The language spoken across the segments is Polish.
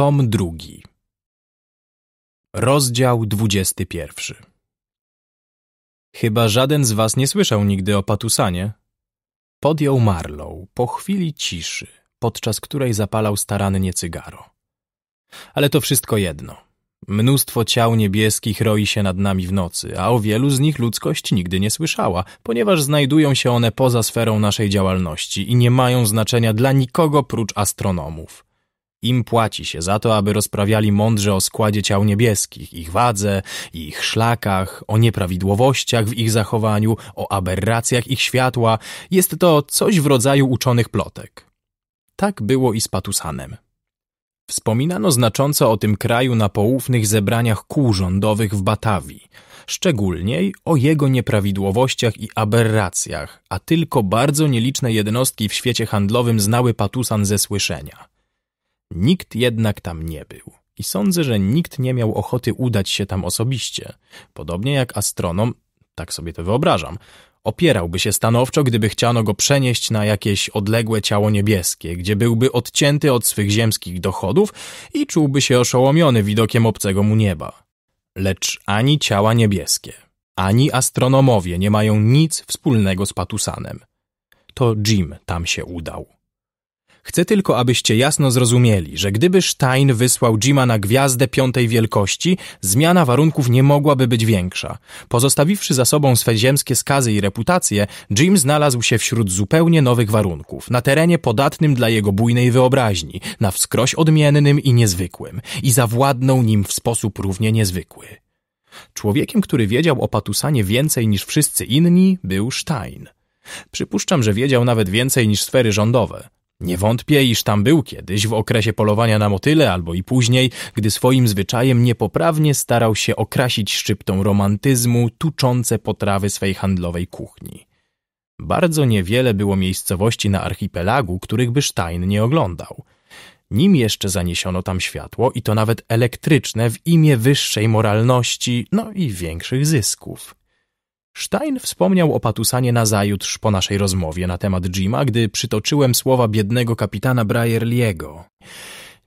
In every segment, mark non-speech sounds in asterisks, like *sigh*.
Tom drugi. Rozdział pierwszy. Chyba żaden z was nie słyszał nigdy o Patusanie. Podjął Marlow po chwili ciszy, podczas której zapalał starannie cygaro. Ale to wszystko jedno. Mnóstwo ciał niebieskich roi się nad nami w nocy, a o wielu z nich ludzkość nigdy nie słyszała, ponieważ znajdują się one poza sferą naszej działalności i nie mają znaczenia dla nikogo prócz astronomów. Im płaci się za to, aby rozprawiali mądrze o składzie ciał niebieskich, ich wadze, ich szlakach, o nieprawidłowościach w ich zachowaniu, o aberracjach ich światła. Jest to coś w rodzaju uczonych plotek. Tak było i z Patusanem. Wspominano znacząco o tym kraju na poufnych zebraniach kół rządowych w Batawii, szczególniej o jego nieprawidłowościach i aberracjach, a tylko bardzo nieliczne jednostki w świecie handlowym znały Patusan ze słyszenia. Nikt jednak tam nie był. I sądzę, że nikt nie miał ochoty udać się tam osobiście. Podobnie jak astronom, tak sobie to wyobrażam, opierałby się stanowczo, gdyby chciano go przenieść na jakieś odległe ciało niebieskie, gdzie byłby odcięty od swych ziemskich dochodów i czułby się oszołomiony widokiem obcego mu nieba. Lecz ani ciała niebieskie, ani astronomowie nie mają nic wspólnego z Patusanem. To Jim tam się udał. Chcę tylko, abyście jasno zrozumieli, że gdyby Stein wysłał Jima na gwiazdę piątej wielkości, zmiana warunków nie mogłaby być większa. Pozostawiwszy za sobą swe ziemskie skazy i reputację, Jim znalazł się wśród zupełnie nowych warunków, na terenie podatnym dla jego bujnej wyobraźni, na wskroś odmiennym i niezwykłym, i zawładnął nim w sposób równie niezwykły. Człowiekiem, który wiedział o Patusanie więcej niż wszyscy inni, był Stein. Przypuszczam, że wiedział nawet więcej niż sfery rządowe. Nie wątpię, iż tam był kiedyś w okresie polowania na motyle albo i później, gdy swoim zwyczajem niepoprawnie starał się okrasić szczyptą romantyzmu tuczące potrawy swej handlowej kuchni. Bardzo niewiele było miejscowości na archipelagu, których by Stein nie oglądał. Nim jeszcze zaniesiono tam światło i to nawet elektryczne w imię wyższej moralności, no i większych zysków. Stein wspomniał o patusanie nazajutrz po naszej rozmowie na temat Jima, gdy przytoczyłem słowa biednego kapitana Brierliego.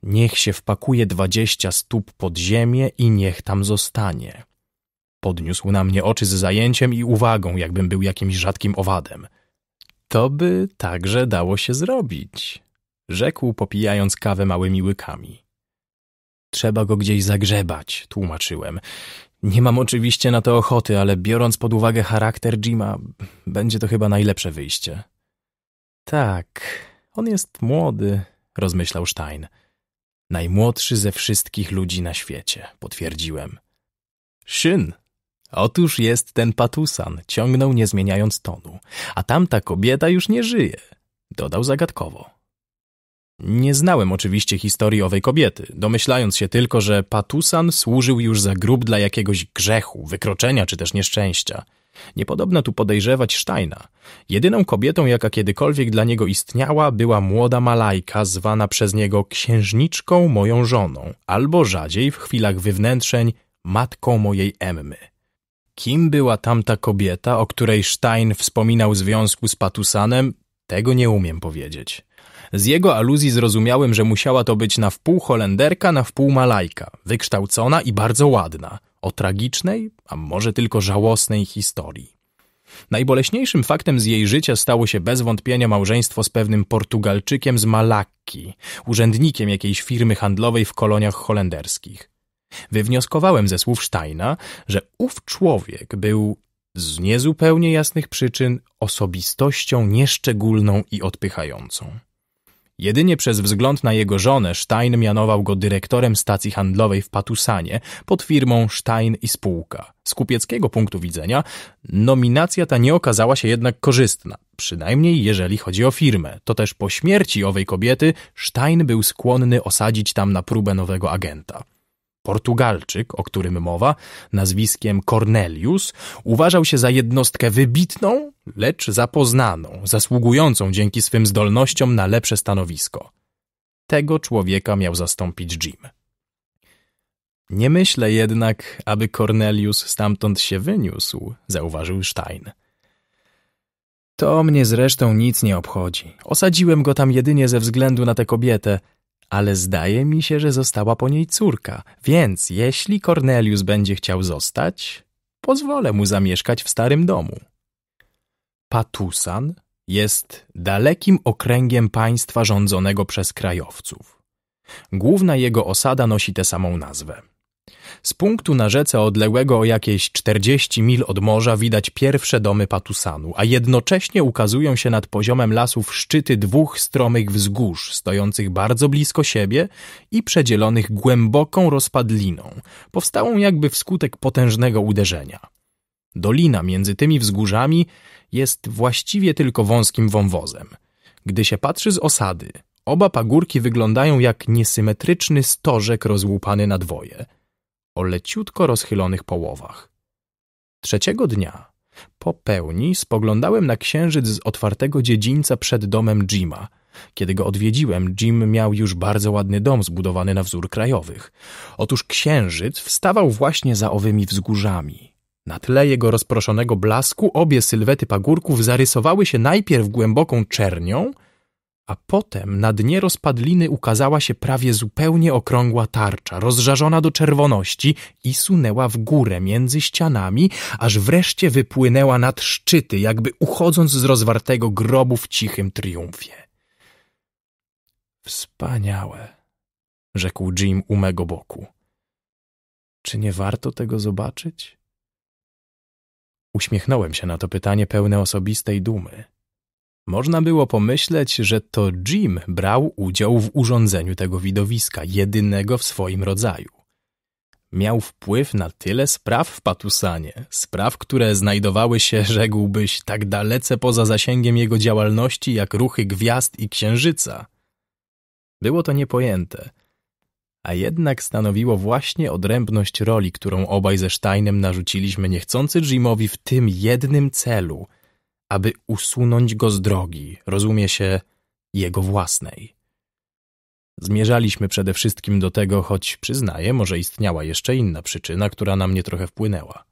Niech się wpakuje dwadzieścia stóp pod ziemię i niech tam zostanie. Podniósł na mnie oczy z zajęciem i uwagą, jakbym był jakimś rzadkim owadem. To by także dało się zrobić, rzekł, popijając kawę małymi łykami. Trzeba go gdzieś zagrzebać, tłumaczyłem. Nie mam oczywiście na to ochoty, ale biorąc pod uwagę charakter Jima, będzie to chyba najlepsze wyjście. Tak, on jest młody, rozmyślał Stein. Najmłodszy ze wszystkich ludzi na świecie, potwierdziłem. Szyn! Otóż jest ten patusan, ciągnął nie zmieniając tonu, a tamta kobieta już nie żyje, dodał zagadkowo. Nie znałem oczywiście historii owej kobiety, domyślając się tylko, że Patusan służył już za grób dla jakiegoś grzechu, wykroczenia czy też nieszczęścia. Niepodobna tu podejrzewać Steina. Jedyną kobietą, jaka kiedykolwiek dla niego istniała, była młoda malajka, zwana przez niego księżniczką moją żoną, albo rzadziej w chwilach wywnętrzeń matką mojej Emmy. Kim była tamta kobieta, o której Stein wspominał w związku z Patusanem, tego nie umiem powiedzieć. Z jego aluzji zrozumiałem, że musiała to być na wpół Holenderka, na wpół Malajka, wykształcona i bardzo ładna, o tragicznej, a może tylko żałosnej historii. Najboleśniejszym faktem z jej życia stało się bez wątpienia małżeństwo z pewnym Portugalczykiem z Malakki, urzędnikiem jakiejś firmy handlowej w koloniach holenderskich. Wywnioskowałem ze słów Steina, że ów człowiek był z niezupełnie jasnych przyczyn osobistością nieszczególną i odpychającą. Jedynie przez wzgląd na jego żonę Stein mianował go dyrektorem stacji handlowej w Patusanie pod firmą Stein i Spółka. Z kupieckiego punktu widzenia nominacja ta nie okazała się jednak korzystna, przynajmniej jeżeli chodzi o firmę. To też po śmierci owej kobiety Stein był skłonny osadzić tam na próbę nowego agenta. Portugalczyk, o którym mowa, nazwiskiem Cornelius, uważał się za jednostkę wybitną, lecz zapoznaną, zasługującą dzięki swym zdolnościom na lepsze stanowisko. Tego człowieka miał zastąpić Jim. Nie myślę jednak, aby Cornelius stamtąd się wyniósł, zauważył Stein. To mnie zresztą nic nie obchodzi. Osadziłem go tam jedynie ze względu na tę kobietę – ale zdaje mi się, że została po niej córka, więc jeśli Cornelius będzie chciał zostać, pozwolę mu zamieszkać w starym domu. Patusan jest dalekim okręgiem państwa rządzonego przez krajowców. Główna jego osada nosi tę samą nazwę. Z punktu na rzece odległego o jakieś 40 mil od morza widać pierwsze domy Patusanu, a jednocześnie ukazują się nad poziomem lasów szczyty dwóch stromych wzgórz, stojących bardzo blisko siebie i przedzielonych głęboką rozpadliną, powstałą jakby wskutek potężnego uderzenia. Dolina między tymi wzgórzami jest właściwie tylko wąskim wąwozem. Gdy się patrzy z osady, oba pagórki wyglądają jak niesymetryczny stożek rozłupany na dwoje – o leciutko rozchylonych połowach. Trzeciego dnia, po pełni, spoglądałem na księżyc z otwartego dziedzińca przed domem Jima. Kiedy go odwiedziłem, Jim miał już bardzo ładny dom zbudowany na wzór krajowych. Otóż księżyc wstawał właśnie za owymi wzgórzami. Na tle jego rozproszonego blasku obie sylwety pagórków zarysowały się najpierw głęboką czernią, a potem na dnie rozpadliny ukazała się prawie zupełnie okrągła tarcza, rozżarzona do czerwoności i sunęła w górę między ścianami, aż wreszcie wypłynęła nad szczyty, jakby uchodząc z rozwartego grobu w cichym triumfie. Wspaniałe, rzekł Jim u mego boku. Czy nie warto tego zobaczyć? Uśmiechnąłem się na to pytanie pełne osobistej dumy. Można było pomyśleć, że to Jim brał udział w urządzeniu tego widowiska, jedynego w swoim rodzaju. Miał wpływ na tyle spraw w Patusanie, spraw, które znajdowały się, *laughs* rzekłbyś, tak dalece poza zasięgiem jego działalności jak ruchy gwiazd i księżyca. Było to niepojęte, a jednak stanowiło właśnie odrębność roli, którą obaj ze Steinem narzuciliśmy niechcący Jimowi w tym jednym celu – aby usunąć go z drogi, rozumie się, jego własnej. Zmierzaliśmy przede wszystkim do tego, choć przyznaję, może istniała jeszcze inna przyczyna, która na mnie trochę wpłynęła.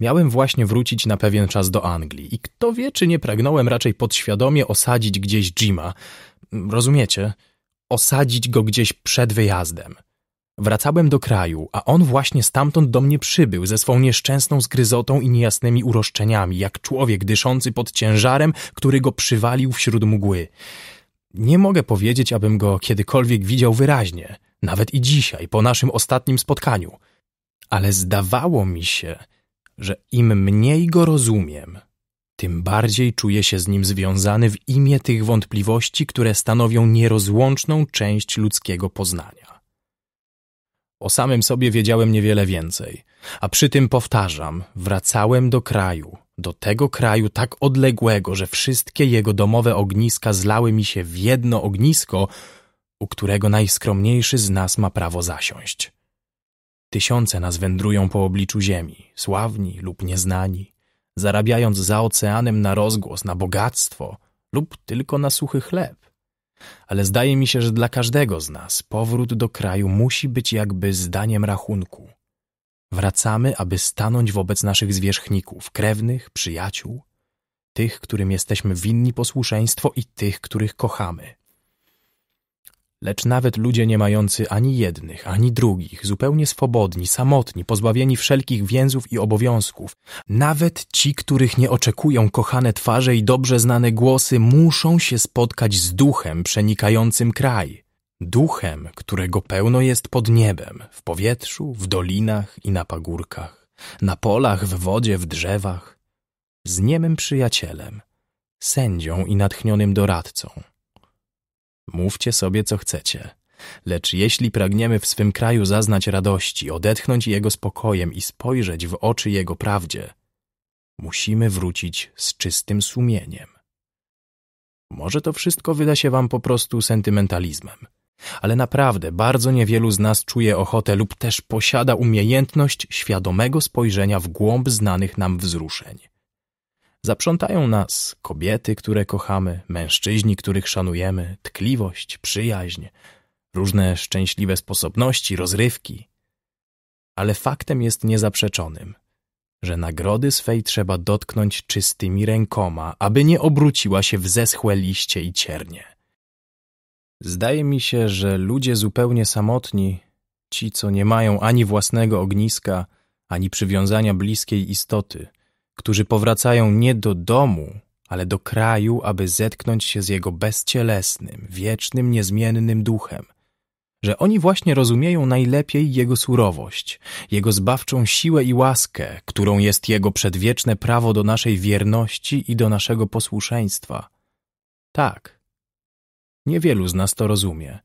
Miałem właśnie wrócić na pewien czas do Anglii i kto wie, czy nie pragnąłem raczej podświadomie osadzić gdzieś Jima. Rozumiecie? Osadzić go gdzieś przed wyjazdem – Wracałem do kraju, a on właśnie stamtąd do mnie przybył ze swą nieszczęsną zgryzotą i niejasnymi uroszczeniami, jak człowiek dyszący pod ciężarem, który go przywalił wśród mgły. Nie mogę powiedzieć, abym go kiedykolwiek widział wyraźnie, nawet i dzisiaj, po naszym ostatnim spotkaniu. Ale zdawało mi się, że im mniej go rozumiem, tym bardziej czuję się z nim związany w imię tych wątpliwości, które stanowią nierozłączną część ludzkiego poznania. O samym sobie wiedziałem niewiele więcej. A przy tym powtarzam, wracałem do kraju, do tego kraju tak odległego, że wszystkie jego domowe ogniska zlały mi się w jedno ognisko, u którego najskromniejszy z nas ma prawo zasiąść. Tysiące nas wędrują po obliczu ziemi, sławni lub nieznani, zarabiając za oceanem na rozgłos, na bogactwo lub tylko na suchy chleb ale zdaje mi się, że dla każdego z nas powrót do kraju musi być jakby zdaniem rachunku. Wracamy, aby stanąć wobec naszych zwierzchników, krewnych, przyjaciół, tych, którym jesteśmy winni posłuszeństwo i tych, których kochamy. Lecz nawet ludzie nie mający ani jednych, ani drugich, zupełnie swobodni, samotni, pozbawieni wszelkich więzów i obowiązków, nawet ci, których nie oczekują kochane twarze i dobrze znane głosy, muszą się spotkać z duchem przenikającym kraj. Duchem, którego pełno jest pod niebem, w powietrzu, w dolinach i na pagórkach, na polach, w wodzie, w drzewach, z niemym przyjacielem, sędzią i natchnionym doradcą Mówcie sobie, co chcecie. Lecz jeśli pragniemy w swym kraju zaznać radości, odetchnąć jego spokojem i spojrzeć w oczy jego prawdzie, musimy wrócić z czystym sumieniem. Może to wszystko wyda się wam po prostu sentymentalizmem, ale naprawdę bardzo niewielu z nas czuje ochotę lub też posiada umiejętność świadomego spojrzenia w głąb znanych nam wzruszeń. Zaprzątają nas kobiety, które kochamy, mężczyźni, których szanujemy, tkliwość, przyjaźń, różne szczęśliwe sposobności, rozrywki. Ale faktem jest niezaprzeczonym, że nagrody swej trzeba dotknąć czystymi rękoma, aby nie obróciła się w zeschłe liście i ciernie. Zdaje mi się, że ludzie zupełnie samotni, ci, co nie mają ani własnego ogniska, ani przywiązania bliskiej istoty – którzy powracają nie do domu, ale do kraju, aby zetknąć się z jego bezcielesnym, wiecznym, niezmiennym duchem, że oni właśnie rozumieją najlepiej jego surowość, jego zbawczą siłę i łaskę, którą jest jego przedwieczne prawo do naszej wierności i do naszego posłuszeństwa. Tak, niewielu z nas to rozumie,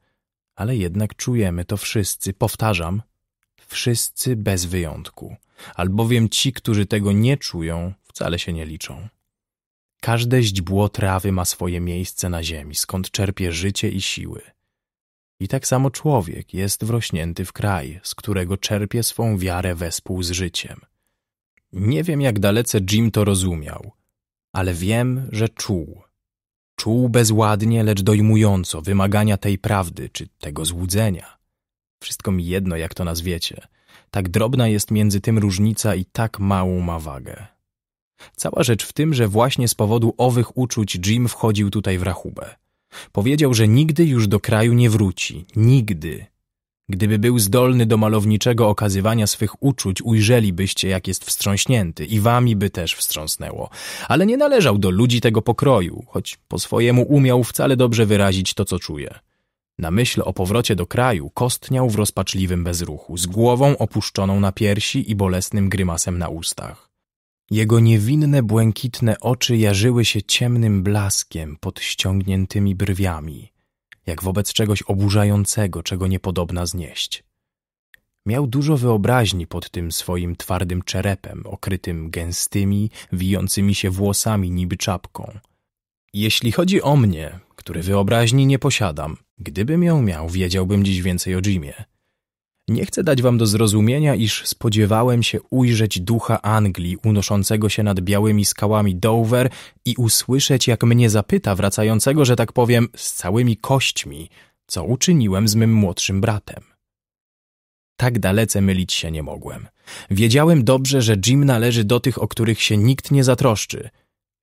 ale jednak czujemy to wszyscy, powtarzam, wszyscy bez wyjątku, albowiem ci, którzy tego nie czują, wcale się nie liczą. Każde źdźbło trawy ma swoje miejsce na ziemi, skąd czerpie życie i siły. I tak samo człowiek jest wrośnięty w kraj, z którego czerpie swą wiarę wespół z życiem. Nie wiem, jak dalece Jim to rozumiał, ale wiem, że czuł. Czuł bezładnie, lecz dojmująco wymagania tej prawdy czy tego złudzenia. Wszystko mi jedno, jak to nazwiecie. Tak drobna jest między tym różnica i tak małą ma wagę. Cała rzecz w tym, że właśnie z powodu owych uczuć Jim wchodził tutaj w rachubę. Powiedział, że nigdy już do kraju nie wróci. Nigdy. Gdyby był zdolny do malowniczego okazywania swych uczuć, ujrzelibyście, jak jest wstrząśnięty i wami by też wstrząsnęło. Ale nie należał do ludzi tego pokroju, choć po swojemu umiał wcale dobrze wyrazić to, co czuje. Na myśl o powrocie do kraju kostniał w rozpaczliwym bezruchu, z głową opuszczoną na piersi i bolesnym grymasem na ustach. Jego niewinne, błękitne oczy jarzyły się ciemnym blaskiem pod ściągniętymi brwiami, jak wobec czegoś oburzającego, czego niepodobna znieść. Miał dużo wyobraźni pod tym swoim twardym czerepem, okrytym gęstymi, wijącymi się włosami niby czapką. Jeśli chodzi o mnie, który wyobraźni nie posiadam, Gdybym ją miał, wiedziałbym dziś więcej o Jimie. Nie chcę dać wam do zrozumienia, iż spodziewałem się ujrzeć ducha Anglii unoszącego się nad białymi skałami Dover i usłyszeć, jak mnie zapyta wracającego, że tak powiem, z całymi kośćmi, co uczyniłem z mym młodszym bratem. Tak dalece mylić się nie mogłem. Wiedziałem dobrze, że Jim należy do tych, o których się nikt nie zatroszczy –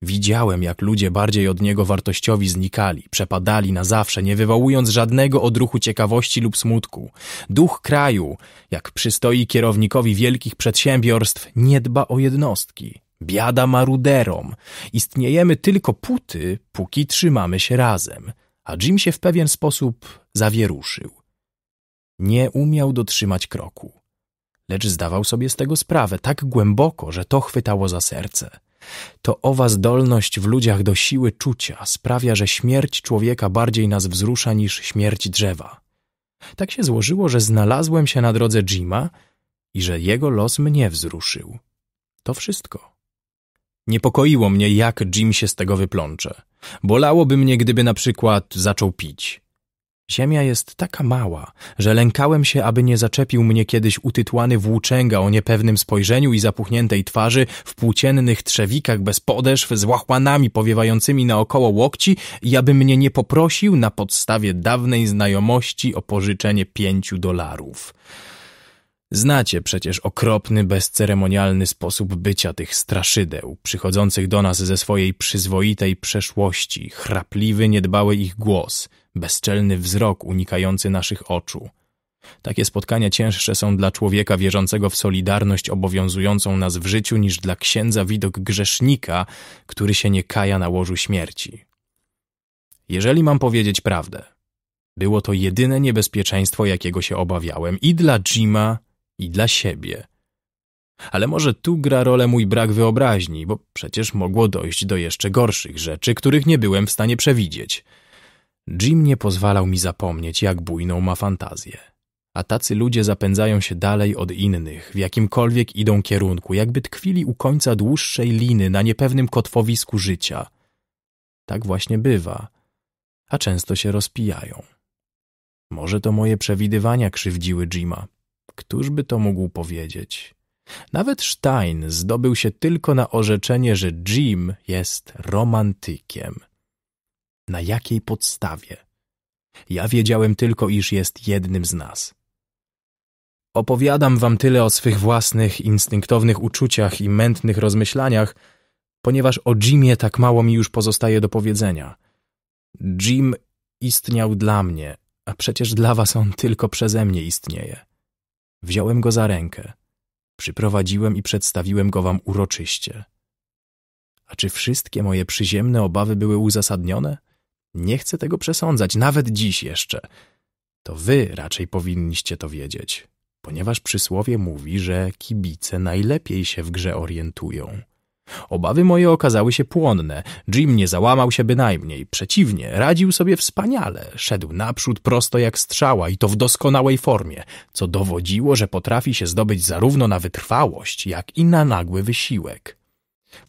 Widziałem, jak ludzie bardziej od niego wartościowi znikali, przepadali na zawsze, nie wywołując żadnego odruchu ciekawości lub smutku. Duch kraju, jak przystoi kierownikowi wielkich przedsiębiorstw, nie dba o jednostki. Biada maruderom. Istniejemy tylko póty, póki trzymamy się razem. A Jim się w pewien sposób zawieruszył. Nie umiał dotrzymać kroku. Lecz zdawał sobie z tego sprawę tak głęboko, że to chwytało za serce – to owa zdolność w ludziach do siły czucia sprawia, że śmierć człowieka bardziej nas wzrusza niż śmierć drzewa. Tak się złożyło, że znalazłem się na drodze Jima i że jego los mnie wzruszył. To wszystko. Niepokoiło mnie, jak Jim się z tego wyplącze. Bolałoby mnie, gdyby na przykład zaczął pić. Ziemia jest taka mała, że lękałem się, aby nie zaczepił mnie kiedyś utytłany włóczęga o niepewnym spojrzeniu i zapuchniętej twarzy w płóciennych trzewikach bez podeszw z łachłanami powiewającymi naokoło łokci i aby mnie nie poprosił na podstawie dawnej znajomości o pożyczenie pięciu dolarów. Znacie przecież okropny, bezceremonialny sposób bycia tych straszydeł, przychodzących do nas ze swojej przyzwoitej przeszłości, chrapliwy, niedbały ich głos – bezczelny wzrok unikający naszych oczu. Takie spotkania cięższe są dla człowieka wierzącego w solidarność obowiązującą nas w życiu niż dla księdza widok grzesznika, który się nie kaja na łożu śmierci. Jeżeli mam powiedzieć prawdę, było to jedyne niebezpieczeństwo, jakiego się obawiałem i dla Jima, i dla siebie. Ale może tu gra rolę mój brak wyobraźni, bo przecież mogło dojść do jeszcze gorszych rzeczy, których nie byłem w stanie przewidzieć – Jim nie pozwalał mi zapomnieć, jak bujną ma fantazję. A tacy ludzie zapędzają się dalej od innych, w jakimkolwiek idą kierunku, jakby tkwili u końca dłuższej liny na niepewnym kotwowisku życia. Tak właśnie bywa, a często się rozpijają. Może to moje przewidywania krzywdziły Jima. Któż by to mógł powiedzieć? Nawet Stein zdobył się tylko na orzeczenie, że Jim jest romantykiem – na jakiej podstawie? Ja wiedziałem tylko, iż jest jednym z nas. Opowiadam wam tyle o swych własnych, instynktownych uczuciach i mętnych rozmyślaniach, ponieważ o Jimie tak mało mi już pozostaje do powiedzenia. Jim istniał dla mnie, a przecież dla was on tylko przeze mnie istnieje. Wziąłem go za rękę, przyprowadziłem i przedstawiłem go wam uroczyście. A czy wszystkie moje przyziemne obawy były uzasadnione? Nie chcę tego przesądzać, nawet dziś jeszcze. To wy raczej powinniście to wiedzieć, ponieważ przysłowie mówi, że kibice najlepiej się w grze orientują. Obawy moje okazały się płonne. Jim nie załamał się bynajmniej. Przeciwnie, radził sobie wspaniale. Szedł naprzód prosto jak strzała i to w doskonałej formie, co dowodziło, że potrafi się zdobyć zarówno na wytrwałość, jak i na nagły wysiłek.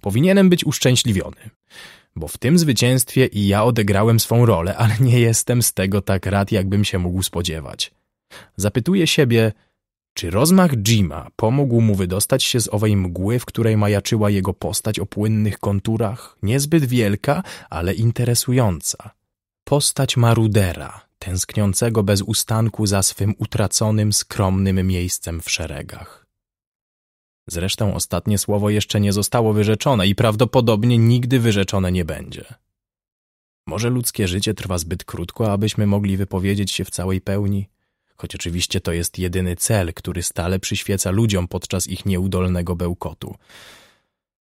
Powinienem być uszczęśliwiony bo w tym zwycięstwie i ja odegrałem swą rolę, ale nie jestem z tego tak rad, jakbym się mógł spodziewać. Zapytuję siebie, czy rozmach Jima pomógł mu wydostać się z owej mgły, w której majaczyła jego postać o płynnych konturach, niezbyt wielka, ale interesująca? Postać marudera, tęskniącego bez ustanku za swym utraconym, skromnym miejscem w szeregach. Zresztą ostatnie słowo jeszcze nie zostało wyrzeczone i prawdopodobnie nigdy wyrzeczone nie będzie. Może ludzkie życie trwa zbyt krótko, abyśmy mogli wypowiedzieć się w całej pełni? Choć oczywiście to jest jedyny cel, który stale przyświeca ludziom podczas ich nieudolnego bełkotu.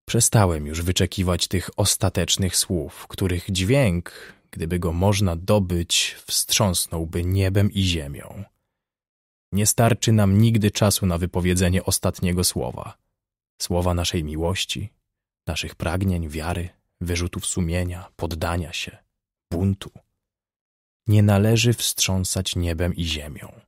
Przestałem już wyczekiwać tych ostatecznych słów, których dźwięk, gdyby go można dobyć, wstrząsnąłby niebem i ziemią. Nie starczy nam nigdy czasu na wypowiedzenie ostatniego słowa. Słowa naszej miłości, naszych pragnień, wiary, wyrzutów sumienia, poddania się, buntu. Nie należy wstrząsać niebem i ziemią.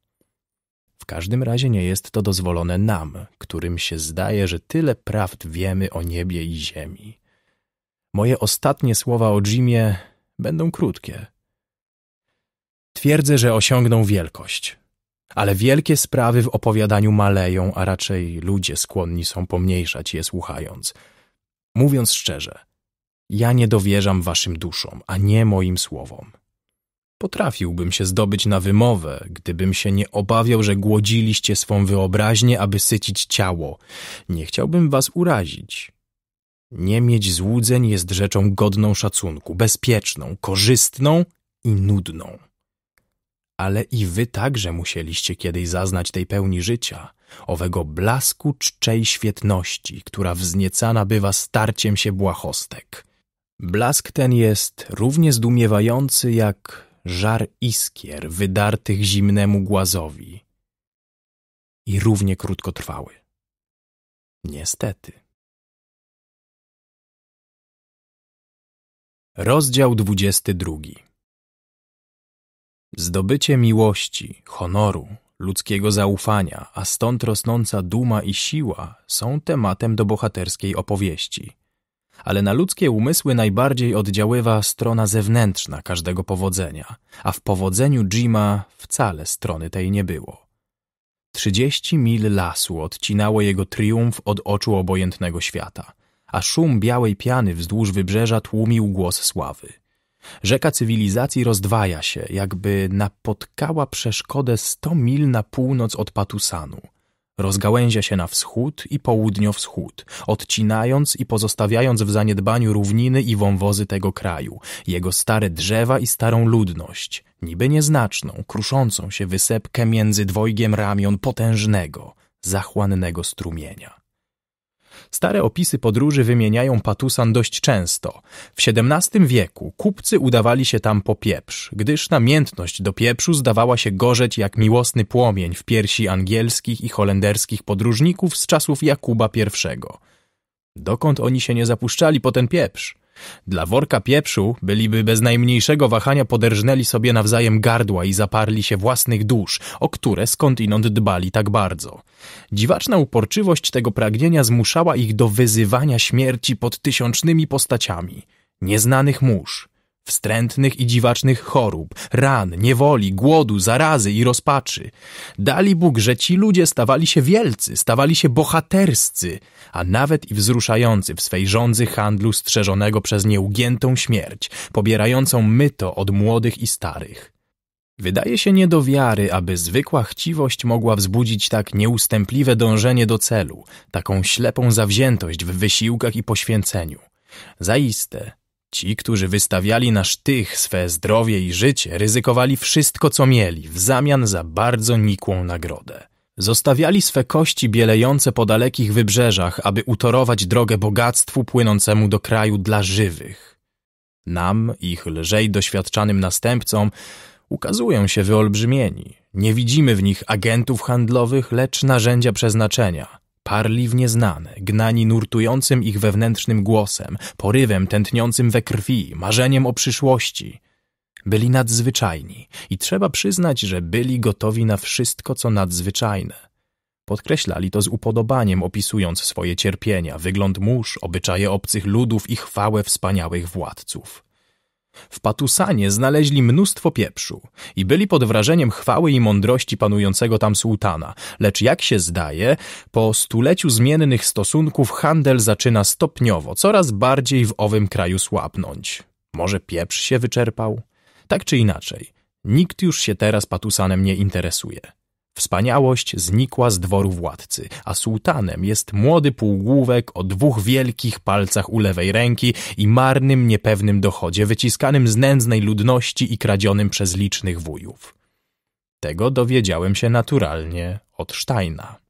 W każdym razie nie jest to dozwolone nam, którym się zdaje, że tyle prawd wiemy o niebie i ziemi. Moje ostatnie słowa o Jimie będą krótkie. Twierdzę, że osiągną wielkość ale wielkie sprawy w opowiadaniu maleją, a raczej ludzie skłonni są pomniejszać je słuchając. Mówiąc szczerze, ja nie dowierzam waszym duszom, a nie moim słowom. Potrafiłbym się zdobyć na wymowę, gdybym się nie obawiał, że głodziliście swą wyobraźnię, aby sycić ciało. Nie chciałbym was urazić. Nie mieć złudzeń jest rzeczą godną szacunku, bezpieczną, korzystną i nudną ale i wy także musieliście kiedyś zaznać tej pełni życia, owego blasku czczej świetności, która wzniecana bywa starciem się błahostek. Blask ten jest równie zdumiewający jak żar iskier wydartych zimnemu głazowi i równie krótkotrwały. Niestety. Rozdział 22 Zdobycie miłości, honoru, ludzkiego zaufania, a stąd rosnąca duma i siła są tematem do bohaterskiej opowieści. Ale na ludzkie umysły najbardziej oddziaływa strona zewnętrzna każdego powodzenia, a w powodzeniu Jima wcale strony tej nie było. Trzydzieści mil lasu odcinało jego triumf od oczu obojętnego świata, a szum białej piany wzdłuż wybrzeża tłumił głos sławy – Rzeka cywilizacji rozdwaja się, jakby napotkała przeszkodę sto mil na północ od Patusanu. Rozgałęzia się na wschód i południowschód, wschód odcinając i pozostawiając w zaniedbaniu równiny i wąwozy tego kraju, jego stare drzewa i starą ludność, niby nieznaczną, kruszącą się wysepkę między dwojgiem ramion potężnego, zachłannego strumienia. Stare opisy podróży wymieniają Patusan dość często. W XVII wieku kupcy udawali się tam po pieprz, gdyż namiętność do pieprzu zdawała się gorzeć jak miłosny płomień w piersi angielskich i holenderskich podróżników z czasów Jakuba I. Dokąd oni się nie zapuszczali po ten pieprz? Dla worka pieprzu byliby bez najmniejszego wahania poderżnęli sobie nawzajem gardła i zaparli się własnych dusz, o które skądinąd dbali tak bardzo. Dziwaczna uporczywość tego pragnienia zmuszała ich do wyzywania śmierci pod tysiącznymi postaciami. Nieznanych mórz, wstrętnych i dziwacznych chorób, ran, niewoli, głodu, zarazy i rozpaczy. Dali Bóg, że ci ludzie stawali się wielcy, stawali się bohaterscy, a nawet i wzruszający w swej żądzy handlu strzeżonego przez nieugiętą śmierć, pobierającą myto od młodych i starych. Wydaje się nie do wiary, aby zwykła chciwość mogła wzbudzić tak nieustępliwe dążenie do celu, taką ślepą zawziętość w wysiłkach i poświęceniu. Zaiste, Ci, którzy wystawiali na sztych swe zdrowie i życie, ryzykowali wszystko, co mieli, w zamian za bardzo nikłą nagrodę. Zostawiali swe kości bielejące po dalekich wybrzeżach, aby utorować drogę bogactwu płynącemu do kraju dla żywych. Nam, ich lżej doświadczanym następcom, ukazują się wyolbrzymieni. Nie widzimy w nich agentów handlowych, lecz narzędzia przeznaczenia – Parli w nieznane, gnani nurtującym ich wewnętrznym głosem, porywem tętniącym we krwi, marzeniem o przyszłości. Byli nadzwyczajni i trzeba przyznać, że byli gotowi na wszystko, co nadzwyczajne. Podkreślali to z upodobaniem, opisując swoje cierpienia, wygląd mórz, obyczaje obcych ludów i chwałę wspaniałych władców. W Patusanie znaleźli mnóstwo pieprzu i byli pod wrażeniem chwały i mądrości panującego tam sułtana, lecz jak się zdaje, po stuleciu zmiennych stosunków handel zaczyna stopniowo, coraz bardziej w owym kraju słabnąć. Może pieprz się wyczerpał? Tak czy inaczej, nikt już się teraz Patusanem nie interesuje. Wspaniałość znikła z dworu władcy, a sułtanem jest młody półgłówek o dwóch wielkich palcach u lewej ręki i marnym, niepewnym dochodzie, wyciskanym z nędznej ludności i kradzionym przez licznych wujów. Tego dowiedziałem się naturalnie od Steina.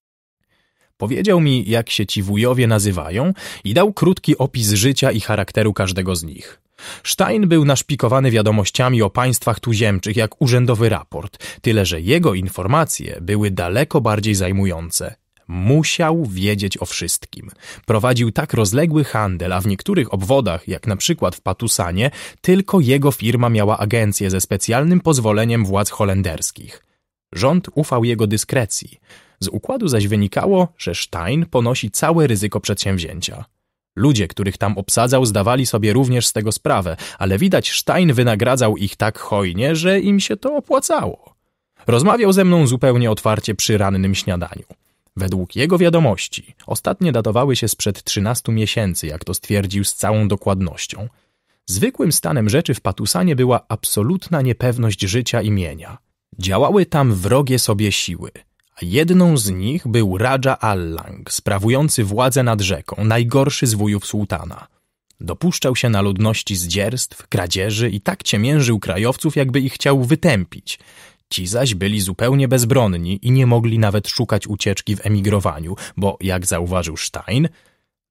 Powiedział mi, jak się ci wujowie nazywają i dał krótki opis życia i charakteru każdego z nich. Stein był naszpikowany wiadomościami o państwach tuziemczych jak urzędowy raport, tyle że jego informacje były daleko bardziej zajmujące. Musiał wiedzieć o wszystkim. Prowadził tak rozległy handel, a w niektórych obwodach, jak na przykład w Patusanie, tylko jego firma miała agencję ze specjalnym pozwoleniem władz holenderskich. Rząd ufał jego dyskrecji. Z układu zaś wynikało, że Stein ponosi całe ryzyko przedsięwzięcia. Ludzie, których tam obsadzał, zdawali sobie również z tego sprawę, ale widać Stein wynagradzał ich tak hojnie, że im się to opłacało. Rozmawiał ze mną zupełnie otwarcie przy rannym śniadaniu. Według jego wiadomości, ostatnie datowały się sprzed 13 miesięcy, jak to stwierdził z całą dokładnością. Zwykłym stanem rzeczy w Patusanie była absolutna niepewność życia i mienia. Działały tam wrogie sobie siły – Jedną z nich był Raja Allang, sprawujący władzę nad rzeką, najgorszy z wujów sułtana. Dopuszczał się na ludności zdzierstw, kradzieży i tak ciemiężył krajowców, jakby ich chciał wytępić. Ci zaś byli zupełnie bezbronni i nie mogli nawet szukać ucieczki w emigrowaniu, bo, jak zauważył Stein,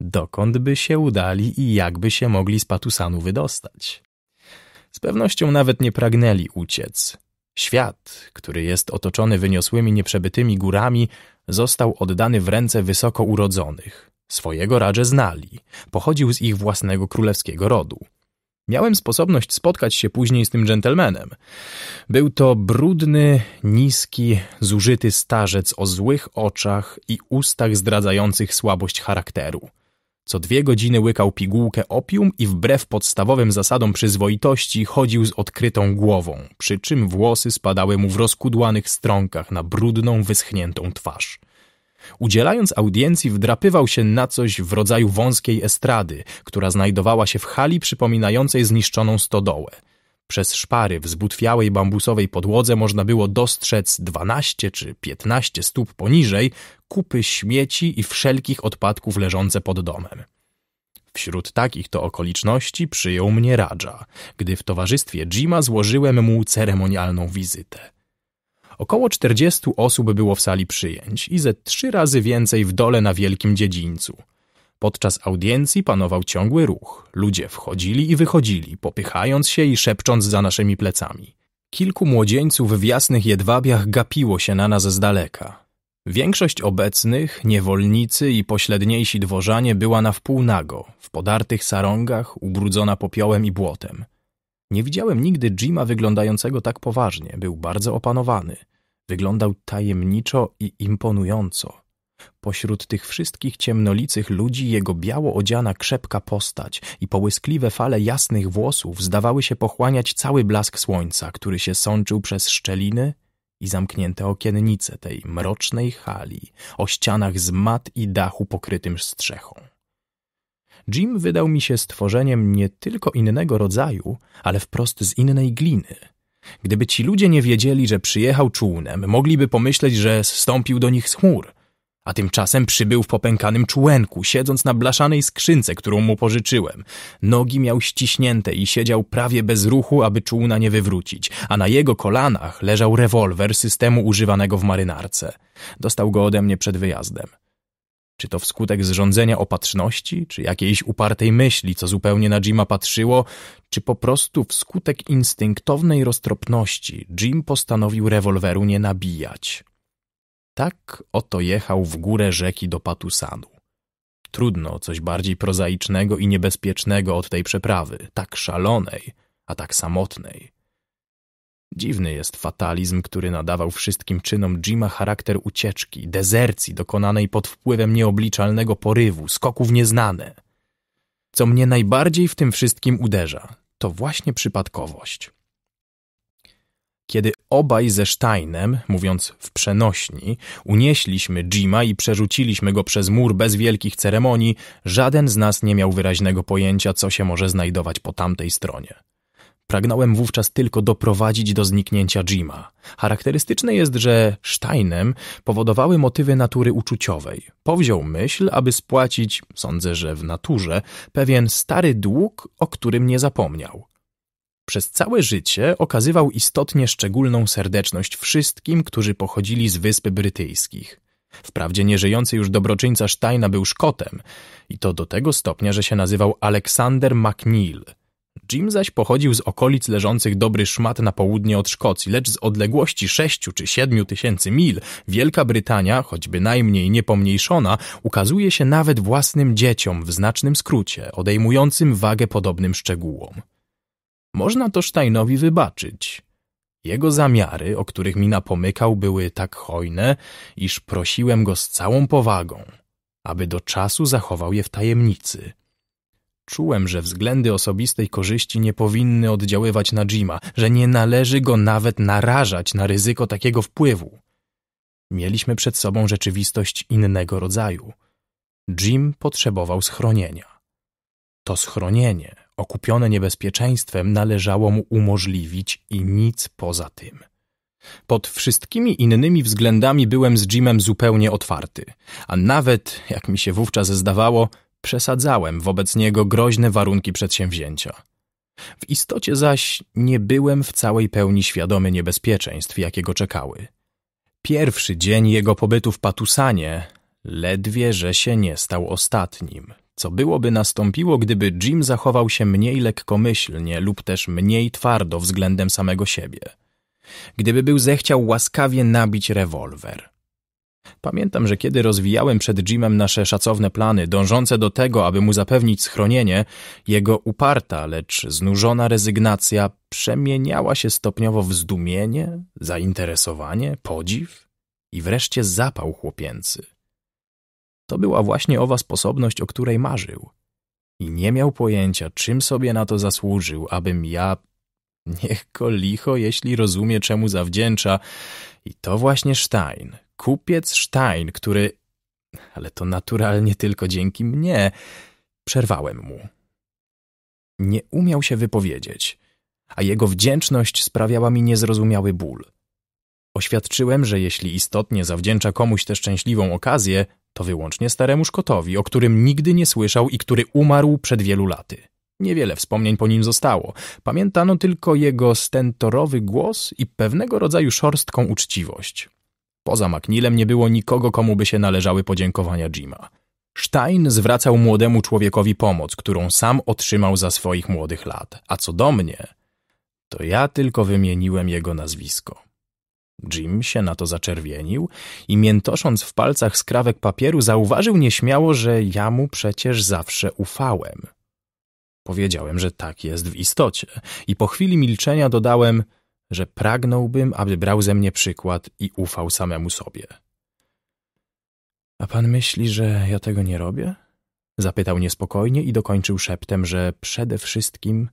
dokąd by się udali i jakby się mogli z Patusanu wydostać. Z pewnością nawet nie pragnęli uciec. Świat, który jest otoczony wyniosłymi nieprzebytymi górami, został oddany w ręce wysoko urodzonych. Swojego radże znali, pochodził z ich własnego królewskiego rodu. Miałem sposobność spotkać się później z tym dżentelmenem. Był to brudny, niski, zużyty starzec o złych oczach i ustach zdradzających słabość charakteru. Co dwie godziny łykał pigułkę opium i wbrew podstawowym zasadom przyzwoitości chodził z odkrytą głową, przy czym włosy spadały mu w rozkudłanych strąkach na brudną, wyschniętą twarz. Udzielając audiencji wdrapywał się na coś w rodzaju wąskiej estrady, która znajdowała się w hali przypominającej zniszczoną stodołę – przez szpary w zbutwiałej bambusowej podłodze można było dostrzec 12 czy 15 stóp poniżej kupy śmieci i wszelkich odpadków leżące pod domem. Wśród takich to okoliczności przyjął mnie Radża, gdy w towarzystwie Jima złożyłem mu ceremonialną wizytę. Około 40 osób było w sali przyjęć i ze trzy razy więcej w dole na wielkim dziedzińcu – Podczas audiencji panował ciągły ruch. Ludzie wchodzili i wychodzili, popychając się i szepcząc za naszymi plecami. Kilku młodzieńców w jasnych jedwabiach gapiło się na nas z daleka. Większość obecnych, niewolnicy i pośledniejsi dworzanie była na wpół nago, w podartych sarongach, ubrudzona popiołem i błotem. Nie widziałem nigdy Jima wyglądającego tak poważnie, był bardzo opanowany. Wyglądał tajemniczo i imponująco. Pośród tych wszystkich ciemnolicych ludzi jego biało odziana krzepka postać i połyskliwe fale jasnych włosów zdawały się pochłaniać cały blask słońca, który się sączył przez szczeliny i zamknięte okiennice tej mrocznej hali o ścianach z mat i dachu pokrytym strzechą. Jim wydał mi się stworzeniem nie tylko innego rodzaju, ale wprost z innej gliny. Gdyby ci ludzie nie wiedzieli, że przyjechał czółnem, mogliby pomyśleć, że zstąpił do nich z chmur – a tymczasem przybył w popękanym człenku, siedząc na blaszanej skrzynce, którą mu pożyczyłem. Nogi miał ściśnięte i siedział prawie bez ruchu, aby czółna nie wywrócić, a na jego kolanach leżał rewolwer systemu używanego w marynarce. Dostał go ode mnie przed wyjazdem. Czy to wskutek zrządzenia opatrzności, czy jakiejś upartej myśli, co zupełnie na Jima patrzyło, czy po prostu wskutek instynktownej roztropności Jim postanowił rewolweru nie nabijać. Tak oto jechał w górę rzeki do Patusanu. Trudno coś bardziej prozaicznego i niebezpiecznego od tej przeprawy, tak szalonej, a tak samotnej. Dziwny jest fatalizm, który nadawał wszystkim czynom Jima charakter ucieczki, dezercji dokonanej pod wpływem nieobliczalnego porywu, skoków nieznane. Co mnie najbardziej w tym wszystkim uderza, to właśnie przypadkowość. Kiedy obaj ze Steinem, mówiąc w przenośni, unieśliśmy Jima i przerzuciliśmy go przez mur bez wielkich ceremonii, żaden z nas nie miał wyraźnego pojęcia, co się może znajdować po tamtej stronie. Pragnąłem wówczas tylko doprowadzić do zniknięcia Jima. Charakterystyczne jest, że Steinem powodowały motywy natury uczuciowej. Powziął myśl, aby spłacić, sądzę, że w naturze, pewien stary dług, o którym nie zapomniał. Przez całe życie okazywał istotnie szczególną serdeczność wszystkim, którzy pochodzili z Wysp Brytyjskich. Wprawdzie nieżyjący już dobroczyńca Steina był Szkotem i to do tego stopnia, że się nazywał Alexander MacNeil. Jim zaś pochodził z okolic leżących dobry szmat na południe od Szkocji, lecz z odległości sześciu czy siedmiu tysięcy mil Wielka Brytania, choćby najmniej niepomniejszona, ukazuje się nawet własnym dzieciom w znacznym skrócie, odejmującym wagę podobnym szczegółom. Można to Steinowi wybaczyć. Jego zamiary, o których mi napomykał, były tak hojne, iż prosiłem go z całą powagą, aby do czasu zachował je w tajemnicy. Czułem, że względy osobistej korzyści nie powinny oddziaływać na Jima, że nie należy go nawet narażać na ryzyko takiego wpływu. Mieliśmy przed sobą rzeczywistość innego rodzaju. Jim potrzebował schronienia. To schronienie Okupione niebezpieczeństwem należało mu umożliwić i nic poza tym. Pod wszystkimi innymi względami byłem z Jimem zupełnie otwarty, a nawet, jak mi się wówczas zdawało, przesadzałem wobec niego groźne warunki przedsięwzięcia. W istocie zaś nie byłem w całej pełni świadomy niebezpieczeństw, jakie go czekały. Pierwszy dzień jego pobytu w Patusanie ledwie że się nie stał ostatnim co byłoby nastąpiło, gdyby Jim zachował się mniej lekkomyślnie lub też mniej twardo względem samego siebie. Gdyby był zechciał łaskawie nabić rewolwer. Pamiętam, że kiedy rozwijałem przed Jimem nasze szacowne plany, dążące do tego, aby mu zapewnić schronienie, jego uparta, lecz znużona rezygnacja przemieniała się stopniowo w zdumienie, zainteresowanie, podziw i wreszcie zapał chłopięcy. To była właśnie owa sposobność, o której marzył. I nie miał pojęcia, czym sobie na to zasłużył, abym ja... Niech go licho, jeśli rozumie, czemu zawdzięcza. I to właśnie Stein, kupiec Stein, który... Ale to naturalnie tylko dzięki mnie. Przerwałem mu. Nie umiał się wypowiedzieć, a jego wdzięczność sprawiała mi niezrozumiały ból. Oświadczyłem, że jeśli istotnie zawdzięcza komuś tę szczęśliwą okazję, to wyłącznie staremu Szkotowi, o którym nigdy nie słyszał i który umarł przed wielu laty. Niewiele wspomnień po nim zostało. Pamiętano tylko jego stentorowy głos i pewnego rodzaju szorstką uczciwość. Poza Macnilem nie było nikogo, komu by się należały podziękowania Jima. Stein zwracał młodemu człowiekowi pomoc, którą sam otrzymał za swoich młodych lat. A co do mnie, to ja tylko wymieniłem jego nazwisko. Jim się na to zaczerwienił i miętosząc w palcach skrawek papieru zauważył nieśmiało, że ja mu przecież zawsze ufałem. Powiedziałem, że tak jest w istocie i po chwili milczenia dodałem, że pragnąłbym, aby brał ze mnie przykład i ufał samemu sobie. A pan myśli, że ja tego nie robię? Zapytał niespokojnie i dokończył szeptem, że przede wszystkim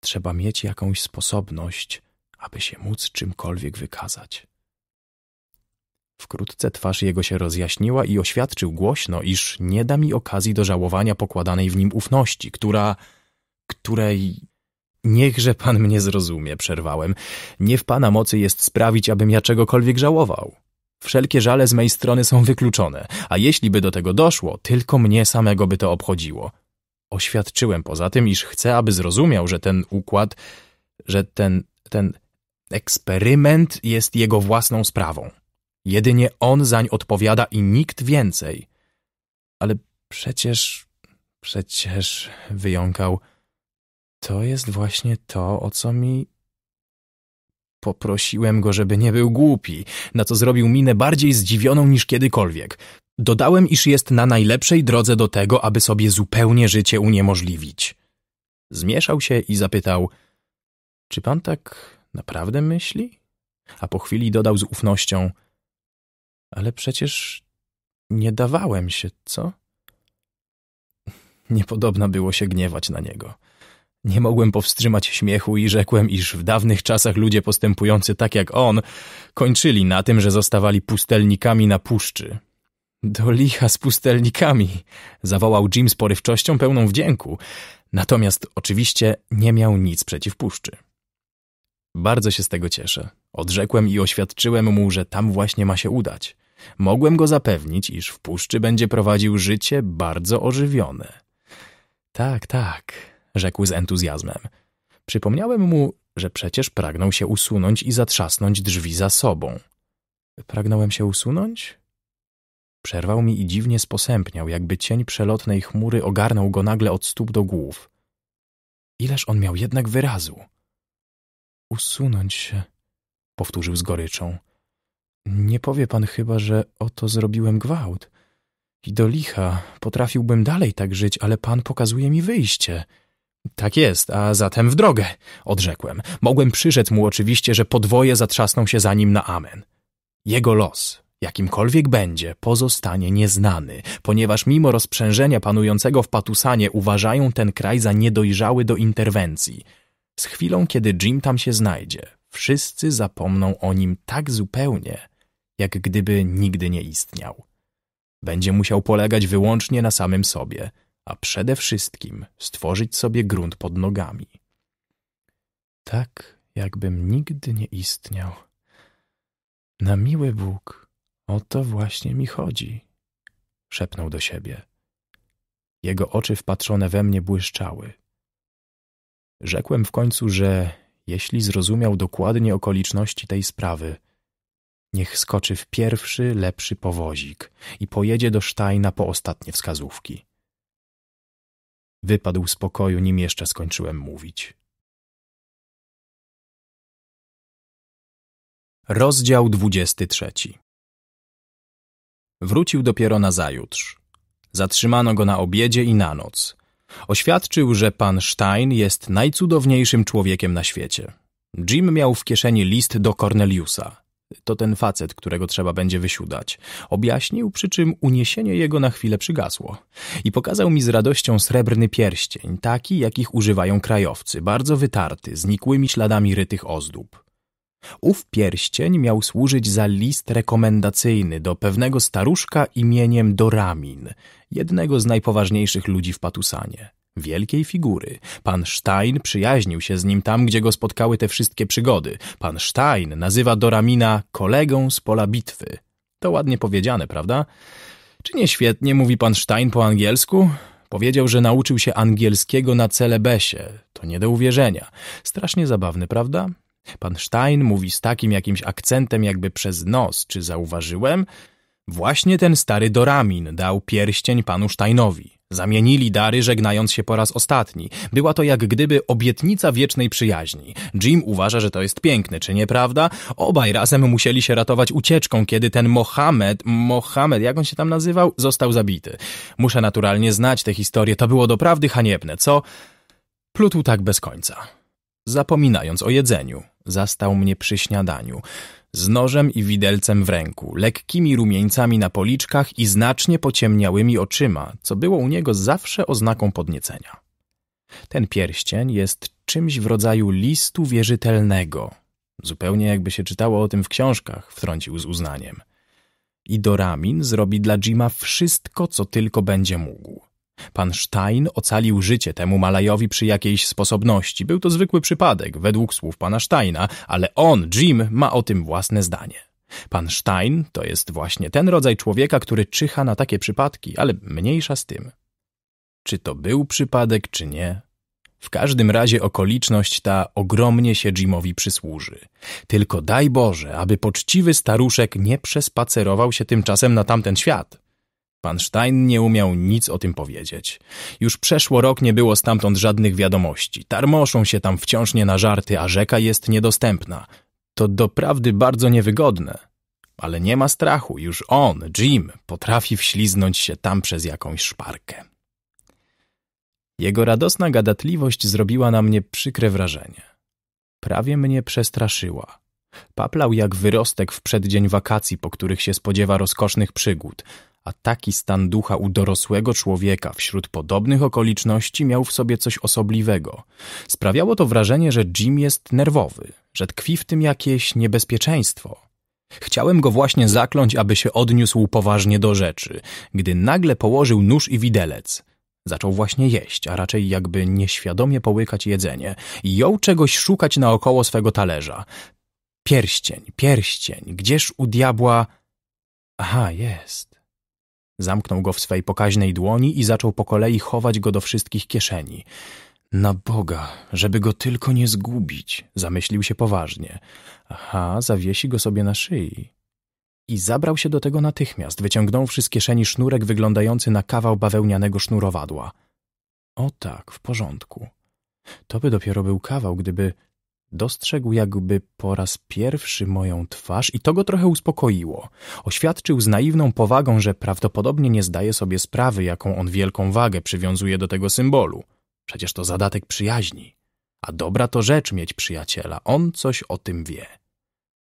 trzeba mieć jakąś sposobność – aby się móc czymkolwiek wykazać. Wkrótce twarz jego się rozjaśniła i oświadczył głośno, iż nie da mi okazji do żałowania pokładanej w nim ufności, która... której... Niechże pan mnie zrozumie, przerwałem. Nie w pana mocy jest sprawić, abym ja czegokolwiek żałował. Wszelkie żale z mej strony są wykluczone, a jeśli by do tego doszło, tylko mnie samego by to obchodziło. Oświadczyłem poza tym, iż chcę, aby zrozumiał, że ten układ, że ten, ten, Eksperyment jest jego własną sprawą. Jedynie on zań odpowiada i nikt więcej. Ale przecież, przecież, wyjąkał, to jest właśnie to, o co mi... Poprosiłem go, żeby nie był głupi, na co zrobił minę bardziej zdziwioną niż kiedykolwiek. Dodałem, iż jest na najlepszej drodze do tego, aby sobie zupełnie życie uniemożliwić. Zmieszał się i zapytał, czy pan tak naprawdę myśli? A po chwili dodał z ufnością: Ale przecież nie dawałem się, co? *laughs* Niepodobna było się gniewać na niego. Nie mogłem powstrzymać śmiechu i rzekłem, iż w dawnych czasach ludzie postępujący tak jak on kończyli na tym, że zostawali pustelnikami na puszczy. Do licha z pustelnikami, zawołał Jim z porywczością pełną wdzięku. Natomiast oczywiście nie miał nic przeciw puszczy. Bardzo się z tego cieszę. Odrzekłem i oświadczyłem mu, że tam właśnie ma się udać. Mogłem go zapewnić, iż w puszczy będzie prowadził życie bardzo ożywione. Tak, tak, rzekł z entuzjazmem. Przypomniałem mu, że przecież pragnął się usunąć i zatrzasnąć drzwi za sobą. Pragnąłem się usunąć? Przerwał mi i dziwnie sposępniał, jakby cień przelotnej chmury ogarnął go nagle od stóp do głów. Ileż on miał jednak wyrazu! Usunąć się, powtórzył z goryczą. Nie powie pan chyba, że oto zrobiłem gwałt. I do licha, potrafiłbym dalej tak żyć, ale pan pokazuje mi wyjście. Tak jest, a zatem w drogę, odrzekłem. Mogłem przyrzec mu oczywiście, że podwoje zatrzasną się za nim na amen. Jego los, jakimkolwiek będzie, pozostanie nieznany, ponieważ mimo rozprzężenia panującego w Patusanie uważają ten kraj za niedojrzały do interwencji – z chwilą, kiedy Jim tam się znajdzie, wszyscy zapomną o nim tak zupełnie, jak gdyby nigdy nie istniał. Będzie musiał polegać wyłącznie na samym sobie, a przede wszystkim stworzyć sobie grunt pod nogami. Tak, jakbym nigdy nie istniał. Na miły Bóg, o to właśnie mi chodzi, szepnął do siebie. Jego oczy wpatrzone we mnie błyszczały. Rzekłem w końcu, że jeśli zrozumiał dokładnie okoliczności tej sprawy, niech skoczy w pierwszy, lepszy powozik i pojedzie do Sztajna po ostatnie wskazówki. Wypadł z pokoju, nim jeszcze skończyłem mówić. Rozdział 23 Wrócił dopiero nazajutrz. Zatrzymano go na obiedzie i na noc. Oświadczył, że pan Stein jest najcudowniejszym człowiekiem na świecie. Jim miał w kieszeni list do Corneliusa. To ten facet, którego trzeba będzie wysiudać. Objaśnił, przy czym uniesienie jego na chwilę przygasło. I pokazał mi z radością srebrny pierścień, taki, jakich używają krajowcy, bardzo wytarty, znikłymi śladami rytych ozdób. Ów pierścień miał służyć za list rekomendacyjny do pewnego staruszka imieniem Doramin, jednego z najpoważniejszych ludzi w Patusanie. Wielkiej figury. Pan Stein przyjaźnił się z nim tam, gdzie go spotkały te wszystkie przygody. Pan Stein nazywa Doramina kolegą z pola bitwy. To ładnie powiedziane, prawda? Czy nie świetnie mówi pan Stein po angielsku? Powiedział, że nauczył się angielskiego na Celebesie. To nie do uwierzenia. Strasznie zabawny, prawda? Pan Stein mówi z takim jakimś akcentem jakby przez nos, czy zauważyłem? Właśnie ten stary Doramin dał pierścień panu Steinowi. Zamienili dary, żegnając się po raz ostatni. Była to jak gdyby obietnica wiecznej przyjaźni. Jim uważa, że to jest piękne, czy nieprawda? Obaj razem musieli się ratować ucieczką, kiedy ten Mohamed, Mohamed, jak on się tam nazywał, został zabity. Muszę naturalnie znać tę historię, to było doprawdy haniebne, co? Plutł tak bez końca zapominając o jedzeniu. Zastał mnie przy śniadaniu, z nożem i widelcem w ręku, lekkimi rumieńcami na policzkach i znacznie pociemniałymi oczyma, co było u niego zawsze oznaką podniecenia. Ten pierścień jest czymś w rodzaju listu wierzytelnego. Zupełnie jakby się czytało o tym w książkach, wtrącił z uznaniem. I Doramin zrobi dla Jima wszystko, co tylko będzie mógł. Pan Stein ocalił życie temu Malajowi przy jakiejś sposobności. Był to zwykły przypadek, według słów pana Steina, ale on, Jim, ma o tym własne zdanie. Pan Stein to jest właśnie ten rodzaj człowieka, który czyha na takie przypadki, ale mniejsza z tym. Czy to był przypadek, czy nie? W każdym razie okoliczność ta ogromnie się Jimowi przysłuży. Tylko daj Boże, aby poczciwy staruszek nie przespacerował się tymczasem na tamten świat. Pan Stein nie umiał nic o tym powiedzieć. Już przeszło rok nie było stamtąd żadnych wiadomości. Tarmoszą się tam wciąż nie na żarty, a rzeka jest niedostępna. To doprawdy bardzo niewygodne. Ale nie ma strachu, już on, Jim, potrafi wśliznąć się tam przez jakąś szparkę. Jego radosna gadatliwość zrobiła na mnie przykre wrażenie. Prawie mnie przestraszyła. Paplał jak wyrostek w przeddzień wakacji, po których się spodziewa rozkosznych przygód – a taki stan ducha u dorosłego człowieka wśród podobnych okoliczności miał w sobie coś osobliwego. Sprawiało to wrażenie, że Jim jest nerwowy, że tkwi w tym jakieś niebezpieczeństwo. Chciałem go właśnie zakląć, aby się odniósł poważnie do rzeczy, gdy nagle położył nóż i widelec. Zaczął właśnie jeść, a raczej jakby nieświadomie połykać jedzenie i jął czegoś szukać naokoło swego talerza. Pierścień, pierścień, gdzież u diabła... Aha, jest. Zamknął go w swej pokaźnej dłoni i zaczął po kolei chować go do wszystkich kieszeni. Na Boga, żeby go tylko nie zgubić, zamyślił się poważnie. Aha, zawiesi go sobie na szyi. I zabrał się do tego natychmiast, wyciągnąwszy z kieszeni sznurek wyglądający na kawał bawełnianego sznurowadła. O tak, w porządku. To by dopiero był kawał, gdyby Dostrzegł jakby po raz pierwszy moją twarz i to go trochę uspokoiło. Oświadczył z naiwną powagą, że prawdopodobnie nie zdaje sobie sprawy, jaką on wielką wagę przywiązuje do tego symbolu. Przecież to zadatek przyjaźni. A dobra to rzecz mieć przyjaciela, on coś o tym wie.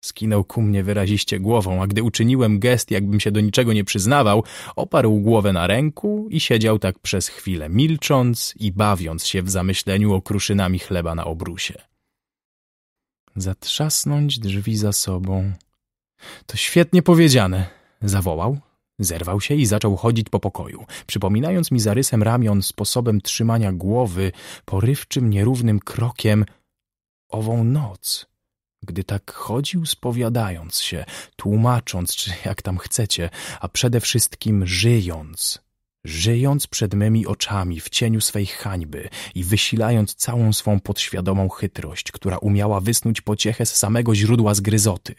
Skinął ku mnie wyraziście głową, a gdy uczyniłem gest, jakbym się do niczego nie przyznawał, oparł głowę na ręku i siedział tak przez chwilę, milcząc i bawiąc się w zamyśleniu o kruszynami chleba na obrusie zatrzasnąć drzwi za sobą. To świetnie powiedziane, zawołał. Zerwał się i zaczął chodzić po pokoju, przypominając mi zarysem ramion, sposobem trzymania głowy, porywczym, nierównym krokiem ową noc, gdy tak chodził spowiadając się, tłumacząc, czy jak tam chcecie, a przede wszystkim żyjąc żyjąc przed mymi oczami w cieniu swej hańby i wysilając całą swą podświadomą chytrość, która umiała wysnuć pociechę z samego źródła zgryzoty.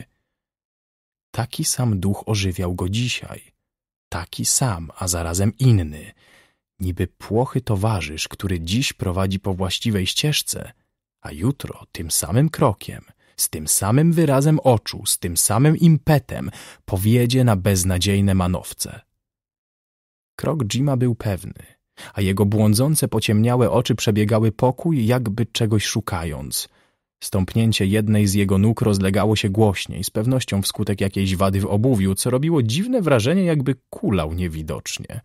Taki sam duch ożywiał go dzisiaj. Taki sam, a zarazem inny. Niby płochy towarzysz, który dziś prowadzi po właściwej ścieżce, a jutro tym samym krokiem, z tym samym wyrazem oczu, z tym samym impetem powiedzie na beznadziejne manowce. Krok Jima był pewny, a jego błądzące, pociemniałe oczy przebiegały pokój, jakby czegoś szukając. Stąpnięcie jednej z jego nóg rozlegało się głośniej, z pewnością wskutek jakiejś wady w obuwiu, co robiło dziwne wrażenie, jakby kulał niewidocznie.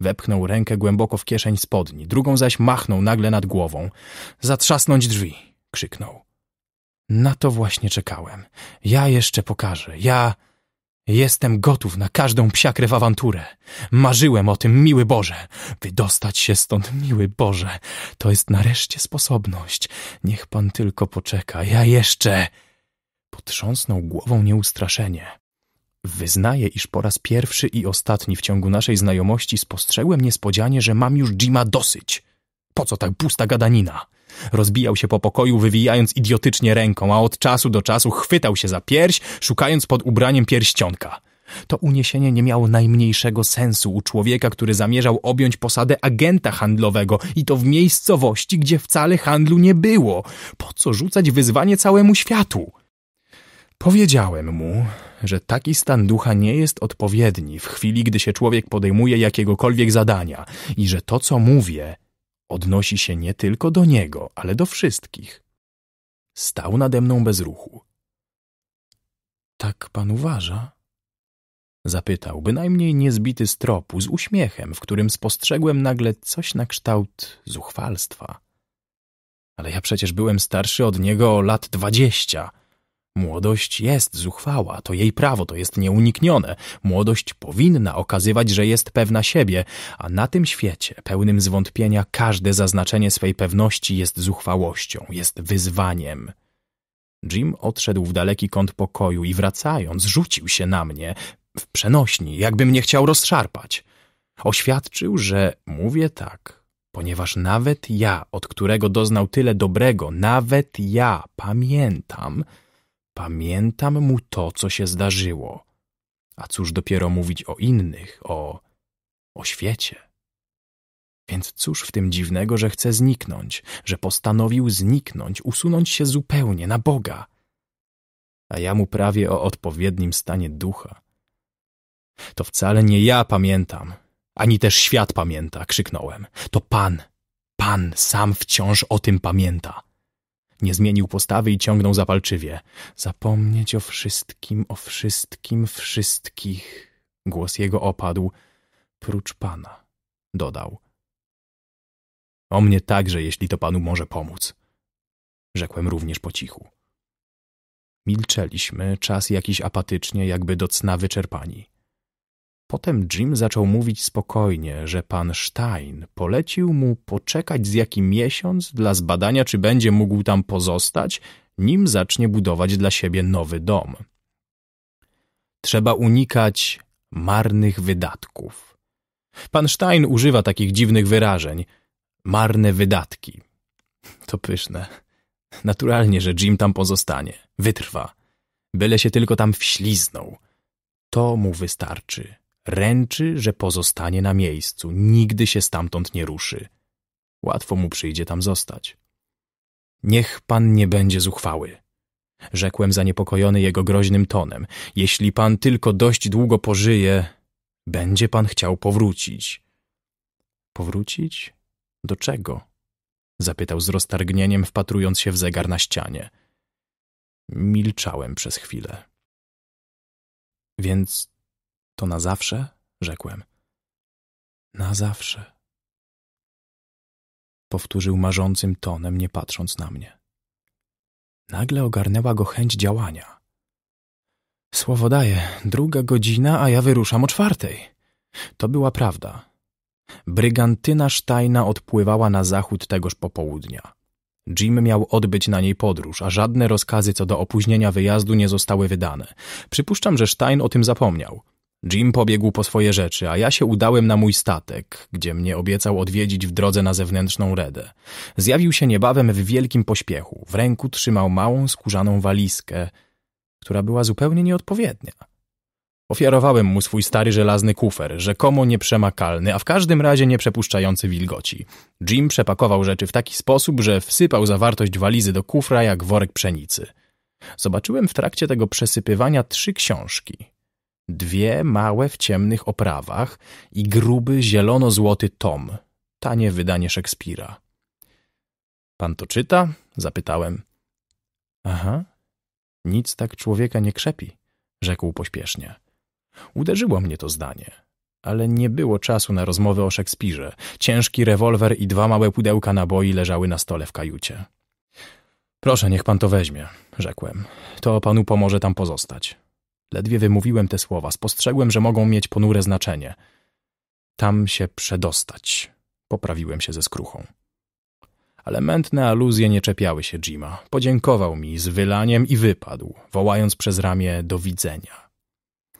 Wepchnął rękę głęboko w kieszeń spodni, drugą zaś machnął nagle nad głową. Zatrzasnąć drzwi! krzyknął. Na to właśnie czekałem. Ja jeszcze pokażę. Ja... Jestem gotów na każdą psiakrę w awanturę. Marzyłem o tym, miły Boże. Wydostać się stąd, miły Boże. To jest nareszcie sposobność. Niech pan tylko poczeka, ja jeszcze... Potrząsnął głową nieustraszenie. Wyznaję, iż po raz pierwszy i ostatni w ciągu naszej znajomości spostrzegłem niespodzianie, że mam już Jima dosyć. Po co tak pusta gadanina? Rozbijał się po pokoju, wywijając idiotycznie ręką, a od czasu do czasu chwytał się za pierś, szukając pod ubraniem pierścionka. To uniesienie nie miało najmniejszego sensu u człowieka, który zamierzał objąć posadę agenta handlowego i to w miejscowości, gdzie wcale handlu nie było. Po co rzucać wyzwanie całemu światu? Powiedziałem mu, że taki stan ducha nie jest odpowiedni w chwili, gdy się człowiek podejmuje jakiegokolwiek zadania i że to, co mówię, odnosi się nie tylko do niego, ale do wszystkich. Stał nade mną bez ruchu. Tak pan uważa? Zapytał, bynajmniej niezbity z tropu, z uśmiechem, w którym spostrzegłem nagle coś na kształt zuchwalstwa. Ale ja przecież byłem starszy od niego o lat dwadzieścia – Młodość jest zuchwała, to jej prawo, to jest nieuniknione. Młodość powinna okazywać, że jest pewna siebie, a na tym świecie, pełnym zwątpienia, każde zaznaczenie swej pewności jest zuchwałością, jest wyzwaniem. Jim odszedł w daleki kąt pokoju i wracając, rzucił się na mnie, w przenośni, jakby mnie chciał rozszarpać. Oświadczył, że mówię tak, ponieważ nawet ja, od którego doznał tyle dobrego, nawet ja pamiętam, Pamiętam mu to, co się zdarzyło. A cóż dopiero mówić o innych, o... o świecie. Więc cóż w tym dziwnego, że chce zniknąć, że postanowił zniknąć, usunąć się zupełnie na Boga. A ja mu prawie o odpowiednim stanie ducha. To wcale nie ja pamiętam, ani też świat pamięta, krzyknąłem. To Pan, Pan sam wciąż o tym pamięta. Nie zmienił postawy i ciągnął zapalczywie. Zapomnieć o wszystkim, o wszystkim, wszystkich. Głos jego opadł. Prócz pana, dodał. O mnie także, jeśli to panu może pomóc. Rzekłem również po cichu. Milczeliśmy, czas jakiś apatycznie, jakby do cna wyczerpani. Potem Jim zaczął mówić spokojnie, że pan Stein polecił mu poczekać z jaki miesiąc dla zbadania, czy będzie mógł tam pozostać, nim zacznie budować dla siebie nowy dom. Trzeba unikać marnych wydatków. Pan Stein używa takich dziwnych wyrażeń. Marne wydatki. To pyszne. Naturalnie, że Jim tam pozostanie. Wytrwa. Byle się tylko tam wśliznął. To mu wystarczy. Ręczy, że pozostanie na miejscu, nigdy się stamtąd nie ruszy. Łatwo mu przyjdzie tam zostać. Niech pan nie będzie zuchwały. Rzekłem zaniepokojony jego groźnym tonem. Jeśli pan tylko dość długo pożyje, będzie pan chciał powrócić. Powrócić? Do czego? Zapytał z roztargnieniem, wpatrując się w zegar na ścianie. Milczałem przez chwilę. Więc to na zawsze, rzekłem. Na zawsze. Powtórzył marzącym tonem, nie patrząc na mnie. Nagle ogarnęła go chęć działania. Słowo daję, druga godzina, a ja wyruszam o czwartej. To była prawda. Brygantyna Sztajna odpływała na zachód tegoż popołudnia. Jim miał odbyć na niej podróż, a żadne rozkazy co do opóźnienia wyjazdu nie zostały wydane. Przypuszczam, że Stein o tym zapomniał. Jim pobiegł po swoje rzeczy, a ja się udałem na mój statek, gdzie mnie obiecał odwiedzić w drodze na zewnętrzną redę. Zjawił się niebawem w wielkim pośpiechu. W ręku trzymał małą, skórzaną walizkę, która była zupełnie nieodpowiednia. Ofiarowałem mu swój stary żelazny kufer, rzekomo nieprzemakalny, a w każdym razie nie przepuszczający wilgoci. Jim przepakował rzeczy w taki sposób, że wsypał zawartość walizy do kufra jak worek pszenicy. Zobaczyłem w trakcie tego przesypywania trzy książki dwie małe w ciemnych oprawach i gruby zielono-złoty tom, tanie wydanie Szekspira. Pan to czyta? Zapytałem. Aha, nic tak człowieka nie krzepi, rzekł pośpiesznie. Uderzyło mnie to zdanie, ale nie było czasu na rozmowy o Szekspirze. Ciężki rewolwer i dwa małe pudełka naboi leżały na stole w kajucie. Proszę, niech pan to weźmie, rzekłem. To panu pomoże tam pozostać. Ledwie wymówiłem te słowa, spostrzegłem, że mogą mieć ponure znaczenie. Tam się przedostać, poprawiłem się ze skruchą. Ale mętne aluzje nie czepiały się Jima. Podziękował mi z wylaniem i wypadł, wołając przez ramię do widzenia.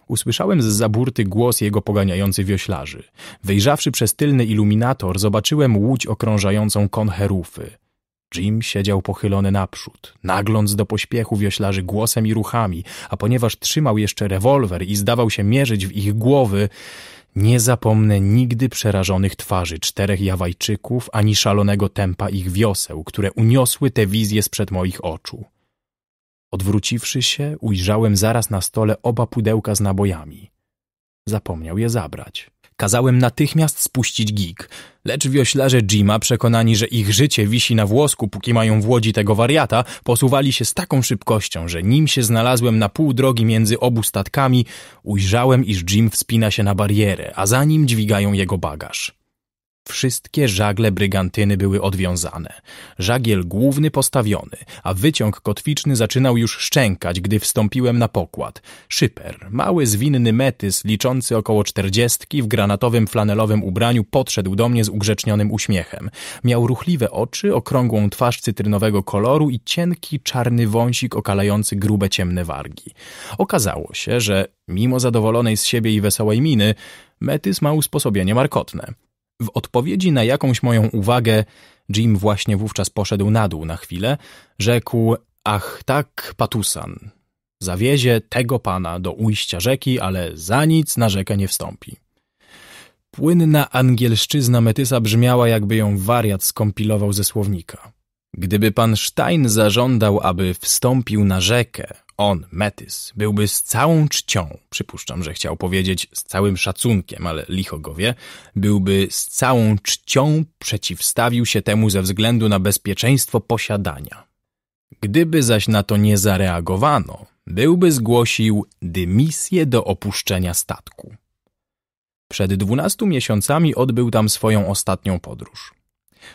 Usłyszałem z zaburty głos jego poganiający wioślarzy. Wyjrzawszy przez tylny iluminator, zobaczyłem łódź okrążającą konherufy. Jim siedział pochylony naprzód, nagląc do pośpiechu wioślarzy głosem i ruchami, a ponieważ trzymał jeszcze rewolwer i zdawał się mierzyć w ich głowy, nie zapomnę nigdy przerażonych twarzy czterech Jawajczyków ani szalonego tempa ich wioseł, które uniosły te wizje sprzed moich oczu. Odwróciwszy się, ujrzałem zaraz na stole oba pudełka z nabojami. Zapomniał je zabrać. Kazałem natychmiast spuścić gig, lecz wioślarze Jima, przekonani, że ich życie wisi na włosku, póki mają w łodzi tego wariata, posuwali się z taką szybkością, że nim się znalazłem na pół drogi między obu statkami, ujrzałem, iż Jim wspina się na barierę, a za nim dźwigają jego bagaż. Wszystkie żagle brygantyny były odwiązane. Żagiel główny postawiony, a wyciąg kotwiczny zaczynał już szczękać, gdy wstąpiłem na pokład. Szyper, mały zwinny metys, liczący około czterdziestki, w granatowym flanelowym ubraniu podszedł do mnie z ugrzecznionym uśmiechem. Miał ruchliwe oczy, okrągłą twarz cytrynowego koloru i cienki, czarny wąsik okalający grube, ciemne wargi. Okazało się, że mimo zadowolonej z siebie i wesołej miny, Metys ma usposobienie markotne. W odpowiedzi na jakąś moją uwagę Jim właśnie wówczas poszedł na dół na chwilę, rzekł Ach tak, Patusan, zawiezie tego pana do ujścia rzeki, ale za nic na rzekę nie wstąpi. Płynna angielszczyzna Metysa brzmiała, jakby ją wariat skompilował ze słownika. Gdyby pan Stein zażądał, aby wstąpił na rzekę, on, Metys, byłby z całą czcią, przypuszczam, że chciał powiedzieć z całym szacunkiem, ale licho go wie, byłby z całą czcią przeciwstawił się temu ze względu na bezpieczeństwo posiadania. Gdyby zaś na to nie zareagowano, byłby zgłosił dymisję do opuszczenia statku. Przed dwunastu miesiącami odbył tam swoją ostatnią podróż.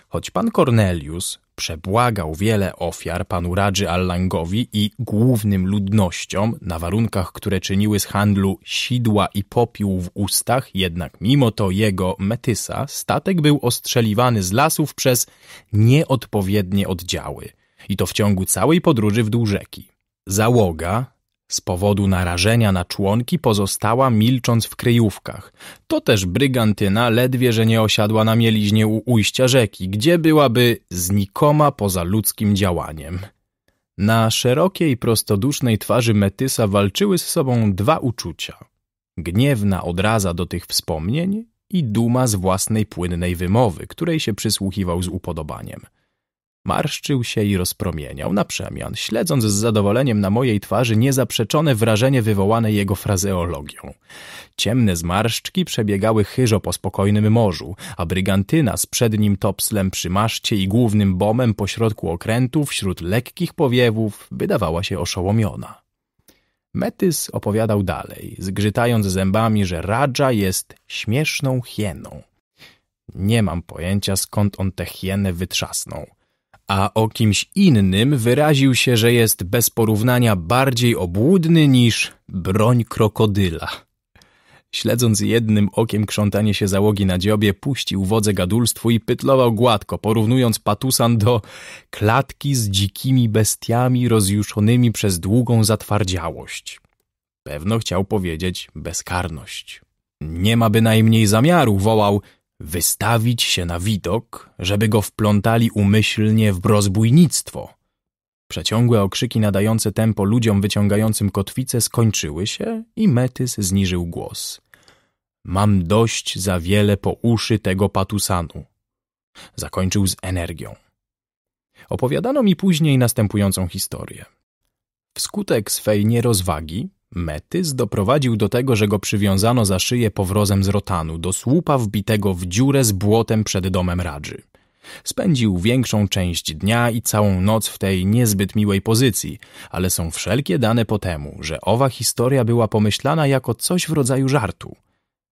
Choć pan Cornelius Przebłagał wiele ofiar panu Radży Allangowi i głównym ludnościom na warunkach, które czyniły z handlu sidła i popiół w ustach, jednak mimo to jego, Metysa, statek był ostrzeliwany z lasów przez nieodpowiednie oddziały i to w ciągu całej podróży w dół rzeki. Załoga, z powodu narażenia na członki pozostała milcząc w kryjówkach. To też brygantyna ledwie, że nie osiadła na mieliźnie u ujścia rzeki, gdzie byłaby znikoma poza ludzkim działaniem. Na szerokiej, prostodusznej twarzy Metysa walczyły z sobą dwa uczucia. Gniewna odraza do tych wspomnień i duma z własnej płynnej wymowy, której się przysłuchiwał z upodobaniem. Marszczył się i rozpromieniał na przemian, śledząc z zadowoleniem na mojej twarzy niezaprzeczone wrażenie wywołane jego frazeologią. Ciemne zmarszczki przebiegały chyżo po spokojnym morzu, a brygantyna z przednim topslem przy maszcie i głównym bomem pośrodku okrętu wśród lekkich powiewów wydawała się oszołomiona. Metys opowiadał dalej, zgrzytając zębami, że Radża jest śmieszną hieną. Nie mam pojęcia, skąd on tę hienę wytrzasnął a o kimś innym wyraził się, że jest bez porównania bardziej obłudny niż broń krokodyla. Śledząc jednym okiem krzątanie się załogi na dziobie, puścił wodze gadulstwu i pytlował gładko, porównując Patusan do klatki z dzikimi bestiami rozjuszonymi przez długą zatwardziałość. Pewno chciał powiedzieć bezkarność. Nie ma bynajmniej zamiaru, wołał, wystawić się na widok, żeby go wplątali umyślnie w rozbójnictwo. Przeciągłe okrzyki nadające tempo ludziom wyciągającym kotwice skończyły się i Metys zniżył głos. Mam dość za wiele po uszy tego patusanu. Zakończył z energią. Opowiadano mi później następującą historię. Wskutek swej nierozwagi Metys doprowadził do tego, że go przywiązano za szyję powrozem z rotanu do słupa wbitego w dziurę z błotem przed domem Radży. Spędził większą część dnia i całą noc w tej niezbyt miłej pozycji, ale są wszelkie dane po temu, że owa historia była pomyślana jako coś w rodzaju żartu.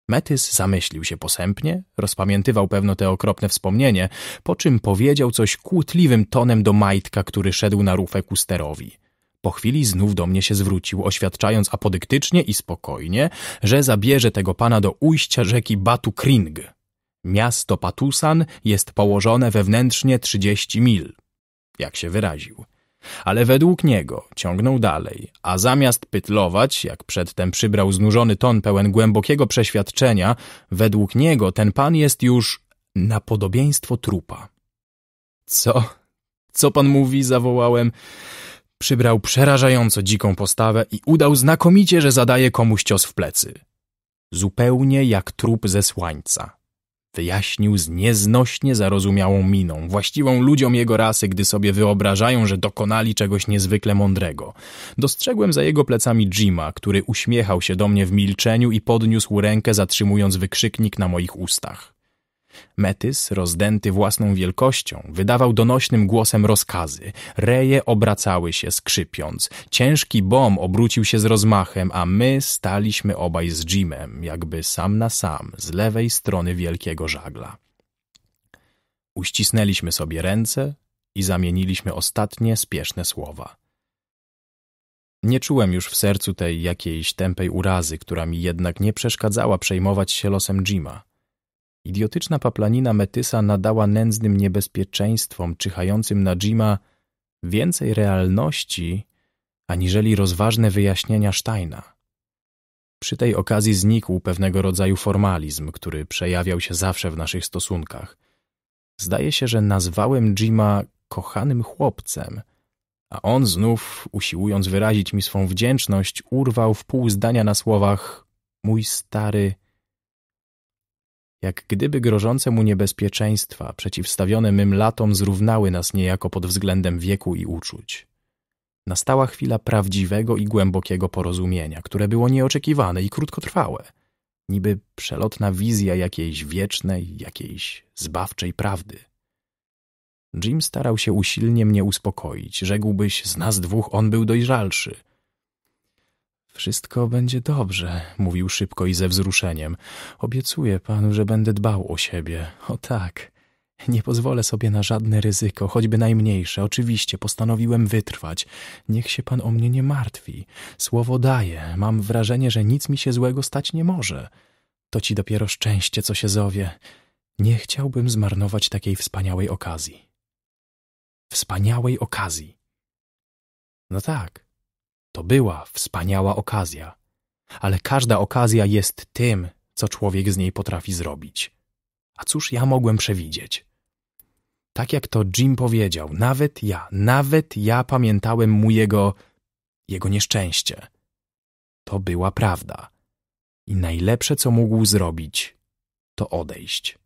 Metys zamyślił się posępnie, rozpamiętywał pewno te okropne wspomnienie, po czym powiedział coś kłótliwym tonem do majtka, który szedł na rufę ku sterowi – po chwili znów do mnie się zwrócił, oświadczając apodyktycznie i spokojnie, że zabierze tego pana do ujścia rzeki Batu Kring. Miasto Patusan jest położone wewnętrznie 30 mil, jak się wyraził. Ale według niego ciągnął dalej, a zamiast pytlować, jak przedtem przybrał znużony ton pełen głębokiego przeświadczenia, według niego ten pan jest już na podobieństwo trupa. Co? Co pan mówi? zawołałem. Przybrał przerażająco dziką postawę i udał znakomicie, że zadaje komuś cios w plecy. Zupełnie jak trup ze słańca. Wyjaśnił z nieznośnie zarozumiałą miną, właściwą ludziom jego rasy, gdy sobie wyobrażają, że dokonali czegoś niezwykle mądrego. Dostrzegłem za jego plecami Jima, który uśmiechał się do mnie w milczeniu i podniósł rękę, zatrzymując wykrzyknik na moich ustach. Metys, rozdęty własną wielkością, wydawał donośnym głosem rozkazy. Reje obracały się, skrzypiąc. Ciężki bom obrócił się z rozmachem, a my staliśmy obaj z Jimem, jakby sam na sam, z lewej strony wielkiego żagla. Uścisnęliśmy sobie ręce i zamieniliśmy ostatnie spieszne słowa. Nie czułem już w sercu tej jakiejś tępej urazy, która mi jednak nie przeszkadzała przejmować się losem Jima. Idiotyczna paplanina Metysa nadała nędznym niebezpieczeństwom czyhającym na Jima więcej realności, aniżeli rozważne wyjaśnienia Steina. Przy tej okazji znikł pewnego rodzaju formalizm, który przejawiał się zawsze w naszych stosunkach. Zdaje się, że nazwałem Jima kochanym chłopcem, a on znów, usiłując wyrazić mi swą wdzięczność, urwał w pół zdania na słowach mój stary jak gdyby grożące mu niebezpieczeństwa, przeciwstawione mym latom, zrównały nas niejako pod względem wieku i uczuć. Nastała chwila prawdziwego i głębokiego porozumienia, które było nieoczekiwane i krótkotrwałe, niby przelotna wizja jakiejś wiecznej, jakiejś zbawczej prawdy. Jim starał się usilnie mnie uspokoić, rzekłbyś, z nas dwóch on był dojrzalszy – wszystko będzie dobrze, mówił szybko i ze wzruszeniem. Obiecuję panu, że będę dbał o siebie. O tak. Nie pozwolę sobie na żadne ryzyko, choćby najmniejsze. Oczywiście postanowiłem wytrwać. Niech się pan o mnie nie martwi. Słowo daję. Mam wrażenie, że nic mi się złego stać nie może. To ci dopiero szczęście, co się zowie. Nie chciałbym zmarnować takiej wspaniałej okazji. Wspaniałej okazji. No tak. To była wspaniała okazja, ale każda okazja jest tym, co człowiek z niej potrafi zrobić. A cóż ja mogłem przewidzieć? Tak jak to Jim powiedział, nawet ja, nawet ja pamiętałem mu jego, jego nieszczęście. To była prawda. I najlepsze, co mógł zrobić, to odejść.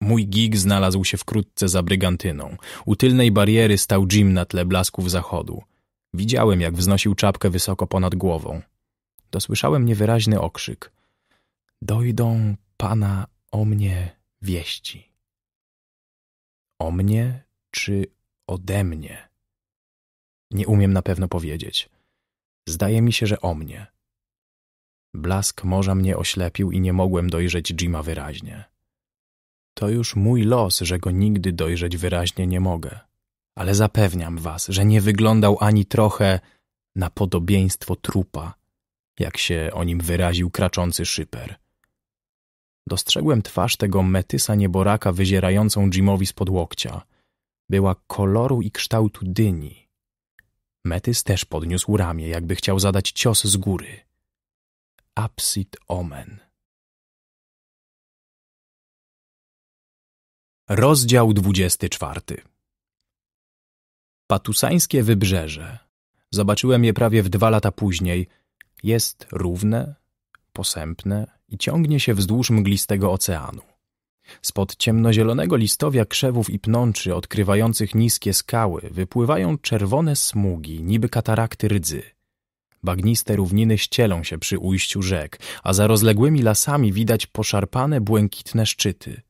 Mój gig znalazł się wkrótce za brygantyną. U tylnej bariery stał Jim na tle blasków zachodu. Widziałem, jak wznosił czapkę wysoko ponad głową. Dosłyszałem niewyraźny okrzyk. Dojdą pana o mnie wieści. O mnie czy ode mnie? Nie umiem na pewno powiedzieć. Zdaje mi się, że o mnie. Blask morza mnie oślepił i nie mogłem dojrzeć Jima wyraźnie. To już mój los, że go nigdy dojrzeć wyraźnie nie mogę ale zapewniam was, że nie wyglądał ani trochę na podobieństwo trupa, jak się o nim wyraził kraczący szyper. Dostrzegłem twarz tego metysa nieboraka wyzierającą Jimowi spod łokcia. Była koloru i kształtu dyni. Metys też podniósł ramię, jakby chciał zadać cios z góry. Absit omen. Rozdział 24 Patusańskie wybrzeże. Zobaczyłem je prawie w dwa lata później. Jest równe, posępne i ciągnie się wzdłuż mglistego oceanu. Spod ciemnozielonego listowia krzewów i pnączy odkrywających niskie skały wypływają czerwone smugi, niby katarakty rdzy. Bagniste równiny ścielą się przy ujściu rzek, a za rozległymi lasami widać poszarpane błękitne szczyty –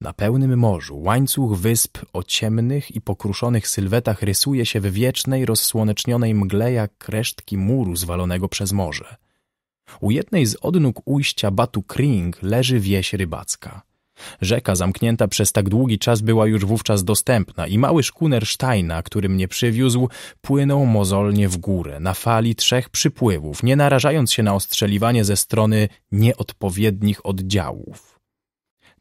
na pełnym morzu łańcuch wysp o ciemnych i pokruszonych sylwetach rysuje się w wiecznej, rozsłonecznionej mgle jak resztki muru zwalonego przez morze. U jednej z odnóg ujścia Batu Kring leży wieś rybacka. Rzeka zamknięta przez tak długi czas była już wówczas dostępna i mały szkuner Steina, który mnie przywiózł, płynął mozolnie w górę, na fali trzech przypływów, nie narażając się na ostrzeliwanie ze strony nieodpowiednich oddziałów.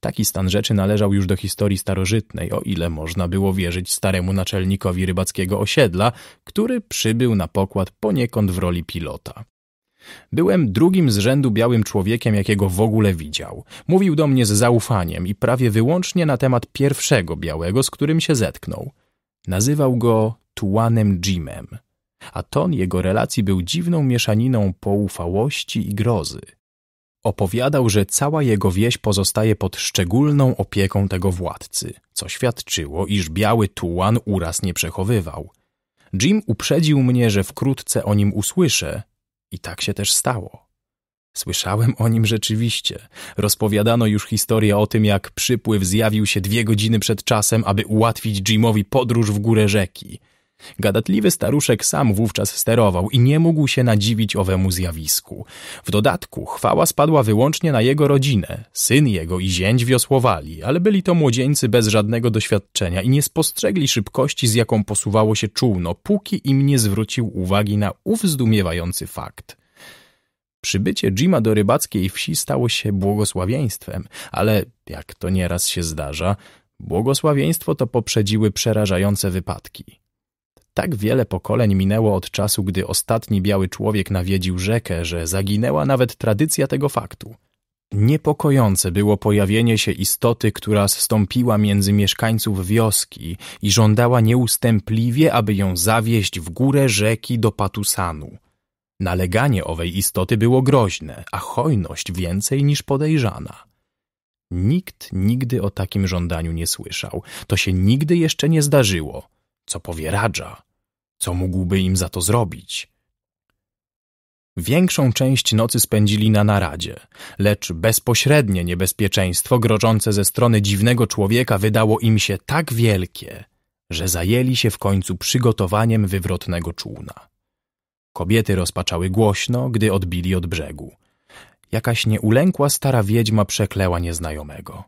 Taki stan rzeczy należał już do historii starożytnej, o ile można było wierzyć staremu naczelnikowi rybackiego osiedla, który przybył na pokład poniekąd w roli pilota. Byłem drugim z rzędu białym człowiekiem, jakiego w ogóle widział. Mówił do mnie z zaufaniem i prawie wyłącznie na temat pierwszego białego, z którym się zetknął. Nazywał go Tuanem Jimem, a ton jego relacji był dziwną mieszaniną poufałości i grozy. Opowiadał, że cała jego wieś pozostaje pod szczególną opieką tego władcy, co świadczyło, iż biały tułan uraz nie przechowywał. Jim uprzedził mnie, że wkrótce o nim usłyszę i tak się też stało. Słyszałem o nim rzeczywiście. Rozpowiadano już historię o tym, jak przypływ zjawił się dwie godziny przed czasem, aby ułatwić Jimowi podróż w górę rzeki – Gadatliwy staruszek sam wówczas sterował i nie mógł się nadziwić owemu zjawisku. W dodatku chwała spadła wyłącznie na jego rodzinę. Syn jego i zięć wiosłowali, ale byli to młodzieńcy bez żadnego doświadczenia i nie spostrzegli szybkości, z jaką posuwało się czółno, póki im nie zwrócił uwagi na ów zdumiewający fakt. Przybycie Jima do rybackiej wsi stało się błogosławieństwem, ale, jak to nieraz się zdarza, błogosławieństwo to poprzedziły przerażające wypadki. Tak wiele pokoleń minęło od czasu, gdy ostatni biały człowiek nawiedził rzekę, że zaginęła nawet tradycja tego faktu. Niepokojące było pojawienie się istoty, która zstąpiła między mieszkańców wioski i żądała nieustępliwie, aby ją zawieść w górę rzeki do Patusanu. Naleganie owej istoty było groźne, a hojność więcej niż podejrzana. Nikt nigdy o takim żądaniu nie słyszał. To się nigdy jeszcze nie zdarzyło. Co powie Radża? Co mógłby im za to zrobić? Większą część nocy spędzili na naradzie, lecz bezpośrednie niebezpieczeństwo grożące ze strony dziwnego człowieka wydało im się tak wielkie, że zajęli się w końcu przygotowaniem wywrotnego czółna. Kobiety rozpaczały głośno, gdy odbili od brzegu. Jakaś nieulękła stara wiedźma przekleła nieznajomego.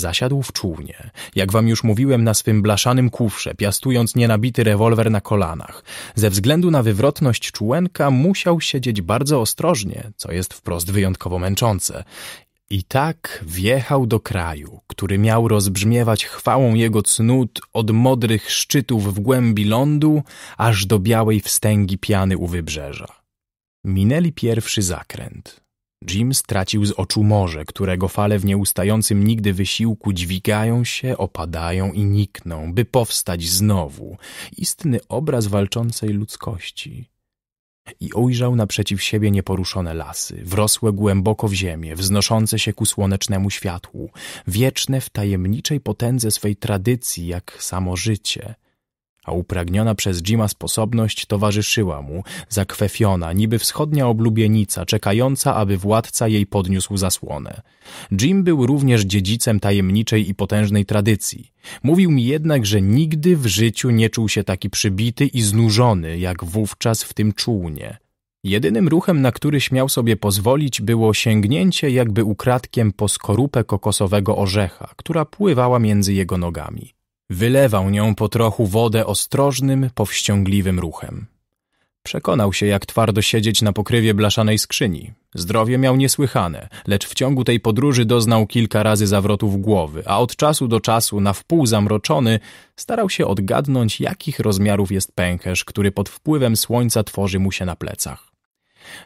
Zasiadł w czółnie, jak wam już mówiłem, na swym blaszanym kufrze, piastując nienabity rewolwer na kolanach. Ze względu na wywrotność czółenka musiał siedzieć bardzo ostrożnie, co jest wprost wyjątkowo męczące. I tak wjechał do kraju, który miał rozbrzmiewać chwałą jego cnót od modrych szczytów w głębi lądu, aż do białej wstęgi piany u wybrzeża. Minęli pierwszy zakręt. Jim stracił z oczu morze, którego fale w nieustającym nigdy wysiłku dźwigają się, opadają i nikną, by powstać znowu. Istny obraz walczącej ludzkości. I ujrzał naprzeciw siebie nieporuszone lasy, wrosłe głęboko w ziemię, wznoszące się ku słonecznemu światłu, wieczne w tajemniczej potędze swej tradycji jak samo życie – a upragniona przez Jima sposobność towarzyszyła mu, zakwefiona, niby wschodnia oblubienica, czekająca, aby władca jej podniósł zasłonę. Jim był również dziedzicem tajemniczej i potężnej tradycji. Mówił mi jednak, że nigdy w życiu nie czuł się taki przybity i znużony, jak wówczas w tym czółnie. Jedynym ruchem, na który śmiał sobie pozwolić, było sięgnięcie jakby ukradkiem po skorupę kokosowego orzecha, która pływała między jego nogami. Wylewał nią po trochu wodę ostrożnym, powściągliwym ruchem. Przekonał się, jak twardo siedzieć na pokrywie blaszanej skrzyni. Zdrowie miał niesłychane, lecz w ciągu tej podróży doznał kilka razy zawrotów głowy, a od czasu do czasu, na wpół zamroczony, starał się odgadnąć, jakich rozmiarów jest pęcherz, który pod wpływem słońca tworzy mu się na plecach.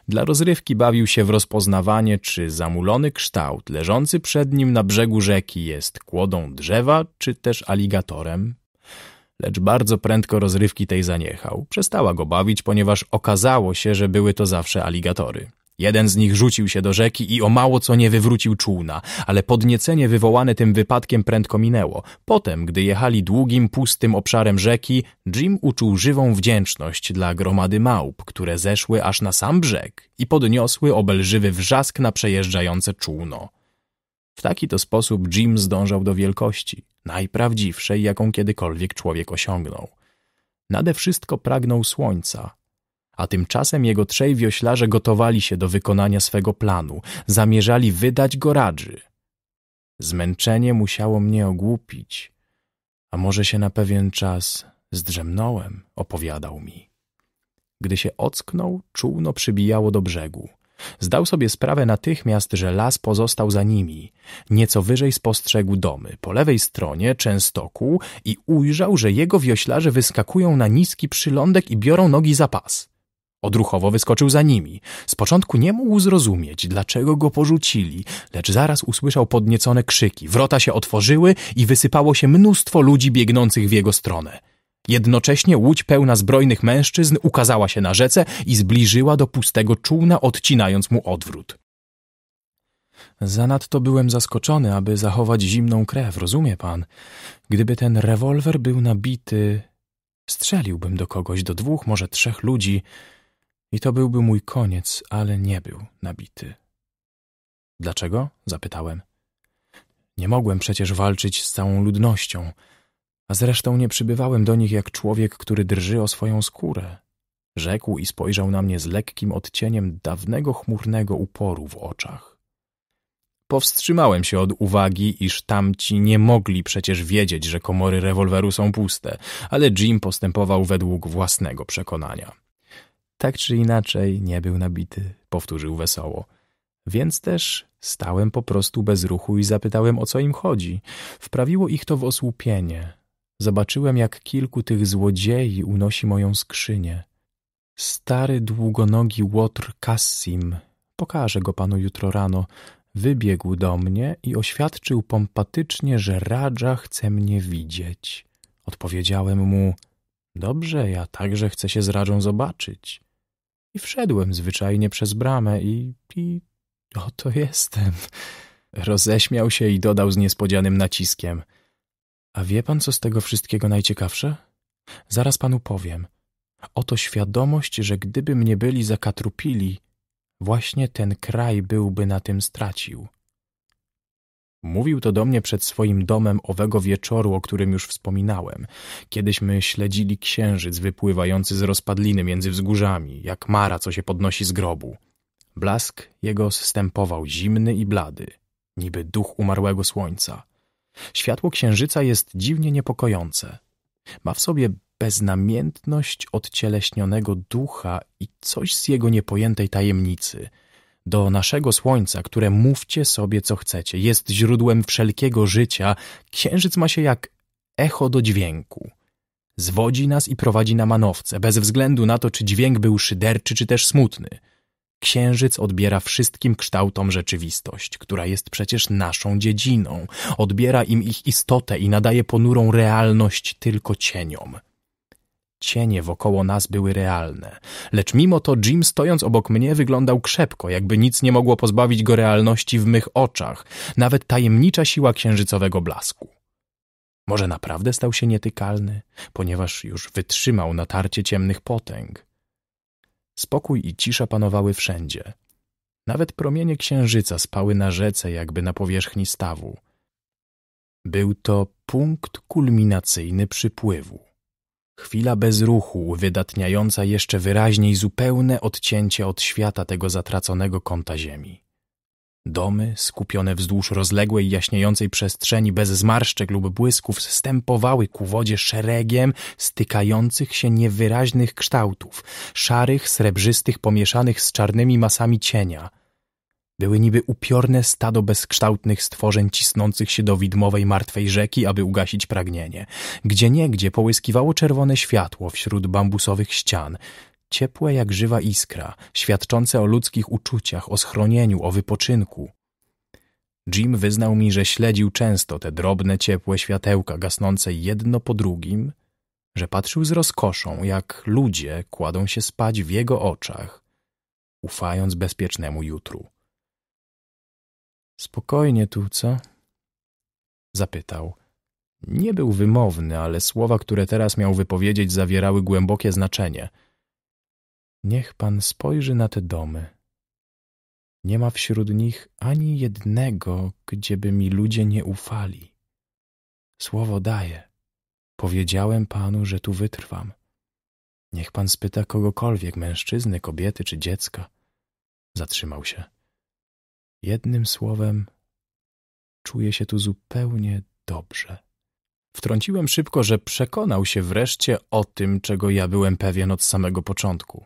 Dla rozrywki bawił się w rozpoznawanie, czy zamulony kształt leżący przed nim na brzegu rzeki jest kłodą drzewa, czy też aligatorem. Lecz bardzo prędko rozrywki tej zaniechał. Przestała go bawić, ponieważ okazało się, że były to zawsze aligatory. Jeden z nich rzucił się do rzeki i o mało co nie wywrócił czółna, ale podniecenie wywołane tym wypadkiem prędko minęło. Potem, gdy jechali długim, pustym obszarem rzeki, Jim uczuł żywą wdzięczność dla gromady małp, które zeszły aż na sam brzeg i podniosły obelżywy wrzask na przejeżdżające czółno. W taki to sposób Jim zdążał do wielkości, najprawdziwszej, jaką kiedykolwiek człowiek osiągnął. Nade wszystko pragnął słońca, a tymczasem jego trzej wioślarze gotowali się do wykonania swego planu, zamierzali wydać go radży. Zmęczenie musiało mnie ogłupić, a może się na pewien czas zdrzemnąłem, opowiadał mi. Gdy się ocknął, czółno przybijało do brzegu. Zdał sobie sprawę natychmiast, że las pozostał za nimi. Nieco wyżej spostrzegł domy, po lewej stronie częstokół i ujrzał, że jego wioślarze wyskakują na niski przylądek i biorą nogi za pas. Odruchowo wyskoczył za nimi. Z początku nie mógł zrozumieć, dlaczego go porzucili, lecz zaraz usłyszał podniecone krzyki. Wrota się otworzyły i wysypało się mnóstwo ludzi biegnących w jego stronę. Jednocześnie łódź pełna zbrojnych mężczyzn ukazała się na rzece i zbliżyła do pustego czółna, odcinając mu odwrót. Zanadto byłem zaskoczony, aby zachować zimną krew, rozumie pan? Gdyby ten rewolwer był nabity, strzeliłbym do kogoś, do dwóch, może trzech ludzi, i to byłby mój koniec, ale nie był nabity. Dlaczego? zapytałem. Nie mogłem przecież walczyć z całą ludnością, a zresztą nie przybywałem do nich jak człowiek, który drży o swoją skórę. Rzekł i spojrzał na mnie z lekkim odcieniem dawnego chmurnego uporu w oczach. Powstrzymałem się od uwagi, iż tamci nie mogli przecież wiedzieć, że komory rewolweru są puste, ale Jim postępował według własnego przekonania. Tak czy inaczej nie był nabity, powtórzył wesoło. Więc też stałem po prostu bez ruchu i zapytałem, o co im chodzi. Wprawiło ich to w osłupienie. Zobaczyłem, jak kilku tych złodziei unosi moją skrzynię. Stary długonogi Łotr Kassim, pokażę go panu jutro rano, wybiegł do mnie i oświadczył pompatycznie, że Radża chce mnie widzieć. Odpowiedziałem mu, dobrze, ja także chcę się z Radżą zobaczyć. I wszedłem zwyczajnie przez bramę i, i oto jestem. Roześmiał się i dodał z niespodzianym naciskiem. A wie pan, co z tego wszystkiego najciekawsze? Zaraz panu powiem. Oto świadomość, że gdyby mnie byli zakatrupili, właśnie ten kraj byłby na tym stracił. Mówił to do mnie przed swoim domem owego wieczoru, o którym już wspominałem. Kiedyśmy śledzili księżyc wypływający z rozpadliny między wzgórzami, jak mara, co się podnosi z grobu. Blask jego zstępował zimny i blady, niby duch umarłego słońca. Światło księżyca jest dziwnie niepokojące. Ma w sobie beznamiętność odcieleśnionego ducha i coś z jego niepojętej tajemnicy – do naszego słońca, które mówcie sobie co chcecie, jest źródłem wszelkiego życia, księżyc ma się jak echo do dźwięku. Zwodzi nas i prowadzi na manowce, bez względu na to, czy dźwięk był szyderczy, czy też smutny. Księżyc odbiera wszystkim kształtom rzeczywistość, która jest przecież naszą dziedziną. Odbiera im ich istotę i nadaje ponurą realność tylko cieniom. Cienie wokoło nas były realne, lecz mimo to Jim stojąc obok mnie wyglądał krzepko, jakby nic nie mogło pozbawić go realności w mych oczach, nawet tajemnicza siła księżycowego blasku. Może naprawdę stał się nietykalny, ponieważ już wytrzymał natarcie ciemnych potęg. Spokój i cisza panowały wszędzie. Nawet promienie księżyca spały na rzece, jakby na powierzchni stawu. Był to punkt kulminacyjny przypływu. Chwila bez ruchu, uwydatniająca jeszcze wyraźniej zupełne odcięcie od świata tego zatraconego kąta ziemi. Domy, skupione wzdłuż rozległej, jaśniejącej przestrzeni bez zmarszczek lub błysków, stępowały ku wodzie szeregiem stykających się niewyraźnych kształtów, szarych, srebrzystych, pomieszanych z czarnymi masami cienia – były niby upiorne stado bezkształtnych stworzeń cisnących się do widmowej martwej rzeki, aby ugasić pragnienie. Gdzieniegdzie połyskiwało czerwone światło wśród bambusowych ścian, ciepłe jak żywa iskra, świadczące o ludzkich uczuciach, o schronieniu, o wypoczynku. Jim wyznał mi, że śledził często te drobne, ciepłe światełka gasnące jedno po drugim, że patrzył z rozkoszą, jak ludzie kładą się spać w jego oczach, ufając bezpiecznemu jutru. Spokojnie tu, co? Zapytał. Nie był wymowny, ale słowa, które teraz miał wypowiedzieć, zawierały głębokie znaczenie. Niech pan spojrzy na te domy. Nie ma wśród nich ani jednego, gdzieby mi ludzie nie ufali. Słowo daję. Powiedziałem panu, że tu wytrwam. Niech pan spyta kogokolwiek, mężczyzny, kobiety czy dziecka. Zatrzymał się. Jednym słowem, czuję się tu zupełnie dobrze. Wtrąciłem szybko, że przekonał się wreszcie o tym, czego ja byłem pewien od samego początku.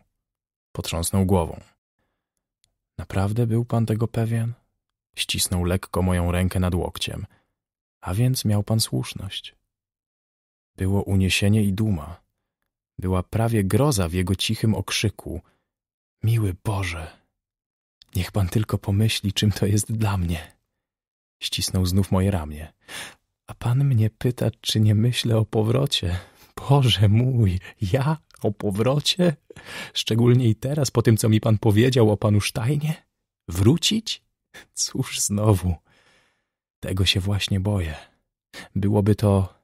Potrząsnął głową. Naprawdę był pan tego pewien? Ścisnął lekko moją rękę nad łokciem. A więc miał pan słuszność. Było uniesienie i duma. Była prawie groza w jego cichym okrzyku. Miły Boże! Niech pan tylko pomyśli, czym to jest dla mnie. Ścisnął znów moje ramię. A pan mnie pyta, czy nie myślę o powrocie. Boże mój, ja o powrocie? Szczególnie i teraz, po tym, co mi pan powiedział o panu Sztajnie? Wrócić? Cóż znowu. Tego się właśnie boję. Byłoby to...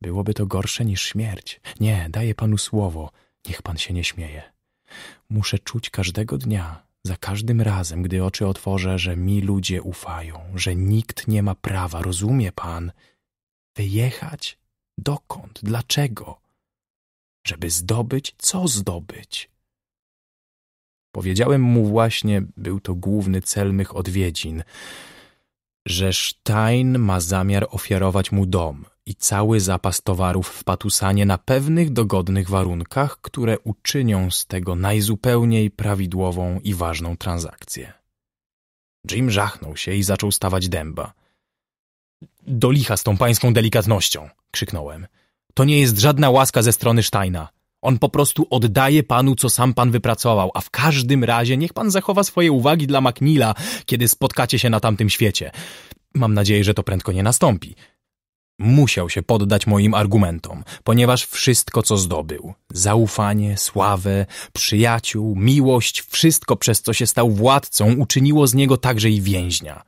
Byłoby to gorsze niż śmierć. Nie, daję panu słowo. Niech pan się nie śmieje. Muszę czuć każdego dnia, za każdym razem, gdy oczy otworzę, że mi ludzie ufają, że nikt nie ma prawa, rozumie pan, wyjechać? Dokąd? Dlaczego? Żeby zdobyć? Co zdobyć? Powiedziałem mu właśnie, był to główny cel mych odwiedzin, że Stein ma zamiar ofiarować mu dom i cały zapas towarów w Patusanie na pewnych dogodnych warunkach, które uczynią z tego najzupełniej prawidłową i ważną transakcję. Jim żachnął się i zaczął stawać dęba. Do licha z tą pańską delikatnością, krzyknąłem. To nie jest żadna łaska ze strony Steina. On po prostu oddaje panu, co sam pan wypracował, a w każdym razie niech pan zachowa swoje uwagi dla Macnila, kiedy spotkacie się na tamtym świecie. Mam nadzieję, że to prędko nie nastąpi. Musiał się poddać moim argumentom, ponieważ wszystko, co zdobył zaufanie, sławę, przyjaciół, miłość wszystko, przez co się stał władcą, uczyniło z niego także i więźnia.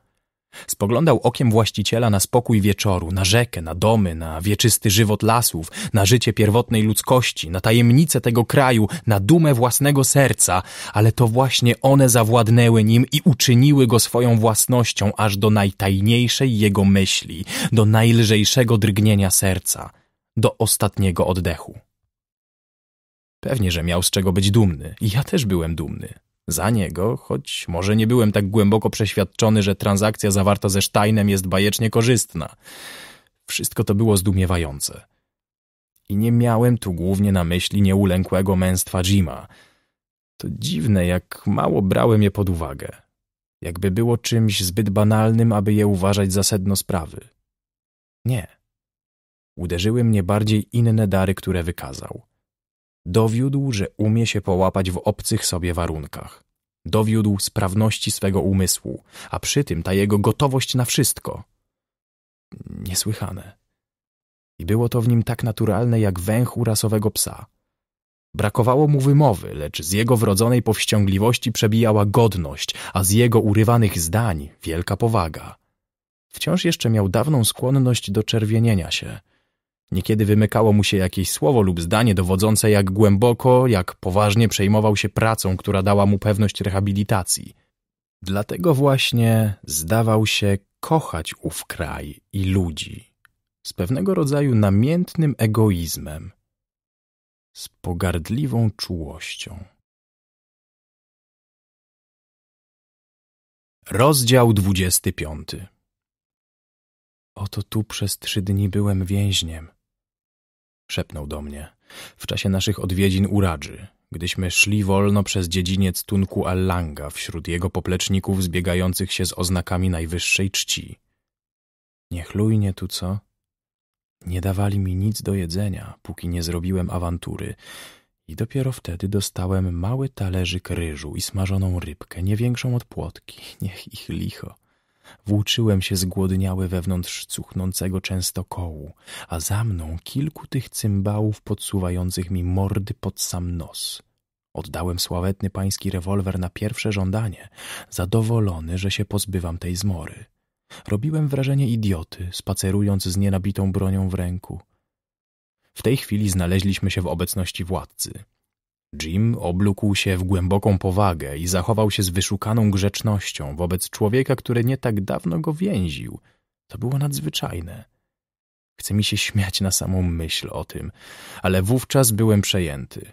Spoglądał okiem właściciela na spokój wieczoru, na rzekę, na domy, na wieczysty żywot lasów, na życie pierwotnej ludzkości, na tajemnice tego kraju, na dumę własnego serca, ale to właśnie one zawładnęły nim i uczyniły go swoją własnością aż do najtajniejszej jego myśli, do najlżejszego drgnienia serca, do ostatniego oddechu. Pewnie, że miał z czego być dumny, i ja też byłem dumny za niego, choć może nie byłem tak głęboko przeświadczony, że transakcja zawarta ze Steinem jest bajecznie korzystna. Wszystko to było zdumiewające. I nie miałem tu głównie na myśli nieulękłego męstwa Jima. To dziwne, jak mało brałem je pod uwagę. Jakby było czymś zbyt banalnym, aby je uważać za sedno sprawy. Nie. Uderzyły mnie bardziej inne dary, które wykazał. Dowiódł, że umie się połapać w obcych sobie warunkach. Dowiódł sprawności swego umysłu, a przy tym ta jego gotowość na wszystko. Niesłychane. I było to w nim tak naturalne jak węch urasowego psa. Brakowało mu wymowy, lecz z jego wrodzonej powściągliwości przebijała godność, a z jego urywanych zdań wielka powaga. Wciąż jeszcze miał dawną skłonność do czerwienienia się – Niekiedy wymykało mu się jakieś słowo lub zdanie dowodzące, jak głęboko, jak poważnie przejmował się pracą, która dała mu pewność rehabilitacji. Dlatego właśnie zdawał się kochać ów kraj i ludzi, z pewnego rodzaju namiętnym egoizmem, z pogardliwą czułością. Rozdział 25 Oto tu przez trzy dni byłem więźniem, szepnął do mnie. W czasie naszych odwiedzin uradzy, gdyśmy szli wolno przez dziedziniec Tunku Allanga wśród jego popleczników zbiegających się z oznakami najwyższej czci. Niechlujnie tu co? Nie dawali mi nic do jedzenia, póki nie zrobiłem awantury i dopiero wtedy dostałem mały talerzyk ryżu i smażoną rybkę, nie większą od płotki. *laughs* Niech ich licho. Włóczyłem się zgłodniały wewnątrz cuchnącego często kołu, a za mną kilku tych cymbałów podsuwających mi mordy pod sam nos. Oddałem sławetny pański rewolwer na pierwsze żądanie, zadowolony, że się pozbywam tej zmory. Robiłem wrażenie idioty, spacerując z nienabitą bronią w ręku. W tej chwili znaleźliśmy się w obecności władcy. Jim oblókł się w głęboką powagę i zachował się z wyszukaną grzecznością wobec człowieka, który nie tak dawno go więził. To było nadzwyczajne. Chce mi się śmiać na samą myśl o tym, ale wówczas byłem przejęty.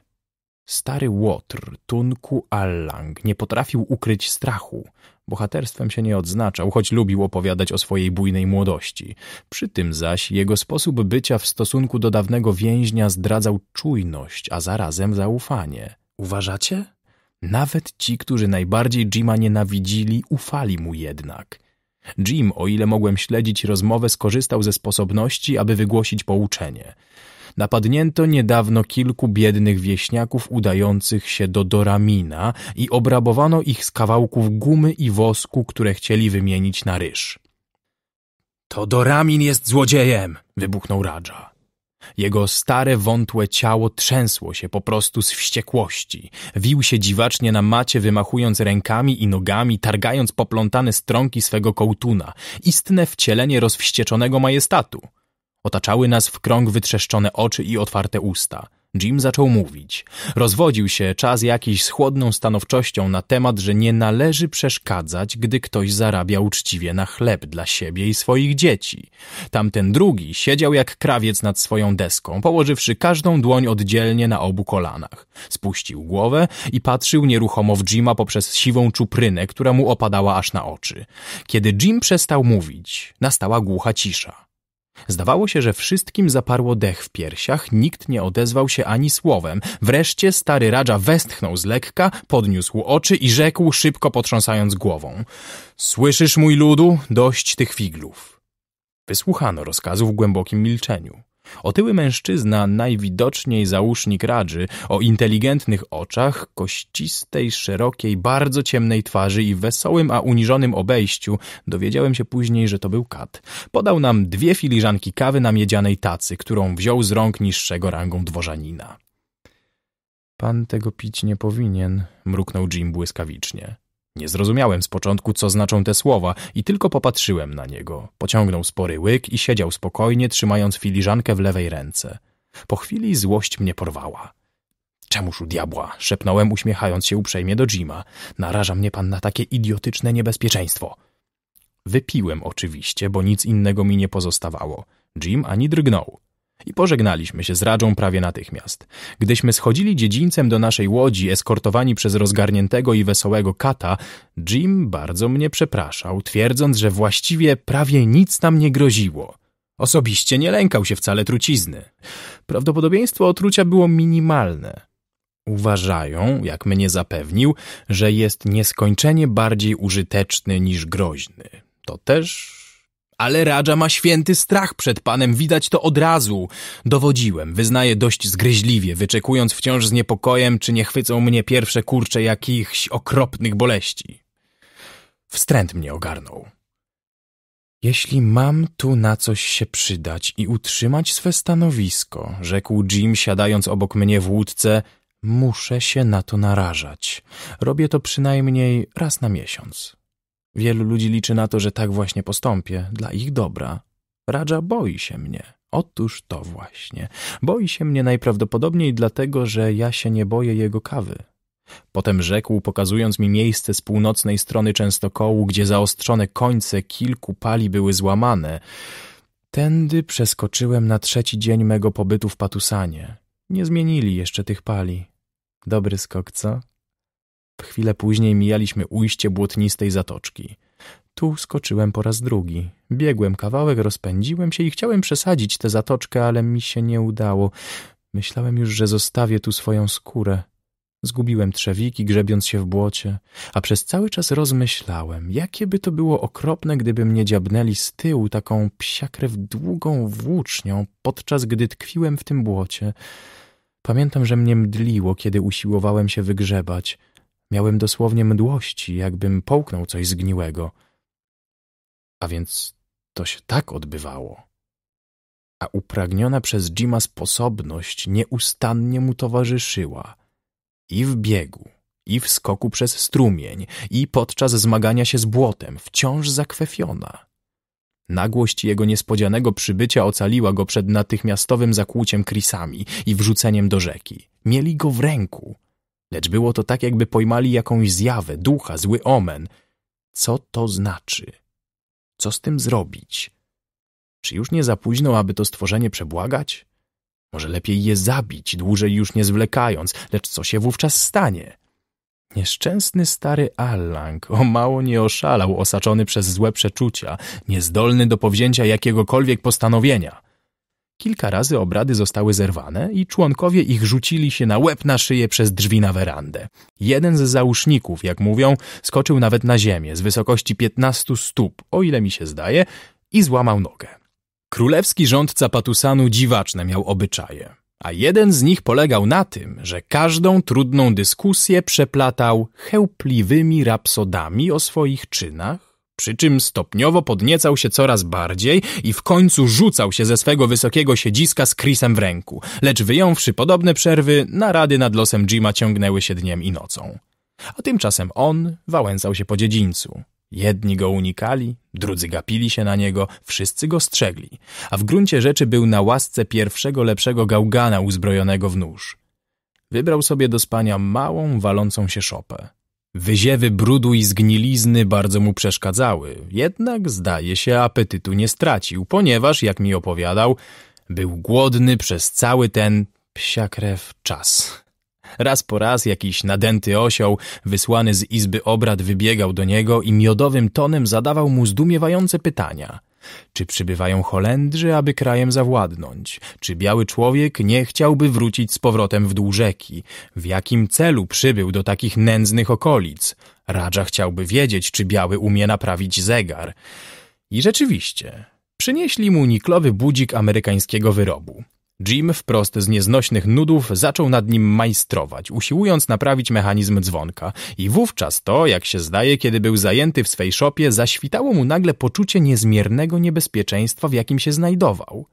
Stary Łotr, Tunku Allang, nie potrafił ukryć strachu. Bohaterstwem się nie odznaczał, choć lubił opowiadać o swojej bujnej młodości. Przy tym zaś jego sposób bycia w stosunku do dawnego więźnia zdradzał czujność, a zarazem zaufanie. Uważacie? Nawet ci, którzy najbardziej Jima nienawidzili, ufali mu jednak. Jim, o ile mogłem śledzić rozmowę, skorzystał ze sposobności, aby wygłosić pouczenie – Napadnięto niedawno kilku biednych wieśniaków udających się do Doramina i obrabowano ich z kawałków gumy i wosku, które chcieli wymienić na ryż. To Doramin jest złodziejem! wybuchnął Radża. Jego stare, wątłe ciało trzęsło się po prostu z wściekłości. Wił się dziwacznie na macie, wymachując rękami i nogami, targając poplątane strąki swego kołtuna. Istne wcielenie rozwścieczonego majestatu. Otaczały nas w krąg wytrzeszczone oczy i otwarte usta. Jim zaczął mówić. Rozwodził się czas jakiś z chłodną stanowczością na temat, że nie należy przeszkadzać, gdy ktoś zarabia uczciwie na chleb dla siebie i swoich dzieci. Tamten drugi siedział jak krawiec nad swoją deską, położywszy każdą dłoń oddzielnie na obu kolanach. Spuścił głowę i patrzył nieruchomo w Jima poprzez siwą czuprynę, która mu opadała aż na oczy. Kiedy Jim przestał mówić, nastała głucha cisza. Zdawało się, że wszystkim zaparło dech w piersiach, nikt nie odezwał się ani słowem. Wreszcie stary Radża westchnął z lekka, podniósł oczy i rzekł, szybko potrząsając głową. Słyszysz, mój ludu, dość tych figlów. Wysłuchano rozkazu w głębokim milczeniu. Otyły mężczyzna, najwidoczniej załóżnik radży, o inteligentnych oczach, kościstej, szerokiej, bardzo ciemnej twarzy i wesołym, a uniżonym obejściu, dowiedziałem się później, że to był kat. Podał nam dwie filiżanki kawy na miedzianej tacy, którą wziął z rąk niższego rangą dworzanina. Pan tego pić nie powinien, mruknął Jim błyskawicznie. Nie zrozumiałem z początku, co znaczą te słowa i tylko popatrzyłem na niego. Pociągnął spory łyk i siedział spokojnie, trzymając filiżankę w lewej ręce. Po chwili złość mnie porwała. Czemuż u diabła? Szepnąłem, uśmiechając się uprzejmie do Jima. Naraża mnie pan na takie idiotyczne niebezpieczeństwo. Wypiłem oczywiście, bo nic innego mi nie pozostawało. Jim ani drgnął. I pożegnaliśmy się z Radżą prawie natychmiast. Gdyśmy schodzili dziedzińcem do naszej łodzi, eskortowani przez rozgarniętego i wesołego kata, Jim bardzo mnie przepraszał, twierdząc, że właściwie prawie nic nam nie groziło. Osobiście nie lękał się wcale trucizny. Prawdopodobieństwo otrucia było minimalne. Uważają, jak mnie zapewnił, że jest nieskończenie bardziej użyteczny niż groźny. To też ale Radża ma święty strach przed panem, widać to od razu. Dowodziłem, wyznaję dość zgryźliwie, wyczekując wciąż z niepokojem, czy nie chwycą mnie pierwsze kurcze jakichś okropnych boleści. Wstręt mnie ogarnął. Jeśli mam tu na coś się przydać i utrzymać swe stanowisko, rzekł Jim, siadając obok mnie w łódce, muszę się na to narażać. Robię to przynajmniej raz na miesiąc. Wielu ludzi liczy na to, że tak właśnie postąpię, dla ich dobra. Radża boi się mnie. Otóż to właśnie. Boi się mnie najprawdopodobniej dlatego, że ja się nie boję jego kawy. Potem rzekł, pokazując mi miejsce z północnej strony częstokołu, gdzie zaostrzone końce kilku pali były złamane. Tędy przeskoczyłem na trzeci dzień mego pobytu w Patusanie. Nie zmienili jeszcze tych pali. Dobry skok, co? Chwilę później mijaliśmy ujście błotnistej zatoczki. Tu skoczyłem po raz drugi. Biegłem kawałek, rozpędziłem się i chciałem przesadzić tę zatoczkę, ale mi się nie udało. Myślałem już, że zostawię tu swoją skórę. Zgubiłem trzewiki, grzebiąc się w błocie, a przez cały czas rozmyślałem, jakie by to było okropne, gdyby mnie dziabnęli z tyłu taką psiakrew długą włócznią, podczas gdy tkwiłem w tym błocie. Pamiętam, że mnie mdliło, kiedy usiłowałem się wygrzebać. Miałem dosłownie mdłości, jakbym połknął coś zgniłego. A więc to się tak odbywało. A upragniona przez Jima sposobność nieustannie mu towarzyszyła. I w biegu, i w skoku przez strumień, i podczas zmagania się z błotem, wciąż zakwefiona. Nagłość jego niespodzianego przybycia ocaliła go przed natychmiastowym zakłuciem Krisami i wrzuceniem do rzeki. Mieli go w ręku – Lecz było to tak, jakby pojmali jakąś zjawę, ducha, zły omen. Co to znaczy? Co z tym zrobić? Czy już nie za późno, aby to stworzenie przebłagać? Może lepiej je zabić, dłużej już nie zwlekając, lecz co się wówczas stanie? Nieszczęsny stary Allang o mało nie oszalał, osaczony przez złe przeczucia, niezdolny do powzięcia jakiegokolwiek postanowienia. Kilka razy obrady zostały zerwane i członkowie ich rzucili się na łeb na szyję przez drzwi na werandę. Jeden z załóżników, jak mówią, skoczył nawet na ziemię z wysokości 15 stóp, o ile mi się zdaje, i złamał nogę. Królewski rządca Patusanu dziwaczne miał obyczaje, a jeden z nich polegał na tym, że każdą trudną dyskusję przeplatał chełpliwymi rapsodami o swoich czynach, przy czym stopniowo podniecał się coraz bardziej i w końcu rzucał się ze swego wysokiego siedziska z Chrisem w ręku, lecz wyjąwszy podobne przerwy, narady nad losem Jima ciągnęły się dniem i nocą. A tymczasem on wałęsał się po dziedzińcu. Jedni go unikali, drudzy gapili się na niego, wszyscy go strzegli, a w gruncie rzeczy był na łasce pierwszego lepszego gałgana uzbrojonego w nóż. Wybrał sobie do spania małą, walącą się szopę. Wyziewy brudu i zgnilizny bardzo mu przeszkadzały, jednak zdaje się apetytu nie stracił, ponieważ, jak mi opowiadał, był głodny przez cały ten psiakrew czas. Raz po raz jakiś nadęty osioł, wysłany z izby obrad, wybiegał do niego i miodowym tonem zadawał mu zdumiewające pytania – czy przybywają Holendrzy, aby krajem zawładnąć? Czy biały człowiek nie chciałby wrócić z powrotem w dół rzeki? W jakim celu przybył do takich nędznych okolic? Radża chciałby wiedzieć, czy biały umie naprawić zegar. I rzeczywiście, przynieśli mu niklowy budzik amerykańskiego wyrobu. Jim wprost z nieznośnych nudów zaczął nad nim majstrować, usiłując naprawić mechanizm dzwonka. I wówczas to, jak się zdaje, kiedy był zajęty w swej szopie, zaświtało mu nagle poczucie niezmiernego niebezpieczeństwa, w jakim się znajdował.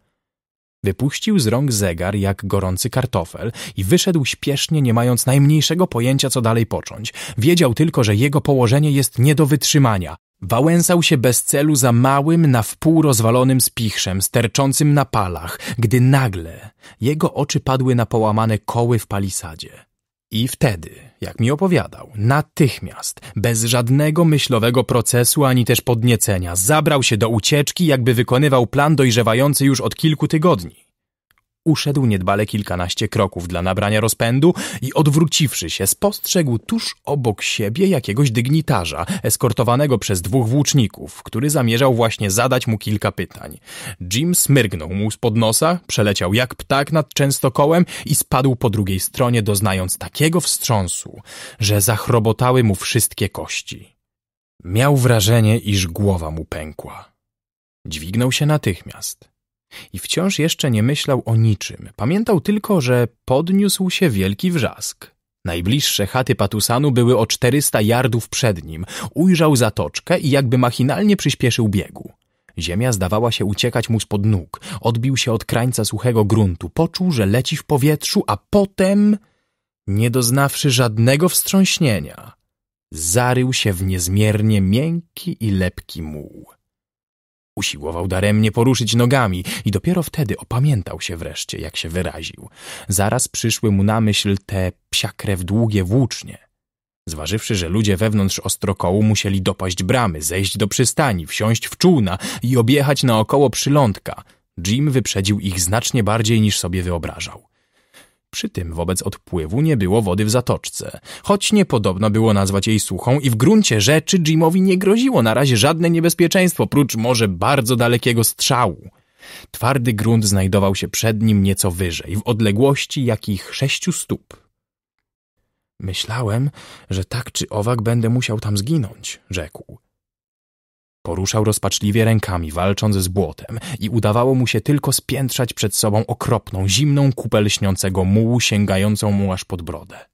Wypuścił z rąk zegar jak gorący kartofel i wyszedł śpiesznie, nie mając najmniejszego pojęcia, co dalej począć. Wiedział tylko, że jego położenie jest nie do wytrzymania. Wałęsał się bez celu za małym, na wpół rozwalonym spichrzem, sterczącym na palach, gdy nagle jego oczy padły na połamane koły w palisadzie. I wtedy, jak mi opowiadał, natychmiast, bez żadnego myślowego procesu ani też podniecenia, zabrał się do ucieczki, jakby wykonywał plan dojrzewający już od kilku tygodni. Uszedł niedbale kilkanaście kroków dla nabrania rozpędu i odwróciwszy się, spostrzegł tuż obok siebie jakiegoś dygnitarza, eskortowanego przez dwóch włóczników, który zamierzał właśnie zadać mu kilka pytań. Jim smyrgnął mu spod nosa, przeleciał jak ptak nad częstokołem i spadł po drugiej stronie, doznając takiego wstrząsu, że zachrobotały mu wszystkie kości. Miał wrażenie, iż głowa mu pękła. Dźwignął się natychmiast. I wciąż jeszcze nie myślał o niczym. Pamiętał tylko, że podniósł się wielki wrzask. Najbliższe chaty Patusanu były o 400 yardów przed nim. Ujrzał zatoczkę i jakby machinalnie przyspieszył biegu. Ziemia zdawała się uciekać mu spod nóg. Odbił się od krańca suchego gruntu. Poczuł, że leci w powietrzu, a potem, nie doznawszy żadnego wstrząśnienia, zarył się w niezmiernie miękki i lepki muł. Usiłował daremnie poruszyć nogami i dopiero wtedy opamiętał się wreszcie, jak się wyraził. Zaraz przyszły mu na myśl te psiakrew długie włócznie. Zważywszy, że ludzie wewnątrz ostrokołu musieli dopaść bramy, zejść do przystani, wsiąść w czółna i objechać naokoło przylądka, Jim wyprzedził ich znacznie bardziej niż sobie wyobrażał. Przy tym wobec odpływu nie było wody w zatoczce, choć niepodobno było nazwać jej suchą i w gruncie rzeczy Jimowi nie groziło na razie żadne niebezpieczeństwo, prócz może bardzo dalekiego strzału. Twardy grunt znajdował się przed nim nieco wyżej, w odległości jakich sześciu stóp. Myślałem, że tak czy owak będę musiał tam zginąć, rzekł. Poruszał rozpaczliwie rękami, walcząc z błotem i udawało mu się tylko spiętrzać przed sobą okropną, zimną kupę lśniącego mułu sięgającą mu aż pod brodę.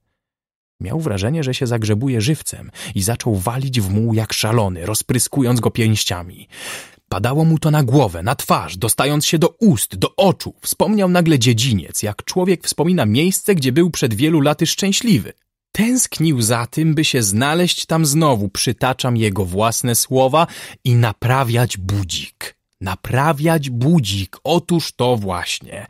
Miał wrażenie, że się zagrzebuje żywcem i zaczął walić w muł jak szalony, rozpryskując go pięściami. Padało mu to na głowę, na twarz, dostając się do ust, do oczu. Wspomniał nagle dziedziniec, jak człowiek wspomina miejsce, gdzie był przed wielu laty szczęśliwy. Tęsknił za tym, by się znaleźć tam znowu, przytaczam jego własne słowa, i naprawiać budzik. Naprawiać budzik, otóż to właśnie.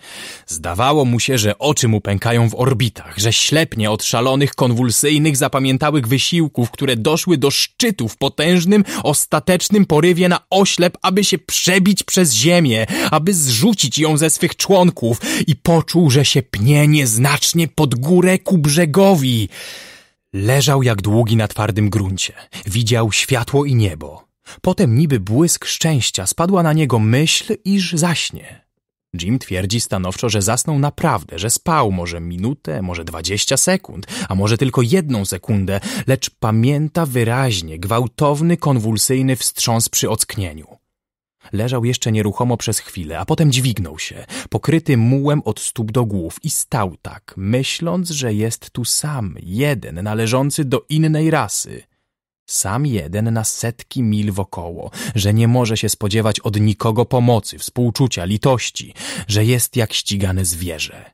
Zdawało mu się, że oczy mu pękają w orbitach, że ślepnie od szalonych, konwulsyjnych, zapamiętałych wysiłków, które doszły do szczytu w potężnym, ostatecznym porywie na oślep, aby się przebić przez ziemię, aby zrzucić ją ze swych członków i poczuł, że się pnie nieznacznie pod górę ku brzegowi. Leżał jak długi na twardym gruncie. Widział światło i niebo. Potem niby błysk szczęścia spadła na niego myśl, iż zaśnie. Jim twierdzi stanowczo, że zasnął naprawdę, że spał może minutę, może dwadzieścia sekund, a może tylko jedną sekundę, lecz pamięta wyraźnie gwałtowny, konwulsyjny wstrząs przy ocknieniu. Leżał jeszcze nieruchomo przez chwilę, a potem dźwignął się, pokryty mułem od stóp do głów i stał tak, myśląc, że jest tu sam, jeden, należący do innej rasy sam jeden na setki mil wokoło, że nie może się spodziewać od nikogo pomocy, współczucia, litości, że jest jak ścigane zwierzę.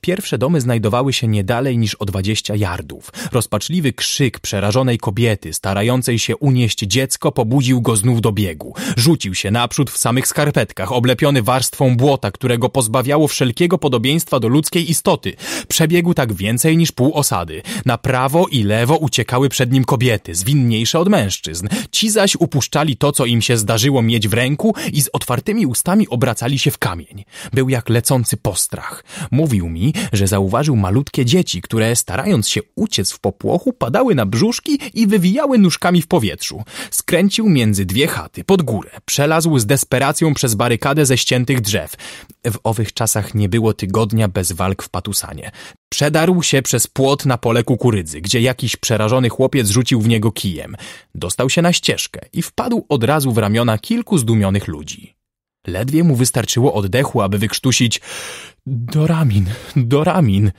Pierwsze domy znajdowały się nie dalej niż o dwadzieścia jardów. Rozpaczliwy krzyk przerażonej kobiety, starającej się unieść dziecko, pobudził go znów do biegu. Rzucił się naprzód w samych skarpetkach, oblepiony warstwą błota, którego pozbawiało wszelkiego podobieństwa do ludzkiej istoty. Przebiegł tak więcej niż pół osady. Na prawo i lewo uciekały przed nim kobiety, zwinniejsze od mężczyzn. Ci zaś upuszczali to, co im się zdarzyło mieć w ręku i z otwartymi ustami obracali się w kamień. Był jak lecący postrach. Mówił mi, że zauważył malutkie dzieci, które starając się uciec w popłochu, padały na brzuszki i wywijały nóżkami w powietrzu. Skręcił między dwie chaty, pod górę, przelazł z desperacją przez barykadę ze ściętych drzew. W owych czasach nie było tygodnia bez walk w Patusanie. Przedarł się przez płot na pole kukurydzy, gdzie jakiś przerażony chłopiec rzucił w niego kijem. Dostał się na ścieżkę i wpadł od razu w ramiona kilku zdumionych ludzi. Ledwie mu wystarczyło oddechu, aby wykrztusić Doramin, Doramin.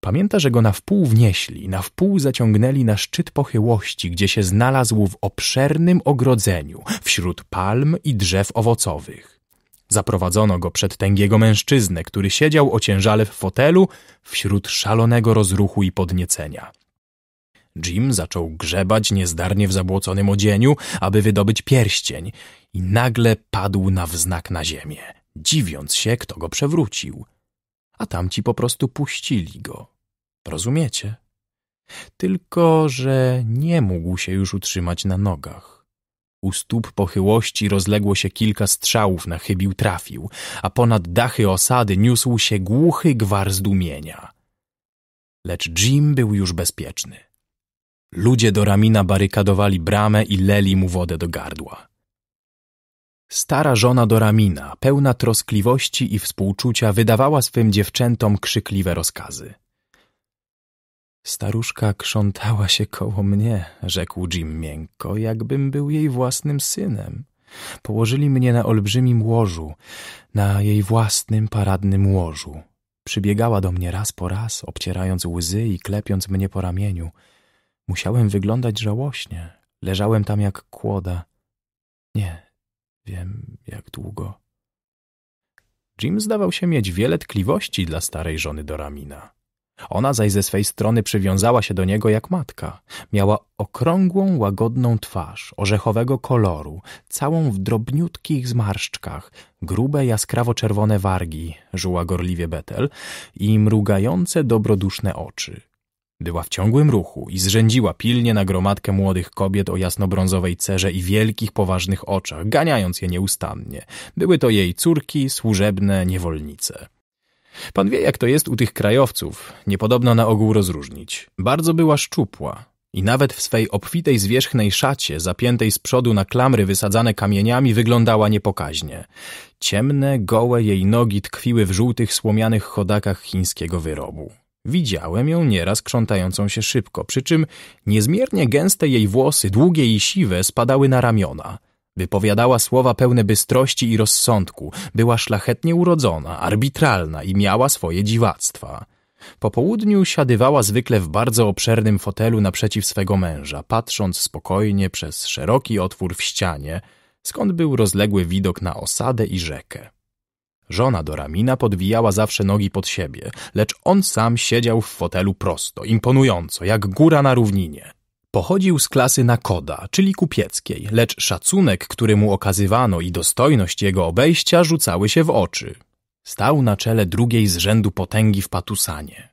Pamięta, że go na wpół wnieśli, na wpół zaciągnęli na szczyt pochyłości, gdzie się znalazł w obszernym ogrodzeniu, wśród palm i drzew owocowych. Zaprowadzono go przed tęgiego mężczyznę, który siedział ociężale w fotelu wśród szalonego rozruchu i podniecenia. Jim zaczął grzebać niezdarnie w zabłoconym odzieniu, aby wydobyć pierścień i nagle padł na wznak na ziemię, dziwiąc się, kto go przewrócił. A tamci po prostu puścili go. Rozumiecie? Tylko, że nie mógł się już utrzymać na nogach. U stóp pochyłości rozległo się kilka strzałów na chybił trafił, a ponad dachy osady niósł się głuchy gwar zdumienia. Lecz Jim był już bezpieczny. Ludzie do Ramina barykadowali bramę i leli mu wodę do gardła. Stara żona do Ramina, pełna troskliwości i współczucia, wydawała swym dziewczętom krzykliwe rozkazy. Staruszka krzątała się koło mnie, rzekł Jim miękko, jakbym był jej własnym synem. Położyli mnie na olbrzymim łożu, na jej własnym paradnym łożu. Przybiegała do mnie raz po raz, obcierając łzy i klepiąc mnie po ramieniu – Musiałem wyglądać żałośnie. Leżałem tam jak kłoda. Nie, wiem jak długo. Jim zdawał się mieć wiele tkliwości dla starej żony Doramina. Ona zaś ze swej strony przywiązała się do niego jak matka. Miała okrągłą, łagodną twarz, orzechowego koloru, całą w drobniutkich zmarszczkach, grube, jaskrawo-czerwone wargi, żuła gorliwie Betel, i mrugające, dobroduszne oczy. Była w ciągłym ruchu i zrzędziła pilnie na gromadkę młodych kobiet o jasnobrązowej cerze i wielkich, poważnych oczach, ganiając je nieustannie. Były to jej córki, służebne, niewolnice. Pan wie, jak to jest u tych krajowców. Niepodobno na ogół rozróżnić. Bardzo była szczupła, i nawet w swej obfitej zwierzchnej szacie, zapiętej z przodu na klamry wysadzane kamieniami, wyglądała niepokaźnie. Ciemne, gołe jej nogi tkwiły w żółtych, słomianych chodakach chińskiego wyrobu. Widziałem ją nieraz krzątającą się szybko, przy czym niezmiernie gęste jej włosy, długie i siwe, spadały na ramiona. Wypowiadała słowa pełne bystrości i rozsądku, była szlachetnie urodzona, arbitralna i miała swoje dziwactwa. Po południu siadywała zwykle w bardzo obszernym fotelu naprzeciw swego męża, patrząc spokojnie przez szeroki otwór w ścianie, skąd był rozległy widok na osadę i rzekę. Żona Doramina podwijała zawsze nogi pod siebie, lecz on sam siedział w fotelu prosto, imponująco, jak góra na równinie. Pochodził z klasy nakoda, czyli kupieckiej, lecz szacunek, który mu okazywano i dostojność jego obejścia rzucały się w oczy. Stał na czele drugiej z rzędu potęgi w Patusanie.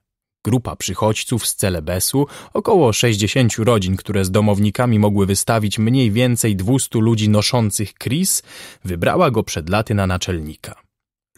Grupa przychodźców z Celebesu, około 60 rodzin, które z domownikami mogły wystawić mniej więcej 200 ludzi noszących kris, wybrała go przed laty na naczelnika.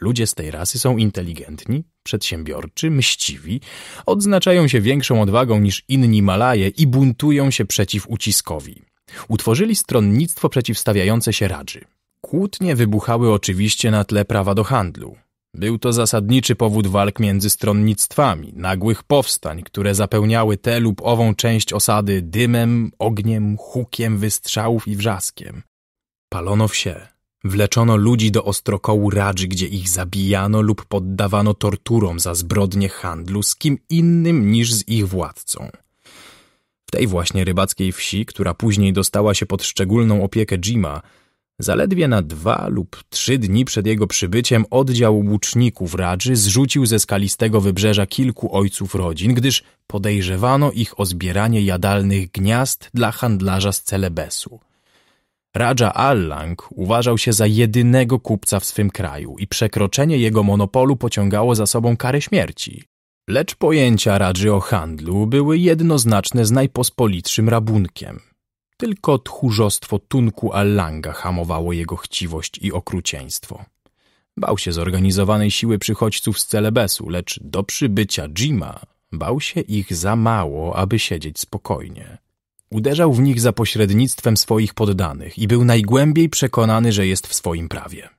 Ludzie z tej rasy są inteligentni, przedsiębiorczy, mściwi, odznaczają się większą odwagą niż inni Malaje i buntują się przeciw uciskowi. Utworzyli stronnictwo przeciwstawiające się Radży. Kłótnie wybuchały oczywiście na tle prawa do handlu. Był to zasadniczy powód walk między stronnictwami, nagłych powstań, które zapełniały tę lub ową część osady dymem, ogniem, hukiem wystrzałów i wrzaskiem. Palono wsie, Wleczono ludzi do ostrokołu Radży, gdzie ich zabijano lub poddawano torturom za zbrodnie handlu z kim innym niż z ich władcą. W tej właśnie rybackiej wsi, która później dostała się pod szczególną opiekę Jima, zaledwie na dwa lub trzy dni przed jego przybyciem oddział łuczników Radży zrzucił ze skalistego wybrzeża kilku ojców rodzin, gdyż podejrzewano ich o zbieranie jadalnych gniazd dla handlarza z Celebesu – Raja Allang uważał się za jedynego kupca w swym kraju i przekroczenie jego monopolu pociągało za sobą karę śmierci. Lecz pojęcia Radży o handlu były jednoznaczne z najpospolitszym rabunkiem. Tylko tchórzostwo Tunku Allanga hamowało jego chciwość i okrucieństwo. Bał się zorganizowanej siły przychodźców z Celebesu, lecz do przybycia Jima bał się ich za mało, aby siedzieć spokojnie. Uderzał w nich za pośrednictwem swoich poddanych i był najgłębiej przekonany, że jest w swoim prawie.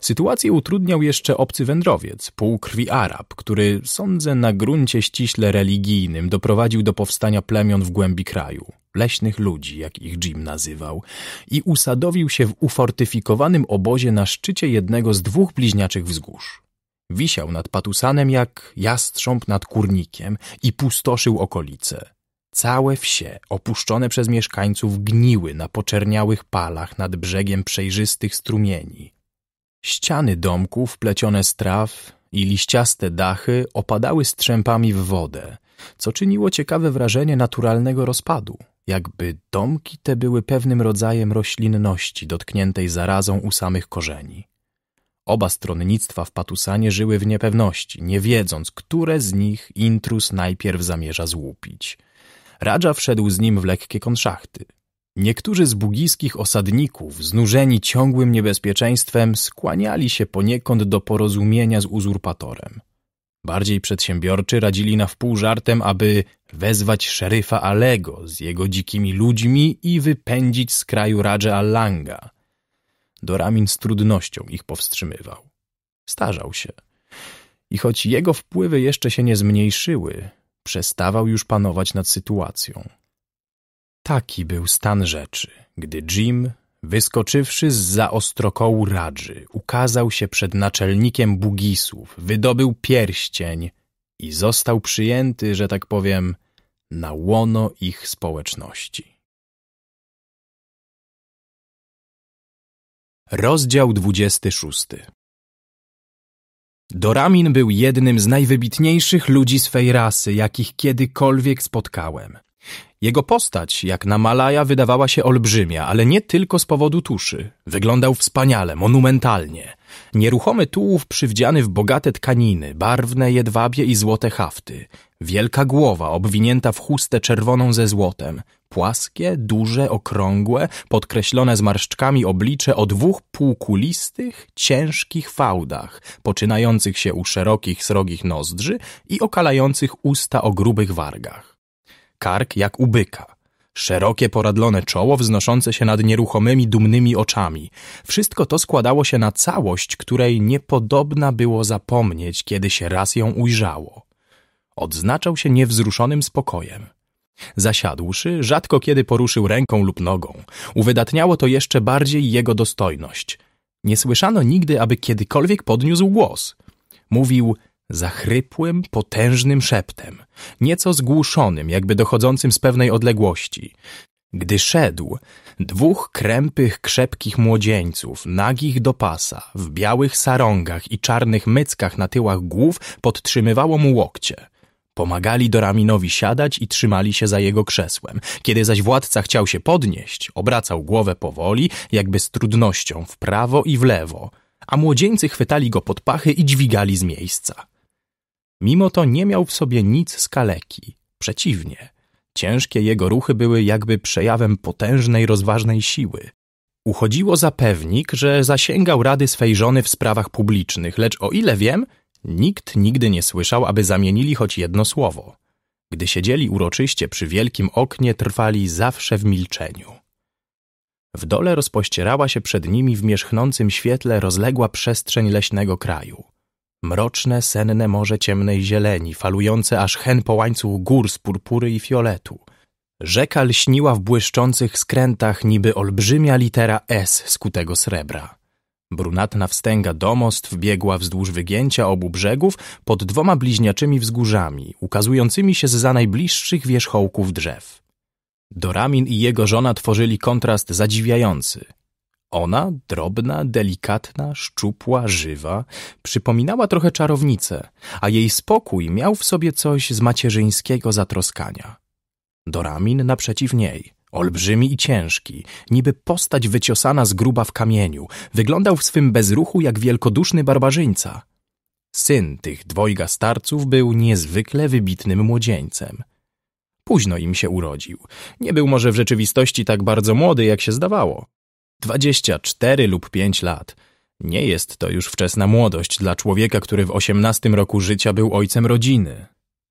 Sytuację utrudniał jeszcze obcy wędrowiec, półkrwi Arab, który, sądzę, na gruncie ściśle religijnym doprowadził do powstania plemion w głębi kraju, leśnych ludzi, jak ich Jim nazywał, i usadowił się w ufortyfikowanym obozie na szczycie jednego z dwóch bliźniaczych wzgórz. Wisiał nad Patusanem jak jastrząb nad kurnikiem i pustoszył okolice – Całe wsie, opuszczone przez mieszkańców, gniły na poczerniałych palach nad brzegiem przejrzystych strumieni. Ściany domków, plecione z traw i liściaste dachy opadały strzępami w wodę, co czyniło ciekawe wrażenie naturalnego rozpadu, jakby domki te były pewnym rodzajem roślinności dotkniętej zarazą u samych korzeni. Oba stronnictwa w Patusanie żyły w niepewności, nie wiedząc, które z nich intrus najpierw zamierza złupić – Radża wszedł z nim w lekkie konszachty. Niektórzy z bugijskich osadników, znużeni ciągłym niebezpieczeństwem, skłaniali się poniekąd do porozumienia z uzurpatorem. Bardziej przedsiębiorczy radzili na wpół żartem, aby wezwać szeryfa Alego z jego dzikimi ludźmi i wypędzić z kraju Radża Allanga. Doramin z trudnością ich powstrzymywał. Starzał się. I choć jego wpływy jeszcze się nie zmniejszyły, przestawał już panować nad sytuacją. Taki był stan rzeczy, gdy Jim, wyskoczywszy z zaostrokołu radży, ukazał się przed naczelnikiem bugisów, wydobył pierścień i został przyjęty, że tak powiem, na łono ich społeczności. Rozdział 26 Doramin był jednym z najwybitniejszych ludzi swej rasy, jakich kiedykolwiek spotkałem. Jego postać, jak na Malaja, wydawała się olbrzymia, ale nie tylko z powodu tuszy. Wyglądał wspaniale, monumentalnie. Nieruchomy tułów przywdziany w bogate tkaniny, barwne jedwabie i złote hafty. Wielka głowa obwinięta w chustę czerwoną ze złotem. Płaskie, duże, okrągłe, podkreślone zmarszczkami oblicze o dwóch półkulistych, ciężkich fałdach, poczynających się u szerokich, srogich nozdrzy i okalających usta o grubych wargach. Kark jak u byka. Szerokie, poradlone czoło wznoszące się nad nieruchomymi, dumnymi oczami. Wszystko to składało się na całość, której niepodobna było zapomnieć, kiedy się raz ją ujrzało. Odznaczał się niewzruszonym spokojem. Zasiadłszy, rzadko kiedy poruszył ręką lub nogą. Uwydatniało to jeszcze bardziej jego dostojność. Nie słyszano nigdy, aby kiedykolwiek podniósł głos. Mówił zachrypłym, potężnym szeptem, nieco zgłuszonym, jakby dochodzącym z pewnej odległości. Gdy szedł, dwóch krępych, krzepkich młodzieńców, nagich do pasa, w białych sarongach i czarnych myckach na tyłach głów podtrzymywało mu łokcie – Pomagali Doraminowi siadać i trzymali się za jego krzesłem. Kiedy zaś władca chciał się podnieść, obracał głowę powoli, jakby z trudnością, w prawo i w lewo, a młodzieńcy chwytali go pod pachy i dźwigali z miejsca. Mimo to nie miał w sobie nic z kaleki. Przeciwnie. Ciężkie jego ruchy były jakby przejawem potężnej, rozważnej siły. Uchodziło za pewnik, że zasięgał rady swej żony w sprawach publicznych, lecz o ile wiem, Nikt nigdy nie słyszał, aby zamienili choć jedno słowo. Gdy siedzieli uroczyście przy wielkim oknie, trwali zawsze w milczeniu. W dole rozpościerała się przed nimi w mierzchnącym świetle rozległa przestrzeń leśnego kraju. Mroczne, senne morze ciemnej zieleni, falujące aż hen po łańcuch gór z purpury i fioletu. Rzeka lśniła w błyszczących skrętach niby olbrzymia litera S skutego srebra. Brunatna wstęga domostw biegła wzdłuż wygięcia obu brzegów pod dwoma bliźniaczymi wzgórzami, ukazującymi się z za najbliższych wierzchołków drzew. Doramin i jego żona tworzyli kontrast zadziwiający. Ona, drobna, delikatna, szczupła, żywa, przypominała trochę czarownicę, a jej spokój miał w sobie coś z macierzyńskiego zatroskania. Doramin naprzeciw niej – Olbrzymi i ciężki, niby postać wyciosana z gruba w kamieniu, wyglądał w swym bezruchu jak wielkoduszny barbarzyńca. Syn tych dwojga starców był niezwykle wybitnym młodzieńcem. Późno im się urodził. Nie był może w rzeczywistości tak bardzo młody, jak się zdawało. Dwadzieścia cztery lub pięć lat. Nie jest to już wczesna młodość dla człowieka, który w osiemnastym roku życia był ojcem rodziny.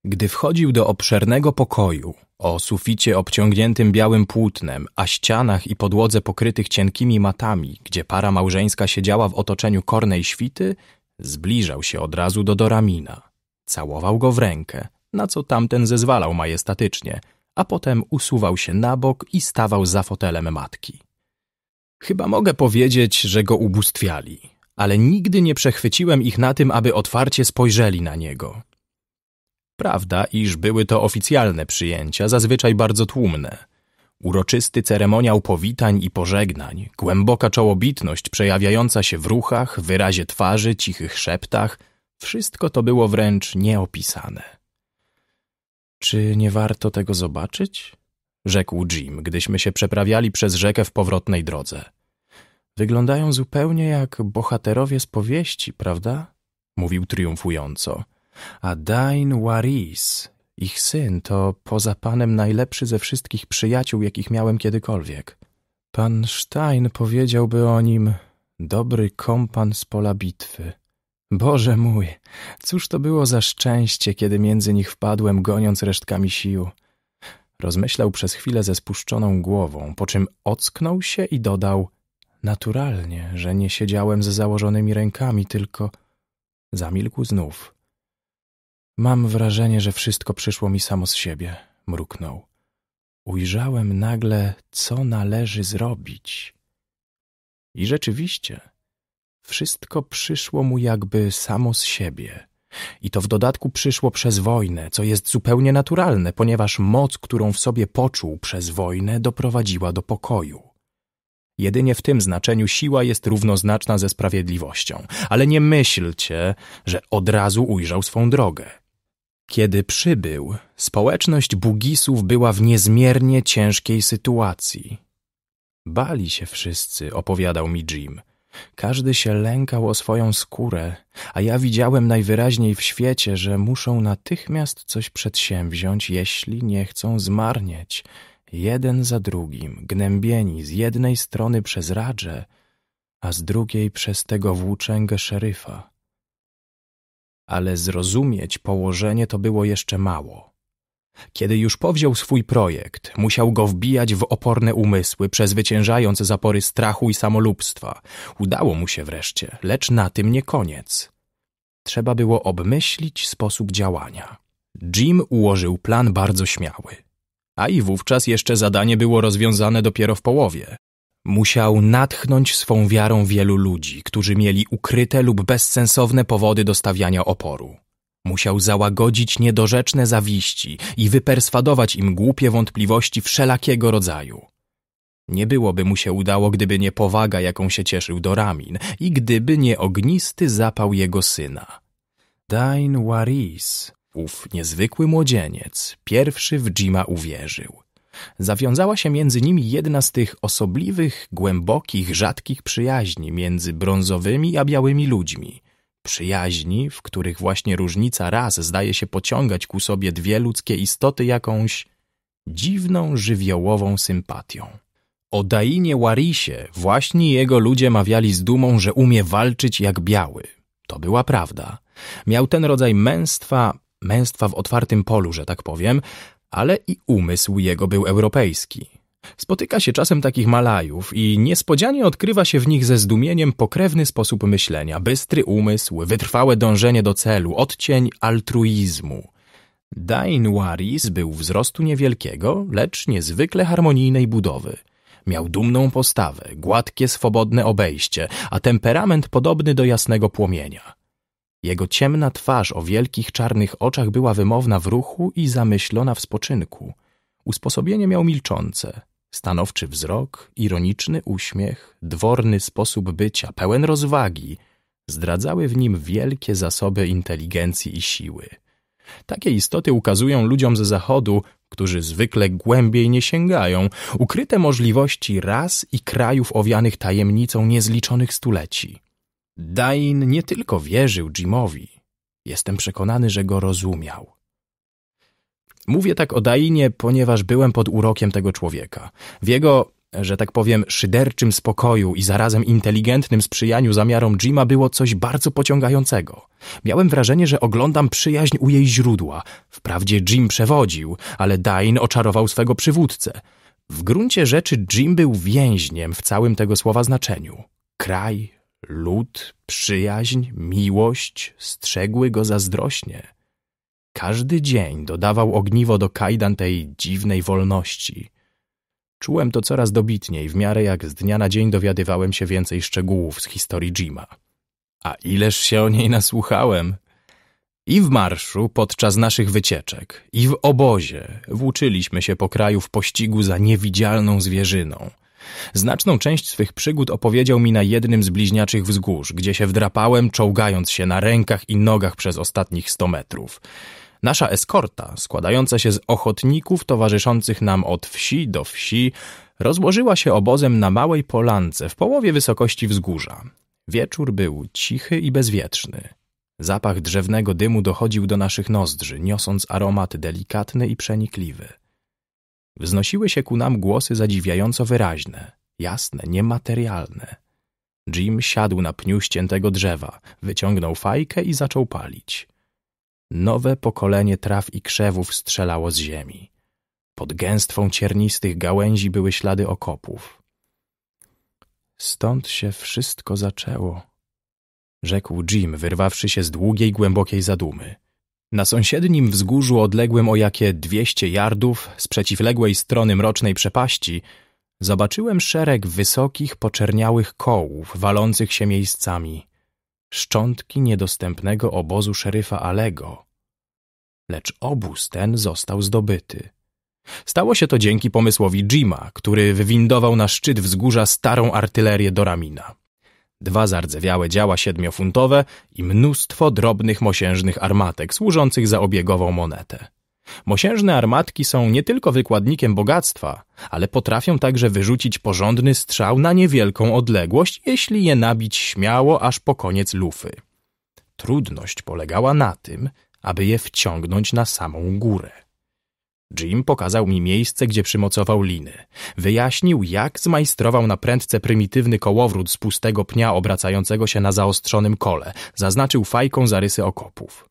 Gdy wchodził do obszernego pokoju, o suficie obciągniętym białym płótnem, a ścianach i podłodze pokrytych cienkimi matami, gdzie para małżeńska siedziała w otoczeniu kornej świty, zbliżał się od razu do Doramina. Całował go w rękę, na co tamten zezwalał majestatycznie, a potem usuwał się na bok i stawał za fotelem matki. Chyba mogę powiedzieć, że go ubóstwiali, ale nigdy nie przechwyciłem ich na tym, aby otwarcie spojrzeli na niego – Prawda, iż były to oficjalne przyjęcia, zazwyczaj bardzo tłumne. Uroczysty ceremoniał powitań i pożegnań, głęboka czołobitność przejawiająca się w ruchach, wyrazie twarzy, cichych szeptach, wszystko to było wręcz nieopisane. Czy nie warto tego zobaczyć? rzekł Jim, gdyśmy się przeprawiali przez rzekę w powrotnej drodze. Wyglądają zupełnie jak bohaterowie z powieści, prawda? mówił triumfująco a Dain Waris, ich syn, to poza panem najlepszy ze wszystkich przyjaciół, jakich miałem kiedykolwiek. Pan Stein powiedziałby o nim dobry kompan z pola bitwy. Boże mój, cóż to było za szczęście, kiedy między nich wpadłem, goniąc resztkami sił. Rozmyślał przez chwilę ze spuszczoną głową, po czym ocknął się i dodał naturalnie, że nie siedziałem z założonymi rękami, tylko zamilkł znów. Mam wrażenie, że wszystko przyszło mi samo z siebie, mruknął. Ujrzałem nagle, co należy zrobić. I rzeczywiście, wszystko przyszło mu jakby samo z siebie. I to w dodatku przyszło przez wojnę, co jest zupełnie naturalne, ponieważ moc, którą w sobie poczuł przez wojnę, doprowadziła do pokoju. Jedynie w tym znaczeniu siła jest równoznaczna ze sprawiedliwością, ale nie myślcie, że od razu ujrzał swą drogę. Kiedy przybył, społeczność Bugisów była w niezmiernie ciężkiej sytuacji. Bali się wszyscy, opowiadał mi Jim. Każdy się lękał o swoją skórę, a ja widziałem najwyraźniej w świecie, że muszą natychmiast coś przedsięwziąć, jeśli nie chcą zmarnieć. Jeden za drugim, gnębieni z jednej strony przez Radże, a z drugiej przez tego włóczęgę szeryfa ale zrozumieć położenie to było jeszcze mało. Kiedy już powziął swój projekt, musiał go wbijać w oporne umysły, przezwyciężając zapory strachu i samolubstwa. Udało mu się wreszcie, lecz na tym nie koniec. Trzeba było obmyślić sposób działania. Jim ułożył plan bardzo śmiały. A i wówczas jeszcze zadanie było rozwiązane dopiero w połowie. Musiał natchnąć swą wiarą wielu ludzi, którzy mieli ukryte lub bezsensowne powody do stawiania oporu. Musiał załagodzić niedorzeczne zawiści i wyperswadować im głupie wątpliwości wszelakiego rodzaju. Nie byłoby mu się udało, gdyby nie powaga, jaką się cieszył Doramin i gdyby nie ognisty zapał jego syna. Dain Waris, ów niezwykły młodzieniec, pierwszy w Jima uwierzył zawiązała się między nimi jedna z tych osobliwych, głębokich, rzadkich przyjaźni między brązowymi a białymi ludźmi. Przyjaźni, w których właśnie różnica raz zdaje się pociągać ku sobie dwie ludzkie istoty jakąś dziwną, żywiołową sympatią. O Dainie Warisie właśnie jego ludzie mawiali z dumą, że umie walczyć jak biały. To była prawda. Miał ten rodzaj męstwa, męstwa w otwartym polu, że tak powiem, ale i umysł jego był europejski. Spotyka się czasem takich Malajów i niespodzianie odkrywa się w nich ze zdumieniem pokrewny sposób myślenia, bystry umysł, wytrwałe dążenie do celu, odcień altruizmu. Dain Waris był wzrostu niewielkiego, lecz niezwykle harmonijnej budowy. Miał dumną postawę, gładkie, swobodne obejście, a temperament podobny do jasnego płomienia. Jego ciemna twarz o wielkich czarnych oczach była wymowna w ruchu i zamyślona w spoczynku. Usposobienie miał milczące, stanowczy wzrok, ironiczny uśmiech, dworny sposób bycia, pełen rozwagi, zdradzały w nim wielkie zasoby inteligencji i siły. Takie istoty ukazują ludziom ze zachodu, którzy zwykle głębiej nie sięgają, ukryte możliwości ras i krajów owianych tajemnicą niezliczonych stuleci. Dain nie tylko wierzył Jimowi, jestem przekonany, że go rozumiał. Mówię tak o Dainie, ponieważ byłem pod urokiem tego człowieka. W jego, że tak powiem, szyderczym spokoju i zarazem inteligentnym sprzyjaniu zamiarom Jima było coś bardzo pociągającego. Miałem wrażenie, że oglądam przyjaźń u jej źródła. Wprawdzie Jim przewodził, ale Dain oczarował swego przywódcę. W gruncie rzeczy Jim był więźniem w całym tego słowa znaczeniu. Kraj, lud, przyjaźń, miłość strzegły go zazdrośnie. Każdy dzień dodawał ogniwo do kajdan tej dziwnej wolności. Czułem to coraz dobitniej, w miarę jak z dnia na dzień dowiadywałem się więcej szczegółów z historii Jima. A ileż się o niej nasłuchałem! I w marszu, podczas naszych wycieczek, i w obozie włóczyliśmy się po kraju w pościgu za niewidzialną zwierzyną – Znaczną część swych przygód opowiedział mi na jednym z bliźniaczych wzgórz, gdzie się wdrapałem, czołgając się na rękach i nogach przez ostatnich 100 metrów. Nasza eskorta, składająca się z ochotników towarzyszących nam od wsi do wsi, rozłożyła się obozem na małej polance w połowie wysokości wzgórza. Wieczór był cichy i bezwietrzny. Zapach drzewnego dymu dochodził do naszych nozdrzy, niosąc aromat delikatny i przenikliwy. Wznosiły się ku nam głosy zadziwiająco wyraźne, jasne, niematerialne. Jim siadł na pniu ściętego drzewa, wyciągnął fajkę i zaczął palić. Nowe pokolenie traw i krzewów strzelało z ziemi. Pod gęstwą ciernistych gałęzi były ślady okopów. Stąd się wszystko zaczęło, rzekł Jim, wyrwawszy się z długiej, głębokiej zadumy. Na sąsiednim wzgórzu odległym o jakie dwieście yardów z przeciwległej strony mrocznej przepaści zobaczyłem szereg wysokich, poczerniałych kołów walących się miejscami, szczątki niedostępnego obozu szeryfa Alego. Lecz obóz ten został zdobyty. Stało się to dzięki pomysłowi Jima, który wywindował na szczyt wzgórza starą artylerię Doramina dwa zardzewiałe działa siedmiofuntowe i mnóstwo drobnych mosiężnych armatek służących za obiegową monetę. Mosiężne armatki są nie tylko wykładnikiem bogactwa, ale potrafią także wyrzucić porządny strzał na niewielką odległość, jeśli je nabić śmiało aż po koniec lufy. Trudność polegała na tym, aby je wciągnąć na samą górę. Jim pokazał mi miejsce, gdzie przymocował liny. Wyjaśnił, jak zmajstrował na prędce prymitywny kołowrót z pustego pnia obracającego się na zaostrzonym kole. Zaznaczył fajką zarysy okopów.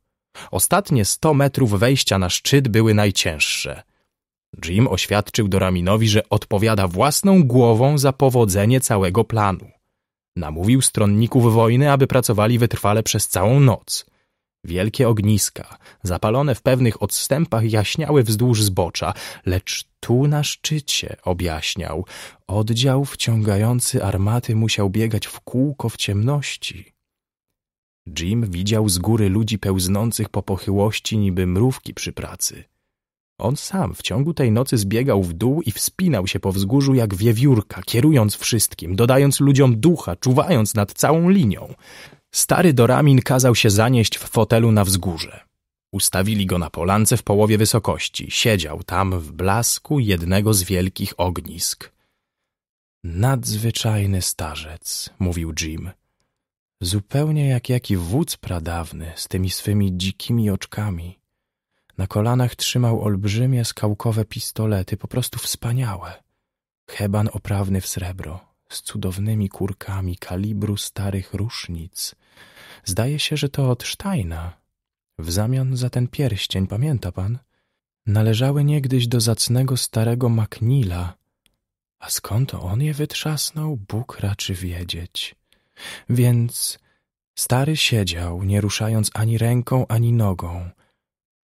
Ostatnie 100 metrów wejścia na szczyt były najcięższe. Jim oświadczył Doraminowi, że odpowiada własną głową za powodzenie całego planu. Namówił stronników wojny, aby pracowali wytrwale przez całą noc – Wielkie ogniska, zapalone w pewnych odstępach, jaśniały wzdłuż zbocza, lecz tu na szczycie objaśniał. Oddział wciągający armaty musiał biegać w kółko w ciemności. Jim widział z góry ludzi pełznących po pochyłości niby mrówki przy pracy. On sam w ciągu tej nocy zbiegał w dół i wspinał się po wzgórzu jak wiewiórka, kierując wszystkim, dodając ludziom ducha, czuwając nad całą linią. Stary Doramin kazał się zanieść w fotelu na wzgórze. Ustawili go na polance w połowie wysokości. Siedział tam w blasku jednego z wielkich ognisk. Nadzwyczajny starzec, mówił Jim. Zupełnie jak jaki wódz pradawny z tymi swymi dzikimi oczkami. Na kolanach trzymał olbrzymie skałkowe pistolety, po prostu wspaniałe. Heban oprawny w srebro, z cudownymi kurkami kalibru starych rusznic – Zdaje się, że to od Steina. W zamian za ten pierścień, pamięta pan? Należały niegdyś do zacnego starego Macnila. A skąd on je wytrzasnął, Bóg raczy wiedzieć. Więc stary siedział, nie ruszając ani ręką, ani nogą,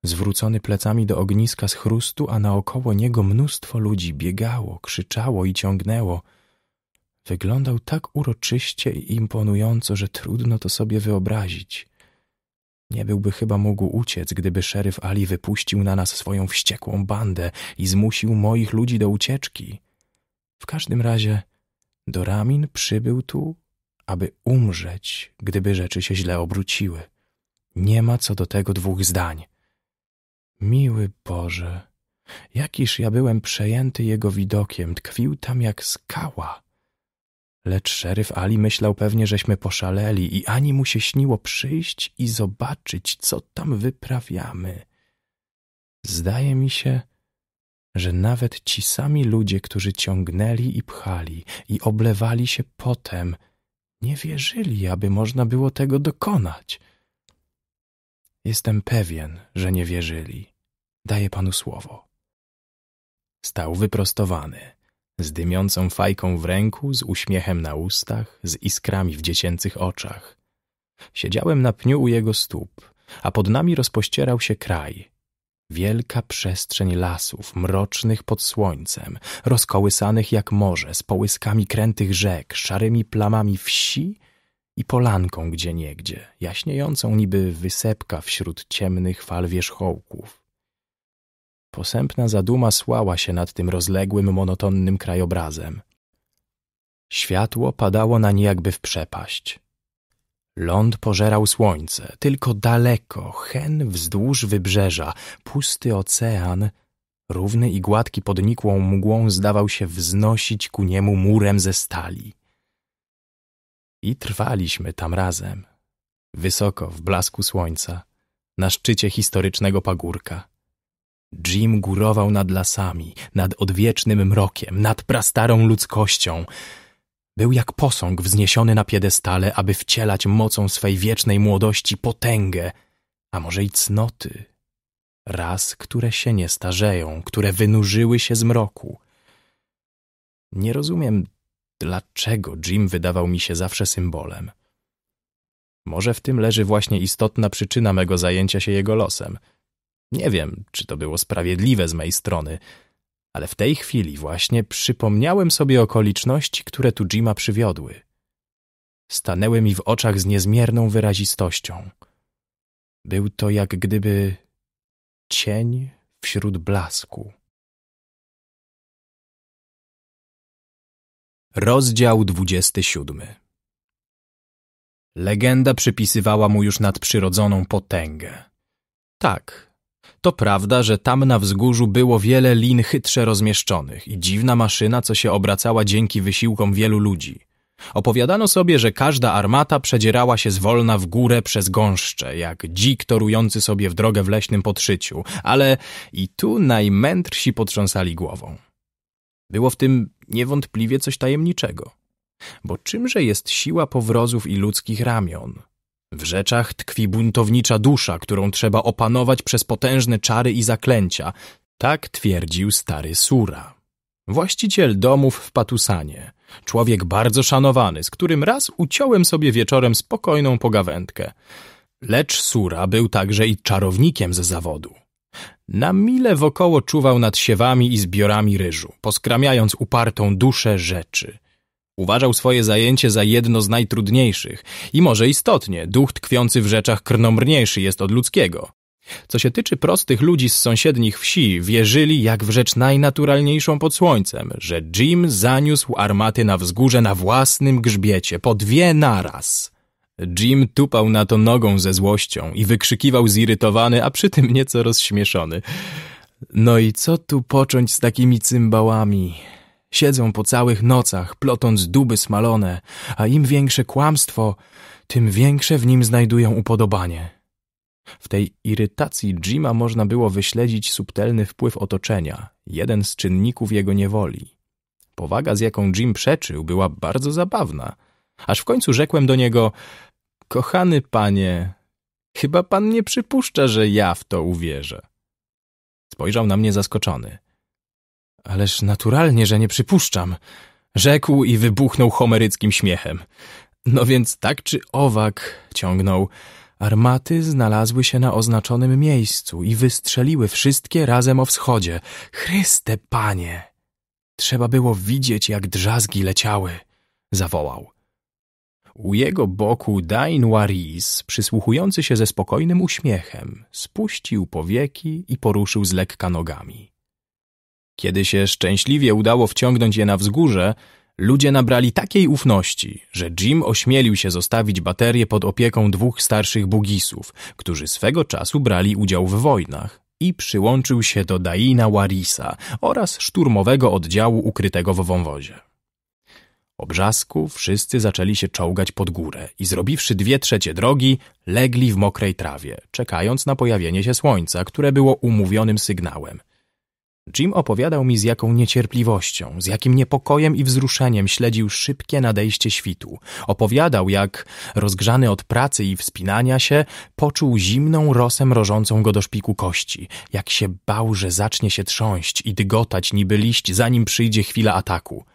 zwrócony plecami do ogniska z chrustu, a naokoło niego mnóstwo ludzi biegało, krzyczało i ciągnęło – Wyglądał tak uroczyście i imponująco, że trudno to sobie wyobrazić. Nie byłby chyba mógł uciec, gdyby szeryf Ali wypuścił na nas swoją wściekłą bandę i zmusił moich ludzi do ucieczki. W każdym razie Doramin przybył tu, aby umrzeć, gdyby rzeczy się źle obróciły. Nie ma co do tego dwóch zdań. Miły Boże, jakiż ja byłem przejęty jego widokiem, tkwił tam jak skała. Lecz szeryf Ali myślał pewnie, żeśmy poszaleli i ani mu się śniło przyjść i zobaczyć, co tam wyprawiamy. Zdaje mi się, że nawet ci sami ludzie, którzy ciągnęli i pchali i oblewali się potem, nie wierzyli, aby można było tego dokonać. Jestem pewien, że nie wierzyli. Daję panu słowo. Stał wyprostowany z dymiącą fajką w ręku, z uśmiechem na ustach, z iskrami w dziecięcych oczach. Siedziałem na pniu u jego stóp, a pod nami rozpościerał się kraj. Wielka przestrzeń lasów, mrocznych pod słońcem, rozkołysanych jak morze, z połyskami krętych rzek, szarymi plamami wsi i polanką gdzieniegdzie, jaśniejącą niby wysepka wśród ciemnych fal wierzchołków. Posępna zaduma słała się nad tym rozległym, monotonnym krajobrazem. Światło padało na nie jakby w przepaść. Ląd pożerał słońce, tylko daleko, hen wzdłuż wybrzeża, pusty ocean, równy i gładki pod nikłą mgłą zdawał się wznosić ku niemu murem ze stali. I trwaliśmy tam razem, wysoko w blasku słońca, na szczycie historycznego pagórka. Jim górował nad lasami, nad odwiecznym mrokiem, nad prastarą ludzkością. Był jak posąg wzniesiony na piedestale, aby wcielać mocą swej wiecznej młodości potęgę, a może i cnoty. Raz, które się nie starzeją, które wynurzyły się z mroku. Nie rozumiem, dlaczego Jim wydawał mi się zawsze symbolem. Może w tym leży właśnie istotna przyczyna mego zajęcia się jego losem – nie wiem, czy to było sprawiedliwe z mojej strony, ale w tej chwili właśnie przypomniałem sobie okoliczności, które tu Jima przywiodły. Stanęły mi w oczach z niezmierną wyrazistością. Był to jak gdyby cień wśród blasku. Rozdział 27 Legenda przypisywała mu już nadprzyrodzoną potęgę. Tak, to prawda, że tam na wzgórzu było wiele lin chytrze rozmieszczonych i dziwna maszyna, co się obracała dzięki wysiłkom wielu ludzi. Opowiadano sobie, że każda armata przedzierała się zwolna w górę przez gąszcze, jak dzik torujący sobie w drogę w leśnym podszyciu, ale i tu najmędrsi potrząsali głową. Było w tym niewątpliwie coś tajemniczego. Bo czymże jest siła powrozów i ludzkich ramion? W rzeczach tkwi buntownicza dusza, którą trzeba opanować przez potężne czary i zaklęcia. Tak twierdził stary Sura. Właściciel domów w Patusanie. Człowiek bardzo szanowany, z którym raz uciąłem sobie wieczorem spokojną pogawędkę. Lecz Sura był także i czarownikiem ze zawodu. Na mile wokoło czuwał nad siewami i zbiorami ryżu, poskramiając upartą duszę rzeczy. Uważał swoje zajęcie za jedno z najtrudniejszych i może istotnie duch tkwiący w rzeczach krnomrniejszy jest od ludzkiego. Co się tyczy prostych ludzi z sąsiednich wsi, wierzyli jak w rzecz najnaturalniejszą pod słońcem, że Jim zaniósł armaty na wzgórze na własnym grzbiecie, po dwie naraz. Jim tupał na to nogą ze złością i wykrzykiwał zirytowany, a przy tym nieco rozśmieszony. No i co tu począć z takimi cymbałami? Siedzą po całych nocach, plotąc duby smalone, a im większe kłamstwo, tym większe w nim znajdują upodobanie. W tej irytacji Jima można było wyśledzić subtelny wpływ otoczenia, jeden z czynników jego niewoli. Powaga, z jaką Jim przeczył, była bardzo zabawna. Aż w końcu rzekłem do niego: Kochany panie, chyba pan nie przypuszcza, że ja w to uwierzę. Spojrzał na mnie zaskoczony. Ależ naturalnie, że nie przypuszczam. Rzekł i wybuchnął homeryckim śmiechem. No więc tak czy owak, ciągnął. Armaty znalazły się na oznaczonym miejscu i wystrzeliły wszystkie razem o wschodzie. Chryste panie! Trzeba było widzieć, jak drzazgi leciały, zawołał. U jego boku Dain Waris, przysłuchujący się ze spokojnym uśmiechem, spuścił powieki i poruszył z lekka nogami. Kiedy się szczęśliwie udało wciągnąć je na wzgórze, ludzie nabrali takiej ufności, że Jim ośmielił się zostawić baterię pod opieką dwóch starszych bugisów, którzy swego czasu brali udział w wojnach i przyłączył się do Daina Warisa oraz szturmowego oddziału ukrytego w wąwozie. Obrzasku wszyscy zaczęli się czołgać pod górę i zrobiwszy dwie trzecie drogi, legli w mokrej trawie, czekając na pojawienie się słońca, które było umówionym sygnałem – Jim opowiadał mi z jaką niecierpliwością, z jakim niepokojem i wzruszeniem śledził szybkie nadejście świtu. Opowiadał, jak rozgrzany od pracy i wspinania się, poczuł zimną rosę mrożącą go do szpiku kości, jak się bał, że zacznie się trząść i dygotać niby liść, zanim przyjdzie chwila ataku.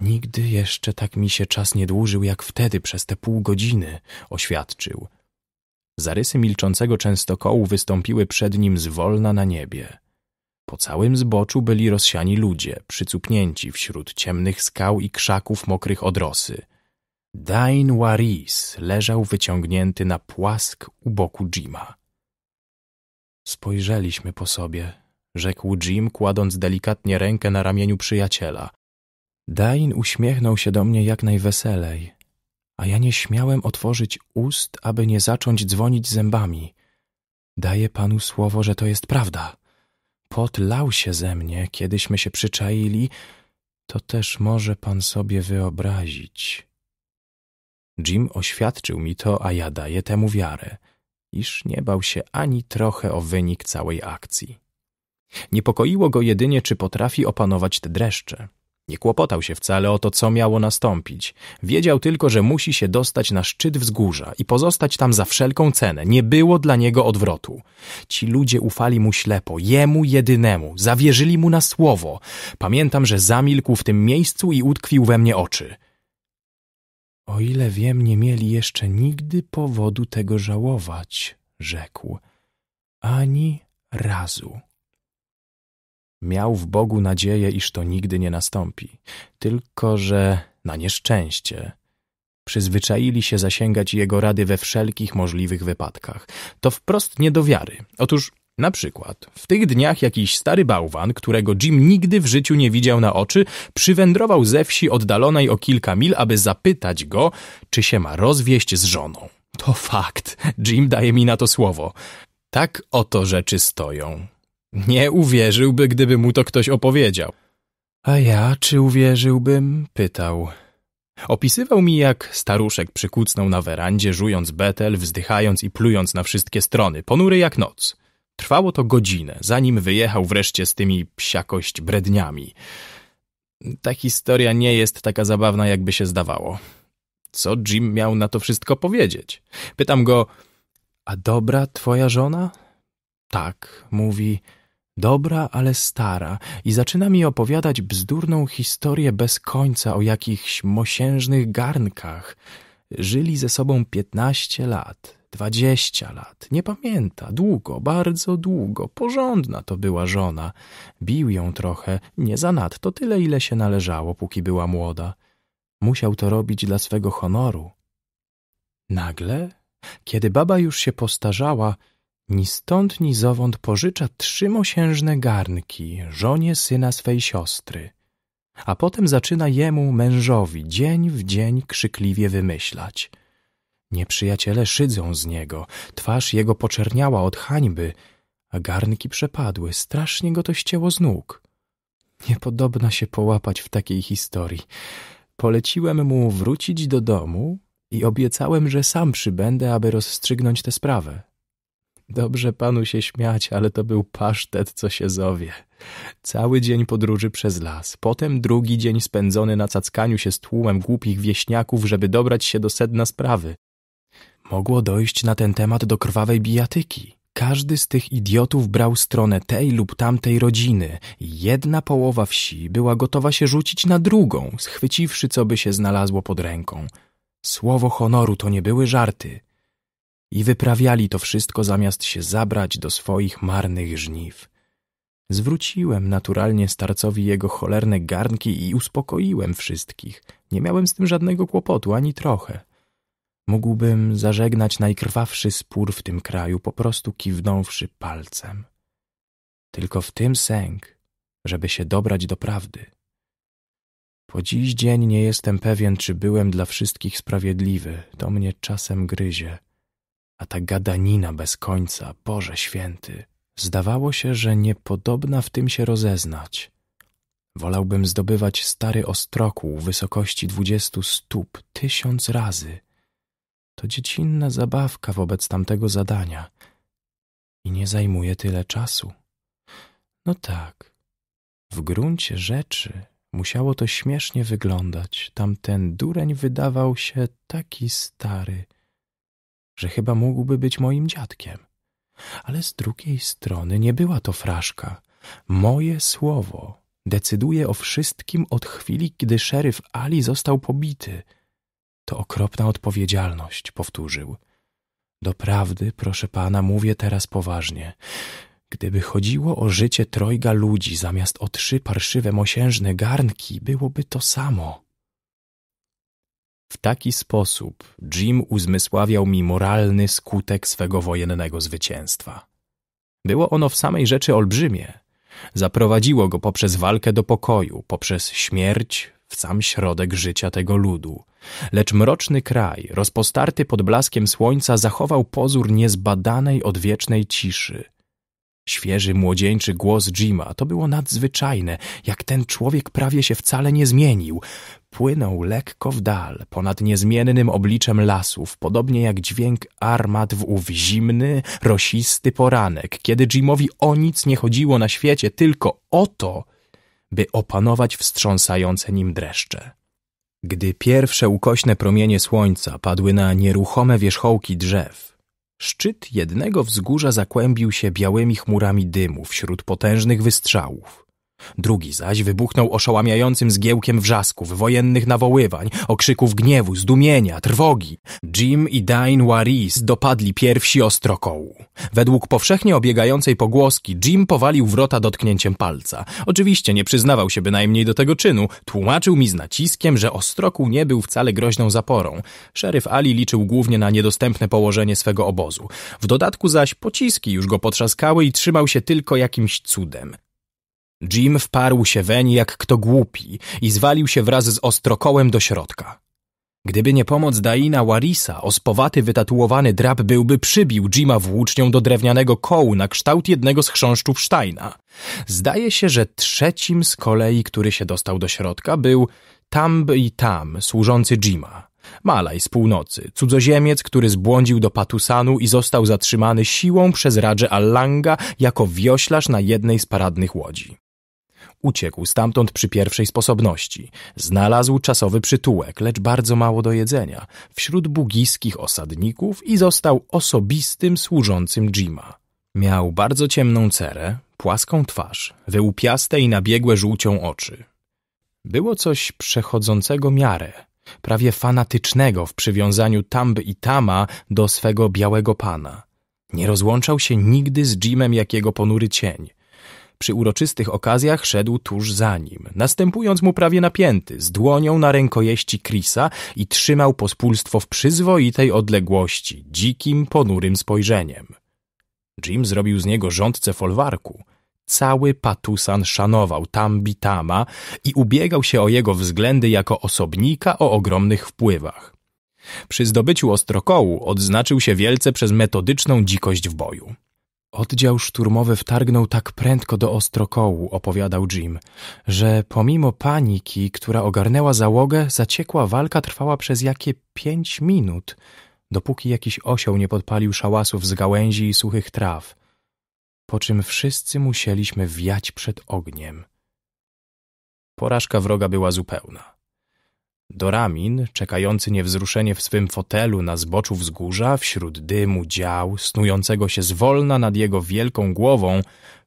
Nigdy jeszcze tak mi się czas nie dłużył, jak wtedy przez te pół godziny, oświadczył. Zarysy milczącego częstokołu wystąpiły przed nim zwolna na niebie. Po całym zboczu byli rozsiani ludzie, przycupnięci wśród ciemnych skał i krzaków mokrych od rosy. Dain Waris leżał wyciągnięty na płask u boku Jima. Spojrzeliśmy po sobie, rzekł Jim, kładąc delikatnie rękę na ramieniu przyjaciela. Dain uśmiechnął się do mnie jak najweselej, a ja nie śmiałem otworzyć ust, aby nie zacząć dzwonić zębami. Daję panu słowo, że to jest prawda pot lał się ze mnie, kiedyśmy się przyczaili, to też może pan sobie wyobrazić. Jim oświadczył mi to, a ja daję temu wiarę, iż nie bał się ani trochę o wynik całej akcji. Niepokoiło go jedynie, czy potrafi opanować te dreszcze. Nie kłopotał się wcale o to, co miało nastąpić. Wiedział tylko, że musi się dostać na szczyt wzgórza i pozostać tam za wszelką cenę. Nie było dla niego odwrotu. Ci ludzie ufali mu ślepo, jemu jedynemu, zawierzyli mu na słowo. Pamiętam, że zamilkł w tym miejscu i utkwił we mnie oczy. O ile wiem, nie mieli jeszcze nigdy powodu tego żałować, rzekł. Ani razu. Miał w Bogu nadzieję, iż to nigdy nie nastąpi. Tylko, że na nieszczęście przyzwyczaili się zasięgać jego rady we wszelkich możliwych wypadkach. To wprost nie do wiary. Otóż na przykład w tych dniach jakiś stary bałwan, którego Jim nigdy w życiu nie widział na oczy, przywędrował ze wsi oddalonej o kilka mil, aby zapytać go, czy się ma rozwieść z żoną. To fakt. Jim daje mi na to słowo. Tak oto rzeczy stoją. Nie uwierzyłby, gdyby mu to ktoś opowiedział. A ja czy uwierzyłbym? Pytał. Opisywał mi, jak staruszek przykucnął na werandzie, żując betel, wzdychając i plując na wszystkie strony, ponury jak noc. Trwało to godzinę, zanim wyjechał wreszcie z tymi psiakość bredniami. Ta historia nie jest taka zabawna, jakby się zdawało. Co Jim miał na to wszystko powiedzieć? Pytam go, a dobra twoja żona? Tak, mówi, dobra, ale stara, i zaczyna mi opowiadać bzdurną historię bez końca o jakichś mosiężnych garnkach. Żyli ze sobą piętnaście lat, dwadzieścia lat, nie pamięta, długo, bardzo długo, porządna to była żona. Bił ją trochę, nie zanadto tyle, ile się należało, póki była młoda. Musiał to robić dla swego honoru. Nagle, kiedy baba już się postarzała, Ni stąd, ni zowąd pożycza trzymosiężne garnki żonie syna swej siostry, a potem zaczyna jemu, mężowi, dzień w dzień krzykliwie wymyślać. Nieprzyjaciele szydzą z niego, twarz jego poczerniała od hańby, a garnki przepadły, strasznie go to ścięło z nóg. Niepodobna się połapać w takiej historii. Poleciłem mu wrócić do domu i obiecałem, że sam przybędę, aby rozstrzygnąć tę sprawę. Dobrze panu się śmiać, ale to był pasztet, co się zowie. Cały dzień podróży przez las, potem drugi dzień spędzony na cackaniu się z tłumem głupich wieśniaków, żeby dobrać się do sedna sprawy. Mogło dojść na ten temat do krwawej bijatyki. Każdy z tych idiotów brał stronę tej lub tamtej rodziny. Jedna połowa wsi była gotowa się rzucić na drugą, schwyciwszy, co by się znalazło pod ręką. Słowo honoru to nie były żarty i wyprawiali to wszystko zamiast się zabrać do swoich marnych żniw. Zwróciłem naturalnie starcowi jego cholerne garnki i uspokoiłem wszystkich. Nie miałem z tym żadnego kłopotu, ani trochę. Mógłbym zażegnać najkrwawszy spór w tym kraju, po prostu kiwnąwszy palcem. Tylko w tym sęk, żeby się dobrać do prawdy. Po dziś dzień nie jestem pewien, czy byłem dla wszystkich sprawiedliwy. To mnie czasem gryzie a ta gadanina bez końca, Boże święty. Zdawało się, że niepodobna w tym się rozeznać. Wolałbym zdobywać stary w wysokości dwudziestu stóp tysiąc razy. To dziecinna zabawka wobec tamtego zadania i nie zajmuje tyle czasu. No tak, w gruncie rzeczy musiało to śmiesznie wyglądać. Tamten dureń wydawał się taki stary – że chyba mógłby być moim dziadkiem. Ale z drugiej strony nie była to fraszka. Moje słowo decyduje o wszystkim od chwili, gdy szeryf Ali został pobity. To okropna odpowiedzialność, powtórzył. Doprawdy, proszę pana, mówię teraz poważnie. Gdyby chodziło o życie trojga ludzi zamiast o trzy parszywe mosiężne garnki, byłoby to samo. W taki sposób Jim uzmysławiał mi moralny skutek swego wojennego zwycięstwa. Było ono w samej rzeczy olbrzymie. Zaprowadziło go poprzez walkę do pokoju, poprzez śmierć w sam środek życia tego ludu. Lecz mroczny kraj, rozpostarty pod blaskiem słońca, zachował pozór niezbadanej odwiecznej ciszy. Świeży, młodzieńczy głos Jima to było nadzwyczajne, jak ten człowiek prawie się wcale nie zmienił płynął lekko w dal, ponad niezmiennym obliczem lasów, podobnie jak dźwięk armat w ów zimny, rosisty poranek, kiedy Jimowi o nic nie chodziło na świecie, tylko o to, by opanować wstrząsające nim dreszcze. Gdy pierwsze ukośne promienie słońca padły na nieruchome wierzchołki drzew, szczyt jednego wzgórza zakłębił się białymi chmurami dymu wśród potężnych wystrzałów. Drugi zaś wybuchnął oszałamiającym zgiełkiem wrzasków, wojennych nawoływań, okrzyków gniewu, zdumienia, trwogi. Jim i Dain Waris dopadli pierwsi kołu. Według powszechnie obiegającej pogłoski Jim powalił wrota dotknięciem palca. Oczywiście nie przyznawał się bynajmniej do tego czynu, tłumaczył mi z naciskiem, że ostrokuł nie był wcale groźną zaporą. Szeryf Ali liczył głównie na niedostępne położenie swego obozu. W dodatku zaś pociski już go potrzaskały i trzymał się tylko jakimś cudem. Jim wparł się weń jak kto głupi i zwalił się wraz z ostrokołem do środka. Gdyby nie pomoc Daina Warisa, ospowaty wytatuowany drab byłby przybił Jima włócznią do drewnianego kołu na kształt jednego z chrząszczów Steina. Zdaje się, że trzecim z kolei, który się dostał do środka, był Tamb i Tam, służący Jima. Malaj z północy, cudzoziemiec, który zbłądził do Patusanu i został zatrzymany siłą przez Radże Allanga jako wioślarz na jednej z paradnych łodzi. Uciekł stamtąd przy pierwszej sposobności. Znalazł czasowy przytułek, lecz bardzo mało do jedzenia, wśród bugijskich osadników i został osobistym służącym Jima. Miał bardzo ciemną cerę, płaską twarz, wyłupiaste i nabiegłe żółcią oczy. Było coś przechodzącego miarę, prawie fanatycznego w przywiązaniu Tamb i Tama do swego białego pana. Nie rozłączał się nigdy z Jimem jakiego ponury cień – przy uroczystych okazjach szedł tuż za nim, następując mu prawie napięty, z dłonią na rękojeści Krisa i trzymał pospólstwo w przyzwoitej odległości, dzikim, ponurym spojrzeniem. Jim zrobił z niego rządcę folwarku. Cały Patusan szanował Tambitama i ubiegał się o jego względy jako osobnika o ogromnych wpływach. Przy zdobyciu Ostrokołu odznaczył się wielce przez metodyczną dzikość w boju. Oddział szturmowy wtargnął tak prędko do Ostrokołu, opowiadał Jim, że pomimo paniki, która ogarnęła załogę, zaciekła walka trwała przez jakie pięć minut, dopóki jakiś osioł nie podpalił szałasów z gałęzi i suchych traw, po czym wszyscy musieliśmy wiać przed ogniem. Porażka wroga była zupełna. Doramin, czekający niewzruszenie w swym fotelu na zboczu wzgórza, wśród dymu dział, snującego się zwolna nad jego wielką głową,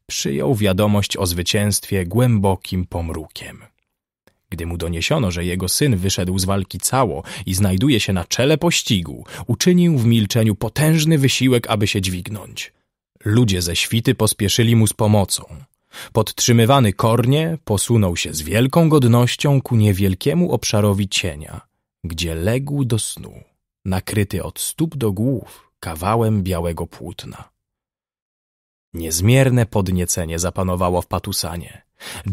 przyjął wiadomość o zwycięstwie głębokim pomrukiem. Gdy mu doniesiono, że jego syn wyszedł z walki cało i znajduje się na czele pościgu, uczynił w milczeniu potężny wysiłek, aby się dźwignąć. Ludzie ze świty pospieszyli mu z pomocą. Podtrzymywany kornie posunął się z wielką godnością ku niewielkiemu obszarowi cienia, gdzie legł do snu, nakryty od stóp do głów kawałem białego płótna. Niezmierne podniecenie zapanowało w patusanie.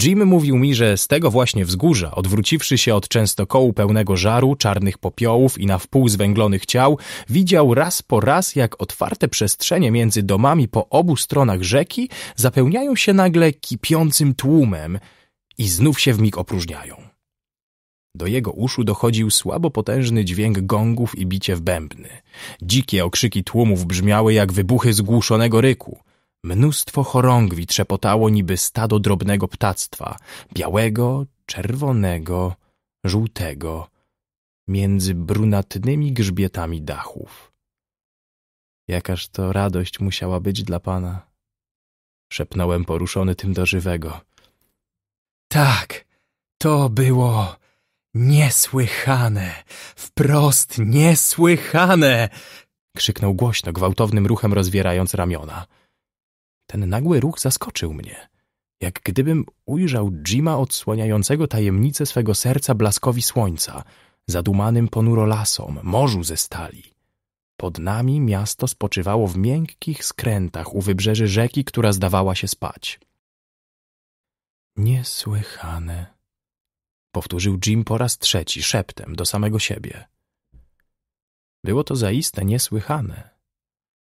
Jim mówił mi, że z tego właśnie wzgórza, odwróciwszy się od częstokołu pełnego żaru, czarnych popiołów i na wpół zwęglonych ciał, widział raz po raz, jak otwarte przestrzenie między domami po obu stronach rzeki zapełniają się nagle kipiącym tłumem i znów się w mig opróżniają. Do jego uszu dochodził słabo potężny dźwięk gongów i bicie w bębny. Dzikie okrzyki tłumów brzmiały jak wybuchy zgłuszonego ryku. Mnóstwo chorągwi trzepotało niby stado drobnego ptactwa, białego, czerwonego, żółtego, między brunatnymi grzbietami dachów. Jakaż to radość musiała być dla pana, szepnąłem poruszony tym do żywego. Tak, to było niesłychane, wprost niesłychane! krzyknął głośno, gwałtownym ruchem rozwierając ramiona. Ten nagły ruch zaskoczył mnie. Jak gdybym ujrzał Jima odsłaniającego tajemnicę swego serca blaskowi słońca, zadumanym ponuro lasom, morzu ze stali. Pod nami miasto spoczywało w miękkich skrętach u wybrzeży rzeki, która zdawała się spać. Niesłychane, powtórzył Jim po raz trzeci, szeptem, do samego siebie. Było to zaiste niesłychane.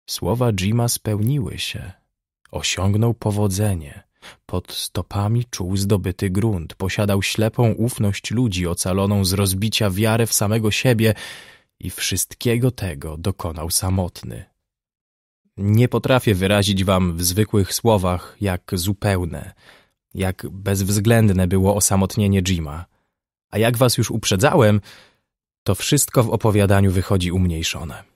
Słowa Jima spełniły się. Osiągnął powodzenie. Pod stopami czuł zdobyty grunt, posiadał ślepą ufność ludzi ocaloną z rozbicia wiarę w samego siebie i wszystkiego tego dokonał samotny. Nie potrafię wyrazić wam w zwykłych słowach, jak zupełne, jak bezwzględne było osamotnienie Jima. A jak was już uprzedzałem, to wszystko w opowiadaniu wychodzi umniejszone.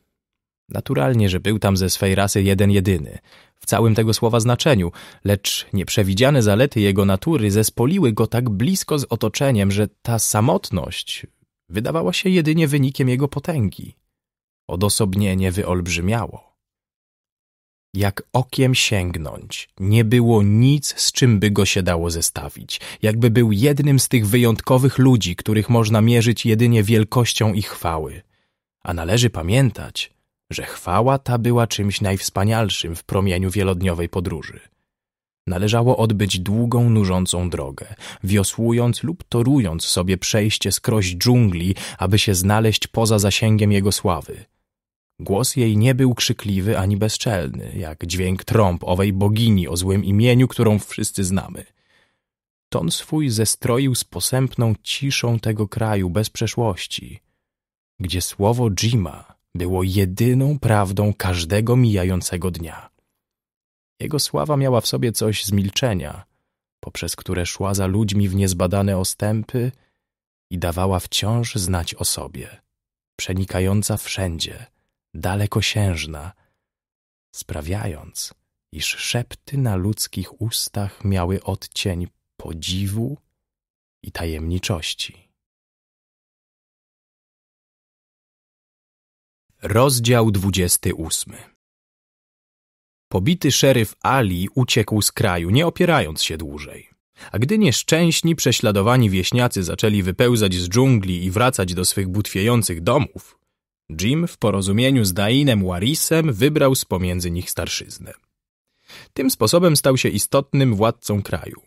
Naturalnie, że był tam ze swej rasy jeden jedyny, w całym tego słowa znaczeniu, lecz nieprzewidziane zalety jego natury zespoliły go tak blisko z otoczeniem, że ta samotność wydawała się jedynie wynikiem jego potęgi. Odosobnienie wyolbrzymiało. Jak okiem sięgnąć, nie było nic, z czym by go się dało zestawić, jakby był jednym z tych wyjątkowych ludzi, których można mierzyć jedynie wielkością i chwały. A należy pamiętać, że chwała ta była czymś najwspanialszym w promieniu wielodniowej podróży. Należało odbyć długą, nużącą drogę, wiosłując lub torując sobie przejście skroś dżungli, aby się znaleźć poza zasięgiem jego sławy. Głos jej nie był krzykliwy ani bezczelny, jak dźwięk trąb owej bogini o złym imieniu, którą wszyscy znamy. Ton swój zestroił z posępną ciszą tego kraju bez przeszłości, gdzie słowo Jima było jedyną prawdą każdego mijającego dnia. Jego sława miała w sobie coś z milczenia, poprzez które szła za ludźmi w niezbadane ostępy i dawała wciąż znać o sobie, przenikająca wszędzie, dalekosiężna, sprawiając, iż szepty na ludzkich ustach miały odcień podziwu i tajemniczości. Rozdział 28 Pobity szeryf Ali uciekł z kraju, nie opierając się dłużej. A gdy nieszczęśni, prześladowani wieśniacy zaczęli wypełzać z dżungli i wracać do swych butwiejących domów, Jim w porozumieniu z Dainem Warisem wybrał z pomiędzy nich starszyznę. Tym sposobem stał się istotnym władcą kraju.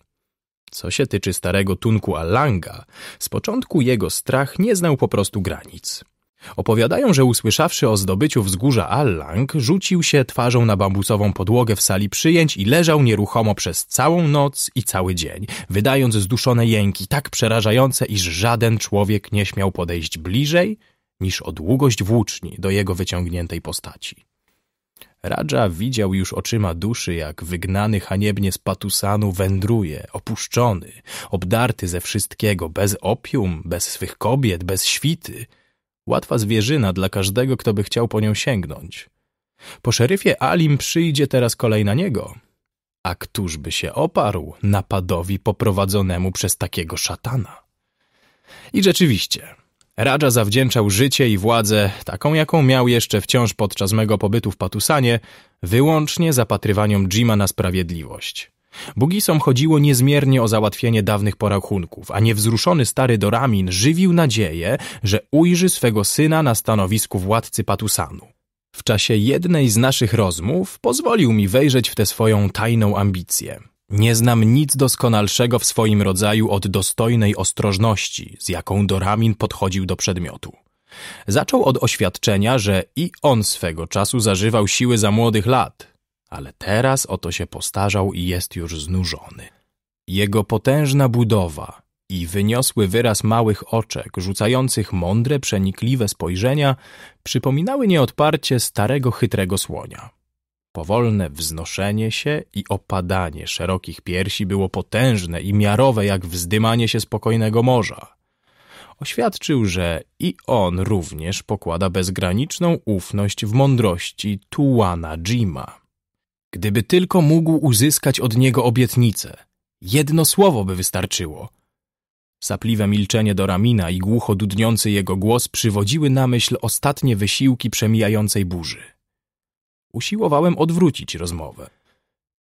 Co się tyczy starego Tunku Alanga, z początku jego strach nie znał po prostu granic. Opowiadają, że usłyszawszy o zdobyciu wzgórza Allang, rzucił się twarzą na bambusową podłogę w sali przyjęć i leżał nieruchomo przez całą noc i cały dzień, wydając zduszone jęki tak przerażające, iż żaden człowiek nie śmiał podejść bliżej niż o długość włóczni do jego wyciągniętej postaci. Radża widział już oczyma duszy, jak wygnany haniebnie z patusanu wędruje, opuszczony, obdarty ze wszystkiego, bez opium, bez swych kobiet, bez świty – Łatwa zwierzyna dla każdego, kto by chciał po nią sięgnąć. Po szeryfie Alim przyjdzie teraz kolej na niego. A któż by się oparł napadowi poprowadzonemu przez takiego szatana? I rzeczywiście, Radża zawdzięczał życie i władzę, taką jaką miał jeszcze wciąż podczas mego pobytu w Patusanie, wyłącznie zapatrywaniom Jima na sprawiedliwość. Bugisom chodziło niezmiernie o załatwienie dawnych porachunków, a niewzruszony stary Doramin żywił nadzieję, że ujrzy swego syna na stanowisku władcy Patusanu. W czasie jednej z naszych rozmów pozwolił mi wejrzeć w tę swoją tajną ambicję. Nie znam nic doskonalszego w swoim rodzaju od dostojnej ostrożności, z jaką Doramin podchodził do przedmiotu. Zaczął od oświadczenia, że i on swego czasu zażywał siły za młodych lat, ale teraz oto się postarzał i jest już znużony. Jego potężna budowa i wyniosły wyraz małych oczek, rzucających mądre, przenikliwe spojrzenia, przypominały nieodparcie starego, chytrego słonia. Powolne wznoszenie się i opadanie szerokich piersi było potężne i miarowe jak wzdymanie się spokojnego morza. Oświadczył, że i on również pokłada bezgraniczną ufność w mądrości Tułana Jima. Gdyby tylko mógł uzyskać od niego obietnicę. Jedno słowo by wystarczyło. Sapliwe milczenie Doramina i głucho dudniący jego głos przywodziły na myśl ostatnie wysiłki przemijającej burzy. Usiłowałem odwrócić rozmowę.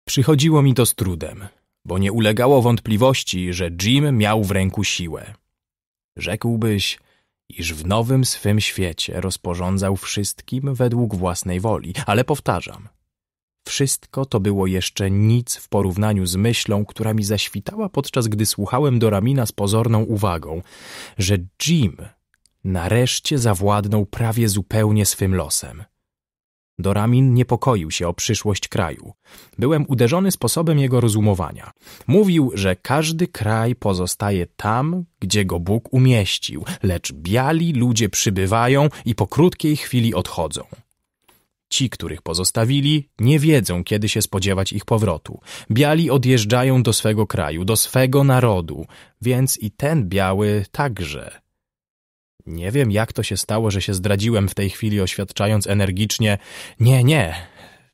Przychodziło mi to z trudem, bo nie ulegało wątpliwości, że Jim miał w ręku siłę. Rzekłbyś, iż w nowym swym świecie rozporządzał wszystkim według własnej woli, ale powtarzam, wszystko to było jeszcze nic w porównaniu z myślą, która mi zaświtała podczas gdy słuchałem Doramina z pozorną uwagą, że Jim nareszcie zawładnął prawie zupełnie swym losem. Doramin niepokoił się o przyszłość kraju. Byłem uderzony sposobem jego rozumowania. Mówił, że każdy kraj pozostaje tam, gdzie go Bóg umieścił, lecz biali ludzie przybywają i po krótkiej chwili odchodzą. Ci, których pozostawili, nie wiedzą, kiedy się spodziewać ich powrotu. Biali odjeżdżają do swego kraju, do swego narodu, więc i ten biały także. Nie wiem, jak to się stało, że się zdradziłem w tej chwili, oświadczając energicznie: Nie, nie.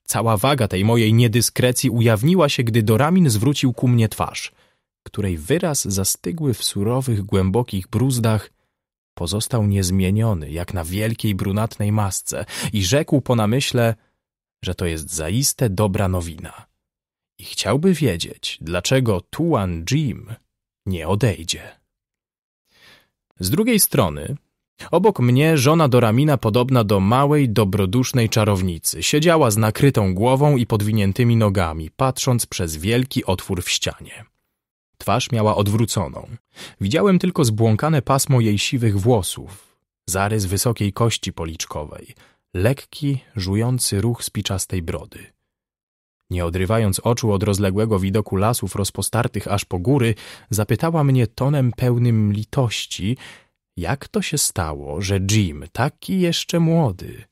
Cała waga tej mojej niedyskrecji ujawniła się, gdy Doramin zwrócił ku mnie twarz, której wyraz zastygły w surowych, głębokich bruzdach Pozostał niezmieniony, jak na wielkiej brunatnej masce i rzekł po namyśle, że to jest zaiste dobra nowina. I chciałby wiedzieć, dlaczego Tuan Jim nie odejdzie. Z drugiej strony, obok mnie żona Doramina podobna do małej, dobrodusznej czarownicy. Siedziała z nakrytą głową i podwiniętymi nogami, patrząc przez wielki otwór w ścianie. Twarz miała odwróconą. Widziałem tylko zbłąkane pasmo jej siwych włosów, zarys wysokiej kości policzkowej, lekki, żujący ruch spiczastej brody. Nie odrywając oczu od rozległego widoku lasów rozpostartych aż po góry, zapytała mnie tonem pełnym litości, jak to się stało, że Jim, taki jeszcze młody,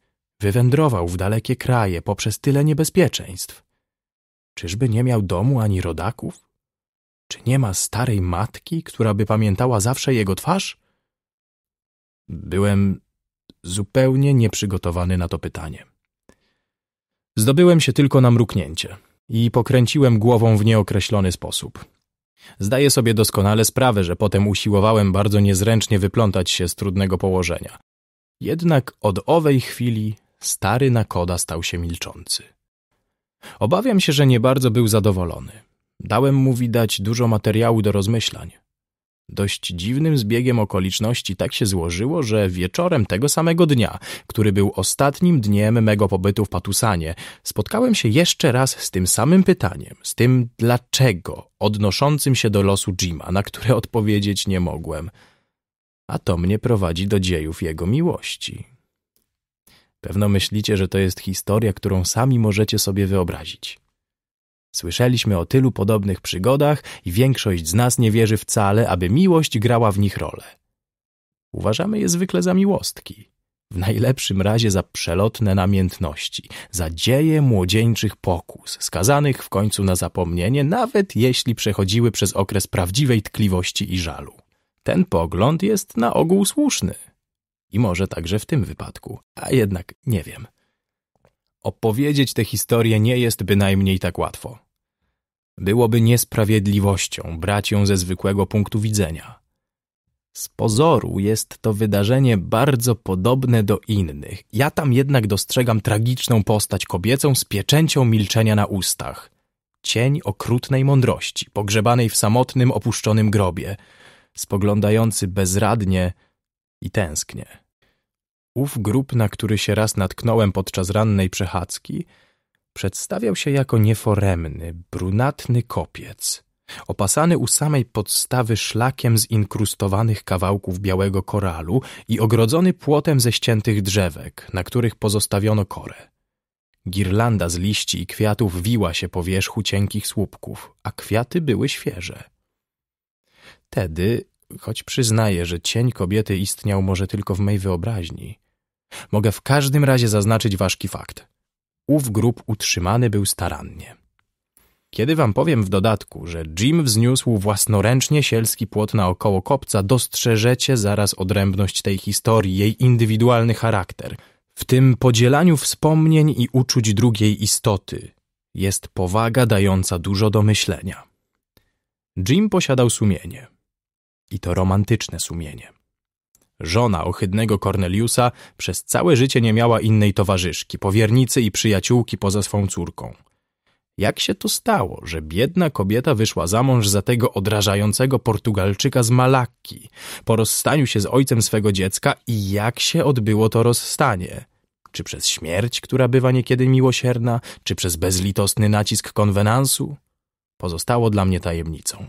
wywędrował w dalekie kraje poprzez tyle niebezpieczeństw. Czyżby nie miał domu ani rodaków? Czy nie ma starej matki, która by pamiętała zawsze jego twarz? Byłem zupełnie nieprzygotowany na to pytanie. Zdobyłem się tylko na mruknięcie i pokręciłem głową w nieokreślony sposób. Zdaję sobie doskonale sprawę, że potem usiłowałem bardzo niezręcznie wyplątać się z trudnego położenia. Jednak od owej chwili stary nakoda stał się milczący. Obawiam się, że nie bardzo był zadowolony. Dałem mu widać dużo materiału do rozmyślań. Dość dziwnym zbiegiem okoliczności tak się złożyło, że wieczorem tego samego dnia, który był ostatnim dniem mego pobytu w Patusanie, spotkałem się jeszcze raz z tym samym pytaniem, z tym dlaczego, odnoszącym się do losu Jima, na które odpowiedzieć nie mogłem. A to mnie prowadzi do dziejów jego miłości. Pewno myślicie, że to jest historia, którą sami możecie sobie wyobrazić. Słyszeliśmy o tylu podobnych przygodach i większość z nas nie wierzy wcale, aby miłość grała w nich rolę. Uważamy je zwykle za miłostki, w najlepszym razie za przelotne namiętności, za dzieje młodzieńczych pokus, skazanych w końcu na zapomnienie, nawet jeśli przechodziły przez okres prawdziwej tkliwości i żalu. Ten pogląd jest na ogół słuszny. I może także w tym wypadku, a jednak nie wiem. Opowiedzieć tę historię nie jest bynajmniej tak łatwo. Byłoby niesprawiedliwością brać ją ze zwykłego punktu widzenia. Z pozoru jest to wydarzenie bardzo podobne do innych. Ja tam jednak dostrzegam tragiczną postać kobiecą z pieczęcią milczenia na ustach. Cień okrutnej mądrości, pogrzebanej w samotnym, opuszczonym grobie, spoglądający bezradnie i tęsknie. Ów grób, na który się raz natknąłem podczas rannej przechadzki, przedstawiał się jako nieforemny, brunatny kopiec, opasany u samej podstawy szlakiem z inkrustowanych kawałków białego koralu i ogrodzony płotem ze ściętych drzewek, na których pozostawiono korę. Girlanda z liści i kwiatów wiła się po wierzchu cienkich słupków, a kwiaty były świeże. Tedy, choć przyznaję, że cień kobiety istniał może tylko w mej wyobraźni, Mogę w każdym razie zaznaczyć ważki fakt. Ów grób utrzymany był starannie. Kiedy wam powiem w dodatku, że Jim wzniósł własnoręcznie sielski płot na około kopca, dostrzeżecie zaraz odrębność tej historii, jej indywidualny charakter. W tym podzielaniu wspomnień i uczuć drugiej istoty jest powaga dająca dużo do myślenia. Jim posiadał sumienie. I to romantyczne sumienie. Żona ohydnego Corneliusa przez całe życie nie miała innej towarzyszki, powiernicy i przyjaciółki poza swą córką. Jak się to stało, że biedna kobieta wyszła za mąż za tego odrażającego Portugalczyka z Malakki po rozstaniu się z ojcem swego dziecka i jak się odbyło to rozstanie? Czy przez śmierć, która bywa niekiedy miłosierna, czy przez bezlitosny nacisk konwenansu? Pozostało dla mnie tajemnicą.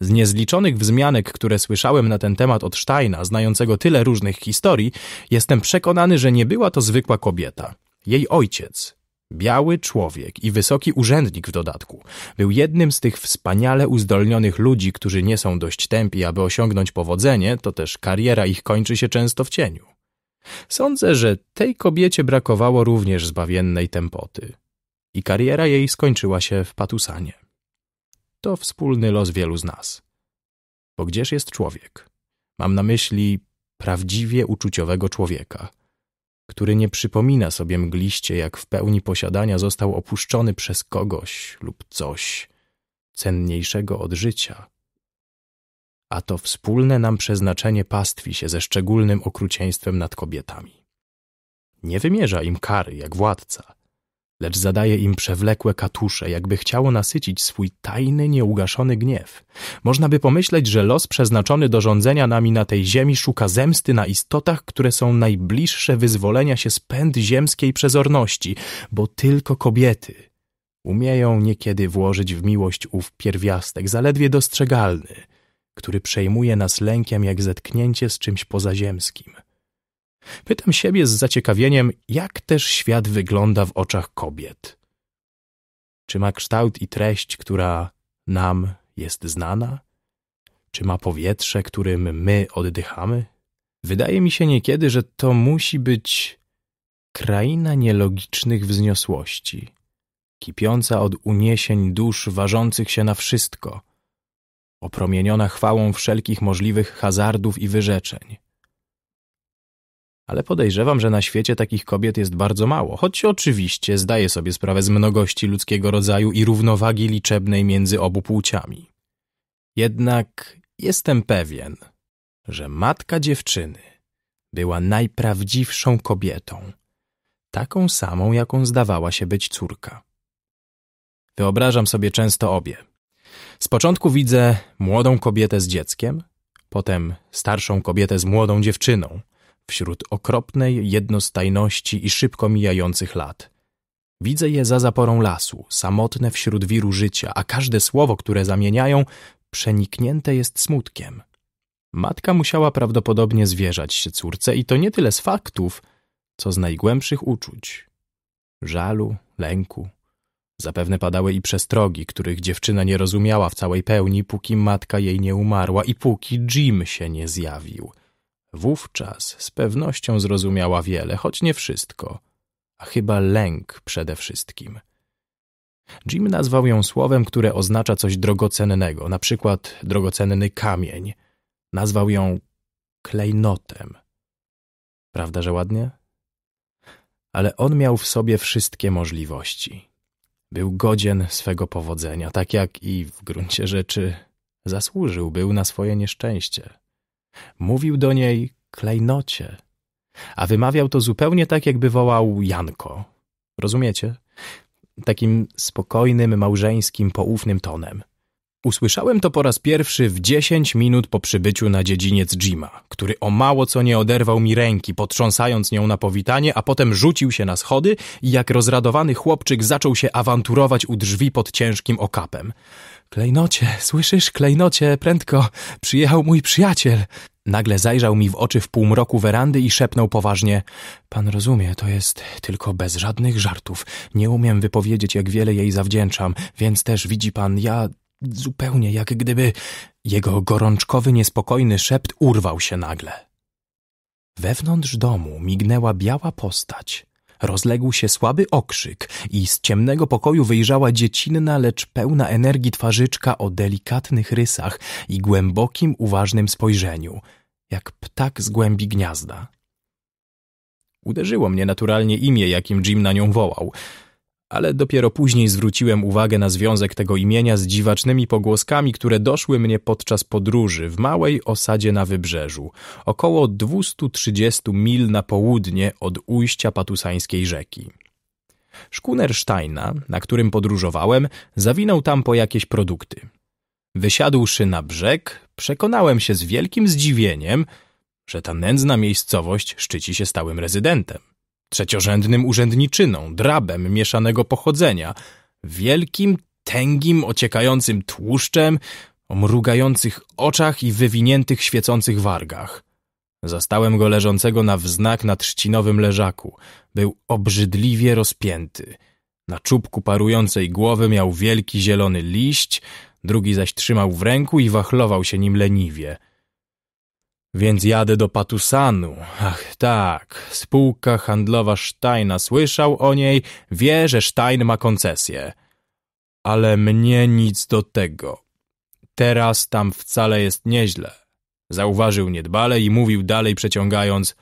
Z niezliczonych wzmianek, które słyszałem na ten temat od Steina, znającego tyle różnych historii, jestem przekonany, że nie była to zwykła kobieta. Jej ojciec, biały człowiek i wysoki urzędnik w dodatku, był jednym z tych wspaniale uzdolnionych ludzi, którzy nie są dość tępi, aby osiągnąć powodzenie, to też kariera ich kończy się często w cieniu. Sądzę, że tej kobiecie brakowało również zbawiennej tempoty. I kariera jej skończyła się w patusanie. To wspólny los wielu z nas. Bo gdzież jest człowiek? Mam na myśli prawdziwie uczuciowego człowieka, który nie przypomina sobie mgliście, jak w pełni posiadania został opuszczony przez kogoś lub coś cenniejszego od życia. A to wspólne nam przeznaczenie pastwi się ze szczególnym okrucieństwem nad kobietami. Nie wymierza im kary jak władca – lecz zadaje im przewlekłe katusze, jakby chciało nasycić swój tajny, nieugaszony gniew. Można by pomyśleć, że los przeznaczony do rządzenia nami na tej ziemi szuka zemsty na istotach, które są najbliższe wyzwolenia się z pęd ziemskiej przezorności, bo tylko kobiety umieją niekiedy włożyć w miłość ów pierwiastek, zaledwie dostrzegalny, który przejmuje nas lękiem jak zetknięcie z czymś pozaziemskim. Pytam siebie z zaciekawieniem, jak też świat wygląda w oczach kobiet. Czy ma kształt i treść, która nam jest znana? Czy ma powietrze, którym my oddychamy? Wydaje mi się niekiedy, że to musi być kraina nielogicznych wzniosłości, kipiąca od uniesień dusz ważących się na wszystko, opromieniona chwałą wszelkich możliwych hazardów i wyrzeczeń ale podejrzewam, że na świecie takich kobiet jest bardzo mało, choć oczywiście zdaję sobie sprawę z mnogości ludzkiego rodzaju i równowagi liczebnej między obu płciami. Jednak jestem pewien, że matka dziewczyny była najprawdziwszą kobietą, taką samą, jaką zdawała się być córka. Wyobrażam sobie często obie. Z początku widzę młodą kobietę z dzieckiem, potem starszą kobietę z młodą dziewczyną – wśród okropnej jednostajności i szybko mijających lat. Widzę je za zaporą lasu, samotne wśród wiru życia, a każde słowo, które zamieniają, przeniknięte jest smutkiem. Matka musiała prawdopodobnie zwierzać się córce i to nie tyle z faktów, co z najgłębszych uczuć. Żalu, lęku. Zapewne padały i przestrogi, których dziewczyna nie rozumiała w całej pełni, póki matka jej nie umarła i póki Jim się nie zjawił – Wówczas z pewnością zrozumiała wiele, choć nie wszystko, a chyba lęk przede wszystkim. Jim nazwał ją słowem, które oznacza coś drogocennego, na przykład drogocenny kamień. Nazwał ją klejnotem. Prawda, że ładnie? Ale on miał w sobie wszystkie możliwości. Był godzien swego powodzenia, tak jak i w gruncie rzeczy zasłużył był na swoje nieszczęście. Mówił do niej klejnocie, a wymawiał to zupełnie tak, jakby wołał Janko. Rozumiecie? Takim spokojnym, małżeńskim, poufnym tonem. Usłyszałem to po raz pierwszy w dziesięć minut po przybyciu na dziedziniec Jima, który o mało co nie oderwał mi ręki, potrząsając nią na powitanie, a potem rzucił się na schody i jak rozradowany chłopczyk zaczął się awanturować u drzwi pod ciężkim okapem. Klejnocie, słyszysz, klejnocie, prędko, przyjechał mój przyjaciel. Nagle zajrzał mi w oczy w półmroku werandy i szepnął poważnie: Pan rozumie, to jest tylko bez żadnych żartów. Nie umiem wypowiedzieć, jak wiele jej zawdzięczam, więc też widzi pan, ja zupełnie jak gdyby. Jego gorączkowy, niespokojny szept urwał się nagle. Wewnątrz domu mignęła biała postać. Rozległ się słaby okrzyk i z ciemnego pokoju wyjrzała dziecinna, lecz pełna energii twarzyczka o delikatnych rysach i głębokim, uważnym spojrzeniu, jak ptak z głębi gniazda. Uderzyło mnie naturalnie imię, jakim Jim na nią wołał – ale dopiero później zwróciłem uwagę na związek tego imienia z dziwacznymi pogłoskami, które doszły mnie podczas podróży w małej osadzie na wybrzeżu, około 230 mil na południe od ujścia patusańskiej rzeki. Szkuner Stein'a, na którym podróżowałem, zawinął tam po jakieś produkty. Wysiadłszy na brzeg, przekonałem się z wielkim zdziwieniem, że ta nędzna miejscowość szczyci się stałym rezydentem trzeciorzędnym urzędniczyną, drabem mieszanego pochodzenia, wielkim, tęgim, ociekającym tłuszczem, o mrugających oczach i wywiniętych świecących wargach. Zastałem go leżącego na wznak na trzcinowym leżaku. Był obrzydliwie rozpięty. Na czubku parującej głowy miał wielki zielony liść, drugi zaś trzymał w ręku i wachlował się nim leniwie – więc jadę do Patusanu. Ach tak, spółka handlowa Steina słyszał o niej, wie, że Stein ma koncesję. Ale mnie nic do tego. Teraz tam wcale jest nieźle. Zauważył niedbale i mówił dalej przeciągając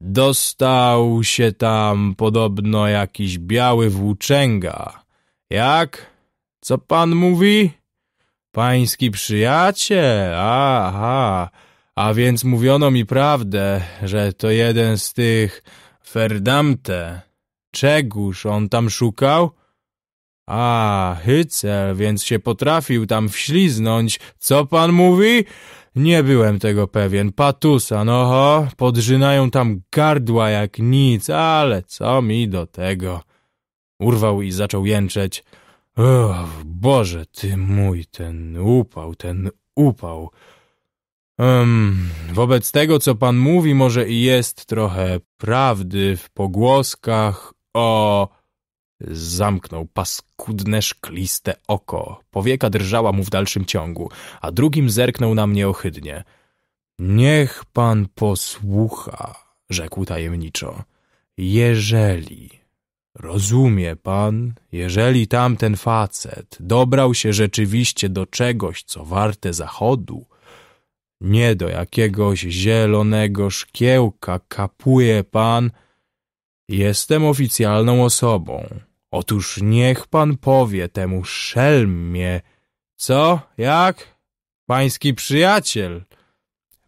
Dostał się tam podobno jakiś biały włóczęga. Jak? Co pan mówi? Pański przyjaciel? Aha... A więc mówiono mi prawdę, że to jeden z tych Ferdamte. Czegóż on tam szukał? A, hycel, więc się potrafił tam wśliznąć. Co pan mówi? Nie byłem tego pewien. Patusa, noho, podrzynają tam gardła jak nic, ale co mi do tego? Urwał i zaczął jęczeć. Och, Boże, ty mój, ten upał, ten upał. Um, wobec tego, co pan mówi, może i jest trochę prawdy w pogłoskach o... Zamknął paskudne, szkliste oko. Powieka drżała mu w dalszym ciągu, a drugim zerknął na mnie ohydnie. Niech pan posłucha, rzekł tajemniczo. Jeżeli, rozumie pan, jeżeli tamten facet dobrał się rzeczywiście do czegoś, co warte zachodu, nie do jakiegoś zielonego szkiełka kapuje pan. Jestem oficjalną osobą. Otóż niech pan powie temu szelmie, co, jak? Pański przyjaciel.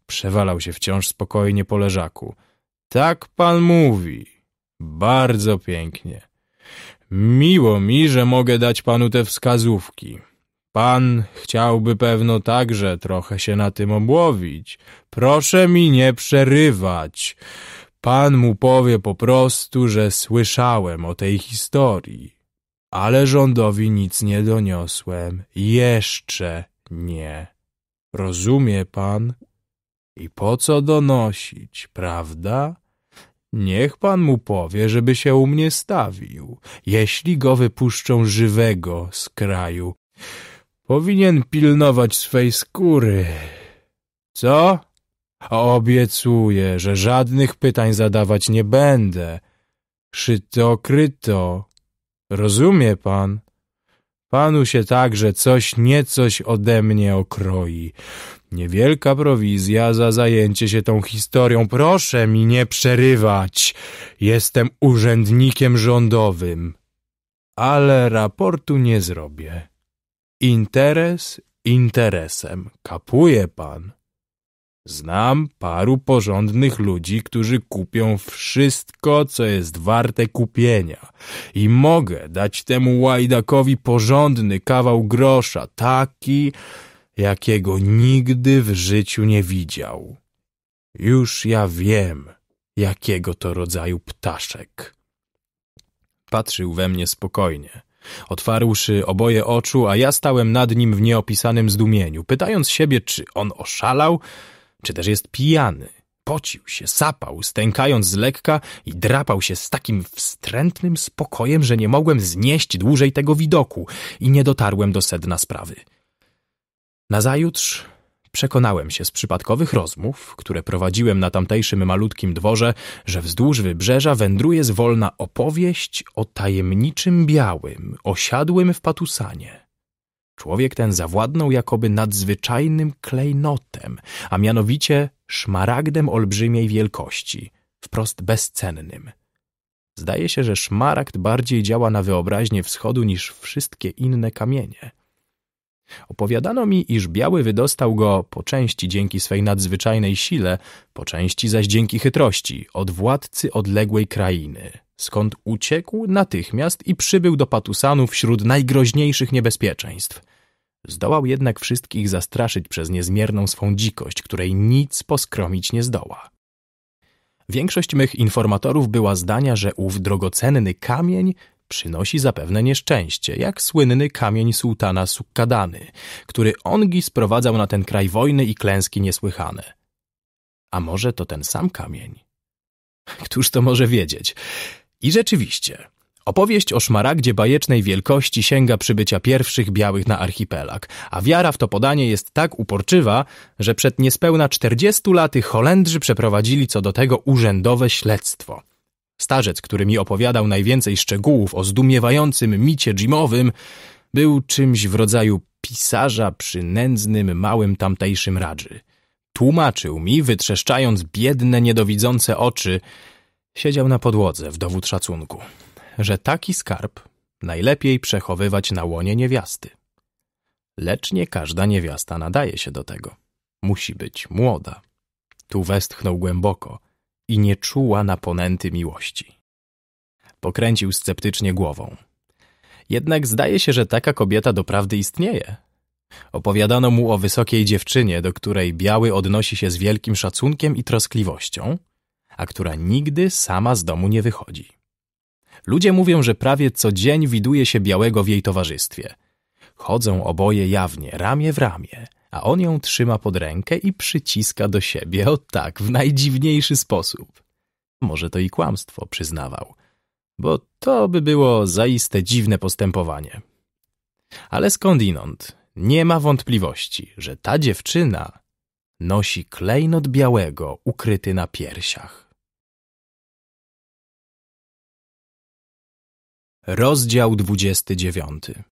Przewalał się wciąż spokojnie po leżaku. Tak pan mówi. Bardzo pięknie. Miło mi, że mogę dać panu te wskazówki. Pan chciałby pewno także trochę się na tym obłowić. Proszę mi nie przerywać. Pan mu powie po prostu, że słyszałem o tej historii, ale rządowi nic nie doniosłem. Jeszcze nie. Rozumie pan? I po co donosić, prawda? Niech pan mu powie, żeby się u mnie stawił. Jeśli go wypuszczą żywego z kraju, Powinien pilnować swej skóry. Co? Obiecuję, że żadnych pytań zadawać nie będę. Szyto kryto. Rozumie pan? Panu się także coś niecoś ode mnie okroi. Niewielka prowizja za zajęcie się tą historią. Proszę mi nie przerywać. Jestem urzędnikiem rządowym. Ale raportu nie zrobię. Interes interesem. Kapuje pan. Znam paru porządnych ludzi, którzy kupią wszystko, co jest warte kupienia. I mogę dać temu łajdakowi porządny kawał grosza, taki, jakiego nigdy w życiu nie widział. Już ja wiem, jakiego to rodzaju ptaszek. Patrzył we mnie spokojnie. Otwarłszy oboje oczu, a ja stałem nad nim w nieopisanym zdumieniu, pytając siebie, czy on oszalał, czy też jest pijany. Pocił się, sapał, stękając z lekka i drapał się z takim wstrętnym spokojem, że nie mogłem znieść dłużej tego widoku i nie dotarłem do sedna sprawy. Nazajutrz Przekonałem się z przypadkowych rozmów, które prowadziłem na tamtejszym malutkim dworze, że wzdłuż wybrzeża wędruje zwolna opowieść o tajemniczym białym, osiadłym w patusanie. Człowiek ten zawładnął jakoby nadzwyczajnym klejnotem, a mianowicie szmaragdem olbrzymiej wielkości, wprost bezcennym. Zdaje się, że szmaragd bardziej działa na wyobraźnię wschodu niż wszystkie inne kamienie – Opowiadano mi, iż biały wydostał go po części dzięki swej nadzwyczajnej sile, po części zaś dzięki chytrości od władcy odległej krainy, skąd uciekł natychmiast i przybył do Patusanu wśród najgroźniejszych niebezpieczeństw. Zdołał jednak wszystkich zastraszyć przez niezmierną swą dzikość, której nic poskromić nie zdoła. Większość mych informatorów była zdania, że ów drogocenny kamień przynosi zapewne nieszczęście, jak słynny kamień sułtana Sukkadany, który Ongi sprowadzał na ten kraj wojny i klęski niesłychane. A może to ten sam kamień? *laughs* Któż to może wiedzieć? I rzeczywiście, Opowieść o szmaragdzie bajecznej wielkości sięga przybycia pierwszych białych na archipelag, a wiara w to podanie jest tak uporczywa, że przed niespełna 40 laty Holendrzy przeprowadzili co do tego urzędowe śledztwo. Starzec, który mi opowiadał najwięcej szczegółów o zdumiewającym micie Jimowym, był czymś w rodzaju pisarza przy nędznym małym tamtejszym radży. Tłumaczył mi, wytrzeszczając biedne, niedowidzące oczy, siedział na podłodze w dowód szacunku, że taki skarb najlepiej przechowywać na łonie niewiasty. Lecz nie każda niewiasta nadaje się do tego. Musi być młoda. Tu westchnął głęboko – i nie czuła na ponęty miłości. Pokręcił sceptycznie głową. Jednak zdaje się, że taka kobieta doprawdy istnieje. Opowiadano mu o wysokiej dziewczynie, do której Biały odnosi się z wielkim szacunkiem i troskliwością, a która nigdy sama z domu nie wychodzi. Ludzie mówią, że prawie co dzień widuje się Białego w jej towarzystwie. Chodzą oboje jawnie, ramię w ramię – a on ją trzyma pod rękę i przyciska do siebie, o tak, w najdziwniejszy sposób. Może to i kłamstwo, przyznawał, bo to by było zaiste dziwne postępowanie. Ale skądinąd, nie ma wątpliwości, że ta dziewczyna nosi klejnot białego ukryty na piersiach. Rozdział dziewiąty.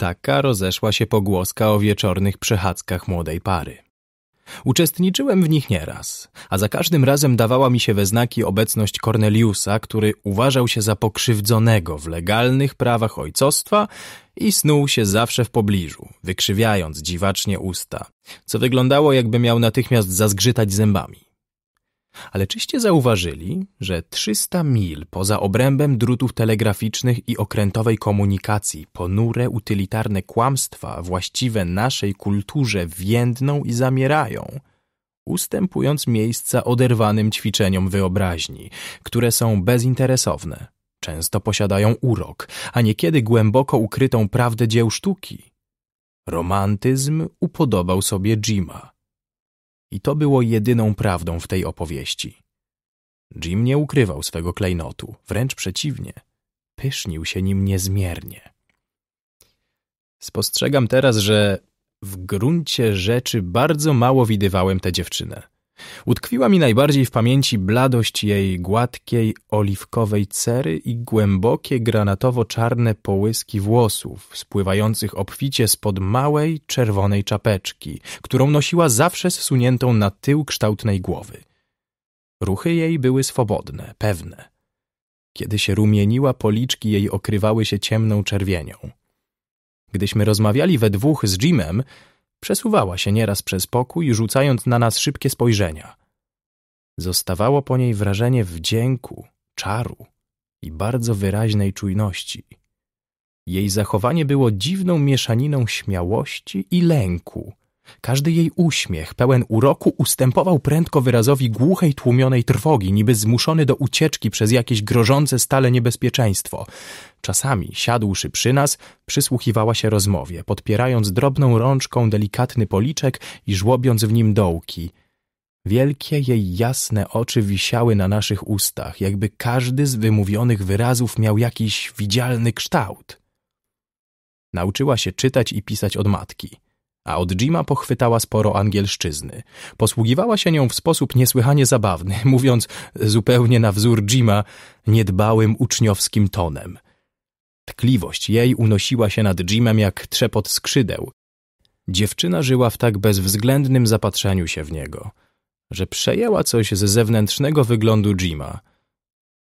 Taka rozeszła się pogłoska o wieczornych przechadzkach młodej pary. Uczestniczyłem w nich nieraz, a za każdym razem dawała mi się we znaki obecność Corneliusa, który uważał się za pokrzywdzonego w legalnych prawach ojcostwa i snuł się zawsze w pobliżu, wykrzywiając dziwacznie usta, co wyglądało jakby miał natychmiast zazgrzytać zębami. Ale czyście zauważyli, że 300 mil poza obrębem drutów telegraficznych i okrętowej komunikacji ponure utylitarne kłamstwa właściwe naszej kulturze więdną i zamierają, ustępując miejsca oderwanym ćwiczeniom wyobraźni, które są bezinteresowne, często posiadają urok, a niekiedy głęboko ukrytą prawdę dzieł sztuki. Romantyzm upodobał sobie Jima i to było jedyną prawdą w tej opowieści. Jim nie ukrywał swego klejnotu, wręcz przeciwnie. Pysznił się nim niezmiernie. Spostrzegam teraz, że w gruncie rzeczy bardzo mało widywałem tę dziewczynę. Utkwiła mi najbardziej w pamięci bladość jej gładkiej, oliwkowej cery i głębokie, granatowo-czarne połyski włosów, spływających obficie spod małej, czerwonej czapeczki, którą nosiła zawsze zsuniętą na tył kształtnej głowy. Ruchy jej były swobodne, pewne. Kiedy się rumieniła, policzki jej okrywały się ciemną czerwienią. Gdyśmy rozmawiali we dwóch z Jimem, Przesuwała się nieraz przez pokój, rzucając na nas szybkie spojrzenia. Zostawało po niej wrażenie wdzięku, czaru i bardzo wyraźnej czujności. Jej zachowanie było dziwną mieszaniną śmiałości i lęku, każdy jej uśmiech, pełen uroku, ustępował prędko wyrazowi głuchej, tłumionej trwogi, niby zmuszony do ucieczki przez jakieś grożące stale niebezpieczeństwo. Czasami, siadłszy przy nas, przysłuchiwała się rozmowie, podpierając drobną rączką delikatny policzek i żłobiąc w nim dołki. Wielkie jej jasne oczy wisiały na naszych ustach, jakby każdy z wymówionych wyrazów miał jakiś widzialny kształt. Nauczyła się czytać i pisać od matki a od Jima pochwytała sporo angielszczyzny. Posługiwała się nią w sposób niesłychanie zabawny, *laughs* mówiąc zupełnie na wzór Jima niedbałym uczniowskim tonem. Tkliwość jej unosiła się nad Jimem jak trzepot skrzydeł. Dziewczyna żyła w tak bezwzględnym zapatrzeniu się w niego, że przejęła coś z zewnętrznego wyglądu Jima.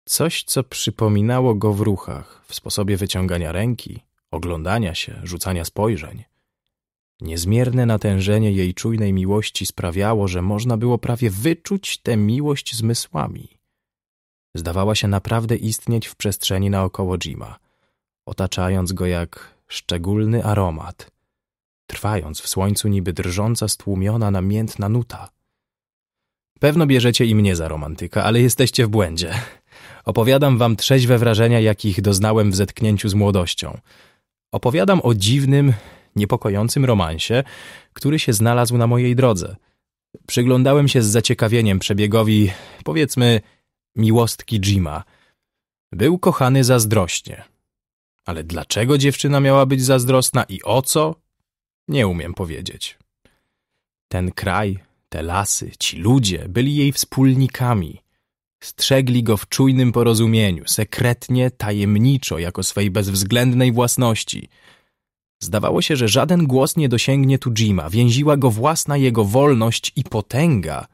Coś, co przypominało go w ruchach, w sposobie wyciągania ręki, oglądania się, rzucania spojrzeń. Niezmierne natężenie jej czujnej miłości sprawiało, że można było prawie wyczuć tę miłość zmysłami. Zdawała się naprawdę istnieć w przestrzeni naokoło Jima, otaczając go jak szczególny aromat, trwając w słońcu niby drżąca, stłumiona, namiętna nuta. Pewno bierzecie i mnie za romantyka, ale jesteście w błędzie. Opowiadam wam trzeźwe wrażenia, jakich doznałem w zetknięciu z młodością. Opowiadam o dziwnym, niepokojącym romansie, który się znalazł na mojej drodze. Przyglądałem się z zaciekawieniem przebiegowi, powiedzmy, miłostki Jima. Był kochany zazdrośnie. Ale dlaczego dziewczyna miała być zazdrosna i o co? Nie umiem powiedzieć. Ten kraj, te lasy, ci ludzie byli jej wspólnikami. Strzegli go w czujnym porozumieniu, sekretnie, tajemniczo, jako swej bezwzględnej własności – Zdawało się, że żaden głos nie dosięgnie tu Jima, więziła go własna jego wolność i potęga,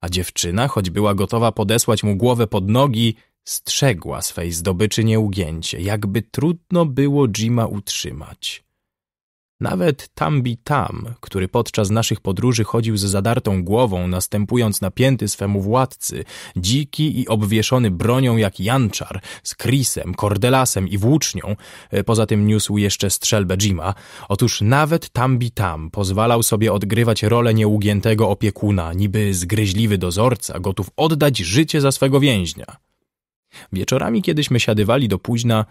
a dziewczyna, choć była gotowa podesłać mu głowę pod nogi, strzegła swej zdobyczy nieugięcie, jakby trudno było Jima utrzymać. Nawet Tambi Tam, który podczas naszych podróży chodził z zadartą głową, następując napięty swemu władcy, dziki i obwieszony bronią jak janczar, z Krisem, Kordelasem i włócznią, e, poza tym niósł jeszcze strzelbę Jima, otóż nawet Tambi Tam pozwalał sobie odgrywać rolę nieugiętego opiekuna, niby zgryźliwy dozorca, gotów oddać życie za swego więźnia. Wieczorami, kiedyśmy siadywali do późna,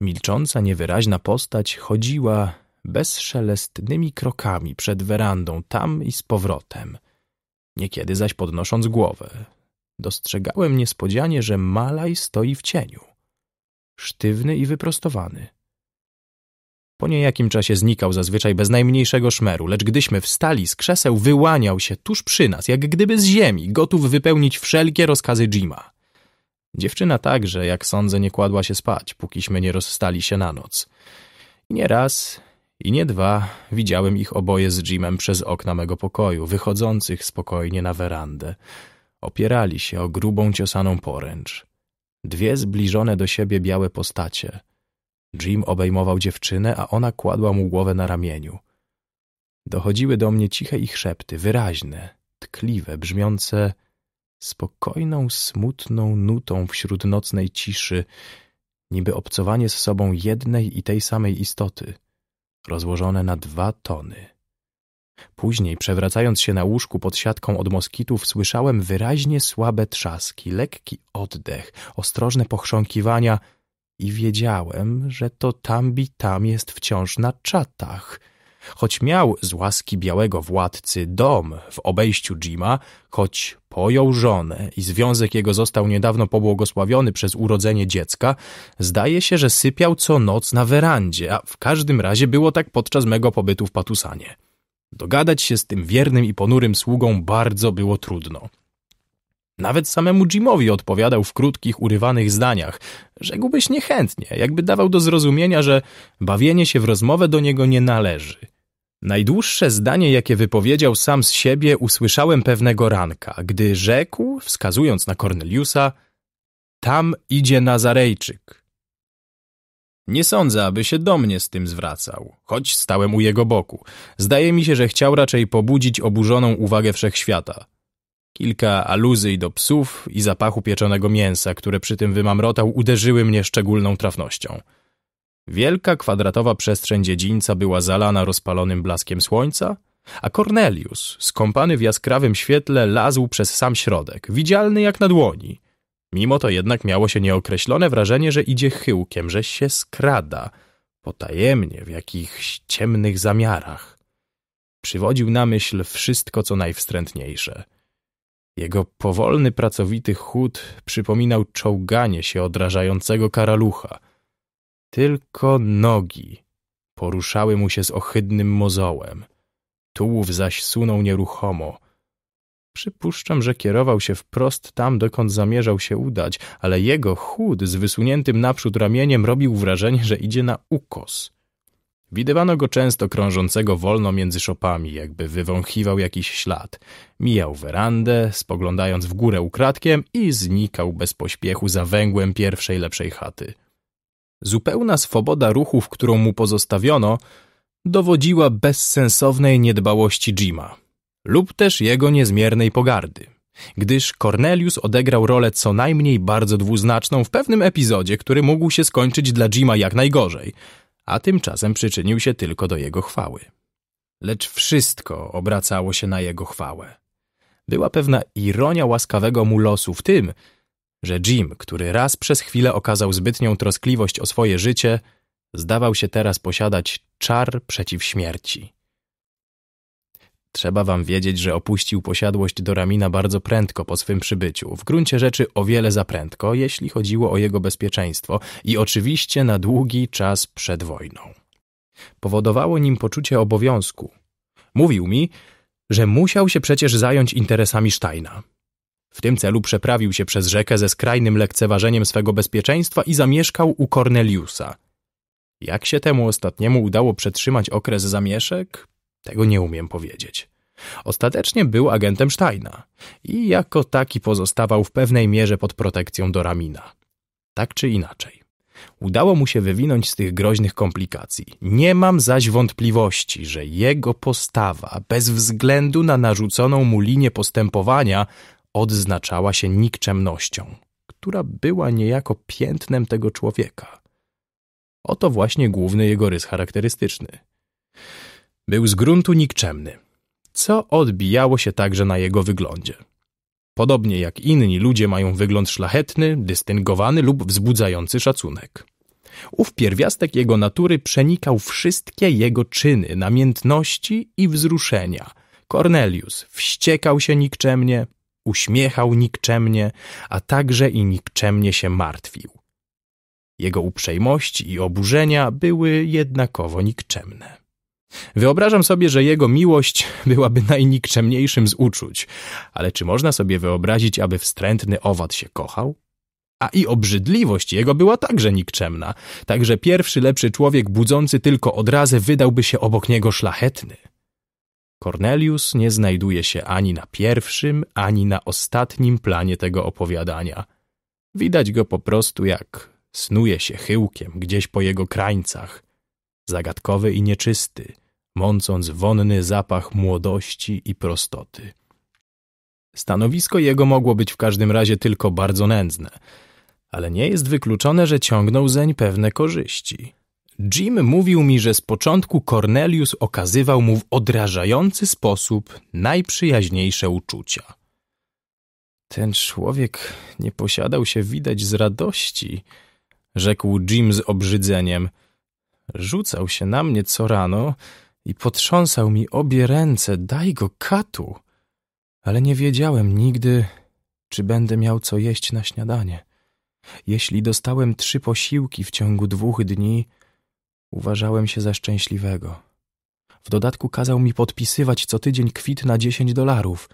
milcząca, niewyraźna postać chodziła bezszelestnymi krokami przed werandą tam i z powrotem, niekiedy zaś podnosząc głowę. Dostrzegałem niespodzianie, że Malaj stoi w cieniu, sztywny i wyprostowany. Po niejakim czasie znikał zazwyczaj bez najmniejszego szmeru, lecz gdyśmy wstali z krzeseł, wyłaniał się tuż przy nas, jak gdyby z ziemi, gotów wypełnić wszelkie rozkazy Jima. Dziewczyna także, jak sądzę, nie kładła się spać, pókiśmy nie rozstali się na noc. I nieraz, i nie dwa, widziałem ich oboje z Jimem przez okna mego pokoju, wychodzących spokojnie na werandę. Opierali się o grubą ciosaną poręcz. Dwie zbliżone do siebie białe postacie. Jim obejmował dziewczynę, a ona kładła mu głowę na ramieniu. Dochodziły do mnie ciche ich szepty, wyraźne, tkliwe, brzmiące spokojną, smutną nutą wśród nocnej ciszy, niby obcowanie z sobą jednej i tej samej istoty — rozłożone na dwa tony. Później, przewracając się na łóżku pod siatką od moskitów, słyszałem wyraźnie słabe trzaski, lekki oddech, ostrożne pochrząkiwania i wiedziałem, że to tambi tam jest wciąż na czatach – Choć miał z łaski białego władcy dom w obejściu Jima, choć pojął żonę i związek jego został niedawno pobłogosławiony przez urodzenie dziecka, zdaje się, że sypiał co noc na werandzie, a w każdym razie było tak podczas mego pobytu w Patusanie. Dogadać się z tym wiernym i ponurym sługą bardzo było trudno. Nawet samemu Jimowi odpowiadał w krótkich, urywanych zdaniach. Rzekłbyś niechętnie, jakby dawał do zrozumienia, że bawienie się w rozmowę do niego nie należy. Najdłuższe zdanie, jakie wypowiedział sam z siebie, usłyszałem pewnego ranka, gdy rzekł, wskazując na Corneliusa, tam idzie Nazarejczyk. Nie sądzę, aby się do mnie z tym zwracał, choć stałem u jego boku. Zdaje mi się, że chciał raczej pobudzić oburzoną uwagę wszechświata. Kilka aluzji do psów i zapachu pieczonego mięsa, które przy tym wymamrotał, uderzyły mnie szczególną trafnością. Wielka kwadratowa przestrzeń dziedzińca była zalana rozpalonym blaskiem słońca, a Cornelius, skąpany w jaskrawym świetle, lazł przez sam środek, widzialny jak na dłoni. Mimo to jednak miało się nieokreślone wrażenie, że idzie chyłkiem, że się skrada, potajemnie, w jakichś ciemnych zamiarach. Przywodził na myśl wszystko, co najwstrętniejsze – jego powolny, pracowity chód przypominał czołganie się odrażającego karalucha. Tylko nogi poruszały mu się z ohydnym mozołem. Tułów zaś sunął nieruchomo. Przypuszczam, że kierował się wprost tam, dokąd zamierzał się udać, ale jego chód z wysuniętym naprzód ramieniem robił wrażenie, że idzie na ukos. Widywano go często krążącego wolno między szopami, jakby wywąchiwał jakiś ślad. Mijał werandę, spoglądając w górę ukradkiem i znikał bez pośpiechu za węgłem pierwszej lepszej chaty. Zupełna swoboda ruchów, którą mu pozostawiono, dowodziła bezsensownej niedbałości Jima lub też jego niezmiernej pogardy, gdyż Cornelius odegrał rolę co najmniej bardzo dwuznaczną w pewnym epizodzie, który mógł się skończyć dla Jima jak najgorzej – a tymczasem przyczynił się tylko do jego chwały. Lecz wszystko obracało się na jego chwałę. Była pewna ironia łaskawego mu losu w tym, że Jim, który raz przez chwilę okazał zbytnią troskliwość o swoje życie, zdawał się teraz posiadać czar przeciw śmierci. Trzeba wam wiedzieć, że opuścił posiadłość Doramina bardzo prędko po swym przybyciu, w gruncie rzeczy o wiele za prędko, jeśli chodziło o jego bezpieczeństwo i oczywiście na długi czas przed wojną. Powodowało nim poczucie obowiązku. Mówił mi, że musiał się przecież zająć interesami Steina. W tym celu przeprawił się przez rzekę ze skrajnym lekceważeniem swego bezpieczeństwa i zamieszkał u Corneliusa. Jak się temu ostatniemu udało przetrzymać okres zamieszek, tego nie umiem powiedzieć. Ostatecznie był agentem Steina i jako taki pozostawał w pewnej mierze pod protekcją Doramina. Tak czy inaczej. Udało mu się wywinąć z tych groźnych komplikacji. Nie mam zaś wątpliwości, że jego postawa, bez względu na narzuconą mu linię postępowania, odznaczała się nikczemnością, która była niejako piętnem tego człowieka. Oto właśnie główny jego rys charakterystyczny. Był z gruntu nikczemny, co odbijało się także na jego wyglądzie. Podobnie jak inni ludzie mają wygląd szlachetny, dystyngowany lub wzbudzający szacunek. Ów pierwiastek jego natury przenikał wszystkie jego czyny, namiętności i wzruszenia. Cornelius wściekał się nikczemnie, uśmiechał nikczemnie, a także i nikczemnie się martwił. Jego uprzejmości i oburzenia były jednakowo nikczemne. Wyobrażam sobie, że jego miłość byłaby najnikczemniejszym z uczuć, ale czy można sobie wyobrazić, aby wstrętny owad się kochał? A i obrzydliwość jego była także nikczemna, także pierwszy lepszy człowiek budzący tylko odrazę wydałby się obok niego szlachetny. Cornelius nie znajduje się ani na pierwszym, ani na ostatnim planie tego opowiadania. Widać go po prostu jak snuje się chyłkiem gdzieś po jego krańcach, zagadkowy i nieczysty, mącąc wonny zapach młodości i prostoty. Stanowisko jego mogło być w każdym razie tylko bardzo nędzne, ale nie jest wykluczone, że ciągnął zeń pewne korzyści. Jim mówił mi, że z początku Cornelius okazywał mu w odrażający sposób najprzyjaźniejsze uczucia. Ten człowiek nie posiadał się widać z radości, rzekł Jim z obrzydzeniem. Rzucał się na mnie co rano, i potrząsał mi obie ręce, daj go katu. Ale nie wiedziałem nigdy, czy będę miał co jeść na śniadanie. Jeśli dostałem trzy posiłki w ciągu dwóch dni, uważałem się za szczęśliwego. W dodatku kazał mi podpisywać co tydzień kwit na dziesięć dolarów.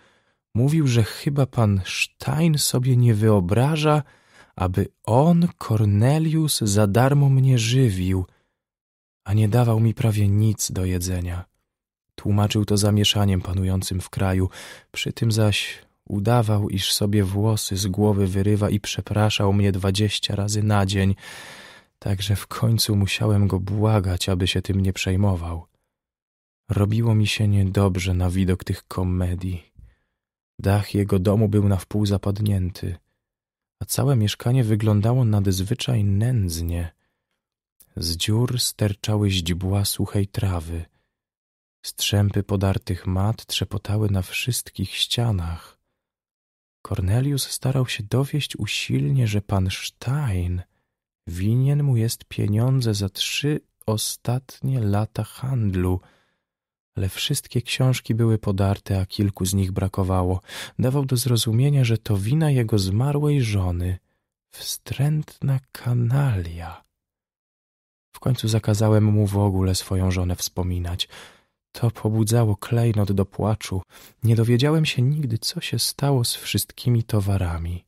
Mówił, że chyba pan Stein sobie nie wyobraża, aby on, Cornelius, za darmo mnie żywił, a nie dawał mi prawie nic do jedzenia. Tłumaczył to zamieszaniem panującym w kraju, przy tym zaś udawał, iż sobie włosy z głowy wyrywa i przepraszał mnie dwadzieścia razy na dzień, także w końcu musiałem go błagać, aby się tym nie przejmował. Robiło mi się niedobrze na widok tych komedii. Dach jego domu był na wpół zapadnięty, a całe mieszkanie wyglądało nadzwyczaj nędznie – z dziur sterczały źdźbła suchej trawy. Strzępy podartych mat trzepotały na wszystkich ścianach. Cornelius starał się dowieść usilnie, że pan Stein winien mu jest pieniądze za trzy ostatnie lata handlu, ale wszystkie książki były podarte, a kilku z nich brakowało. Dawał do zrozumienia, że to wina jego zmarłej żony, wstrętna kanalia. W końcu zakazałem mu w ogóle swoją żonę wspominać. To pobudzało klejnot do płaczu. Nie dowiedziałem się nigdy, co się stało z wszystkimi towarami.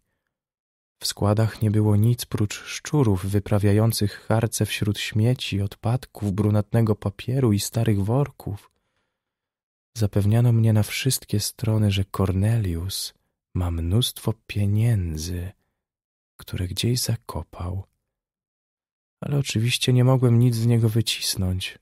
W składach nie było nic prócz szczurów wyprawiających harce wśród śmieci, odpadków, brunatnego papieru i starych worków. Zapewniano mnie na wszystkie strony, że Cornelius ma mnóstwo pieniędzy, które gdzieś zakopał ale oczywiście nie mogłem nic z niego wycisnąć.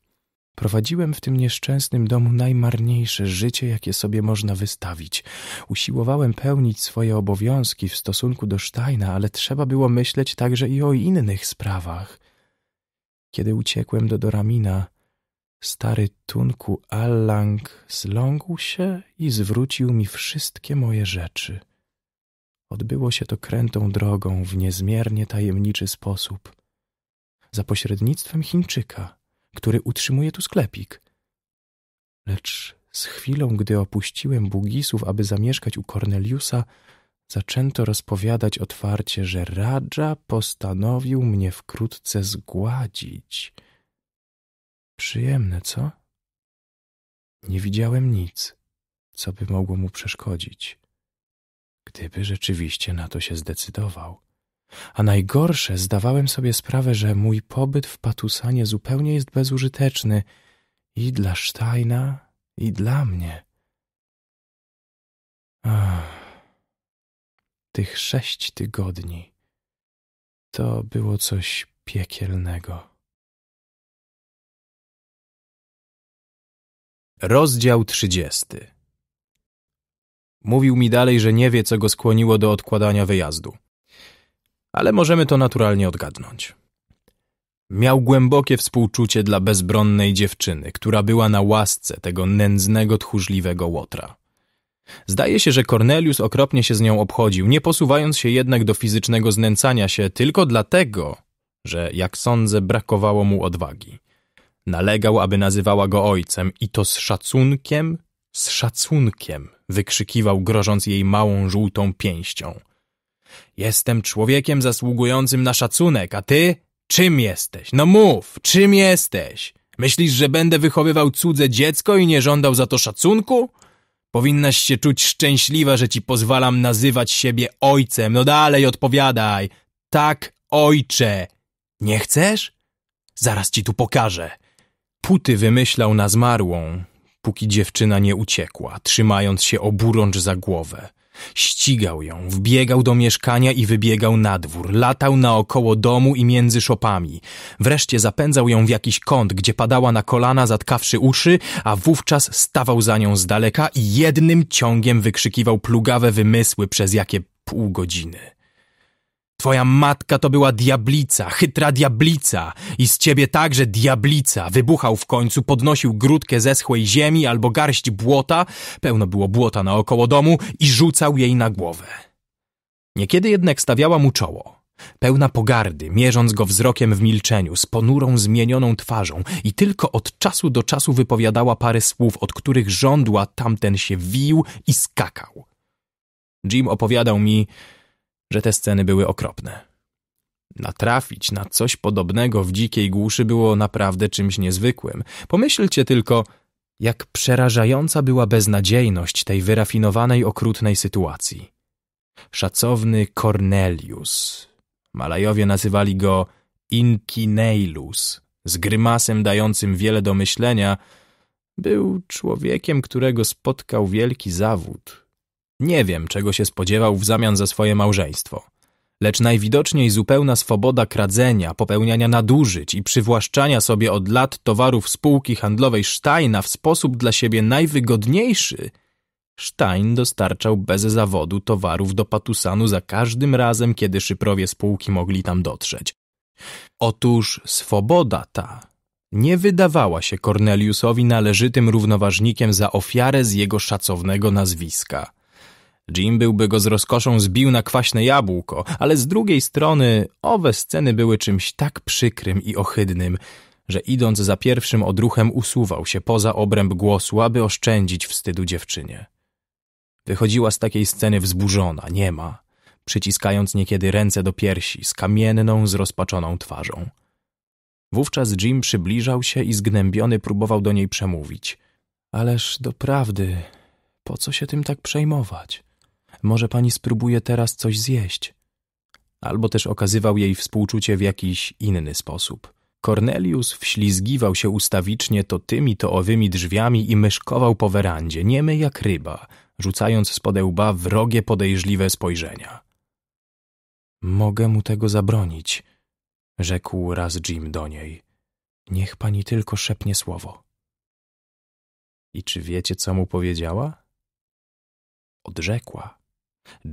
Prowadziłem w tym nieszczęsnym domu najmarniejsze życie, jakie sobie można wystawić. Usiłowałem pełnić swoje obowiązki w stosunku do Steina, ale trzeba było myśleć także i o innych sprawach. Kiedy uciekłem do Doramina, stary Tunku Allang zląkł się i zwrócił mi wszystkie moje rzeczy. Odbyło się to krętą drogą w niezmiernie tajemniczy sposób za pośrednictwem Chińczyka, który utrzymuje tu sklepik. Lecz z chwilą, gdy opuściłem Bugisów, aby zamieszkać u Corneliusa, zaczęto rozpowiadać otwarcie, że Radża postanowił mnie wkrótce zgładzić. Przyjemne, co? Nie widziałem nic, co by mogło mu przeszkodzić, gdyby rzeczywiście na to się zdecydował. A najgorsze, zdawałem sobie sprawę, że mój pobyt w Patusanie zupełnie jest bezużyteczny i dla Steina, i dla mnie. Ach, tych sześć tygodni to było coś piekielnego. Rozdział 30. Mówił mi dalej, że nie wie, co go skłoniło do odkładania wyjazdu ale możemy to naturalnie odgadnąć. Miał głębokie współczucie dla bezbronnej dziewczyny, która była na łasce tego nędznego, tchórzliwego łotra. Zdaje się, że Cornelius okropnie się z nią obchodził, nie posuwając się jednak do fizycznego znęcania się tylko dlatego, że, jak sądzę, brakowało mu odwagi. Nalegał, aby nazywała go ojcem i to z szacunkiem, z szacunkiem, wykrzykiwał, grożąc jej małą, żółtą pięścią – Jestem człowiekiem zasługującym na szacunek, a ty? Czym jesteś? No mów, czym jesteś? Myślisz, że będę wychowywał cudze dziecko i nie żądał za to szacunku? Powinnaś się czuć szczęśliwa, że ci pozwalam nazywać siebie ojcem. No dalej odpowiadaj. Tak, ojcze. Nie chcesz? Zaraz ci tu pokażę. Puty wymyślał na zmarłą, póki dziewczyna nie uciekła, trzymając się oburącz za głowę. Ścigał ją, wbiegał do mieszkania i wybiegał na dwór, latał naokoło domu i między szopami. Wreszcie zapędzał ją w jakiś kąt, gdzie padała na kolana, zatkawszy uszy, a wówczas stawał za nią z daleka i jednym ciągiem wykrzykiwał plugawe wymysły przez jakie pół godziny. Twoja matka to była diablica, chytra diablica i z ciebie także diablica. Wybuchał w końcu, podnosił grudkę zeschłej ziemi albo garść błota, pełno było błota naokoło domu i rzucał jej na głowę. Niekiedy jednak stawiała mu czoło, pełna pogardy, mierząc go wzrokiem w milczeniu, z ponurą, zmienioną twarzą i tylko od czasu do czasu wypowiadała parę słów, od których żądła tamten się wił i skakał. Jim opowiadał mi, że te sceny były okropne. Natrafić na coś podobnego w dzikiej głuszy było naprawdę czymś niezwykłym. Pomyślcie tylko, jak przerażająca była beznadziejność tej wyrafinowanej, okrutnej sytuacji. Szacowny Cornelius. Malajowie nazywali go Inkineilus, z grymasem dającym wiele do myślenia, był człowiekiem, którego spotkał wielki zawód. Nie wiem, czego się spodziewał w zamian za swoje małżeństwo. Lecz najwidoczniej zupełna swoboda kradzenia, popełniania nadużyć i przywłaszczania sobie od lat towarów spółki handlowej Steina w sposób dla siebie najwygodniejszy, Stein dostarczał bez zawodu towarów do Patusanu za każdym razem, kiedy szyprowie spółki mogli tam dotrzeć. Otóż swoboda ta nie wydawała się Corneliusowi należytym równoważnikiem za ofiarę z jego szacownego nazwiska. Jim byłby go z rozkoszą zbił na kwaśne jabłko, ale z drugiej strony owe sceny były czymś tak przykrym i ohydnym, że idąc za pierwszym odruchem usuwał się poza obręb głosu, aby oszczędzić wstydu dziewczynie. Wychodziła z takiej sceny wzburzona, nie ma, przyciskając niekiedy ręce do piersi, z kamienną, zrozpaczoną twarzą. Wówczas Jim przybliżał się i zgnębiony próbował do niej przemówić. Ależ doprawdy, po co się tym tak przejmować? Może pani spróbuje teraz coś zjeść? Albo też okazywał jej współczucie w jakiś inny sposób. Cornelius wślizgiwał się ustawicznie to tymi, to owymi drzwiami i myszkował po werandzie, niemy jak ryba, rzucając z podełba wrogie, podejrzliwe spojrzenia. Mogę mu tego zabronić, rzekł raz Jim do niej. Niech pani tylko szepnie słowo. I czy wiecie, co mu powiedziała? Odrzekła.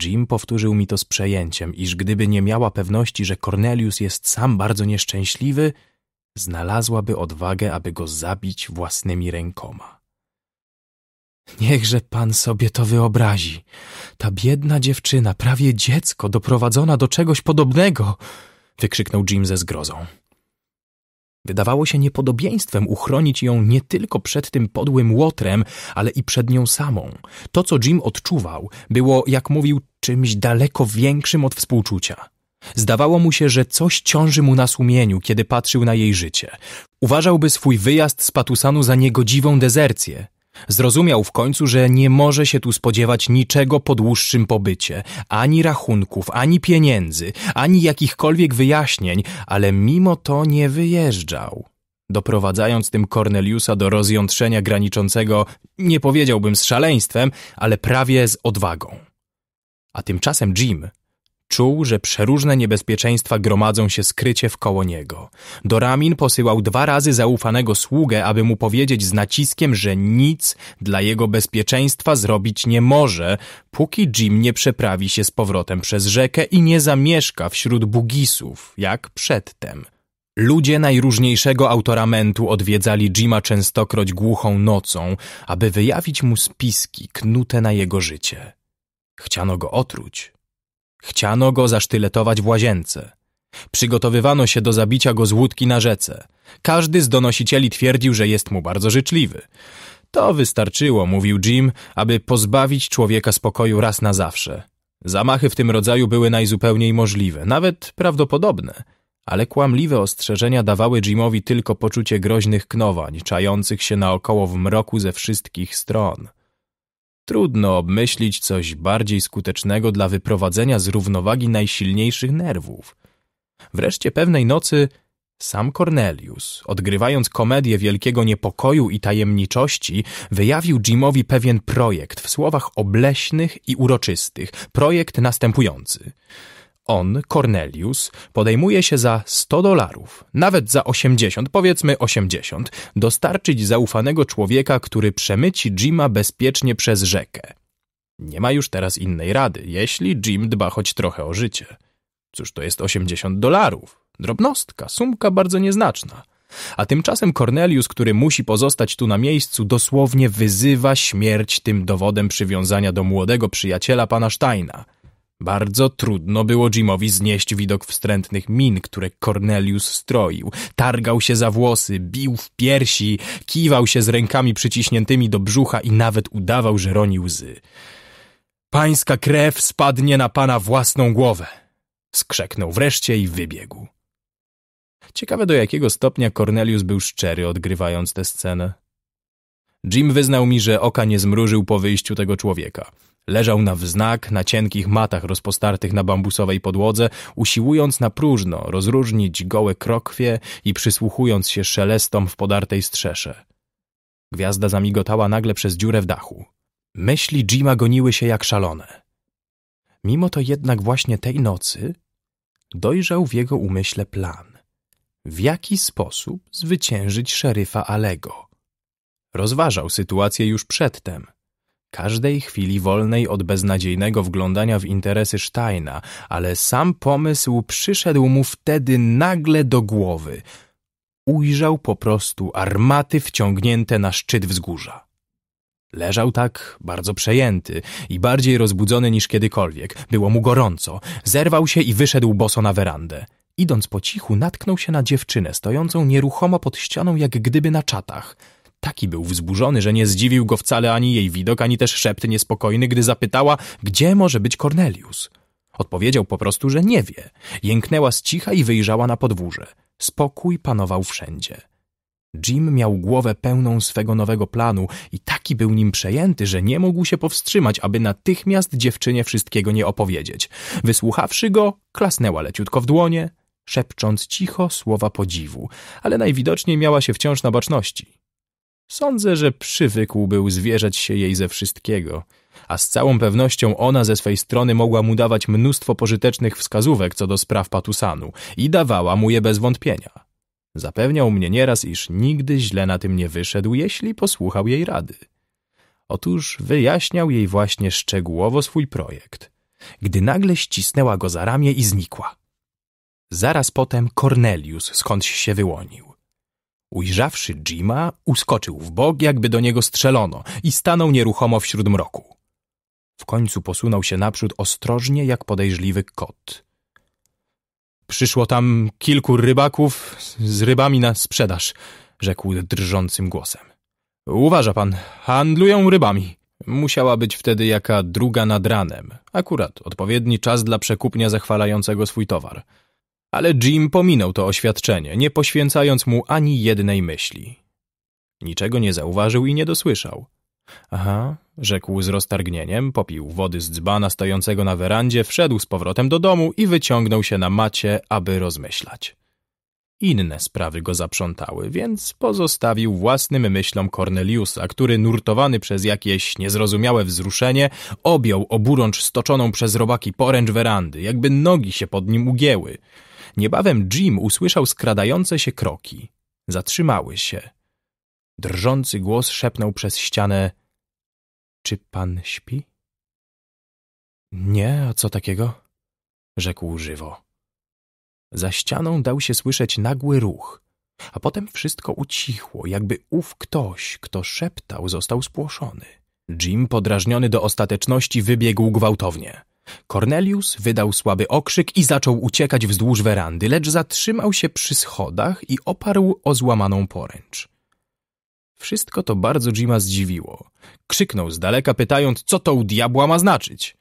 Jim powtórzył mi to z przejęciem, iż gdyby nie miała pewności, że Cornelius jest sam bardzo nieszczęśliwy, znalazłaby odwagę, aby go zabić własnymi rękoma. Niechże pan sobie to wyobrazi. Ta biedna dziewczyna, prawie dziecko, doprowadzona do czegoś podobnego! wykrzyknął Jim ze zgrozą. Wydawało się niepodobieństwem uchronić ją nie tylko przed tym podłym łotrem, ale i przed nią samą. To, co Jim odczuwał, było, jak mówił, czymś daleko większym od współczucia. Zdawało mu się, że coś ciąży mu na sumieniu, kiedy patrzył na jej życie. Uważałby swój wyjazd z Patusanu za niegodziwą dezercję. Zrozumiał w końcu, że nie może się tu spodziewać niczego po dłuższym pobycie, ani rachunków, ani pieniędzy, ani jakichkolwiek wyjaśnień, ale mimo to nie wyjeżdżał. Doprowadzając tym Corneliusa do rozjątrzenia graniczącego, nie powiedziałbym z szaleństwem, ale prawie z odwagą. A tymczasem Jim Czuł, że przeróżne niebezpieczeństwa gromadzą się skrycie wkoło niego. Doramin posyłał dwa razy zaufanego sługę, aby mu powiedzieć z naciskiem, że nic dla jego bezpieczeństwa zrobić nie może, póki Jim nie przeprawi się z powrotem przez rzekę i nie zamieszka wśród bugisów, jak przedtem. Ludzie najróżniejszego autoramentu odwiedzali Jima częstokroć głuchą nocą, aby wyjawić mu spiski knute na jego życie. Chciano go otruć Chciano go zasztyletować w łazience. Przygotowywano się do zabicia go z łódki na rzece. Każdy z donosicieli twierdził, że jest mu bardzo życzliwy. To wystarczyło, mówił Jim, aby pozbawić człowieka spokoju raz na zawsze. Zamachy w tym rodzaju były najzupełniej możliwe, nawet prawdopodobne, ale kłamliwe ostrzeżenia dawały Jimowi tylko poczucie groźnych knowań, czających się naokoło w mroku ze wszystkich stron – Trudno obmyślić coś bardziej skutecznego dla wyprowadzenia z równowagi najsilniejszych nerwów. Wreszcie pewnej nocy sam Cornelius, odgrywając komedię wielkiego niepokoju i tajemniczości, wyjawił Jimowi pewien projekt w słowach obleśnych i uroczystych, projekt następujący – on, Cornelius, podejmuje się za 100 dolarów, nawet za 80, powiedzmy 80, dostarczyć zaufanego człowieka, który przemyci Jima bezpiecznie przez rzekę. Nie ma już teraz innej rady, jeśli Jim dba choć trochę o życie. Cóż to jest 80 dolarów? Drobnostka, sumka bardzo nieznaczna. A tymczasem Cornelius, który musi pozostać tu na miejscu, dosłownie wyzywa śmierć tym dowodem przywiązania do młodego przyjaciela pana Steina – bardzo trudno było Jimowi znieść widok wstrętnych min, które Cornelius stroił. Targał się za włosy, bił w piersi, kiwał się z rękami przyciśniętymi do brzucha i nawet udawał, że roni łzy. Pańska krew spadnie na pana własną głowę! Skrzeknął wreszcie i wybiegł. Ciekawe do jakiego stopnia Cornelius był szczery, odgrywając tę scenę. Jim wyznał mi, że oka nie zmrużył po wyjściu tego człowieka – Leżał na wznak na cienkich matach rozpostartych na bambusowej podłodze, usiłując na próżno rozróżnić gołe krokwie i przysłuchując się szelestom w podartej strzesze. Gwiazda zamigotała nagle przez dziurę w dachu. Myśli Jima goniły się jak szalone. Mimo to jednak właśnie tej nocy dojrzał w jego umyśle plan. W jaki sposób zwyciężyć szeryfa Alego? Rozważał sytuację już przedtem, Każdej chwili wolnej od beznadziejnego wglądania w interesy Steina, ale sam pomysł przyszedł mu wtedy nagle do głowy. Ujrzał po prostu armaty wciągnięte na szczyt wzgórza. Leżał tak, bardzo przejęty i bardziej rozbudzony niż kiedykolwiek. Było mu gorąco. Zerwał się i wyszedł boso na werandę. Idąc po cichu, natknął się na dziewczynę stojącą nieruchomo pod ścianą, jak gdyby na czatach – Taki był wzburzony, że nie zdziwił go wcale ani jej widok, ani też szept niespokojny, gdy zapytała, gdzie może być Cornelius. Odpowiedział po prostu, że nie wie. Jęknęła z cicha i wyjrzała na podwórze. Spokój panował wszędzie. Jim miał głowę pełną swego nowego planu i taki był nim przejęty, że nie mógł się powstrzymać, aby natychmiast dziewczynie wszystkiego nie opowiedzieć. Wysłuchawszy go, klasnęła leciutko w dłonie, szepcząc cicho słowa podziwu, ale najwidoczniej miała się wciąż na baczności. Sądzę, że przywykł był zwierzać się jej ze wszystkiego, a z całą pewnością ona ze swej strony mogła mu dawać mnóstwo pożytecznych wskazówek co do spraw Patusanu i dawała mu je bez wątpienia. Zapewniał mnie nieraz, iż nigdy źle na tym nie wyszedł, jeśli posłuchał jej rady. Otóż wyjaśniał jej właśnie szczegółowo swój projekt, gdy nagle ścisnęła go za ramię i znikła. Zaraz potem Cornelius skądś się wyłonił. Ujrzawszy Jima, uskoczył w bok, jakby do niego strzelono i stanął nieruchomo wśród mroku. W końcu posunął się naprzód ostrożnie, jak podejrzliwy kot. Przyszło tam kilku rybaków z rybami na sprzedaż, rzekł drżącym głosem. Uważa pan, handlują rybami. Musiała być wtedy jaka druga nad ranem, akurat odpowiedni czas dla przekupnia zachwalającego swój towar. Ale Jim pominął to oświadczenie, nie poświęcając mu ani jednej myśli. Niczego nie zauważył i nie dosłyszał. Aha, rzekł z roztargnieniem, popił wody z dzbana stojącego na werandzie, wszedł z powrotem do domu i wyciągnął się na macie, aby rozmyślać. Inne sprawy go zaprzątały, więc pozostawił własnym myślom Corneliusa, który nurtowany przez jakieś niezrozumiałe wzruszenie objął oburącz stoczoną przez robaki poręcz werandy, jakby nogi się pod nim ugięły. Niebawem Jim usłyszał skradające się kroki. Zatrzymały się. Drżący głos szepnął przez ścianę — Czy pan śpi? — Nie, a co takiego? — rzekł żywo. Za ścianą dał się słyszeć nagły ruch, a potem wszystko ucichło, jakby ów ktoś, kto szeptał, został spłoszony. Jim, podrażniony do ostateczności, wybiegł gwałtownie. Cornelius wydał słaby okrzyk i zaczął uciekać wzdłuż werandy, lecz zatrzymał się przy schodach i oparł o złamaną poręcz. Wszystko to bardzo Jima zdziwiło. Krzyknął z daleka, pytając, co to u diabła ma znaczyć.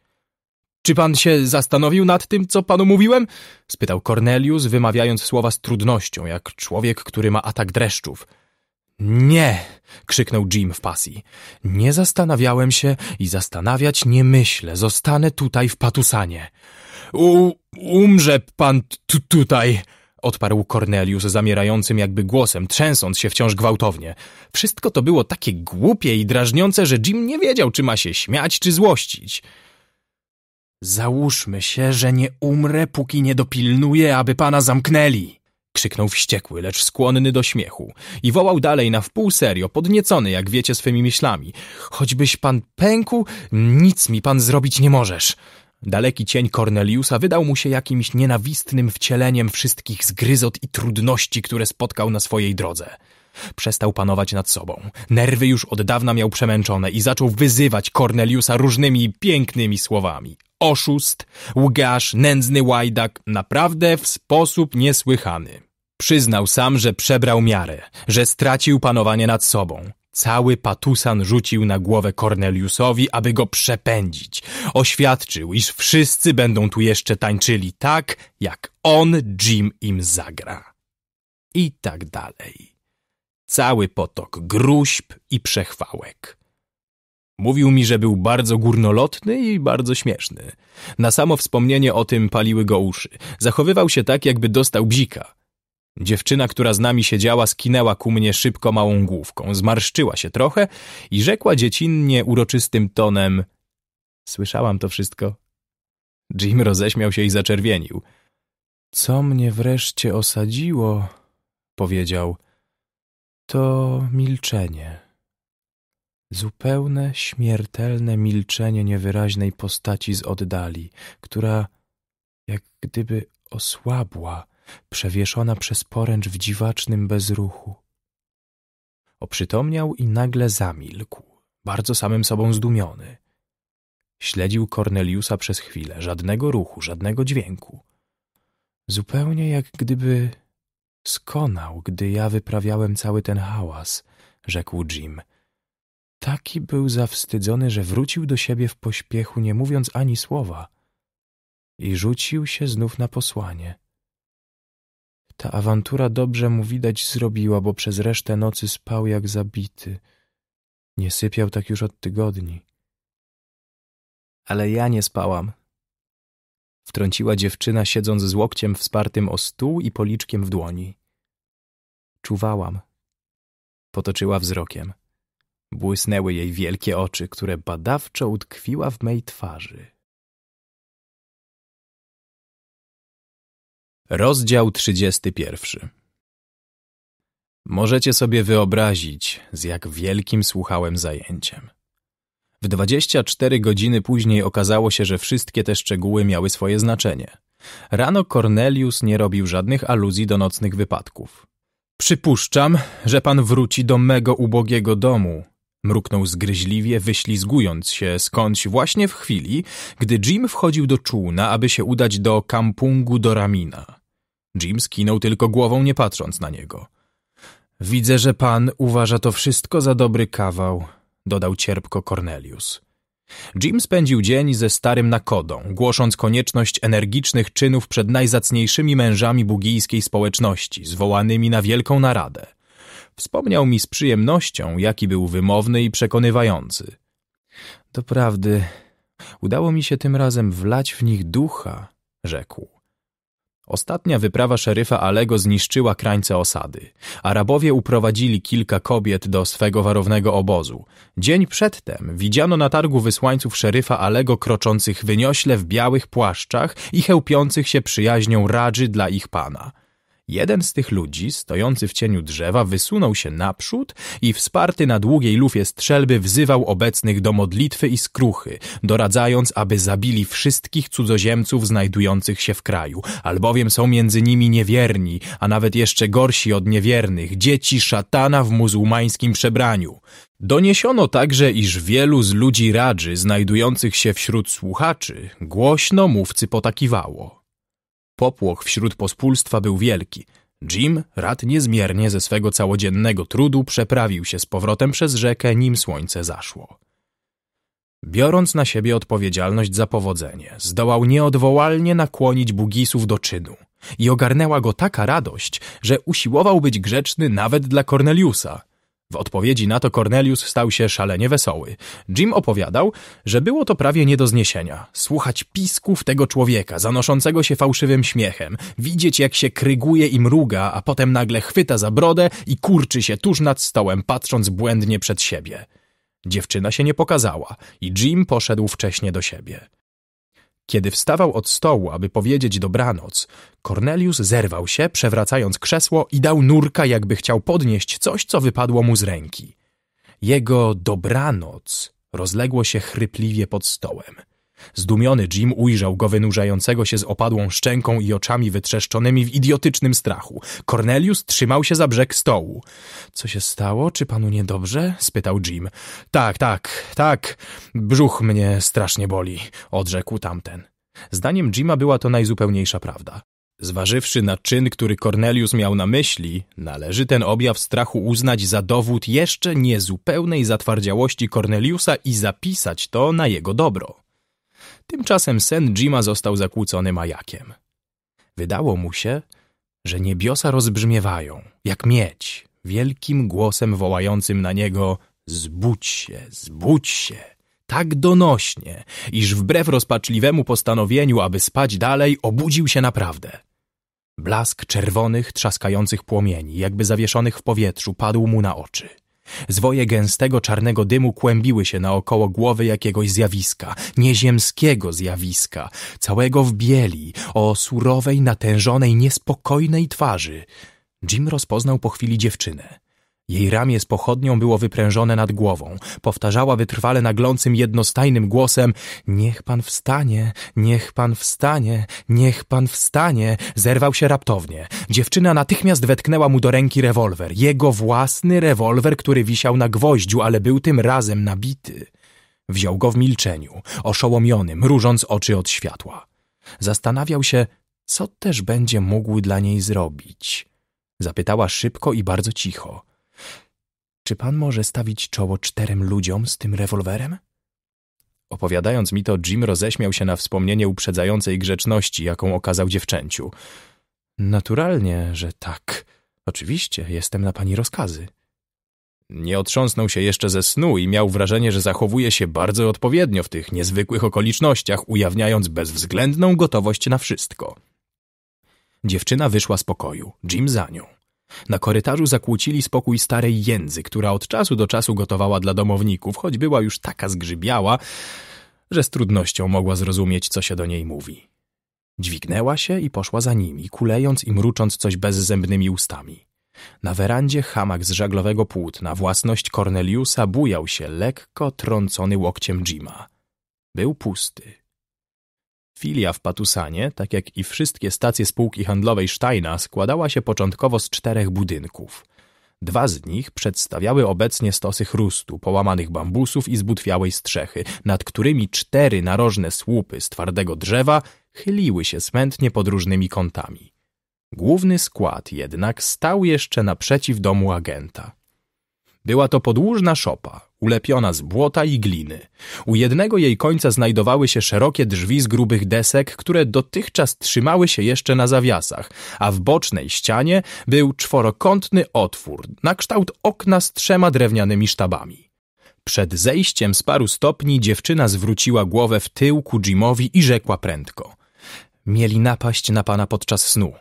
Czy pan się zastanowił nad tym, co panu mówiłem? spytał Cornelius, wymawiając słowa z trudnością, jak człowiek, który ma atak dreszczów – nie! krzyknął Jim w pasji. Nie zastanawiałem się i zastanawiać nie myślę. Zostanę tutaj w patusanie. U umrze pan tutaj! odparł Cornelius zamierającym jakby głosem, trzęsąc się wciąż gwałtownie. Wszystko to było takie głupie i drażniące, że Jim nie wiedział, czy ma się śmiać, czy złościć. Załóżmy się, że nie umrę, póki nie dopilnuję, aby pana zamknęli. Krzyknął wściekły, lecz skłonny do śmiechu i wołał dalej na wpół serio, podniecony, jak wiecie, swymi myślami. Choćbyś pan pękł, nic mi pan zrobić nie możesz. Daleki cień Corneliusa wydał mu się jakimś nienawistnym wcieleniem wszystkich zgryzot i trudności, które spotkał na swojej drodze. Przestał panować nad sobą. Nerwy już od dawna miał przemęczone i zaczął wyzywać Corneliusa różnymi pięknymi słowami oszust, łgarz, nędzny łajdak, naprawdę w sposób niesłychany. Przyznał sam, że przebrał miarę, że stracił panowanie nad sobą. Cały patusan rzucił na głowę Corneliusowi, aby go przepędzić. Oświadczył, iż wszyscy będą tu jeszcze tańczyli tak, jak on, Jim, im zagra. I tak dalej. Cały potok gruźb i przechwałek. Mówił mi, że był bardzo górnolotny i bardzo śmieszny. Na samo wspomnienie o tym paliły go uszy. Zachowywał się tak, jakby dostał bzika. Dziewczyna, która z nami siedziała, skinęła ku mnie szybko małą główką, zmarszczyła się trochę i rzekła dziecinnie uroczystym tonem Słyszałam to wszystko. Jim roześmiał się i zaczerwienił. Co mnie wreszcie osadziło, powiedział, to milczenie. Zupełne, śmiertelne milczenie niewyraźnej postaci z oddali, która jak gdyby osłabła, przewieszona przez poręcz w dziwacznym bezruchu. Oprzytomniał i nagle zamilkł, bardzo samym sobą zdumiony. Śledził Corneliusa przez chwilę, żadnego ruchu, żadnego dźwięku. Zupełnie jak gdyby skonał, gdy ja wyprawiałem cały ten hałas, rzekł Jim – Taki był zawstydzony, że wrócił do siebie w pośpiechu, nie mówiąc ani słowa, i rzucił się znów na posłanie. Ta awantura dobrze mu widać zrobiła, bo przez resztę nocy spał jak zabity. Nie sypiał tak już od tygodni. Ale ja nie spałam. Wtrąciła dziewczyna, siedząc z łokciem wspartym o stół i policzkiem w dłoni. Czuwałam. Potoczyła wzrokiem. Błysnęły jej wielkie oczy, które badawczo utkwiła w mej twarzy. Rozdział 31 Możecie sobie wyobrazić, z jak wielkim słuchałem zajęciem. W 24 godziny później okazało się, że wszystkie te szczegóły miały swoje znaczenie. Rano Cornelius nie robił żadnych aluzji do nocnych wypadków. Przypuszczam, że pan wróci do mego ubogiego domu, Mruknął zgryźliwie, wyślizgując się skądś właśnie w chwili, gdy Jim wchodził do czółna, aby się udać do kampungu Doramina. Jim skinął tylko głową, nie patrząc na niego. Widzę, że pan uważa to wszystko za dobry kawał, dodał cierpko Cornelius. Jim spędził dzień ze starym nakodą, głosząc konieczność energicznych czynów przed najzacniejszymi mężami bugijskiej społeczności, zwołanymi na wielką naradę. Wspomniał mi z przyjemnością, jaki był wymowny i przekonywający. Doprawdy, udało mi się tym razem wlać w nich ducha, rzekł. Ostatnia wyprawa szeryfa Alego zniszczyła krańce osady. Arabowie uprowadzili kilka kobiet do swego warownego obozu. Dzień przedtem widziano na targu wysłańców szeryfa Alego kroczących wyniośle w białych płaszczach i chełpiących się przyjaźnią radży dla ich pana – Jeden z tych ludzi, stojący w cieniu drzewa, wysunął się naprzód i wsparty na długiej lufie strzelby wzywał obecnych do modlitwy i skruchy, doradzając, aby zabili wszystkich cudzoziemców znajdujących się w kraju, albowiem są między nimi niewierni, a nawet jeszcze gorsi od niewiernych, dzieci szatana w muzułmańskim przebraniu. Doniesiono także, iż wielu z ludzi radży znajdujących się wśród słuchaczy głośno mówcy potakiwało. Popłoch wśród pospólstwa był wielki. Jim, rad niezmiernie ze swego całodziennego trudu, przeprawił się z powrotem przez rzekę, nim słońce zaszło. Biorąc na siebie odpowiedzialność za powodzenie, zdołał nieodwołalnie nakłonić Bugisów do czynu i ogarnęła go taka radość, że usiłował być grzeczny nawet dla Corneliusa – w odpowiedzi na to Cornelius stał się szalenie wesoły. Jim opowiadał, że było to prawie nie do zniesienia. Słuchać pisków tego człowieka, zanoszącego się fałszywym śmiechem, widzieć jak się kryguje i mruga, a potem nagle chwyta za brodę i kurczy się tuż nad stołem, patrząc błędnie przed siebie. Dziewczyna się nie pokazała i Jim poszedł wcześnie do siebie. Kiedy wstawał od stołu, aby powiedzieć dobranoc, Cornelius zerwał się, przewracając krzesło i dał nurka, jakby chciał podnieść coś, co wypadło mu z ręki. Jego dobranoc rozległo się chrypliwie pod stołem. Zdumiony Jim ujrzał go wynurzającego się z opadłą szczęką i oczami wytrzeszczonymi w idiotycznym strachu. Cornelius trzymał się za brzeg stołu. — Co się stało? Czy panu niedobrze? — spytał Jim. — Tak, tak, tak. Brzuch mnie strasznie boli — odrzekł tamten. Zdaniem Jima była to najzupełniejsza prawda. Zważywszy na czyn, który Cornelius miał na myśli, należy ten objaw strachu uznać za dowód jeszcze niezupełnej zatwardziałości Corneliusa i zapisać to na jego dobro. Tymczasem sen Jima został zakłócony majakiem. Wydało mu się, że niebiosa rozbrzmiewają, jak miedź, wielkim głosem wołającym na niego zbudź się, zbudź się, tak donośnie, iż wbrew rozpaczliwemu postanowieniu, aby spać dalej, obudził się naprawdę. Blask czerwonych, trzaskających płomieni, jakby zawieszonych w powietrzu, padł mu na oczy – Zwoje gęstego czarnego dymu kłębiły się naokoło głowy jakiegoś zjawiska, nieziemskiego zjawiska, całego w bieli, o surowej, natężonej, niespokojnej twarzy. Jim rozpoznał po chwili dziewczynę. Jej ramię z pochodnią było wyprężone nad głową. Powtarzała wytrwale naglącym, jednostajnym głosem Niech pan wstanie, niech pan wstanie, niech pan wstanie. Zerwał się raptownie. Dziewczyna natychmiast wetknęła mu do ręki rewolwer. Jego własny rewolwer, który wisiał na gwoździu, ale był tym razem nabity. Wziął go w milczeniu, oszołomiony, mrużąc oczy od światła. Zastanawiał się, co też będzie mógł dla niej zrobić. Zapytała szybko i bardzo cicho – czy pan może stawić czoło czterem ludziom z tym rewolwerem? Opowiadając mi to, Jim roześmiał się na wspomnienie uprzedzającej grzeczności, jaką okazał dziewczęciu. Naturalnie, że tak. Oczywiście, jestem na pani rozkazy. Nie otrząsnął się jeszcze ze snu i miał wrażenie, że zachowuje się bardzo odpowiednio w tych niezwykłych okolicznościach, ujawniając bezwzględną gotowość na wszystko. Dziewczyna wyszła z pokoju, Jim za nią. Na korytarzu zakłócili spokój starej jędzy, która od czasu do czasu gotowała dla domowników, choć była już taka zgrzybiała, że z trudnością mogła zrozumieć, co się do niej mówi. Dźwignęła się i poszła za nimi, kulejąc i mrucząc coś bezzębnymi ustami. Na werandzie hamak z żaglowego płótna, własność Corneliusa, bujał się lekko trącony łokciem Jima. Był pusty. Filia w Patusanie, tak jak i wszystkie stacje spółki handlowej Steina, składała się początkowo z czterech budynków. Dwa z nich przedstawiały obecnie stosy chrustu, połamanych bambusów i zbutwiałej strzechy, nad którymi cztery narożne słupy z twardego drzewa chyliły się smętnie pod różnymi kątami. Główny skład jednak stał jeszcze naprzeciw domu agenta. Była to podłużna szopa, ulepiona z błota i gliny. U jednego jej końca znajdowały się szerokie drzwi z grubych desek, które dotychczas trzymały się jeszcze na zawiasach, a w bocznej ścianie był czworokątny otwór na kształt okna z trzema drewnianymi sztabami. Przed zejściem z paru stopni dziewczyna zwróciła głowę w tył ku Jimowi i rzekła prędko. Mieli napaść na pana podczas snu.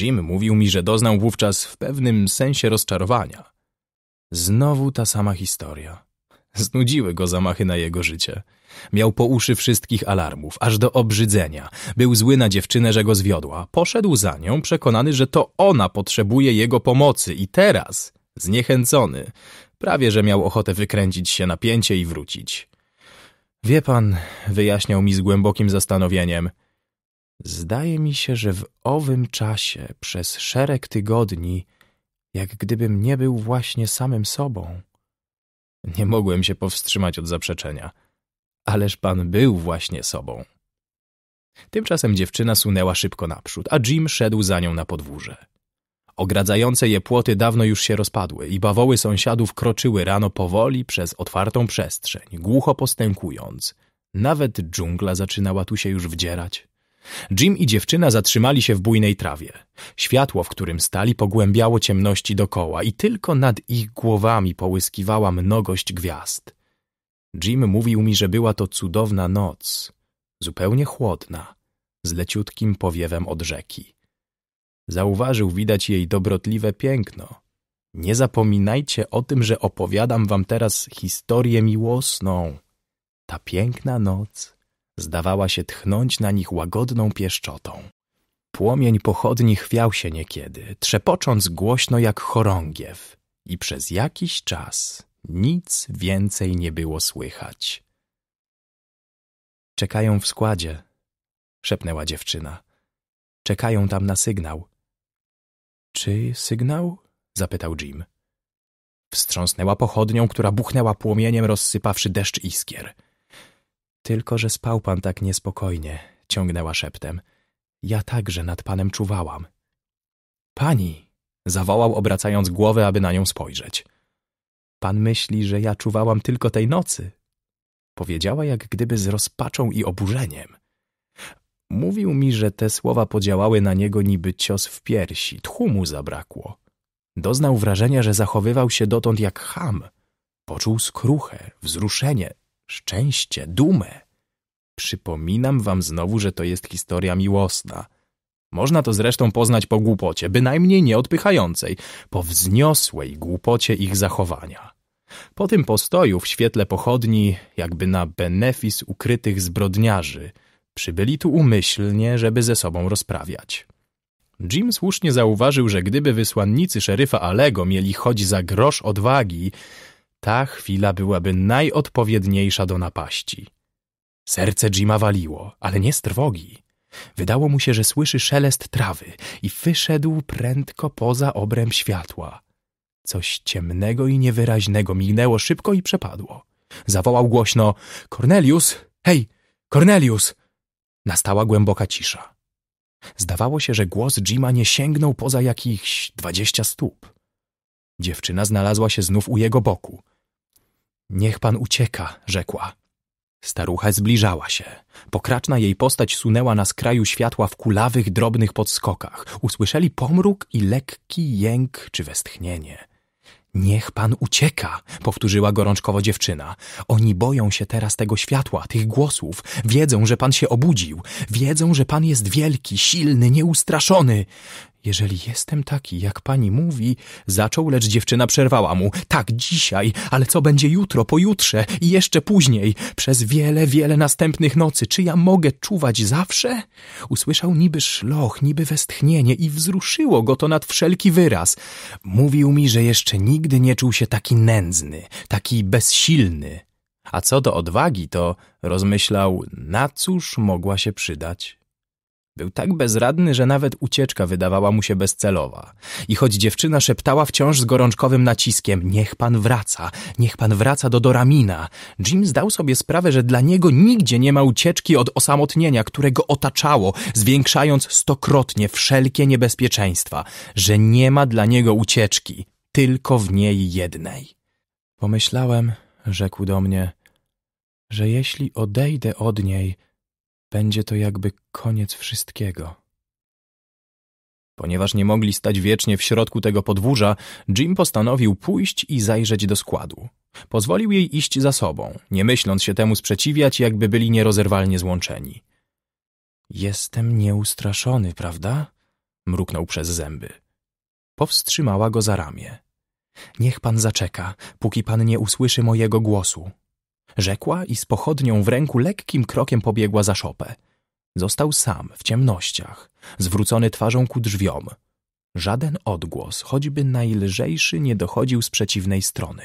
Jim mówił mi, że doznał wówczas w pewnym sensie rozczarowania. Znowu ta sama historia. Znudziły go zamachy na jego życie. Miał po uszy wszystkich alarmów, aż do obrzydzenia. Był zły na dziewczynę, że go zwiodła. Poszedł za nią, przekonany, że to ona potrzebuje jego pomocy i teraz, zniechęcony, prawie że miał ochotę wykręcić się na pięcie i wrócić. Wie pan, wyjaśniał mi z głębokim zastanowieniem, zdaje mi się, że w owym czasie przez szereg tygodni jak gdybym nie był właśnie samym sobą. Nie mogłem się powstrzymać od zaprzeczenia. Ależ pan był właśnie sobą. Tymczasem dziewczyna sunęła szybko naprzód, a Jim szedł za nią na podwórze. Ogradzające je płoty dawno już się rozpadły i bawoły sąsiadów kroczyły rano powoli przez otwartą przestrzeń, głucho postępując. Nawet dżungla zaczynała tu się już wdzierać. Jim i dziewczyna zatrzymali się w bujnej trawie. Światło, w którym stali, pogłębiało ciemności dokoła i tylko nad ich głowami połyskiwała mnogość gwiazd. Jim mówił mi, że była to cudowna noc, zupełnie chłodna, z leciutkim powiewem od rzeki. Zauważył widać jej dobrotliwe piękno. Nie zapominajcie o tym, że opowiadam wam teraz historię miłosną. Ta piękna noc zdawała się tchnąć na nich łagodną pieszczotą. Płomień pochodni chwiał się niekiedy, trzepocząc głośno jak chorągiew i przez jakiś czas nic więcej nie było słychać. Czekają w składzie, szepnęła dziewczyna. Czekają tam na sygnał. Czy sygnał? zapytał Jim. Wstrząsnęła pochodnią, która buchnęła płomieniem, rozsypawszy deszcz iskier. Tylko, że spał pan tak niespokojnie, ciągnęła szeptem. Ja także nad panem czuwałam. Pani! zawołał, obracając głowę, aby na nią spojrzeć. Pan myśli, że ja czuwałam tylko tej nocy? Powiedziała jak gdyby z rozpaczą i oburzeniem. Mówił mi, że te słowa podziałały na niego niby cios w piersi, tchu mu zabrakło. Doznał wrażenia, że zachowywał się dotąd jak cham. Poczuł skruchę, wzruszenie, szczęście, dumę. Przypominam wam znowu, że to jest historia miłosna. Można to zresztą poznać po głupocie, bynajmniej nie odpychającej, po wzniosłej głupocie ich zachowania. Po tym postoju w świetle pochodni, jakby na benefis ukrytych zbrodniarzy, przybyli tu umyślnie, żeby ze sobą rozprawiać. Jim słusznie zauważył, że gdyby wysłannicy szeryfa Alego mieli choć za grosz odwagi, ta chwila byłaby najodpowiedniejsza do napaści. Serce Jima waliło, ale nie z trwogi. Wydało mu się, że słyszy szelest trawy i wyszedł prędko poza obręb światła. Coś ciemnego i niewyraźnego mignęło szybko i przepadło. Zawołał głośno – Cornelius! Hej, Cornelius! Nastała głęboka cisza. Zdawało się, że głos Jima nie sięgnął poza jakichś dwadzieścia stóp. Dziewczyna znalazła się znów u jego boku. Niech pan ucieka, rzekła. Starucha zbliżała się. Pokraczna jej postać sunęła na skraju światła w kulawych, drobnych podskokach. Usłyszeli pomruk i lekki jęk czy westchnienie. Niech pan ucieka, powtórzyła gorączkowo dziewczyna. Oni boją się teraz tego światła, tych głosów. Wiedzą, że pan się obudził. Wiedzą, że pan jest wielki, silny, nieustraszony. Jeżeli jestem taki, jak pani mówi, zaczął, lecz dziewczyna przerwała mu. Tak, dzisiaj, ale co będzie jutro, pojutrze i jeszcze później, przez wiele, wiele następnych nocy, czy ja mogę czuwać zawsze? Usłyszał niby szloch, niby westchnienie i wzruszyło go to nad wszelki wyraz. Mówił mi, że jeszcze nigdy nie czuł się taki nędzny, taki bezsilny. A co do odwagi, to rozmyślał, na cóż mogła się przydać. Był tak bezradny, że nawet ucieczka wydawała mu się bezcelowa. I choć dziewczyna szeptała wciąż z gorączkowym naciskiem Niech pan wraca, niech pan wraca do Doramina, Jim zdał sobie sprawę, że dla niego nigdzie nie ma ucieczki od osamotnienia, które go otaczało, zwiększając stokrotnie wszelkie niebezpieczeństwa, że nie ma dla niego ucieczki, tylko w niej jednej. Pomyślałem, rzekł do mnie, że jeśli odejdę od niej, będzie to jakby koniec wszystkiego. Ponieważ nie mogli stać wiecznie w środku tego podwórza, Jim postanowił pójść i zajrzeć do składu. Pozwolił jej iść za sobą, nie myśląc się temu sprzeciwiać, jakby byli nierozerwalnie złączeni. Jestem nieustraszony, prawda? mruknął przez zęby. Powstrzymała go za ramię. Niech pan zaczeka, póki pan nie usłyszy mojego głosu, Rzekła i z pochodnią w ręku lekkim krokiem pobiegła za szopę. Został sam, w ciemnościach, zwrócony twarzą ku drzwiom. Żaden odgłos, choćby najlżejszy, nie dochodził z przeciwnej strony.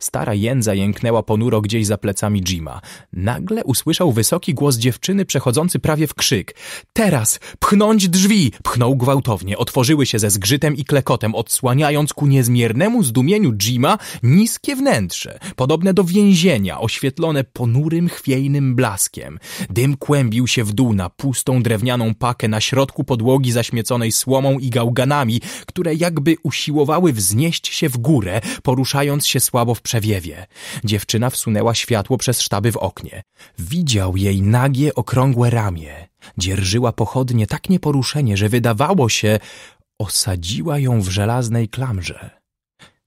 Stara jędza jęknęła ponuro gdzieś za plecami Jima. Nagle usłyszał wysoki głos dziewczyny przechodzący prawie w krzyk. Teraz! Pchnąć drzwi! Pchnął gwałtownie. Otworzyły się ze zgrzytem i klekotem, odsłaniając ku niezmiernemu zdumieniu Jima niskie wnętrze, podobne do więzienia, oświetlone ponurym, chwiejnym blaskiem. Dym kłębił się w dół na pustą drewnianą pakę na środku podłogi zaśmieconej słomą i gałganami, które jakby usiłowały wznieść się w górę, poruszając się słabo leżało w przewiewie. Dziewczyna wsunęła światło przez sztaby w oknie. Widział jej nagie, okrągłe ramię. Dzierżyła pochodnie tak nieporuszenie, że wydawało się, osadziła ją w żelaznej klamrze.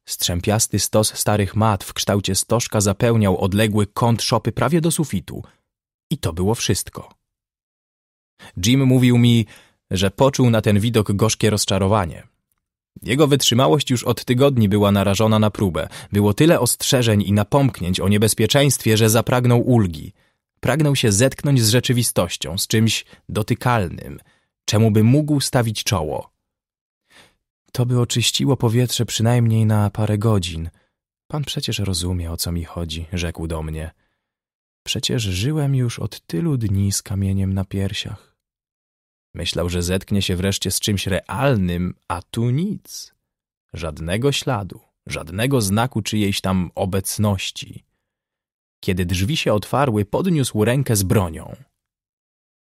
Strzępiasty stos starych mat w kształcie stożka zapełniał odległy kąt szopy prawie do sufitu. I to było wszystko. Jim mówił mi, że poczuł na ten widok gorzkie rozczarowanie. Jego wytrzymałość już od tygodni była narażona na próbę. Było tyle ostrzeżeń i napomknięć o niebezpieczeństwie, że zapragnął ulgi. Pragnął się zetknąć z rzeczywistością, z czymś dotykalnym, czemu by mógł stawić czoło. To by oczyściło powietrze przynajmniej na parę godzin. Pan przecież rozumie, o co mi chodzi, rzekł do mnie. Przecież żyłem już od tylu dni z kamieniem na piersiach. Myślał, że zetknie się wreszcie z czymś realnym, a tu nic. Żadnego śladu, żadnego znaku czyjejś tam obecności. Kiedy drzwi się otwarły, podniósł rękę z bronią.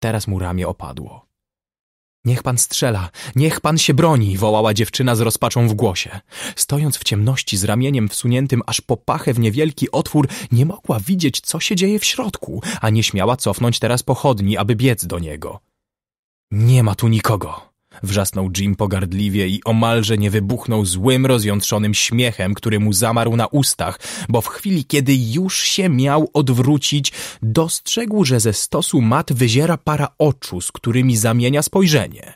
Teraz mu ramię opadło. Niech pan strzela, niech pan się broni, wołała dziewczyna z rozpaczą w głosie. Stojąc w ciemności z ramieniem wsuniętym aż po pachę w niewielki otwór, nie mogła widzieć, co się dzieje w środku, a nie śmiała cofnąć teraz pochodni, aby biec do niego. Nie ma tu nikogo! Wrzasnął Jim pogardliwie i omalże nie wybuchnął złym, rozjątrzonym śmiechem, który mu zamarł na ustach, bo w chwili, kiedy już się miał odwrócić, dostrzegł, że ze stosu mat wyziera para oczu, z którymi zamienia spojrzenie.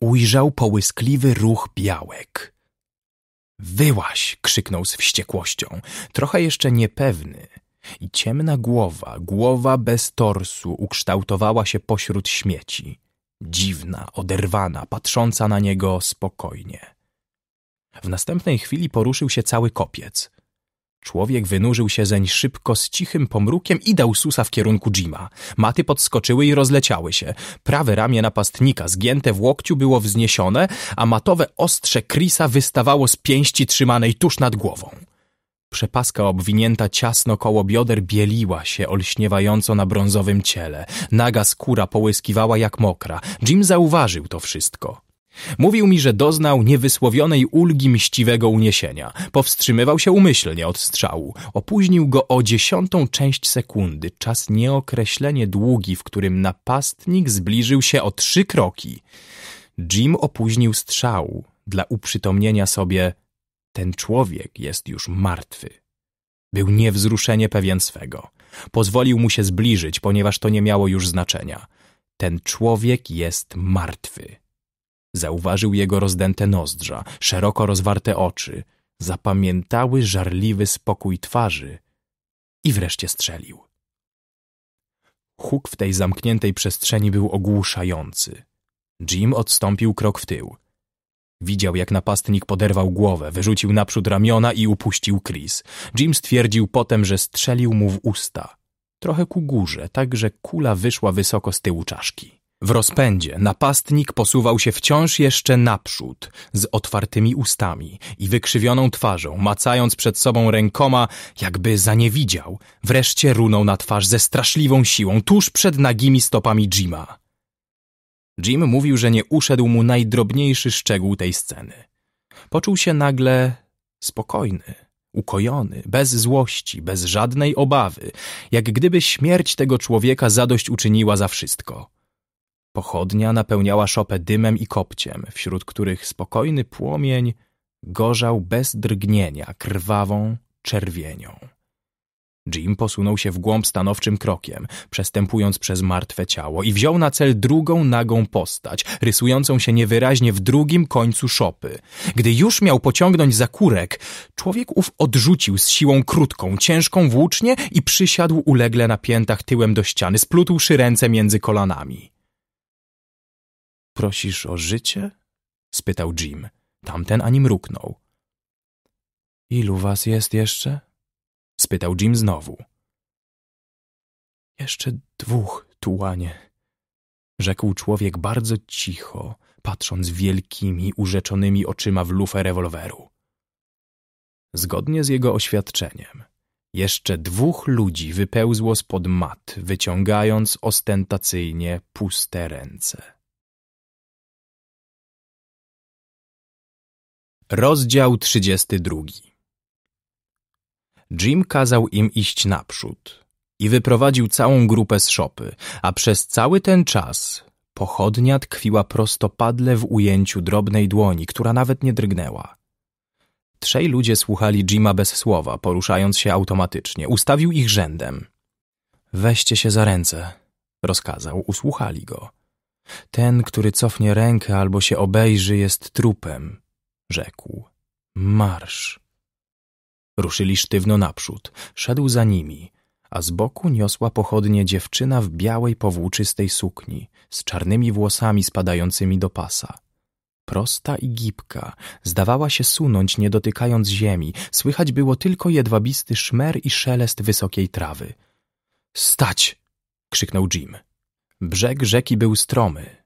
Ujrzał połyskliwy ruch białek. Wyłaś! krzyknął z wściekłością, trochę jeszcze niepewny. I ciemna głowa, głowa bez torsu, ukształtowała się pośród śmieci dziwna, oderwana, patrząca na niego spokojnie. W następnej chwili poruszył się cały kopiec. Człowiek wynurzył się zeń szybko, z cichym pomrukiem i dał susa w kierunku Jima. Maty podskoczyły i rozleciały się. Prawe ramię napastnika, zgięte w łokciu, było wzniesione, a matowe ostrze Krisa wystawało z pięści trzymanej tuż nad głową. Przepaska obwinięta ciasno koło bioder bieliła się olśniewająco na brązowym ciele. Naga skóra połyskiwała jak mokra. Jim zauważył to wszystko. Mówił mi, że doznał niewysłowionej ulgi mściwego uniesienia. Powstrzymywał się umyślnie od strzału. Opóźnił go o dziesiątą część sekundy, czas nieokreślenie długi, w którym napastnik zbliżył się o trzy kroki. Jim opóźnił strzał dla uprzytomnienia sobie ten człowiek jest już martwy. Był niewzruszenie pewien swego. Pozwolił mu się zbliżyć, ponieważ to nie miało już znaczenia. Ten człowiek jest martwy. Zauważył jego rozdęte nozdrza, szeroko rozwarte oczy, zapamiętały żarliwy spokój twarzy i wreszcie strzelił. Huk w tej zamkniętej przestrzeni był ogłuszający. Jim odstąpił krok w tył. Widział, jak napastnik poderwał głowę, wyrzucił naprzód ramiona i upuścił Chris. Jim stwierdził potem, że strzelił mu w usta. Trochę ku górze, tak że kula wyszła wysoko z tyłu czaszki. W rozpędzie napastnik posuwał się wciąż jeszcze naprzód, z otwartymi ustami i wykrzywioną twarzą, macając przed sobą rękoma, jakby zaniewidział. Wreszcie runął na twarz ze straszliwą siłą, tuż przed nagimi stopami Jima. Jim mówił, że nie uszedł mu najdrobniejszy szczegół tej sceny. Poczuł się nagle spokojny, ukojony, bez złości, bez żadnej obawy, jak gdyby śmierć tego człowieka zadość uczyniła za wszystko. Pochodnia napełniała szopę dymem i kopciem, wśród których spokojny płomień gorzał bez drgnienia krwawą czerwienią. Jim posunął się w głąb stanowczym krokiem, przestępując przez martwe ciało i wziął na cel drugą nagą postać, rysującą się niewyraźnie w drugim końcu szopy. Gdy już miał pociągnąć za kurek, człowiek ów odrzucił z siłą krótką, ciężką włócznię i przysiadł ulegle na piętach tyłem do ściany, splutłszy ręce między kolanami. Prosisz o życie? spytał Jim. Tamten ani mruknął. Ilu was jest jeszcze? spytał Jim znowu. Jeszcze dwóch, tułanie, rzekł człowiek bardzo cicho, patrząc wielkimi, urzeczonymi oczyma w lufę rewolweru. Zgodnie z jego oświadczeniem, jeszcze dwóch ludzi wypełzło spod mat, wyciągając ostentacyjnie puste ręce. Rozdział 32 Jim kazał im iść naprzód i wyprowadził całą grupę z szopy, a przez cały ten czas pochodnia tkwiła prostopadle w ujęciu drobnej dłoni, która nawet nie drgnęła. Trzej ludzie słuchali Jima bez słowa, poruszając się automatycznie. Ustawił ich rzędem. Weźcie się za ręce, rozkazał. Usłuchali go. Ten, który cofnie rękę albo się obejrzy, jest trupem, rzekł. Marsz. Ruszyli sztywno naprzód, szedł za nimi, a z boku niosła pochodnie dziewczyna w białej powłóczystej sukni, z czarnymi włosami spadającymi do pasa. Prosta i gibka, zdawała się sunąć, nie dotykając ziemi, słychać było tylko jedwabisty szmer i szelest wysokiej trawy. Stać! krzyknął Jim. Brzeg rzeki był stromy.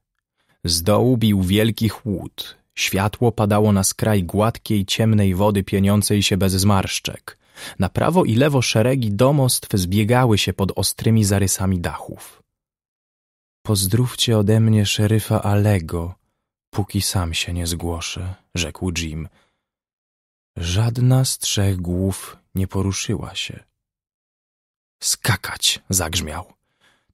Z dołu bił wielki chłód, Światło padało na skraj gładkiej, ciemnej wody pieniącej się bez zmarszczek. Na prawo i lewo szeregi domostw zbiegały się pod ostrymi zarysami dachów. Pozdrówcie ode mnie szeryfa Alego, póki sam się nie zgłoszę, rzekł Jim. Żadna z trzech głów nie poruszyła się. Skakać, zagrzmiał.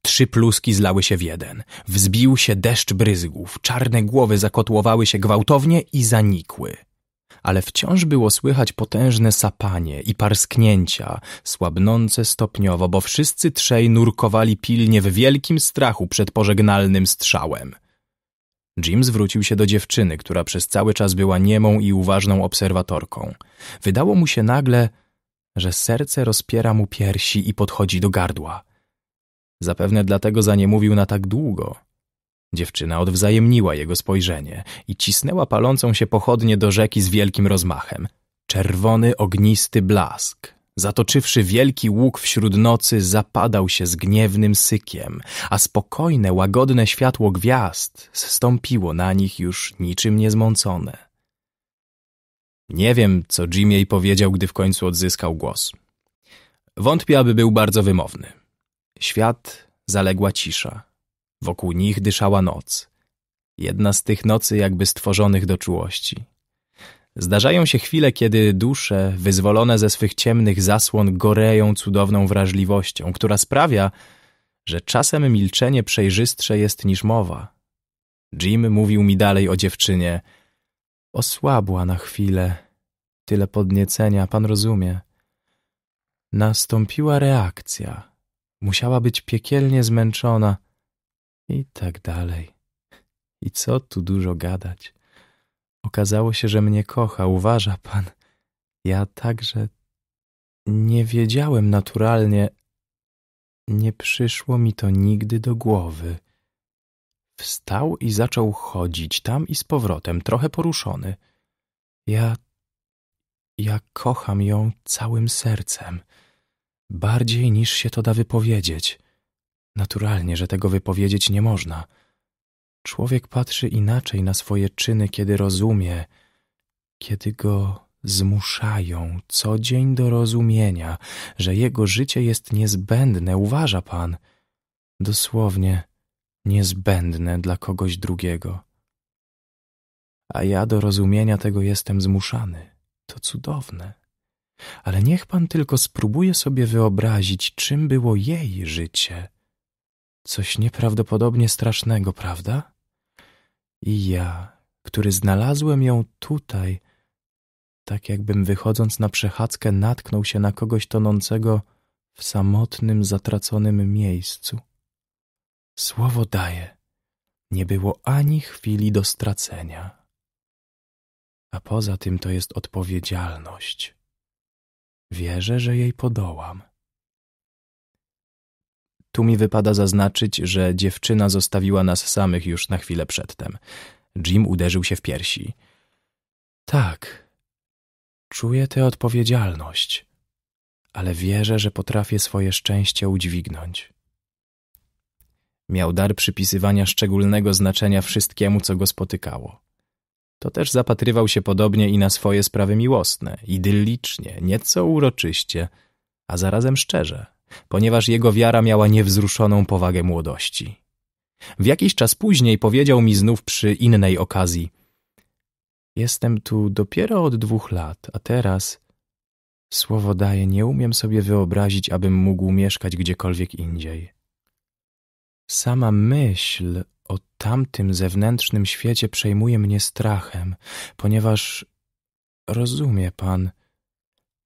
Trzy pluski zlały się w jeden. Wzbił się deszcz bryzgów, czarne głowy zakotłowały się gwałtownie i zanikły. Ale wciąż było słychać potężne sapanie i parsknięcia, słabnące stopniowo, bo wszyscy trzej nurkowali pilnie w wielkim strachu przed pożegnalnym strzałem. Jim zwrócił się do dziewczyny, która przez cały czas była niemą i uważną obserwatorką. Wydało mu się nagle, że serce rozpiera mu piersi i podchodzi do gardła – Zapewne dlatego zaniemówił na tak długo. Dziewczyna odwzajemniła jego spojrzenie i cisnęła palącą się pochodnie do rzeki z wielkim rozmachem. Czerwony, ognisty blask, zatoczywszy wielki łuk wśród nocy, zapadał się z gniewnym sykiem, a spokojne, łagodne światło gwiazd zstąpiło na nich już niczym niezmącone. Nie wiem, co Jim jej powiedział, gdy w końcu odzyskał głos. Wątpię, aby był bardzo wymowny. Świat zaległa cisza. Wokół nich dyszała noc. Jedna z tych nocy jakby stworzonych do czułości. Zdarzają się chwile, kiedy dusze, wyzwolone ze swych ciemnych zasłon, goreją cudowną wrażliwością, która sprawia, że czasem milczenie przejrzystsze jest niż mowa. Jim mówił mi dalej o dziewczynie. Osłabła na chwilę. Tyle podniecenia, pan rozumie. Nastąpiła reakcja. Musiała być piekielnie zmęczona i tak dalej. I co tu dużo gadać. Okazało się, że mnie kocha, uważa pan. Ja także nie wiedziałem naturalnie. Nie przyszło mi to nigdy do głowy. Wstał i zaczął chodzić tam i z powrotem, trochę poruszony. Ja. ja kocham ją całym sercem. Bardziej niż się to da wypowiedzieć. Naturalnie, że tego wypowiedzieć nie można. Człowiek patrzy inaczej na swoje czyny, kiedy rozumie, kiedy go zmuszają co dzień do rozumienia, że jego życie jest niezbędne, uważa pan, dosłownie niezbędne dla kogoś drugiego. A ja do rozumienia tego jestem zmuszany. To cudowne. Ale niech pan tylko spróbuje sobie wyobrazić, czym było jej życie. Coś nieprawdopodobnie strasznego, prawda? I ja, który znalazłem ją tutaj, tak jakbym wychodząc na przechadzkę natknął się na kogoś tonącego w samotnym, zatraconym miejscu. Słowo daję, nie było ani chwili do stracenia. A poza tym to jest odpowiedzialność. Wierzę, że jej podołam. Tu mi wypada zaznaczyć, że dziewczyna zostawiła nas samych już na chwilę przedtem. Jim uderzył się w piersi. Tak, czuję tę odpowiedzialność, ale wierzę, że potrafię swoje szczęście udźwignąć. Miał dar przypisywania szczególnego znaczenia wszystkiemu, co go spotykało to też zapatrywał się podobnie i na swoje sprawy miłosne, idyllicznie, nieco uroczyście, a zarazem szczerze, ponieważ jego wiara miała niewzruszoną powagę młodości. W jakiś czas później powiedział mi znów przy innej okazji Jestem tu dopiero od dwóch lat, a teraz... Słowo daję, nie umiem sobie wyobrazić, abym mógł mieszkać gdziekolwiek indziej. Sama myśl o tamtym zewnętrznym świecie przejmuje mnie strachem, ponieważ rozumie pan.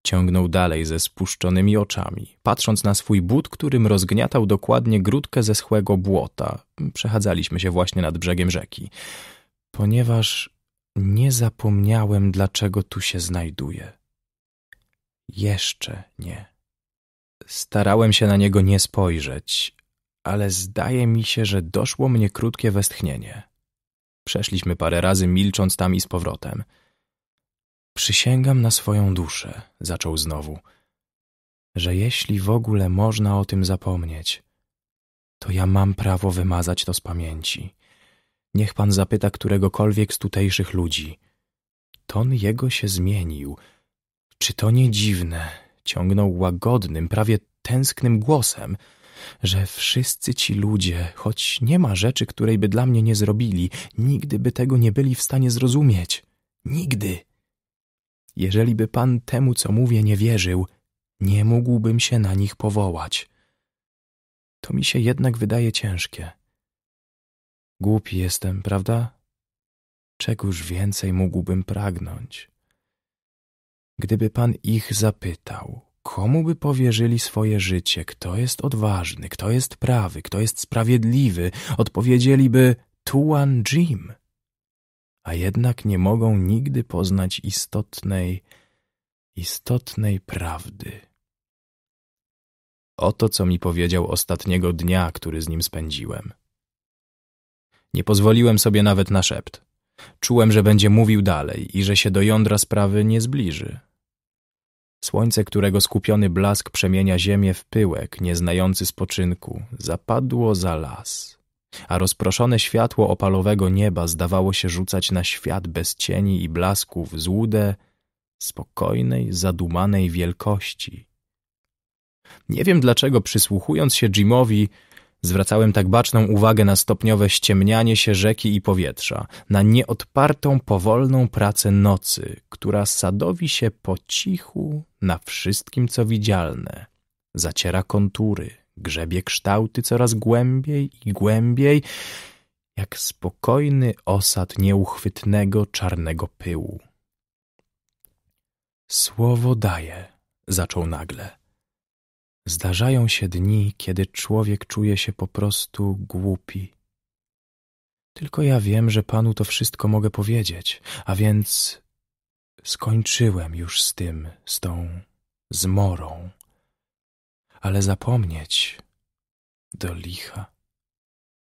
Ciągnął dalej ze spuszczonymi oczami, patrząc na swój but, którym rozgniatał dokładnie grudkę ze schłego błota. Przechadzaliśmy się właśnie nad brzegiem rzeki. Ponieważ nie zapomniałem, dlaczego tu się znajduję. Jeszcze nie. Starałem się na niego nie spojrzeć, ale zdaje mi się, że doszło mnie krótkie westchnienie. Przeszliśmy parę razy milcząc tam i z powrotem. Przysięgam na swoją duszę, zaczął znowu, że jeśli w ogóle można o tym zapomnieć, to ja mam prawo wymazać to z pamięci. Niech pan zapyta któregokolwiek z tutejszych ludzi. Ton jego się zmienił. Czy to nie dziwne? Ciągnął łagodnym, prawie tęsknym głosem – że wszyscy ci ludzie, choć nie ma rzeczy, której by dla mnie nie zrobili, nigdy by tego nie byli w stanie zrozumieć. Nigdy. Jeżeli by pan temu, co mówię, nie wierzył, nie mógłbym się na nich powołać. To mi się jednak wydaje ciężkie. Głupi jestem, prawda? Czegoż więcej mógłbym pragnąć? Gdyby pan ich zapytał, Komu by powierzyli swoje życie? Kto jest odważny? Kto jest prawy? Kto jest sprawiedliwy? Odpowiedzieliby Tuan Jim. A jednak nie mogą nigdy poznać istotnej, istotnej prawdy. Oto co mi powiedział ostatniego dnia, który z nim spędziłem. Nie pozwoliłem sobie nawet na szept. Czułem, że będzie mówił dalej i że się do jądra sprawy nie zbliży. Słońce, którego skupiony blask przemienia ziemię w pyłek, nieznający spoczynku, zapadło za las, a rozproszone światło opalowego nieba zdawało się rzucać na świat bez cieni i blasków złudę spokojnej, zadumanej wielkości. Nie wiem dlaczego, przysłuchując się Jimowi, Zwracałem tak baczną uwagę na stopniowe ściemnianie się rzeki i powietrza, na nieodpartą, powolną pracę nocy, która sadowi się po cichu na wszystkim, co widzialne. Zaciera kontury, grzebie kształty coraz głębiej i głębiej, jak spokojny osad nieuchwytnego czarnego pyłu. Słowo daję, zaczął nagle. Zdarzają się dni, kiedy człowiek czuje się po prostu głupi. Tylko ja wiem, że panu to wszystko mogę powiedzieć, a więc skończyłem już z tym, z tą zmorą. Ale zapomnieć do licha.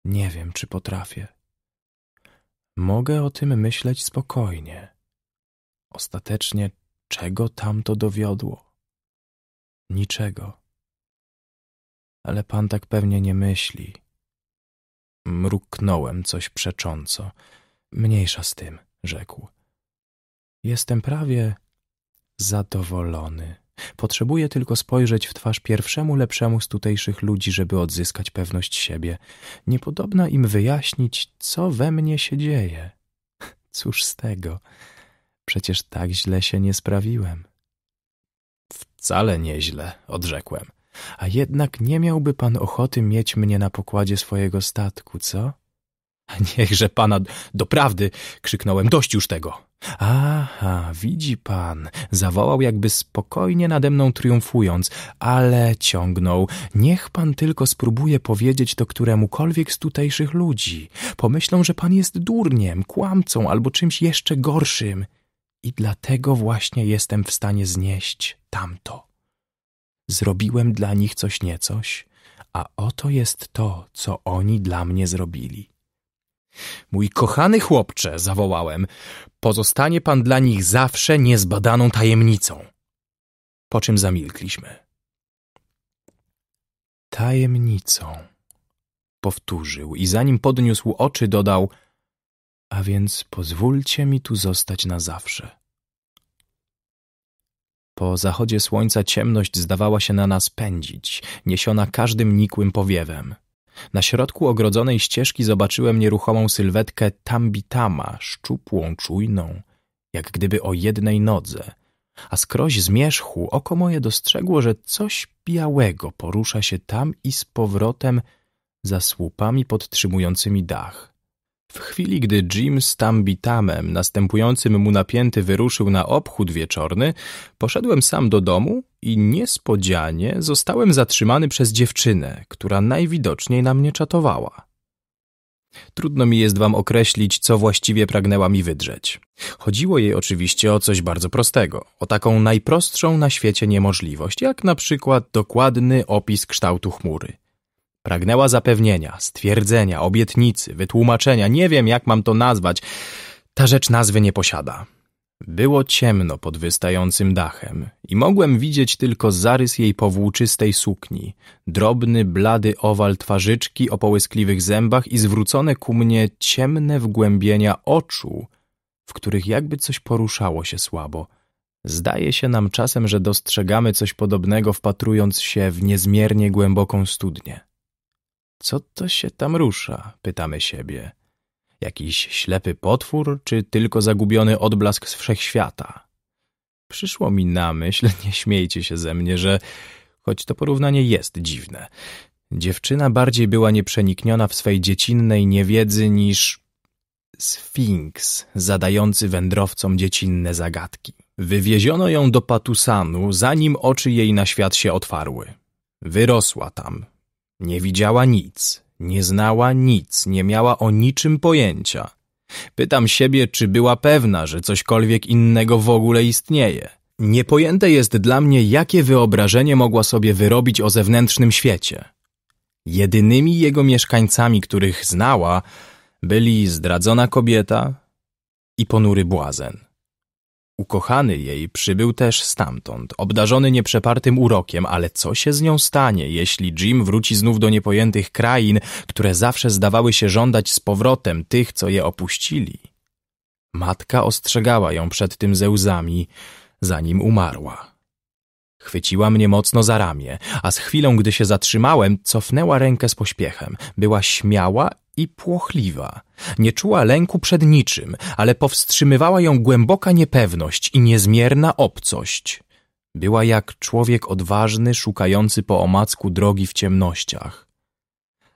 Nie wiem, czy potrafię. Mogę o tym myśleć spokojnie. Ostatecznie czego tam to dowiodło? Niczego ale pan tak pewnie nie myśli. Mruknąłem coś przecząco. Mniejsza z tym, rzekł. Jestem prawie zadowolony. Potrzebuję tylko spojrzeć w twarz pierwszemu lepszemu z tutejszych ludzi, żeby odzyskać pewność siebie. Niepodobna im wyjaśnić, co we mnie się dzieje. *laughs* Cóż z tego? Przecież tak źle się nie sprawiłem. Wcale nieźle, odrzekłem. A jednak nie miałby pan ochoty mieć mnie na pokładzie swojego statku, co? Niechże pana... Doprawdy! krzyknąłem. Dość już tego! Aha, widzi pan. Zawołał jakby spokojnie nade mną triumfując, ale ciągnął. Niech pan tylko spróbuje powiedzieć to któremukolwiek z tutejszych ludzi. Pomyślą, że pan jest durniem, kłamcą albo czymś jeszcze gorszym. I dlatego właśnie jestem w stanie znieść tamto zrobiłem dla nich coś niecoś, a oto jest to, co oni dla mnie zrobili. Mój kochany chłopcze, zawołałem, pozostanie pan dla nich zawsze niezbadaną tajemnicą. Po czym zamilkliśmy. Tajemnicą, powtórzył i zanim podniósł oczy, dodał, a więc pozwólcie mi tu zostać na zawsze. Po zachodzie słońca ciemność zdawała się na nas pędzić, niesiona każdym nikłym powiewem. Na środku ogrodzonej ścieżki zobaczyłem nieruchomą sylwetkę Tambitama, szczupłą, czujną, jak gdyby o jednej nodze. A skroś zmierzchu oko moje dostrzegło, że coś białego porusza się tam i z powrotem za słupami podtrzymującymi dach. W chwili, gdy Jim z tambitamem następującym mu napięty wyruszył na obchód wieczorny, poszedłem sam do domu i niespodzianie zostałem zatrzymany przez dziewczynę, która najwidoczniej na mnie czatowała. Trudno mi jest wam określić, co właściwie pragnęła mi wydrzeć. Chodziło jej oczywiście o coś bardzo prostego, o taką najprostszą na świecie niemożliwość, jak na przykład dokładny opis kształtu chmury. Pragnęła zapewnienia, stwierdzenia, obietnicy, wytłumaczenia, nie wiem jak mam to nazwać. Ta rzecz nazwy nie posiada. Było ciemno pod wystającym dachem i mogłem widzieć tylko zarys jej powłóczystej sukni, drobny, blady owal twarzyczki o połyskliwych zębach i zwrócone ku mnie ciemne wgłębienia oczu, w których jakby coś poruszało się słabo. Zdaje się nam czasem, że dostrzegamy coś podobnego, wpatrując się w niezmiernie głęboką studnię. Co to się tam rusza? Pytamy siebie. Jakiś ślepy potwór, czy tylko zagubiony odblask z wszechświata? Przyszło mi na myśl, *laughs* nie śmiejcie się ze mnie, że choć to porównanie jest dziwne. Dziewczyna bardziej była nieprzenikniona w swej dziecinnej niewiedzy niż Sfinks, zadający wędrowcom dziecinne zagadki. Wywieziono ją do Patusanu, zanim oczy jej na świat się otwarły. Wyrosła tam, nie widziała nic, nie znała nic, nie miała o niczym pojęcia. Pytam siebie, czy była pewna, że cośkolwiek innego w ogóle istnieje. Niepojęte jest dla mnie, jakie wyobrażenie mogła sobie wyrobić o zewnętrznym świecie. Jedynymi jego mieszkańcami, których znała, byli zdradzona kobieta i ponury błazen. Ukochany jej przybył też stamtąd, obdarzony nieprzepartym urokiem, ale co się z nią stanie, jeśli Jim wróci znów do niepojętych krain, które zawsze zdawały się żądać z powrotem tych, co je opuścili? Matka ostrzegała ją przed tym ze łzami, zanim umarła. Chwyciła mnie mocno za ramię, a z chwilą, gdy się zatrzymałem, cofnęła rękę z pośpiechem. Była śmiała i płochliwa. Nie czuła lęku przed niczym, ale powstrzymywała ją głęboka niepewność i niezmierna obcość. Była jak człowiek odważny, szukający po omacku drogi w ciemnościach.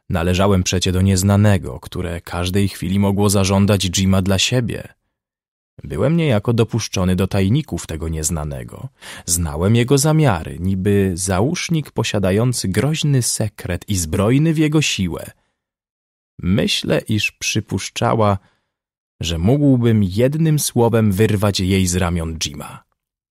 Należałem przecie do nieznanego, które każdej chwili mogło zażądać Jima dla siebie. Byłem niejako dopuszczony do tajników tego nieznanego. Znałem jego zamiary, niby załóżnik posiadający groźny sekret i zbrojny w jego siłę – myślę, iż przypuszczała, że mógłbym jednym słowem wyrwać jej z ramion Jima.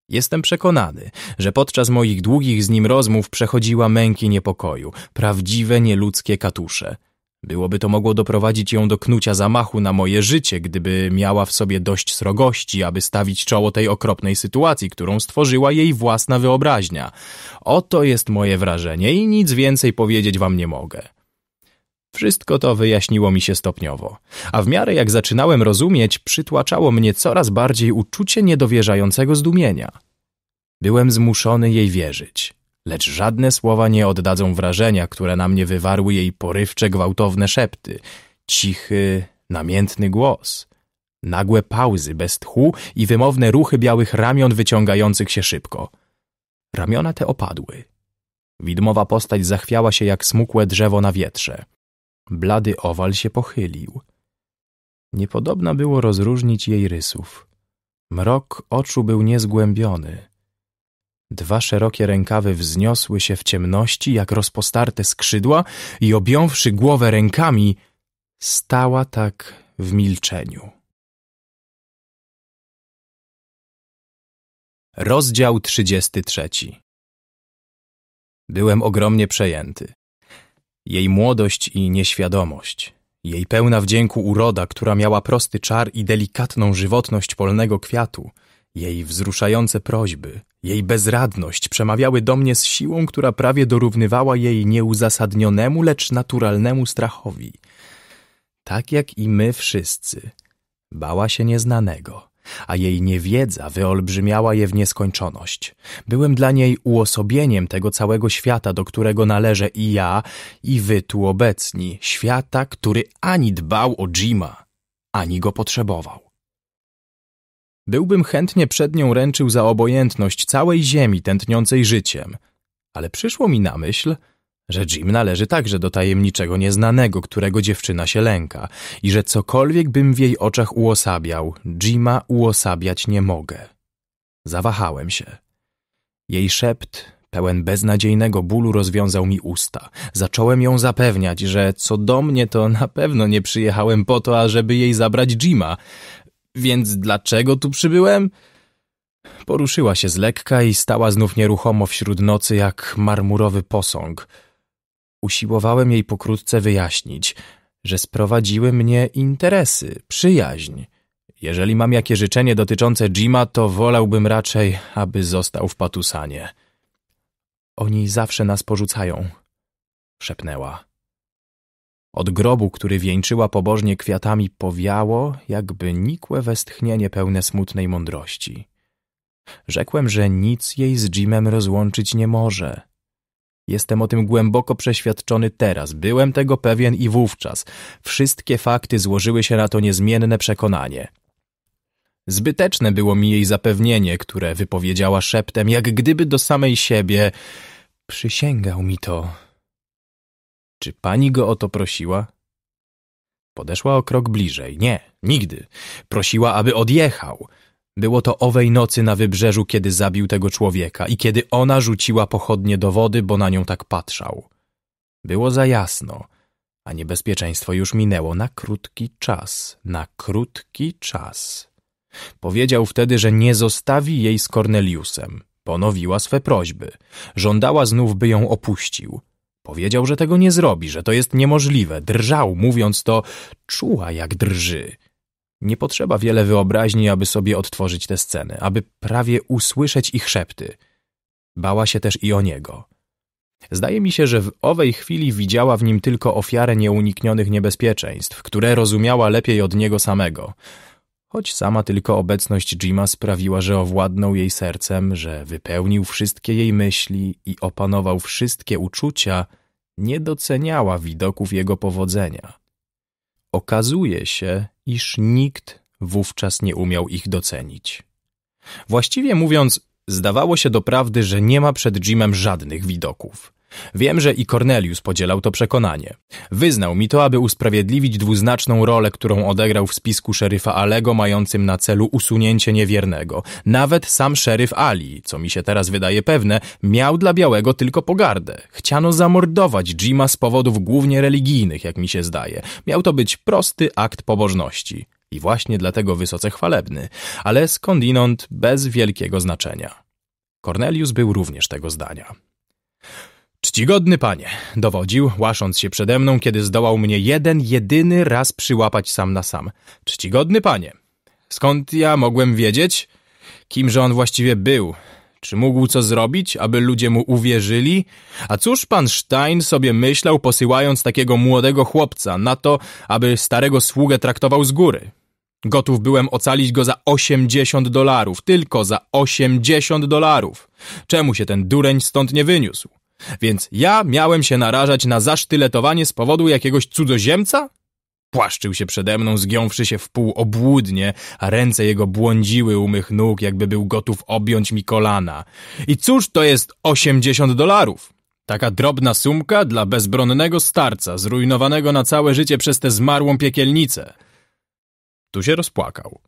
Jestem przekonany, że podczas moich długich z nim rozmów przechodziła męki niepokoju, prawdziwe nieludzkie katusze. Byłoby to mogło doprowadzić ją do knucia zamachu na moje życie, gdyby miała w sobie dość srogości, aby stawić czoło tej okropnej sytuacji, którą stworzyła jej własna wyobraźnia. Oto jest moje wrażenie i nic więcej powiedzieć wam nie mogę. Wszystko to wyjaśniło mi się stopniowo, a w miarę jak zaczynałem rozumieć, przytłaczało mnie coraz bardziej uczucie niedowierzającego zdumienia. Byłem zmuszony jej wierzyć, lecz żadne słowa nie oddadzą wrażenia, które na mnie wywarły jej porywcze, gwałtowne szepty, cichy, namiętny głos, nagłe pauzy bez tchu i wymowne ruchy białych ramion wyciągających się szybko. Ramiona te opadły. Widmowa postać zachwiała się jak smukłe drzewo na wietrze. Blady owal się pochylił. Niepodobna było rozróżnić jej rysów. Mrok oczu był niezgłębiony. Dwa szerokie rękawy wzniosły się w ciemności jak rozpostarte skrzydła i objąwszy głowę rękami, stała tak w milczeniu. Rozdział 33 Byłem ogromnie przejęty. Jej młodość i nieświadomość, jej pełna wdzięku uroda, która miała prosty czar i delikatną żywotność polnego kwiatu, jej wzruszające prośby, jej bezradność przemawiały do mnie z siłą, która prawie dorównywała jej nieuzasadnionemu, lecz naturalnemu strachowi. Tak jak i my wszyscy, bała się nieznanego a jej niewiedza wyolbrzymiała je w nieskończoność. Byłem dla niej uosobieniem tego całego świata, do którego należę i ja, i wy tu obecni, świata, który ani dbał o Jima, ani go potrzebował. Byłbym chętnie przed nią ręczył za obojętność całej ziemi tętniącej życiem, ale przyszło mi na myśl – że Jim należy także do tajemniczego nieznanego, którego dziewczyna się lęka i że cokolwiek bym w jej oczach uosabiał, Jima uosabiać nie mogę. Zawahałem się. Jej szept, pełen beznadziejnego bólu, rozwiązał mi usta. Zacząłem ją zapewniać, że co do mnie to na pewno nie przyjechałem po to, ażeby jej zabrać Jima. Więc dlaczego tu przybyłem? Poruszyła się z lekka i stała znów nieruchomo wśród nocy jak marmurowy posąg – Usiłowałem jej pokrótce wyjaśnić, że sprowadziły mnie interesy, przyjaźń. Jeżeli mam jakie życzenie dotyczące Jima, to wolałbym raczej, aby został w patusanie. Oni zawsze nas porzucają, szepnęła. Od grobu, który wieńczyła pobożnie kwiatami, powiało, jakby nikłe westchnienie pełne smutnej mądrości. Rzekłem, że nic jej z Jimem rozłączyć nie może, Jestem o tym głęboko przeświadczony teraz, byłem tego pewien i wówczas. Wszystkie fakty złożyły się na to niezmienne przekonanie. Zbyteczne było mi jej zapewnienie, które wypowiedziała szeptem, jak gdyby do samej siebie. Przysięgał mi to. Czy pani go o to prosiła? Podeszła o krok bliżej. Nie, nigdy. Prosiła, aby odjechał. Było to owej nocy na wybrzeżu, kiedy zabił tego człowieka i kiedy ona rzuciła pochodnie do wody, bo na nią tak patrzał. Było za jasno, a niebezpieczeństwo już minęło na krótki czas, na krótki czas. Powiedział wtedy, że nie zostawi jej z Corneliusem. Ponowiła swe prośby. Żądała znów, by ją opuścił. Powiedział, że tego nie zrobi, że to jest niemożliwe. Drżał, mówiąc to, czuła jak drży. Nie potrzeba wiele wyobraźni, aby sobie odtworzyć te sceny, aby prawie usłyszeć ich szepty. Bała się też i o niego. Zdaje mi się, że w owej chwili widziała w nim tylko ofiarę nieuniknionych niebezpieczeństw, które rozumiała lepiej od niego samego. Choć sama tylko obecność Jima sprawiła, że owładnął jej sercem, że wypełnił wszystkie jej myśli i opanował wszystkie uczucia, nie doceniała widoków jego powodzenia. Okazuje się, iż nikt wówczas nie umiał ich docenić. Właściwie mówiąc, zdawało się doprawdy, że nie ma przed Jimem żadnych widoków. Wiem, że i Cornelius podzielał to przekonanie. Wyznał mi to, aby usprawiedliwić dwuznaczną rolę, którą odegrał w spisku szeryfa Alego mającym na celu usunięcie niewiernego. Nawet sam szeryf Ali, co mi się teraz wydaje pewne, miał dla Białego tylko pogardę. Chciano zamordować Jima z powodów głównie religijnych, jak mi się zdaje. Miał to być prosty akt pobożności. I właśnie dlatego wysoce chwalebny, ale skądinąd bez wielkiego znaczenia. Cornelius był również tego zdania. Czcigodny panie, dowodził, łasząc się przede mną, kiedy zdołał mnie jeden, jedyny raz przyłapać sam na sam. Czcigodny panie, skąd ja mogłem wiedzieć, kimże on właściwie był? Czy mógł co zrobić, aby ludzie mu uwierzyli? A cóż pan Stein sobie myślał, posyłając takiego młodego chłopca na to, aby starego sługę traktował z góry? Gotów byłem ocalić go za 80 dolarów, tylko za 80 dolarów. Czemu się ten dureń stąd nie wyniósł? Więc ja miałem się narażać na zasztyletowanie z powodu jakiegoś cudzoziemca? Płaszczył się przede mną, zgiąwszy się w pół obłudnie, a ręce jego błądziły u mych nóg, jakby był gotów objąć mi kolana. I cóż to jest 80 dolarów? Taka drobna sumka dla bezbronnego starca, zrujnowanego na całe życie przez tę zmarłą piekielnicę. Tu się rozpłakał.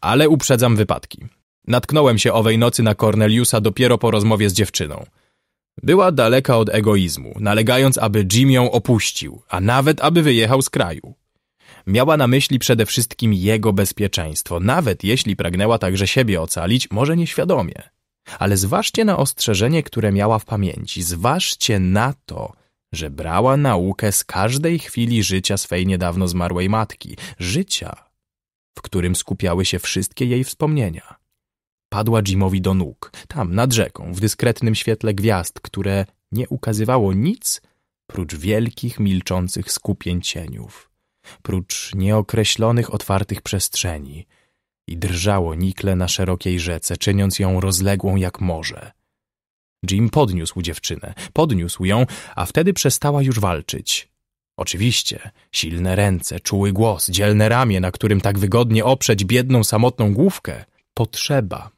Ale uprzedzam wypadki. Natknąłem się owej nocy na Corneliusa dopiero po rozmowie z dziewczyną. Była daleka od egoizmu, nalegając, aby Jim ją opuścił, a nawet aby wyjechał z kraju. Miała na myśli przede wszystkim jego bezpieczeństwo, nawet jeśli pragnęła także siebie ocalić, może nieświadomie. Ale zważcie na ostrzeżenie, które miała w pamięci, zważcie na to, że brała naukę z każdej chwili życia swej niedawno zmarłej matki, życia, w którym skupiały się wszystkie jej wspomnienia padła Jimowi do nóg, tam nad rzeką, w dyskretnym świetle gwiazd, które nie ukazywało nic prócz wielkich, milczących skupień cieniów, prócz nieokreślonych, otwartych przestrzeni i drżało nikle na szerokiej rzece, czyniąc ją rozległą jak morze. Jim podniósł dziewczynę, podniósł ją, a wtedy przestała już walczyć. Oczywiście, silne ręce, czuły głos, dzielne ramię, na którym tak wygodnie oprzeć biedną, samotną główkę. Potrzeba,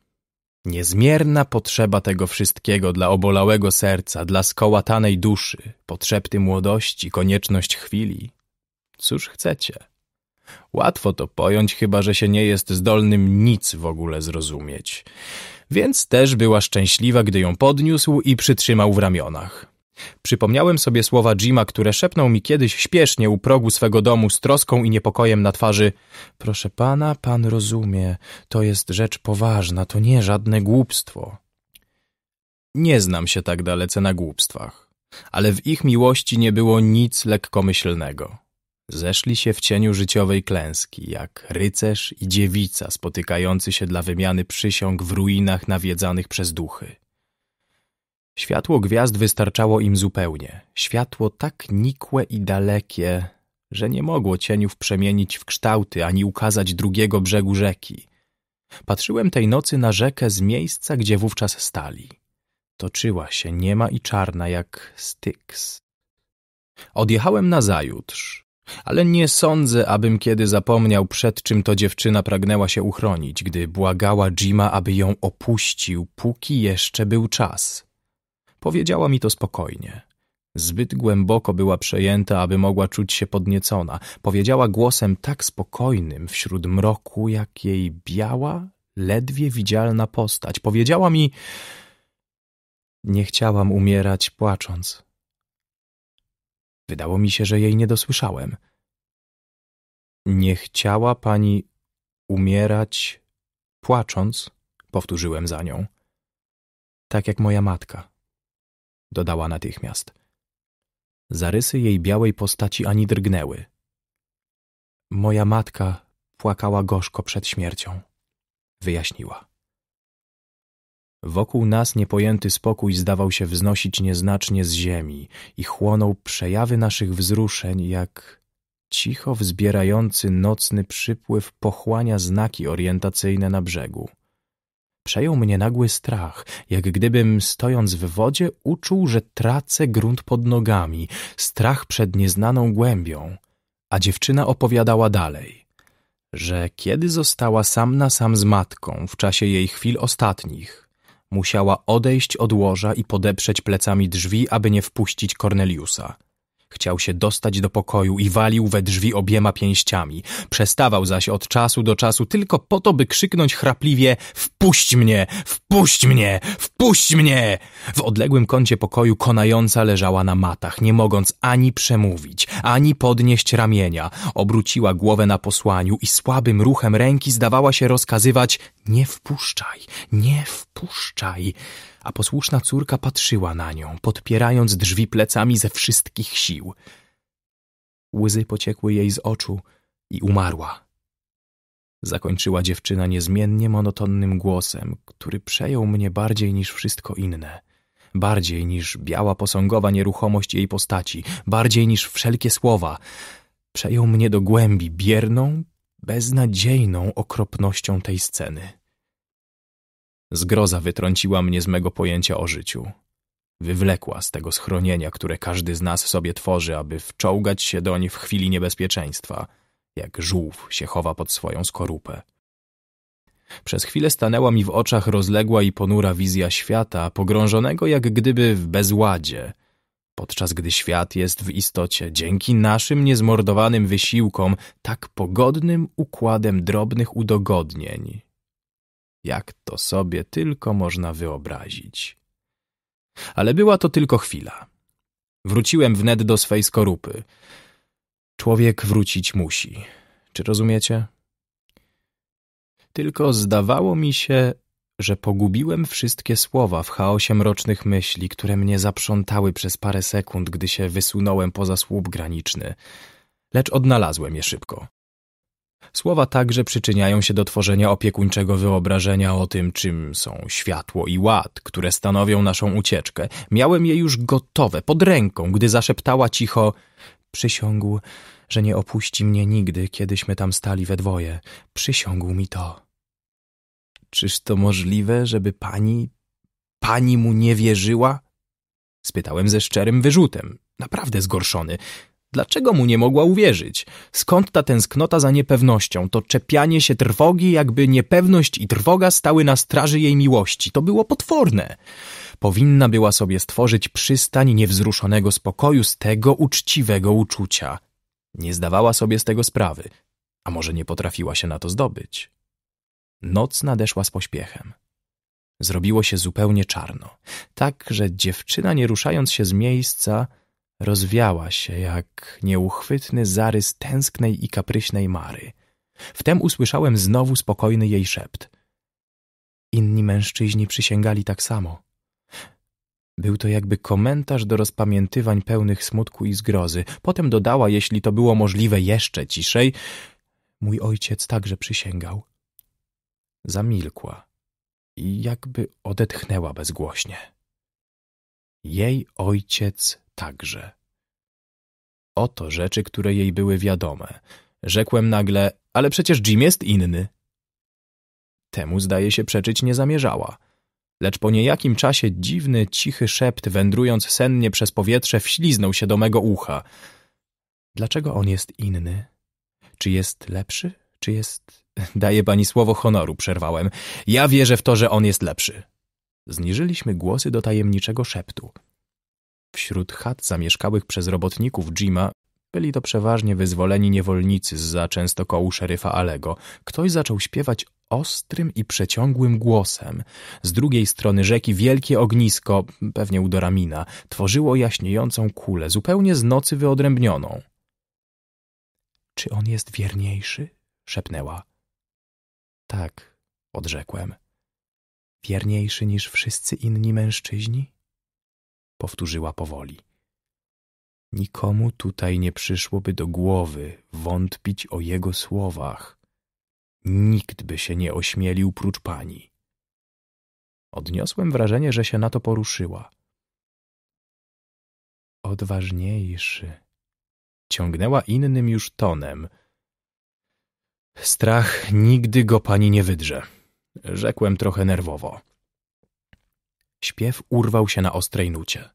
Niezmierna potrzeba tego wszystkiego dla obolałego serca, dla skołatanej duszy, potrzepty młodości, konieczność chwili. Cóż chcecie? Łatwo to pojąć, chyba że się nie jest zdolnym nic w ogóle zrozumieć. Więc też była szczęśliwa, gdy ją podniósł i przytrzymał w ramionach. Przypomniałem sobie słowa Jima, które szepnął mi kiedyś śpiesznie u progu swego domu z troską i niepokojem na twarzy. Proszę pana, pan rozumie, to jest rzecz poważna, to nie żadne głupstwo. Nie znam się tak dalece na głupstwach, ale w ich miłości nie było nic lekkomyślnego. Zeszli się w cieniu życiowej klęski, jak rycerz i dziewica spotykający się dla wymiany przysiąg w ruinach nawiedzanych przez duchy. Światło gwiazd wystarczało im zupełnie. Światło tak nikłe i dalekie, że nie mogło cieniów przemienić w kształty ani ukazać drugiego brzegu rzeki. Patrzyłem tej nocy na rzekę z miejsca, gdzie wówczas stali. Toczyła się niema i czarna jak Styx. Odjechałem nazajutrz, ale nie sądzę, abym kiedy zapomniał, przed czym to dziewczyna pragnęła się uchronić, gdy błagała Jima, aby ją opuścił, póki jeszcze był czas. Powiedziała mi to spokojnie. Zbyt głęboko była przejęta, aby mogła czuć się podniecona. Powiedziała głosem tak spokojnym wśród mroku, jak jej biała, ledwie widzialna postać. Powiedziała mi: Nie chciałam umierać płacząc. Wydało mi się, że jej nie dosłyszałem. Nie chciała pani umierać płacząc, powtórzyłem za nią. Tak jak moja matka dodała natychmiast. Zarysy jej białej postaci ani drgnęły. Moja matka płakała gorzko przed śmiercią, wyjaśniła. Wokół nas niepojęty spokój zdawał się wznosić nieznacznie z ziemi i chłonął przejawy naszych wzruszeń, jak cicho wzbierający nocny przypływ pochłania znaki orientacyjne na brzegu. Przejął mnie nagły strach, jak gdybym stojąc w wodzie uczuł, że tracę grunt pod nogami, strach przed nieznaną głębią. A dziewczyna opowiadała dalej, że kiedy została sam na sam z matką w czasie jej chwil ostatnich, musiała odejść od łoża i podeprzeć plecami drzwi, aby nie wpuścić Corneliusa. Chciał się dostać do pokoju i walił we drzwi obiema pięściami. Przestawał zaś od czasu do czasu tylko po to, by krzyknąć chrapliwie Wpuść mnie! Wpuść mnie! Wpuść mnie! W odległym kącie pokoju konająca leżała na matach, nie mogąc ani przemówić, ani podnieść ramienia. Obróciła głowę na posłaniu i słabym ruchem ręki zdawała się rozkazywać Nie wpuszczaj! Nie wpuszczaj! a posłuszna córka patrzyła na nią, podpierając drzwi plecami ze wszystkich sił. Łzy pociekły jej z oczu i umarła. Zakończyła dziewczyna niezmiennie monotonnym głosem, który przejął mnie bardziej niż wszystko inne. Bardziej niż biała posągowa nieruchomość jej postaci, bardziej niż wszelkie słowa. Przejął mnie do głębi bierną, beznadziejną okropnością tej sceny. Zgroza wytrąciła mnie z mego pojęcia o życiu. Wywlekła z tego schronienia, które każdy z nas sobie tworzy, aby wczołgać się doń w chwili niebezpieczeństwa, jak żółw się chowa pod swoją skorupę. Przez chwilę stanęła mi w oczach rozległa i ponura wizja świata, pogrążonego jak gdyby w bezładzie, podczas gdy świat jest w istocie, dzięki naszym niezmordowanym wysiłkom, tak pogodnym układem drobnych udogodnień, jak to sobie tylko można wyobrazić. Ale była to tylko chwila. Wróciłem wnet do swej skorupy. Człowiek wrócić musi. Czy rozumiecie? Tylko zdawało mi się, że pogubiłem wszystkie słowa w chaosie mrocznych myśli, które mnie zaprzątały przez parę sekund, gdy się wysunąłem poza słup graniczny, lecz odnalazłem je szybko. Słowa także przyczyniają się do tworzenia opiekuńczego wyobrażenia o tym, czym są światło i ład, które stanowią naszą ucieczkę. Miałem je już gotowe, pod ręką, gdy zaszeptała cicho Przysiągł, że nie opuści mnie nigdy, kiedyśmy tam stali we dwoje. Przysiągł mi to. Czyż to możliwe, żeby pani... pani mu nie wierzyła? Spytałem ze szczerym wyrzutem, naprawdę zgorszony. Dlaczego mu nie mogła uwierzyć? Skąd ta tęsknota za niepewnością, to czepianie się trwogi, jakby niepewność i trwoga stały na straży jej miłości? To było potworne. Powinna była sobie stworzyć przystań niewzruszonego spokoju z tego uczciwego uczucia. Nie zdawała sobie z tego sprawy, a może nie potrafiła się na to zdobyć. Noc nadeszła z pośpiechem. Zrobiło się zupełnie czarno, tak, że dziewczyna, nie ruszając się z miejsca, Rozwiała się jak nieuchwytny zarys tęsknej i kapryśnej Mary. Wtem usłyszałem znowu spokojny jej szept. Inni mężczyźni przysięgali tak samo. Był to jakby komentarz do rozpamiętywań pełnych smutku i zgrozy. Potem dodała, jeśli to było możliwe jeszcze ciszej, mój ojciec także przysięgał. Zamilkła i jakby odetchnęła bezgłośnie. Jej ojciec także. Oto rzeczy, które jej były wiadome. Rzekłem nagle, ale przecież Jim jest inny. Temu zdaje się przeczyć nie zamierzała. Lecz po niejakim czasie dziwny, cichy szept, wędrując sennie przez powietrze, wśliznął się do mego ucha. Dlaczego on jest inny? Czy jest lepszy? Czy jest... *laughs* Daję pani słowo honoru, przerwałem. Ja wierzę w to, że on jest lepszy. Zniżyliśmy głosy do tajemniczego szeptu. Wśród chat zamieszkałych przez robotników Jima byli to przeważnie wyzwoleni niewolnicy z za kołu szeryfa Alego. Ktoś zaczął śpiewać ostrym i przeciągłym głosem. Z drugiej strony rzeki wielkie ognisko, pewnie Udoramina, tworzyło jaśniejącą kulę, zupełnie z nocy wyodrębnioną. Czy on jest wierniejszy? szepnęła. Tak, odrzekłem. Wierniejszy niż wszyscy inni mężczyźni? powtórzyła powoli. Nikomu tutaj nie przyszłoby do głowy wątpić o jego słowach. Nikt by się nie ośmielił prócz pani. Odniosłem wrażenie, że się na to poruszyła. Odważniejszy. Ciągnęła innym już tonem. Strach nigdy go pani nie wydrze. Rzekłem trochę nerwowo. Śpiew urwał się na ostrej nucie.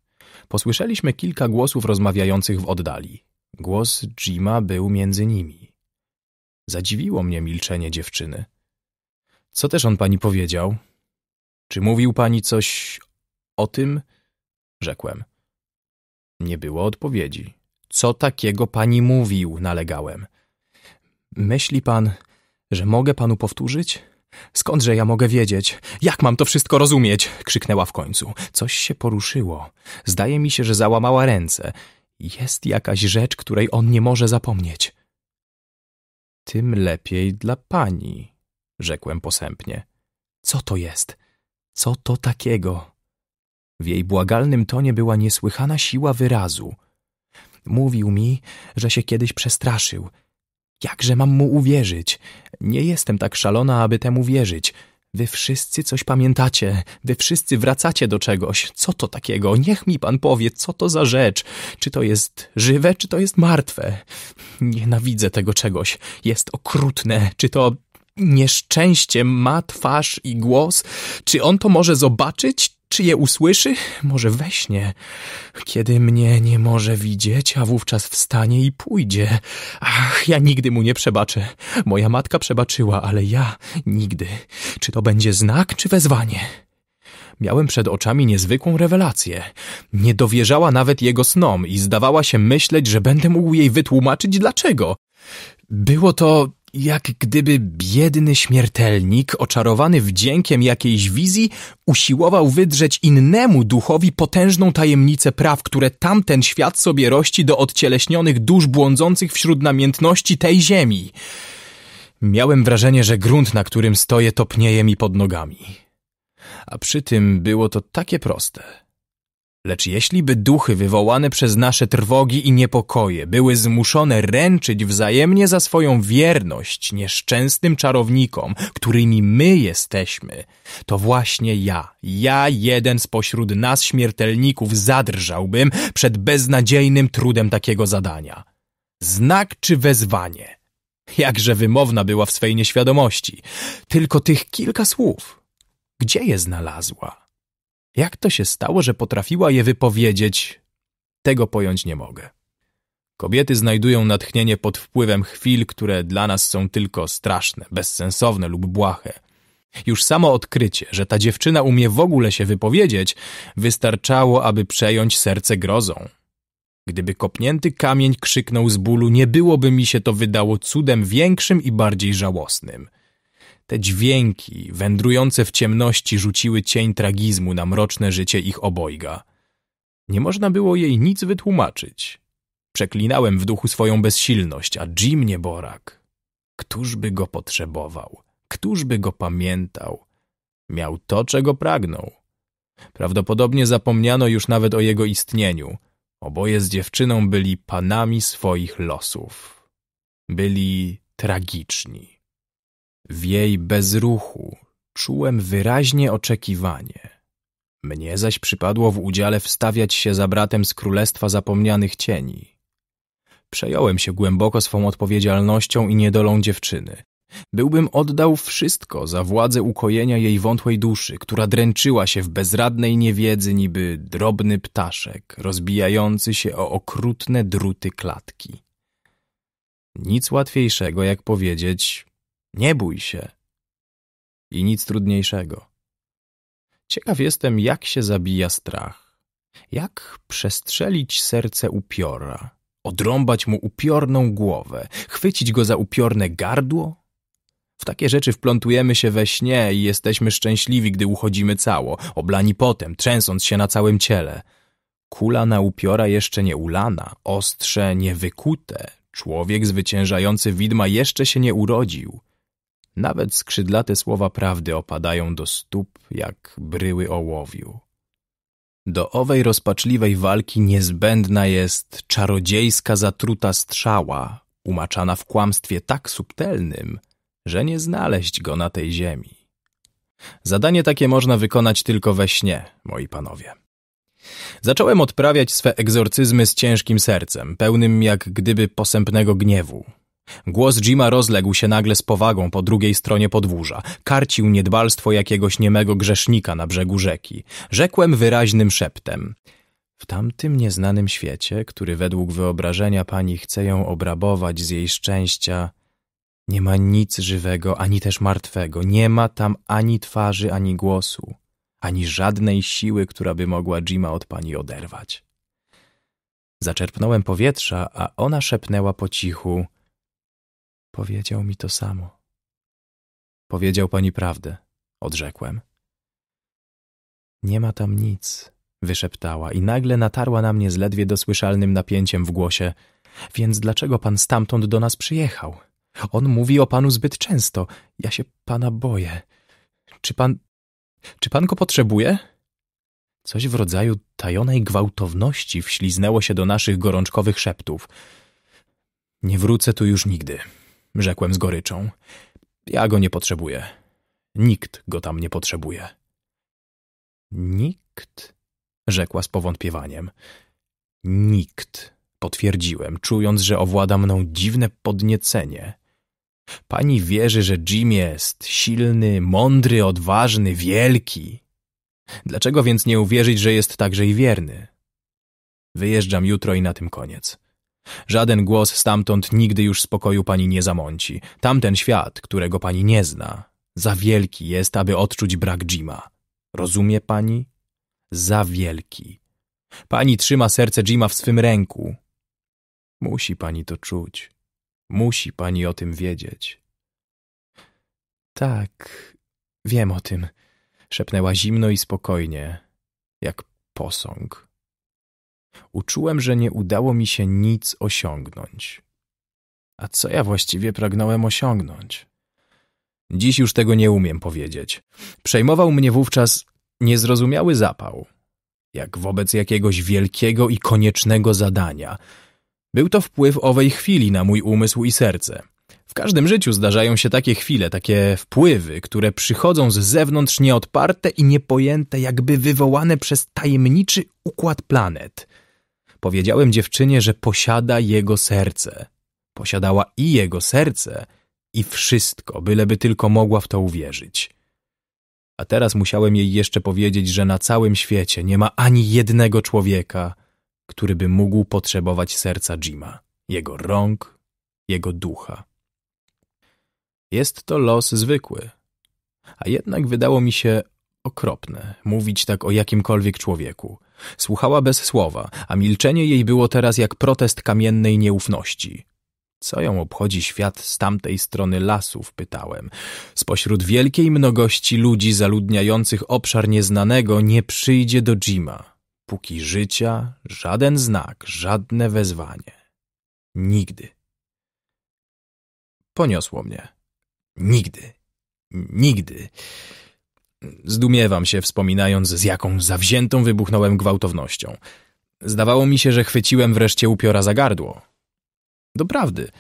Posłyszeliśmy kilka głosów rozmawiających w oddali. Głos Jima był między nimi. Zadziwiło mnie milczenie dziewczyny. Co też on pani powiedział? Czy mówił pani coś o tym? Rzekłem. Nie było odpowiedzi. Co takiego pani mówił? Nalegałem. Myśli pan, że mogę panu powtórzyć? Skądże ja mogę wiedzieć? Jak mam to wszystko rozumieć? krzyknęła w końcu. Coś się poruszyło. Zdaje mi się, że załamała ręce. Jest jakaś rzecz, której on nie może zapomnieć. Tym lepiej dla pani, rzekłem posępnie. Co to jest? Co to takiego? W jej błagalnym tonie była niesłychana siła wyrazu. Mówił mi, że się kiedyś przestraszył Jakże mam mu uwierzyć? Nie jestem tak szalona, aby temu wierzyć. Wy wszyscy coś pamiętacie, wy wszyscy wracacie do czegoś. Co to takiego? Niech mi pan powie, co to za rzecz? Czy to jest żywe, czy to jest martwe? Nienawidzę tego czegoś. Jest okrutne. Czy to nieszczęście ma twarz i głos? Czy on to może zobaczyć? Czy je usłyszy? Może we śnie, kiedy mnie nie może widzieć, a wówczas wstanie i pójdzie. Ach, ja nigdy mu nie przebaczę. Moja matka przebaczyła, ale ja nigdy. Czy to będzie znak, czy wezwanie? Miałem przed oczami niezwykłą rewelację. Nie dowierzała nawet jego snom i zdawała się myśleć, że będę mógł jej wytłumaczyć dlaczego. Było to jak gdyby biedny śmiertelnik, oczarowany wdziękiem jakiejś wizji, usiłował wydrzeć innemu duchowi potężną tajemnicę praw, które tamten świat sobie rości do odcieleśnionych dusz błądzących wśród namiętności tej ziemi. Miałem wrażenie, że grunt, na którym stoję, topnieje mi pod nogami. A przy tym było to takie proste – Lecz jeśliby duchy wywołane przez nasze trwogi i niepokoje były zmuszone ręczyć wzajemnie za swoją wierność nieszczęsnym czarownikom, którymi my jesteśmy, to właśnie ja, ja jeden spośród nas śmiertelników zadrżałbym przed beznadziejnym trudem takiego zadania. Znak czy wezwanie? Jakże wymowna była w swej nieświadomości. Tylko tych kilka słów. Gdzie je znalazła? Jak to się stało, że potrafiła je wypowiedzieć? Tego pojąć nie mogę. Kobiety znajdują natchnienie pod wpływem chwil, które dla nas są tylko straszne, bezsensowne lub błahe. Już samo odkrycie, że ta dziewczyna umie w ogóle się wypowiedzieć, wystarczało, aby przejąć serce grozą. Gdyby kopnięty kamień krzyknął z bólu, nie byłoby mi się to wydało cudem większym i bardziej żałosnym – te dźwięki, wędrujące w ciemności, rzuciły cień tragizmu na mroczne życie ich obojga. Nie można było jej nic wytłumaczyć. Przeklinałem w duchu swoją bezsilność, a Jim nieborak. Któż by go potrzebował? Któż by go pamiętał? Miał to, czego pragnął. Prawdopodobnie zapomniano już nawet o jego istnieniu. Oboje z dziewczyną byli panami swoich losów. Byli tragiczni. W jej bezruchu czułem wyraźnie oczekiwanie. Mnie zaś przypadło w udziale wstawiać się za bratem z Królestwa Zapomnianych Cieni. Przejąłem się głęboko swą odpowiedzialnością i niedolą dziewczyny. Byłbym oddał wszystko za władzę ukojenia jej wątłej duszy, która dręczyła się w bezradnej niewiedzy niby drobny ptaszek, rozbijający się o okrutne druty klatki. Nic łatwiejszego, jak powiedzieć, nie bój się. I nic trudniejszego. Ciekaw jestem, jak się zabija strach. Jak przestrzelić serce upiora, odrąbać mu upiorną głowę, chwycić go za upiorne gardło? W takie rzeczy wplątujemy się we śnie i jesteśmy szczęśliwi, gdy uchodzimy cało, oblani potem, trzęsąc się na całym ciele. Kula na upiora jeszcze nie ulana, ostrze nie człowiek zwyciężający widma jeszcze się nie urodził. Nawet skrzydlate słowa prawdy opadają do stóp jak bryły ołowiu. Do owej rozpaczliwej walki niezbędna jest czarodziejska zatruta strzała, umaczana w kłamstwie tak subtelnym, że nie znaleźć go na tej ziemi. Zadanie takie można wykonać tylko we śnie, moi panowie. Zacząłem odprawiać swe egzorcyzmy z ciężkim sercem, pełnym jak gdyby posępnego gniewu. Głos Jima rozległ się nagle z powagą po drugiej stronie podwórza. Karcił niedbalstwo jakiegoś niemego grzesznika na brzegu rzeki. Rzekłem wyraźnym szeptem. W tamtym nieznanym świecie, który według wyobrażenia pani chce ją obrabować z jej szczęścia, nie ma nic żywego ani też martwego. Nie ma tam ani twarzy, ani głosu, ani żadnej siły, która by mogła Jima od pani oderwać. Zaczerpnąłem powietrza, a ona szepnęła po cichu – Powiedział mi to samo. Powiedział pani prawdę, odrzekłem. Nie ma tam nic, wyszeptała i nagle natarła na mnie z ledwie dosłyszalnym napięciem w głosie. Więc dlaczego pan stamtąd do nas przyjechał? On mówi o panu zbyt często. Ja się pana boję. Czy pan. Czy pan go potrzebuje? Coś w rodzaju tajonej gwałtowności wśliznęło się do naszych gorączkowych szeptów. Nie wrócę tu już nigdy, rzekłem z goryczą. Ja go nie potrzebuję. Nikt go tam nie potrzebuje. Nikt? rzekła z powątpiewaniem. Nikt, potwierdziłem, czując, że owłada mną dziwne podniecenie. Pani wierzy, że Jim jest silny, mądry, odważny, wielki. Dlaczego więc nie uwierzyć, że jest także i wierny? Wyjeżdżam jutro i na tym koniec. Żaden głos stamtąd nigdy już spokoju pani nie zamąci. Tamten świat, którego pani nie zna, za wielki jest, aby odczuć brak Jima. Rozumie pani? Za wielki. Pani trzyma serce Jima w swym ręku. Musi pani to czuć. Musi pani o tym wiedzieć. Tak, wiem o tym, szepnęła zimno i spokojnie, jak posąg. Uczułem, że nie udało mi się nic osiągnąć. A co ja właściwie pragnąłem osiągnąć? Dziś już tego nie umiem powiedzieć. Przejmował mnie wówczas niezrozumiały zapał, jak wobec jakiegoś wielkiego i koniecznego zadania. Był to wpływ owej chwili na mój umysł i serce. W każdym życiu zdarzają się takie chwile, takie wpływy, które przychodzą z zewnątrz nieodparte i niepojęte, jakby wywołane przez tajemniczy układ planet. Powiedziałem dziewczynie, że posiada jego serce. Posiadała i jego serce, i wszystko, byleby tylko mogła w to uwierzyć. A teraz musiałem jej jeszcze powiedzieć, że na całym świecie nie ma ani jednego człowieka, który by mógł potrzebować serca Jima, jego rąk, jego ducha. Jest to los zwykły, a jednak wydało mi się okropne mówić tak o jakimkolwiek człowieku – Słuchała bez słowa, a milczenie jej było teraz jak protest kamiennej nieufności. Co ją obchodzi świat z tamtej strony lasów? pytałem. Spośród wielkiej mnogości ludzi zaludniających obszar nieznanego nie przyjdzie do Jima. Póki życia, żaden znak, żadne wezwanie. Nigdy. Poniosło mnie. Nigdy. Nigdy. Zdumiewam się, wspominając, z jaką zawziętą wybuchnąłem gwałtownością. Zdawało mi się, że chwyciłem wreszcie upiora za gardło. Doprawdy,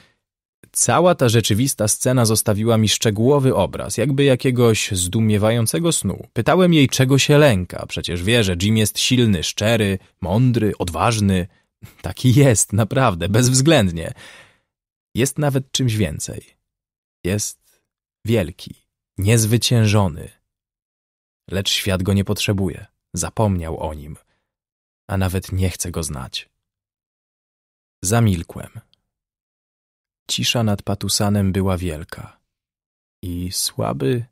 cała ta rzeczywista scena zostawiła mi szczegółowy obraz, jakby jakiegoś zdumiewającego snu. Pytałem jej, czego się lęka, przecież wie, że Jim jest silny, szczery, mądry, odważny. Taki jest, naprawdę, bezwzględnie. Jest nawet czymś więcej. Jest wielki, niezwyciężony lecz świat go nie potrzebuje, zapomniał o nim, a nawet nie chce go znać. Zamilkłem. Cisza nad Patusanem była wielka i słaby,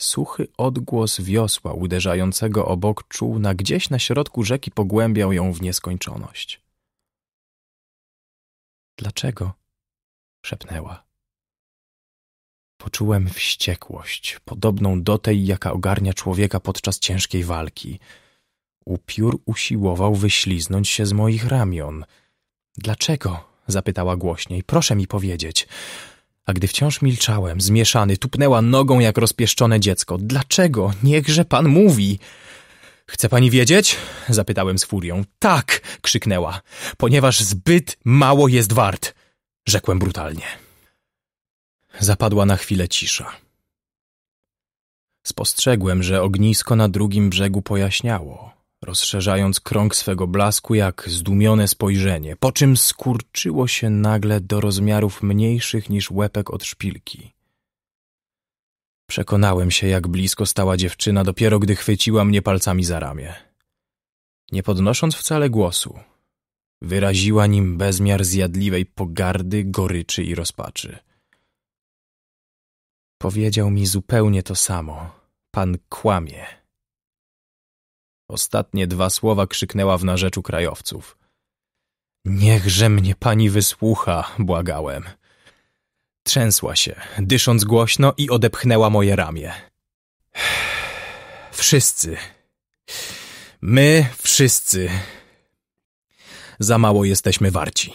suchy odgłos wiosła uderzającego obok czółna gdzieś na środku rzeki pogłębiał ją w nieskończoność. Dlaczego? szepnęła. Poczułem wściekłość, podobną do tej, jaka ogarnia człowieka podczas ciężkiej walki. Upiór usiłował wyśliznąć się z moich ramion. Dlaczego? zapytała głośniej. Proszę mi powiedzieć. A gdy wciąż milczałem, zmieszany, tupnęła nogą jak rozpieszczone dziecko. Dlaczego? Niechże pan mówi. Chce pani wiedzieć? zapytałem z furią. Tak! krzyknęła, ponieważ zbyt mało jest wart, rzekłem brutalnie. Zapadła na chwilę cisza. Spostrzegłem, że ognisko na drugim brzegu pojaśniało, rozszerzając krąg swego blasku jak zdumione spojrzenie, po czym skurczyło się nagle do rozmiarów mniejszych niż łepek od szpilki. Przekonałem się, jak blisko stała dziewczyna, dopiero gdy chwyciła mnie palcami za ramię. Nie podnosząc wcale głosu, wyraziła nim bezmiar zjadliwej pogardy, goryczy i rozpaczy – Powiedział mi zupełnie to samo. Pan kłamie. Ostatnie dwa słowa krzyknęła w narzeczu krajowców. Niechże mnie pani wysłucha, błagałem. Trzęsła się, dysząc głośno i odepchnęła moje ramię. *sighs* Wszyscy. My wszyscy. Za mało jesteśmy warci.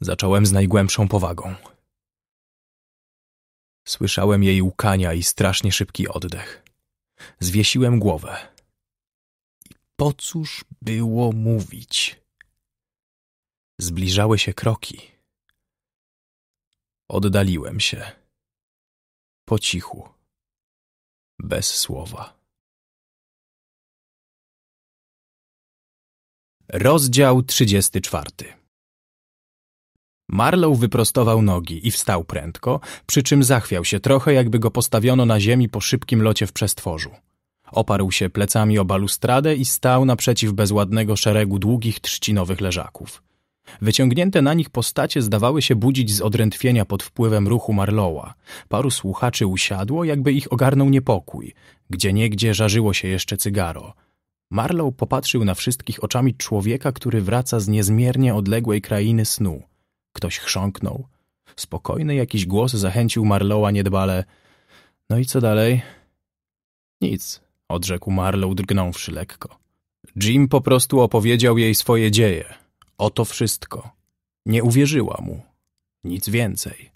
Zacząłem z najgłębszą powagą. Słyszałem jej łkania i strasznie szybki oddech. Zwiesiłem głowę. I po cóż było mówić? Zbliżały się kroki. Oddaliłem się. Po cichu. Bez słowa. Rozdział 34 Marlow wyprostował nogi i wstał prędko, przy czym zachwiał się trochę, jakby go postawiono na ziemi po szybkim locie w przestworzu. Oparł się plecami o balustradę i stał naprzeciw bezładnego szeregu długich trzcinowych leżaków. Wyciągnięte na nich postacie zdawały się budzić z odrętwienia pod wpływem ruchu Marlowa. Paru słuchaczy usiadło, jakby ich ogarnął niepokój. Gdzieniegdzie żarzyło się jeszcze cygaro. Marlow popatrzył na wszystkich oczami człowieka, który wraca z niezmiernie odległej krainy snu – Ktoś chrząknął. Spokojny jakiś głos zachęcił Marlowa niedbale. No i co dalej? Nic, odrzekł Marlow, drgnąwszy lekko. Jim po prostu opowiedział jej swoje dzieje. Oto wszystko. Nie uwierzyła mu. Nic więcej.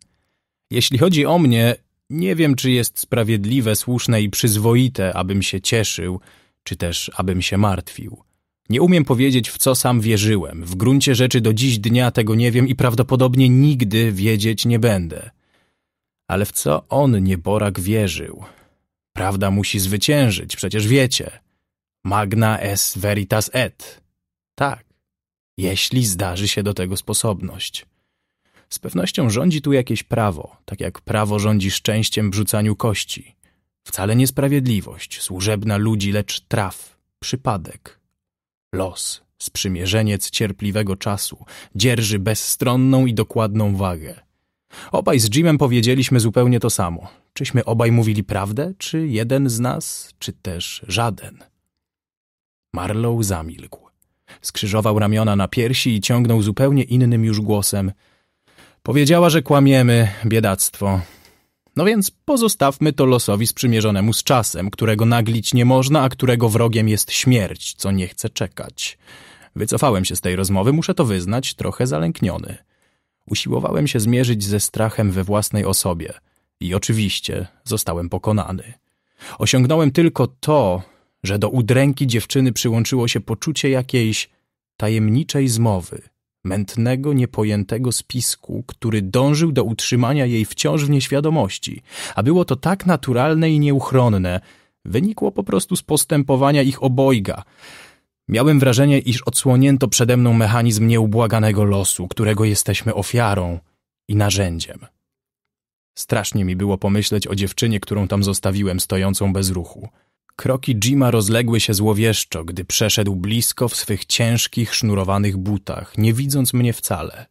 Jeśli chodzi o mnie, nie wiem, czy jest sprawiedliwe, słuszne i przyzwoite, abym się cieszył, czy też abym się martwił. Nie umiem powiedzieć, w co sam wierzyłem. W gruncie rzeczy do dziś dnia tego nie wiem i prawdopodobnie nigdy wiedzieć nie będę. Ale w co on, nieborak, wierzył? Prawda musi zwyciężyć, przecież wiecie. Magna es veritas et. Tak, jeśli zdarzy się do tego sposobność. Z pewnością rządzi tu jakieś prawo, tak jak prawo rządzi szczęściem w rzucaniu kości. Wcale niesprawiedliwość, służebna ludzi, lecz traf, przypadek, Los, sprzymierzeniec cierpliwego czasu, dzierży bezstronną i dokładną wagę. Obaj z Jimem powiedzieliśmy zupełnie to samo. Czyśmy obaj mówili prawdę, czy jeden z nas, czy też żaden? Marlow zamilkł. Skrzyżował ramiona na piersi i ciągnął zupełnie innym już głosem. Powiedziała, że kłamiemy, biedactwo. No więc pozostawmy to losowi sprzymierzonemu z czasem, którego naglić nie można, a którego wrogiem jest śmierć, co nie chce czekać. Wycofałem się z tej rozmowy, muszę to wyznać, trochę zalękniony. Usiłowałem się zmierzyć ze strachem we własnej osobie i oczywiście zostałem pokonany. Osiągnąłem tylko to, że do udręki dziewczyny przyłączyło się poczucie jakiejś tajemniczej zmowy – mętnego, niepojętego spisku, który dążył do utrzymania jej wciąż w nieświadomości, a było to tak naturalne i nieuchronne, wynikło po prostu z postępowania ich obojga. Miałem wrażenie, iż odsłonięto przede mną mechanizm nieubłaganego losu, którego jesteśmy ofiarą i narzędziem. Strasznie mi było pomyśleć o dziewczynie, którą tam zostawiłem stojącą bez ruchu. Kroki Jima rozległy się złowieszczo, gdy przeszedł blisko w swych ciężkich, sznurowanych butach, nie widząc mnie wcale.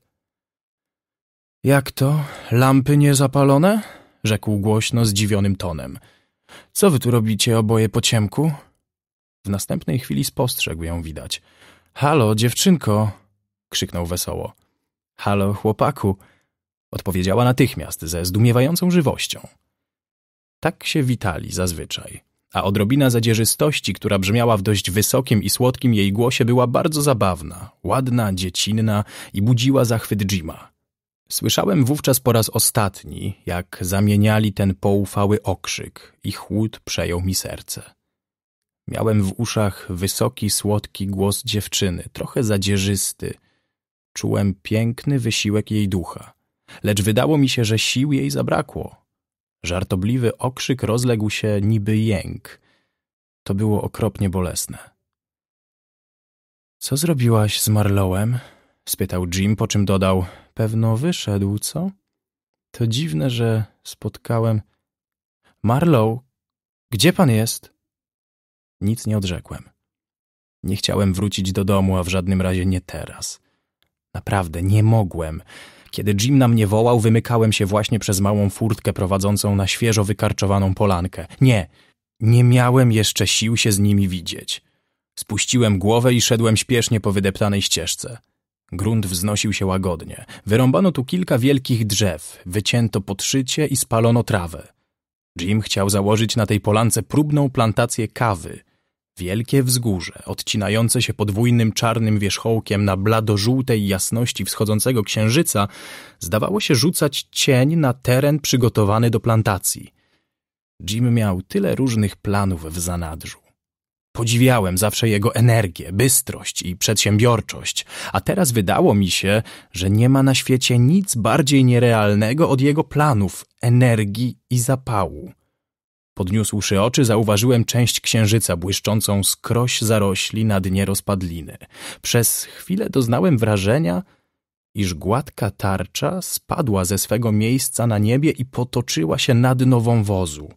Jak to? Lampy nie zapalone? – rzekł głośno, zdziwionym tonem. Co wy tu robicie oboje po ciemku? W następnej chwili spostrzegł ją widać. Halo, dziewczynko! krzyknął wesoło. Halo, chłopaku! odpowiedziała natychmiast ze zdumiewającą żywością. Tak się witali zazwyczaj a odrobina zadzierzystości, która brzmiała w dość wysokim i słodkim jej głosie, była bardzo zabawna, ładna, dziecinna i budziła zachwyt Jima. Słyszałem wówczas po raz ostatni, jak zamieniali ten poufały okrzyk i chłód przejął mi serce. Miałem w uszach wysoki, słodki głos dziewczyny, trochę zadzierzysty. Czułem piękny wysiłek jej ducha, lecz wydało mi się, że sił jej zabrakło. Żartobliwy okrzyk rozległ się niby jęk. To było okropnie bolesne. Co zrobiłaś z Marlowem? – spytał Jim, po czym dodał: Pewno wyszedł, co? To dziwne, że spotkałem. Marlow, gdzie pan jest? Nic nie odrzekłem. Nie chciałem wrócić do domu, a w żadnym razie nie teraz. Naprawdę nie mogłem. Kiedy Jim na mnie wołał, wymykałem się właśnie przez małą furtkę prowadzącą na świeżo wykarczowaną polankę. Nie, nie miałem jeszcze sił się z nimi widzieć. Spuściłem głowę i szedłem śpiesznie po wydeptanej ścieżce. Grunt wznosił się łagodnie. Wyrąbano tu kilka wielkich drzew, wycięto podszycie i spalono trawę. Jim chciał założyć na tej polance próbną plantację kawy – Wielkie wzgórze, odcinające się podwójnym czarnym wierzchołkiem na bladożółtej jasności wschodzącego księżyca, zdawało się rzucać cień na teren przygotowany do plantacji. Jim miał tyle różnych planów w zanadrzu. Podziwiałem zawsze jego energię, bystrość i przedsiębiorczość, a teraz wydało mi się, że nie ma na świecie nic bardziej nierealnego od jego planów, energii i zapału. Podniósłszy oczy, zauważyłem część księżyca błyszczącą skroś zarośli na dnie rozpadliny. Przez chwilę doznałem wrażenia, iż gładka tarcza spadła ze swego miejsca na niebie i potoczyła się nad nową wozu.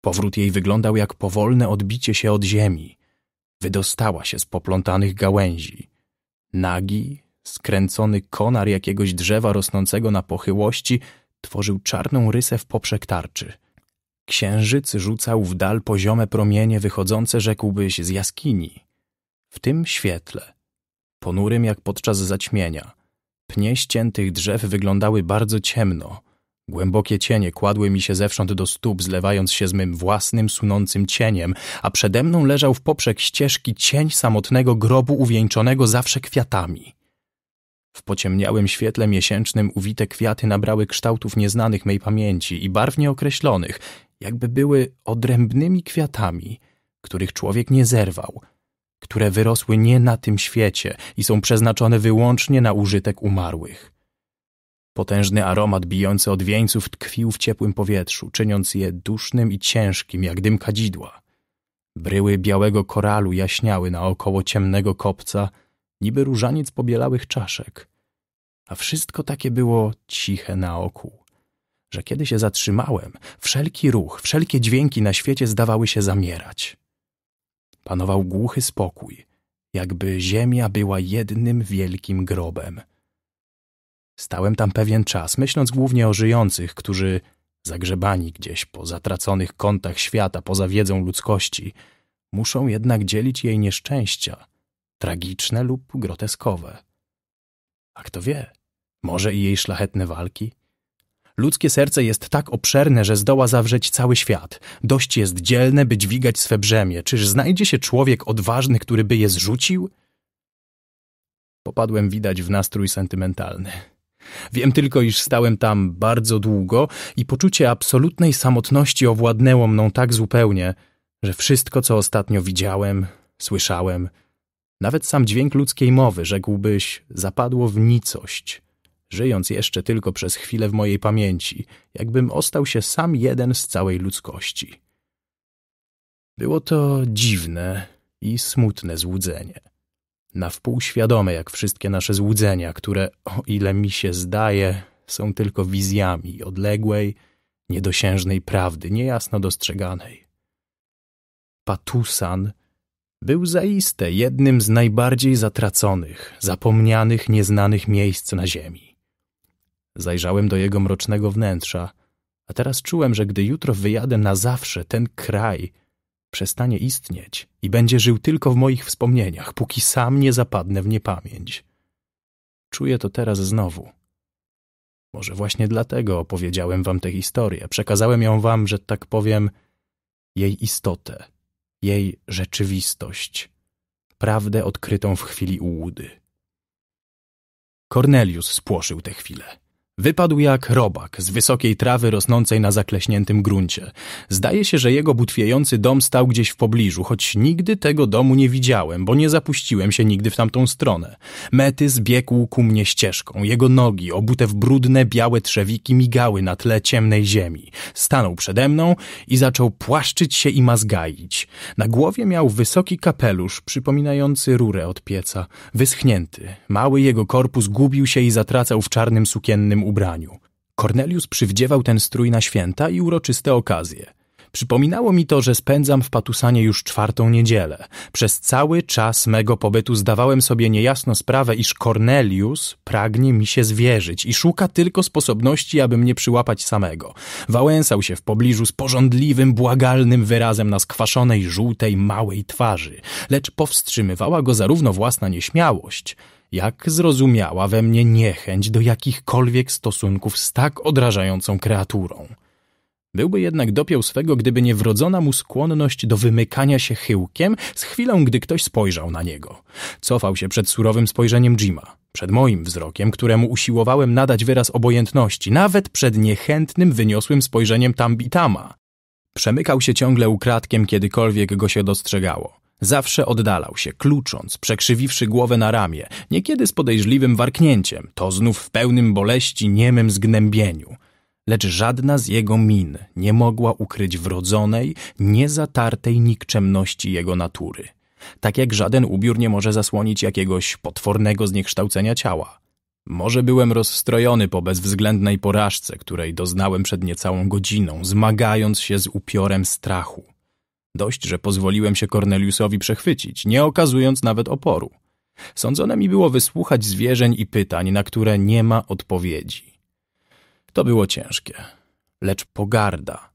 Powrót jej wyglądał jak powolne odbicie się od ziemi. Wydostała się z poplątanych gałęzi. Nagi, skręcony konar jakiegoś drzewa rosnącego na pochyłości tworzył czarną rysę w poprzek tarczy – Księżyc rzucał w dal poziome promienie wychodzące, rzekłbyś, z jaskini. W tym świetle, ponurym jak podczas zaćmienia, pnie ściętych drzew wyglądały bardzo ciemno. Głębokie cienie kładły mi się zewsząd do stóp, zlewając się z mym własnym, sunącym cieniem, a przede mną leżał w poprzek ścieżki cień samotnego grobu uwieńczonego zawsze kwiatami. W pociemniałym świetle miesięcznym uwite kwiaty nabrały kształtów nieznanych mej pamięci i barw nieokreślonych, jakby były odrębnymi kwiatami, których człowiek nie zerwał, które wyrosły nie na tym świecie i są przeznaczone wyłącznie na użytek umarłych. Potężny aromat bijący od wieńców tkwił w ciepłym powietrzu, czyniąc je dusznym i ciężkim jak dym kadzidła. Bryły białego koralu jaśniały naokoło ciemnego kopca, niby różaniec pobielałych czaszek. A wszystko takie było ciche na oku że kiedy się zatrzymałem, wszelki ruch, wszelkie dźwięki na świecie zdawały się zamierać. Panował głuchy spokój, jakby ziemia była jednym wielkim grobem. Stałem tam pewien czas, myśląc głównie o żyjących, którzy, zagrzebani gdzieś po zatraconych kątach świata, poza wiedzą ludzkości, muszą jednak dzielić jej nieszczęścia, tragiczne lub groteskowe. A kto wie, może i jej szlachetne walki? Ludzkie serce jest tak obszerne, że zdoła zawrzeć cały świat. Dość jest dzielne, by dźwigać swe brzemię. Czyż znajdzie się człowiek odważny, który by je zrzucił? Popadłem widać w nastrój sentymentalny. Wiem tylko, iż stałem tam bardzo długo i poczucie absolutnej samotności owładnęło mną tak zupełnie, że wszystko, co ostatnio widziałem, słyszałem, nawet sam dźwięk ludzkiej mowy, rzekłbyś, zapadło w nicość – żyjąc jeszcze tylko przez chwilę w mojej pamięci, jakbym ostał się sam jeden z całej ludzkości. Było to dziwne i smutne złudzenie. Na wpół świadome jak wszystkie nasze złudzenia, które, o ile mi się zdaje, są tylko wizjami odległej, niedosiężnej prawdy, niejasno dostrzeganej. Patusan był zaiste jednym z najbardziej zatraconych, zapomnianych, nieznanych miejsc na Ziemi. Zajrzałem do jego mrocznego wnętrza, a teraz czułem, że gdy jutro wyjadę na zawsze, ten kraj przestanie istnieć i będzie żył tylko w moich wspomnieniach, póki sam nie zapadnę w niepamięć. Czuję to teraz znowu. Może właśnie dlatego opowiedziałem wam tę historię, przekazałem ją wam, że tak powiem, jej istotę, jej rzeczywistość, prawdę odkrytą w chwili ułudy. Cornelius spłoszył tę chwilę. Wypadł jak robak z wysokiej trawy rosnącej na zakleśniętym gruncie. Zdaje się, że jego butwiejący dom stał gdzieś w pobliżu, choć nigdy tego domu nie widziałem, bo nie zapuściłem się nigdy w tamtą stronę. Mety zbiegł ku mnie ścieżką. Jego nogi, obute w brudne, białe trzewiki, migały na tle ciemnej ziemi. Stanął przede mną i zaczął płaszczyć się i mazgaić. Na głowie miał wysoki kapelusz, przypominający rurę od pieca. Wyschnięty. Mały jego korpus gubił się i zatracał w czarnym sukiennym ubraniu. Cornelius przywdziewał ten strój na święta i uroczyste okazje. Przypominało mi to, że spędzam w Patusanie już czwartą niedzielę. Przez cały czas mego pobytu zdawałem sobie niejasno sprawę, iż Cornelius pragnie mi się zwierzyć i szuka tylko sposobności, aby mnie przyłapać samego. Wałęsał się w pobliżu z porządliwym, błagalnym wyrazem na skwaszonej, żółtej, małej twarzy, lecz powstrzymywała go zarówno własna nieśmiałość – jak zrozumiała we mnie niechęć do jakichkolwiek stosunków z tak odrażającą kreaturą. Byłby jednak dopiął swego, gdyby nie wrodzona mu skłonność do wymykania się chyłkiem z chwilą, gdy ktoś spojrzał na niego. Cofał się przed surowym spojrzeniem Jima, przed moim wzrokiem, któremu usiłowałem nadać wyraz obojętności, nawet przed niechętnym, wyniosłym spojrzeniem Tambitama. Przemykał się ciągle ukradkiem, kiedykolwiek go się dostrzegało. Zawsze oddalał się, klucząc, przekrzywiwszy głowę na ramię, niekiedy z podejrzliwym warknięciem, to znów w pełnym boleści, niemym zgnębieniu. Lecz żadna z jego min nie mogła ukryć wrodzonej, niezatartej nikczemności jego natury. Tak jak żaden ubiór nie może zasłonić jakiegoś potwornego zniekształcenia ciała. Może byłem rozstrojony po bezwzględnej porażce, której doznałem przed niecałą godziną, zmagając się z upiorem strachu. Dość, że pozwoliłem się Corneliusowi przechwycić, nie okazując nawet oporu. Sądzone mi było wysłuchać zwierzeń i pytań, na które nie ma odpowiedzi. To było ciężkie. Lecz pogarda,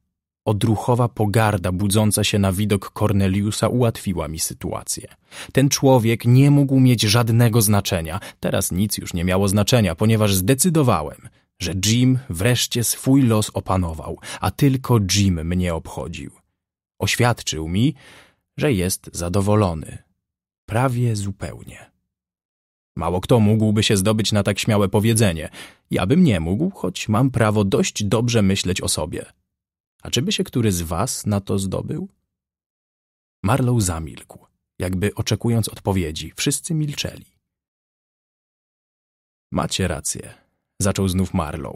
odruchowa pogarda budząca się na widok Corneliusa ułatwiła mi sytuację. Ten człowiek nie mógł mieć żadnego znaczenia. Teraz nic już nie miało znaczenia, ponieważ zdecydowałem, że Jim wreszcie swój los opanował, a tylko Jim mnie obchodził. Oświadczył mi, że jest zadowolony. Prawie zupełnie. Mało kto mógłby się zdobyć na tak śmiałe powiedzenie. Ja bym nie mógł, choć mam prawo dość dobrze myśleć o sobie. A czy by się który z was na to zdobył? Marlow zamilkł, jakby oczekując odpowiedzi. Wszyscy milczeli. Macie rację, zaczął znów Marlow.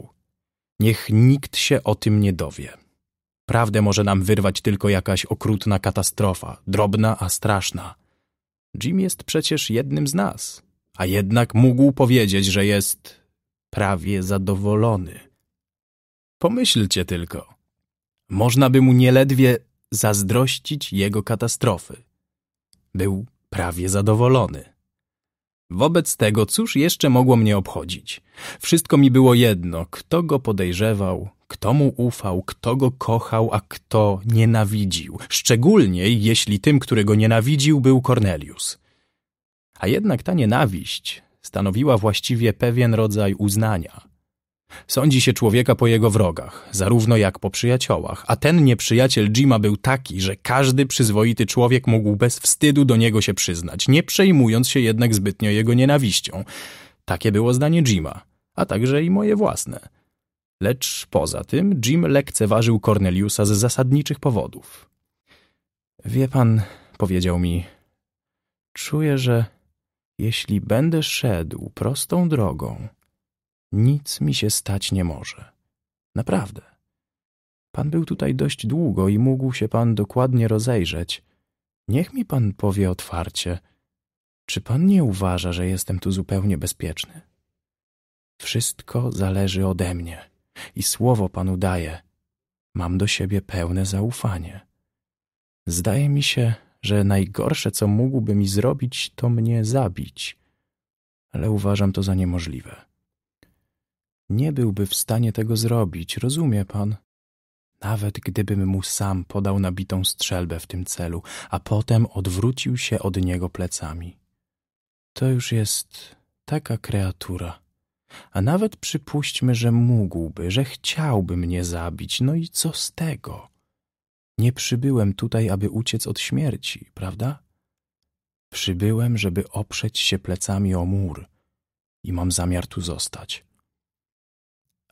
Niech nikt się o tym nie dowie. Prawdę może nam wyrwać tylko jakaś okrutna katastrofa, drobna, a straszna. Jim jest przecież jednym z nas, a jednak mógł powiedzieć, że jest prawie zadowolony. Pomyślcie tylko. Można by mu nieledwie zazdrościć jego katastrofy. Był prawie zadowolony. Wobec tego, cóż jeszcze mogło mnie obchodzić? Wszystko mi było jedno, kto go podejrzewał, kto mu ufał, kto go kochał, a kto nienawidził, szczególnie jeśli tym, którego nienawidził, był Cornelius. A jednak ta nienawiść stanowiła właściwie pewien rodzaj uznania. Sądzi się człowieka po jego wrogach, zarówno jak po przyjaciołach, a ten nieprzyjaciel Jima był taki, że każdy przyzwoity człowiek mógł bez wstydu do niego się przyznać, nie przejmując się jednak zbytnio jego nienawiścią. Takie było zdanie Jima, a także i moje własne. Lecz poza tym Jim lekceważył Corneliusa z zasadniczych powodów. Wie pan, powiedział mi, czuję, że jeśli będę szedł prostą drogą, nic mi się stać nie może. Naprawdę. Pan był tutaj dość długo i mógł się pan dokładnie rozejrzeć. Niech mi pan powie otwarcie, czy pan nie uważa, że jestem tu zupełnie bezpieczny? Wszystko zależy ode mnie i słowo Panu daję. Mam do siebie pełne zaufanie. Zdaje mi się, że najgorsze, co mógłby mi zrobić, to mnie zabić, ale uważam to za niemożliwe. Nie byłby w stanie tego zrobić, rozumie pan? Nawet gdybym mu sam podał nabitą strzelbę w tym celu, a potem odwrócił się od niego plecami. To już jest taka kreatura. A nawet przypuśćmy, że mógłby, że chciałby mnie zabić, no i co z tego? Nie przybyłem tutaj, aby uciec od śmierci, prawda? Przybyłem, żeby oprzeć się plecami o mur i mam zamiar tu zostać.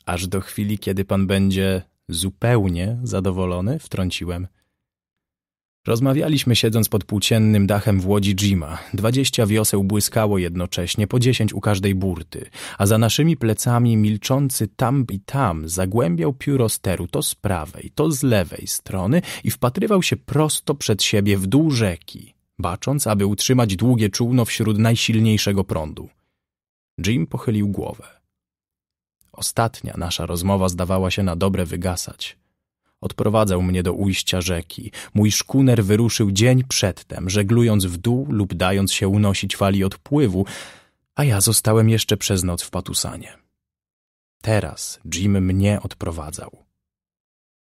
Aż do chwili, kiedy pan będzie zupełnie zadowolony, wtrąciłem. Rozmawialiśmy siedząc pod płóciennym dachem w łodzi Jima. Dwadzieścia wioseł błyskało jednocześnie, po dziesięć u każdej burty, a za naszymi plecami milczący tam i tam zagłębiał pióro steru to z prawej, to z lewej strony i wpatrywał się prosto przed siebie w dół rzeki, bacząc, aby utrzymać długie czółno wśród najsilniejszego prądu. Jim pochylił głowę. Ostatnia nasza rozmowa zdawała się na dobre wygasać. Odprowadzał mnie do ujścia rzeki. Mój szkuner wyruszył dzień przedtem, żeglując w dół lub dając się unosić fali odpływu, a ja zostałem jeszcze przez noc w patusanie. Teraz Jim mnie odprowadzał.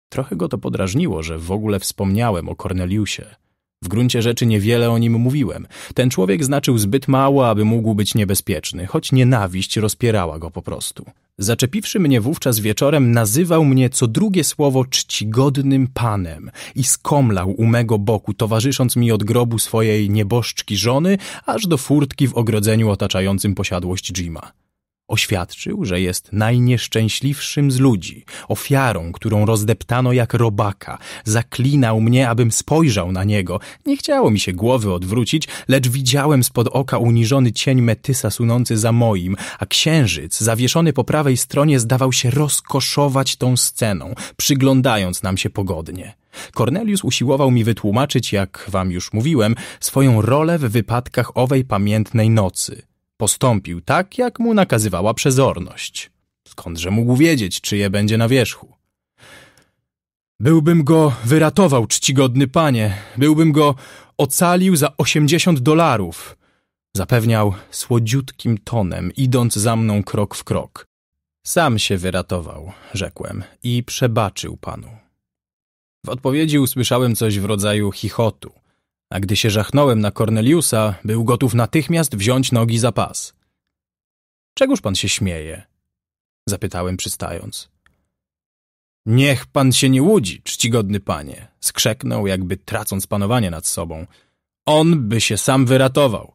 Trochę go to podrażniło, że w ogóle wspomniałem o Corneliusie – w gruncie rzeczy niewiele o nim mówiłem. Ten człowiek znaczył zbyt mało, aby mógł być niebezpieczny, choć nienawiść rozpierała go po prostu. Zaczepiwszy mnie wówczas wieczorem, nazywał mnie co drugie słowo czcigodnym panem i skomlał u mego boku, towarzysząc mi od grobu swojej nieboszczki żony, aż do furtki w ogrodzeniu otaczającym posiadłość Jima. Oświadczył, że jest najnieszczęśliwszym z ludzi, ofiarą, którą rozdeptano jak robaka. Zaklinał mnie, abym spojrzał na niego. Nie chciało mi się głowy odwrócić, lecz widziałem spod oka uniżony cień metysa sunący za moim, a księżyc, zawieszony po prawej stronie, zdawał się rozkoszować tą sceną, przyglądając nam się pogodnie. Cornelius usiłował mi wytłumaczyć, jak wam już mówiłem, swoją rolę w wypadkach owej pamiętnej nocy. Postąpił tak, jak mu nakazywała przezorność. Skądże mógł wiedzieć, czyje będzie na wierzchu? Byłbym go wyratował, czcigodny panie. Byłbym go ocalił za osiemdziesiąt dolarów. Zapewniał słodziutkim tonem, idąc za mną krok w krok. Sam się wyratował, rzekłem, i przebaczył panu. W odpowiedzi usłyszałem coś w rodzaju chichotu a gdy się żachnąłem na Corneliusa, był gotów natychmiast wziąć nogi za pas. Czegóż pan się śmieje? Zapytałem przystając. Niech pan się nie łudzi, czcigodny panie, skrzeknął, jakby tracąc panowanie nad sobą. On by się sam wyratował.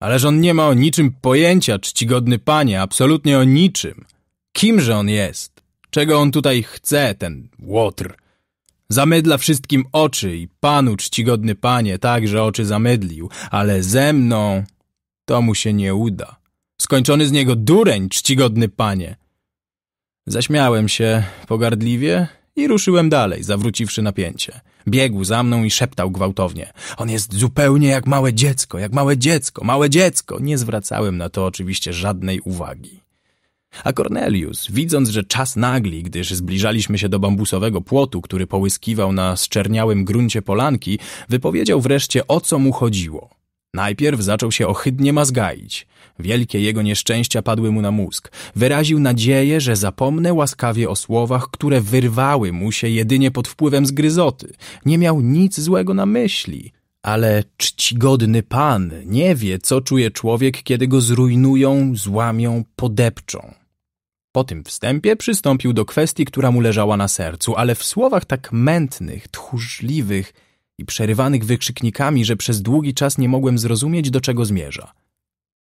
Ależ on nie ma o niczym pojęcia, czcigodny panie, absolutnie o niczym. Kimże on jest? Czego on tutaj chce, ten łotr? Zamydla wszystkim oczy i panu, czcigodny panie, tak, że oczy zamydlił, ale ze mną to mu się nie uda. Skończony z niego dureń, czcigodny panie. Zaśmiałem się pogardliwie i ruszyłem dalej, zawróciwszy napięcie. Biegł za mną i szeptał gwałtownie. On jest zupełnie jak małe dziecko, jak małe dziecko, małe dziecko. Nie zwracałem na to oczywiście żadnej uwagi. A Cornelius, widząc, że czas nagli, gdyż zbliżaliśmy się do bambusowego płotu, który połyskiwał na zczerniałym gruncie polanki, wypowiedział wreszcie o co mu chodziło. Najpierw zaczął się ohydnie mazgaić. Wielkie jego nieszczęścia padły mu na mózg. Wyraził nadzieję, że zapomnę łaskawie o słowach, które wyrwały mu się jedynie pod wpływem zgryzoty. Nie miał nic złego na myśli. Ale czcigodny pan nie wie, co czuje człowiek, kiedy go zrujnują, złamią, podepczą. Po tym wstępie przystąpił do kwestii, która mu leżała na sercu, ale w słowach tak mętnych, tchórzliwych i przerywanych wykrzyknikami, że przez długi czas nie mogłem zrozumieć, do czego zmierza.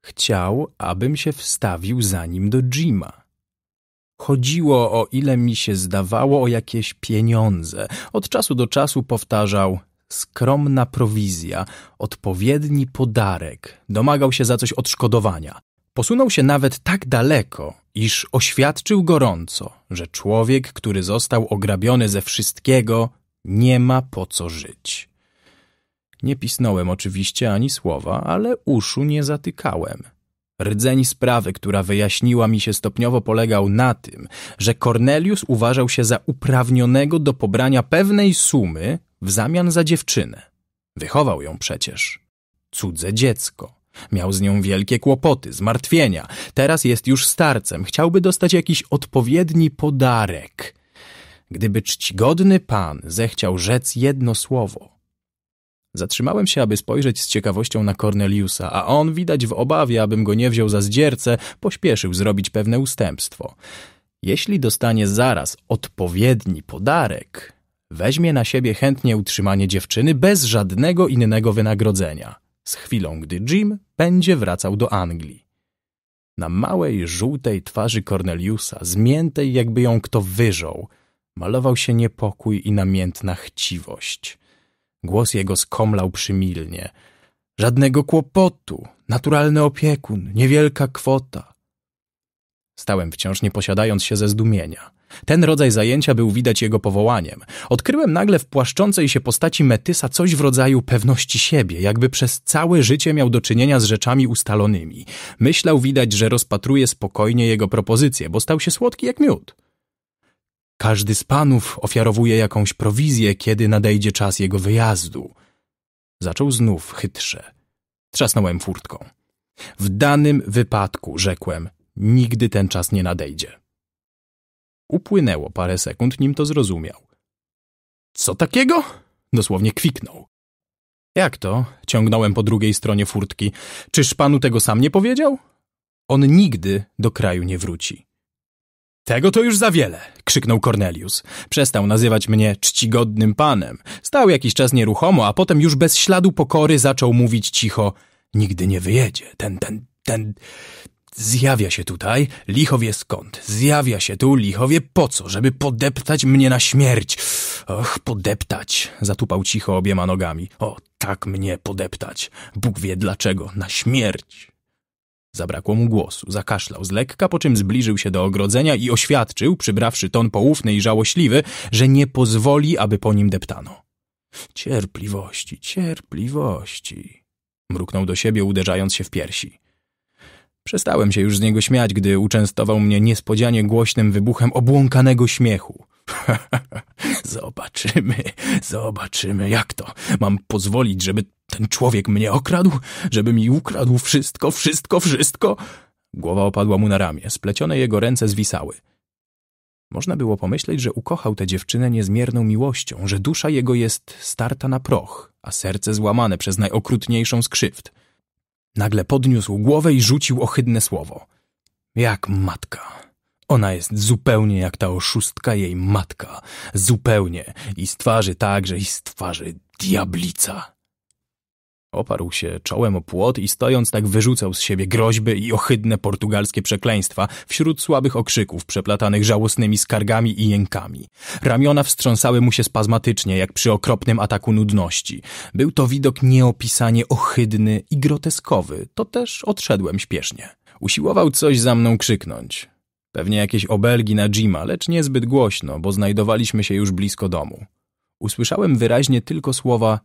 Chciał, abym się wstawił za nim do Jima. Chodziło, o ile mi się zdawało, o jakieś pieniądze. Od czasu do czasu powtarzał skromna prowizja, odpowiedni podarek. Domagał się za coś odszkodowania. Posunął się nawet tak daleko, iż oświadczył gorąco, że człowiek, który został ograbiony ze wszystkiego, nie ma po co żyć. Nie pisnąłem oczywiście ani słowa, ale uszu nie zatykałem. Rdzeń sprawy, która wyjaśniła mi się stopniowo, polegał na tym, że Cornelius uważał się za uprawnionego do pobrania pewnej sumy w zamian za dziewczynę. Wychował ją przecież. Cudze dziecko. Miał z nią wielkie kłopoty, zmartwienia. Teraz jest już starcem, chciałby dostać jakiś odpowiedni podarek. Gdyby czcigodny pan zechciał rzec jedno słowo. Zatrzymałem się, aby spojrzeć z ciekawością na Corneliusa, a on, widać w obawie, abym go nie wziął za zdziercę, pośpieszył zrobić pewne ustępstwo. Jeśli dostanie zaraz odpowiedni podarek, weźmie na siebie chętnie utrzymanie dziewczyny bez żadnego innego wynagrodzenia z chwilą, gdy Jim będzie wracał do Anglii. Na małej, żółtej twarzy Corneliusa, zmiętej jakby ją kto wyżął, malował się niepokój i namiętna chciwość. Głos jego skomlał przymilnie. Żadnego kłopotu, naturalny opiekun, niewielka kwota. Stałem wciąż nie posiadając się ze zdumienia. Ten rodzaj zajęcia był widać jego powołaniem. Odkryłem nagle w płaszczącej się postaci Metysa coś w rodzaju pewności siebie, jakby przez całe życie miał do czynienia z rzeczami ustalonymi. Myślał widać, że rozpatruje spokojnie jego propozycje, bo stał się słodki jak miód. Każdy z panów ofiarowuje jakąś prowizję, kiedy nadejdzie czas jego wyjazdu. Zaczął znów chytrze. Trzasnąłem furtką. W danym wypadku, rzekłem, nigdy ten czas nie nadejdzie. Upłynęło parę sekund, nim to zrozumiał. Co takiego? Dosłownie kwiknął. Jak to? Ciągnąłem po drugiej stronie furtki. Czyż panu tego sam nie powiedział? On nigdy do kraju nie wróci. Tego to już za wiele, krzyknął Cornelius. Przestał nazywać mnie czcigodnym panem. Stał jakiś czas nieruchomo, a potem już bez śladu pokory zaczął mówić cicho. Nigdy nie wyjedzie. Ten, ten, ten... Zjawia się tutaj, lichowie skąd. Zjawia się tu, lichowie po co, żeby podeptać mnie na śmierć. Och, podeptać, zatupał cicho obiema nogami. O, tak mnie podeptać. Bóg wie dlaczego, na śmierć. Zabrakło mu głosu, zakaszlał z lekka, po czym zbliżył się do ogrodzenia i oświadczył, przybrawszy ton poufny i żałośliwy, że nie pozwoli, aby po nim deptano. Cierpliwości, cierpliwości, mruknął do siebie, uderzając się w piersi. Przestałem się już z niego śmiać, gdy uczęstował mnie niespodzianie głośnym wybuchem obłąkanego śmiechu. *laughs* zobaczymy, zobaczymy, jak to. Mam pozwolić, żeby ten człowiek mnie okradł? Żeby mi ukradł wszystko, wszystko, wszystko? Głowa opadła mu na ramię, splecione jego ręce zwisały. Można było pomyśleć, że ukochał tę dziewczynę niezmierną miłością, że dusza jego jest starta na proch, a serce złamane przez najokrutniejszą skrzywd. Nagle podniósł głowę i rzucił ohydne słowo. Jak matka. Ona jest zupełnie jak ta oszustka jej matka. Zupełnie. I z twarzy także, i z twarzy diablica. Oparł się czołem o płot i stojąc tak wyrzucał z siebie groźby i ohydne portugalskie przekleństwa wśród słabych okrzyków przeplatanych żałosnymi skargami i jękami. Ramiona wstrząsały mu się spazmatycznie, jak przy okropnym ataku nudności. Był to widok nieopisanie ohydny i groteskowy, to też odszedłem śpiesznie. Usiłował coś za mną krzyknąć. Pewnie jakieś obelgi na Jima, lecz niezbyt głośno, bo znajdowaliśmy się już blisko domu. Usłyszałem wyraźnie tylko słowa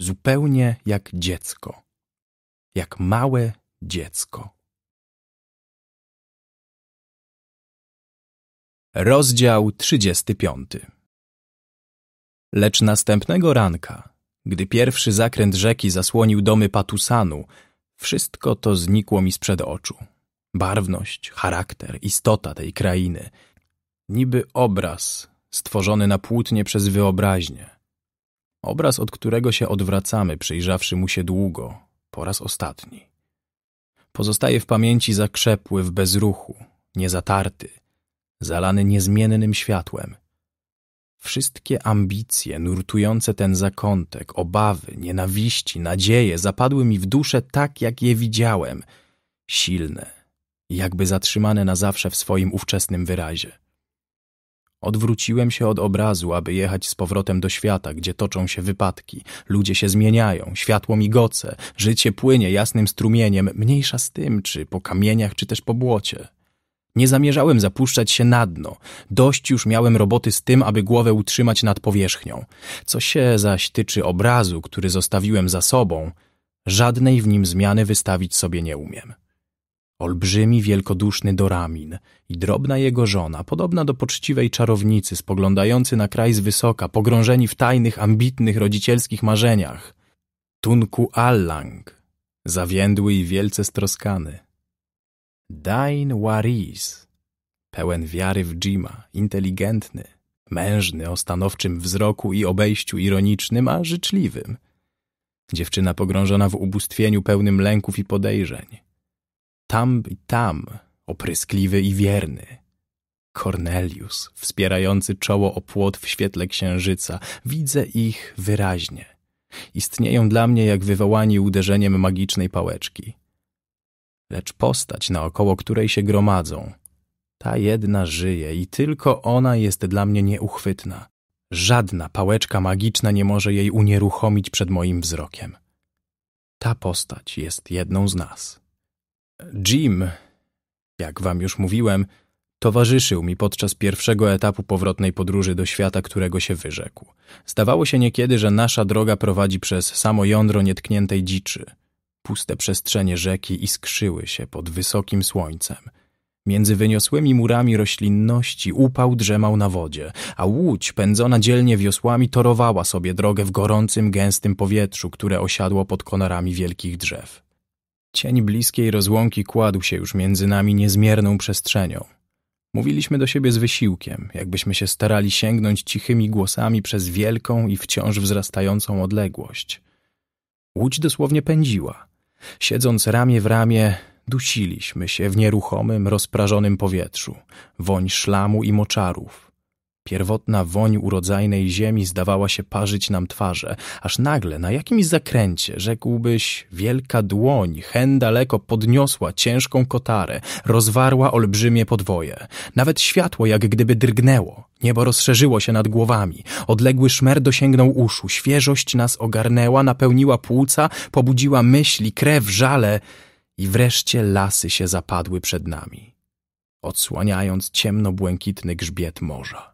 zupełnie jak dziecko, jak małe dziecko. Rozdział 35 Lecz następnego ranka, gdy pierwszy zakręt rzeki zasłonił domy Patusanu, wszystko to znikło mi sprzed oczu. Barwność, charakter, istota tej krainy. Niby obraz stworzony na płótnie przez wyobraźnię, Obraz, od którego się odwracamy, przyjrzawszy mu się długo, po raz ostatni. Pozostaje w pamięci zakrzepły w bezruchu, niezatarty, zalany niezmiennym światłem. Wszystkie ambicje nurtujące ten zakątek, obawy, nienawiści, nadzieje zapadły mi w duszę tak, jak je widziałem, silne, jakby zatrzymane na zawsze w swoim ówczesnym wyrazie. Odwróciłem się od obrazu, aby jechać z powrotem do świata, gdzie toczą się wypadki. Ludzie się zmieniają, światło migoce, życie płynie jasnym strumieniem, mniejsza z tym, czy po kamieniach, czy też po błocie. Nie zamierzałem zapuszczać się na dno. Dość już miałem roboty z tym, aby głowę utrzymać nad powierzchnią. Co się zaś tyczy obrazu, który zostawiłem za sobą, żadnej w nim zmiany wystawić sobie nie umiem. Olbrzymi, wielkoduszny Doramin i drobna jego żona, podobna do poczciwej czarownicy, spoglądający na kraj z wysoka, pogrążeni w tajnych, ambitnych, rodzicielskich marzeniach. Tunku Allang, zawiędły i wielce stroskany. Dain Waris, pełen wiary w Jima, inteligentny, mężny, o stanowczym wzroku i obejściu ironicznym, a życzliwym. Dziewczyna pogrążona w ubóstwieniu pełnym lęków i podejrzeń tam i tam, opryskliwy i wierny. Cornelius, wspierający czoło o płot w świetle księżyca, widzę ich wyraźnie. Istnieją dla mnie jak wywołani uderzeniem magicznej pałeczki. Lecz postać, naokoło której się gromadzą, ta jedna żyje i tylko ona jest dla mnie nieuchwytna. Żadna pałeczka magiczna nie może jej unieruchomić przed moim wzrokiem. Ta postać jest jedną z nas. Jim, jak wam już mówiłem, towarzyszył mi podczas pierwszego etapu powrotnej podróży do świata, którego się wyrzekł. Zdawało się niekiedy, że nasza droga prowadzi przez samo jądro nietkniętej dziczy. Puste przestrzenie rzeki iskrzyły się pod wysokim słońcem. Między wyniosłymi murami roślinności upał drzemał na wodzie, a łódź pędzona dzielnie wiosłami torowała sobie drogę w gorącym, gęstym powietrzu, które osiadło pod konarami wielkich drzew. Cień bliskiej rozłąki kładł się już między nami niezmierną przestrzenią. Mówiliśmy do siebie z wysiłkiem, jakbyśmy się starali sięgnąć cichymi głosami przez wielką i wciąż wzrastającą odległość. Łódź dosłownie pędziła. Siedząc ramię w ramię, dusiliśmy się w nieruchomym, rozprażonym powietrzu, woń szlamu i moczarów. Pierwotna woń urodzajnej ziemi zdawała się parzyć nam twarze, aż nagle, na jakimś zakręcie, rzekłbyś, wielka dłoń, hen daleko podniosła ciężką kotarę, rozwarła olbrzymie podwoje. Nawet światło jak gdyby drgnęło. Niebo rozszerzyło się nad głowami. Odległy szmer dosięgnął uszu. Świeżość nas ogarnęła, napełniła płuca, pobudziła myśli, krew, żale i wreszcie lasy się zapadły przed nami, odsłaniając ciemno-błękitny grzbiet morza.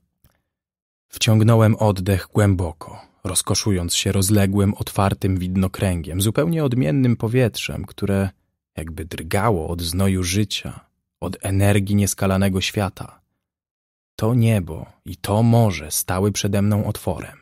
Wciągnąłem oddech głęboko, rozkoszując się rozległym, otwartym widnokręgiem, zupełnie odmiennym powietrzem, które jakby drgało od znoju życia, od energii nieskalanego świata. To niebo i to morze stały przede mną otworem.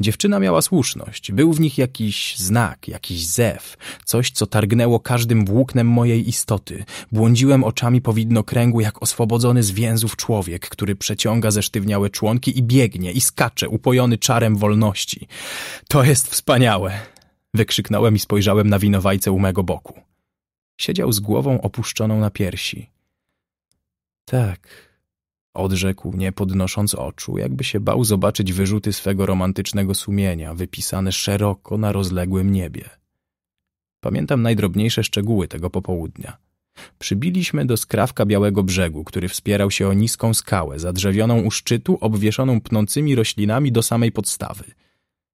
Dziewczyna miała słuszność, był w nich jakiś znak, jakiś zew, coś, co targnęło każdym włóknem mojej istoty. Błądziłem oczami po widnokręgu jak oswobodzony z więzów człowiek, który przeciąga zesztywniałe członki i biegnie, i skacze, upojony czarem wolności. To jest wspaniałe! Wykrzyknąłem i spojrzałem na winowajcę u mego boku. Siedział z głową opuszczoną na piersi. Tak, odrzekł, nie podnosząc oczu, jakby się bał zobaczyć wyrzuty swego romantycznego sumienia, wypisane szeroko na rozległym niebie. Pamiętam najdrobniejsze szczegóły tego popołudnia. Przybiliśmy do skrawka białego brzegu, który wspierał się o niską skałę, zadrzewioną u szczytu, obwieszoną pnącymi roślinami do samej podstawy.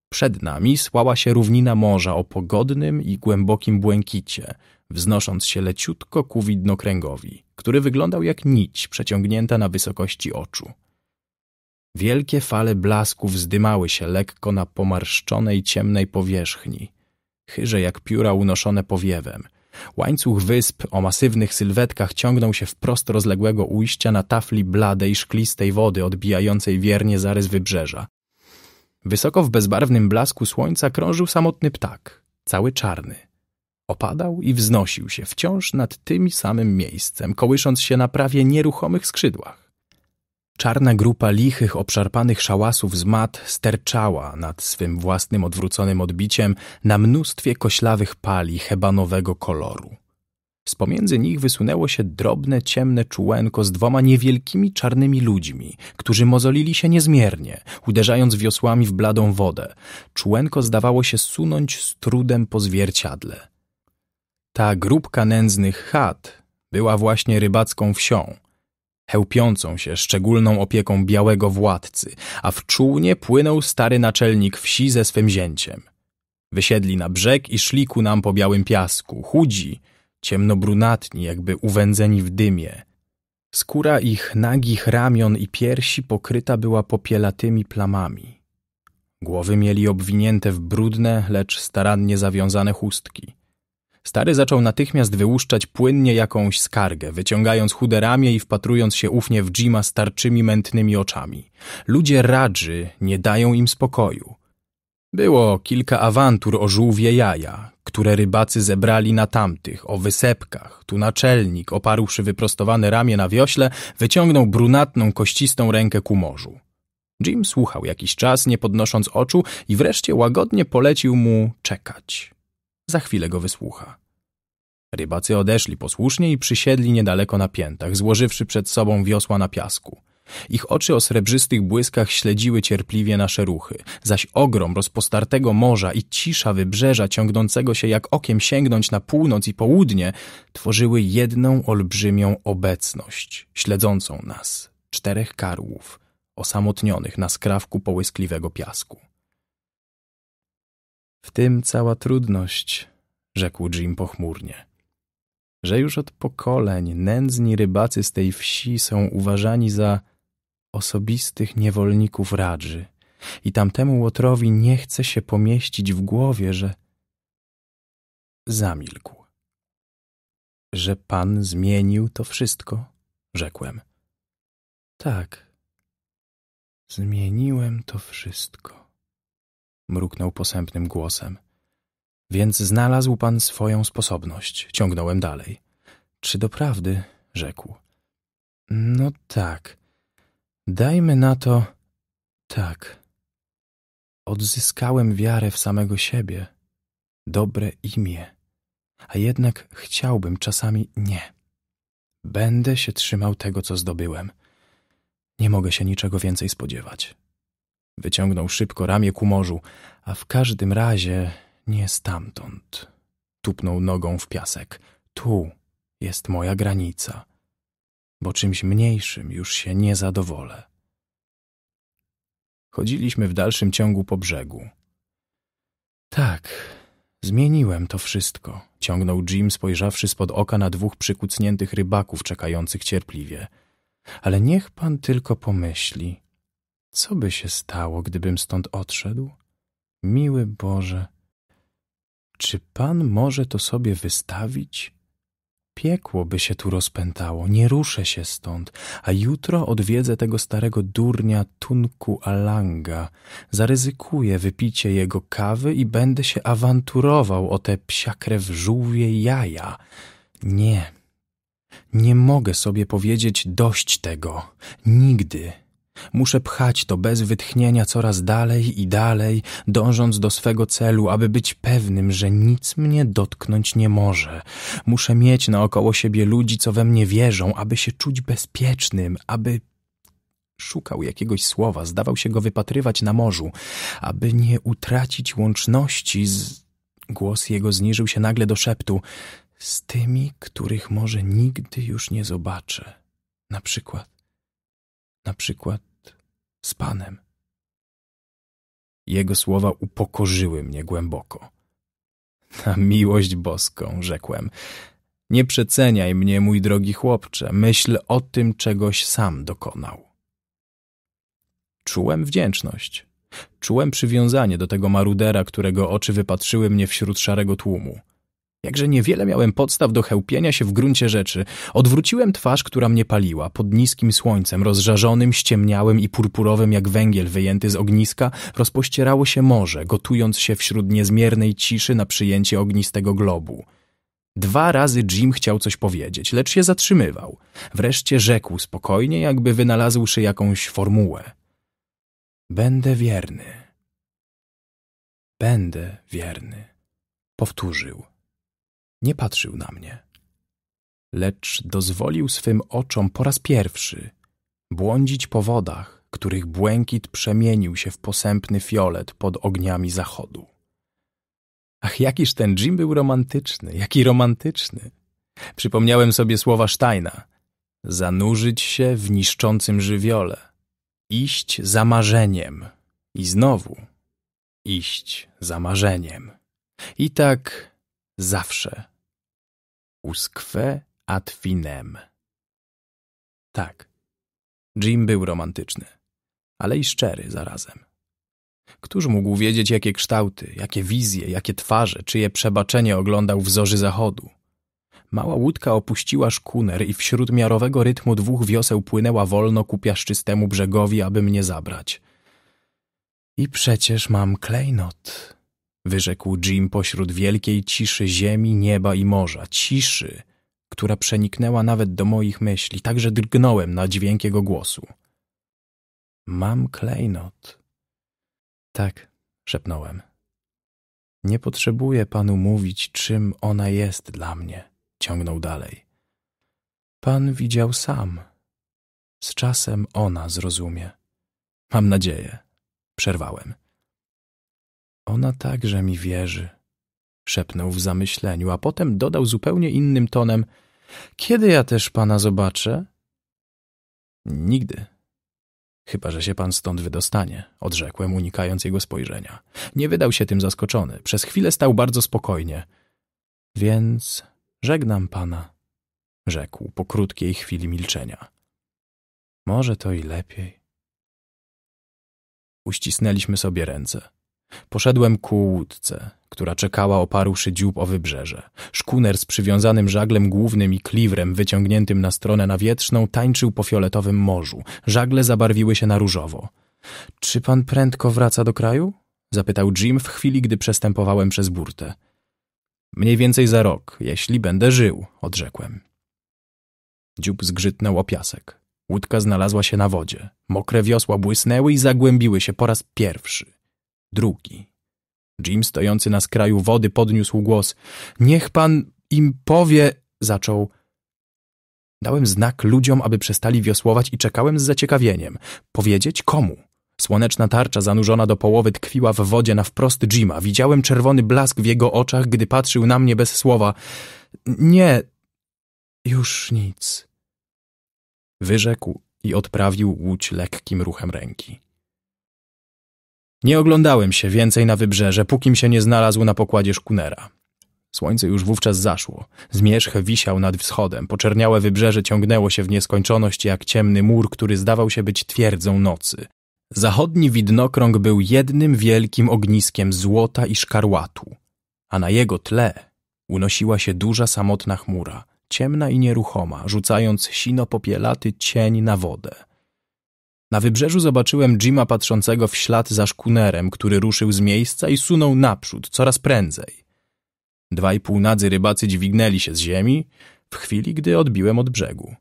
Przed nami słała się równina morza o pogodnym i głębokim błękicie, wznosząc się leciutko ku widnokręgowi który wyglądał jak nić przeciągnięta na wysokości oczu. Wielkie fale blasku wzdymały się lekko na pomarszczonej, ciemnej powierzchni, chyże jak pióra unoszone powiewem. Łańcuch wysp o masywnych sylwetkach ciągnął się wprost rozległego ujścia na tafli bladej, szklistej wody odbijającej wiernie zarys wybrzeża. Wysoko w bezbarwnym blasku słońca krążył samotny ptak, cały czarny – Opadał i wznosił się wciąż nad tym samym miejscem, kołysząc się na prawie nieruchomych skrzydłach. Czarna grupa lichych, obszarpanych szałasów z mat sterczała nad swym własnym odwróconym odbiciem na mnóstwie koślawych pali hebanowego koloru. Z pomiędzy nich wysunęło się drobne, ciemne czułenko z dwoma niewielkimi czarnymi ludźmi, którzy mozolili się niezmiernie, uderzając wiosłami w bladą wodę. Czułenko zdawało się sunąć z trudem po zwierciadle. Ta grupka nędznych chat była właśnie rybacką wsią, chełpiącą się szczególną opieką białego władcy, a w czółnie płynął stary naczelnik wsi ze swym zięciem. Wysiedli na brzeg i szli ku nam po białym piasku, chudzi, ciemnobrunatni, jakby uwędzeni w dymie. Skóra ich nagich ramion i piersi pokryta była popielatymi plamami. Głowy mieli obwinięte w brudne, lecz starannie zawiązane chustki. Stary zaczął natychmiast wyłuszczać płynnie jakąś skargę, wyciągając chude ramię i wpatrując się ufnie w Jima starczymi, mętnymi oczami. Ludzie radży nie dają im spokoju. Było kilka awantur o żółwie jaja, które rybacy zebrali na tamtych, o wysepkach. Tu naczelnik, oparłszy wyprostowane ramię na wiośle, wyciągnął brunatną, kościstą rękę ku morzu. Jim słuchał jakiś czas, nie podnosząc oczu i wreszcie łagodnie polecił mu czekać. Za chwilę go wysłucha. Rybacy odeszli posłusznie i przysiedli niedaleko na piętach, złożywszy przed sobą wiosła na piasku. Ich oczy o srebrzystych błyskach śledziły cierpliwie nasze ruchy, zaś ogrom rozpostartego morza i cisza wybrzeża ciągnącego się jak okiem sięgnąć na północ i południe tworzyły jedną olbrzymią obecność, śledzącą nas, czterech karłów, osamotnionych na skrawku połyskliwego piasku. W tym cała trudność, rzekł Jim pochmurnie, że już od pokoleń nędzni rybacy z tej wsi są uważani za osobistych niewolników radży i tamtemu łotrowi nie chce się pomieścić w głowie, że zamilkł. Że pan zmienił to wszystko, rzekłem. Tak, zmieniłem to wszystko mruknął posępnym głosem. Więc znalazł pan swoją sposobność, ciągnąłem dalej. Czy doprawdy? rzekł. No tak. Dajmy na to. Tak. Odzyskałem wiarę w samego siebie, dobre imię, a jednak chciałbym czasami nie. Będę się trzymał tego, co zdobyłem. Nie mogę się niczego więcej spodziewać. Wyciągnął szybko ramię ku morzu, a w każdym razie nie stamtąd. Tupnął nogą w piasek. Tu jest moja granica, bo czymś mniejszym już się nie zadowolę. Chodziliśmy w dalszym ciągu po brzegu. Tak, zmieniłem to wszystko, ciągnął Jim, spojrzawszy spod oka na dwóch przykucniętych rybaków czekających cierpliwie. Ale niech pan tylko pomyśli. Co by się stało, gdybym stąd odszedł? Miły Boże, czy Pan może to sobie wystawić? Piekło by się tu rozpętało, nie ruszę się stąd, a jutro odwiedzę tego starego durnia Tunku Alanga, zaryzykuję wypicie jego kawy i będę się awanturował o te w żółwie jaja. Nie, nie mogę sobie powiedzieć dość tego, nigdy. Muszę pchać to bez wytchnienia coraz dalej i dalej, dążąc do swego celu, aby być pewnym, że nic mnie dotknąć nie może. Muszę mieć naokoło siebie ludzi, co we mnie wierzą, aby się czuć bezpiecznym, aby szukał jakiegoś słowa, zdawał się go wypatrywać na morzu, aby nie utracić łączności z. Głos jego zniżył się nagle do szeptu z tymi, których może nigdy już nie zobaczę. Na przykład na przykład z Panem. Jego słowa upokorzyły mnie głęboko. Na miłość boską, rzekłem. Nie przeceniaj mnie, mój drogi chłopcze. Myśl o tym, czegoś sam dokonał. Czułem wdzięczność. Czułem przywiązanie do tego marudera, którego oczy wypatrzyły mnie wśród szarego tłumu. Jakże niewiele miałem podstaw do chełpienia się w gruncie rzeczy. Odwróciłem twarz, która mnie paliła, pod niskim słońcem, rozżarzonym, ściemniałym i purpurowym jak węgiel wyjęty z ogniska, rozpościerało się morze, gotując się wśród niezmiernej ciszy na przyjęcie ognistego globu. Dwa razy Jim chciał coś powiedzieć, lecz się zatrzymywał. Wreszcie rzekł spokojnie, jakby wynalazłszy jakąś formułę. Będę wierny. Będę wierny. Powtórzył nie patrzył na mnie. Lecz dozwolił swym oczom po raz pierwszy błądzić po wodach, których błękit przemienił się w posępny fiolet pod ogniami zachodu. Ach, jakiż ten Jim był romantyczny, jaki romantyczny! Przypomniałem sobie słowa Steina. Zanurzyć się w niszczącym żywiole, iść za marzeniem i znowu iść za marzeniem. I tak zawsze usque ad finem. Tak, Jim był romantyczny, ale i szczery zarazem. Któż mógł wiedzieć, jakie kształty, jakie wizje, jakie twarze, czyje przebaczenie oglądał w zorzy zachodu? Mała łódka opuściła szkuner i wśród miarowego rytmu dwóch wioseł płynęła wolno ku piaszczystemu brzegowi, aby mnie zabrać. I przecież mam klejnot wyrzekł Jim pośród wielkiej ciszy ziemi, nieba i morza, ciszy, która przeniknęła nawet do moich myśli, tak że drgnąłem na dźwięk jego głosu. Mam klejnot. Tak, szepnąłem. Nie potrzebuję panu mówić, czym ona jest dla mnie, ciągnął dalej. Pan widział sam. Z czasem ona zrozumie. Mam nadzieję, przerwałem. Ona także mi wierzy, szepnął w zamyśleniu, a potem dodał zupełnie innym tonem: Kiedy ja też pana zobaczę? Nigdy. Chyba, że się pan stąd wydostanie, odrzekłem, unikając jego spojrzenia. Nie wydał się tym zaskoczony. Przez chwilę stał bardzo spokojnie. Więc żegnam pana, rzekł po krótkiej chwili milczenia. Może to i lepiej. Uścisnęliśmy sobie ręce. Poszedłem ku łódce, która czekała oparłszy dziób o wybrzeże. Szkuner z przywiązanym żaglem głównym i kliwrem wyciągniętym na stronę nawietrzną tańczył po fioletowym morzu. Żagle zabarwiły się na różowo. Czy pan prędko wraca do kraju? Zapytał Jim w chwili, gdy przestępowałem przez burtę. Mniej więcej za rok, jeśli będę żył, odrzekłem. Dziób zgrzytnął o piasek. Łódka znalazła się na wodzie. Mokre wiosła błysnęły i zagłębiły się po raz pierwszy drugi. Jim, stojący na skraju wody, podniósł głos. Niech pan im powie, zaczął. Dałem znak ludziom, aby przestali wiosłować i czekałem z zaciekawieniem. Powiedzieć komu? Słoneczna tarcza zanurzona do połowy tkwiła w wodzie na wprost Jima. Widziałem czerwony blask w jego oczach, gdy patrzył na mnie bez słowa. Nie, już nic. Wyrzekł i odprawił łódź lekkim ruchem ręki. Nie oglądałem się więcej na wybrzeże, pókim się nie znalazł na pokładzie szkunera. Słońce już wówczas zaszło. Zmierzch wisiał nad wschodem. Poczerniałe wybrzeże ciągnęło się w nieskończoność jak ciemny mur, który zdawał się być twierdzą nocy. Zachodni widnokrąg był jednym wielkim ogniskiem złota i szkarłatu, a na jego tle unosiła się duża samotna chmura, ciemna i nieruchoma, rzucając sino-popielaty cień na wodę. Na wybrzeżu zobaczyłem Jima patrzącego w ślad za szkunerem, który ruszył z miejsca i sunął naprzód, coraz prędzej. Dwaj półnadzy rybacy dźwignęli się z ziemi w chwili, gdy odbiłem od brzegu.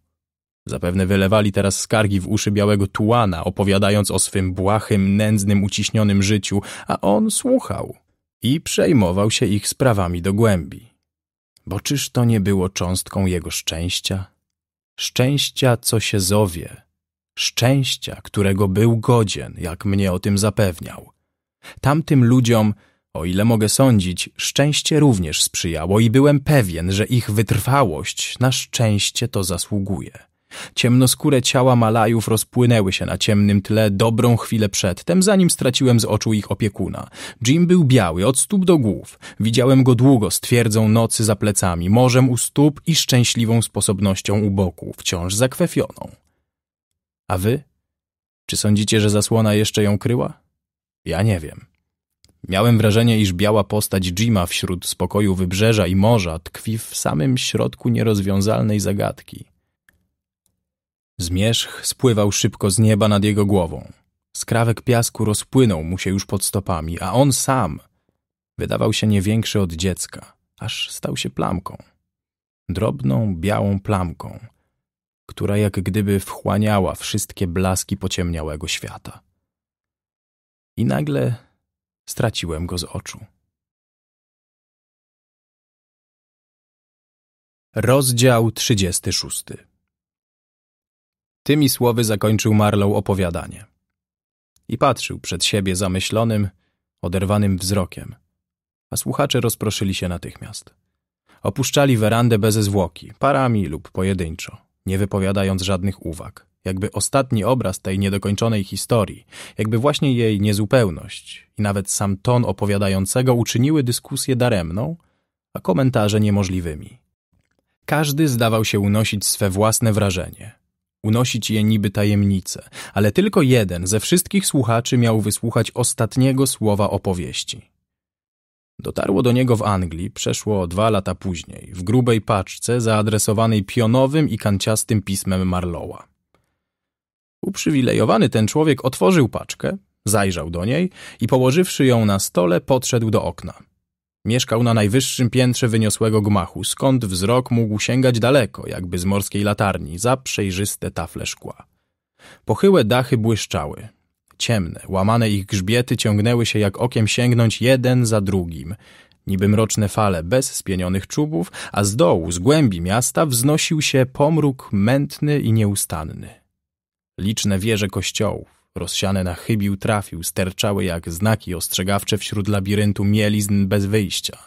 Zapewne wylewali teraz skargi w uszy białego tułana, opowiadając o swym błahym, nędznym, uciśnionym życiu, a on słuchał i przejmował się ich sprawami do głębi. Bo czyż to nie było cząstką jego szczęścia? Szczęścia, co się zowie – szczęścia, którego był godzien, jak mnie o tym zapewniał. Tamtym ludziom, o ile mogę sądzić, szczęście również sprzyjało i byłem pewien, że ich wytrwałość na szczęście to zasługuje. Ciemnoskóre ciała Malajów rozpłynęły się na ciemnym tle dobrą chwilę przedtem, zanim straciłem z oczu ich opiekuna. Jim był biały, od stóp do głów. Widziałem go długo, z twierdzą nocy za plecami, morzem u stóp i szczęśliwą sposobnością u boku, wciąż zakwefioną. A wy? Czy sądzicie, że zasłona jeszcze ją kryła? Ja nie wiem. Miałem wrażenie, iż biała postać Jima wśród spokoju wybrzeża i morza tkwi w samym środku nierozwiązalnej zagadki. Zmierzch spływał szybko z nieba nad jego głową. Skrawek piasku rozpłynął mu się już pod stopami, a on sam wydawał się nie większy od dziecka, aż stał się plamką. Drobną, białą plamką, która jak gdyby wchłaniała wszystkie blaski pociemniałego świata. I nagle straciłem go z oczu. Rozdział 36 Tymi słowy zakończył Marlow opowiadanie. I patrzył przed siebie zamyślonym, oderwanym wzrokiem, a słuchacze rozproszyli się natychmiast. Opuszczali werandę bez zwłoki, parami lub pojedynczo nie wypowiadając żadnych uwag. Jakby ostatni obraz tej niedokończonej historii, jakby właśnie jej niezupełność i nawet sam ton opowiadającego uczyniły dyskusję daremną, a komentarze niemożliwymi. Każdy zdawał się unosić swe własne wrażenie, unosić je niby tajemnice, ale tylko jeden ze wszystkich słuchaczy miał wysłuchać ostatniego słowa opowieści. Dotarło do niego w Anglii, przeszło dwa lata później, w grubej paczce zaadresowanej pionowym i kanciastym pismem Marlowa. Uprzywilejowany ten człowiek otworzył paczkę, zajrzał do niej i położywszy ją na stole, podszedł do okna. Mieszkał na najwyższym piętrze wyniosłego gmachu, skąd wzrok mógł sięgać daleko, jakby z morskiej latarni, za przejrzyste tafle szkła. Pochyłe dachy błyszczały, ciemne, łamane ich grzbiety ciągnęły się jak okiem sięgnąć jeden za drugim. Niby mroczne fale bez spienionych czubów, a z dołu, z głębi miasta wznosił się pomruk mętny i nieustanny. Liczne wieże kościołów, rozsiane na chybił trafił, sterczały jak znaki ostrzegawcze wśród labiryntu mielizn bez wyjścia.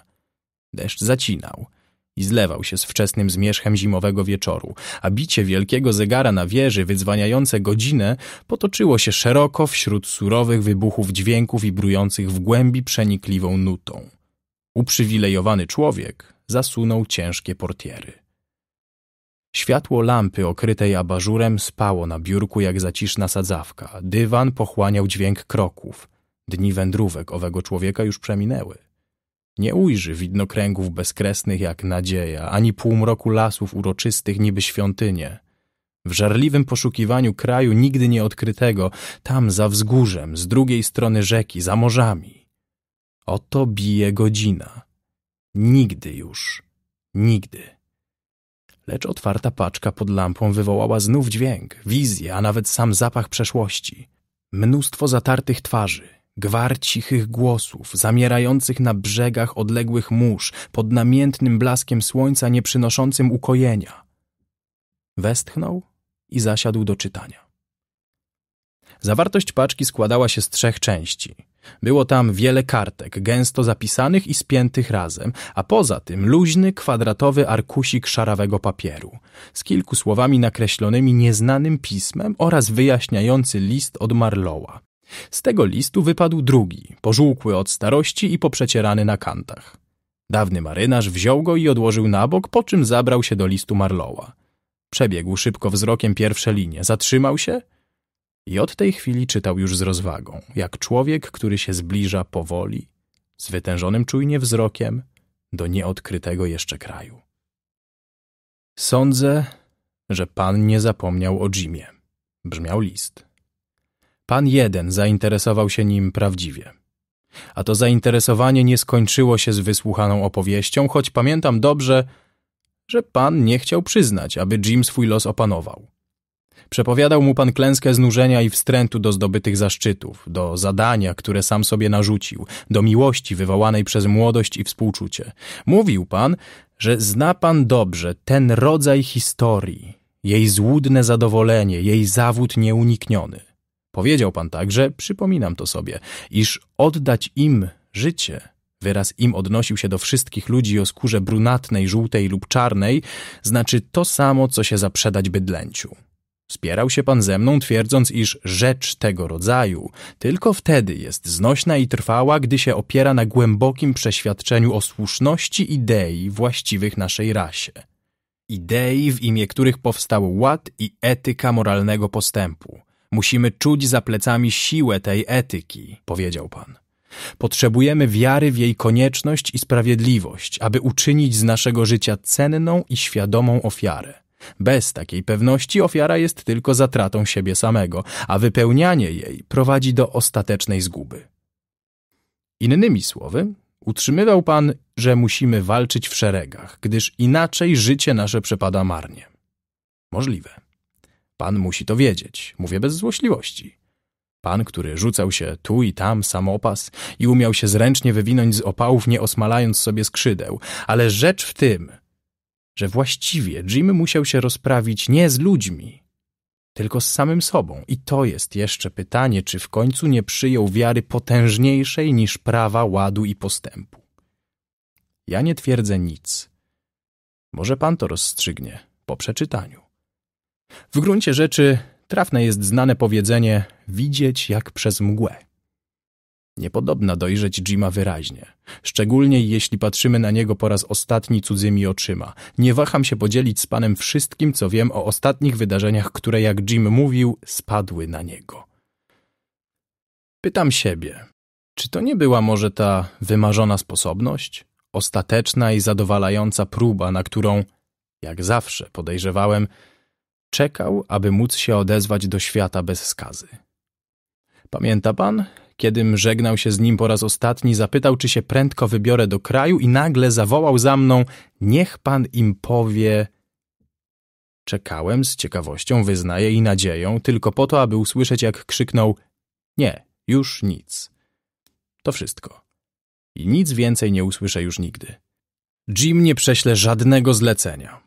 Deszcz zacinał – i zlewał się z wczesnym zmierzchem zimowego wieczoru, a bicie wielkiego zegara na wieży wydzwaniające godzinę potoczyło się szeroko wśród surowych wybuchów dźwięków i brujących w głębi przenikliwą nutą. Uprzywilejowany człowiek zasunął ciężkie portiery. Światło lampy okrytej abażurem spało na biurku jak zaciszna sadzawka. Dywan pochłaniał dźwięk kroków. Dni wędrówek owego człowieka już przeminęły. Nie ujrzy widnokręgów bezkresnych jak nadzieja, ani półmroku lasów uroczystych niby świątynie. W żarliwym poszukiwaniu kraju nigdy nie odkrytego, tam za wzgórzem, z drugiej strony rzeki, za morzami. Oto bije godzina. Nigdy już. Nigdy lecz otwarta paczka pod lampą wywołała znów dźwięk, wizję, a nawet sam zapach przeszłości. Mnóstwo zatartych twarzy, Gwar cichych głosów, zamierających na brzegach odległych mórz, pod namiętnym blaskiem słońca nie przynoszącym ukojenia. Westchnął i zasiadł do czytania. Zawartość paczki składała się z trzech części. Było tam wiele kartek, gęsto zapisanych i spiętych razem, a poza tym luźny, kwadratowy arkusik szarawego papieru, z kilku słowami nakreślonymi nieznanym pismem oraz wyjaśniający list od Marlowa. Z tego listu wypadł drugi, pożółkły od starości i poprzecierany na kantach. Dawny marynarz wziął go i odłożył na bok, po czym zabrał się do listu Marlowa. Przebiegł szybko wzrokiem pierwsze linie, zatrzymał się i od tej chwili czytał już z rozwagą, jak człowiek, który się zbliża powoli, z wytężonym czujnie wzrokiem, do nieodkrytego jeszcze kraju. Sądzę, że pan nie zapomniał o Jimie. Brzmiał list. Pan jeden zainteresował się nim prawdziwie. A to zainteresowanie nie skończyło się z wysłuchaną opowieścią, choć pamiętam dobrze, że pan nie chciał przyznać, aby Jim swój los opanował. Przepowiadał mu pan klęskę znużenia i wstrętu do zdobytych zaszczytów, do zadania, które sam sobie narzucił, do miłości wywołanej przez młodość i współczucie. Mówił pan, że zna pan dobrze ten rodzaj historii, jej złudne zadowolenie, jej zawód nieunikniony. Powiedział Pan także, przypominam to sobie, iż oddać im życie – Wyraz im odnosił się do wszystkich ludzi o skórze brunatnej, żółtej lub czarnej, znaczy to samo, co się zaprzedać bydlęciu. Spierał się pan ze mną, twierdząc, iż rzecz tego rodzaju tylko wtedy jest znośna i trwała, gdy się opiera na głębokim przeświadczeniu o słuszności idei właściwych naszej rasie. Idei, w imię których powstał ład i etyka moralnego postępu, Musimy czuć za plecami siłę tej etyki, powiedział pan. Potrzebujemy wiary w jej konieczność i sprawiedliwość, aby uczynić z naszego życia cenną i świadomą ofiarę. Bez takiej pewności ofiara jest tylko zatratą siebie samego, a wypełnianie jej prowadzi do ostatecznej zguby. Innymi słowy, utrzymywał pan, że musimy walczyć w szeregach, gdyż inaczej życie nasze przepada marnie. Możliwe. Pan musi to wiedzieć, mówię bez złośliwości. Pan, który rzucał się tu i tam samopas i umiał się zręcznie wywinąć z opałów, nie osmalając sobie skrzydeł. Ale rzecz w tym, że właściwie Jim musiał się rozprawić nie z ludźmi, tylko z samym sobą. I to jest jeszcze pytanie, czy w końcu nie przyjął wiary potężniejszej niż prawa, ładu i postępu. Ja nie twierdzę nic. Może pan to rozstrzygnie po przeczytaniu. W gruncie rzeczy trafne jest znane powiedzenie widzieć jak przez mgłę. Niepodobna dojrzeć Jima wyraźnie, szczególnie jeśli patrzymy na niego po raz ostatni cudzymi oczyma. Nie waham się podzielić z panem wszystkim, co wiem o ostatnich wydarzeniach, które, jak Jim mówił, spadły na niego. Pytam siebie, czy to nie była może ta wymarzona sposobność? Ostateczna i zadowalająca próba, na którą, jak zawsze podejrzewałem, czekał, aby móc się odezwać do świata bez skazy. Pamięta pan? Kiedym żegnał się z nim po raz ostatni, zapytał, czy się prędko wybiorę do kraju i nagle zawołał za mną, niech pan im powie... Czekałem z ciekawością, wyznaję i nadzieją, tylko po to, aby usłyszeć, jak krzyknął nie, już nic. To wszystko. I nic więcej nie usłyszę już nigdy. Jim nie prześle żadnego zlecenia.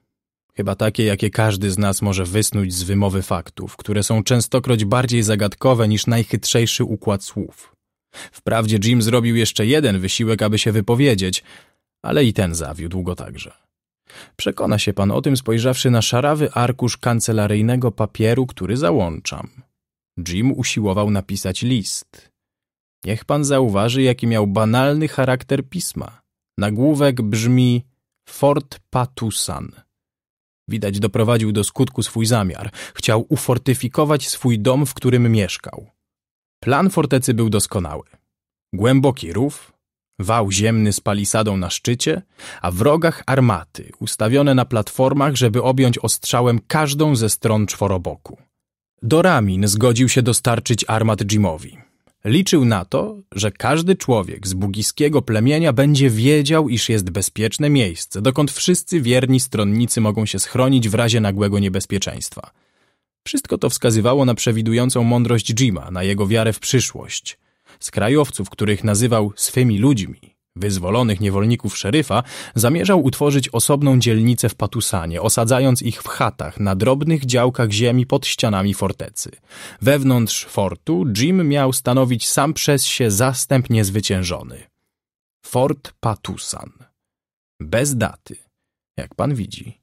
Chyba takie, jakie każdy z nas może wysnuć z wymowy faktów, które są częstokroć bardziej zagadkowe niż najchytrzejszy układ słów. Wprawdzie Jim zrobił jeszcze jeden wysiłek, aby się wypowiedzieć, ale i ten zawiódł go także. Przekona się pan o tym spojrzawszy na szarawy arkusz kancelaryjnego papieru, który załączam. Jim usiłował napisać list. Niech pan zauważy, jaki miał banalny charakter pisma. Nagłówek brzmi Fort Patusan. Widać doprowadził do skutku swój zamiar. Chciał ufortyfikować swój dom, w którym mieszkał. Plan fortecy był doskonały. Głęboki rów, wał ziemny z palisadą na szczycie, a w rogach armaty, ustawione na platformach, żeby objąć ostrzałem każdą ze stron czworoboku. Do ramin zgodził się dostarczyć armat Jimowi. Liczył na to, że każdy człowiek z bugiskiego plemienia będzie wiedział, iż jest bezpieczne miejsce, dokąd wszyscy wierni stronnicy mogą się schronić w razie nagłego niebezpieczeństwa. Wszystko to wskazywało na przewidującą mądrość Jima, na jego wiarę w przyszłość. Z krajowców, których nazywał swymi ludźmi, Wyzwolonych niewolników szeryfa zamierzał utworzyć osobną dzielnicę w Patusanie, osadzając ich w chatach na drobnych działkach ziemi pod ścianami fortecy. Wewnątrz fortu Jim miał stanowić sam przez się zastęp niezwyciężony. Fort Patusan. Bez daty, jak pan widzi.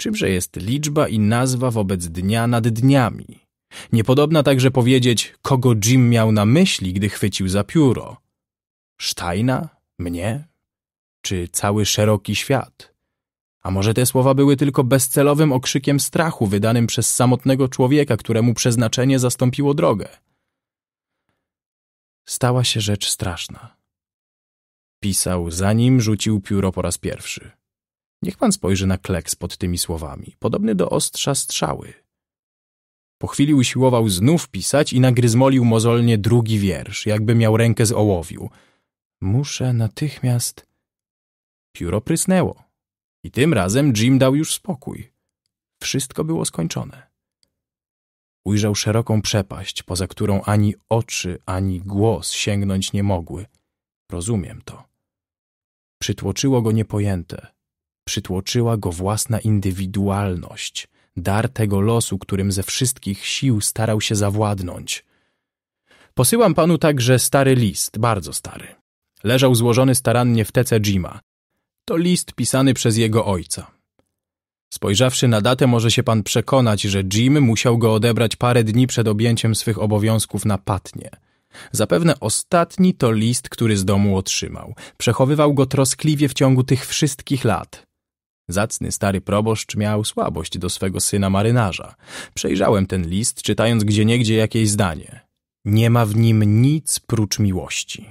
Czymże jest liczba i nazwa wobec dnia nad dniami? Niepodobna także powiedzieć, kogo Jim miał na myśli, gdy chwycił za pióro – Sztajna? Mnie? Czy cały szeroki świat? A może te słowa były tylko bezcelowym okrzykiem strachu wydanym przez samotnego człowieka, któremu przeznaczenie zastąpiło drogę? Stała się rzecz straszna. Pisał, zanim rzucił pióro po raz pierwszy. Niech pan spojrzy na kleks pod tymi słowami, podobny do ostrza strzały. Po chwili usiłował znów pisać i nagryzmolił mozolnie drugi wiersz, jakby miał rękę z ołowiu – Muszę natychmiast. Pióro prysnęło. I tym razem Jim dał już spokój. Wszystko było skończone. Ujrzał szeroką przepaść, poza którą ani oczy, ani głos sięgnąć nie mogły. Rozumiem to. Przytłoczyło go niepojęte. Przytłoczyła go własna indywidualność, dar tego losu, którym ze wszystkich sił starał się zawładnąć. Posyłam panu także stary list, bardzo stary. Leżał złożony starannie w tece Jima. To list pisany przez jego ojca. Spojrzawszy na datę, może się pan przekonać, że Jim musiał go odebrać parę dni przed objęciem swych obowiązków na patnie. Zapewne ostatni to list, który z domu otrzymał. Przechowywał go troskliwie w ciągu tych wszystkich lat. Zacny stary proboszcz miał słabość do swego syna marynarza. Przejrzałem ten list, czytając gdzieniegdzie jakieś zdanie. Nie ma w nim nic prócz miłości.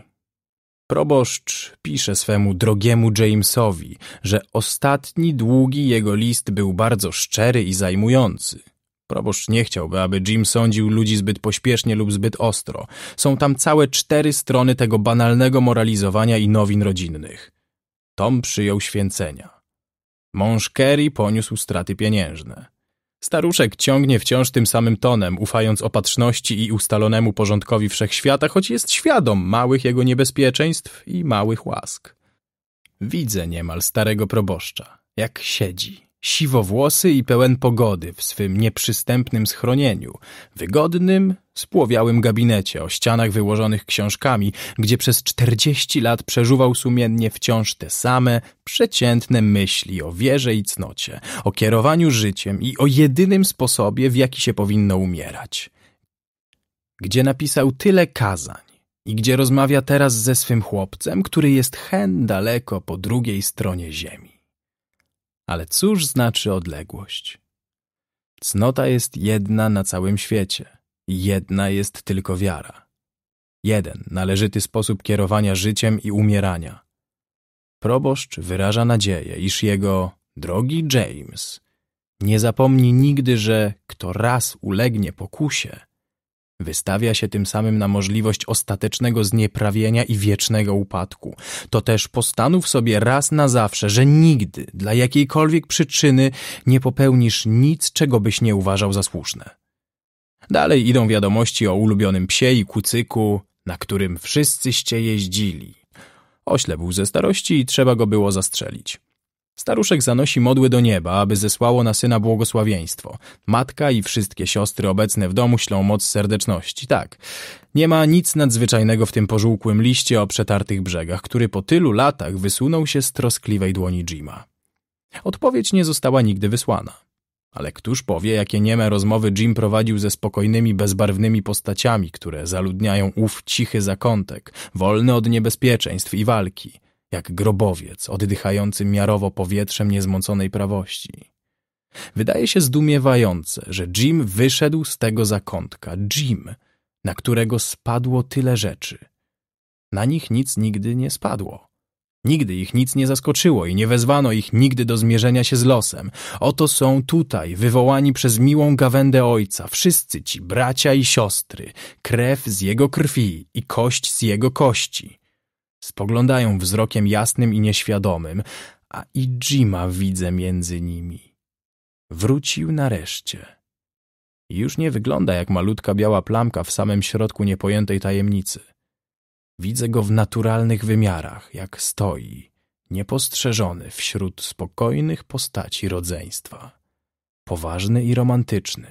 Proboszcz pisze swemu drogiemu Jamesowi, że ostatni długi jego list był bardzo szczery i zajmujący. Proboszcz nie chciałby, aby Jim sądził ludzi zbyt pośpiesznie lub zbyt ostro. Są tam całe cztery strony tego banalnego moralizowania i nowin rodzinnych. Tom przyjął święcenia. Mąż Kerry poniósł straty pieniężne. Staruszek ciągnie wciąż tym samym tonem, ufając opatrzności i ustalonemu porządkowi wszechświata, choć jest świadom małych jego niebezpieczeństw i małych łask. Widzę niemal starego proboszcza, jak siedzi, siwowłosy i pełen pogody w swym nieprzystępnym schronieniu, wygodnym, spłowiałym gabinecie o ścianach wyłożonych książkami, gdzie przez czterdzieści lat przeżuwał sumiennie wciąż te same, przeciętne myśli o wierze i cnocie, o kierowaniu życiem i o jedynym sposobie, w jaki się powinno umierać. Gdzie napisał tyle kazań, i gdzie rozmawia teraz ze swym chłopcem, który jest hen daleko po drugiej stronie ziemi. Ale cóż znaczy odległość? Cnota jest jedna na całym świecie. Jedna jest tylko wiara. Jeden należyty sposób kierowania życiem i umierania. Proboszcz wyraża nadzieję, iż jego drogi James nie zapomni nigdy, że kto raz ulegnie pokusie – Wystawia się tym samym na możliwość ostatecznego znieprawienia i wiecznego upadku. To też postanów sobie raz na zawsze, że nigdy, dla jakiejkolwiek przyczyny, nie popełnisz nic, czego byś nie uważał za słuszne. Dalej idą wiadomości o ulubionym psie i kucyku, na którym wszyscyście jeździli. Ośle był ze starości i trzeba go było zastrzelić. Staruszek zanosi modły do nieba, aby zesłało na syna błogosławieństwo. Matka i wszystkie siostry obecne w domu ślą moc serdeczności. Tak, nie ma nic nadzwyczajnego w tym pożółkłym liście o przetartych brzegach, który po tylu latach wysunął się z troskliwej dłoni Jima. Odpowiedź nie została nigdy wysłana. Ale któż powie, jakie nieme rozmowy Jim prowadził ze spokojnymi, bezbarwnymi postaciami, które zaludniają ów cichy zakątek, wolny od niebezpieczeństw i walki – jak grobowiec oddychający miarowo powietrzem niezmąconej prawości. Wydaje się zdumiewające, że Jim wyszedł z tego zakątka. Jim, na którego spadło tyle rzeczy. Na nich nic nigdy nie spadło. Nigdy ich nic nie zaskoczyło i nie wezwano ich nigdy do zmierzenia się z losem. Oto są tutaj, wywołani przez miłą gawędę ojca, wszyscy ci bracia i siostry, krew z jego krwi i kość z jego kości. Spoglądają wzrokiem jasnym i nieświadomym, a i Jima widzę między nimi. Wrócił nareszcie. Już nie wygląda jak malutka biała plamka w samym środku niepojętej tajemnicy. Widzę go w naturalnych wymiarach, jak stoi, niepostrzeżony wśród spokojnych postaci rodzeństwa. Poważny i romantyczny,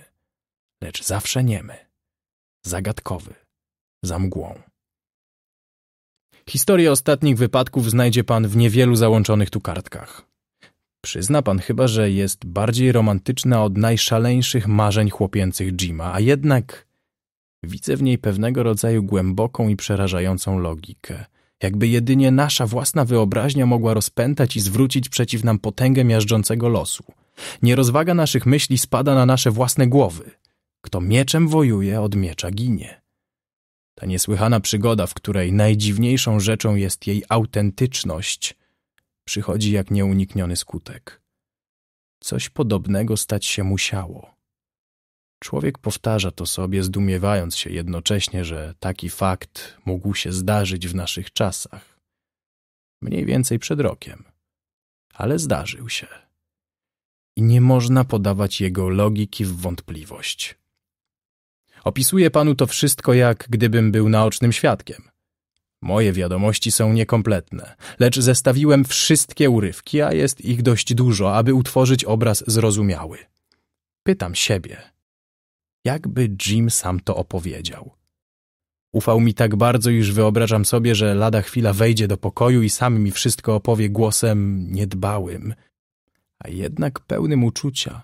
lecz zawsze niemy, zagadkowy, za mgłą. Historię ostatnich wypadków znajdzie pan w niewielu załączonych tu kartkach. Przyzna pan chyba, że jest bardziej romantyczna od najszaleńszych marzeń chłopięcych Jima, a jednak widzę w niej pewnego rodzaju głęboką i przerażającą logikę. Jakby jedynie nasza własna wyobraźnia mogła rozpętać i zwrócić przeciw nam potęgę miażdżącego losu. Nierozwaga naszych myśli spada na nasze własne głowy. Kto mieczem wojuje, od miecza ginie. Ta niesłychana przygoda, w której najdziwniejszą rzeczą jest jej autentyczność, przychodzi jak nieunikniony skutek. Coś podobnego stać się musiało. Człowiek powtarza to sobie, zdumiewając się jednocześnie, że taki fakt mógł się zdarzyć w naszych czasach. Mniej więcej przed rokiem. Ale zdarzył się. I nie można podawać jego logiki w wątpliwość. Opisuję panu to wszystko, jak gdybym był naocznym świadkiem. Moje wiadomości są niekompletne, lecz zestawiłem wszystkie urywki, a jest ich dość dużo, aby utworzyć obraz zrozumiały. Pytam siebie, jakby Jim sam to opowiedział. Ufał mi tak bardzo, iż wyobrażam sobie, że lada chwila wejdzie do pokoju i sam mi wszystko opowie głosem niedbałym, a jednak pełnym uczucia,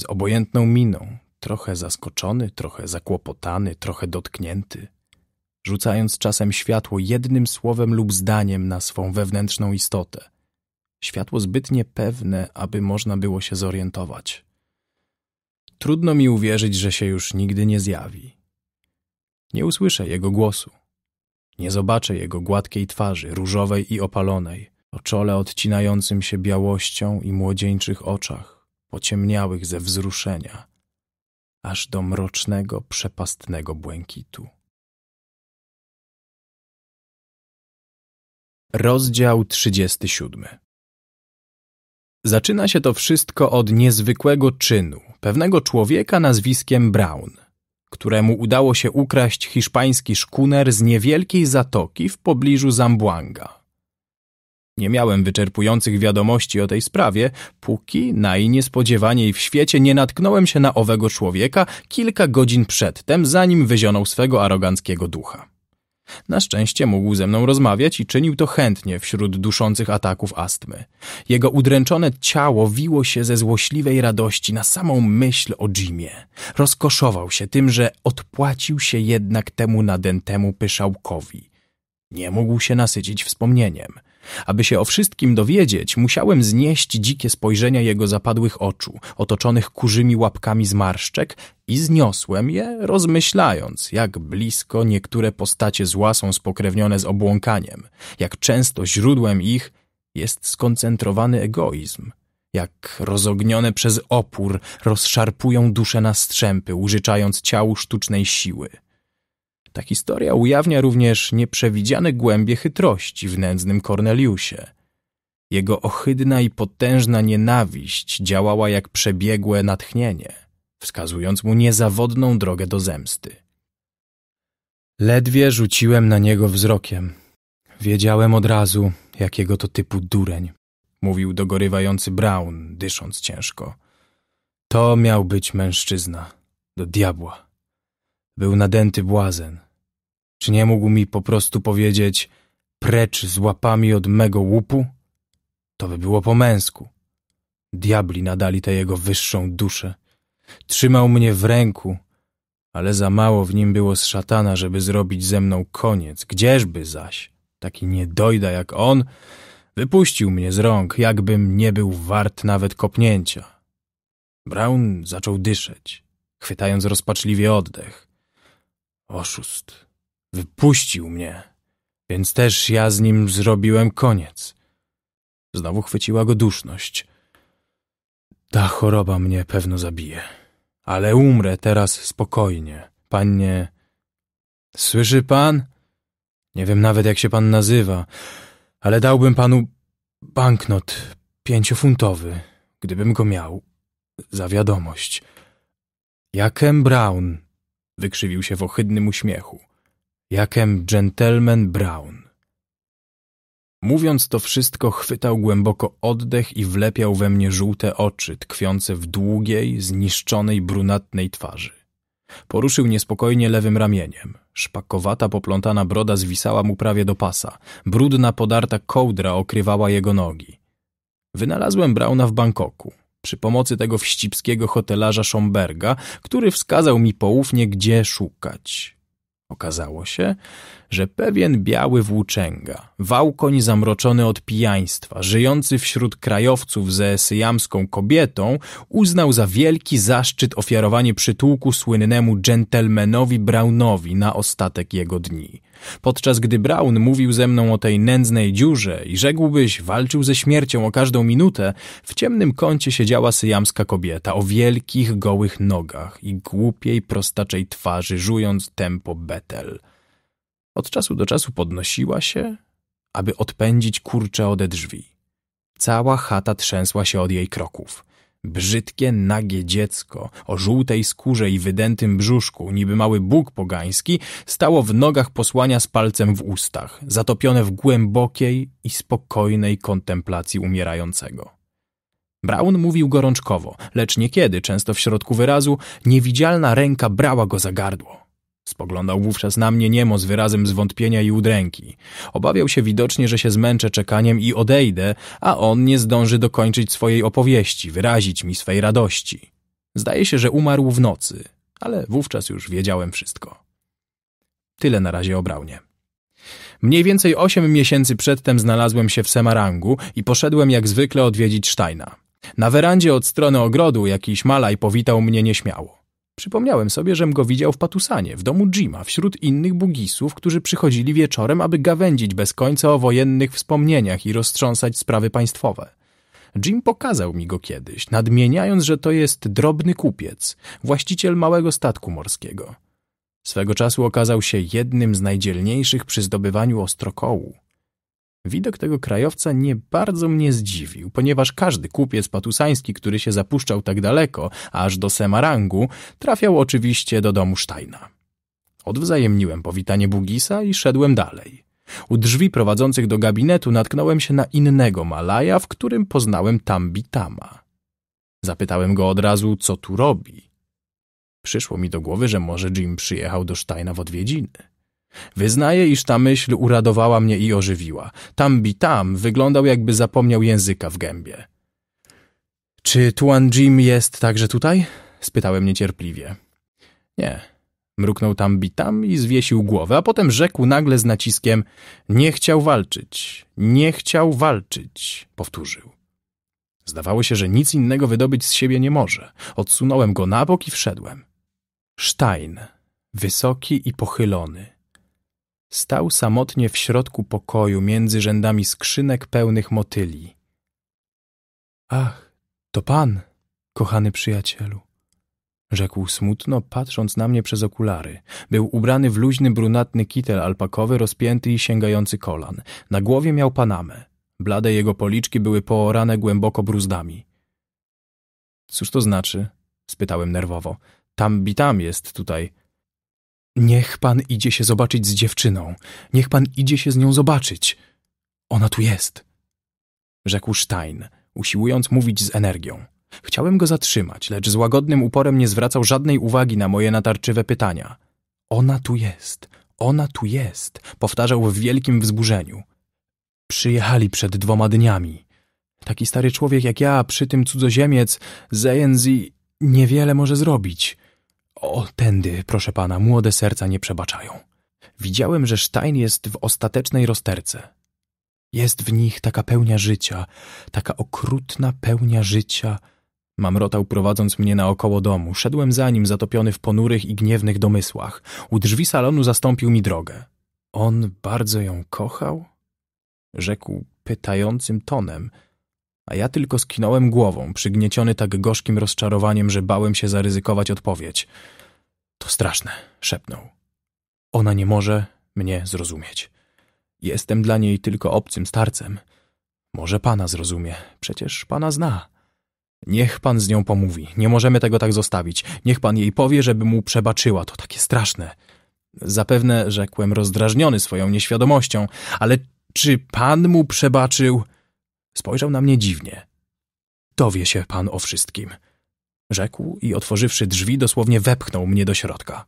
z obojętną miną, trochę zaskoczony, trochę zakłopotany, trochę dotknięty, rzucając czasem światło jednym słowem lub zdaniem na swą wewnętrzną istotę. Światło zbyt niepewne, aby można było się zorientować. Trudno mi uwierzyć, że się już nigdy nie zjawi. Nie usłyszę jego głosu. Nie zobaczę jego gładkiej twarzy, różowej i opalonej, o czole odcinającym się białością i młodzieńczych oczach, pociemniałych ze wzruszenia – aż do mrocznego, przepastnego błękitu. Rozdział 37 Zaczyna się to wszystko od niezwykłego czynu pewnego człowieka nazwiskiem Brown, któremu udało się ukraść hiszpański szkuner z niewielkiej zatoki w pobliżu Zambuanga. Nie miałem wyczerpujących wiadomości o tej sprawie, póki najniespodziewaniej w świecie nie natknąłem się na owego człowieka kilka godzin przedtem, zanim wyzionął swego aroganckiego ducha. Na szczęście mógł ze mną rozmawiać i czynił to chętnie wśród duszących ataków astmy. Jego udręczone ciało wiło się ze złośliwej radości na samą myśl o Jimie. Rozkoszował się tym, że odpłacił się jednak temu nadętemu pyszałkowi. Nie mógł się nasycić wspomnieniem – aby się o wszystkim dowiedzieć, musiałem znieść dzikie spojrzenia jego zapadłych oczu, otoczonych kurzymi łapkami zmarszczek i zniosłem je, rozmyślając, jak blisko niektóre postacie zła są spokrewnione z obłąkaniem, jak często źródłem ich jest skoncentrowany egoizm, jak rozognione przez opór rozszarpują dusze na strzępy, użyczając ciału sztucznej siły – ta historia ujawnia również nieprzewidziane głębie chytrości w nędznym Corneliusie. Jego ohydna i potężna nienawiść działała jak przebiegłe natchnienie, wskazując mu niezawodną drogę do zemsty. Ledwie rzuciłem na niego wzrokiem. Wiedziałem od razu, jakiego to typu dureń, mówił dogorywający Brown, dysząc ciężko. To miał być mężczyzna. Do diabła. Był nadęty błazen. Czy nie mógł mi po prostu powiedzieć precz z łapami od mego łupu? To by było po męsku. Diabli nadali tę jego wyższą duszę. Trzymał mnie w ręku, ale za mało w nim było z szatana, żeby zrobić ze mną koniec. Gdzieżby zaś, taki niedojda jak on, wypuścił mnie z rąk, jakbym nie był wart nawet kopnięcia. Brown zaczął dyszeć, chwytając rozpaczliwie oddech. Oszust. Wypuścił mnie, więc też ja z nim zrobiłem koniec. Znowu chwyciła go duszność. Ta choroba mnie pewno zabije, ale umrę teraz spokojnie. Panie... Słyszy pan? Nie wiem nawet, jak się pan nazywa, ale dałbym panu banknot pięciofuntowy, gdybym go miał. Za wiadomość. Jakem Brown, wykrzywił się w ohydnym uśmiechu jakem gentleman Brown. Mówiąc to wszystko, chwytał głęboko oddech i wlepiał we mnie żółte oczy, tkwiące w długiej, zniszczonej, brunatnej twarzy. Poruszył niespokojnie lewym ramieniem. Szpakowata, poplątana broda zwisała mu prawie do pasa. Brudna, podarta kołdra okrywała jego nogi. Wynalazłem Brauna w Bangkoku, przy pomocy tego wścibskiego hotelarza Schomberga, który wskazał mi poufnie, gdzie szukać. Okazało się, że pewien biały włóczęga, wałkoń zamroczony od pijaństwa, żyjący wśród krajowców ze syjamską kobietą, uznał za wielki zaszczyt ofiarowanie przytułku słynnemu dżentelmenowi Brownowi na ostatek jego dni. Podczas gdy Brown mówił ze mną o tej nędznej dziurze i rzekłbyś walczył ze śmiercią o każdą minutę, w ciemnym kącie siedziała syjamska kobieta o wielkich, gołych nogach i głupiej, prostaczej twarzy, żując tempo betel. Od czasu do czasu podnosiła się, aby odpędzić kurcze ode drzwi. Cała chata trzęsła się od jej kroków. Brzydkie, nagie dziecko o żółtej skórze i wydętym brzuszku, niby mały bóg pogański, stało w nogach posłania z palcem w ustach, zatopione w głębokiej i spokojnej kontemplacji umierającego. Brown mówił gorączkowo, lecz niekiedy, często w środku wyrazu, niewidzialna ręka brała go za gardło. Spoglądał wówczas na mnie niemo z wyrazem zwątpienia i udręki. Obawiał się widocznie, że się zmęczę czekaniem i odejdę, a on nie zdąży dokończyć swojej opowieści, wyrazić mi swej radości. Zdaje się, że umarł w nocy, ale wówczas już wiedziałem wszystko. Tyle na razie o Braunie. Mniej więcej osiem miesięcy przedtem znalazłem się w Semarangu i poszedłem jak zwykle odwiedzić Steina. Na werandzie od strony ogrodu jakiś malaj powitał mnie nieśmiało. Przypomniałem sobie, żem go widział w Patusanie, w domu Jima, wśród innych bugisów, którzy przychodzili wieczorem, aby gawędzić bez końca o wojennych wspomnieniach i roztrząsać sprawy państwowe. Jim pokazał mi go kiedyś, nadmieniając, że to jest drobny kupiec, właściciel małego statku morskiego. Swego czasu okazał się jednym z najdzielniejszych przy zdobywaniu ostrokołu. Widok tego krajowca nie bardzo mnie zdziwił, ponieważ każdy kupiec patusański, który się zapuszczał tak daleko, aż do Semarangu, trafiał oczywiście do domu Sztajna. Odwzajemniłem powitanie Bugisa i szedłem dalej. U drzwi prowadzących do gabinetu natknąłem się na innego Malaja, w którym poznałem Tambitama. Zapytałem go od razu, co tu robi. Przyszło mi do głowy, że może Jim przyjechał do Sztajna w odwiedziny. Wyznaję, iż ta myśl uradowała mnie i ożywiła. Tambi tam wyglądał, jakby zapomniał języka w gębie. Czy Tuan Jim jest także tutaj? spytałem niecierpliwie. Nie. Mruknął tam bitam i zwiesił głowę, a potem rzekł nagle z naciskiem Nie chciał walczyć, nie chciał walczyć, powtórzył. Zdawało się, że nic innego wydobyć z siebie nie może. Odsunąłem go na bok i wszedłem. Stein, wysoki i pochylony, Stał samotnie w środku pokoju między rzędami skrzynek pełnych motyli. Ach, to pan, kochany przyjacielu, rzekł smutno, patrząc na mnie przez okulary. Był ubrany w luźny, brunatny kitel alpakowy, rozpięty i sięgający kolan. Na głowie miał panamę. Blade jego policzki były poorane głęboko bruzdami. Cóż to znaczy? spytałem nerwowo. Tam bitam jest tutaj, Niech pan idzie się zobaczyć z dziewczyną. Niech pan idzie się z nią zobaczyć. Ona tu jest. Rzekł Stein, usiłując mówić z energią. Chciałem go zatrzymać, lecz z łagodnym uporem nie zwracał żadnej uwagi na moje natarczywe pytania. Ona tu jest. Ona tu jest. Powtarzał w wielkim wzburzeniu. Przyjechali przed dwoma dniami. Taki stary człowiek jak ja, przy tym cudzoziemiec, z ANZ, niewiele może zrobić. O, tędy, proszę pana, młode serca nie przebaczają. Widziałem, że Stein jest w ostatecznej rozterce. Jest w nich taka pełnia życia, taka okrutna pełnia życia. Mamrotał prowadząc mnie naokoło domu. Szedłem za nim zatopiony w ponurych i gniewnych domysłach. U drzwi salonu zastąpił mi drogę. On bardzo ją kochał? Rzekł pytającym tonem – a ja tylko skinąłem głową, przygnieciony tak gorzkim rozczarowaniem, że bałem się zaryzykować odpowiedź. To straszne, szepnął. Ona nie może mnie zrozumieć. Jestem dla niej tylko obcym starcem. Może pana zrozumie, przecież pana zna. Niech pan z nią pomówi, nie możemy tego tak zostawić. Niech pan jej powie, żeby mu przebaczyła, to takie straszne. Zapewne rzekłem rozdrażniony swoją nieświadomością, ale czy pan mu przebaczył? Spojrzał na mnie dziwnie. Dowie się pan o wszystkim. Rzekł i otworzywszy drzwi dosłownie wepchnął mnie do środka.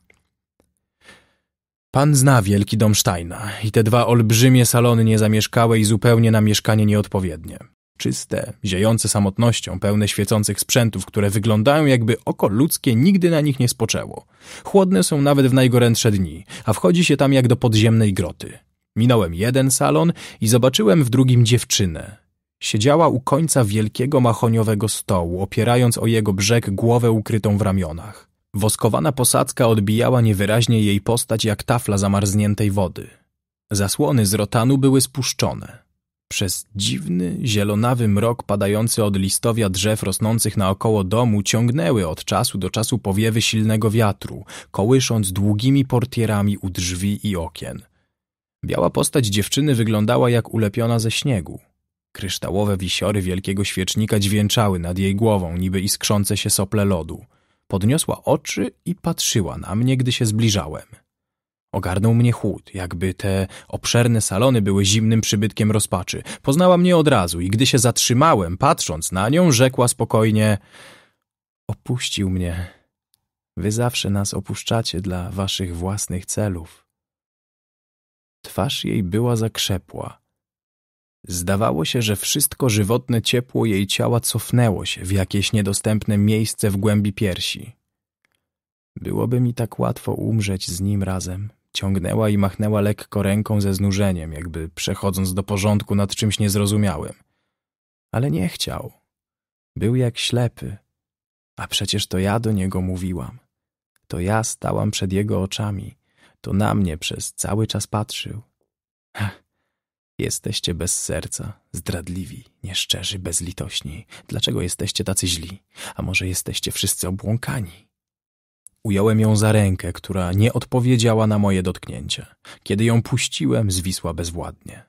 Pan zna wielki dom Steina i te dwa olbrzymie salony niezamieszkałe i zupełnie na mieszkanie nieodpowiednie. Czyste, ziejące samotnością, pełne świecących sprzętów, które wyglądają jakby oko ludzkie nigdy na nich nie spoczęło. Chłodne są nawet w najgorętsze dni, a wchodzi się tam jak do podziemnej groty. Minąłem jeden salon i zobaczyłem w drugim dziewczynę, Siedziała u końca wielkiego mahoniowego stołu, opierając o jego brzeg głowę ukrytą w ramionach. Woskowana posadzka odbijała niewyraźnie jej postać jak tafla zamarzniętej wody. Zasłony z rotanu były spuszczone. Przez dziwny, zielonawy mrok padający od listowia drzew rosnących naokoło domu ciągnęły od czasu do czasu powiewy silnego wiatru, kołysząc długimi portierami u drzwi i okien. Biała postać dziewczyny wyglądała jak ulepiona ze śniegu. Kryształowe wisiory wielkiego świecznika dźwięczały nad jej głową, niby iskrzące się sople lodu. Podniosła oczy i patrzyła na mnie, gdy się zbliżałem. Ogarnął mnie chłód, jakby te obszerne salony były zimnym przybytkiem rozpaczy. Poznała mnie od razu i gdy się zatrzymałem, patrząc na nią, rzekła spokojnie Opuścił mnie. Wy zawsze nas opuszczacie dla waszych własnych celów. Twarz jej była zakrzepła, Zdawało się, że wszystko żywotne ciepło jej ciała cofnęło się w jakieś niedostępne miejsce w głębi piersi. Byłoby mi tak łatwo umrzeć z nim razem. Ciągnęła i machnęła lekko ręką ze znużeniem, jakby przechodząc do porządku nad czymś niezrozumiałym. Ale nie chciał. Był jak ślepy. A przecież to ja do niego mówiłam. To ja stałam przed jego oczami. To na mnie przez cały czas patrzył. Ach, Jesteście bez serca, zdradliwi, nieszczerzy, bezlitośni. Dlaczego jesteście tacy źli? A może jesteście wszyscy obłąkani? Ująłem ją za rękę, która nie odpowiedziała na moje dotknięcie. Kiedy ją puściłem, zwisła bezwładnie.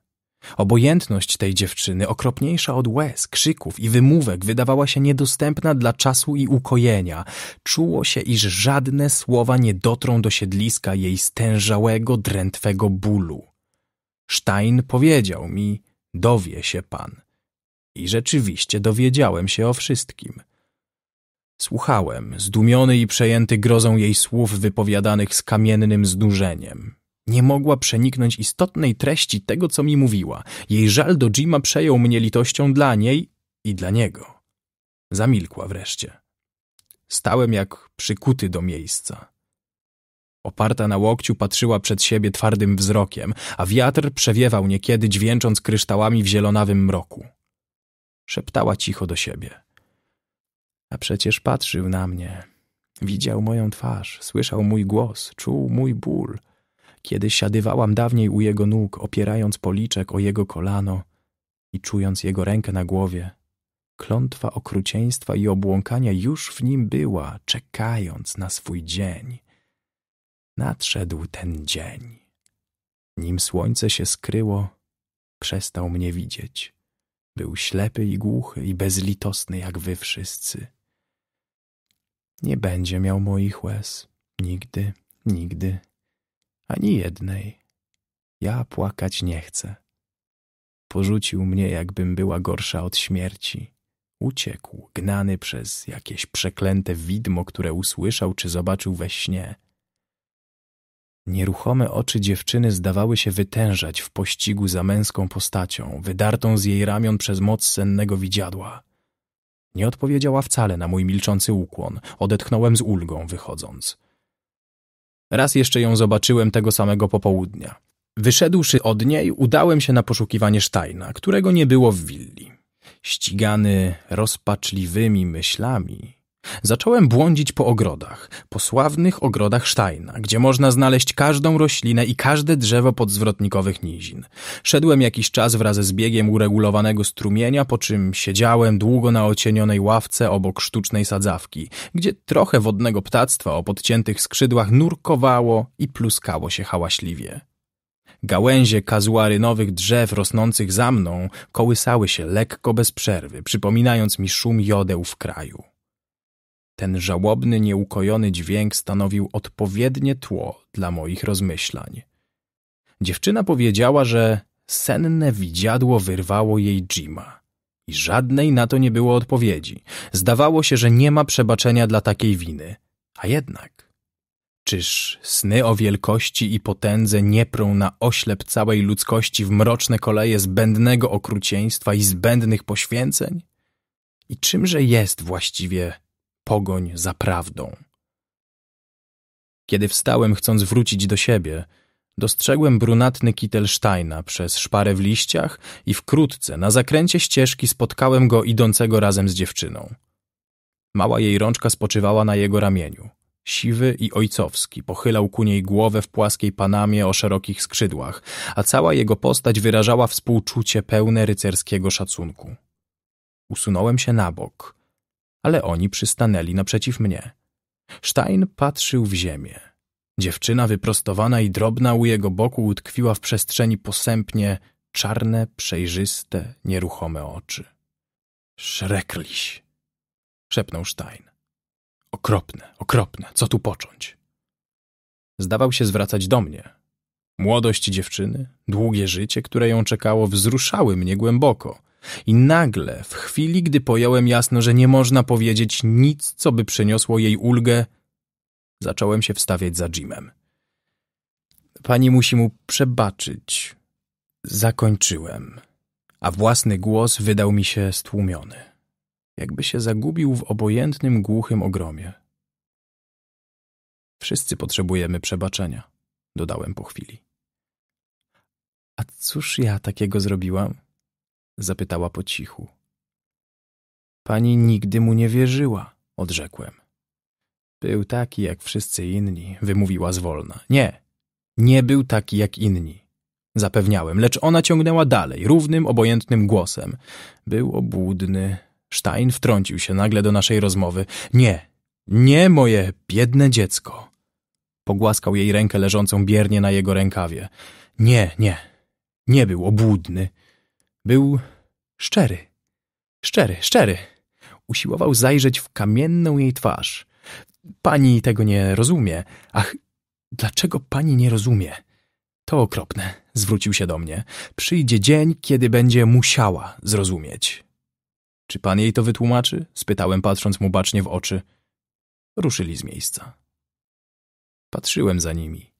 Obojętność tej dziewczyny, okropniejsza od łez, krzyków i wymówek, wydawała się niedostępna dla czasu i ukojenia. Czuło się, iż żadne słowa nie dotrą do siedliska jej stężałego, drętwego bólu. Stein powiedział mi, dowie się pan. I rzeczywiście dowiedziałem się o wszystkim. Słuchałem, zdumiony i przejęty grozą jej słów wypowiadanych z kamiennym znużeniem. Nie mogła przeniknąć istotnej treści tego, co mi mówiła. Jej żal do Jima przejął mnie litością dla niej i dla niego. Zamilkła wreszcie. Stałem jak przykuty do miejsca. Oparta na łokciu patrzyła przed siebie twardym wzrokiem, a wiatr przewiewał niekiedy, dźwięcząc kryształami w zielonawym mroku. Szeptała cicho do siebie. A przecież patrzył na mnie. Widział moją twarz, słyszał mój głos, czuł mój ból. Kiedy siadywałam dawniej u jego nóg, opierając policzek o jego kolano i czując jego rękę na głowie, klątwa okrucieństwa i obłąkania już w nim była, czekając na swój dzień. Nadszedł ten dzień. Nim słońce się skryło, przestał mnie widzieć. Był ślepy i głuchy i bezlitosny jak wy wszyscy. Nie będzie miał moich łez, nigdy, nigdy, ani jednej. Ja płakać nie chcę. Porzucił mnie, jakbym była gorsza od śmierci. Uciekł, gnany przez jakieś przeklęte widmo, które usłyszał czy zobaczył we śnie. "Nieruchome oczy dziewczyny zdawały się wytężać w pościgu za męską postacią, wydartą z jej ramion przez moc sennego widziadła." Nie odpowiedziała wcale na mój milczący ukłon. Odetchnąłem z ulgą, wychodząc. Raz jeszcze ją zobaczyłem tego samego popołudnia. Wyszedłszy od niej, udałem się na poszukiwanie Sztajna, którego nie było w willi. Ścigany rozpaczliwymi myślami, Zacząłem błądzić po ogrodach, po sławnych ogrodach Steina, gdzie można znaleźć każdą roślinę i każde drzewo podzwrotnikowych nizin. Szedłem jakiś czas wraz z biegiem uregulowanego strumienia, po czym siedziałem długo na ocienionej ławce obok sztucznej sadzawki, gdzie trochę wodnego ptactwa o podciętych skrzydłach nurkowało i pluskało się hałaśliwie. Gałęzie kazuarynowych drzew rosnących za mną kołysały się lekko bez przerwy, przypominając mi szum jodeł w kraju. Ten żałobny, nieukojony dźwięk stanowił odpowiednie tło dla moich rozmyślań. Dziewczyna powiedziała, że senne widziadło wyrwało jej Jima. I żadnej na to nie było odpowiedzi. Zdawało się, że nie ma przebaczenia dla takiej winy. A jednak... Czyż sny o wielkości i potędze nie prą na oślep całej ludzkości w mroczne koleje zbędnego okrucieństwa i zbędnych poświęceń? I czymże jest właściwie pogoń za prawdą. Kiedy wstałem, chcąc wrócić do siebie, dostrzegłem brunatny kitel Steina przez szparę w liściach i wkrótce na zakręcie ścieżki spotkałem go idącego razem z dziewczyną. Mała jej rączka spoczywała na jego ramieniu. Siwy i ojcowski, pochylał ku niej głowę w płaskiej panamie o szerokich skrzydłach, a cała jego postać wyrażała współczucie pełne rycerskiego szacunku. Usunąłem się na bok – ale oni przystanęli naprzeciw mnie. Stein patrzył w ziemię. Dziewczyna wyprostowana i drobna u jego boku utkwiła w przestrzeni posępnie czarne, przejrzyste, nieruchome oczy. Szrekliś, szepnął Stein. Okropne, okropne, co tu począć? Zdawał się zwracać do mnie. Młodość dziewczyny, długie życie, które ją czekało, wzruszały mnie głęboko – i nagle, w chwili, gdy pojąłem jasno, że nie można powiedzieć nic, co by przyniosło jej ulgę, zacząłem się wstawiać za Jimem. Pani musi mu przebaczyć. Zakończyłem, a własny głos wydał mi się stłumiony, jakby się zagubił w obojętnym, głuchym ogromie. Wszyscy potrzebujemy przebaczenia, dodałem po chwili. A cóż ja takiego zrobiłam? zapytała po cichu. Pani nigdy mu nie wierzyła, odrzekłem. Był taki jak wszyscy inni, wymówiła zwolna. Nie, nie był taki jak inni. Zapewniałem, lecz ona ciągnęła dalej, równym, obojętnym głosem. Był obłudny. Stein wtrącił się nagle do naszej rozmowy. Nie, nie moje biedne dziecko. Pogłaskał jej rękę leżącą biernie na jego rękawie. Nie, nie, nie był obłudny. Był Szczery, szczery, szczery. Usiłował zajrzeć w kamienną jej twarz. Pani tego nie rozumie. Ach, dlaczego pani nie rozumie? To okropne, zwrócił się do mnie. Przyjdzie dzień, kiedy będzie musiała zrozumieć. Czy pan jej to wytłumaczy? spytałem, patrząc mu bacznie w oczy. Ruszyli z miejsca. Patrzyłem za nimi.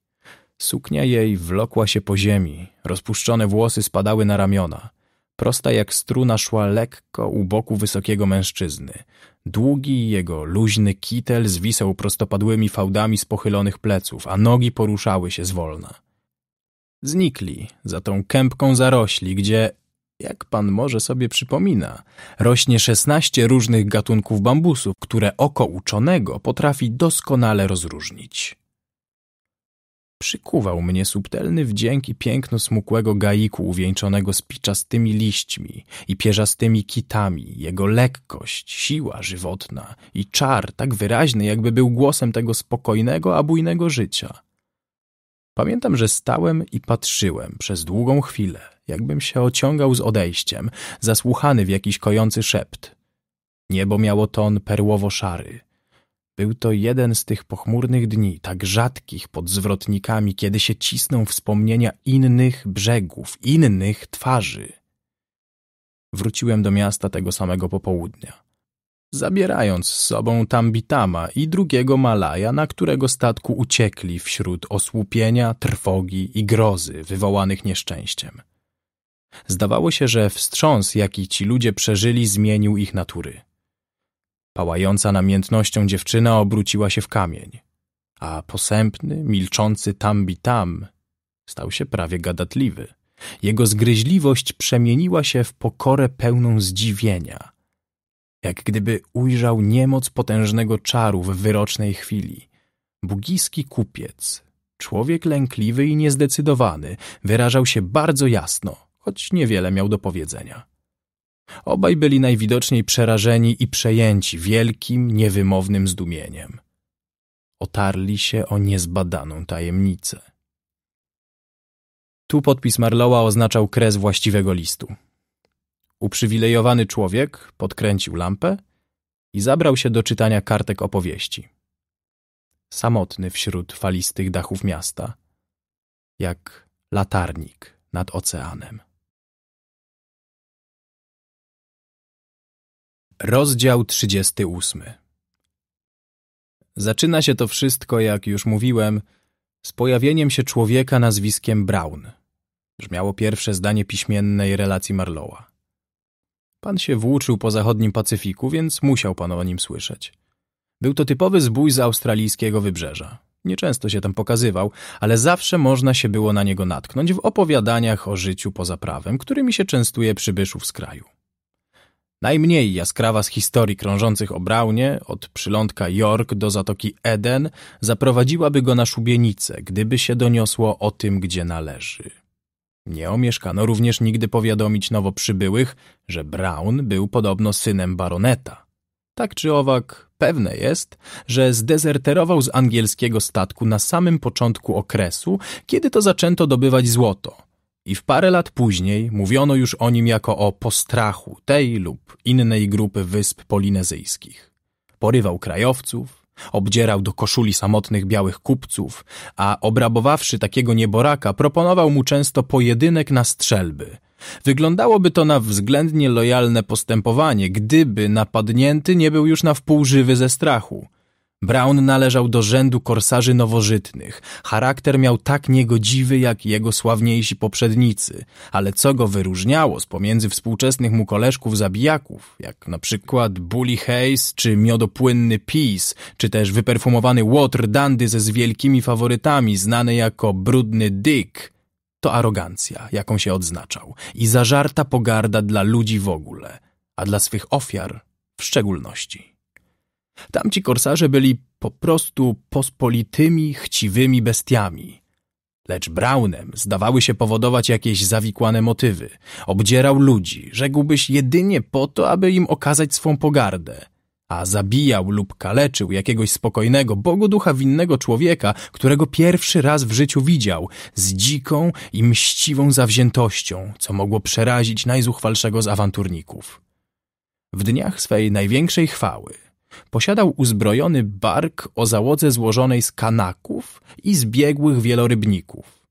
Suknia jej wlokła się po ziemi, rozpuszczone włosy spadały na ramiona. Prosta jak struna szła lekko u boku wysokiego mężczyzny. Długi jego luźny kitel zwisał prostopadłymi fałdami z pochylonych pleców, a nogi poruszały się zwolna. Znikli, za tą kępką zarośli, gdzie, jak pan może sobie przypomina, rośnie szesnaście różnych gatunków bambusów, które oko uczonego potrafi doskonale rozróżnić. Przykuwał mnie subtelny wdzięk i piękno smukłego gaiku uwieńczonego spiczastymi liśćmi i pierzastymi kitami, jego lekkość, siła żywotna i czar tak wyraźny, jakby był głosem tego spokojnego, a bujnego życia. Pamiętam, że stałem i patrzyłem przez długą chwilę, jakbym się ociągał z odejściem, zasłuchany w jakiś kojący szept. Niebo miało ton perłowo-szary – był to jeden z tych pochmurnych dni, tak rzadkich pod zwrotnikami, kiedy się cisną wspomnienia innych brzegów, innych twarzy. Wróciłem do miasta tego samego popołudnia, zabierając z sobą Tambitama i drugiego Malaja, na którego statku uciekli wśród osłupienia, trwogi i grozy wywołanych nieszczęściem. Zdawało się, że wstrząs, jaki ci ludzie przeżyli, zmienił ich natury. Pałająca namiętnością dziewczyna obróciła się w kamień, a posępny, milczący tambi-tam stał się prawie gadatliwy. Jego zgryźliwość przemieniła się w pokorę pełną zdziwienia, jak gdyby ujrzał niemoc potężnego czaru w wyrocznej chwili. Bugiski kupiec, człowiek lękliwy i niezdecydowany, wyrażał się bardzo jasno, choć niewiele miał do powiedzenia. Obaj byli najwidoczniej przerażeni i przejęci wielkim, niewymownym zdumieniem. Otarli się o niezbadaną tajemnicę. Tu podpis Marlowa oznaczał kres właściwego listu. Uprzywilejowany człowiek podkręcił lampę i zabrał się do czytania kartek opowieści. Samotny wśród falistych dachów miasta, jak latarnik nad oceanem. Rozdział 38 Zaczyna się to wszystko, jak już mówiłem, z pojawieniem się człowieka nazwiskiem Brown. Brzmiało pierwsze zdanie piśmiennej relacji Marlowa. Pan się włóczył po zachodnim Pacyfiku, więc musiał pan o nim słyszeć. Był to typowy zbój z australijskiego wybrzeża. Nieczęsto się tam pokazywał, ale zawsze można się było na niego natknąć w opowiadaniach o życiu poza prawem, którymi się częstuje przybyszów z kraju. Najmniej jaskrawa z historii krążących o Braunie, od przylądka York do zatoki Eden, zaprowadziłaby go na szubienicę, gdyby się doniosło o tym, gdzie należy. Nie omieszkano również nigdy powiadomić nowo przybyłych, że Brown był podobno synem baroneta. Tak czy owak, pewne jest, że zdezerterował z angielskiego statku na samym początku okresu, kiedy to zaczęto dobywać złoto – i w parę lat później mówiono już o nim jako o postrachu tej lub innej grupy wysp polinezyjskich. Porywał krajowców, obdzierał do koszuli samotnych białych kupców, a obrabowawszy takiego nieboraka, proponował mu często pojedynek na strzelby. Wyglądałoby to na względnie lojalne postępowanie, gdyby napadnięty nie był już na wpół żywy ze strachu – Brown należał do rzędu korsarzy nowożytnych. Charakter miał tak niegodziwy jak jego sławniejsi poprzednicy, ale co go wyróżniało z pomiędzy współczesnych mu koleżków zabijaków, jak na przykład Bully Hayes czy miodopłynny Peace, czy też wyperfumowany Water Dandy ze z wielkimi faworytami, znany jako Brudny Dick, to arogancja, jaką się odznaczał i zażarta pogarda dla ludzi w ogóle, a dla swych ofiar w szczególności. Tamci korsarze byli po prostu pospolitymi, chciwymi bestiami. Lecz Braunem zdawały się powodować jakieś zawikłane motywy. Obdzierał ludzi, rzekłbyś jedynie po to, aby im okazać swą pogardę. A zabijał lub kaleczył jakiegoś spokojnego, bogoducha winnego człowieka, którego pierwszy raz w życiu widział, z dziką i mściwą zawziętością, co mogło przerazić najzuchwalszego z awanturników. W dniach swej największej chwały – Posiadał uzbrojony bark o załodze złożonej z kanaków i zbiegłych wielorybników.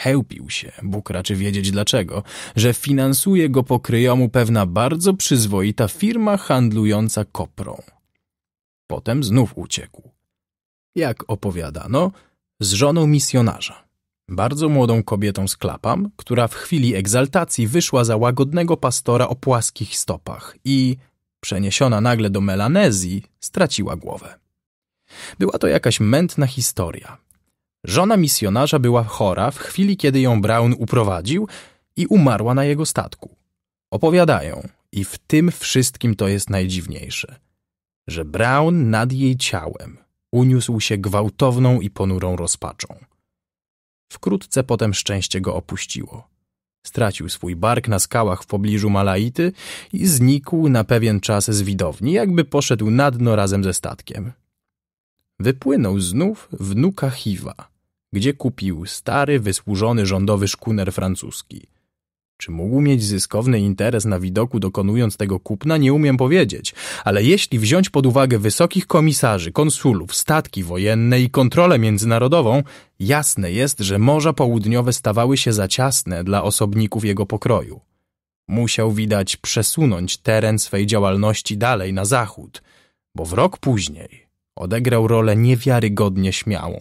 Chełpił się, Bóg raczy wiedzieć dlaczego, że finansuje go pokryjomu pewna bardzo przyzwoita firma handlująca koprą. Potem znów uciekł. Jak opowiadano, z żoną misjonarza bardzo młodą kobietą z klapam, która w chwili egzaltacji wyszła za łagodnego pastora o płaskich stopach i przeniesiona nagle do Melanezji, straciła głowę. Była to jakaś mętna historia. Żona misjonarza była chora w chwili, kiedy ją Brown uprowadził i umarła na jego statku. Opowiadają, i w tym wszystkim to jest najdziwniejsze, że Brown nad jej ciałem uniósł się gwałtowną i ponurą rozpaczą. Wkrótce potem szczęście go opuściło. Stracił swój bark na skałach w pobliżu Malaity i znikł na pewien czas z widowni, jakby poszedł na dno razem ze statkiem. Wypłynął znów w Nuka Hiva, gdzie kupił stary, wysłużony rządowy szkuner francuski – czy mógł mieć zyskowny interes na widoku dokonując tego kupna, nie umiem powiedzieć, ale jeśli wziąć pod uwagę wysokich komisarzy, konsulów, statki wojenne i kontrolę międzynarodową, jasne jest, że Morza Południowe stawały się za ciasne dla osobników jego pokroju. Musiał widać przesunąć teren swej działalności dalej na zachód, bo w rok później odegrał rolę niewiarygodnie śmiałą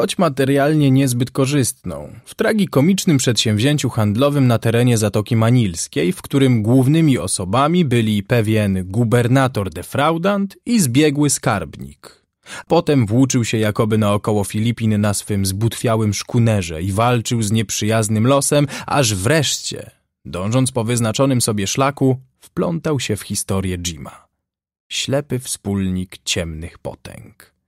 choć materialnie niezbyt korzystną, w tragikomicznym przedsięwzięciu handlowym na terenie Zatoki Manilskiej, w którym głównymi osobami byli pewien gubernator defraudant i zbiegły skarbnik. Potem włóczył się jakoby naokoło Filipin na swym zbutwiałym szkunerze i walczył z nieprzyjaznym losem, aż wreszcie, dążąc po wyznaczonym sobie szlaku, wplątał się w historię Jima. Ślepy wspólnik ciemnych potęg.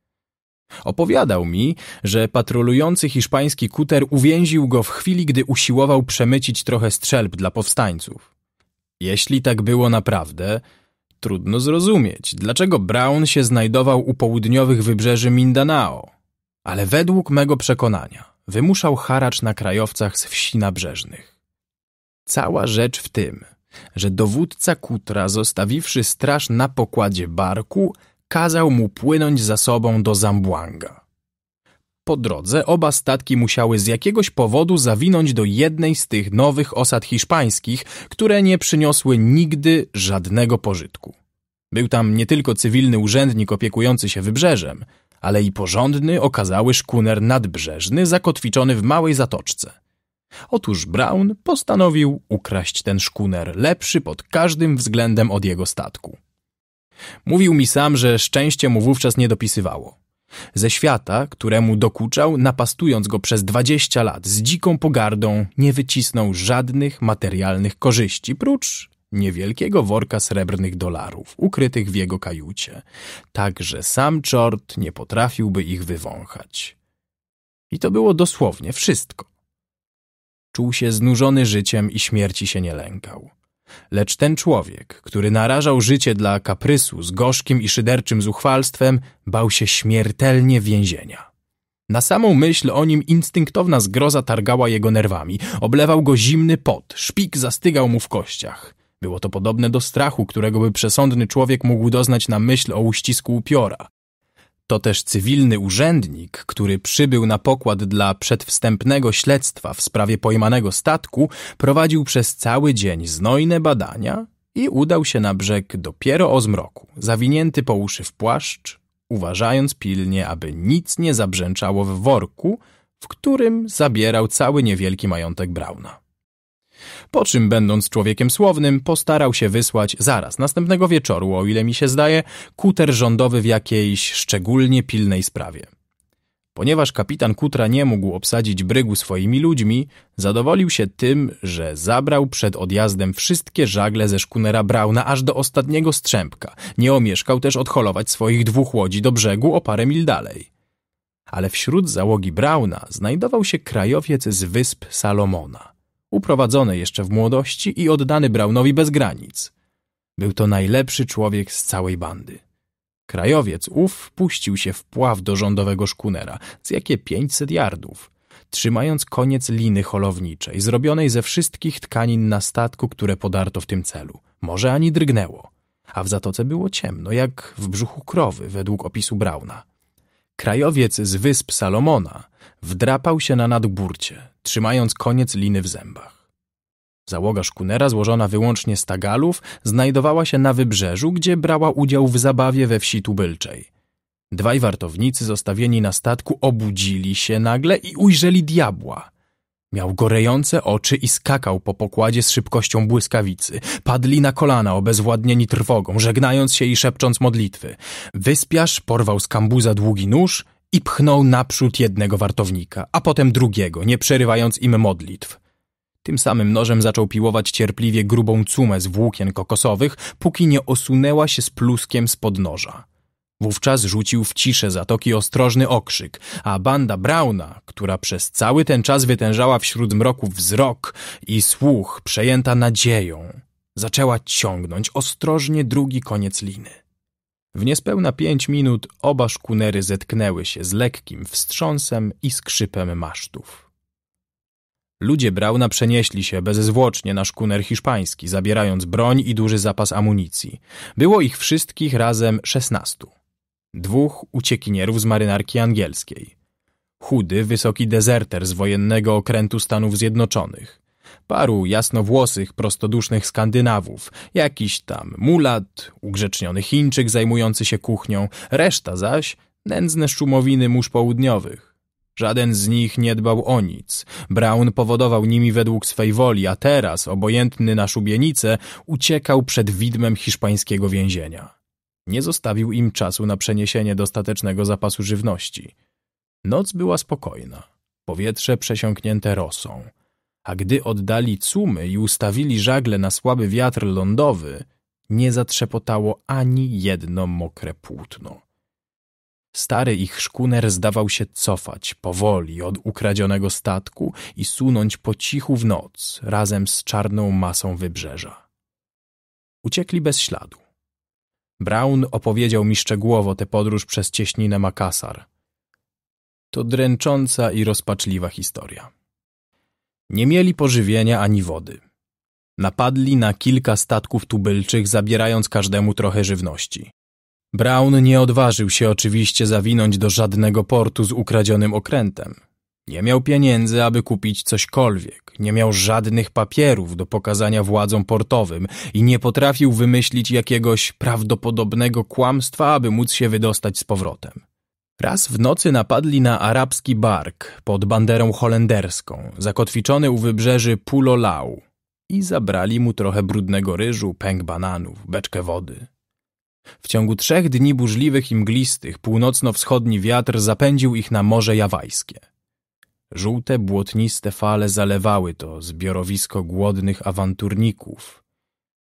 Opowiadał mi, że patrolujący hiszpański kuter uwięził go w chwili, gdy usiłował przemycić trochę strzelb dla powstańców. Jeśli tak było naprawdę, trudno zrozumieć, dlaczego Brown się znajdował u południowych wybrzeży Mindanao. Ale według mego przekonania wymuszał haracz na krajowcach z wsi nabrzeżnych. Cała rzecz w tym, że dowódca kutra, zostawiwszy straż na pokładzie barku, kazał mu płynąć za sobą do Zambuanga. Po drodze oba statki musiały z jakiegoś powodu zawinąć do jednej z tych nowych osad hiszpańskich, które nie przyniosły nigdy żadnego pożytku. Był tam nie tylko cywilny urzędnik opiekujący się wybrzeżem, ale i porządny, okazały szkuner nadbrzeżny zakotwiczony w małej zatoczce. Otóż Brown postanowił ukraść ten szkuner lepszy pod każdym względem od jego statku. Mówił mi sam, że szczęście mu wówczas nie dopisywało. Ze świata, któremu dokuczał, napastując go przez dwadzieścia lat z dziką pogardą, nie wycisnął żadnych materialnych korzyści, prócz niewielkiego worka srebrnych dolarów, ukrytych w jego kajucie. Tak, że sam czort nie potrafiłby ich wywąchać. I to było dosłownie wszystko. Czuł się znużony życiem i śmierci się nie lękał lecz ten człowiek, który narażał życie dla kaprysu z gorzkim i szyderczym zuchwalstwem, bał się śmiertelnie więzienia. Na samą myśl o nim instynktowna zgroza targała jego nerwami, oblewał go zimny pot, szpik zastygał mu w kościach. Było to podobne do strachu, którego by przesądny człowiek mógł doznać na myśl o uścisku upiora to też cywilny urzędnik, który przybył na pokład dla przedwstępnego śledztwa w sprawie pojmanego statku, prowadził przez cały dzień znojne badania i udał się na brzeg dopiero o zmroku, zawinięty po uszy w płaszcz, uważając pilnie, aby nic nie zabrzęczało w worku, w którym zabierał cały niewielki majątek Brauna. Po czym, będąc człowiekiem słownym, postarał się wysłać zaraz następnego wieczoru, o ile mi się zdaje, kuter rządowy w jakiejś szczególnie pilnej sprawie. Ponieważ kapitan Kutra nie mógł obsadzić brygu swoimi ludźmi, zadowolił się tym, że zabrał przed odjazdem wszystkie żagle ze szkunera Brauna aż do ostatniego strzępka. Nie omieszkał też odholować swoich dwóch łodzi do brzegu o parę mil dalej. Ale wśród załogi Brauna znajdował się krajowiec z wysp Salomona uprowadzony jeszcze w młodości i oddany Braunowi bez granic. Był to najlepszy człowiek z całej bandy. Krajowiec ów puścił się w pław do rządowego szkunera, z jakie 500 yardów, trzymając koniec liny holowniczej, zrobionej ze wszystkich tkanin na statku, które podarto w tym celu. Może ani drgnęło. A w zatoce było ciemno, jak w brzuchu krowy, według opisu Brauna. Krajowiec z wysp Salomona wdrapał się na nadburcie, trzymając koniec liny w zębach. Załoga szkunera, złożona wyłącznie z tagalów, znajdowała się na wybrzeżu, gdzie brała udział w zabawie we wsi tubylczej. Dwaj wartownicy zostawieni na statku obudzili się nagle i ujrzeli diabła. Miał gorejące oczy i skakał po pokładzie z szybkością błyskawicy. Padli na kolana, obezwładnieni trwogą, żegnając się i szepcząc modlitwy. Wyspiarz porwał z kambuza długi nóż i pchnął naprzód jednego wartownika, a potem drugiego, nie przerywając im modlitw. Tym samym nożem zaczął piłować cierpliwie grubą cumę z włókien kokosowych, póki nie osunęła się z pluskiem spod noża. Wówczas rzucił w ciszę zatoki ostrożny okrzyk, a banda Brauna, która przez cały ten czas wytężała wśród mroku wzrok i słuch, przejęta nadzieją, zaczęła ciągnąć ostrożnie drugi koniec liny. W niespełna pięć minut oba szkunery zetknęły się z lekkim wstrząsem i skrzypem masztów. Ludzie Brauna przenieśli się bezzwłocznie na szkuner hiszpański, zabierając broń i duży zapas amunicji. Było ich wszystkich razem szesnastu. Dwóch uciekinierów z marynarki angielskiej. Chudy, wysoki dezerter z wojennego okrętu Stanów Zjednoczonych paru jasnowłosych, prostodusznych Skandynawów, jakiś tam mulat, ugrzeczniony Chińczyk zajmujący się kuchnią, reszta zaś nędzne szumowiny mórz południowych. Żaden z nich nie dbał o nic. Brown powodował nimi według swej woli, a teraz, obojętny na szubienicę, uciekał przed widmem hiszpańskiego więzienia. Nie zostawił im czasu na przeniesienie dostatecznego zapasu żywności. Noc była spokojna, powietrze przesiąknięte rosą a gdy oddali cumy i ustawili żagle na słaby wiatr lądowy, nie zatrzepotało ani jedno mokre płótno. Stary ich szkuner zdawał się cofać powoli od ukradzionego statku i sunąć po cichu w noc razem z czarną masą wybrzeża. Uciekli bez śladu. Brown opowiedział mi szczegółowo tę podróż przez cieśninę Makassar. To dręcząca i rozpaczliwa historia. Nie mieli pożywienia ani wody. Napadli na kilka statków tubylczych, zabierając każdemu trochę żywności. Brown nie odważył się oczywiście zawinąć do żadnego portu z ukradzionym okrętem. Nie miał pieniędzy, aby kupić cośkolwiek, nie miał żadnych papierów do pokazania władzom portowym i nie potrafił wymyślić jakiegoś prawdopodobnego kłamstwa, aby móc się wydostać z powrotem. Raz w nocy napadli na arabski bark pod banderą holenderską, zakotwiczony u wybrzeży Pulolau i zabrali mu trochę brudnego ryżu, pęk bananów, beczkę wody. W ciągu trzech dni burzliwych i mglistych północno-wschodni wiatr zapędził ich na Morze Jawajskie. Żółte, błotniste fale zalewały to zbiorowisko głodnych awanturników –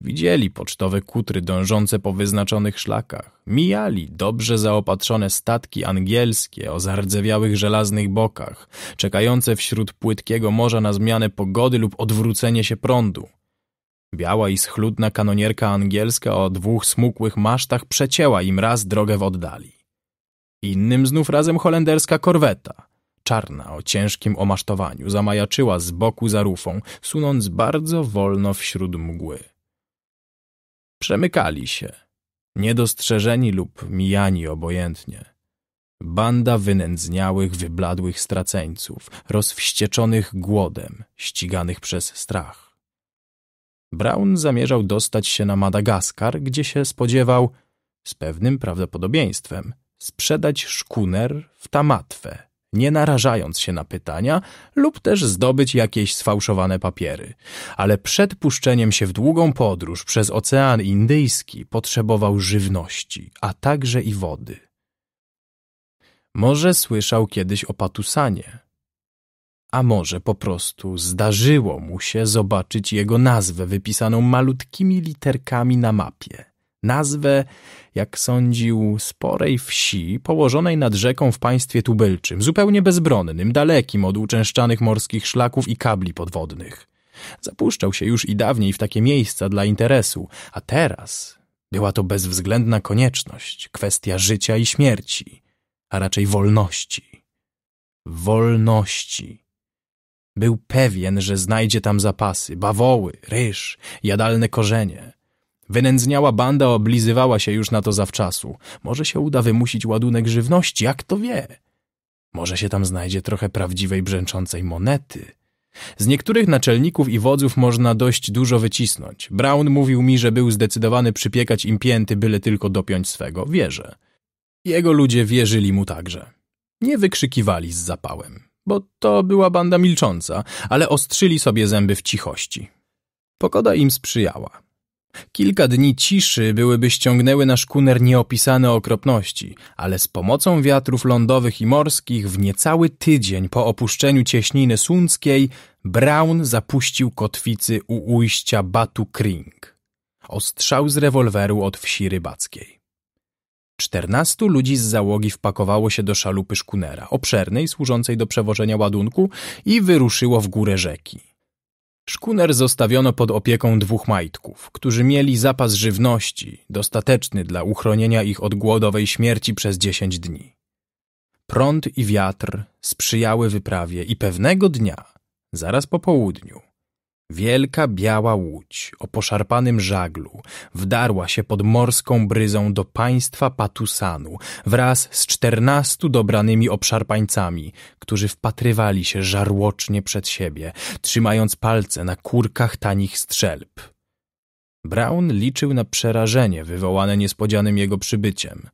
Widzieli pocztowe kutry dążące po wyznaczonych szlakach, mijali dobrze zaopatrzone statki angielskie o zardzewiałych żelaznych bokach, czekające wśród płytkiego morza na zmianę pogody lub odwrócenie się prądu. Biała i schludna kanonierka angielska o dwóch smukłych masztach przecięła im raz drogę w oddali. Innym znów razem holenderska korweta – czarna o ciężkim omasztowaniu zamajaczyła z boku za rufą, sunąc bardzo wolno wśród mgły. Przemykali się, niedostrzeżeni lub mijani obojętnie. Banda wynędzniałych, wybladłych straceńców, rozwścieczonych głodem, ściganych przez strach. Brown zamierzał dostać się na Madagaskar, gdzie się spodziewał, z pewnym prawdopodobieństwem, sprzedać szkuner w Tamatwę, nie narażając się na pytania, lub też zdobyć jakieś sfałszowane papiery. Ale przed puszczeniem się w długą podróż przez Ocean Indyjski potrzebował żywności, a także i wody. Może słyszał kiedyś o Patusanie, a może po prostu zdarzyło mu się zobaczyć jego nazwę wypisaną malutkimi literkami na mapie nazwę, jak sądził, sporej wsi położonej nad rzeką w państwie tubylczym, zupełnie bezbronnym, dalekim od uczęszczanych morskich szlaków i kabli podwodnych. Zapuszczał się już i dawniej w takie miejsca dla interesu, a teraz była to bezwzględna konieczność, kwestia życia i śmierci, a raczej wolności. Wolności. Był pewien, że znajdzie tam zapasy, bawoły, ryż, jadalne korzenie – Wynędzniała banda oblizywała się już na to zawczasu. Może się uda wymusić ładunek żywności, jak to wie. Może się tam znajdzie trochę prawdziwej brzęczącej monety. Z niektórych naczelników i wodzów można dość dużo wycisnąć. Brown mówił mi, że był zdecydowany przypiekać im pięty, byle tylko dopiąć swego. Wierzę. Jego ludzie wierzyli mu także. Nie wykrzykiwali z zapałem, bo to była banda milcząca, ale ostrzyli sobie zęby w cichości. Pokoda im sprzyjała. Kilka dni ciszy byłyby ściągnęły na szkuner nieopisane okropności, ale z pomocą wiatrów lądowych i morskich w niecały tydzień po opuszczeniu cieśniny sunskiej Brown zapuścił kotwicy u ujścia Batu Kring. Ostrzał z rewolweru od wsi rybackiej. Czternastu ludzi z załogi wpakowało się do szalupy szkunera, obszernej, służącej do przewożenia ładunku i wyruszyło w górę rzeki. Szkuner zostawiono pod opieką dwóch majtków, którzy mieli zapas żywności, dostateczny dla uchronienia ich od głodowej śmierci przez dziesięć dni. Prąd i wiatr sprzyjały wyprawie i pewnego dnia, zaraz po południu, Wielka biała łódź o poszarpanym żaglu wdarła się pod morską bryzą do państwa Patusanu wraz z czternastu dobranymi obszarpańcami, którzy wpatrywali się żarłocznie przed siebie, trzymając palce na kurkach tanich strzelb. Brown liczył na przerażenie wywołane niespodzianym jego przybyciem.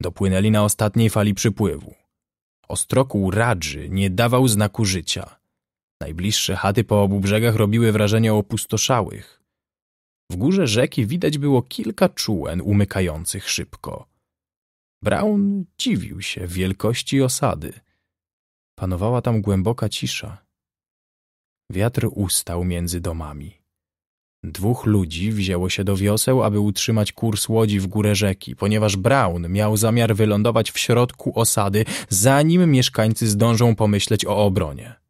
Dopłynęli na ostatniej fali przypływu. Ostrokół Radży nie dawał znaku życia – Najbliższe chaty po obu brzegach robiły wrażenie opustoszałych. W górze rzeki widać było kilka czułen umykających szybko. Brown dziwił się wielkości osady. Panowała tam głęboka cisza. Wiatr ustał między domami. Dwóch ludzi wzięło się do wioseł, aby utrzymać kurs łodzi w górę rzeki, ponieważ Brown miał zamiar wylądować w środku osady, zanim mieszkańcy zdążą pomyśleć o obronie.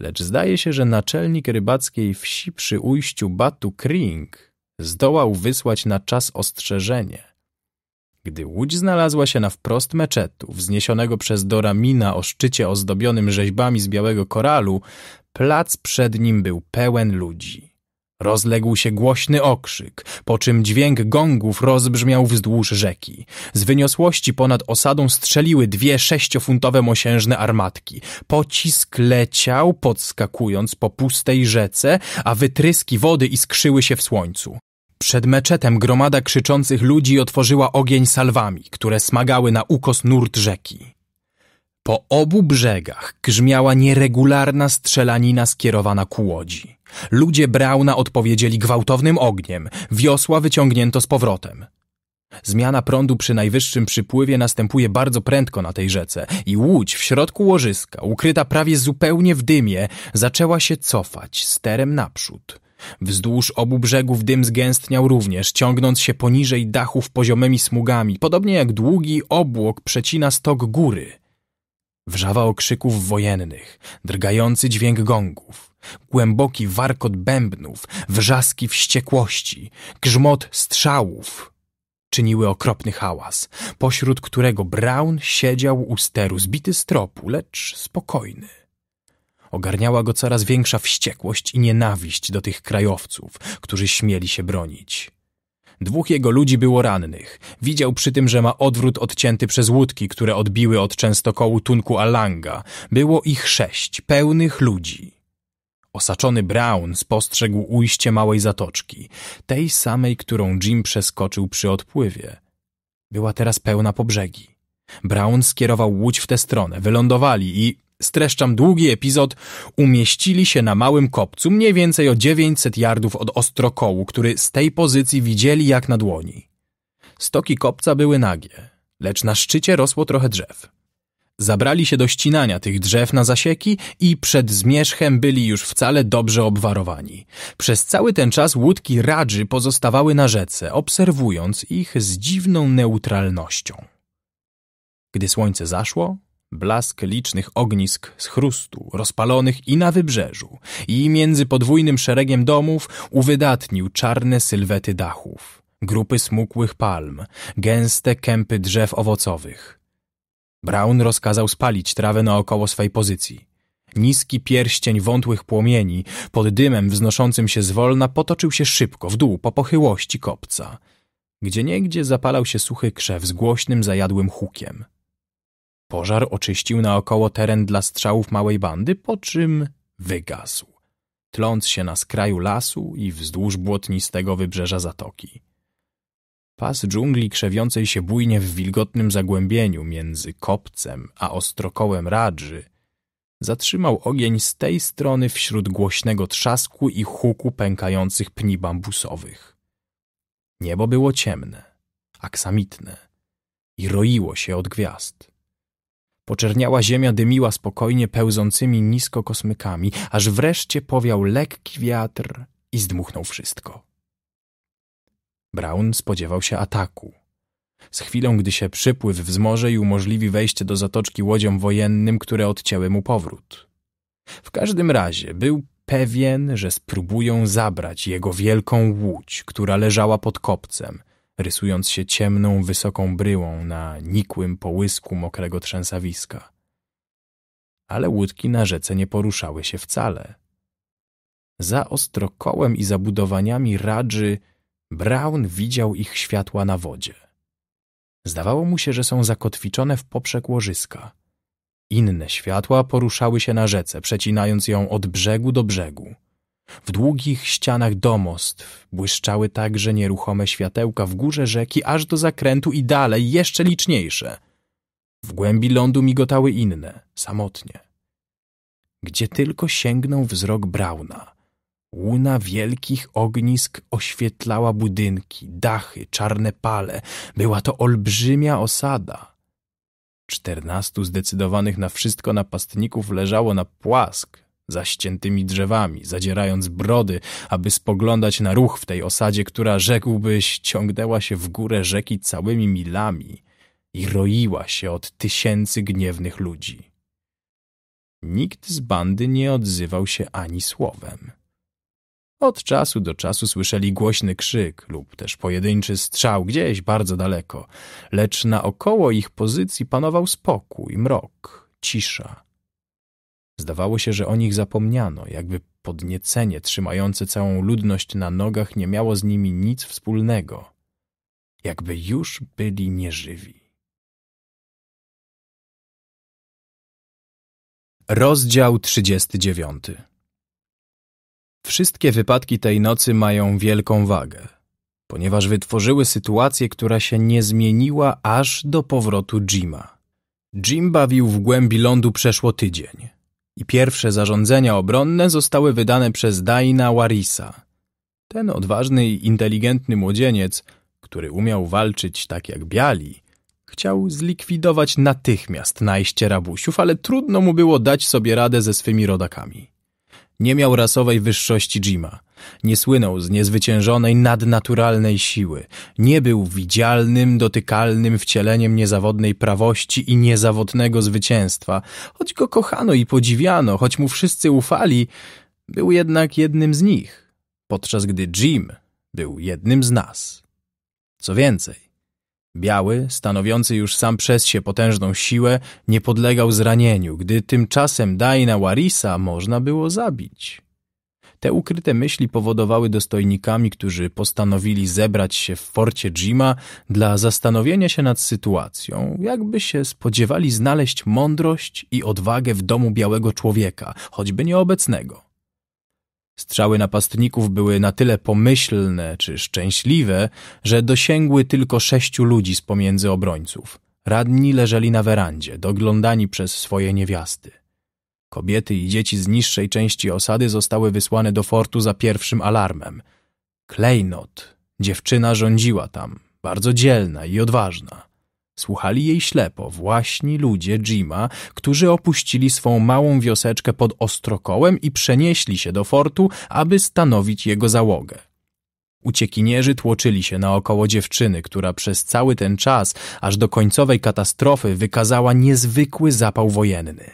Lecz zdaje się, że naczelnik rybackiej wsi przy ujściu Batu Kring zdołał wysłać na czas ostrzeżenie. Gdy łódź znalazła się na wprost meczetu, wzniesionego przez Dora Mina o szczycie ozdobionym rzeźbami z białego koralu, plac przed nim był pełen ludzi. Rozległ się głośny okrzyk, po czym dźwięk gongów rozbrzmiał wzdłuż rzeki. Z wyniosłości ponad osadą strzeliły dwie sześciofuntowe mosiężne armatki. Pocisk leciał, podskakując po pustej rzece, a wytryski wody iskrzyły się w słońcu. Przed meczetem gromada krzyczących ludzi otworzyła ogień salwami, które smagały na ukos nurt rzeki. Po obu brzegach grzmiała nieregularna strzelanina skierowana ku łodzi. Ludzie Brauna odpowiedzieli gwałtownym ogniem, wiosła wyciągnięto z powrotem. Zmiana prądu przy najwyższym przypływie następuje bardzo prędko na tej rzece i łódź w środku łożyska, ukryta prawie zupełnie w dymie, zaczęła się cofać sterem naprzód. Wzdłuż obu brzegów dym zgęstniał również, ciągnąc się poniżej dachów poziomymi smugami, podobnie jak długi obłok przecina stok góry. Wrzawa okrzyków wojennych, drgający dźwięk gongów głęboki warkot bębnów, wrzaski wściekłości, grzmot strzałów czyniły okropny hałas, pośród którego Brown siedział u steru, zbity z tropu, lecz spokojny. Ogarniała go coraz większa wściekłość i nienawiść do tych krajowców, którzy śmieli się bronić. Dwóch jego ludzi było rannych. Widział przy tym, że ma odwrót odcięty przez łódki, które odbiły od częstokołu tunku Alanga. Było ich sześć, pełnych ludzi. Osaczony Brown spostrzegł ujście małej zatoczki, tej samej, którą Jim przeskoczył przy odpływie. Była teraz pełna po brzegi. Brown skierował łódź w tę stronę, wylądowali i, streszczam długi epizod, umieścili się na małym kopcu mniej więcej o 900 yardów od ostrokołu, który z tej pozycji widzieli jak na dłoni. Stoki kopca były nagie, lecz na szczycie rosło trochę drzew. Zabrali się do ścinania tych drzew na zasieki i przed zmierzchem byli już wcale dobrze obwarowani. Przez cały ten czas łódki Radży pozostawały na rzece, obserwując ich z dziwną neutralnością. Gdy słońce zaszło, blask licznych ognisk z chrustu, rozpalonych i na wybrzeżu, i między podwójnym szeregiem domów uwydatnił czarne sylwety dachów, grupy smukłych palm, gęste kępy drzew owocowych. Brown rozkazał spalić trawę naokoło swej pozycji. Niski pierścień wątłych płomieni, pod dymem wznoszącym się zwolna, potoczył się szybko w dół po pochyłości kopca. Gdzieniegdzie zapalał się suchy krzew z głośnym, zajadłym hukiem. Pożar oczyścił naokoło teren dla strzałów małej bandy, po czym wygasł, tląc się na skraju lasu i wzdłuż błotnistego wybrzeża zatoki. Pas dżungli krzewiącej się bujnie w wilgotnym zagłębieniu między kopcem a ostrokołem radży zatrzymał ogień z tej strony wśród głośnego trzasku i huku pękających pni bambusowych. Niebo było ciemne, aksamitne i roiło się od gwiazd. Poczerniała ziemia dymiła spokojnie pełzącymi nisko kosmykami, aż wreszcie powiał lekki wiatr i zdmuchnął wszystko. Brown spodziewał się ataku. Z chwilą, gdy się przypływ wzmoże i umożliwi wejście do zatoczki łodziom wojennym, które odcięły mu powrót. W każdym razie był pewien, że spróbują zabrać jego wielką łódź, która leżała pod kopcem, rysując się ciemną, wysoką bryłą na nikłym połysku mokrego trzęsawiska. Ale łódki na rzece nie poruszały się wcale. Za ostrokołem i zabudowaniami radży Brown widział ich światła na wodzie. Zdawało mu się, że są zakotwiczone w poprzek łożyska. Inne światła poruszały się na rzece, przecinając ją od brzegu do brzegu. W długich ścianach domostw błyszczały także nieruchome światełka w górze rzeki aż do zakrętu i dalej, jeszcze liczniejsze. W głębi lądu migotały inne, samotnie. Gdzie tylko sięgnął wzrok Brauna, Łuna wielkich ognisk oświetlała budynki, dachy, czarne pale. Była to olbrzymia osada. Czternastu zdecydowanych na wszystko napastników leżało na płask, za ściętymi drzewami, zadzierając brody, aby spoglądać na ruch w tej osadzie, która, rzekłbyś, ciągnęła się w górę rzeki całymi milami i roiła się od tysięcy gniewnych ludzi. Nikt z bandy nie odzywał się ani słowem. Od czasu do czasu słyszeli głośny krzyk lub też pojedynczy strzał gdzieś bardzo daleko, lecz naokoło ich pozycji panował spokój, mrok, cisza. Zdawało się, że o nich zapomniano, jakby podniecenie trzymające całą ludność na nogach nie miało z nimi nic wspólnego, jakby już byli nieżywi. Rozdział 39 Wszystkie wypadki tej nocy mają wielką wagę, ponieważ wytworzyły sytuację, która się nie zmieniła aż do powrotu Jima. Jim bawił w głębi lądu przeszło tydzień i pierwsze zarządzenia obronne zostały wydane przez Daina Warisa. Ten odważny i inteligentny młodzieniec, który umiał walczyć tak jak biali, chciał zlikwidować natychmiast najście rabusiów, ale trudno mu było dać sobie radę ze swymi rodakami. Nie miał rasowej wyższości Jima. Nie słynął z niezwyciężonej nadnaturalnej siły. Nie był widzialnym, dotykalnym wcieleniem niezawodnej prawości i niezawodnego zwycięstwa. Choć go kochano i podziwiano, choć mu wszyscy ufali, był jednak jednym z nich, podczas gdy Jim był jednym z nas. Co więcej, Biały, stanowiący już sam przez się potężną siłę, nie podlegał zranieniu, gdy tymczasem Dajna Warisa można było zabić. Te ukryte myśli powodowały dostojnikami, którzy postanowili zebrać się w forcie Jima dla zastanowienia się nad sytuacją, jakby się spodziewali znaleźć mądrość i odwagę w domu białego człowieka, choćby nieobecnego. Strzały napastników były na tyle pomyślne czy szczęśliwe, że dosięgły tylko sześciu ludzi z pomiędzy obrońców. Radni leżeli na werandzie, doglądani przez swoje niewiasty. Kobiety i dzieci z niższej części osady zostały wysłane do fortu za pierwszym alarmem. Klejnot, dziewczyna rządziła tam, bardzo dzielna i odważna. Słuchali jej ślepo właśnie ludzie Jima, którzy opuścili swą małą wioseczkę pod Ostrokołem i przenieśli się do fortu, aby stanowić jego załogę. Uciekinierzy tłoczyli się naokoło dziewczyny, która przez cały ten czas, aż do końcowej katastrofy, wykazała niezwykły zapał wojenny.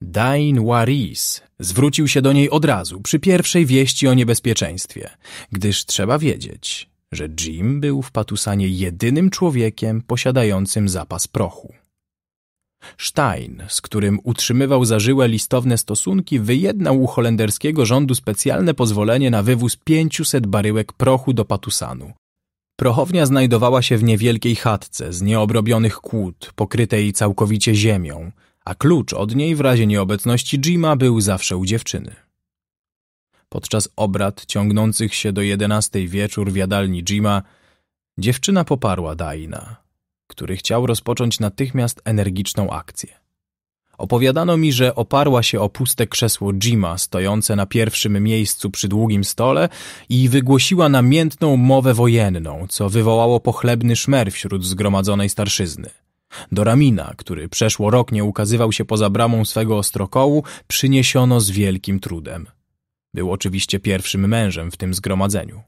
Dain Waris zwrócił się do niej od razu, przy pierwszej wieści o niebezpieczeństwie, gdyż trzeba wiedzieć, że Jim był w Patusanie jedynym człowiekiem posiadającym zapas prochu. Stein, z którym utrzymywał zażyłe listowne stosunki, wyjednał u holenderskiego rządu specjalne pozwolenie na wywóz 500 baryłek prochu do Patusanu. Prochownia znajdowała się w niewielkiej chatce z nieobrobionych kłód, pokrytej całkowicie ziemią, a klucz od niej w razie nieobecności Jima był zawsze u dziewczyny podczas obrad ciągnących się do jedenastej wieczór w jadalni Jima, dziewczyna poparła Daina, który chciał rozpocząć natychmiast energiczną akcję. Opowiadano mi, że oparła się o puste krzesło Jima stojące na pierwszym miejscu przy długim stole i wygłosiła namiętną mowę wojenną, co wywołało pochlebny szmer wśród zgromadzonej starszyzny. Doramina, który przeszło rok nie ukazywał się poza bramą swego ostrokołu, przyniesiono z wielkim trudem. Był oczywiście pierwszym mężem w tym zgromadzeniu.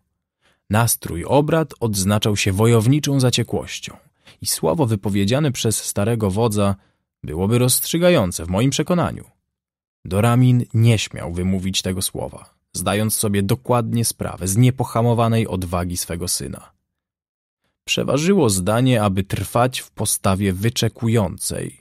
Nastrój obrad odznaczał się wojowniczą zaciekłością i słowo wypowiedziane przez starego wodza byłoby rozstrzygające w moim przekonaniu. Doramin nie śmiał wymówić tego słowa, zdając sobie dokładnie sprawę z niepohamowanej odwagi swego syna. Przeważyło zdanie, aby trwać w postawie wyczekującej,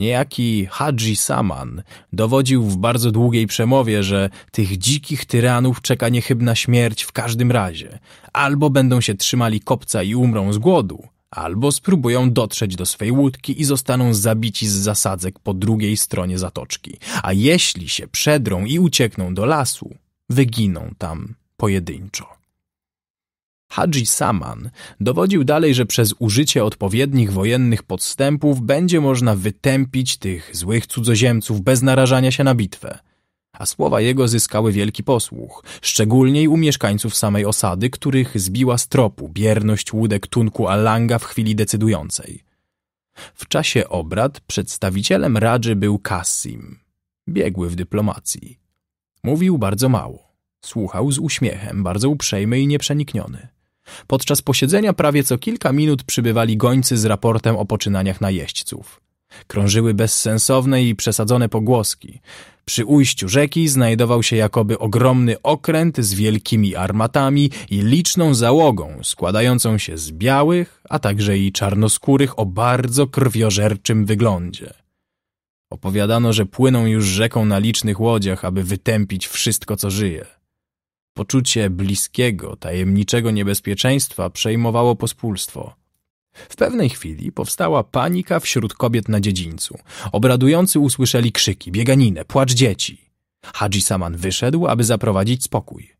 Niejaki Hadzi Saman dowodził w bardzo długiej przemowie, że tych dzikich tyranów czeka niechybna śmierć w każdym razie. Albo będą się trzymali kopca i umrą z głodu, albo spróbują dotrzeć do swej łódki i zostaną zabici z zasadzek po drugiej stronie zatoczki. A jeśli się przedrą i uciekną do lasu, wyginą tam pojedynczo. Hadzi Saman dowodził dalej, że przez użycie odpowiednich wojennych podstępów będzie można wytępić tych złych cudzoziemców bez narażania się na bitwę. A słowa jego zyskały wielki posłuch, szczególnie u mieszkańców samej osady, których zbiła z tropu bierność łódek Tunku Alanga w chwili decydującej. W czasie obrad przedstawicielem Radży był Kassim, biegły w dyplomacji. Mówił bardzo mało. Słuchał z uśmiechem, bardzo uprzejmy i nieprzenikniony. Podczas posiedzenia prawie co kilka minut przybywali gońcy z raportem o poczynaniach najeźdźców. Krążyły bezsensowne i przesadzone pogłoski. Przy ujściu rzeki znajdował się jakoby ogromny okręt z wielkimi armatami i liczną załogą, składającą się z białych, a także i czarnoskórych o bardzo krwiożerczym wyglądzie. Opowiadano, że płyną już rzeką na licznych łodziach, aby wytępić wszystko, co żyje. Poczucie bliskiego, tajemniczego niebezpieczeństwa przejmowało pospólstwo. W pewnej chwili powstała panika wśród kobiet na dziedzińcu. Obradujący usłyszeli krzyki, bieganinę, płacz dzieci. Hadzi Saman wyszedł, aby zaprowadzić spokój.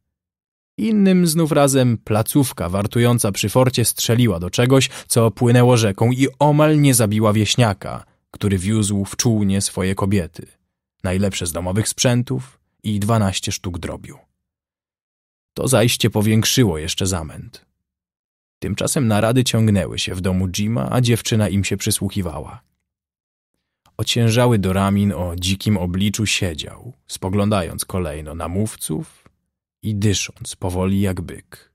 Innym znów razem placówka wartująca przy forcie strzeliła do czegoś, co płynęło rzeką i omal nie zabiła wieśniaka, który wiózł w czółnie swoje kobiety. Najlepsze z domowych sprzętów i dwanaście sztuk drobiu. To zajście powiększyło jeszcze zamęt. Tymczasem narady ciągnęły się w domu Jima, a dziewczyna im się przysłuchiwała. Ociężały Doramin o dzikim obliczu siedział, spoglądając kolejno na mówców i dysząc powoli jak byk.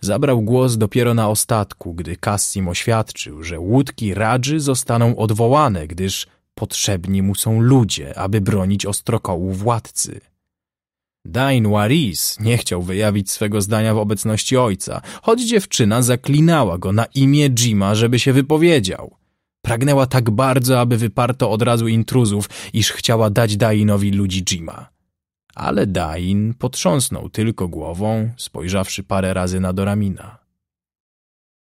Zabrał głos dopiero na ostatku, gdy Cassim oświadczył, że łódki Radży zostaną odwołane, gdyż potrzebni mu są ludzie, aby bronić ostrokołu władcy. Dain Waris nie chciał wyjawić swego zdania w obecności ojca, choć dziewczyna zaklinała go na imię Jima, żeby się wypowiedział. Pragnęła tak bardzo, aby wyparto od razu intruzów, iż chciała dać Dainowi ludzi Jima. Ale Dain potrząsnął tylko głową, spojrzawszy parę razy na Doramina.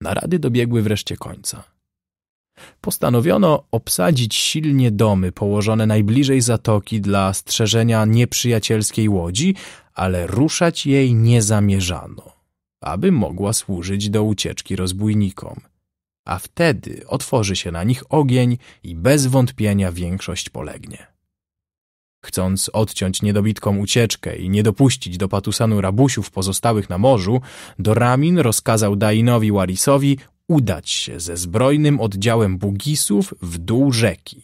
Narady dobiegły wreszcie końca. Postanowiono obsadzić silnie domy położone najbliżej zatoki dla strzeżenia nieprzyjacielskiej łodzi, ale ruszać jej nie zamierzano, aby mogła służyć do ucieczki rozbójnikom. A wtedy otworzy się na nich ogień i bez wątpienia większość polegnie. Chcąc odciąć niedobitkom ucieczkę i nie dopuścić do patusanu rabusiów pozostałych na morzu, Doramin rozkazał Dainowi Warisowi udać się ze zbrojnym oddziałem Bugisów w dół rzeki,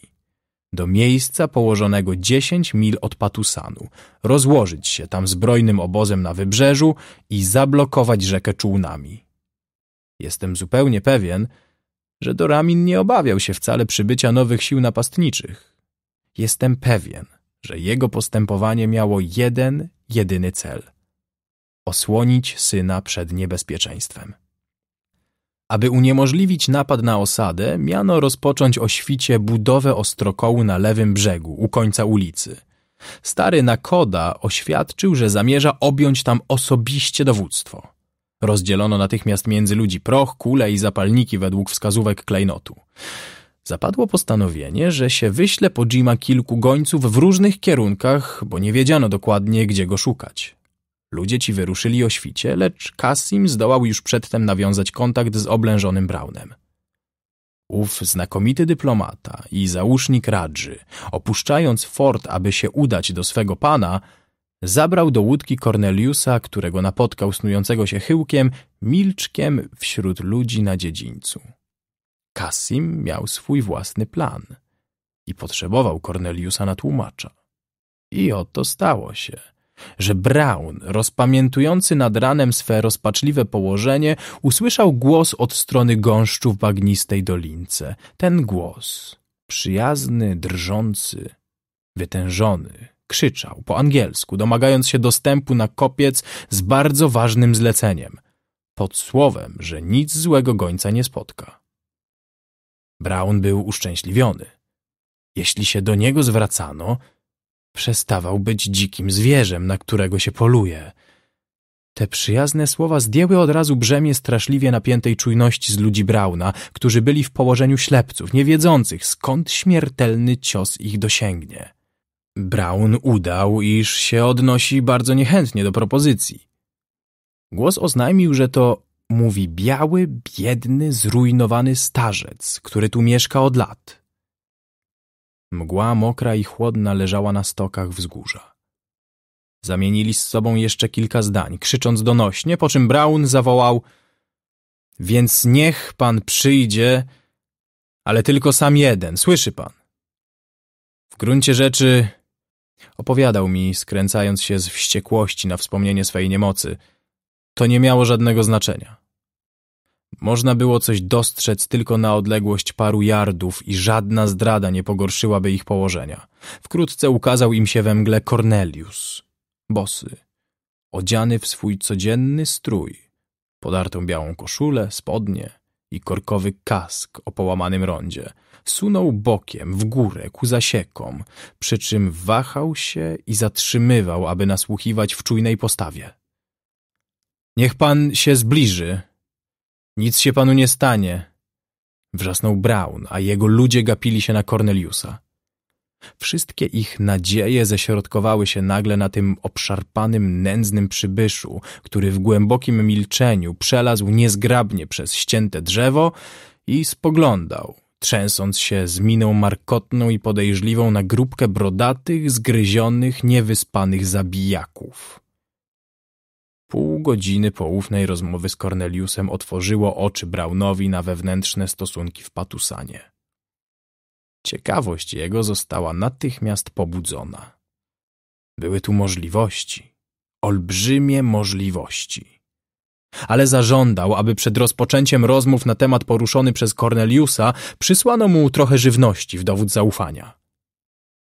do miejsca położonego 10 mil od Patusanu, rozłożyć się tam zbrojnym obozem na wybrzeżu i zablokować rzekę czółnami. Jestem zupełnie pewien, że Doramin nie obawiał się wcale przybycia nowych sił napastniczych. Jestem pewien, że jego postępowanie miało jeden, jedyny cel – osłonić syna przed niebezpieczeństwem. Aby uniemożliwić napad na osadę, miano rozpocząć o świcie budowę ostrokołu na lewym brzegu, u końca ulicy. Stary Nakoda oświadczył, że zamierza objąć tam osobiście dowództwo. Rozdzielono natychmiast między ludzi proch, kule i zapalniki według wskazówek klejnotu. Zapadło postanowienie, że się wyśle po Jima kilku gońców w różnych kierunkach, bo nie wiedziano dokładnie, gdzie go szukać. Ludzie ci wyruszyli o świcie, lecz Kasim zdołał już przedtem nawiązać kontakt z oblężonym Brownem. Ów znakomity dyplomata i załóżnik Radży, opuszczając fort, aby się udać do swego pana, zabrał do łódki Corneliusa, którego napotkał snującego się chyłkiem, milczkiem wśród ludzi na dziedzińcu. Kasim miał swój własny plan i potrzebował Corneliusa na tłumacza. I oto stało się – że Brown, rozpamiętujący nad ranem swe rozpaczliwe położenie, usłyszał głos od strony gąszczu w bagnistej dolince. Ten głos, przyjazny, drżący, wytężony, krzyczał po angielsku, domagając się dostępu na kopiec z bardzo ważnym zleceniem, pod słowem, że nic złego gońca nie spotka. Brown był uszczęśliwiony. Jeśli się do niego zwracano, Przestawał być dzikim zwierzem, na którego się poluje. Te przyjazne słowa zdjęły od razu brzemię straszliwie napiętej czujności z ludzi Brauna, którzy byli w położeniu ślepców, niewiedzących, skąd śmiertelny cios ich dosięgnie. Braun udał, iż się odnosi bardzo niechętnie do propozycji. Głos oznajmił, że to mówi biały, biedny, zrujnowany starzec, który tu mieszka od lat. Mgła mokra i chłodna leżała na stokach wzgórza. Zamienili z sobą jeszcze kilka zdań, krzycząc donośnie, po czym Brown zawołał Więc niech pan przyjdzie, ale tylko sam jeden, słyszy pan. W gruncie rzeczy opowiadał mi, skręcając się z wściekłości na wspomnienie swej niemocy. To nie miało żadnego znaczenia. Można było coś dostrzec tylko na odległość paru jardów i żadna zdrada nie pogorszyłaby ich położenia. Wkrótce ukazał im się we mgle Cornelius, bosy, odziany w swój codzienny strój, podartą białą koszulę, spodnie i korkowy kask o połamanym rondzie. Sunął bokiem w górę ku zasiekom, przy czym wahał się i zatrzymywał, aby nasłuchiwać w czujnej postawie. — Niech pan się zbliży! Nic się panu nie stanie, wrzasnął Brown, a jego ludzie gapili się na Corneliusa. Wszystkie ich nadzieje ześrodkowały się nagle na tym obszarpanym, nędznym przybyszu, który w głębokim milczeniu przelazł niezgrabnie przez ścięte drzewo i spoglądał, trzęsąc się z miną markotną i podejrzliwą na grupkę brodatych, zgryzionych, niewyspanych zabijaków. Pół godziny poufnej rozmowy z Corneliusem otworzyło oczy Brownowi na wewnętrzne stosunki w Patusanie. Ciekawość jego została natychmiast pobudzona. Były tu możliwości, olbrzymie możliwości. Ale zażądał, aby przed rozpoczęciem rozmów na temat poruszony przez Corneliusa przysłano mu trochę żywności w dowód zaufania.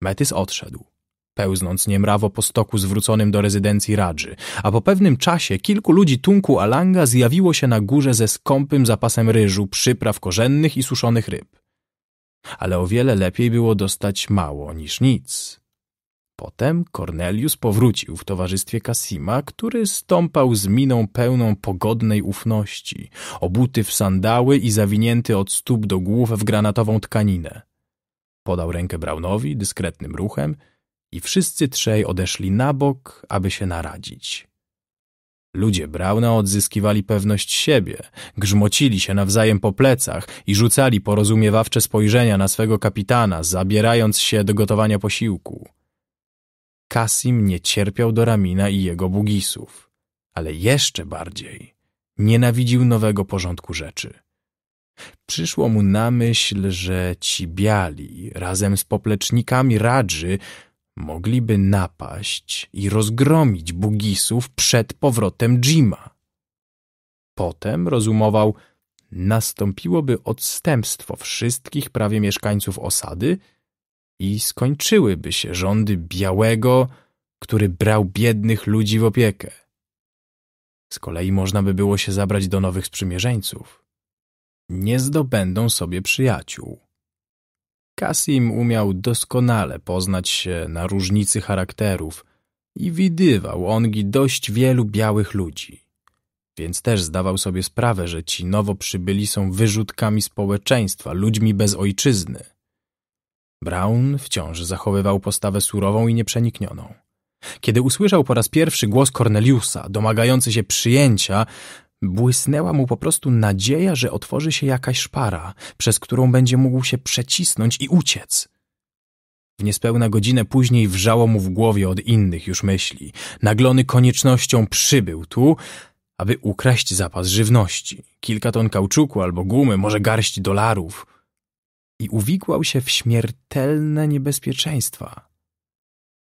Metys odszedł pełznąc niemrawo po stoku zwróconym do rezydencji Radży, a po pewnym czasie kilku ludzi tunku Alanga zjawiło się na górze ze skąpym zapasem ryżu, przypraw korzennych i suszonych ryb. Ale o wiele lepiej było dostać mało niż nic. Potem Cornelius powrócił w towarzystwie Kasima, który stąpał z miną pełną pogodnej ufności, obuty w sandały i zawinięty od stóp do głów w granatową tkaninę. Podał rękę Brownowi dyskretnym ruchem – i wszyscy trzej odeszli na bok, aby się naradzić. Ludzie Brauna odzyskiwali pewność siebie, grzmocili się nawzajem po plecach i rzucali porozumiewawcze spojrzenia na swego kapitana, zabierając się do gotowania posiłku. Kasim nie cierpiał do Ramina i jego bugisów, ale jeszcze bardziej nienawidził nowego porządku rzeczy. Przyszło mu na myśl, że ci biali razem z poplecznikami Radży Mogliby napaść i rozgromić Bugisów przed powrotem Jima. Potem, rozumował, nastąpiłoby odstępstwo wszystkich prawie mieszkańców osady i skończyłyby się rządy Białego, który brał biednych ludzi w opiekę. Z kolei można by było się zabrać do nowych sprzymierzeńców. Nie zdobędą sobie przyjaciół. Kasim umiał doskonale poznać się na różnicy charakterów i widywał ongi dość wielu białych ludzi. Więc też zdawał sobie sprawę, że ci nowo przybyli są wyrzutkami społeczeństwa, ludźmi bez ojczyzny. Brown wciąż zachowywał postawę surową i nieprzeniknioną. Kiedy usłyszał po raz pierwszy głos Corneliusa, domagający się przyjęcia, Błysnęła mu po prostu nadzieja, że otworzy się jakaś szpara, przez którą będzie mógł się przecisnąć i uciec. W niespełna godzinę później wrzało mu w głowie od innych już myśli. Naglony koniecznością przybył tu, aby ukraść zapas żywności. Kilka ton kauczuku albo gumy, może garść dolarów. I uwikłał się w śmiertelne niebezpieczeństwa.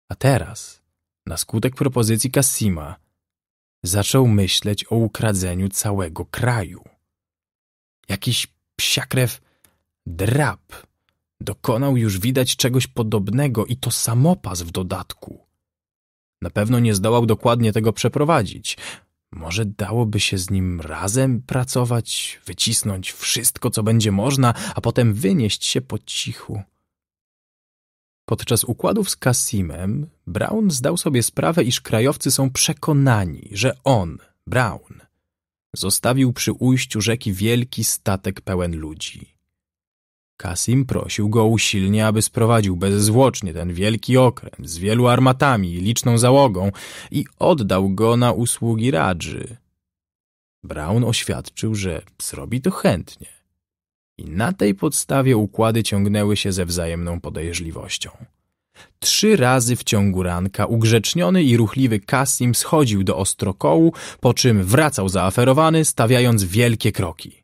A teraz, na skutek propozycji Kasima, zaczął myśleć o ukradzeniu całego kraju. Jakiś psiakrew drab dokonał już widać czegoś podobnego i to samopas w dodatku. Na pewno nie zdołał dokładnie tego przeprowadzić. Może dałoby się z nim razem pracować, wycisnąć wszystko, co będzie można, a potem wynieść się po cichu. Podczas układów z Kasimem Brown zdał sobie sprawę, iż krajowcy są przekonani, że on, Brown, zostawił przy ujściu rzeki wielki statek pełen ludzi. Kasim prosił go usilnie, aby sprowadził bezzwłocznie ten wielki okręt z wielu armatami i liczną załogą i oddał go na usługi Radży. Brown oświadczył, że zrobi to chętnie i na tej podstawie układy ciągnęły się ze wzajemną podejrzliwością. Trzy razy w ciągu ranka ugrzeczniony i ruchliwy Kasim schodził do ostrokołu, po czym wracał zaaferowany, stawiając wielkie kroki.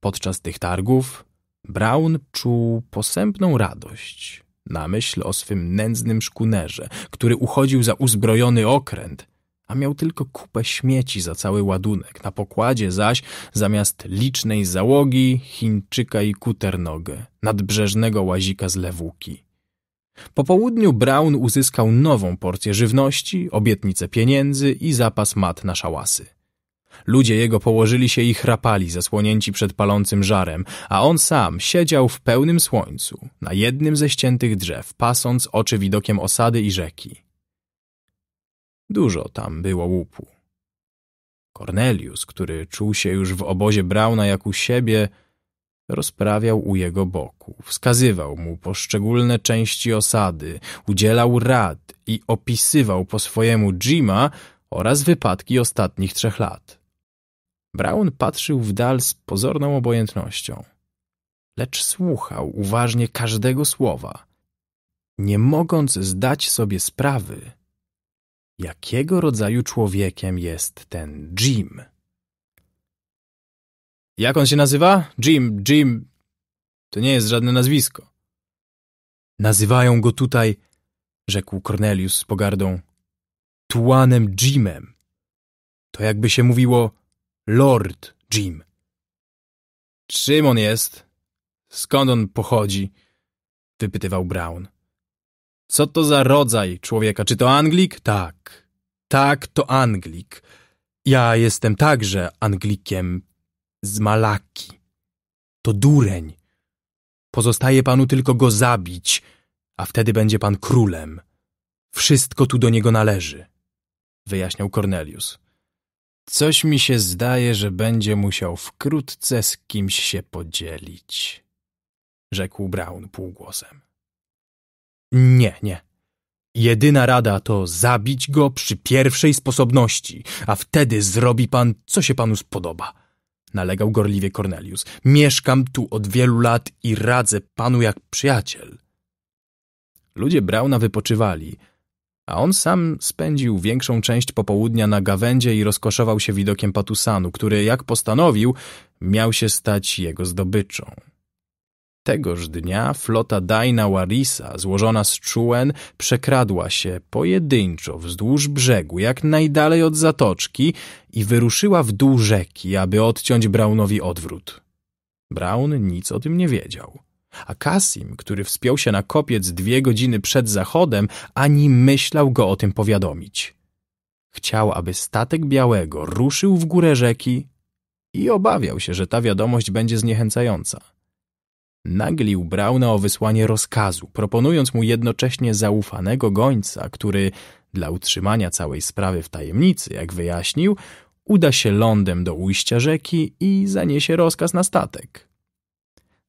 Podczas tych targów Brown czuł posępną radość na myśl o swym nędznym szkunerze, który uchodził za uzbrojony okręt, a miał tylko kupę śmieci za cały ładunek, na pokładzie zaś zamiast licznej załogi Chińczyka i kuternogę, nadbrzeżnego łazika z lewuki. Po południu Brown uzyskał nową porcję żywności, obietnicę pieniędzy i zapas mat na szałasy. Ludzie jego położyli się i chrapali, zasłonięci przed palącym żarem, a on sam siedział w pełnym słońcu, na jednym ze ściętych drzew, pasąc oczy widokiem osady i rzeki. Dużo tam było łupu. Cornelius, który czuł się już w obozie Brauna jak u siebie, rozprawiał u jego boku, wskazywał mu poszczególne części osady, udzielał rad i opisywał po swojemu Jima oraz wypadki ostatnich trzech lat. Brown patrzył w dal z pozorną obojętnością, lecz słuchał uważnie każdego słowa, nie mogąc zdać sobie sprawy, Jakiego rodzaju człowiekiem jest ten Jim? Jak on się nazywa? Jim, Jim. To nie jest żadne nazwisko. Nazywają go tutaj, rzekł Cornelius z pogardą, tuanem Jimem. To jakby się mówiło Lord Jim. Czym on jest? Skąd on pochodzi? wypytywał Brown. Co to za rodzaj człowieka? Czy to Anglik? Tak. Tak, to Anglik. Ja jestem także Anglikiem z Malaki. To dureń. Pozostaje panu tylko go zabić, a wtedy będzie pan królem. Wszystko tu do niego należy, wyjaśniał Cornelius. Coś mi się zdaje, że będzie musiał wkrótce z kimś się podzielić, rzekł Brown półgłosem. Nie, nie. Jedyna rada to zabić go przy pierwszej sposobności, a wtedy zrobi pan, co się panu spodoba. Nalegał gorliwie Cornelius. Mieszkam tu od wielu lat i radzę panu jak przyjaciel. Ludzie Brauna wypoczywali, a on sam spędził większą część popołudnia na gawędzie i rozkoszował się widokiem Patusanu, który, jak postanowił, miał się stać jego zdobyczą. Tegoż dnia flota Dajna Warisa, złożona z czółen, przekradła się pojedynczo wzdłuż brzegu, jak najdalej od zatoczki i wyruszyła w dół rzeki, aby odciąć Brownowi odwrót. Brown nic o tym nie wiedział. A Kasim, który wspiął się na kopiec dwie godziny przed zachodem, ani myślał go o tym powiadomić. Chciał, aby statek Białego ruszył w górę rzeki i obawiał się, że ta wiadomość będzie zniechęcająca. Naglił Brauna o wysłanie rozkazu, proponując mu jednocześnie zaufanego gońca, który dla utrzymania całej sprawy w tajemnicy, jak wyjaśnił, uda się lądem do ujścia rzeki i zaniesie rozkaz na statek.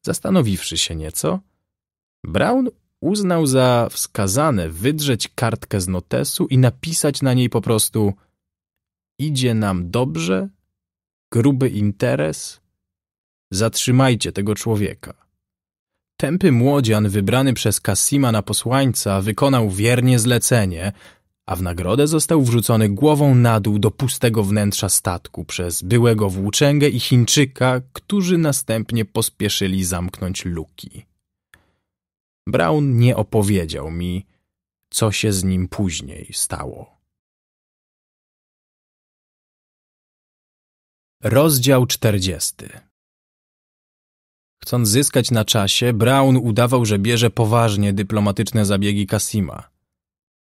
Zastanowiwszy się nieco, Brown uznał za wskazane wydrzeć kartkę z notesu i napisać na niej po prostu idzie nam dobrze, gruby interes, zatrzymajcie tego człowieka. Tępy młodzian wybrany przez Kasima na posłańca wykonał wiernie zlecenie, a w nagrodę został wrzucony głową na dół do pustego wnętrza statku przez byłego włóczęgę i Chińczyka, którzy następnie pospieszyli zamknąć luki. Brown nie opowiedział mi, co się z nim później stało. Rozdział 40 Chcąc zyskać na czasie, Brown udawał, że bierze poważnie dyplomatyczne zabiegi Kasima.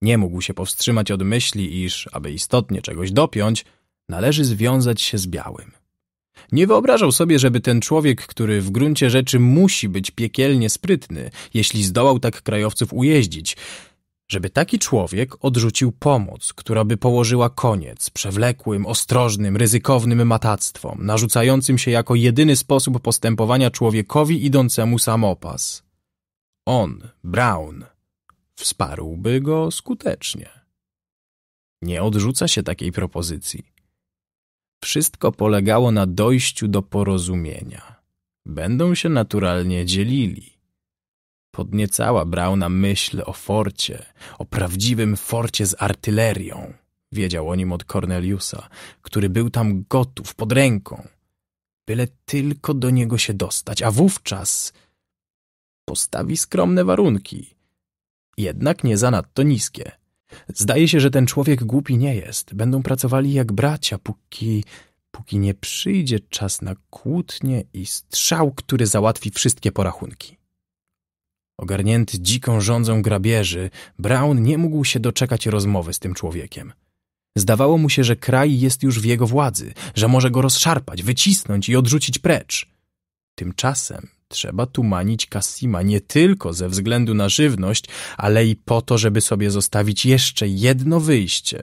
Nie mógł się powstrzymać od myśli, iż, aby istotnie czegoś dopiąć, należy związać się z białym. Nie wyobrażał sobie, żeby ten człowiek, który w gruncie rzeczy musi być piekielnie sprytny, jeśli zdołał tak krajowców ujeździć, żeby taki człowiek odrzucił pomoc, która by położyła koniec przewlekłym, ostrożnym, ryzykownym matactwom, narzucającym się jako jedyny sposób postępowania człowiekowi idącemu samopas. On, Brown, wsparłby go skutecznie. Nie odrzuca się takiej propozycji. Wszystko polegało na dojściu do porozumienia. Będą się naturalnie dzielili. Podniecała Brauna myśl o forcie, o prawdziwym forcie z artylerią. Wiedział o nim od Corneliusa, który był tam gotów, pod ręką. Byle tylko do niego się dostać, a wówczas postawi skromne warunki. Jednak nie zanadto niskie. Zdaje się, że ten człowiek głupi nie jest. Będą pracowali jak bracia, póki, póki nie przyjdzie czas na kłótnie i strzał, który załatwi wszystkie porachunki. Ogarnięty dziką rządzą grabieży, Brown nie mógł się doczekać rozmowy z tym człowiekiem. Zdawało mu się, że kraj jest już w jego władzy, że może go rozszarpać, wycisnąć i odrzucić precz. Tymczasem trzeba tumanić Kasima nie tylko ze względu na żywność, ale i po to, żeby sobie zostawić jeszcze jedno wyjście.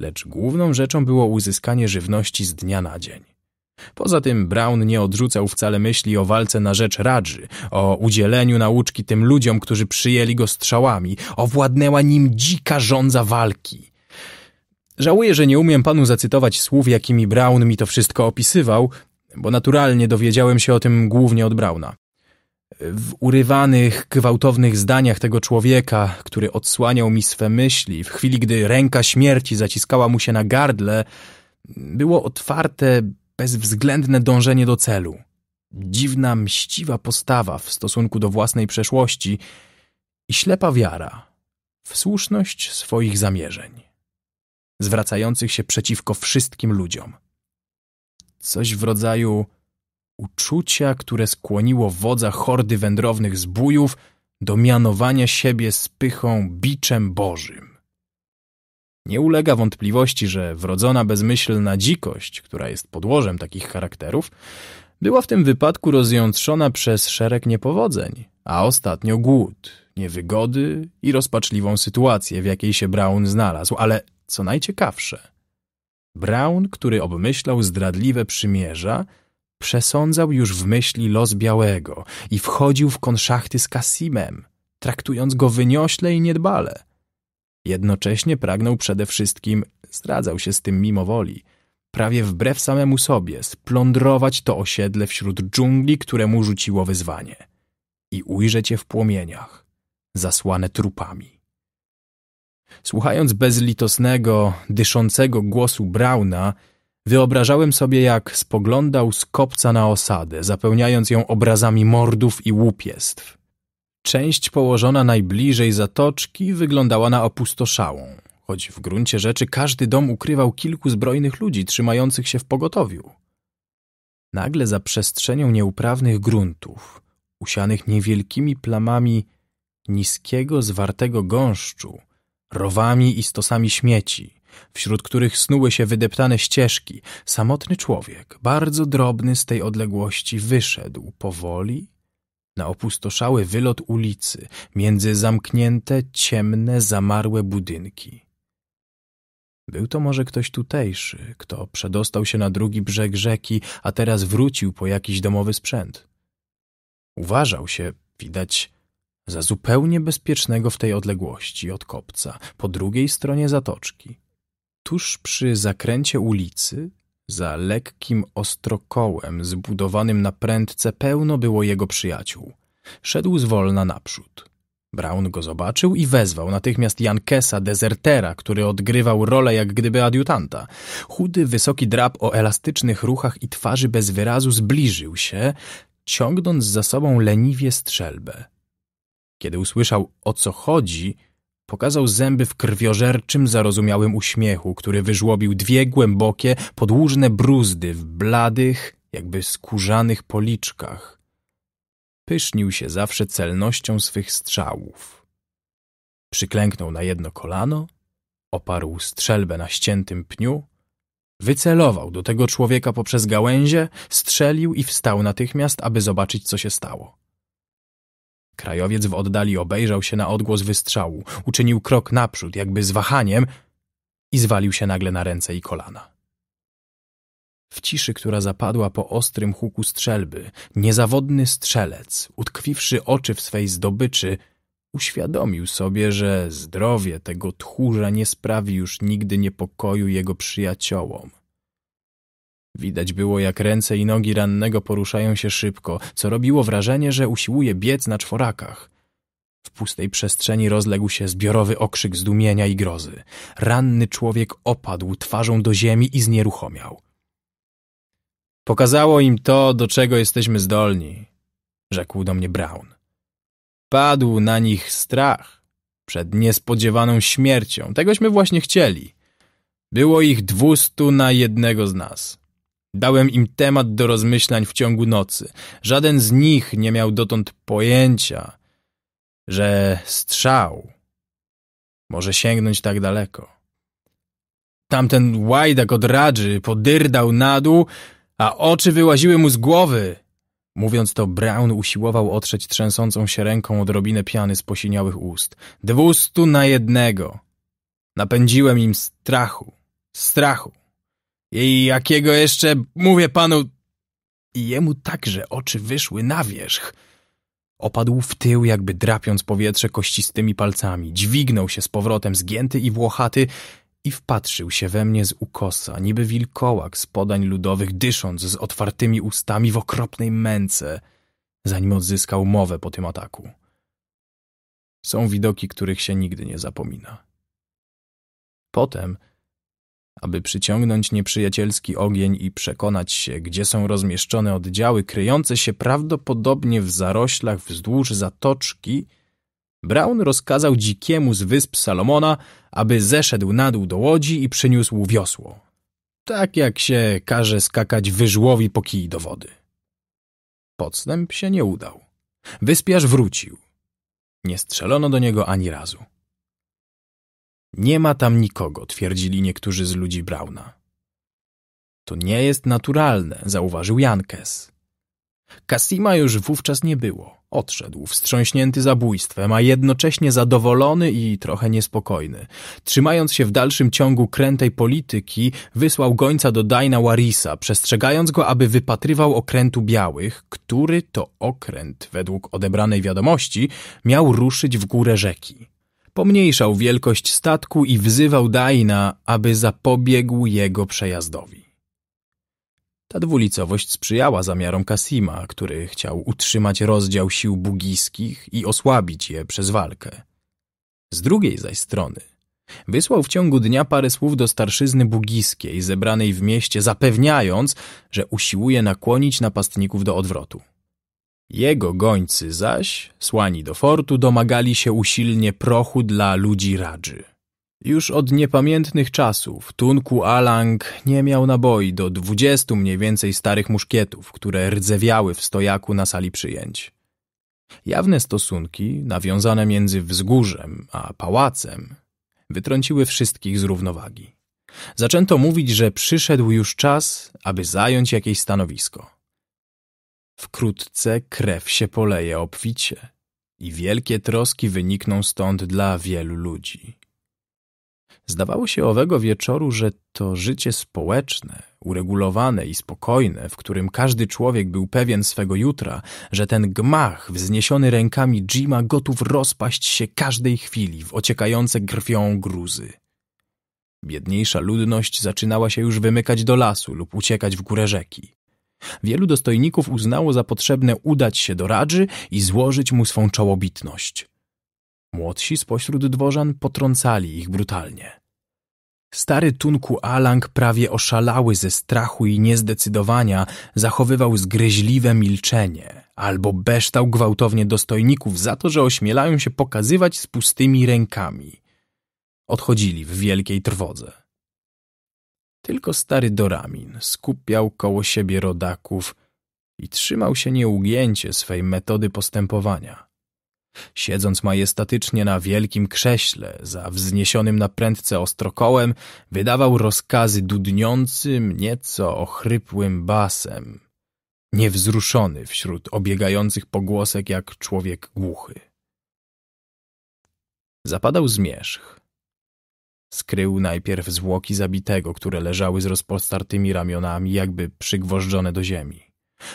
Lecz główną rzeczą było uzyskanie żywności z dnia na dzień. Poza tym Brown nie odrzucał wcale myśli o walce na rzecz Radży, o udzieleniu nauczki tym ludziom, którzy przyjęli go strzałami, owładnęła nim dzika żądza walki. Żałuję, że nie umiem panu zacytować słów, jakimi Brown mi to wszystko opisywał, bo naturalnie dowiedziałem się o tym głównie od Brauna. W urywanych, gwałtownych zdaniach tego człowieka, który odsłaniał mi swe myśli, w chwili gdy ręka śmierci zaciskała mu się na gardle, było otwarte, bezwzględne dążenie do celu, dziwna, mściwa postawa w stosunku do własnej przeszłości i ślepa wiara w słuszność swoich zamierzeń, zwracających się przeciwko wszystkim ludziom. Coś w rodzaju uczucia, które skłoniło wodza hordy wędrownych zbójów do mianowania siebie spychą biczem Bożym. Nie ulega wątpliwości, że wrodzona bezmyślna dzikość, która jest podłożem takich charakterów, była w tym wypadku rozjątrzona przez szereg niepowodzeń, a ostatnio głód, niewygody i rozpaczliwą sytuację, w jakiej się Brown znalazł, ale co najciekawsze, Brown, który obmyślał zdradliwe przymierza, przesądzał już w myśli los Białego i wchodził w konszachty z Kasimem, traktując go wyniośle i niedbale – Jednocześnie pragnął przede wszystkim, zdradzał się z tym mimo woli, prawie wbrew samemu sobie, splądrować to osiedle wśród dżungli, któremu rzuciło wyzwanie. I ujrzeć je w płomieniach, zasłane trupami. Słuchając bezlitosnego, dyszącego głosu Brauna, wyobrażałem sobie, jak spoglądał z kopca na osadę, zapełniając ją obrazami mordów i łupiestw. Część położona najbliżej zatoczki wyglądała na opustoszałą, choć w gruncie rzeczy każdy dom ukrywał kilku zbrojnych ludzi trzymających się w pogotowiu. Nagle za przestrzenią nieuprawnych gruntów, usianych niewielkimi plamami niskiego, zwartego gąszczu, rowami i stosami śmieci, wśród których snuły się wydeptane ścieżki, samotny człowiek, bardzo drobny z tej odległości, wyszedł powoli na opustoszały wylot ulicy, między zamknięte, ciemne, zamarłe budynki. Był to może ktoś tutejszy, kto przedostał się na drugi brzeg rzeki, a teraz wrócił po jakiś domowy sprzęt. Uważał się, widać, za zupełnie bezpiecznego w tej odległości od kopca, po drugiej stronie zatoczki. Tuż przy zakręcie ulicy za lekkim ostrokołem zbudowanym na prędce pełno było jego przyjaciół. Szedł zwolna naprzód. Brown go zobaczył i wezwał natychmiast Jankesa, dezertera, który odgrywał rolę jak gdyby adiutanta. Chudy, wysoki drab o elastycznych ruchach i twarzy bez wyrazu zbliżył się, ciągnąc za sobą leniwie strzelbę. Kiedy usłyszał, o co chodzi, Pokazał zęby w krwiożerczym, zarozumiałym uśmiechu, który wyżłobił dwie głębokie, podłużne bruzdy w bladych, jakby skórzanych policzkach. Pysznił się zawsze celnością swych strzałów. Przyklęknął na jedno kolano, oparł strzelbę na ściętym pniu, wycelował do tego człowieka poprzez gałęzie, strzelił i wstał natychmiast, aby zobaczyć, co się stało. Krajowiec w oddali obejrzał się na odgłos wystrzału, uczynił krok naprzód, jakby z wahaniem, i zwalił się nagle na ręce i kolana. W ciszy, która zapadła po ostrym huku strzelby, niezawodny strzelec, utkwiwszy oczy w swej zdobyczy, uświadomił sobie, że zdrowie tego tchórza nie sprawi już nigdy niepokoju jego przyjaciołom – Widać było, jak ręce i nogi rannego poruszają się szybko, co robiło wrażenie, że usiłuje biec na czworakach. W pustej przestrzeni rozległ się zbiorowy okrzyk zdumienia i grozy. Ranny człowiek opadł twarzą do ziemi i znieruchomiał. Pokazało im to, do czego jesteśmy zdolni, rzekł do mnie Brown. Padł na nich strach przed niespodziewaną śmiercią. Tegośmy właśnie chcieli. Było ich dwustu na jednego z nas. Dałem im temat do rozmyślań w ciągu nocy. Żaden z nich nie miał dotąd pojęcia, że strzał może sięgnąć tak daleko. Tamten łajdak od radży podyrdał na dół, a oczy wyłaziły mu z głowy. Mówiąc to, Brown usiłował otrzeć trzęsącą się ręką odrobinę piany z posiniałych ust. Dwustu na jednego. Napędziłem im strachu, strachu. I jakiego jeszcze, mówię panu... I jemu także oczy wyszły na wierzch. Opadł w tył, jakby drapiąc powietrze kościstymi palcami. Dźwignął się z powrotem zgięty i włochaty i wpatrzył się we mnie z ukosa, niby wilkołak z podań ludowych, dysząc z otwartymi ustami w okropnej męce, zanim odzyskał mowę po tym ataku. Są widoki, których się nigdy nie zapomina. Potem aby przyciągnąć nieprzyjacielski ogień i przekonać się, gdzie są rozmieszczone oddziały kryjące się prawdopodobnie w zaroślach wzdłuż zatoczki, Brown rozkazał dzikiemu z wysp Salomona, aby zeszedł na dół do łodzi i przyniósł wiosło. Tak jak się każe skakać wyżłowi po kij do wody. Podstęp się nie udał. Wyspiarz wrócił. Nie strzelono do niego ani razu. Nie ma tam nikogo, twierdzili niektórzy z ludzi Brauna. To nie jest naturalne, zauważył Jankes. Kasima już wówczas nie było. Odszedł, wstrząśnięty zabójstwem, a jednocześnie zadowolony i trochę niespokojny. Trzymając się w dalszym ciągu krętej polityki, wysłał gońca do Dajna Warisa, przestrzegając go, aby wypatrywał okrętu białych, który to okręt, według odebranej wiadomości, miał ruszyć w górę rzeki pomniejszał wielkość statku i wzywał Daina, aby zapobiegł jego przejazdowi. Ta dwulicowość sprzyjała zamiarom Kasima, który chciał utrzymać rozdział sił bugijskich i osłabić je przez walkę. Z drugiej zaś strony wysłał w ciągu dnia parę słów do starszyzny bugijskiej zebranej w mieście, zapewniając, że usiłuje nakłonić napastników do odwrotu. Jego gońcy zaś, słani do fortu, domagali się usilnie prochu dla ludzi Radży. Już od niepamiętnych czasów Tunku Alang nie miał naboi do dwudziestu mniej więcej starych muszkietów, które rdzewiały w stojaku na sali przyjęć. Jawne stosunki, nawiązane między wzgórzem a pałacem, wytrąciły wszystkich z równowagi. Zaczęto mówić, że przyszedł już czas, aby zająć jakieś stanowisko. Wkrótce krew się poleje obficie i wielkie troski wynikną stąd dla wielu ludzi. Zdawało się owego wieczoru, że to życie społeczne, uregulowane i spokojne, w którym każdy człowiek był pewien swego jutra, że ten gmach wzniesiony rękami Jima gotów rozpaść się każdej chwili w ociekające krwią gruzy. Biedniejsza ludność zaczynała się już wymykać do lasu lub uciekać w górę rzeki. Wielu dostojników uznało za potrzebne udać się do Radży i złożyć mu swą czołobitność. Młodsi spośród dworzan potrącali ich brutalnie. Stary Tunku Alang, prawie oszalały ze strachu i niezdecydowania, zachowywał zgryźliwe milczenie albo beształ gwałtownie dostojników za to, że ośmielają się pokazywać z pustymi rękami. Odchodzili w wielkiej trwodze. Tylko stary Doramin skupiał koło siebie rodaków i trzymał się nieugięcie swej metody postępowania. Siedząc majestatycznie na wielkim krześle, za wzniesionym na prędce ostrokołem, wydawał rozkazy dudniącym, nieco ochrypłym basem, niewzruszony wśród obiegających pogłosek jak człowiek głuchy. Zapadał zmierzch. Skrył najpierw zwłoki zabitego, które leżały z rozpostartymi ramionami, jakby przygwożdżone do ziemi.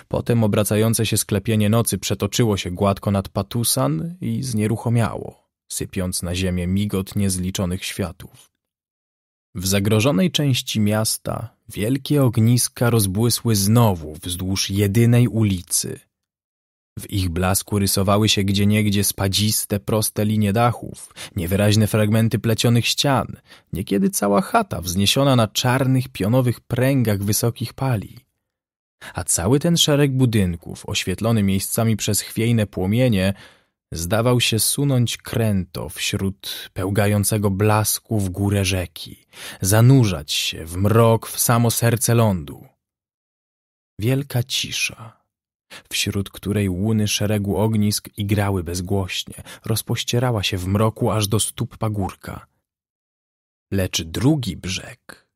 Potem obracające się sklepienie nocy przetoczyło się gładko nad patusan i znieruchomiało, sypiąc na ziemię migot niezliczonych światów. W zagrożonej części miasta wielkie ogniska rozbłysły znowu wzdłuż jedynej ulicy – w ich blasku rysowały się gdzieniegdzie spadziste, proste linie dachów, niewyraźne fragmenty plecionych ścian, niekiedy cała chata wzniesiona na czarnych, pionowych pręgach wysokich pali. A cały ten szereg budynków, oświetlony miejscami przez chwiejne płomienie, zdawał się sunąć kręto wśród pełgającego blasku w górę rzeki, zanurzać się w mrok w samo serce lądu. Wielka cisza wśród której łuny szeregu ognisk igrały bezgłośnie, rozpościerała się w mroku aż do stóp pagórka. Lecz drugi brzeg,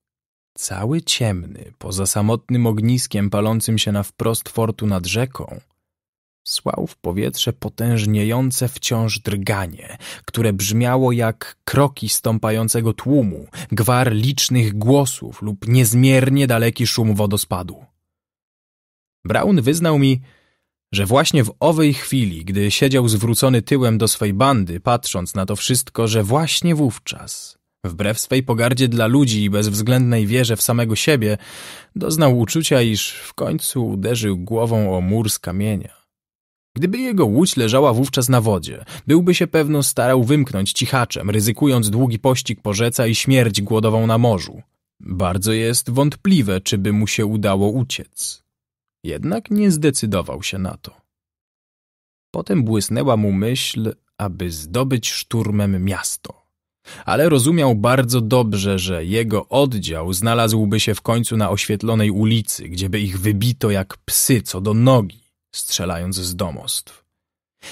cały ciemny, poza samotnym ogniskiem palącym się na wprost fortu nad rzeką, słał w powietrze potężniejące wciąż drganie, które brzmiało jak kroki stąpającego tłumu, gwar licznych głosów lub niezmiernie daleki szum wodospadu. Brown wyznał mi, że właśnie w owej chwili, gdy siedział zwrócony tyłem do swej bandy, patrząc na to wszystko, że właśnie wówczas, wbrew swej pogardzie dla ludzi i bezwzględnej wierze w samego siebie, doznał uczucia, iż w końcu uderzył głową o mur z kamienia. Gdyby jego łódź leżała wówczas na wodzie, byłby się pewno starał wymknąć cichaczem, ryzykując długi pościg po rzece i śmierć głodową na morzu. Bardzo jest wątpliwe, czy by mu się udało uciec. Jednak nie zdecydował się na to. Potem błysnęła mu myśl, aby zdobyć szturmem miasto. Ale rozumiał bardzo dobrze, że jego oddział znalazłby się w końcu na oświetlonej ulicy, gdzieby ich wybito jak psy co do nogi, strzelając z domostw.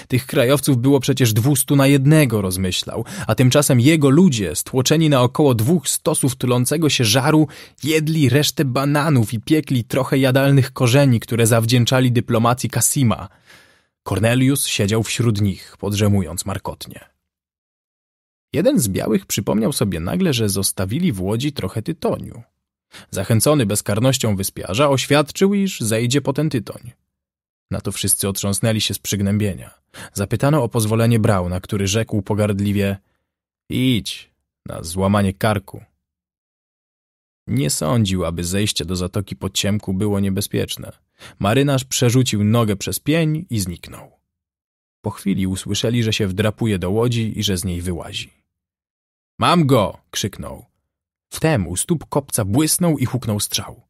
Tych krajowców było przecież dwustu na jednego, rozmyślał, a tymczasem jego ludzie, stłoczeni na około dwóch stosów tulącego się żaru, jedli resztę bananów i piekli trochę jadalnych korzeni, które zawdzięczali dyplomacji Kasima. Cornelius siedział wśród nich, podrzemując markotnie. Jeden z białych przypomniał sobie nagle, że zostawili w łodzi trochę tytoniu. Zachęcony bezkarnością wyspiarza oświadczył, iż zejdzie po ten tytoń. Na to wszyscy otrząsnęli się z przygnębienia. Zapytano o pozwolenie Brauna, który rzekł pogardliwie Idź, na złamanie karku. Nie sądził, aby zejście do zatoki po ciemku było niebezpieczne. Marynarz przerzucił nogę przez pień i zniknął. Po chwili usłyszeli, że się wdrapuje do łodzi i że z niej wyłazi. Mam go! krzyknął. Wtem u stóp kopca błysnął i huknął strzał.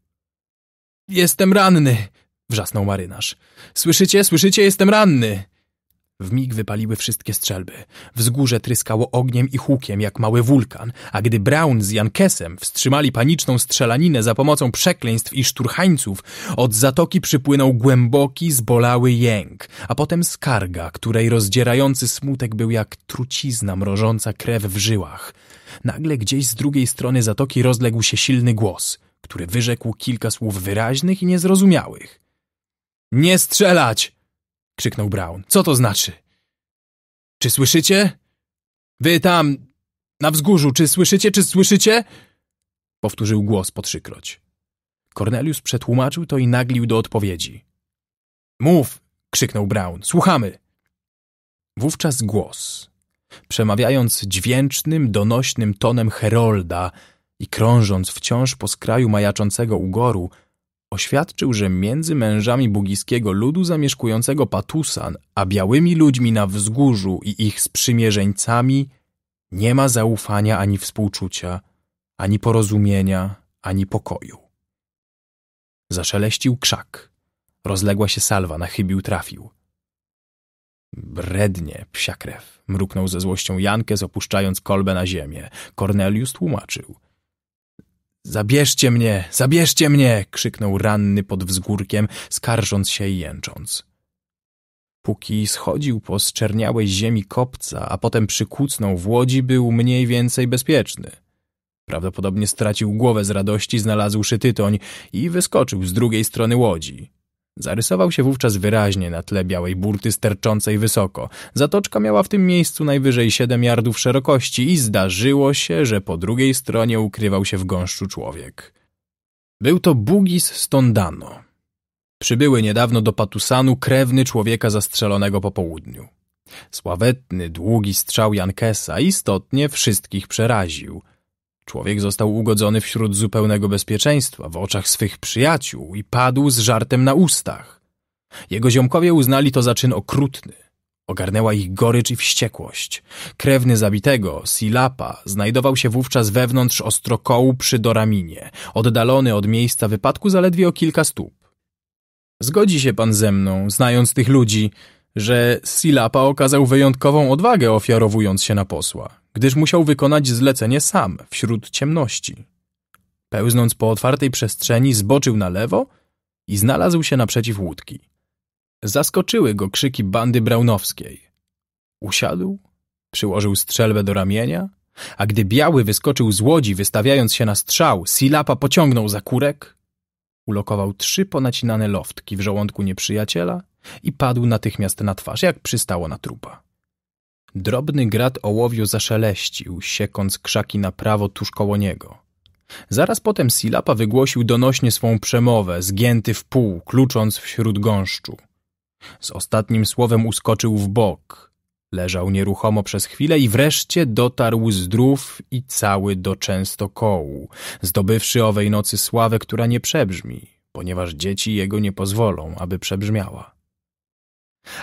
Jestem ranny! wrzasnął marynarz. Słyszycie, słyszycie, jestem ranny! W mig wypaliły wszystkie strzelby. Wzgórze tryskało ogniem i hukiem jak mały wulkan, a gdy Brown z Jankesem wstrzymali paniczną strzelaninę za pomocą przekleństw i szturchańców, od zatoki przypłynął głęboki, zbolały jęk, a potem skarga, której rozdzierający smutek był jak trucizna mrożąca krew w żyłach. Nagle gdzieś z drugiej strony zatoki rozległ się silny głos, który wyrzekł kilka słów wyraźnych i niezrozumiałych. Nie strzelać! krzyknął Brown. Co to znaczy? Czy słyszycie? Wy tam, na wzgórzu, czy słyszycie, czy słyszycie? Powtórzył głos po trzykroć. Cornelius przetłumaczył to i naglił do odpowiedzi. Mów! krzyknął Brown. Słuchamy! Wówczas głos, przemawiając dźwięcznym, donośnym tonem herolda i krążąc wciąż po skraju majaczącego ugoru, Oświadczył, że między mężami bugiskiego ludu zamieszkującego Patusan, a białymi ludźmi na wzgórzu i ich sprzymierzeńcami nie ma zaufania ani współczucia, ani porozumienia, ani pokoju. Zaszeleścił krzak. Rozległa się salwa, na chybił trafił. Brednie, psia krew, mruknął ze złością Jankes, opuszczając kolbę na ziemię. Cornelius tłumaczył – Zabierzcie mnie, zabierzcie mnie! krzyknął ranny pod wzgórkiem, skarżąc się i jęcząc. Póki schodził po zczerniałej ziemi kopca, a potem przykucnął w łodzi, był mniej więcej bezpieczny. Prawdopodobnie stracił głowę z radości, znalazłszy tytoń i wyskoczył z drugiej strony łodzi. Zarysował się wówczas wyraźnie na tle białej burty sterczącej wysoko. Zatoczka miała w tym miejscu najwyżej 7 jardów szerokości i zdarzyło się, że po drugiej stronie ukrywał się w gąszczu człowiek. Był to Bugis Stondano. Przybyły niedawno do Patusanu krewny człowieka zastrzelonego po południu. Sławetny, długi strzał Jankesa istotnie wszystkich przeraził – Człowiek został ugodzony wśród zupełnego bezpieczeństwa, w oczach swych przyjaciół i padł z żartem na ustach. Jego ziomkowie uznali to za czyn okrutny. Ogarnęła ich gorycz i wściekłość. Krewny zabitego, Silapa, znajdował się wówczas wewnątrz ostrokołu przy Doraminie, oddalony od miejsca wypadku zaledwie o kilka stóp. Zgodzi się pan ze mną, znając tych ludzi, że Silapa okazał wyjątkową odwagę ofiarowując się na posła, gdyż musiał wykonać zlecenie sam, wśród ciemności. Pełznąc po otwartej przestrzeni zboczył na lewo i znalazł się naprzeciw łódki. Zaskoczyły go krzyki bandy braunowskiej. Usiadł, przyłożył strzelbę do ramienia, a gdy biały wyskoczył z łodzi, wystawiając się na strzał, Silapa pociągnął za kurek, ulokował trzy ponacinane loftki w żołądku nieprzyjaciela i padł natychmiast na twarz, jak przystało na trupa. Drobny grat ołowiu zaszeleścił, siekąc krzaki na prawo tuż koło niego. Zaraz potem Silapa wygłosił donośnie swą przemowę, zgięty w pół, klucząc wśród gąszczu. Z ostatnim słowem uskoczył w bok. Leżał nieruchomo przez chwilę i wreszcie dotarł zdrów i cały do częstokołu, zdobywszy owej nocy sławę, która nie przebrzmi, ponieważ dzieci jego nie pozwolą, aby przebrzmiała.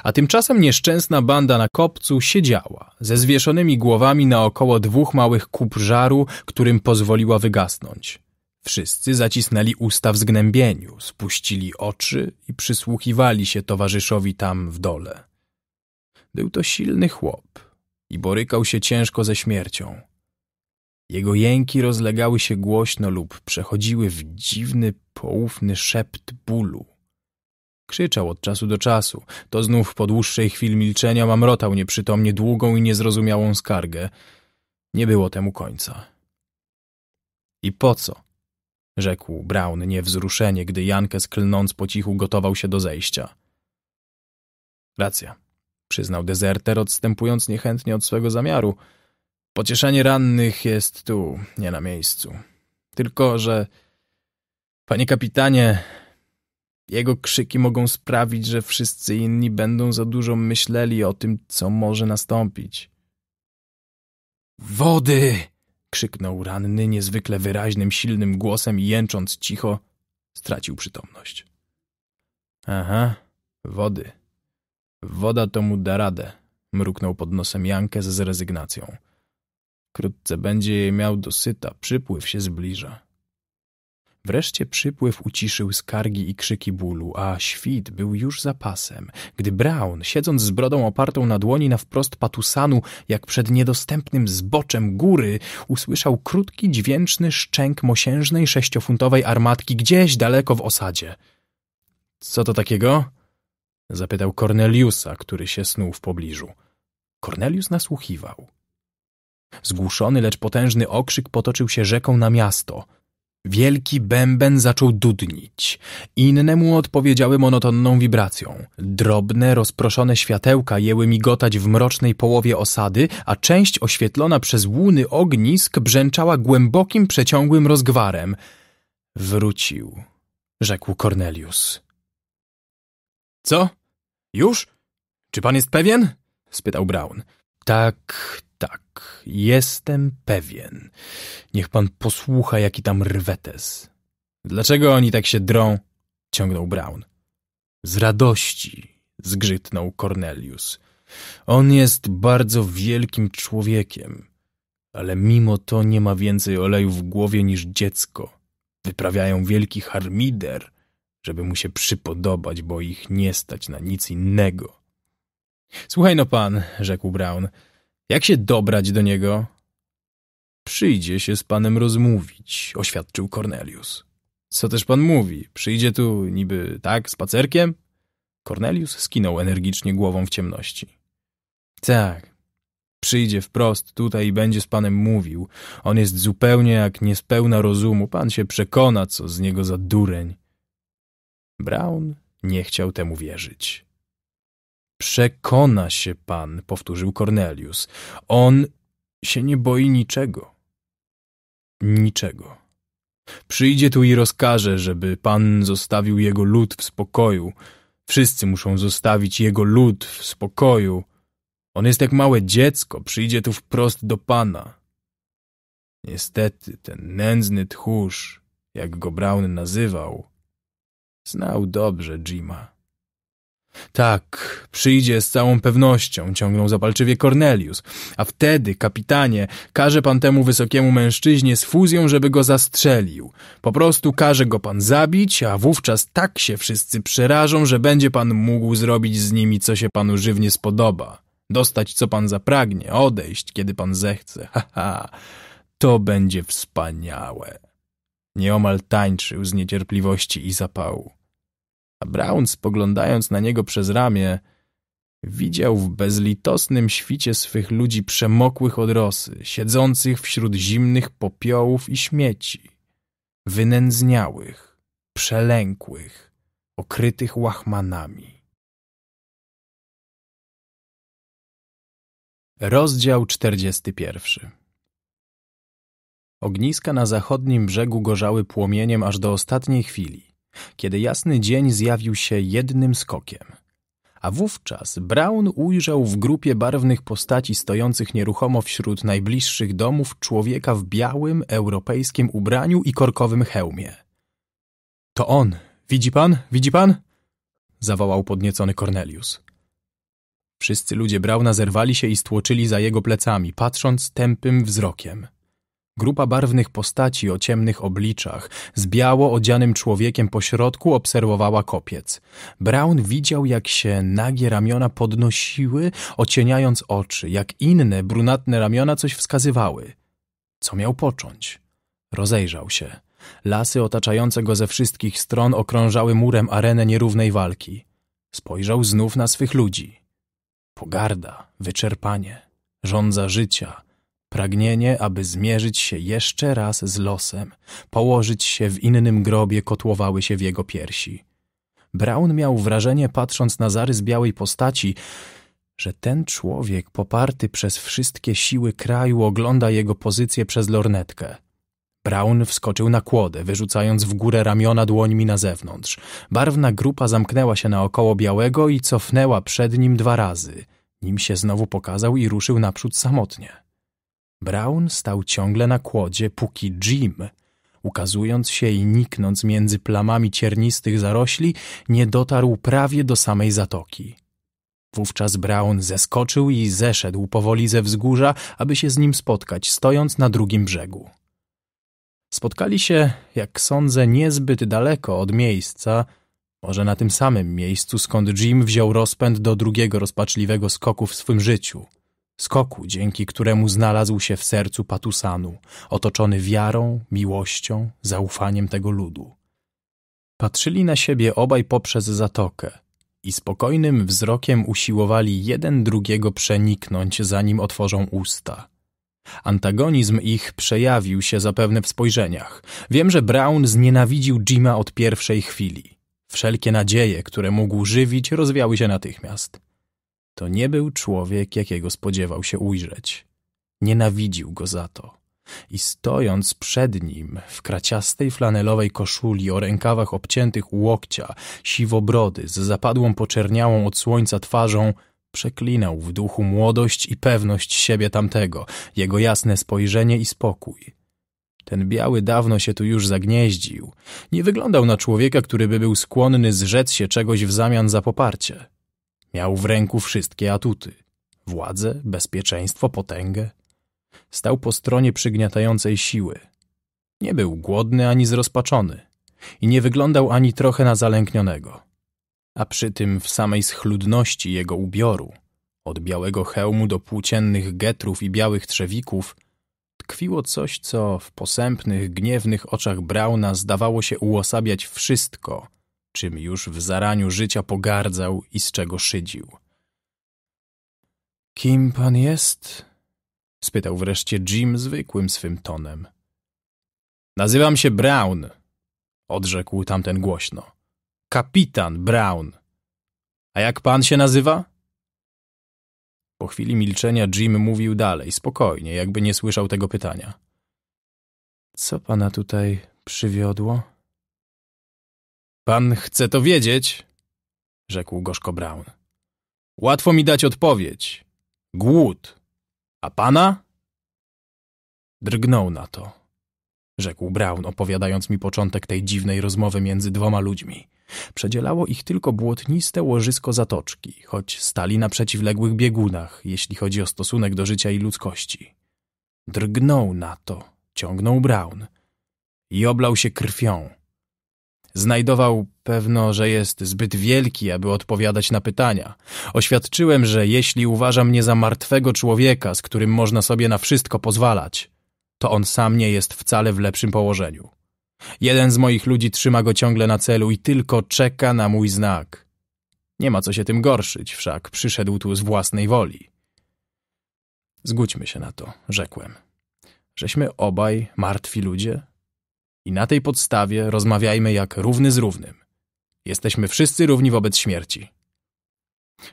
A tymczasem nieszczęsna banda na kopcu siedziała, ze zwieszonymi głowami na około dwóch małych kup żaru, którym pozwoliła wygasnąć. Wszyscy zacisnęli usta w zgnębieniu, spuścili oczy i przysłuchiwali się towarzyszowi tam w dole. Był to silny chłop i borykał się ciężko ze śmiercią. Jego jęki rozlegały się głośno lub przechodziły w dziwny, poufny szept bólu. Krzyczał od czasu do czasu. To znów po dłuższej chwili milczenia mamrotał nieprzytomnie długą i niezrozumiałą skargę. Nie było temu końca. I po co? rzekł Brown niewzruszenie, gdy Jankes klnąc po cichu gotował się do zejścia. Racja, przyznał dezerter, odstępując niechętnie od swego zamiaru. Pocieszenie rannych jest tu, nie na miejscu. Tylko, że... Panie kapitanie, jego krzyki mogą sprawić, że wszyscy inni będą za dużo myśleli o tym, co może nastąpić. Wody! krzyknął ranny niezwykle wyraźnym, silnym głosem i jęcząc cicho, stracił przytomność. Aha, wody. Woda to mu da radę, mruknął pod nosem Jankę z rezygnacją. Wkrótce będzie je miał dosyta, przypływ się zbliża. Wreszcie przypływ uciszył skargi i krzyki bólu, a świt był już za pasem, gdy Brown, siedząc z brodą opartą na dłoni na wprost patusanu, jak przed niedostępnym zboczem góry, usłyszał krótki, dźwięczny szczęk mosiężnej sześciofuntowej armatki gdzieś daleko w osadzie. — Co to takiego? — zapytał Corneliusa, który się snuł w pobliżu. Cornelius nasłuchiwał. Zgłuszony, lecz potężny okrzyk potoczył się rzeką na miasto — Wielki bęben zaczął dudnić. Inne mu odpowiedziały monotonną wibracją. Drobne, rozproszone światełka jęły migotać w mrocznej połowie osady, a część oświetlona przez łuny ognisk brzęczała głębokim, przeciągłym rozgwarem. Wrócił, rzekł Cornelius. Co? Już? Czy pan jest pewien? spytał Brown. Tak, tak, jestem pewien. Niech pan posłucha, jaki tam rwetes. Dlaczego oni tak się drą? ciągnął Brown. Z radości, zgrzytnął Cornelius. On jest bardzo wielkim człowiekiem, ale mimo to nie ma więcej oleju w głowie niż dziecko. Wyprawiają wielki harmider, żeby mu się przypodobać, bo ich nie stać na nic innego. Słuchaj no pan, rzekł Brown – jak się dobrać do niego? Przyjdzie się z panem rozmówić, oświadczył Cornelius. Co też pan mówi? Przyjdzie tu niby tak, spacerkiem? Cornelius skinął energicznie głową w ciemności. Tak, przyjdzie wprost tutaj i będzie z panem mówił. On jest zupełnie jak niespełna rozumu. Pan się przekona, co z niego za dureń. Brown nie chciał temu wierzyć. Przekona się pan, powtórzył Cornelius. On się nie boi niczego. Niczego. Przyjdzie tu i rozkaże, żeby pan zostawił jego lud w spokoju. Wszyscy muszą zostawić jego lud w spokoju. On jest jak małe dziecko, przyjdzie tu wprost do pana. Niestety ten nędzny tchórz, jak go Brown nazywał, znał dobrze Jima. Tak, przyjdzie z całą pewnością, ciągnął zapalczywie Cornelius. A wtedy, kapitanie, każe pan temu wysokiemu mężczyźnie z fuzją, żeby go zastrzelił. Po prostu każe go pan zabić, a wówczas tak się wszyscy przerażą, że będzie pan mógł zrobić z nimi, co się panu żywnie spodoba. Dostać, co pan zapragnie, odejść, kiedy pan zechce. Ha, ha. To będzie wspaniałe. Nieomal tańczył z niecierpliwości i zapału a Brown, spoglądając na niego przez ramię, widział w bezlitosnym świcie swych ludzi przemokłych od rosy, siedzących wśród zimnych popiołów i śmieci, wynędzniałych, przelękłych, okrytych łachmanami. Rozdział 41 Ogniska na zachodnim brzegu gorzały płomieniem aż do ostatniej chwili kiedy jasny dzień zjawił się jednym skokiem. A wówczas Brown ujrzał w grupie barwnych postaci stojących nieruchomo wśród najbliższych domów człowieka w białym, europejskim ubraniu i korkowym hełmie. To on! Widzi pan? Widzi pan? zawołał podniecony Cornelius. Wszyscy ludzie Brauna zerwali się i stłoczyli za jego plecami, patrząc tępym wzrokiem. Grupa barwnych postaci o ciemnych obliczach, z biało odzianym człowiekiem po środku obserwowała kopiec. Brown widział, jak się nagie ramiona podnosiły, ocieniając oczy, jak inne brunatne ramiona coś wskazywały. Co miał począć? Rozejrzał się. Lasy otaczające go ze wszystkich stron okrążały murem arenę nierównej walki. Spojrzał znów na swych ludzi. Pogarda, wyczerpanie, żądza życia – Pragnienie, aby zmierzyć się jeszcze raz z losem, położyć się w innym grobie kotłowały się w jego piersi. Brown miał wrażenie, patrząc na zarys białej postaci, że ten człowiek poparty przez wszystkie siły kraju ogląda jego pozycję przez lornetkę. Brown wskoczył na kłodę, wyrzucając w górę ramiona dłońmi na zewnątrz. Barwna grupa zamknęła się naokoło białego i cofnęła przed nim dwa razy, nim się znowu pokazał i ruszył naprzód samotnie. Brown stał ciągle na kłodzie, póki Jim, ukazując się i niknąc między plamami ciernistych zarośli, nie dotarł prawie do samej zatoki. Wówczas Brown zeskoczył i zeszedł powoli ze wzgórza, aby się z nim spotkać, stojąc na drugim brzegu. Spotkali się, jak sądzę, niezbyt daleko od miejsca, może na tym samym miejscu, skąd Jim wziął rozpęd do drugiego rozpaczliwego skoku w swym życiu – skoku, dzięki któremu znalazł się w sercu Patusanu, otoczony wiarą, miłością, zaufaniem tego ludu. Patrzyli na siebie obaj poprzez zatokę i spokojnym wzrokiem usiłowali jeden drugiego przeniknąć, zanim otworzą usta. Antagonizm ich przejawił się zapewne w spojrzeniach. Wiem, że Brown znienawidził Jima od pierwszej chwili. Wszelkie nadzieje, które mógł żywić, rozwiały się natychmiast. To nie był człowiek, jakiego spodziewał się ujrzeć. Nienawidził go za to. I stojąc przed nim, w kraciastej flanelowej koszuli o rękawach obciętych u łokcia, siwobrody, z zapadłą poczerniałą od słońca twarzą, przeklinał w duchu młodość i pewność siebie tamtego, jego jasne spojrzenie i spokój. Ten biały dawno się tu już zagnieździł. Nie wyglądał na człowieka, który by był skłonny zrzec się czegoś w zamian za poparcie. Miał w ręku wszystkie atuty. Władzę, bezpieczeństwo, potęgę. Stał po stronie przygniatającej siły. Nie był głodny ani zrozpaczony i nie wyglądał ani trochę na zalęknionego. A przy tym w samej schludności jego ubioru, od białego hełmu do płóciennych getrów i białych trzewików, tkwiło coś, co w posępnych, gniewnych oczach Brauna zdawało się uosabiać wszystko – czym już w zaraniu życia pogardzał i z czego szydził. Kim pan jest? spytał wreszcie Jim zwykłym swym tonem. Nazywam się Brown, odrzekł tamten głośno. Kapitan Brown. A jak pan się nazywa? Po chwili milczenia Jim mówił dalej, spokojnie, jakby nie słyszał tego pytania. Co pana tutaj przywiodło? Pan chce to wiedzieć? Rzekł gorzko Brown. Łatwo mi dać odpowiedź. Głód. A pana? Drgnął na to. Rzekł Brown, opowiadając mi początek tej dziwnej rozmowy między dwoma ludźmi. Przedzielało ich tylko błotniste łożysko zatoczki, choć stali na przeciwległych biegunach, jeśli chodzi o stosunek do życia i ludzkości. Drgnął na to, ciągnął Brown i oblał się krwią. Znajdował pewno, że jest zbyt wielki, aby odpowiadać na pytania. Oświadczyłem, że jeśli uważa mnie za martwego człowieka, z którym można sobie na wszystko pozwalać, to on sam nie jest wcale w lepszym położeniu. Jeden z moich ludzi trzyma go ciągle na celu i tylko czeka na mój znak. Nie ma co się tym gorszyć, wszak przyszedł tu z własnej woli. Zgódźmy się na to, rzekłem. Żeśmy obaj martwi ludzie? i na tej podstawie rozmawiajmy jak równy z równym. Jesteśmy wszyscy równi wobec śmierci.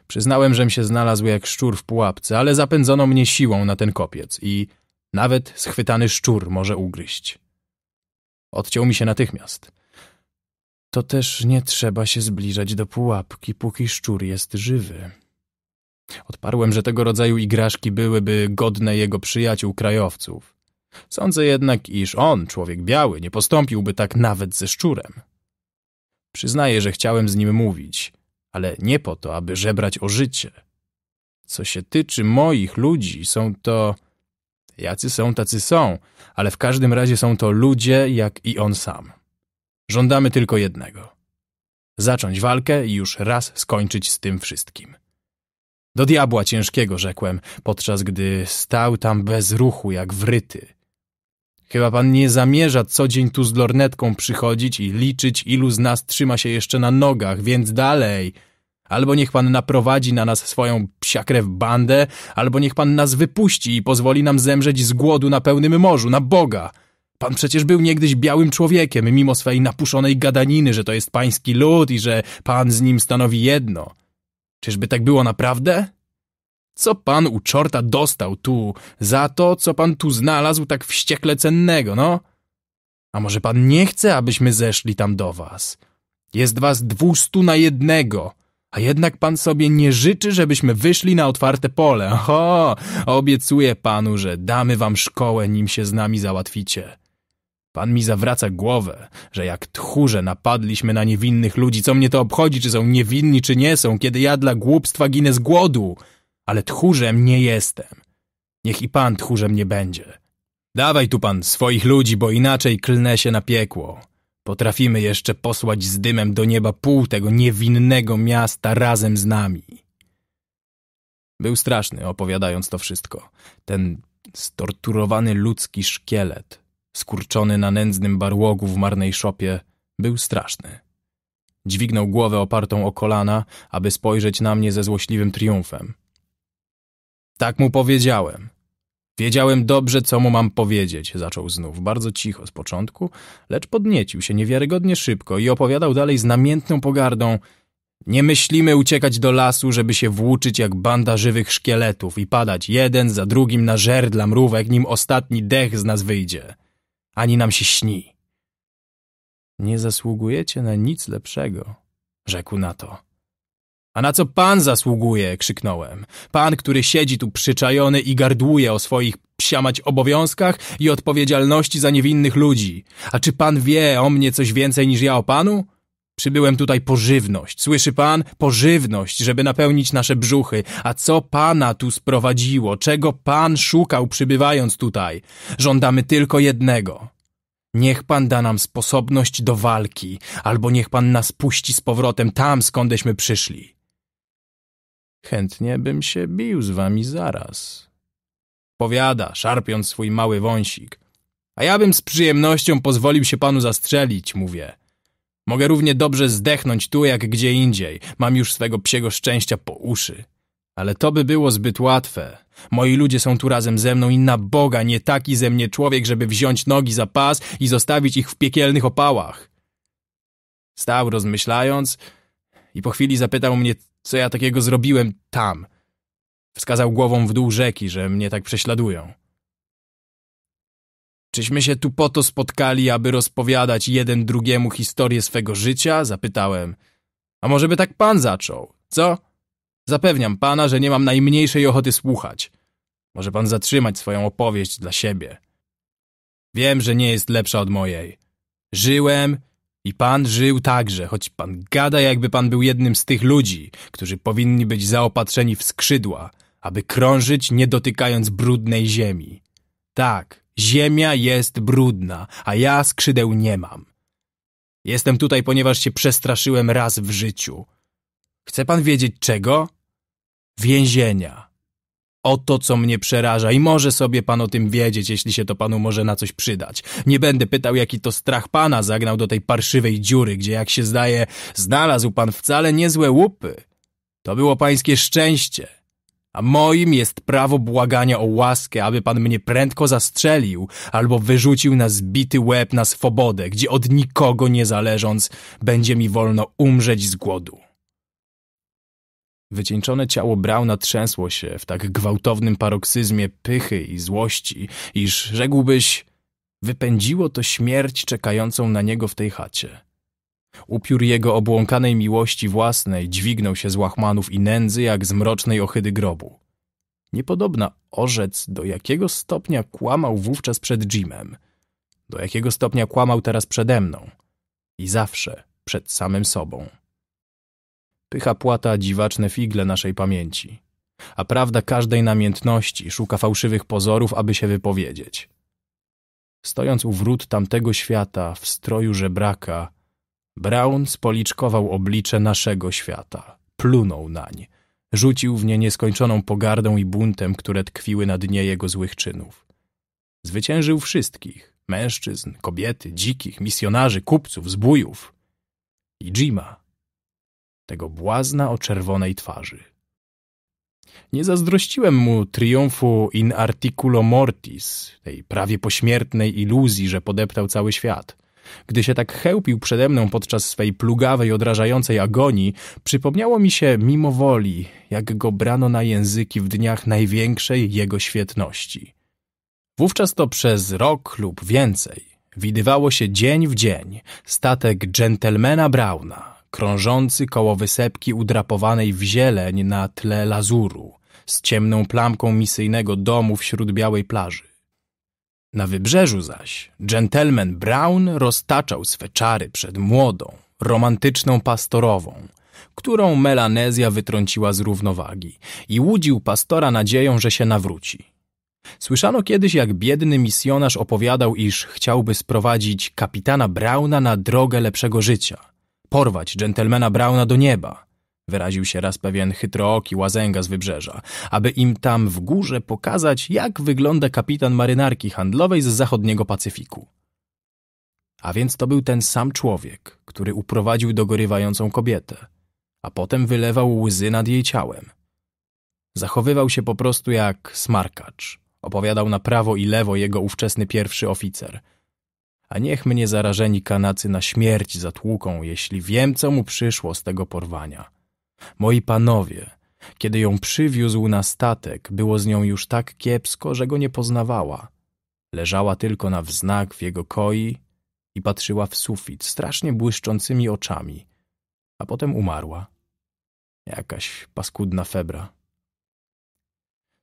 Przyznałem, żem się znalazł jak szczur w pułapce, ale zapędzono mnie siłą na ten kopiec i nawet schwytany szczur może ugryźć. Odciął mi się natychmiast. To też nie trzeba się zbliżać do pułapki, póki szczur jest żywy. Odparłem, że tego rodzaju igraszki byłyby godne jego przyjaciół krajowców. Sądzę jednak, iż on, człowiek biały, nie postąpiłby tak nawet ze szczurem. Przyznaję, że chciałem z nim mówić, ale nie po to, aby żebrać o życie. Co się tyczy moich ludzi, są to... Jacy są, tacy są, ale w każdym razie są to ludzie, jak i on sam. Żądamy tylko jednego. Zacząć walkę i już raz skończyć z tym wszystkim. Do diabła ciężkiego, rzekłem, podczas gdy stał tam bez ruchu, jak wryty. Chyba pan nie zamierza co dzień tu z lornetką przychodzić i liczyć, ilu z nas trzyma się jeszcze na nogach, więc dalej. Albo niech pan naprowadzi na nas swoją psiakrew bandę, albo niech pan nas wypuści i pozwoli nam zemrzeć z głodu na pełnym morzu, na Boga. Pan przecież był niegdyś białym człowiekiem, mimo swej napuszonej gadaniny, że to jest pański lud i że pan z nim stanowi jedno. Czyżby tak było naprawdę? Co pan u czorta dostał tu za to, co pan tu znalazł tak wściekle cennego, no? A może pan nie chce, abyśmy zeszli tam do was? Jest was dwustu na jednego, a jednak pan sobie nie życzy, żebyśmy wyszli na otwarte pole. *laughs* Ho, obiecuję panu, że damy wam szkołę, nim się z nami załatwicie. Pan mi zawraca głowę, że jak tchórze napadliśmy na niewinnych ludzi. Co mnie to obchodzi, czy są niewinni, czy nie są, kiedy ja dla głupstwa ginę z głodu? ale tchórzem nie jestem. Niech i pan tchórzem nie będzie. Dawaj tu pan swoich ludzi, bo inaczej klnę się na piekło. Potrafimy jeszcze posłać z dymem do nieba pół tego niewinnego miasta razem z nami. Był straszny, opowiadając to wszystko. Ten storturowany ludzki szkielet, skurczony na nędznym barłogu w marnej szopie, był straszny. Dźwignął głowę opartą o kolana, aby spojrzeć na mnie ze złośliwym triumfem. Tak mu powiedziałem. Wiedziałem dobrze, co mu mam powiedzieć, zaczął znów, bardzo cicho z początku, lecz podniecił się niewiarygodnie szybko i opowiadał dalej z namiętną pogardą. Nie myślimy uciekać do lasu, żeby się włóczyć jak banda żywych szkieletów i padać jeden za drugim na żerdla mrówek, nim ostatni dech z nas wyjdzie. Ani nam się śni. Nie zasługujecie na nic lepszego, rzekł na to. A na co pan zasługuje? krzyknąłem. Pan, który siedzi tu przyczajony i garduje o swoich psiamać obowiązkach i odpowiedzialności za niewinnych ludzi. A czy pan wie o mnie coś więcej niż ja o panu? Przybyłem tutaj pożywność, słyszy pan? Pożywność, żeby napełnić nasze brzuchy. A co pana tu sprowadziło? Czego pan szukał przybywając tutaj? Żądamy tylko jednego. Niech pan da nam sposobność do walki, albo niech pan nas puści z powrotem tam, skądeśmy przyszli. Chętnie bym się bił z wami zaraz. Powiada, szarpiąc swój mały wąsik. A ja bym z przyjemnością pozwolił się panu zastrzelić, mówię. Mogę równie dobrze zdechnąć tu, jak gdzie indziej. Mam już swego psiego szczęścia po uszy. Ale to by było zbyt łatwe. Moi ludzie są tu razem ze mną i na Boga nie taki ze mnie człowiek, żeby wziąć nogi za pas i zostawić ich w piekielnych opałach. Stał rozmyślając i po chwili zapytał mnie, co ja takiego zrobiłem tam? Wskazał głową w dół rzeki, że mnie tak prześladują. Czyśmy się tu po to spotkali, aby rozpowiadać jeden drugiemu historię swego życia? Zapytałem. A może by tak pan zaczął, co? Zapewniam pana, że nie mam najmniejszej ochoty słuchać. Może pan zatrzymać swoją opowieść dla siebie. Wiem, że nie jest lepsza od mojej. Żyłem, i pan żył także, choć pan gada, jakby pan był jednym z tych ludzi, którzy powinni być zaopatrzeni w skrzydła, aby krążyć, nie dotykając brudnej ziemi. Tak, ziemia jest brudna, a ja skrzydeł nie mam. Jestem tutaj, ponieważ się przestraszyłem raz w życiu. Chce pan wiedzieć czego? Więzienia. Oto co mnie przeraża i może sobie pan o tym wiedzieć, jeśli się to panu może na coś przydać. Nie będę pytał, jaki to strach pana zagnał do tej parszywej dziury, gdzie jak się zdaje, znalazł pan wcale niezłe łupy. To było pańskie szczęście. A moim jest prawo błagania o łaskę, aby pan mnie prędko zastrzelił albo wyrzucił na zbity łeb na swobodę, gdzie od nikogo nie zależąc będzie mi wolno umrzeć z głodu. Wycieńczone ciało Brauna trzęsło się w tak gwałtownym paroksyzmie pychy i złości, iż rzekłbyś, wypędziło to śmierć czekającą na niego w tej chacie. Upiór jego obłąkanej miłości własnej dźwignął się z łachmanów i nędzy jak z mrocznej ochydy grobu. Niepodobna orzec, do jakiego stopnia kłamał wówczas przed Jimem, do jakiego stopnia kłamał teraz przede mną i zawsze przed samym sobą. Pycha płata dziwaczne figle naszej pamięci. A prawda każdej namiętności szuka fałszywych pozorów, aby się wypowiedzieć. Stojąc u wrót tamtego świata, w stroju żebraka, Brown spoliczkował oblicze naszego świata. Plunął nań. Rzucił w nie nieskończoną pogardą i buntem, które tkwiły na dnie jego złych czynów. Zwyciężył wszystkich. Mężczyzn, kobiety, dzikich, misjonarzy, kupców, zbójów. I Jima, tego błazna o czerwonej twarzy. Nie zazdrościłem mu triumfu in articulo mortis, tej prawie pośmiertnej iluzji, że podeptał cały świat. Gdy się tak chełpił przede mną podczas swej plugawej, odrażającej agonii, przypomniało mi się mimo woli, jak go brano na języki w dniach największej jego świetności. Wówczas to przez rok lub więcej widywało się dzień w dzień statek dżentelmena Brauna, krążący koło wysepki udrapowanej w zieleń na tle lazuru, z ciemną plamką misyjnego domu wśród białej plaży. Na wybrzeżu zaś dżentelmen Brown roztaczał swe czary przed młodą, romantyczną pastorową, którą Melanezja wytrąciła z równowagi i łudził pastora nadzieją, że się nawróci. Słyszano kiedyś, jak biedny misjonarz opowiadał, iż chciałby sprowadzić kapitana Brauna na drogę lepszego życia – Porwać dżentelmena Brauna do nieba, wyraził się raz pewien chytrooki łazęga z wybrzeża, aby im tam w górze pokazać, jak wygląda kapitan marynarki handlowej z zachodniego Pacyfiku. A więc to był ten sam człowiek, który uprowadził dogorywającą kobietę, a potem wylewał łzy nad jej ciałem. Zachowywał się po prostu jak smarkacz. Opowiadał na prawo i lewo jego ówczesny pierwszy oficer – a niech mnie zarażeni kanacy na śmierć zatłuką, jeśli wiem, co mu przyszło z tego porwania. Moi panowie, kiedy ją przywiózł na statek, było z nią już tak kiepsko, że go nie poznawała. Leżała tylko na wznak w jego koi i patrzyła w sufit strasznie błyszczącymi oczami, a potem umarła. Jakaś paskudna febra.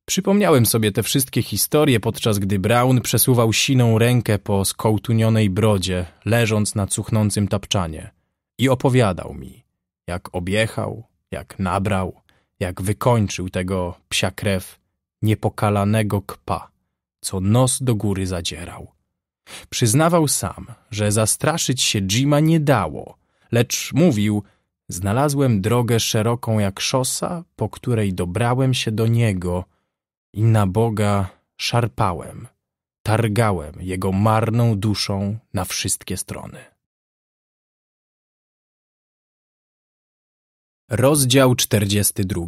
Przypomniałem sobie te wszystkie historie, podczas gdy Brown przesuwał siną rękę po skołtunionej brodzie, leżąc na cuchnącym tapczanie. I opowiadał mi, jak objechał, jak nabrał, jak wykończył tego psia krew, niepokalanego kpa, co nos do góry zadzierał. Przyznawał sam, że zastraszyć się Jima nie dało, lecz mówił, znalazłem drogę szeroką jak szosa, po której dobrałem się do niego – i na Boga szarpałem, targałem jego marną duszą na wszystkie strony. Rozdział 42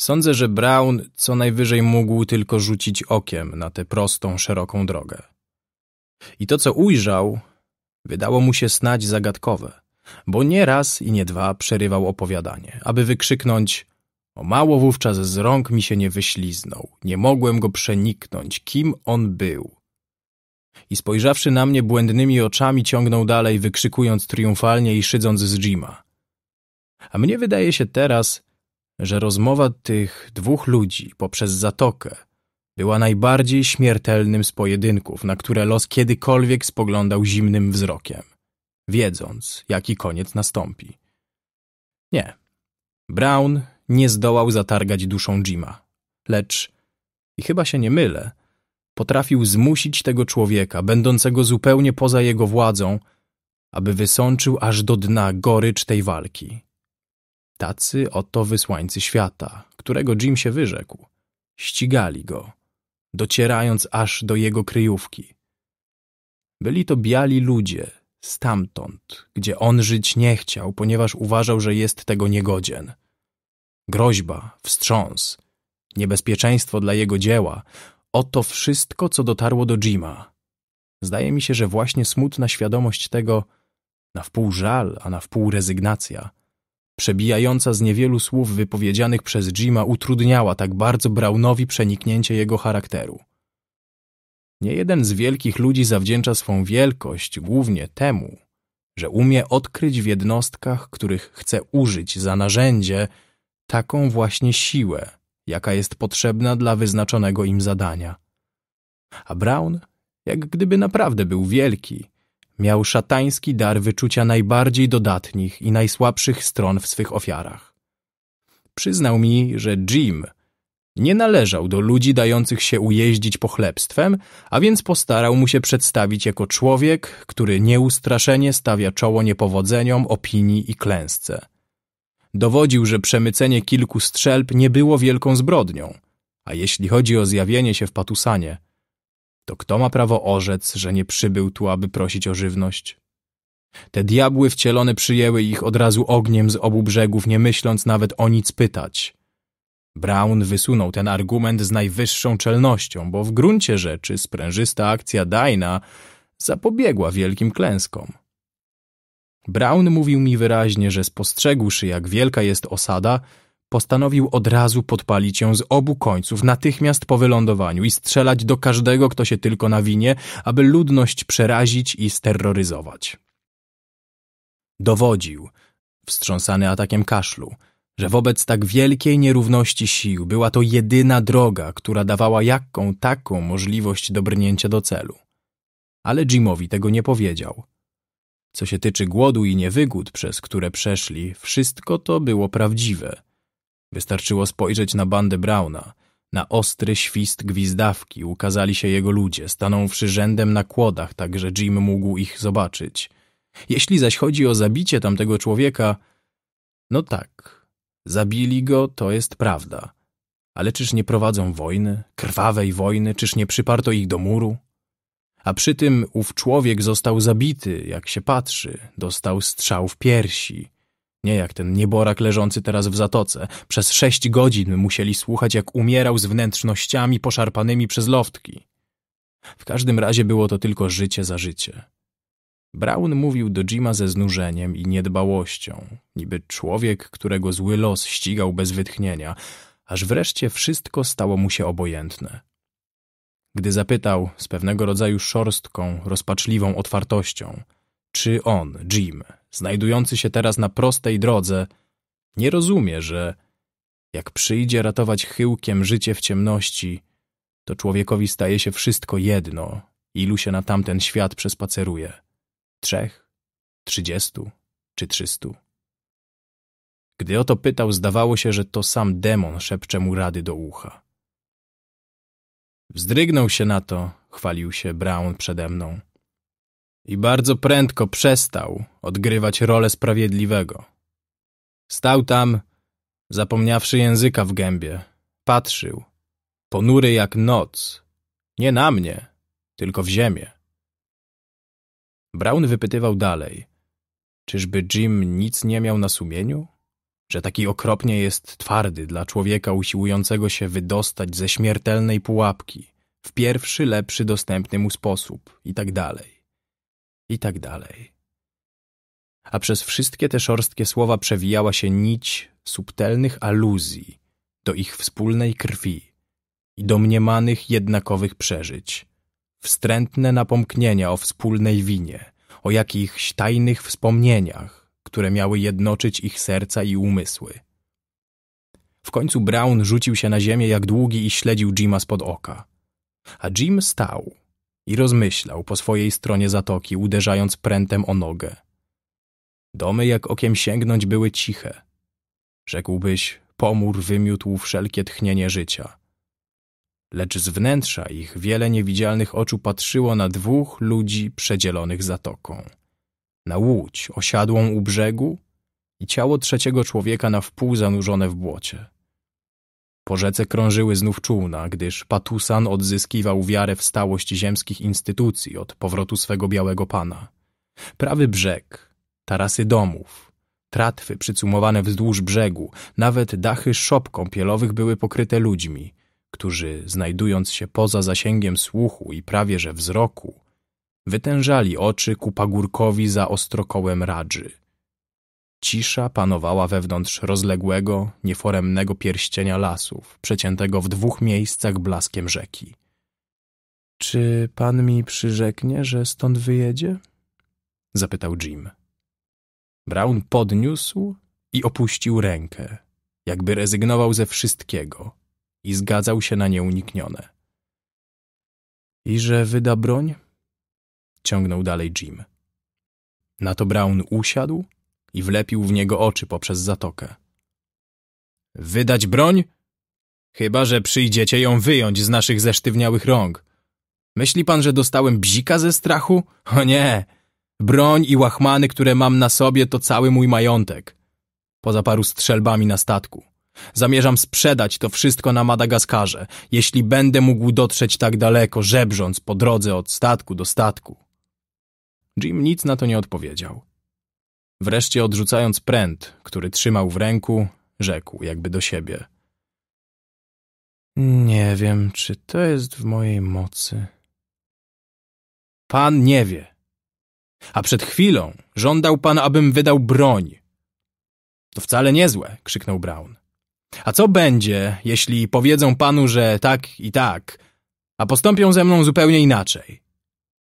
Sądzę, że Brown co najwyżej mógł tylko rzucić okiem na tę prostą, szeroką drogę. I to, co ujrzał, wydało mu się snać zagadkowe, bo nie raz i nie dwa przerywał opowiadanie, aby wykrzyknąć o mało wówczas z rąk mi się nie wyśliznął. Nie mogłem go przeniknąć, kim on był. I spojrzawszy na mnie błędnymi oczami, ciągnął dalej, wykrzykując triumfalnie i szydząc z Jima. A mnie wydaje się teraz, że rozmowa tych dwóch ludzi poprzez zatokę była najbardziej śmiertelnym z pojedynków, na które los kiedykolwiek spoglądał zimnym wzrokiem, wiedząc, jaki koniec nastąpi. Nie. Brown nie zdołał zatargać duszą Jima. Lecz, i chyba się nie mylę, potrafił zmusić tego człowieka, będącego zupełnie poza jego władzą, aby wysączył aż do dna gorycz tej walki. Tacy oto wysłańcy świata, którego Jim się wyrzekł, ścigali go, docierając aż do jego kryjówki. Byli to biali ludzie, stamtąd, gdzie on żyć nie chciał, ponieważ uważał, że jest tego niegodzien groźba, wstrząs, niebezpieczeństwo dla jego dzieła oto wszystko, co dotarło do Jima. Zdaje mi się, że właśnie smutna świadomość tego, na wpół żal, a na wpół rezygnacja, przebijająca z niewielu słów wypowiedzianych przez Jima, utrudniała tak bardzo Brownowi przeniknięcie jego charakteru. Nie jeden z wielkich ludzi zawdzięcza swą wielkość głównie temu, że umie odkryć w jednostkach, których chce użyć za narzędzie, taką właśnie siłę, jaka jest potrzebna dla wyznaczonego im zadania. A Brown, jak gdyby naprawdę był wielki, miał szatański dar wyczucia najbardziej dodatnich i najsłabszych stron w swych ofiarach. Przyznał mi, że Jim nie należał do ludzi dających się ujeździć pochlebstwem, a więc postarał mu się przedstawić jako człowiek, który nieustraszenie stawia czoło niepowodzeniom, opinii i klęsce – dowodził, że przemycenie kilku strzelb nie było wielką zbrodnią, a jeśli chodzi o zjawienie się w Patusanie, to kto ma prawo orzec, że nie przybył tu, aby prosić o żywność? Te diabły wcielone przyjęły ich od razu ogniem z obu brzegów, nie myśląc nawet o nic pytać. Brown wysunął ten argument z najwyższą czelnością, bo w gruncie rzeczy sprężysta akcja Dajna zapobiegła wielkim klęskom. Brown mówił mi wyraźnie, że spostrzegłszy, jak wielka jest osada, postanowił od razu podpalić ją z obu końców natychmiast po wylądowaniu i strzelać do każdego, kto się tylko nawinie, aby ludność przerazić i sterroryzować. Dowodził, wstrząsany atakiem kaszlu, że wobec tak wielkiej nierówności sił była to jedyna droga, która dawała jaką taką możliwość dobrnięcia do celu. Ale Jimowi tego nie powiedział. Co się tyczy głodu i niewygód, przez które przeszli, wszystko to było prawdziwe. Wystarczyło spojrzeć na bandę Brauna. Na ostry świst gwizdawki ukazali się jego ludzie, stanąwszy rzędem na kłodach, tak że Jim mógł ich zobaczyć. Jeśli zaś chodzi o zabicie tamtego człowieka, no tak, zabili go, to jest prawda. Ale czyż nie prowadzą wojny, krwawej wojny, czyż nie przyparto ich do muru? a przy tym ów człowiek został zabity, jak się patrzy, dostał strzał w piersi. Nie jak ten nieborak leżący teraz w zatoce. Przez sześć godzin musieli słuchać, jak umierał z wnętrznościami poszarpanymi przez loftki. W każdym razie było to tylko życie za życie. Brown mówił do Jima ze znużeniem i niedbałością, niby człowiek, którego zły los ścigał bez wytchnienia, aż wreszcie wszystko stało mu się obojętne gdy zapytał z pewnego rodzaju szorstką, rozpaczliwą otwartością, czy on, Jim, znajdujący się teraz na prostej drodze, nie rozumie, że jak przyjdzie ratować chyłkiem życie w ciemności, to człowiekowi staje się wszystko jedno, ilu się na tamten świat przespaceruje. Trzech, trzydziestu czy trzystu. Gdy o to pytał, zdawało się, że to sam demon szepcze mu rady do ucha. Wzdrygnął się na to, chwalił się Brown przede mną. I bardzo prędko przestał odgrywać rolę sprawiedliwego. Stał tam, zapomniawszy języka w gębie. Patrzył, ponury jak noc. Nie na mnie, tylko w ziemię. Brown wypytywał dalej. Czyżby Jim nic nie miał na sumieniu? że taki okropnie jest twardy dla człowieka usiłującego się wydostać ze śmiertelnej pułapki w pierwszy lepszy dostępny mu sposób i tak dalej, i tak dalej. A przez wszystkie te szorstkie słowa przewijała się nić subtelnych aluzji do ich wspólnej krwi i domniemanych jednakowych przeżyć, wstrętne napomknienia o wspólnej winie, o jakichś tajnych wspomnieniach, które miały jednoczyć ich serca i umysły. W końcu Brown rzucił się na ziemię jak długi i śledził Jima spod oka. A Jim stał i rozmyślał po swojej stronie zatoki, uderzając prętem o nogę. Domy jak okiem sięgnąć były ciche. Rzekłbyś, pomór wymiótł wszelkie tchnienie życia. Lecz z wnętrza ich wiele niewidzialnych oczu patrzyło na dwóch ludzi przedzielonych zatoką na łódź osiadłą u brzegu i ciało trzeciego człowieka na wpół zanurzone w błocie. Po rzece krążyły znów czółna, gdyż Patusan odzyskiwał wiarę w stałość ziemskich instytucji od powrotu swego białego pana. Prawy brzeg, tarasy domów, tratwy przycumowane wzdłuż brzegu, nawet dachy szop kąpielowych były pokryte ludźmi, którzy, znajdując się poza zasięgiem słuchu i prawie że wzroku, Wytężali oczy ku pagórkowi za ostrokołem radży. Cisza panowała wewnątrz rozległego, nieforemnego pierścienia lasów, przeciętego w dwóch miejscach blaskiem rzeki. Czy pan mi przyrzeknie, że stąd wyjedzie? zapytał Jim. Brown podniósł i opuścił rękę, jakby rezygnował ze wszystkiego i zgadzał się na nieuniknione. I że wyda broń? ciągnął dalej Jim. Na to Brown usiadł i wlepił w niego oczy poprzez zatokę. Wydać broń? Chyba, że przyjdziecie ją wyjąć z naszych zesztywniałych rąk. Myśli pan, że dostałem bzika ze strachu? O nie! Broń i łachmany, które mam na sobie, to cały mój majątek. Poza paru strzelbami na statku. Zamierzam sprzedać to wszystko na Madagaskarze, jeśli będę mógł dotrzeć tak daleko, żebrząc po drodze od statku do statku. Jim nic na to nie odpowiedział. Wreszcie odrzucając pręt, który trzymał w ręku, rzekł jakby do siebie. Nie wiem, czy to jest w mojej mocy. Pan nie wie. A przed chwilą żądał pan, abym wydał broń. To wcale niezłe, krzyknął Brown. A co będzie, jeśli powiedzą panu, że tak i tak, a postąpią ze mną zupełnie inaczej?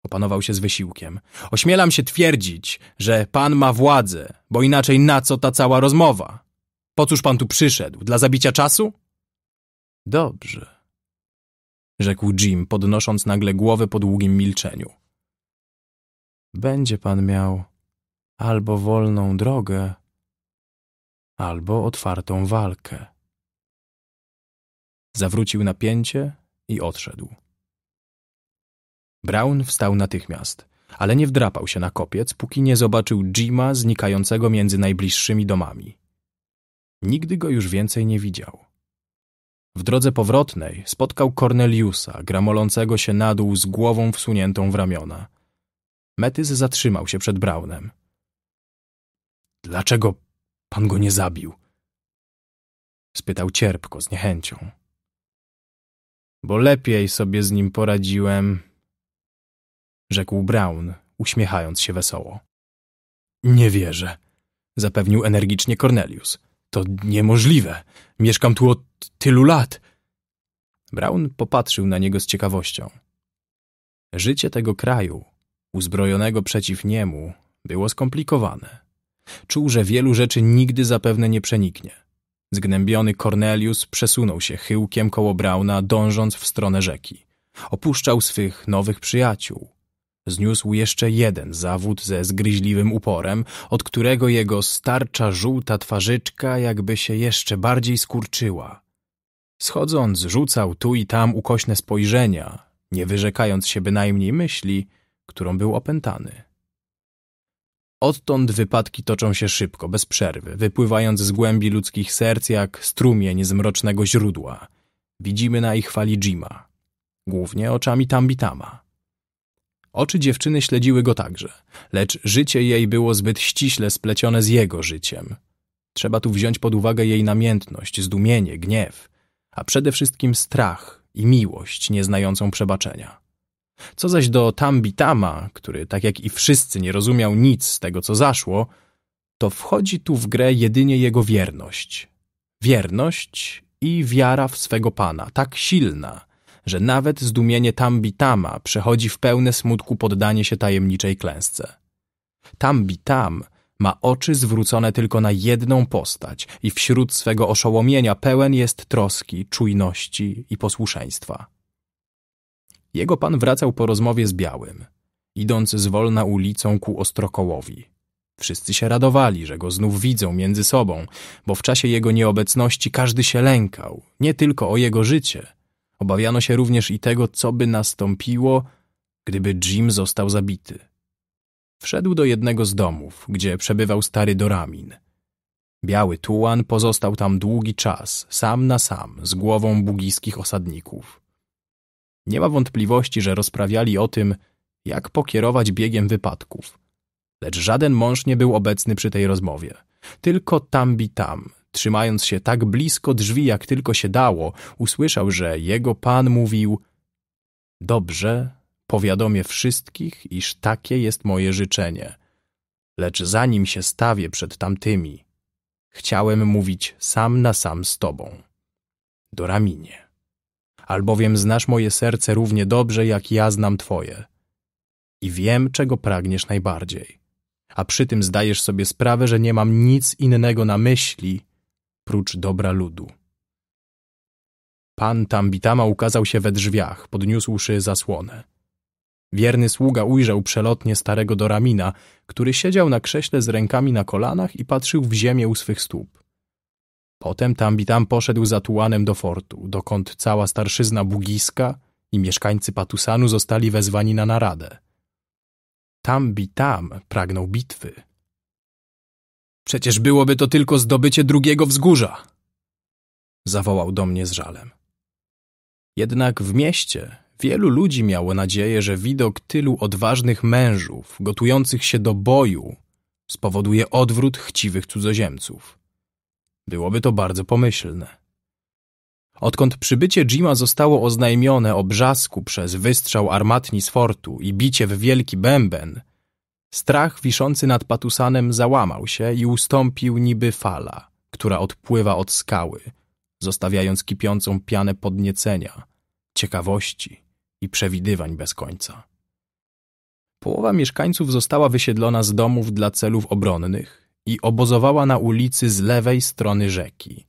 Opanował się z wysiłkiem. Ośmielam się twierdzić, że pan ma władzę, bo inaczej na co ta cała rozmowa? Po cóż pan tu przyszedł? Dla zabicia czasu? Dobrze, rzekł Jim, podnosząc nagle głowę po długim milczeniu. Będzie pan miał albo wolną drogę, albo otwartą walkę. Zawrócił napięcie i odszedł. Brown wstał natychmiast, ale nie wdrapał się na kopiec, póki nie zobaczył Jima znikającego między najbliższymi domami. Nigdy go już więcej nie widział. W drodze powrotnej spotkał Corneliusa, gramolącego się na dół z głową wsuniętą w ramiona. Metys zatrzymał się przed Brownem. Dlaczego pan go nie zabił? Spytał cierpko, z niechęcią. Bo lepiej sobie z nim poradziłem, rzekł Brown, uśmiechając się wesoło. Nie wierzę, zapewnił energicznie Cornelius. To niemożliwe. Mieszkam tu od tylu lat. Brown popatrzył na niego z ciekawością. Życie tego kraju, uzbrojonego przeciw niemu, było skomplikowane. Czuł, że wielu rzeczy nigdy zapewne nie przeniknie. Zgnębiony Cornelius przesunął się chyłkiem koło Brauna, dążąc w stronę rzeki. Opuszczał swych nowych przyjaciół, Zniósł jeszcze jeden zawód ze zgryźliwym uporem, od którego jego starcza żółta twarzyczka jakby się jeszcze bardziej skurczyła. Schodząc, rzucał tu i tam ukośne spojrzenia, nie wyrzekając się bynajmniej myśli, którą był opętany. Odtąd wypadki toczą się szybko, bez przerwy, wypływając z głębi ludzkich serc jak strumień z mrocznego źródła. Widzimy na ich fali Jima, głównie oczami Tambitama. Oczy dziewczyny śledziły go także, lecz życie jej było zbyt ściśle splecione z jego życiem. Trzeba tu wziąć pod uwagę jej namiętność, zdumienie, gniew, a przede wszystkim strach i miłość nieznającą przebaczenia. Co zaś do Tambitama, który tak jak i wszyscy nie rozumiał nic z tego, co zaszło, to wchodzi tu w grę jedynie jego wierność. Wierność i wiara w swego Pana, tak silna – że nawet zdumienie Tambitama przechodzi w pełne smutku poddanie się tajemniczej klęsce. Tambitam ma oczy zwrócone tylko na jedną postać i wśród swego oszołomienia pełen jest troski, czujności i posłuszeństwa. Jego pan wracał po rozmowie z Białym, idąc zwolna ulicą ku Ostrokołowi. Wszyscy się radowali, że go znów widzą między sobą, bo w czasie jego nieobecności każdy się lękał, nie tylko o jego życie, Obawiano się również i tego, co by nastąpiło, gdyby Jim został zabity. Wszedł do jednego z domów, gdzie przebywał stary Doramin. Biały tułan pozostał tam długi czas, sam na sam, z głową bugijskich osadników. Nie ma wątpliwości, że rozprawiali o tym, jak pokierować biegiem wypadków. Lecz żaden mąż nie był obecny przy tej rozmowie. Tylko Tambi Tam, Trzymając się tak blisko drzwi, jak tylko się dało, usłyszał, że jego pan mówił Dobrze, powiadomię wszystkich, iż takie jest moje życzenie. Lecz zanim się stawię przed tamtymi, chciałem mówić sam na sam z tobą. Doraminie. Albowiem znasz moje serce równie dobrze, jak ja znam twoje. I wiem, czego pragniesz najbardziej. A przy tym zdajesz sobie sprawę, że nie mam nic innego na myśli, prócz dobra ludu. Pan Tambitama ukazał się we drzwiach, podniósłszy zasłonę. Wierny sługa ujrzał przelotnie starego Doramina, który siedział na krześle z rękami na kolanach i patrzył w ziemię u swych stóp. Potem Tambitam poszedł za tuanem do fortu, dokąd cała starszyzna Bugiska i mieszkańcy Patusanu zostali wezwani na naradę. Tambitam pragnął bitwy, Przecież byłoby to tylko zdobycie drugiego wzgórza! Zawołał do mnie z żalem. Jednak w mieście wielu ludzi miało nadzieję, że widok tylu odważnych mężów gotujących się do boju spowoduje odwrót chciwych cudzoziemców. Byłoby to bardzo pomyślne. Odkąd przybycie Jima zostało oznajmione o brzasku przez wystrzał armatni z fortu i bicie w wielki bęben – Strach wiszący nad Patusanem załamał się i ustąpił niby fala, która odpływa od skały, zostawiając kipiącą pianę podniecenia, ciekawości i przewidywań bez końca. Połowa mieszkańców została wysiedlona z domów dla celów obronnych i obozowała na ulicy z lewej strony rzeki,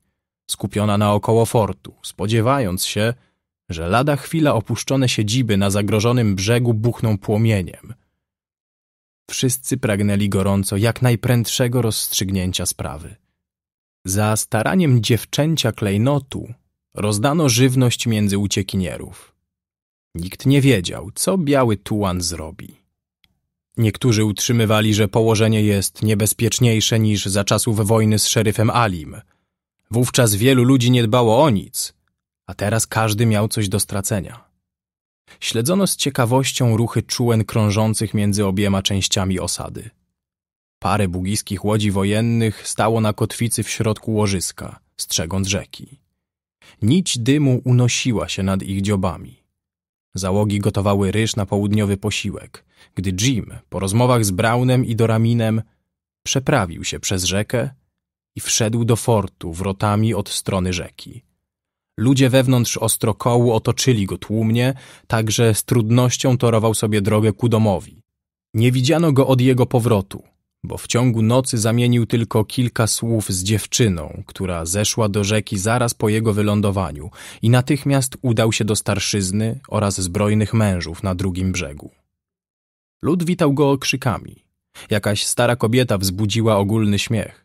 skupiona naokoło fortu, spodziewając się, że lada chwila opuszczone siedziby na zagrożonym brzegu buchną płomieniem – Wszyscy pragnęli gorąco jak najprędszego rozstrzygnięcia sprawy. Za staraniem dziewczęcia klejnotu rozdano żywność między uciekinierów. Nikt nie wiedział, co biały tułan zrobi. Niektórzy utrzymywali, że położenie jest niebezpieczniejsze niż za czasów wojny z szeryfem Alim. Wówczas wielu ludzi nie dbało o nic, a teraz każdy miał coś do stracenia. Śledzono z ciekawością ruchy czułen krążących między obiema częściami osady. Parę bugiskich łodzi wojennych stało na kotwicy w środku łożyska, strzegąc rzeki. Nić dymu unosiła się nad ich dziobami. Załogi gotowały ryż na południowy posiłek, gdy Jim, po rozmowach z Brownem i Doraminem, przeprawił się przez rzekę i wszedł do fortu wrotami od strony rzeki. Ludzie wewnątrz ostrokołu otoczyli go tłumnie, tak że z trudnością torował sobie drogę ku domowi. Nie widziano go od jego powrotu, bo w ciągu nocy zamienił tylko kilka słów z dziewczyną, która zeszła do rzeki zaraz po jego wylądowaniu i natychmiast udał się do starszyzny oraz zbrojnych mężów na drugim brzegu. Lud witał go okrzykami. Jakaś stara kobieta wzbudziła ogólny śmiech.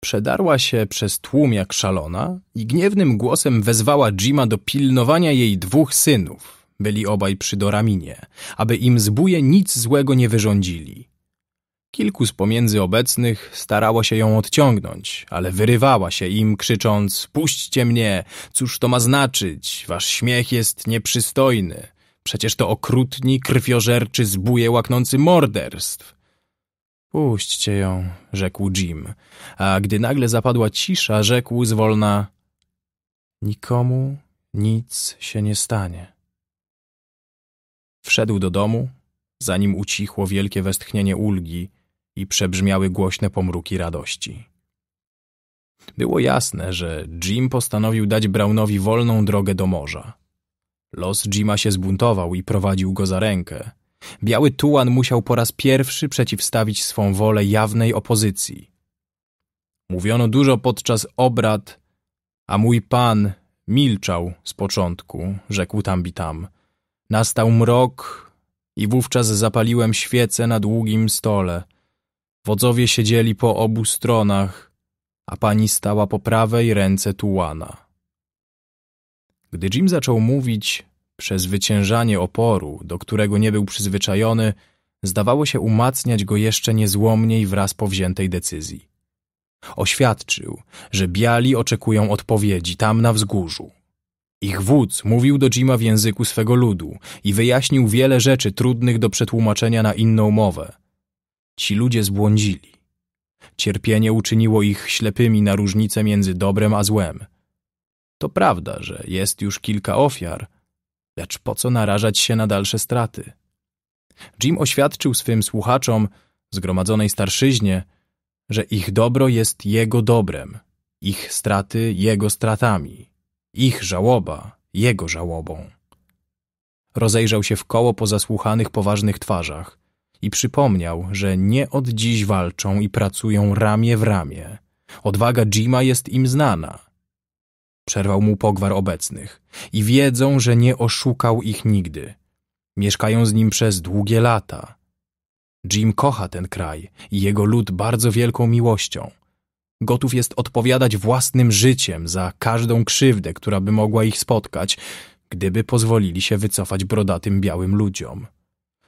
Przedarła się przez tłum jak szalona i gniewnym głosem wezwała Jima do pilnowania jej dwóch synów. Byli obaj przy Doraminie, aby im zbóje nic złego nie wyrządzili. Kilku z pomiędzy obecnych starało się ją odciągnąć, ale wyrywała się im, krzycząc – puśćcie mnie, cóż to ma znaczyć, wasz śmiech jest nieprzystojny. Przecież to okrutni, krwiożerczy zbóje łaknący morderstw. Puśćcie ją, rzekł Jim, a gdy nagle zapadła cisza, rzekł zwolna Nikomu nic się nie stanie. Wszedł do domu, zanim ucichło wielkie westchnienie ulgi i przebrzmiały głośne pomruki radości. Było jasne, że Jim postanowił dać Brownowi wolną drogę do morza. Los Jima się zbuntował i prowadził go za rękę – Biały Tułan musiał po raz pierwszy przeciwstawić swą wolę jawnej opozycji. Mówiono dużo podczas obrad, a mój pan milczał z początku, rzekł Tambitam. Nastał mrok i wówczas zapaliłem świecę na długim stole. Wodzowie siedzieli po obu stronach, a pani stała po prawej ręce Tułana. Gdy Jim zaczął mówić, Przezwyciężanie oporu, do którego nie był przyzwyczajony, zdawało się umacniać go jeszcze niezłomniej wraz po wziętej decyzji. Oświadczył, że biali oczekują odpowiedzi tam na wzgórzu. Ich wódz mówił do Jima w języku swego ludu i wyjaśnił wiele rzeczy trudnych do przetłumaczenia na inną mowę. Ci ludzie zbłądzili. Cierpienie uczyniło ich ślepymi na różnicę między dobrem a złem. To prawda, że jest już kilka ofiar, Lecz po co narażać się na dalsze straty? Jim oświadczył swym słuchaczom, zgromadzonej starszyźnie, że ich dobro jest jego dobrem, ich straty jego stratami, ich żałoba jego żałobą. Rozejrzał się w koło po zasłuchanych poważnych twarzach i przypomniał, że nie od dziś walczą i pracują ramię w ramię. Odwaga Jima jest im znana – przerwał mu pogwar obecnych, i wiedzą, że nie oszukał ich nigdy. Mieszkają z nim przez długie lata. Jim kocha ten kraj i jego lud bardzo wielką miłością. Gotów jest odpowiadać własnym życiem za każdą krzywdę, która by mogła ich spotkać, gdyby pozwolili się wycofać brodatym białym ludziom.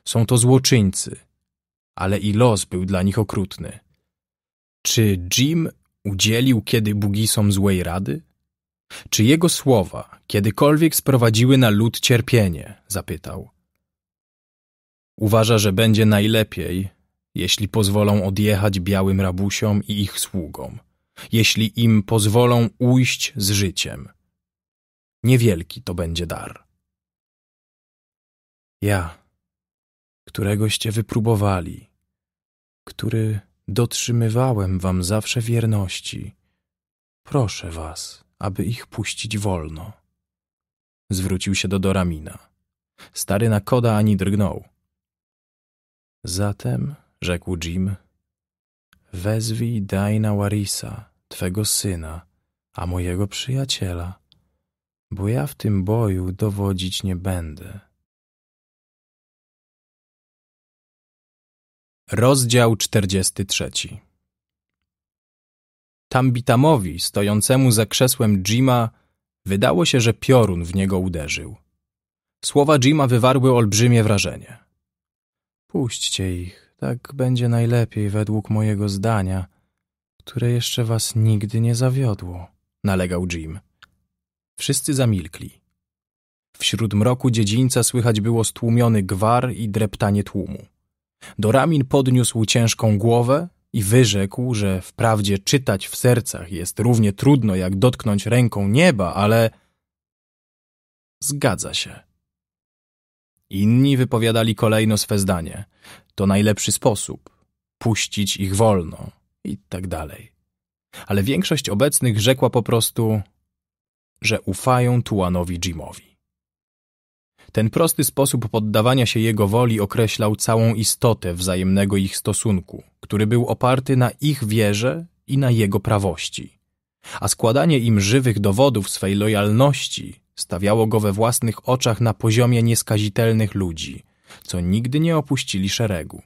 Są to złoczyńcy, ale i los był dla nich okrutny. Czy Jim udzielił kiedy Bugisom złej rady? Czy jego słowa kiedykolwiek sprowadziły na lud cierpienie? zapytał. Uważa, że będzie najlepiej, jeśli pozwolą odjechać białym rabusiom i ich sługom, jeśli im pozwolą ujść z życiem. Niewielki to będzie dar. Ja, któregoście wypróbowali, który dotrzymywałem wam zawsze wierności, proszę was, aby ich puścić wolno. Zwrócił się do Doramina. Stary na koda ani drgnął. Zatem, rzekł Jim, wezwij Daina Warisa, twego syna, a mojego przyjaciela, bo ja w tym boju dowodzić nie będę. Rozdział trzeci. Tambitamowi, stojącemu za krzesłem Jima, wydało się, że piorun w niego uderzył. Słowa Jima wywarły olbrzymie wrażenie. Puśćcie ich, tak będzie najlepiej według mojego zdania, które jeszcze was nigdy nie zawiodło, nalegał Jim. Wszyscy zamilkli. Wśród mroku dziedzińca słychać było stłumiony gwar i dreptanie tłumu. Doramin podniósł ciężką głowę, i wyrzekł, że wprawdzie czytać w sercach jest równie trudno jak dotknąć ręką nieba, ale zgadza się. Inni wypowiadali kolejno swe zdanie. To najlepszy sposób. Puścić ich wolno i tak dalej. Ale większość obecnych rzekła po prostu, że ufają Tuanowi Jimowi. Ten prosty sposób poddawania się jego woli określał całą istotę wzajemnego ich stosunku, który był oparty na ich wierze i na jego prawości. A składanie im żywych dowodów swej lojalności stawiało go we własnych oczach na poziomie nieskazitelnych ludzi, co nigdy nie opuścili szeregu.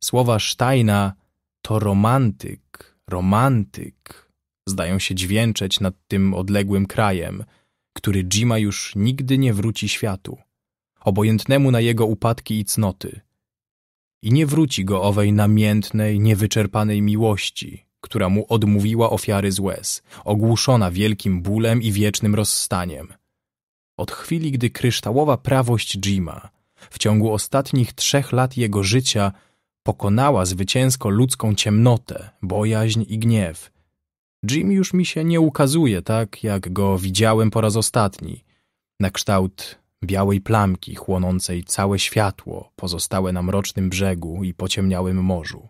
Słowa Steina to romantyk, romantyk zdają się dźwięczeć nad tym odległym krajem – który Jima już nigdy nie wróci światu, obojętnemu na jego upadki i cnoty. I nie wróci go owej namiętnej, niewyczerpanej miłości, która mu odmówiła ofiary z łez, ogłuszona wielkim bólem i wiecznym rozstaniem. Od chwili, gdy kryształowa prawość Jima w ciągu ostatnich trzech lat jego życia pokonała zwycięsko ludzką ciemnotę, bojaźń i gniew – Jim już mi się nie ukazuje tak, jak go widziałem po raz ostatni. Na kształt białej plamki chłonącej całe światło pozostałe na mrocznym brzegu i pociemniałym morzu.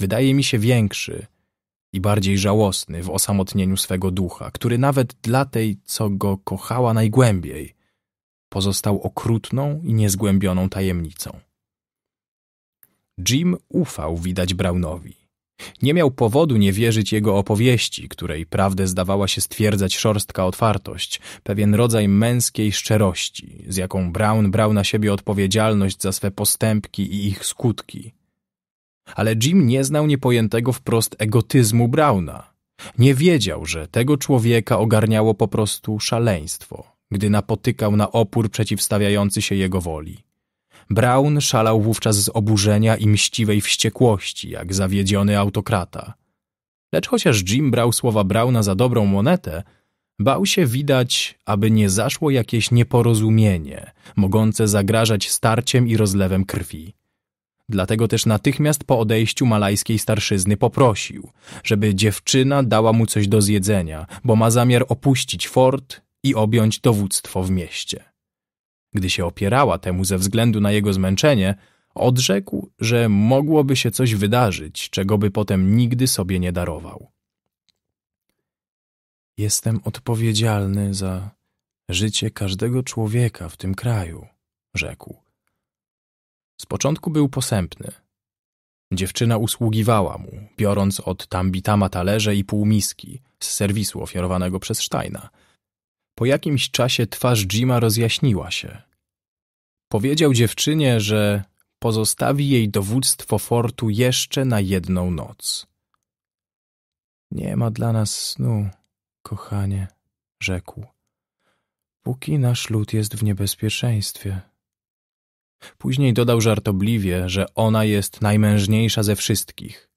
Wydaje mi się większy i bardziej żałosny w osamotnieniu swego ducha, który nawet dla tej, co go kochała najgłębiej, pozostał okrutną i niezgłębioną tajemnicą. Jim ufał widać Brownowi nie miał powodu nie wierzyć jego opowieści, której prawdę zdawała się stwierdzać szorstka otwartość, pewien rodzaj męskiej szczerości, z jaką Brown brał na siebie odpowiedzialność za swe postępki i ich skutki. Ale Jim nie znał niepojętego wprost egotyzmu Browna. Nie wiedział, że tego człowieka ogarniało po prostu szaleństwo, gdy napotykał na opór przeciwstawiający się jego woli. Brown szalał wówczas z oburzenia i mściwej wściekłości, jak zawiedziony autokrata. Lecz chociaż Jim brał słowa Brauna za dobrą monetę, bał się widać, aby nie zaszło jakieś nieporozumienie, mogące zagrażać starciem i rozlewem krwi. Dlatego też natychmiast po odejściu malajskiej starszyzny poprosił, żeby dziewczyna dała mu coś do zjedzenia, bo ma zamiar opuścić fort i objąć dowództwo w mieście. Gdy się opierała temu ze względu na jego zmęczenie, odrzekł, że mogłoby się coś wydarzyć, czego by potem nigdy sobie nie darował. Jestem odpowiedzialny za życie każdego człowieka w tym kraju, rzekł. Z początku był posępny. Dziewczyna usługiwała mu, biorąc od tambitama talerze i półmiski z serwisu ofiarowanego przez Steina. Po jakimś czasie twarz Jima rozjaśniła się, Powiedział dziewczynie, że pozostawi jej dowództwo fortu jeszcze na jedną noc. Nie ma dla nas snu, kochanie, rzekł, póki nasz lud jest w niebezpieczeństwie. Później dodał żartobliwie, że ona jest najmężniejsza ze wszystkich.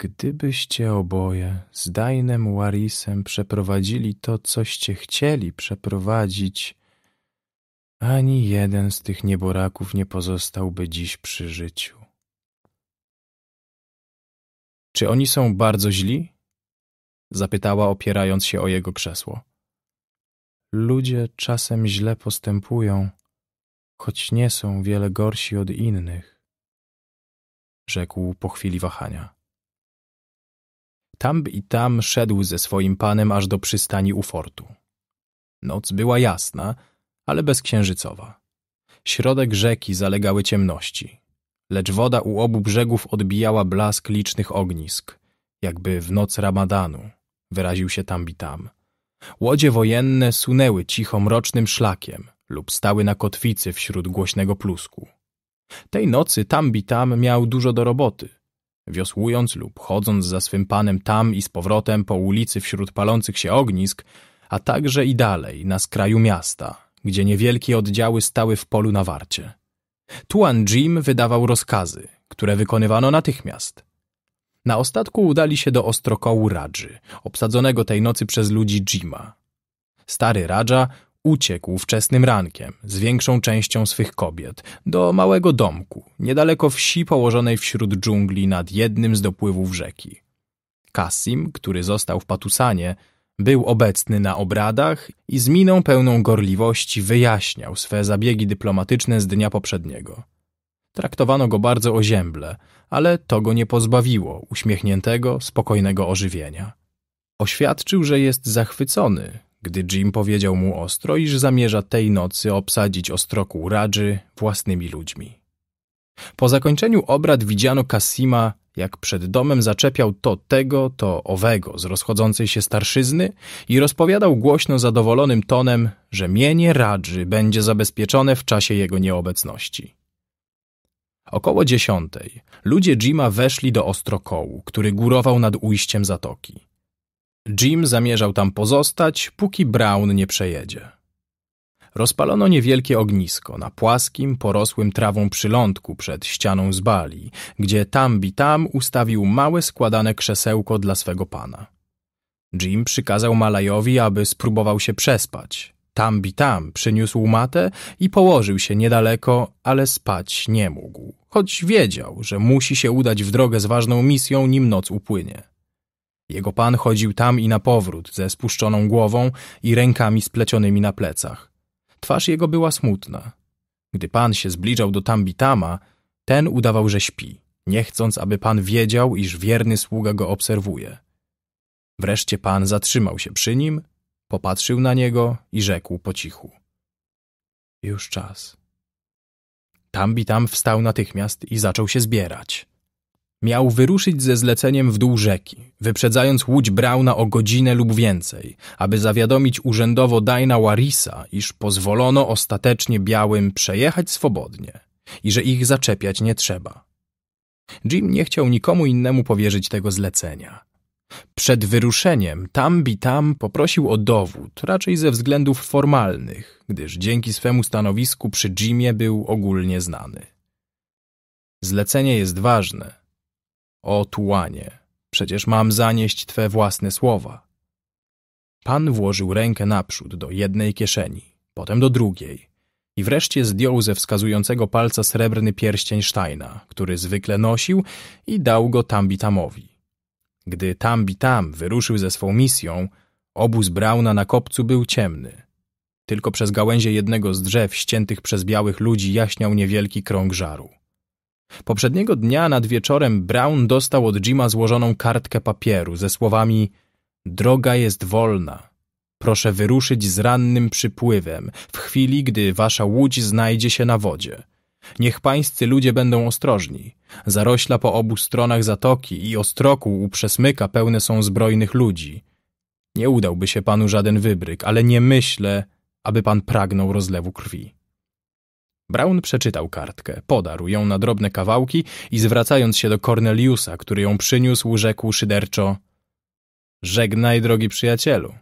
Gdybyście oboje z Dajnem Warisem przeprowadzili to, coście chcieli przeprowadzić, ani jeden z tych nieboraków nie pozostałby dziś przy życiu. Czy oni są bardzo źli? Zapytała, opierając się o jego krzesło. Ludzie czasem źle postępują, choć nie są wiele gorsi od innych, rzekł po chwili wahania. Tam i tam szedł ze swoim panem aż do przystani u fortu. Noc była jasna, ale bezksiężycowa. Środek rzeki zalegały ciemności, lecz woda u obu brzegów odbijała blask licznych ognisk, jakby w noc ramadanu, wyraził się tam tam. Łodzie wojenne sunęły cicho mrocznym szlakiem lub stały na kotwicy wśród głośnego plusku. Tej nocy tam tam miał dużo do roboty. Wiosłując lub chodząc za swym panem tam i z powrotem po ulicy wśród palących się ognisk, a także i dalej, na skraju miasta, gdzie niewielkie oddziały stały w polu na warcie. Tuan Jim wydawał rozkazy, które wykonywano natychmiast. Na ostatku udali się do ostrokołu Radży, obsadzonego tej nocy przez ludzi Jima. Stary Radża uciekł wczesnym rankiem z większą częścią swych kobiet do małego domku, niedaleko wsi położonej wśród dżungli nad jednym z dopływów rzeki. Kasim, który został w Patusanie, był obecny na obradach i z miną pełną gorliwości wyjaśniał swe zabiegi dyplomatyczne z dnia poprzedniego. Traktowano go bardzo ozięble, ale to go nie pozbawiło uśmiechniętego, spokojnego ożywienia. Oświadczył, że jest zachwycony, gdy Jim powiedział mu ostro, iż zamierza tej nocy obsadzić Ostroku Radży własnymi ludźmi. Po zakończeniu obrad widziano Kasima jak przed domem zaczepiał to tego, to owego z rozchodzącej się starszyzny i rozpowiadał głośno zadowolonym tonem, że mienie Radży będzie zabezpieczone w czasie jego nieobecności. Około dziesiątej ludzie Jima weszli do ostrokołu, który górował nad ujściem zatoki. Jim zamierzał tam pozostać, póki Brown nie przejedzie. Rozpalono niewielkie ognisko na płaskim, porosłym trawą przylądku przed ścianą z bali, gdzie Tambi Tam ustawił małe składane krzesełko dla swego pana. Jim przykazał Malajowi, aby spróbował się przespać. Tambi Tam przyniósł matę i położył się niedaleko, ale spać nie mógł, choć wiedział, że musi się udać w drogę z ważną misją, nim noc upłynie. Jego pan chodził tam i na powrót ze spuszczoną głową i rękami splecionymi na plecach. Twarz jego była smutna. Gdy pan się zbliżał do Tambitama, ten udawał, że śpi, nie chcąc, aby pan wiedział, iż wierny sługa go obserwuje. Wreszcie pan zatrzymał się przy nim, popatrzył na niego i rzekł po cichu. Już czas. Tambitam wstał natychmiast i zaczął się zbierać. Miał wyruszyć ze zleceniem w dół rzeki, wyprzedzając łódź Brauna o godzinę lub więcej, aby zawiadomić urzędowo Dajna Warisa, iż pozwolono ostatecznie białym przejechać swobodnie i że ich zaczepiać nie trzeba. Jim nie chciał nikomu innemu powierzyć tego zlecenia. Przed wyruszeniem Tambi Tam poprosił o dowód, raczej ze względów formalnych, gdyż dzięki swemu stanowisku przy Jimie był ogólnie znany. Zlecenie jest ważne, o tułanie, przecież mam zanieść twe własne słowa. Pan włożył rękę naprzód do jednej kieszeni, potem do drugiej i wreszcie zdjął ze wskazującego palca srebrny pierścień Steina, który zwykle nosił i dał go Tambitamowi. Gdy Tambitam wyruszył ze swą misją, obóz Brauna na kopcu był ciemny. Tylko przez gałęzie jednego z drzew ściętych przez białych ludzi jaśniał niewielki krąg żaru. Poprzedniego dnia nad wieczorem Brown dostał od Jima złożoną kartkę papieru ze słowami Droga jest wolna. Proszę wyruszyć z rannym przypływem, w chwili, gdy wasza łódź znajdzie się na wodzie. Niech pańscy ludzie będą ostrożni. Zarośla po obu stronach zatoki i ostroku u przesmyka pełne są zbrojnych ludzi. Nie udałby się panu żaden wybryk, ale nie myślę, aby pan pragnął rozlewu krwi. Brown przeczytał kartkę, podarł ją na drobne kawałki i zwracając się do Corneliusa, który ją przyniósł, rzekł szyderczo Żegnaj, drogi przyjacielu.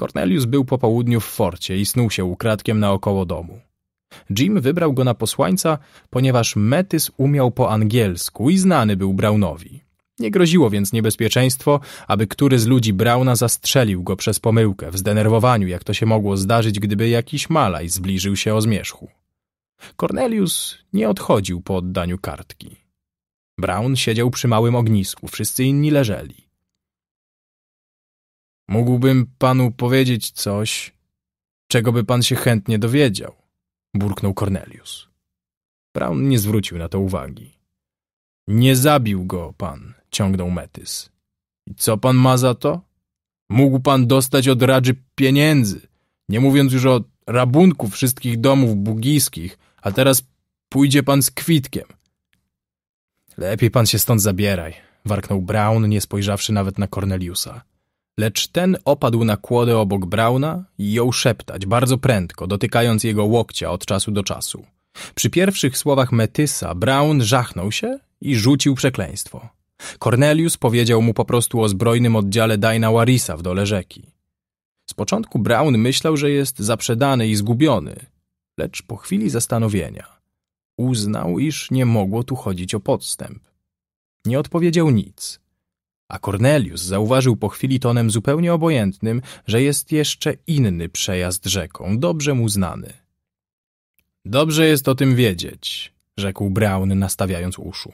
Cornelius był po południu w forcie i snuł się ukradkiem naokoło domu. Jim wybrał go na posłańca, ponieważ Metys umiał po angielsku i znany był Brownowi. Nie groziło więc niebezpieczeństwo, aby który z ludzi Brauna zastrzelił go przez pomyłkę, w zdenerwowaniu, jak to się mogło zdarzyć, gdyby jakiś malaj zbliżył się o zmierzchu. Cornelius nie odchodził po oddaniu kartki. Brown siedział przy małym ognisku, wszyscy inni leżeli. Mógłbym panu powiedzieć coś, czego by pan się chętnie dowiedział, burknął Cornelius. Brown nie zwrócił na to uwagi. Nie zabił go pan ciągnął Metys. I co pan ma za to? Mógł pan dostać od Radży pieniędzy, nie mówiąc już o rabunku wszystkich domów bugijskich, a teraz pójdzie pan z kwitkiem. Lepiej pan się stąd zabieraj, warknął Brown, nie spojrzawszy nawet na Corneliusa. Lecz ten opadł na kłodę obok Brauna i jął szeptać bardzo prędko, dotykając jego łokcia od czasu do czasu. Przy pierwszych słowach Metysa Brown żachnął się i rzucił przekleństwo. Cornelius powiedział mu po prostu o zbrojnym oddziale Dajna Warisa w dole rzeki. Z początku Brown myślał, że jest zaprzedany i zgubiony, lecz po chwili zastanowienia uznał, iż nie mogło tu chodzić o podstęp. Nie odpowiedział nic, a Cornelius zauważył po chwili tonem zupełnie obojętnym, że jest jeszcze inny przejazd rzeką, dobrze mu znany. Dobrze jest o tym wiedzieć, rzekł Brown, nastawiając uszu.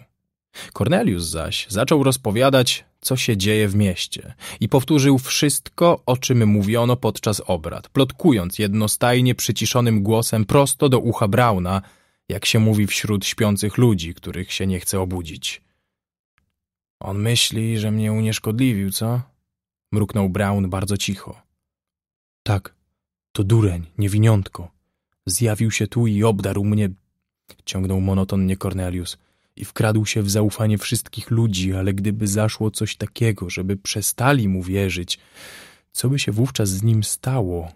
Cornelius zaś zaczął rozpowiadać, co się dzieje w mieście i powtórzył wszystko, o czym mówiono podczas obrad, plotkując jednostajnie przyciszonym głosem prosto do ucha Brauna, jak się mówi wśród śpiących ludzi, których się nie chce obudzić. On myśli, że mnie unieszkodliwił, co? Mruknął Brown bardzo cicho. Tak, to dureń, niewiniątko. Zjawił się tu i obdarł mnie, ciągnął monotonnie Cornelius – i wkradł się w zaufanie wszystkich ludzi, ale gdyby zaszło coś takiego, żeby przestali mu wierzyć, co by się wówczas z nim stało?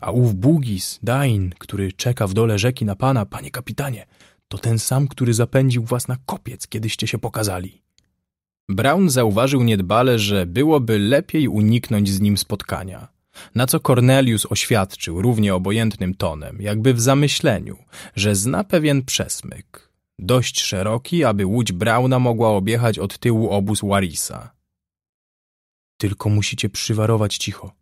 A ów Bugis, Dain, który czeka w dole rzeki na pana, panie kapitanie, to ten sam, który zapędził was na kopiec, kiedyście się pokazali. Brown zauważył niedbale, że byłoby lepiej uniknąć z nim spotkania. Na co Cornelius oświadczył równie obojętnym tonem, jakby w zamyśleniu, że zna pewien przesmyk dość szeroki, aby łódź Brauna mogła objechać od tyłu obóz Warisa. Tylko musicie przywarować cicho,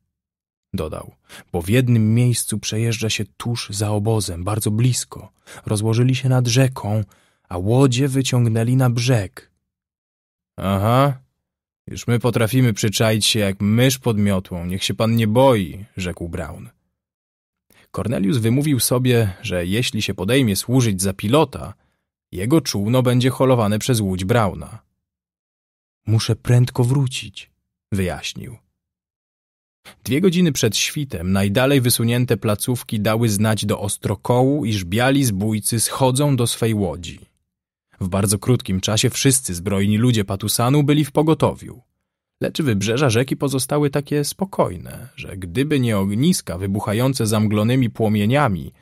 dodał, bo w jednym miejscu przejeżdża się tuż za obozem, bardzo blisko. Rozłożyli się nad rzeką, a łodzie wyciągnęli na brzeg. Aha, już my potrafimy przyczaić się jak mysz pod miotłą, niech się pan nie boi, rzekł Brown. Cornelius wymówił sobie, że jeśli się podejmie służyć za pilota, jego czółno będzie holowane przez łódź Brauna. Muszę prędko wrócić, wyjaśnił. Dwie godziny przed świtem najdalej wysunięte placówki dały znać do ostrokołu, iż biali zbójcy schodzą do swej łodzi. W bardzo krótkim czasie wszyscy zbrojni ludzie Patusanu byli w pogotowiu. Lecz wybrzeża rzeki pozostały takie spokojne, że gdyby nie ogniska wybuchające zamglonymi płomieniami,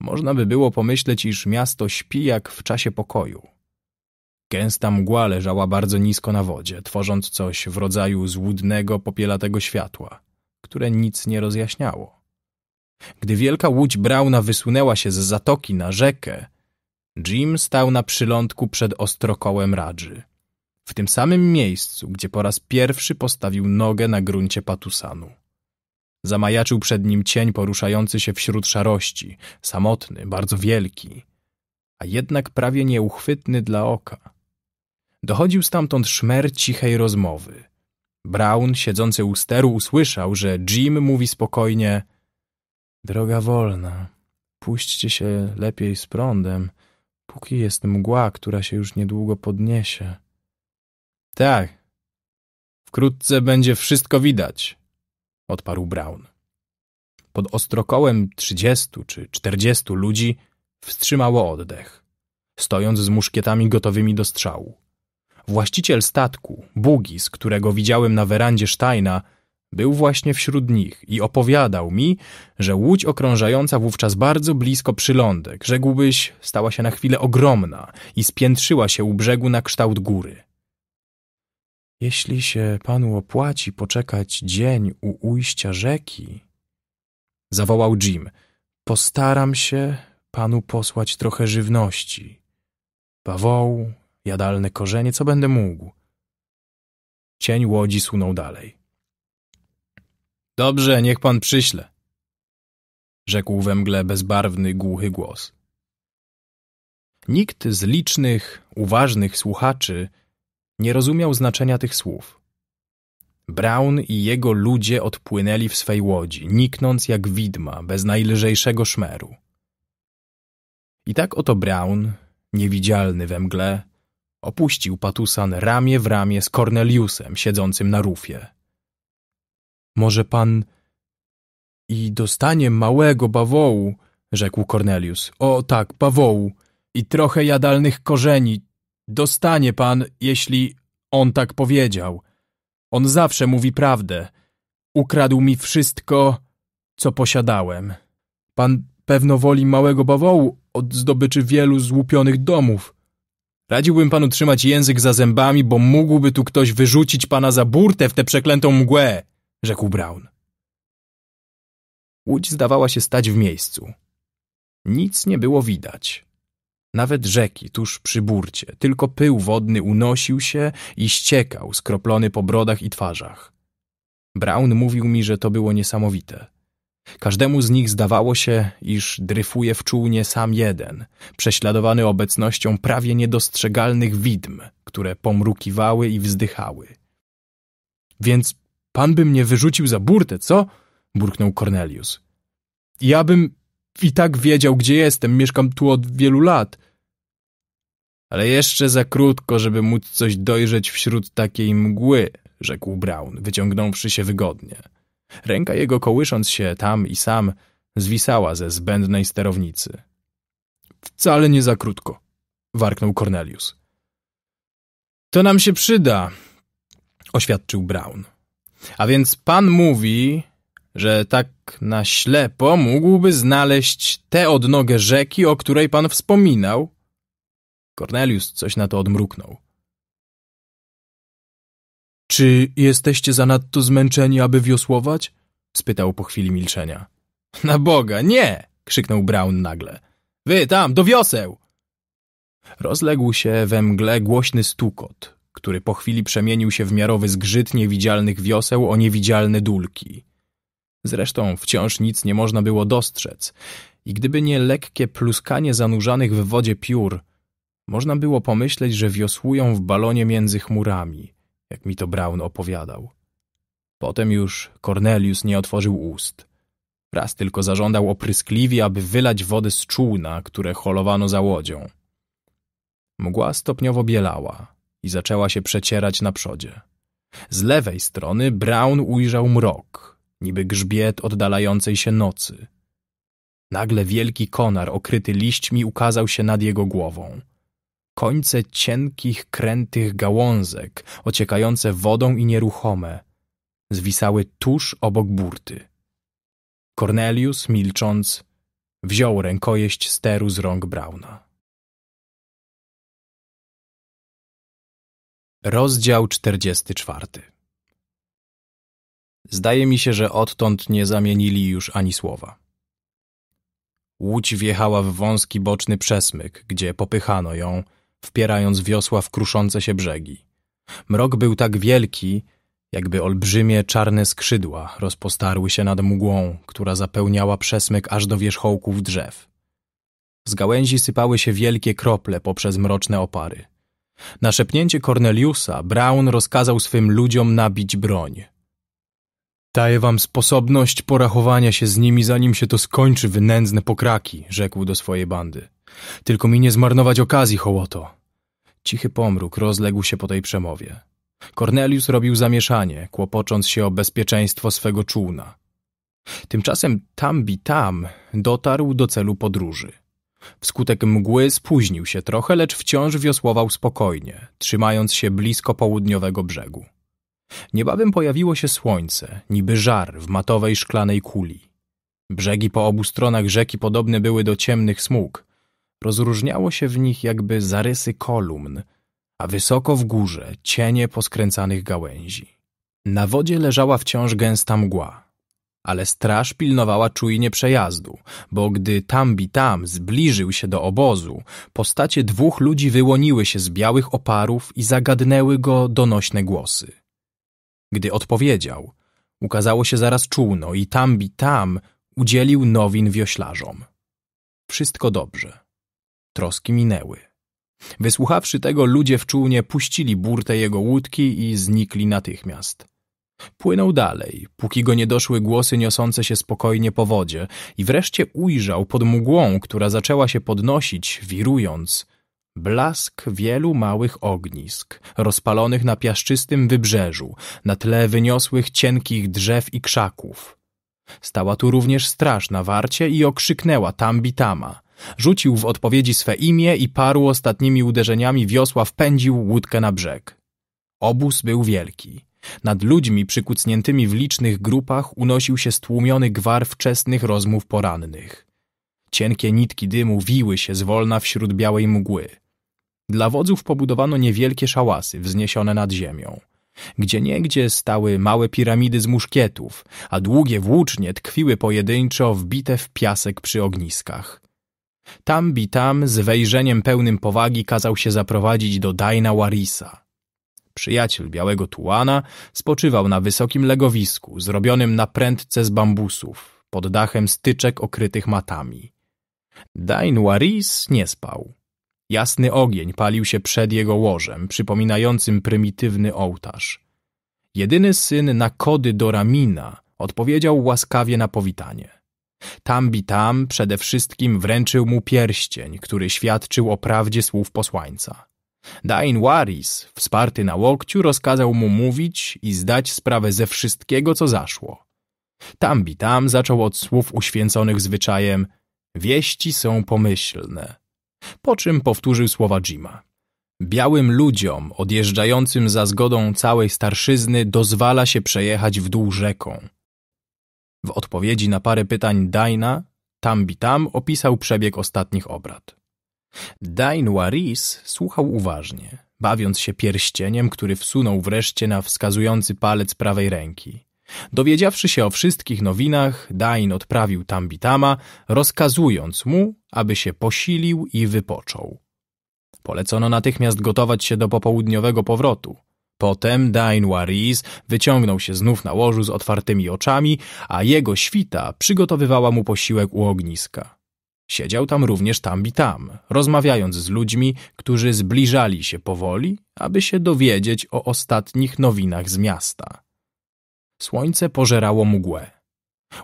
można by było pomyśleć, iż miasto śpi jak w czasie pokoju. Gęsta mgła leżała bardzo nisko na wodzie, tworząc coś w rodzaju złudnego, popielatego światła, które nic nie rozjaśniało. Gdy wielka łódź Brauna wysunęła się z zatoki na rzekę, Jim stał na przylądku przed ostrokołem Radży, w tym samym miejscu, gdzie po raz pierwszy postawił nogę na gruncie Patusanu. Zamajaczył przed nim cień poruszający się wśród szarości, samotny, bardzo wielki, a jednak prawie nieuchwytny dla oka. Dochodził stamtąd szmer cichej rozmowy. Brown, siedzący u steru, usłyszał, że Jim mówi spokojnie Droga wolna, puśćcie się lepiej z prądem, póki jest mgła, która się już niedługo podniesie. Tak, wkrótce będzie wszystko widać odparł Brown. Pod ostrokołem trzydziestu czy czterdziestu ludzi wstrzymało oddech, stojąc z muszkietami gotowymi do strzału. Właściciel statku, Bugis, którego widziałem na werandzie Steina, był właśnie wśród nich i opowiadał mi, że łódź okrążająca wówczas bardzo blisko przylądek, rzekłbyś, stała się na chwilę ogromna i spiętrzyła się u brzegu na kształt góry. Jeśli się panu opłaci poczekać dzień u ujścia rzeki, zawołał Jim, postaram się panu posłać trochę żywności. Bawoł, jadalne korzenie, co będę mógł. Cień łodzi sunął dalej. Dobrze, niech pan przyśle, rzekł we mgle bezbarwny, głuchy głos. Nikt z licznych, uważnych słuchaczy nie rozumiał znaczenia tych słów. Brown i jego ludzie odpłynęli w swej łodzi, niknąc jak widma, bez najlżejszego szmeru. I tak oto Brown, niewidzialny we mgle, opuścił Patusan ramię w ramię z Corneliusem siedzącym na rufie. Może pan i dostanie małego bawołu, rzekł Cornelius. O tak, bawołu i trochę jadalnych korzeni, Dostanie pan, jeśli on tak powiedział. On zawsze mówi prawdę. Ukradł mi wszystko, co posiadałem. Pan pewno woli małego bawołu od zdobyczy wielu złupionych domów. Radziłbym panu trzymać język za zębami, bo mógłby tu ktoś wyrzucić pana za burtę w tę przeklętą mgłę, rzekł Brown. Łódź zdawała się stać w miejscu. Nic nie było widać. Nawet rzeki tuż przy burcie, tylko pył wodny unosił się i ściekał, skroplony po brodach i twarzach. Brown mówił mi, że to było niesamowite. Każdemu z nich zdawało się, iż dryfuje w czółnie sam jeden, prześladowany obecnością prawie niedostrzegalnych widm, które pomrukiwały i wzdychały. Więc pan by mnie wyrzucił za burtę, co? burknął Cornelius. Ja bym i tak wiedział, gdzie jestem, mieszkam tu od wielu lat. Ale jeszcze za krótko, żeby móc coś dojrzeć wśród takiej mgły, rzekł Brown, wyciągnąwszy się wygodnie. Ręka jego kołysząc się tam i sam zwisała ze zbędnej sterownicy. Wcale nie za krótko, warknął Cornelius. To nam się przyda, oświadczył Brown. A więc pan mówi, że tak na ślepo mógłby znaleźć tę odnogę rzeki, o której pan wspominał? Cornelius coś na to odmruknął. Czy jesteście zanadto zmęczeni, aby wiosłować? spytał po chwili milczenia. Na Boga, nie! krzyknął Brown nagle. Wy tam, do wioseł! Rozległ się we mgle głośny stukot, który po chwili przemienił się w miarowy zgrzyt niewidzialnych wioseł o niewidzialne dulki. Zresztą wciąż nic nie można było dostrzec. I gdyby nie lekkie pluskanie zanurzanych w wodzie piór, można było pomyśleć, że wiosłują w balonie między chmurami, jak mi to Brown opowiadał. Potem już Cornelius nie otworzył ust. Raz tylko zażądał opryskliwie, aby wylać wodę z czółna, które holowano za łodzią. Mgła stopniowo bielała i zaczęła się przecierać na przodzie. Z lewej strony Brown ujrzał mrok – niby grzbiet oddalającej się nocy. Nagle wielki konar okryty liśćmi ukazał się nad jego głową. Końce cienkich, krętych gałązek, ociekające wodą i nieruchome, zwisały tuż obok burty. Cornelius, milcząc, wziął rękojeść steru z rąk Brauna. Rozdział 44 Zdaje mi się, że odtąd nie zamienili już ani słowa. Łódź wjechała w wąski boczny przesmyk, gdzie popychano ją, wpierając wiosła w kruszące się brzegi. Mrok był tak wielki, jakby olbrzymie czarne skrzydła rozpostarły się nad mgłą, która zapełniała przesmyk aż do wierzchołków drzew. Z gałęzi sypały się wielkie krople poprzez mroczne opary. Na szepnięcie Corneliusa Brown rozkazał swym ludziom nabić broń. Daję wam sposobność porachowania się z nimi, zanim się to skończy, wynędzne pokraki, rzekł do swojej bandy. Tylko mi nie zmarnować okazji, hołoto. Cichy pomruk rozległ się po tej przemowie. Cornelius robił zamieszanie, kłopocząc się o bezpieczeństwo swego czółna. Tymczasem Tambi Tam dotarł do celu podróży. Wskutek mgły spóźnił się trochę, lecz wciąż wiosłował spokojnie, trzymając się blisko południowego brzegu. Niebawem pojawiło się słońce, niby żar w matowej szklanej kuli. Brzegi po obu stronach rzeki podobne były do ciemnych smug. Rozróżniało się w nich jakby zarysy kolumn, a wysoko w górze cienie poskręcanych gałęzi. Na wodzie leżała wciąż gęsta mgła, ale straż pilnowała czujnie przejazdu, bo gdy Tambi Tam zbliżył się do obozu, postacie dwóch ludzi wyłoniły się z białych oparów i zagadnęły go donośne głosy. Gdy odpowiedział, ukazało się zaraz czółno i tam bi Tam udzielił nowin wioślarzom. Wszystko dobrze. Troski minęły. Wysłuchawszy tego, ludzie w czółnie puścili burtę jego łódki i znikli natychmiast. Płynął dalej, póki go nie doszły głosy niosące się spokojnie po wodzie i wreszcie ujrzał pod mgłą, która zaczęła się podnosić, wirując, Blask wielu małych ognisk, rozpalonych na piaszczystym wybrzeżu, na tle wyniosłych cienkich drzew i krzaków. Stała tu również straż na warcie i okrzyknęła Tambitama. Rzucił w odpowiedzi swe imię i paru ostatnimi uderzeniami wiosła wpędził łódkę na brzeg. Obóz był wielki. Nad ludźmi przykucniętymi w licznych grupach unosił się stłumiony gwar wczesnych rozmów porannych. Cienkie nitki dymu wiły się zwolna wśród białej mgły. Dla wodzów pobudowano niewielkie szałasy wzniesione nad ziemią. Gdzieniegdzie stały małe piramidy z muszkietów, a długie włócznie tkwiły pojedynczo wbite w piasek przy ogniskach. Tam bitam z wejrzeniem pełnym powagi kazał się zaprowadzić do Dajna Warisa. Przyjaciel białego tułana spoczywał na wysokim legowisku, zrobionym na prędce z bambusów, pod dachem styczek okrytych matami. Dain Waris nie spał. Jasny ogień palił się przed jego łożem, przypominającym prymitywny ołtarz. Jedyny syn Nakody Doramina odpowiedział łaskawie na powitanie. Tambi Tam przede wszystkim wręczył mu pierścień, który świadczył o prawdzie słów posłańca. Dain Waris, wsparty na łokciu, rozkazał mu mówić i zdać sprawę ze wszystkiego, co zaszło. Tambi Tam zaczął od słów uświęconych zwyczajem – Wieści są pomyślne. Po czym powtórzył słowa Jima. Białym ludziom odjeżdżającym za zgodą całej starszyzny dozwala się przejechać w dół rzeką. W odpowiedzi na parę pytań Dajna, Tambi Tam opisał przebieg ostatnich obrad. Dain Waris słuchał uważnie, bawiąc się pierścieniem, który wsunął wreszcie na wskazujący palec prawej ręki. Dowiedziawszy się o wszystkich nowinach, Dain odprawił Tambitama, rozkazując mu, aby się posilił i wypoczął. Polecono natychmiast gotować się do popołudniowego powrotu. Potem Dain Waris wyciągnął się znów na łożu z otwartymi oczami, a jego świta przygotowywała mu posiłek u ogniska. Siedział tam również Tambitam, rozmawiając z ludźmi, którzy zbliżali się powoli, aby się dowiedzieć o ostatnich nowinach z miasta. Słońce pożerało mgłę.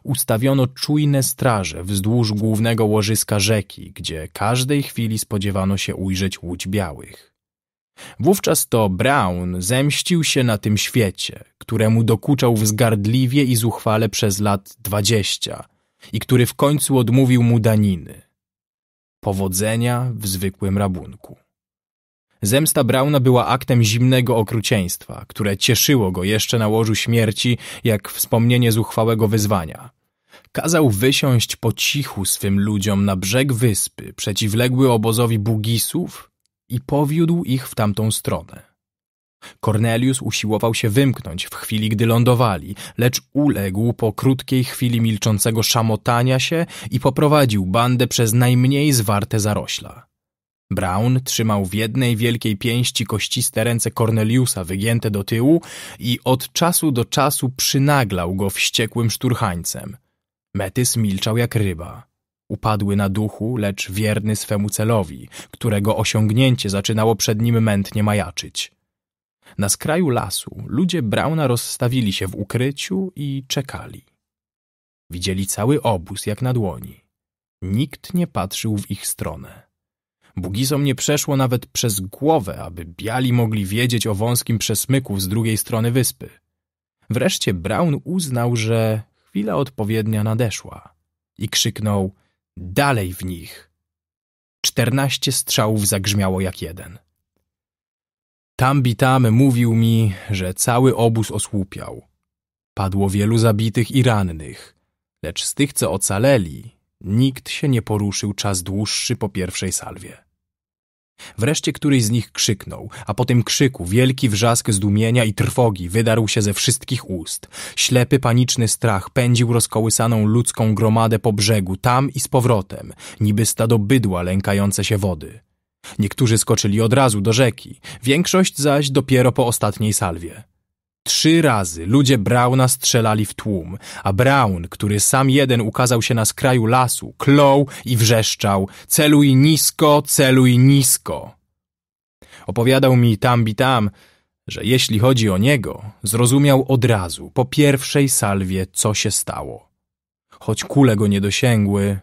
Ustawiono czujne straże wzdłuż głównego łożyska rzeki, gdzie każdej chwili spodziewano się ujrzeć łódź białych. Wówczas to Brown zemścił się na tym świecie, któremu dokuczał wzgardliwie i zuchwale przez lat dwadzieścia i który w końcu odmówił mu daniny. Powodzenia w zwykłym rabunku. Zemsta Brauna była aktem zimnego okrucieństwa, które cieszyło go jeszcze na łożu śmierci, jak wspomnienie zuchwałego wyzwania. Kazał wysiąść po cichu swym ludziom na brzeg wyspy, przeciwległy obozowi Bugisów i powiódł ich w tamtą stronę. Cornelius usiłował się wymknąć w chwili, gdy lądowali, lecz uległ po krótkiej chwili milczącego szamotania się i poprowadził bandę przez najmniej zwarte zarośla. Brown trzymał w jednej wielkiej pięści kościste ręce Corneliusa wygięte do tyłu i od czasu do czasu przynaglał go wściekłym szturchańcem. Metys milczał jak ryba. Upadły na duchu, lecz wierny swemu celowi, którego osiągnięcie zaczynało przed nim mętnie majaczyć. Na skraju lasu ludzie Brauna rozstawili się w ukryciu i czekali. Widzieli cały obóz jak na dłoni. Nikt nie patrzył w ich stronę. Bugizom nie przeszło nawet przez głowę, aby biali mogli wiedzieć o wąskim przesmyku z drugiej strony wyspy. Wreszcie Brown uznał, że chwila odpowiednia nadeszła i krzyknął dalej w nich. Czternaście strzałów zagrzmiało jak jeden. Tambitam mówił mi, że cały obóz osłupiał. Padło wielu zabitych i rannych, lecz z tych, co ocaleli, nikt się nie poruszył czas dłuższy po pierwszej salwie. Wreszcie któryś z nich krzyknął, a po tym krzyku wielki wrzask zdumienia i trwogi wydarł się ze wszystkich ust. Ślepy, paniczny strach pędził rozkołysaną ludzką gromadę po brzegu, tam i z powrotem, niby stado bydła lękające się wody. Niektórzy skoczyli od razu do rzeki, większość zaś dopiero po ostatniej salwie. Trzy razy ludzie Brauna strzelali w tłum, a Braun, który sam jeden ukazał się na skraju lasu, klął i wrzeszczał celuj nisko, celuj nisko. Opowiadał mi tambi tam, że jeśli chodzi o niego, zrozumiał od razu, po pierwszej salwie, co się stało. Choć kule go nie dosięgły,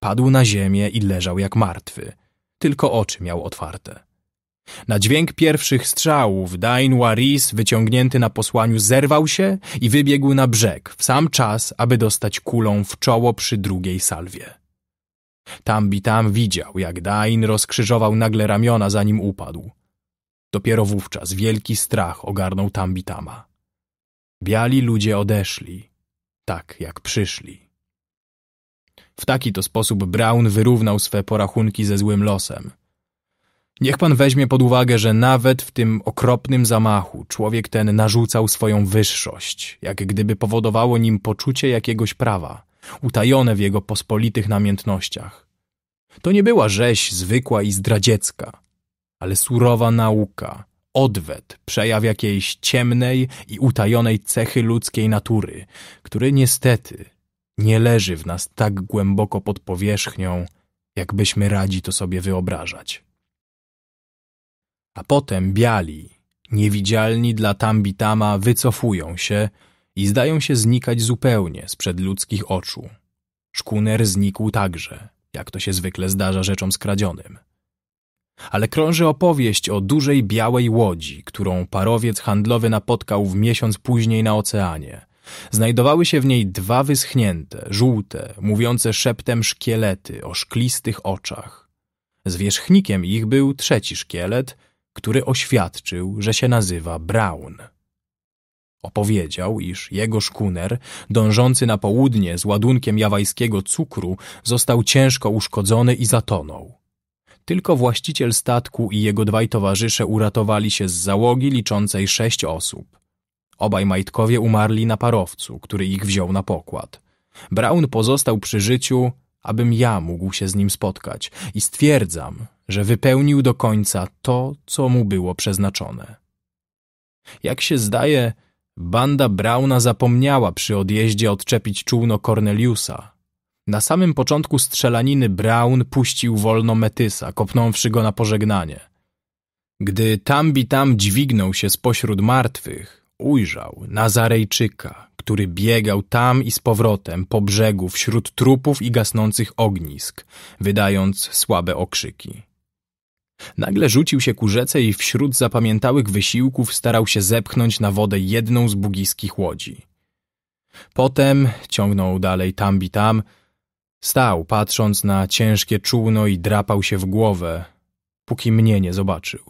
padł na ziemię i leżał jak martwy. Tylko oczy miał otwarte. Na dźwięk pierwszych strzałów Dain Waris, wyciągnięty na posłaniu, zerwał się i wybiegł na brzeg w sam czas, aby dostać kulą w czoło przy drugiej salwie. Tam widział, jak Dain rozkrzyżował nagle ramiona, zanim upadł. Dopiero wówczas wielki strach ogarnął Tambitama. Biali ludzie odeszli, tak jak przyszli. W taki to sposób Brown wyrównał swe porachunki ze złym losem – Niech pan weźmie pod uwagę, że nawet w tym okropnym zamachu człowiek ten narzucał swoją wyższość, jak gdyby powodowało nim poczucie jakiegoś prawa, utajone w jego pospolitych namiętnościach. To nie była rzeź zwykła i zdradziecka, ale surowa nauka, odwet, przejaw jakiejś ciemnej i utajonej cechy ludzkiej natury, który niestety nie leży w nas tak głęboko pod powierzchnią, jakbyśmy radzi to sobie wyobrażać. A potem biali, niewidzialni dla Tambitama, wycofują się i zdają się znikać zupełnie sprzed ludzkich oczu. Szkuner znikł także, jak to się zwykle zdarza rzeczom skradzionym. Ale krąży opowieść o dużej białej łodzi, którą parowiec handlowy napotkał w miesiąc później na oceanie. Znajdowały się w niej dwa wyschnięte, żółte, mówiące szeptem szkielety o szklistych oczach. Zwierzchnikiem ich był trzeci szkielet – który oświadczył, że się nazywa Brown. Opowiedział, iż jego szkuner, dążący na południe z ładunkiem jawajskiego cukru, został ciężko uszkodzony i zatonął. Tylko właściciel statku i jego dwaj towarzysze uratowali się z załogi liczącej sześć osób. Obaj majtkowie umarli na parowcu, który ich wziął na pokład. Brown pozostał przy życiu, abym ja mógł się z nim spotkać i stwierdzam, że wypełnił do końca to, co mu było przeznaczone. Jak się zdaje, banda Brauna zapomniała przy odjeździe odczepić czółno Corneliusa. Na samym początku strzelaniny Braun puścił wolno Metysa, kopnąwszy go na pożegnanie. Gdy Tambi tam dźwignął się spośród martwych, ujrzał Nazarejczyka, który biegał tam i z powrotem po brzegu wśród trupów i gasnących ognisk, wydając słabe okrzyki. Nagle rzucił się ku rzece i wśród zapamiętałych wysiłków starał się zepchnąć na wodę jedną z bugiskich łodzi. Potem ciągnął dalej tambi tam, stał patrząc na ciężkie czółno i drapał się w głowę, póki mnie nie zobaczył.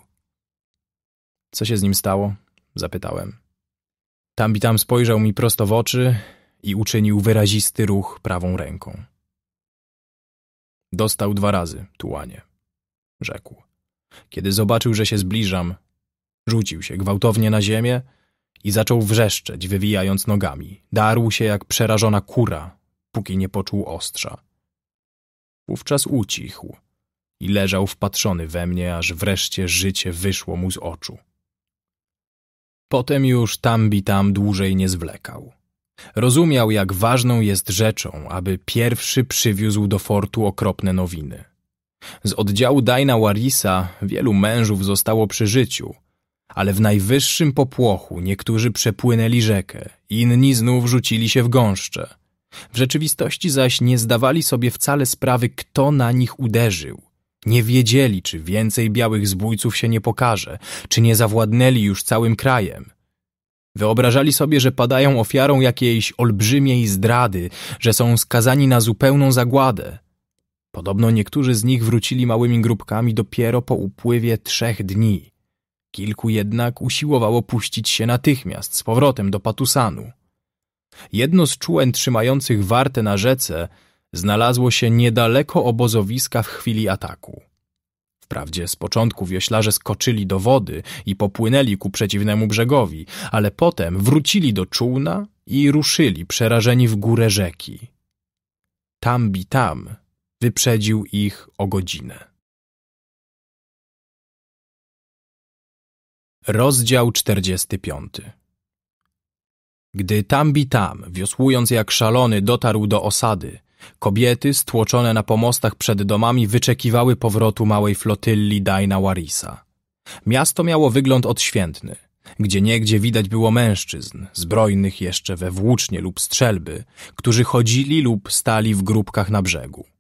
Co się z nim stało? zapytałem. Tambi tam spojrzał mi prosto w oczy i uczynił wyrazisty ruch prawą ręką. Dostał dwa razy, tułanie, rzekł. Kiedy zobaczył, że się zbliżam, rzucił się gwałtownie na ziemię i zaczął wrzeszczeć, wywijając nogami. Darł się jak przerażona kura, póki nie poczuł ostrza. Wówczas ucichł i leżał wpatrzony we mnie, aż wreszcie życie wyszło mu z oczu. Potem już tambi tam dłużej nie zwlekał. Rozumiał, jak ważną jest rzeczą, aby pierwszy przywiózł do fortu okropne nowiny. Z oddziału Dajna Warisa wielu mężów zostało przy życiu, ale w najwyższym popłochu niektórzy przepłynęli rzekę, inni znów rzucili się w gąszcze. W rzeczywistości zaś nie zdawali sobie wcale sprawy, kto na nich uderzył. Nie wiedzieli, czy więcej białych zbójców się nie pokaże, czy nie zawładnęli już całym krajem. Wyobrażali sobie, że padają ofiarą jakiejś olbrzymiej zdrady, że są skazani na zupełną zagładę – Podobno niektórzy z nich wrócili małymi grupkami dopiero po upływie trzech dni. Kilku jednak usiłowało puścić się natychmiast z powrotem do Patusanu. Jedno z czółen trzymających wartę na rzece znalazło się niedaleko obozowiska w chwili ataku. Wprawdzie z początku wioślarze skoczyli do wody i popłynęli ku przeciwnemu brzegowi, ale potem wrócili do czółna i ruszyli przerażeni w górę rzeki. Tam bi tam. Wyprzedził ich o godzinę. Rozdział 45 Gdy Tam, wiosłując jak szalony, dotarł do osady, kobiety stłoczone na pomostach przed domami wyczekiwały powrotu małej flotylli Dajna Warisa. Miasto miało wygląd odświętny. Gdzie niegdzie widać było mężczyzn, zbrojnych jeszcze we włócznie lub strzelby, którzy chodzili lub stali w grupkach na brzegu.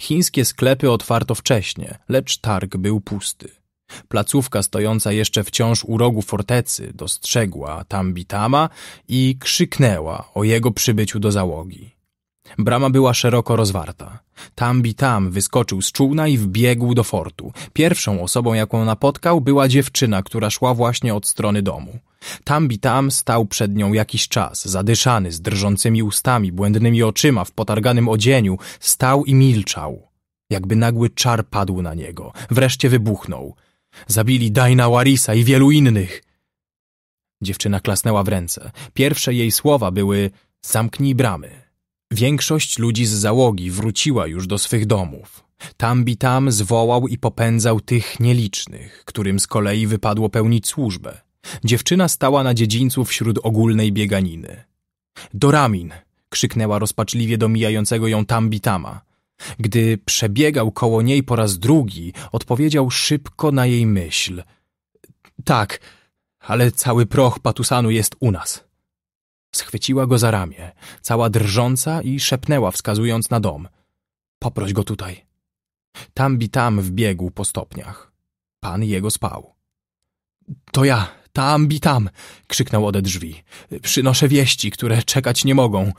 Chińskie sklepy otwarto wcześnie, lecz targ był pusty. Placówka stojąca jeszcze wciąż u rogu fortecy dostrzegła Tambitama i krzyknęła o jego przybyciu do załogi. Brama była szeroko rozwarta. Tambi tam wyskoczył z czółna i wbiegł do fortu. Pierwszą osobą, jaką napotkał, była dziewczyna, która szła właśnie od strony domu. Tambi tam stał przed nią jakiś czas, zadyszany, z drżącymi ustami, błędnymi oczyma, w potarganym odzieniu. Stał i milczał. Jakby nagły czar padł na niego. Wreszcie wybuchnął. Zabili Dajna Warisa i wielu innych. Dziewczyna klasnęła w ręce. Pierwsze jej słowa były zamknij bramy. Większość ludzi z załogi wróciła już do swych domów. Tambitam zwołał i popędzał tych nielicznych, którym z kolei wypadło pełnić służbę. Dziewczyna stała na dziedzińcu wśród ogólnej bieganiny. Doramin! krzyknęła rozpaczliwie do mijającego ją Tambitama. Gdy przebiegał koło niej po raz drugi, odpowiedział szybko na jej myśl. Tak, ale cały proch Patusanu jest u nas. Schwyciła go za ramię, cała drżąca i szepnęła, wskazując na dom. Poproś go tutaj. Tambi tam wbiegł po stopniach. Pan jego spał. To ja, Tambi tam, krzyknął ode drzwi. Przynoszę wieści, które czekać nie mogą.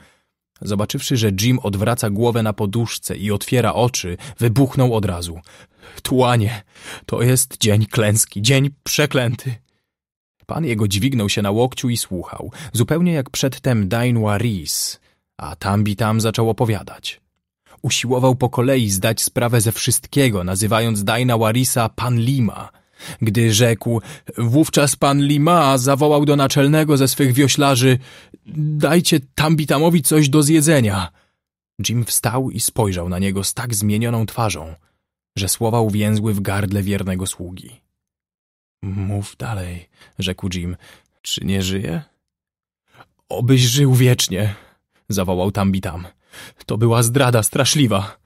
Zobaczywszy, że Jim odwraca głowę na poduszce i otwiera oczy, wybuchnął od razu. Tułanie, to jest dzień klęski, dzień przeklęty. Pan jego dźwignął się na łokciu i słuchał, zupełnie jak przedtem Dainwa Rees, a Tambi tam zaczął opowiadać. Usiłował po kolei zdać sprawę ze wszystkiego, nazywając Dajna Warisa pan Lima. Gdy rzekł, wówczas pan Lima zawołał do naczelnego ze swych wioślarzy dajcie Tambitamowi coś do zjedzenia. Jim wstał i spojrzał na niego z tak zmienioną twarzą, że słowa uwięzły w gardle wiernego sługi. Mów dalej, rzekł Jim. Czy nie żyje? Obyś żył wiecznie, zawołał Tambitam. To była zdrada straszliwa.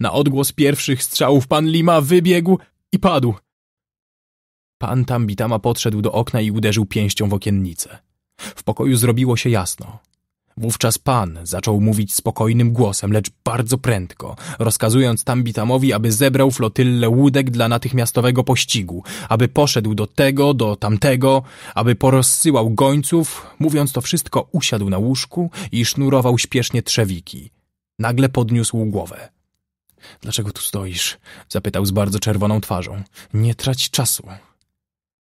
Na odgłos pierwszych strzałów pan Lima wybiegł i padł. Pan Tambitama podszedł do okna i uderzył pięścią w okiennicę. W pokoju zrobiło się jasno. Wówczas pan zaczął mówić spokojnym głosem, lecz bardzo prędko, rozkazując Tambitamowi, aby zebrał flotyllę łódek dla natychmiastowego pościgu, aby poszedł do tego, do tamtego, aby porozsyłał gońców, mówiąc to wszystko usiadł na łóżku i sznurował śpiesznie trzewiki. Nagle podniósł głowę. — Dlaczego tu stoisz? — zapytał z bardzo czerwoną twarzą. — Nie trać czasu.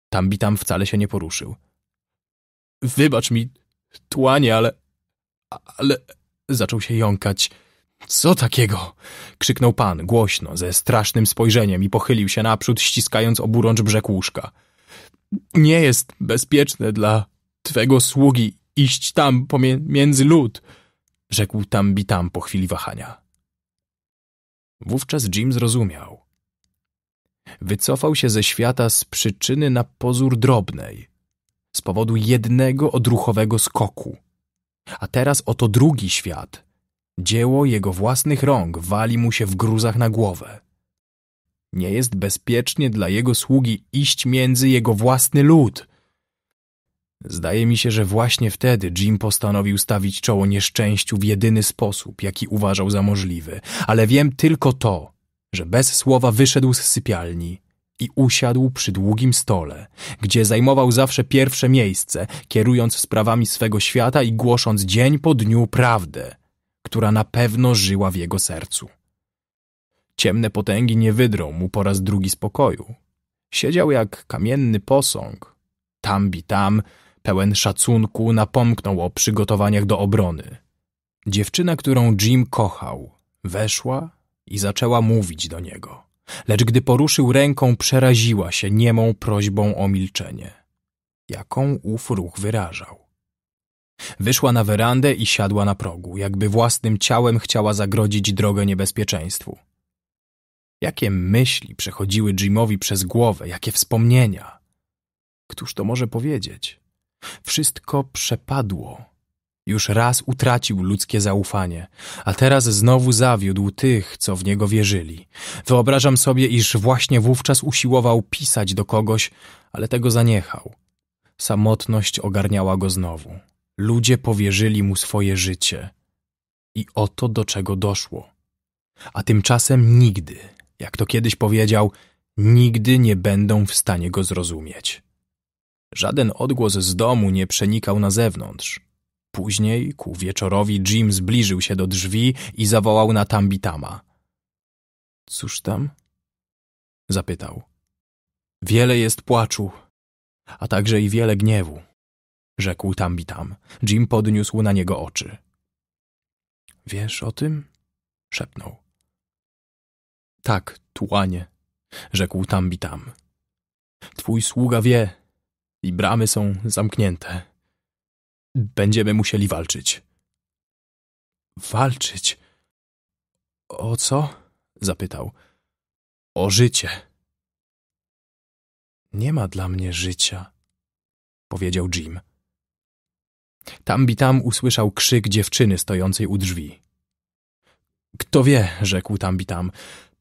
Tambitam wcale się nie poruszył. — Wybacz mi, tłanie, ale ale... Zaczął się jąkać. Co takiego? Krzyknął pan, głośno, ze strasznym spojrzeniem i pochylił się naprzód, ściskając oburącz brzeg łóżka. Nie jest bezpieczne dla twego sługi iść tam pomiędzy lud, rzekł bitam po chwili wahania. Wówczas Jim zrozumiał. Wycofał się ze świata z przyczyny na pozór drobnej, z powodu jednego odruchowego skoku – a teraz oto drugi świat. Dzieło jego własnych rąk wali mu się w gruzach na głowę. Nie jest bezpiecznie dla jego sługi iść między jego własny lud. Zdaje mi się, że właśnie wtedy Jim postanowił stawić czoło nieszczęściu w jedyny sposób, jaki uważał za możliwy, ale wiem tylko to, że bez słowa wyszedł z sypialni i usiadł przy długim stole, gdzie zajmował zawsze pierwsze miejsce, kierując sprawami swego świata i głosząc dzień po dniu prawdę, która na pewno żyła w jego sercu. Ciemne potęgi nie wydrą mu po raz drugi spokoju. Siedział jak kamienny posąg, tam bi tam, pełen szacunku, napomknął o przygotowaniach do obrony. Dziewczyna, którą Jim kochał, weszła i zaczęła mówić do niego lecz gdy poruszył ręką, przeraziła się niemą prośbą o milczenie, jaką ów ruch wyrażał. Wyszła na werandę i siadła na progu, jakby własnym ciałem chciała zagrodzić drogę niebezpieczeństwu. Jakie myśli przechodziły Jimowi przez głowę, jakie wspomnienia? Któż to może powiedzieć? Wszystko przepadło już raz utracił ludzkie zaufanie, a teraz znowu zawiódł tych, co w niego wierzyli. Wyobrażam sobie, iż właśnie wówczas usiłował pisać do kogoś, ale tego zaniechał. Samotność ogarniała go znowu. Ludzie powierzyli mu swoje życie. I oto do czego doszło. A tymczasem nigdy, jak to kiedyś powiedział, nigdy nie będą w stanie go zrozumieć. Żaden odgłos z domu nie przenikał na zewnątrz. Później, ku wieczorowi, Jim zbliżył się do drzwi i zawołał na Tambitama. Cóż tam? Zapytał. Wiele jest płaczu, a także i wiele gniewu, rzekł Tambitam. Jim podniósł na niego oczy. Wiesz o tym? szepnął. Tak, tułanie, rzekł Tambitam. Twój sługa wie i bramy są zamknięte. Będziemy musieli walczyć. Walczyć? O co? Zapytał. O życie. Nie ma dla mnie życia, powiedział Jim. Tambi tam usłyszał krzyk dziewczyny stojącej u drzwi. Kto wie, rzekł Tambi tam,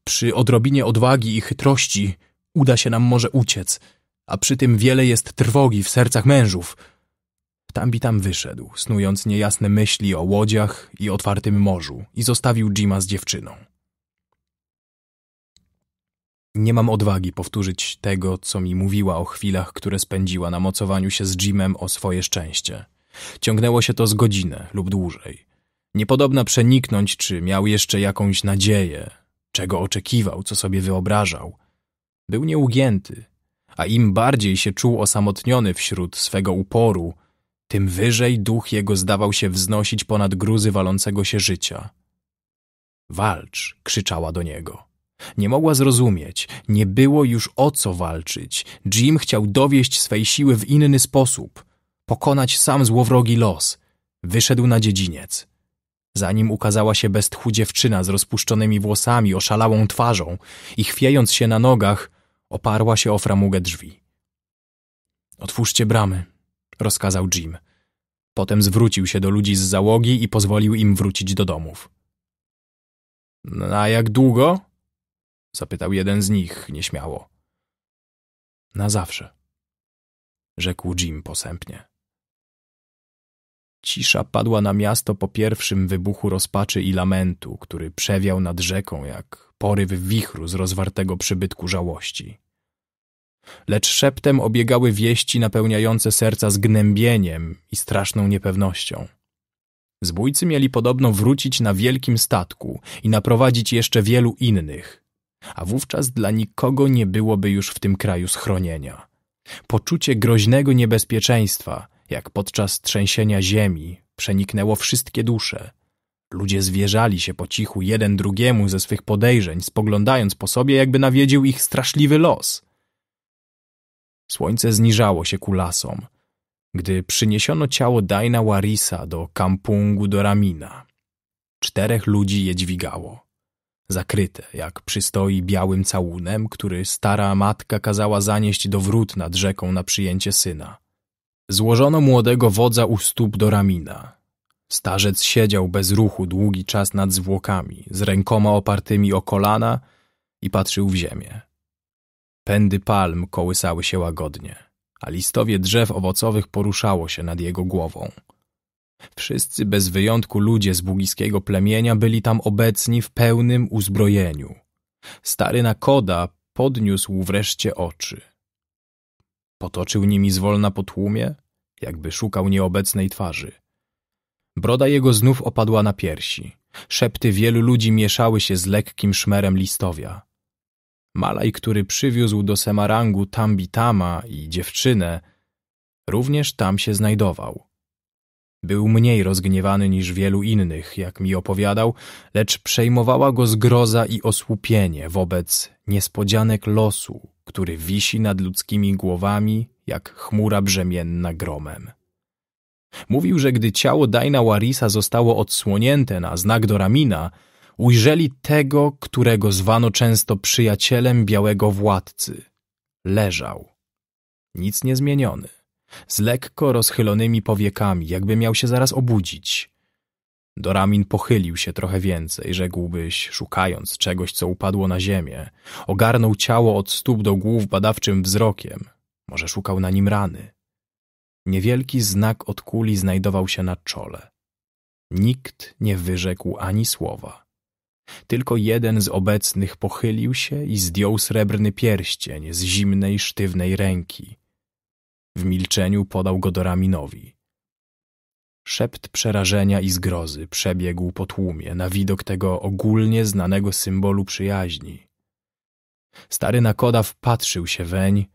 przy odrobinie odwagi i chytrości uda się nam może uciec, a przy tym wiele jest trwogi w sercach mężów – tam i tam wyszedł, snując niejasne myśli o łodziach i otwartym morzu i zostawił Jima z dziewczyną. Nie mam odwagi powtórzyć tego, co mi mówiła o chwilach, które spędziła na mocowaniu się z Jimem o swoje szczęście. Ciągnęło się to z godzinę lub dłużej. Niepodobna przeniknąć, czy miał jeszcze jakąś nadzieję, czego oczekiwał, co sobie wyobrażał. Był nieugięty, a im bardziej się czuł osamotniony wśród swego uporu, tym wyżej duch jego zdawał się wznosić ponad gruzy walącego się życia. Walcz! krzyczała do niego. Nie mogła zrozumieć, nie było już o co walczyć. Jim chciał dowieść swej siły w inny sposób, pokonać sam złowrogi los. Wyszedł na dziedziniec. Zanim ukazała się bez tchu dziewczyna z rozpuszczonymi włosami, oszalałą twarzą i chwiejąc się na nogach, oparła się o framugę drzwi. Otwórzcie bramy, rozkazał Jim. Potem zwrócił się do ludzi z załogi i pozwolił im wrócić do domów. Na no, jak długo? zapytał jeden z nich nieśmiało. Na zawsze, rzekł Jim posępnie. Cisza padła na miasto po pierwszym wybuchu rozpaczy i lamentu, który przewiał nad rzeką jak poryw wichru z rozwartego przybytku żałości lecz szeptem obiegały wieści napełniające serca zgnębieniem i straszną niepewnością. Zbójcy mieli podobno wrócić na wielkim statku i naprowadzić jeszcze wielu innych, a wówczas dla nikogo nie byłoby już w tym kraju schronienia. Poczucie groźnego niebezpieczeństwa, jak podczas trzęsienia ziemi, przeniknęło wszystkie dusze. Ludzie zwierzali się po cichu jeden drugiemu ze swych podejrzeń, spoglądając po sobie, jakby nawiedził ich straszliwy los – Słońce zniżało się ku lasom, gdy przyniesiono ciało Dajna Warisa do kampungu do Ramina. Czterech ludzi je dźwigało, zakryte, jak przystoi białym całunem, który stara matka kazała zanieść do wrót nad rzeką na przyjęcie syna. Złożono młodego wodza u stóp do Ramina. Starzec siedział bez ruchu długi czas nad zwłokami, z rękoma opartymi o kolana i patrzył w ziemię. Pędy palm kołysały się łagodnie, a listowie drzew owocowych poruszało się nad jego głową. Wszyscy bez wyjątku ludzie z bugiskiego plemienia byli tam obecni w pełnym uzbrojeniu. Stary Nakoda podniósł wreszcie oczy. Potoczył nimi zwolna po tłumie, jakby szukał nieobecnej twarzy. Broda jego znów opadła na piersi. Szepty wielu ludzi mieszały się z lekkim szmerem listowia. Malaj, który przywiózł do Semarangu Tambitama i dziewczynę, również tam się znajdował. Był mniej rozgniewany niż wielu innych, jak mi opowiadał, lecz przejmowała go zgroza i osłupienie wobec niespodzianek losu, który wisi nad ludzkimi głowami jak chmura brzemienna gromem. Mówił, że gdy ciało Dajna Warisa zostało odsłonięte na znak Doramina, ujrzeli tego, którego zwano często przyjacielem białego władcy. Leżał. Nic nie zmieniony. Z lekko rozchylonymi powiekami, jakby miał się zaraz obudzić. Doramin pochylił się trochę więcej, rzekłbyś, szukając czegoś, co upadło na ziemię. Ogarnął ciało od stóp do głów badawczym wzrokiem. Może szukał na nim rany. Niewielki znak od kuli znajdował się na czole. Nikt nie wyrzekł ani słowa. Tylko jeden z obecnych pochylił się i zdjął srebrny pierścień z zimnej, sztywnej ręki. W milczeniu podał go Raminowi. Szept przerażenia i zgrozy przebiegł po tłumie na widok tego ogólnie znanego symbolu przyjaźni. Stary Nakoda wpatrzył się weń,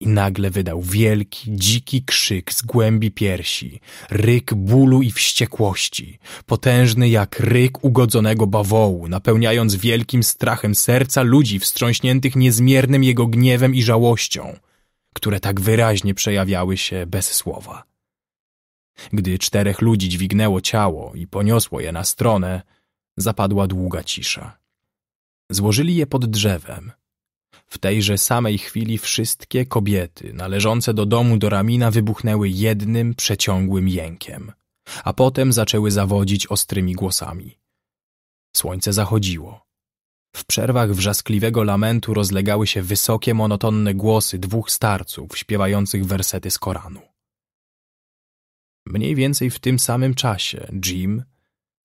i nagle wydał wielki, dziki krzyk z głębi piersi, ryk bólu i wściekłości, potężny jak ryk ugodzonego bawołu, napełniając wielkim strachem serca ludzi wstrząśniętych niezmiernym jego gniewem i żałością, które tak wyraźnie przejawiały się bez słowa. Gdy czterech ludzi dźwignęło ciało i poniosło je na stronę, zapadła długa cisza. Złożyli je pod drzewem, w tejże samej chwili wszystkie kobiety należące do domu do Ramina wybuchnęły jednym przeciągłym jękiem, a potem zaczęły zawodzić ostrymi głosami. Słońce zachodziło. W przerwach wrzaskliwego lamentu rozlegały się wysokie, monotonne głosy dwóch starców śpiewających wersety z Koranu. Mniej więcej w tym samym czasie Jim,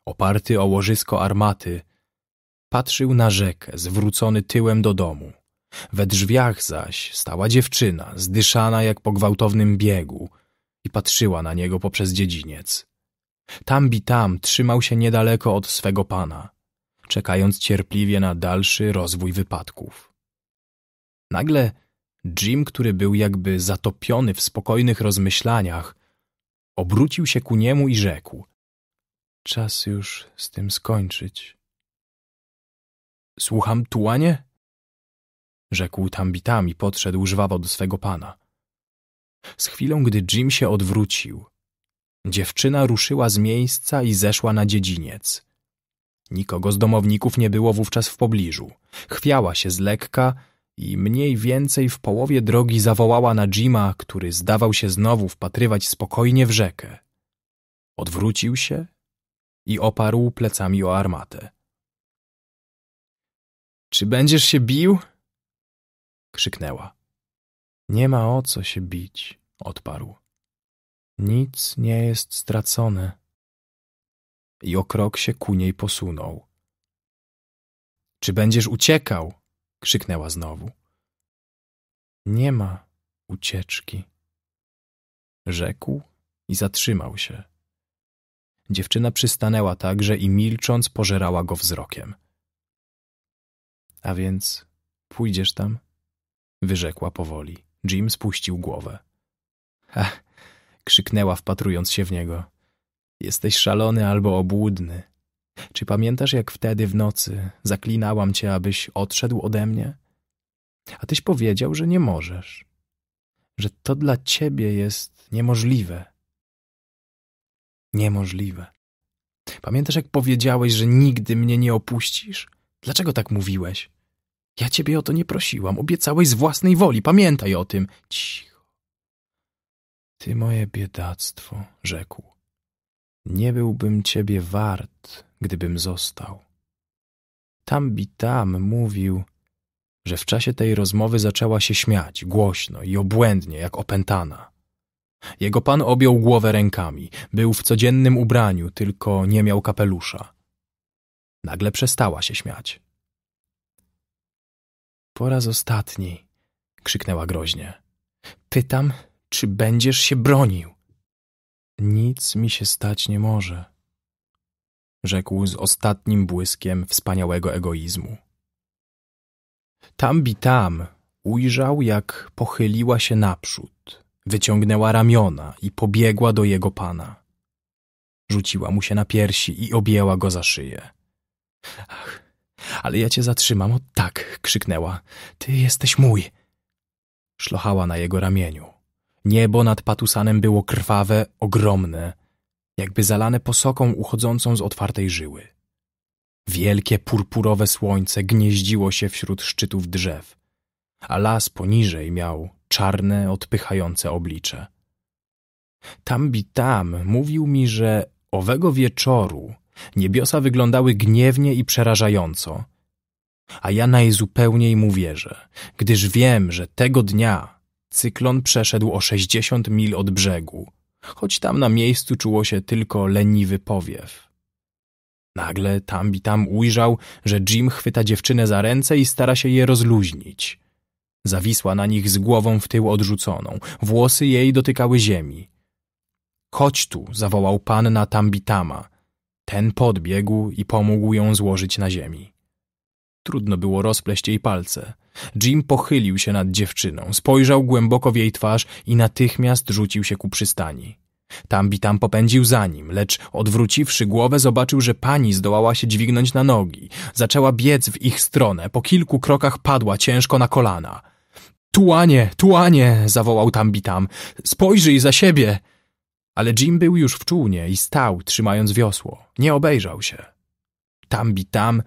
oparty o łożysko armaty, patrzył na rzekę, zwrócony tyłem do domu – we drzwiach zaś stała dziewczyna, zdyszana jak po gwałtownym biegu i patrzyła na niego poprzez dziedziniec. Tambi tam trzymał się niedaleko od swego pana, czekając cierpliwie na dalszy rozwój wypadków. Nagle Jim, który był jakby zatopiony w spokojnych rozmyślaniach, obrócił się ku niemu i rzekł — Czas już z tym skończyć. — Słucham, tułanie? rzekł tambitami podszedł żwawo do swego pana. Z chwilą, gdy Jim się odwrócił, dziewczyna ruszyła z miejsca i zeszła na dziedziniec. Nikogo z domowników nie było wówczas w pobliżu. Chwiała się z lekka i mniej więcej w połowie drogi zawołała na Jima, który zdawał się znowu wpatrywać spokojnie w rzekę. Odwrócił się i oparł plecami o armatę. Czy będziesz się bił? krzyknęła. Nie ma o co się bić, odparł. Nic nie jest stracone. I o krok się ku niej posunął. Czy będziesz uciekał? krzyknęła znowu. Nie ma ucieczki. Rzekł i zatrzymał się. Dziewczyna przystanęła także i milcząc pożerała go wzrokiem. A więc pójdziesz tam? wyrzekła powoli. Jim spuścił głowę. Ha! krzyknęła, wpatrując się w niego. Jesteś szalony albo obłudny. Czy pamiętasz, jak wtedy w nocy zaklinałam cię, abyś odszedł ode mnie? A tyś powiedział, że nie możesz. Że to dla ciebie jest niemożliwe. Niemożliwe. Pamiętasz, jak powiedziałeś, że nigdy mnie nie opuścisz? Dlaczego tak mówiłeś? Ja ciebie o to nie prosiłam. Obiecałeś z własnej woli. Pamiętaj o tym. Cicho. Ty moje biedactwo, rzekł. Nie byłbym ciebie wart, gdybym został. Tam tam mówił, że w czasie tej rozmowy zaczęła się śmiać, głośno i obłędnie, jak opętana. Jego pan objął głowę rękami. Był w codziennym ubraniu, tylko nie miał kapelusza. Nagle przestała się śmiać. Po raz ostatni, krzyknęła groźnie. Pytam, czy będziesz się bronił? Nic mi się stać nie może, rzekł z ostatnim błyskiem wspaniałego egoizmu. Tam, tam ujrzał, jak pochyliła się naprzód, wyciągnęła ramiona i pobiegła do jego pana. Rzuciła mu się na piersi i objęła go za szyję. Ach, ale ja cię zatrzymam, o tak! krzyknęła. Ty jesteś mój! Szlochała na jego ramieniu. Niebo nad patusanem było krwawe, ogromne, jakby zalane posoką uchodzącą z otwartej żyły. Wielkie purpurowe słońce gnieździło się wśród szczytów drzew, a las poniżej miał czarne, odpychające oblicze. Tam, bi tam mówił mi, że owego wieczoru Niebiosa wyglądały gniewnie i przerażająco. A ja najzupełniej mu wierzę, gdyż wiem, że tego dnia cyklon przeszedł o 60 mil od brzegu, choć tam na miejscu czuło się tylko leniwy powiew. Nagle tam i tam ujrzał, że Jim chwyta dziewczynę za ręce i stara się je rozluźnić. Zawisła na nich z głową w tył odrzuconą, włosy jej dotykały ziemi. Chodź tu, zawołał panna Tambitama – ten podbiegł i pomógł ją złożyć na ziemi. Trudno było rozpleść jej palce. Jim pochylił się nad dziewczyną, spojrzał głęboko w jej twarz i natychmiast rzucił się ku przystani. Tambi tam popędził za nim, lecz odwróciwszy głowę zobaczył, że pani zdołała się dźwignąć na nogi. Zaczęła biec w ich stronę, po kilku krokach padła ciężko na kolana. Tuanie, tuanie! zawołał Tambi tam, spojrzyj za siebie! Ale Jim był już w czółnie i stał, trzymając wiosło. Nie obejrzał się. Tam bi tam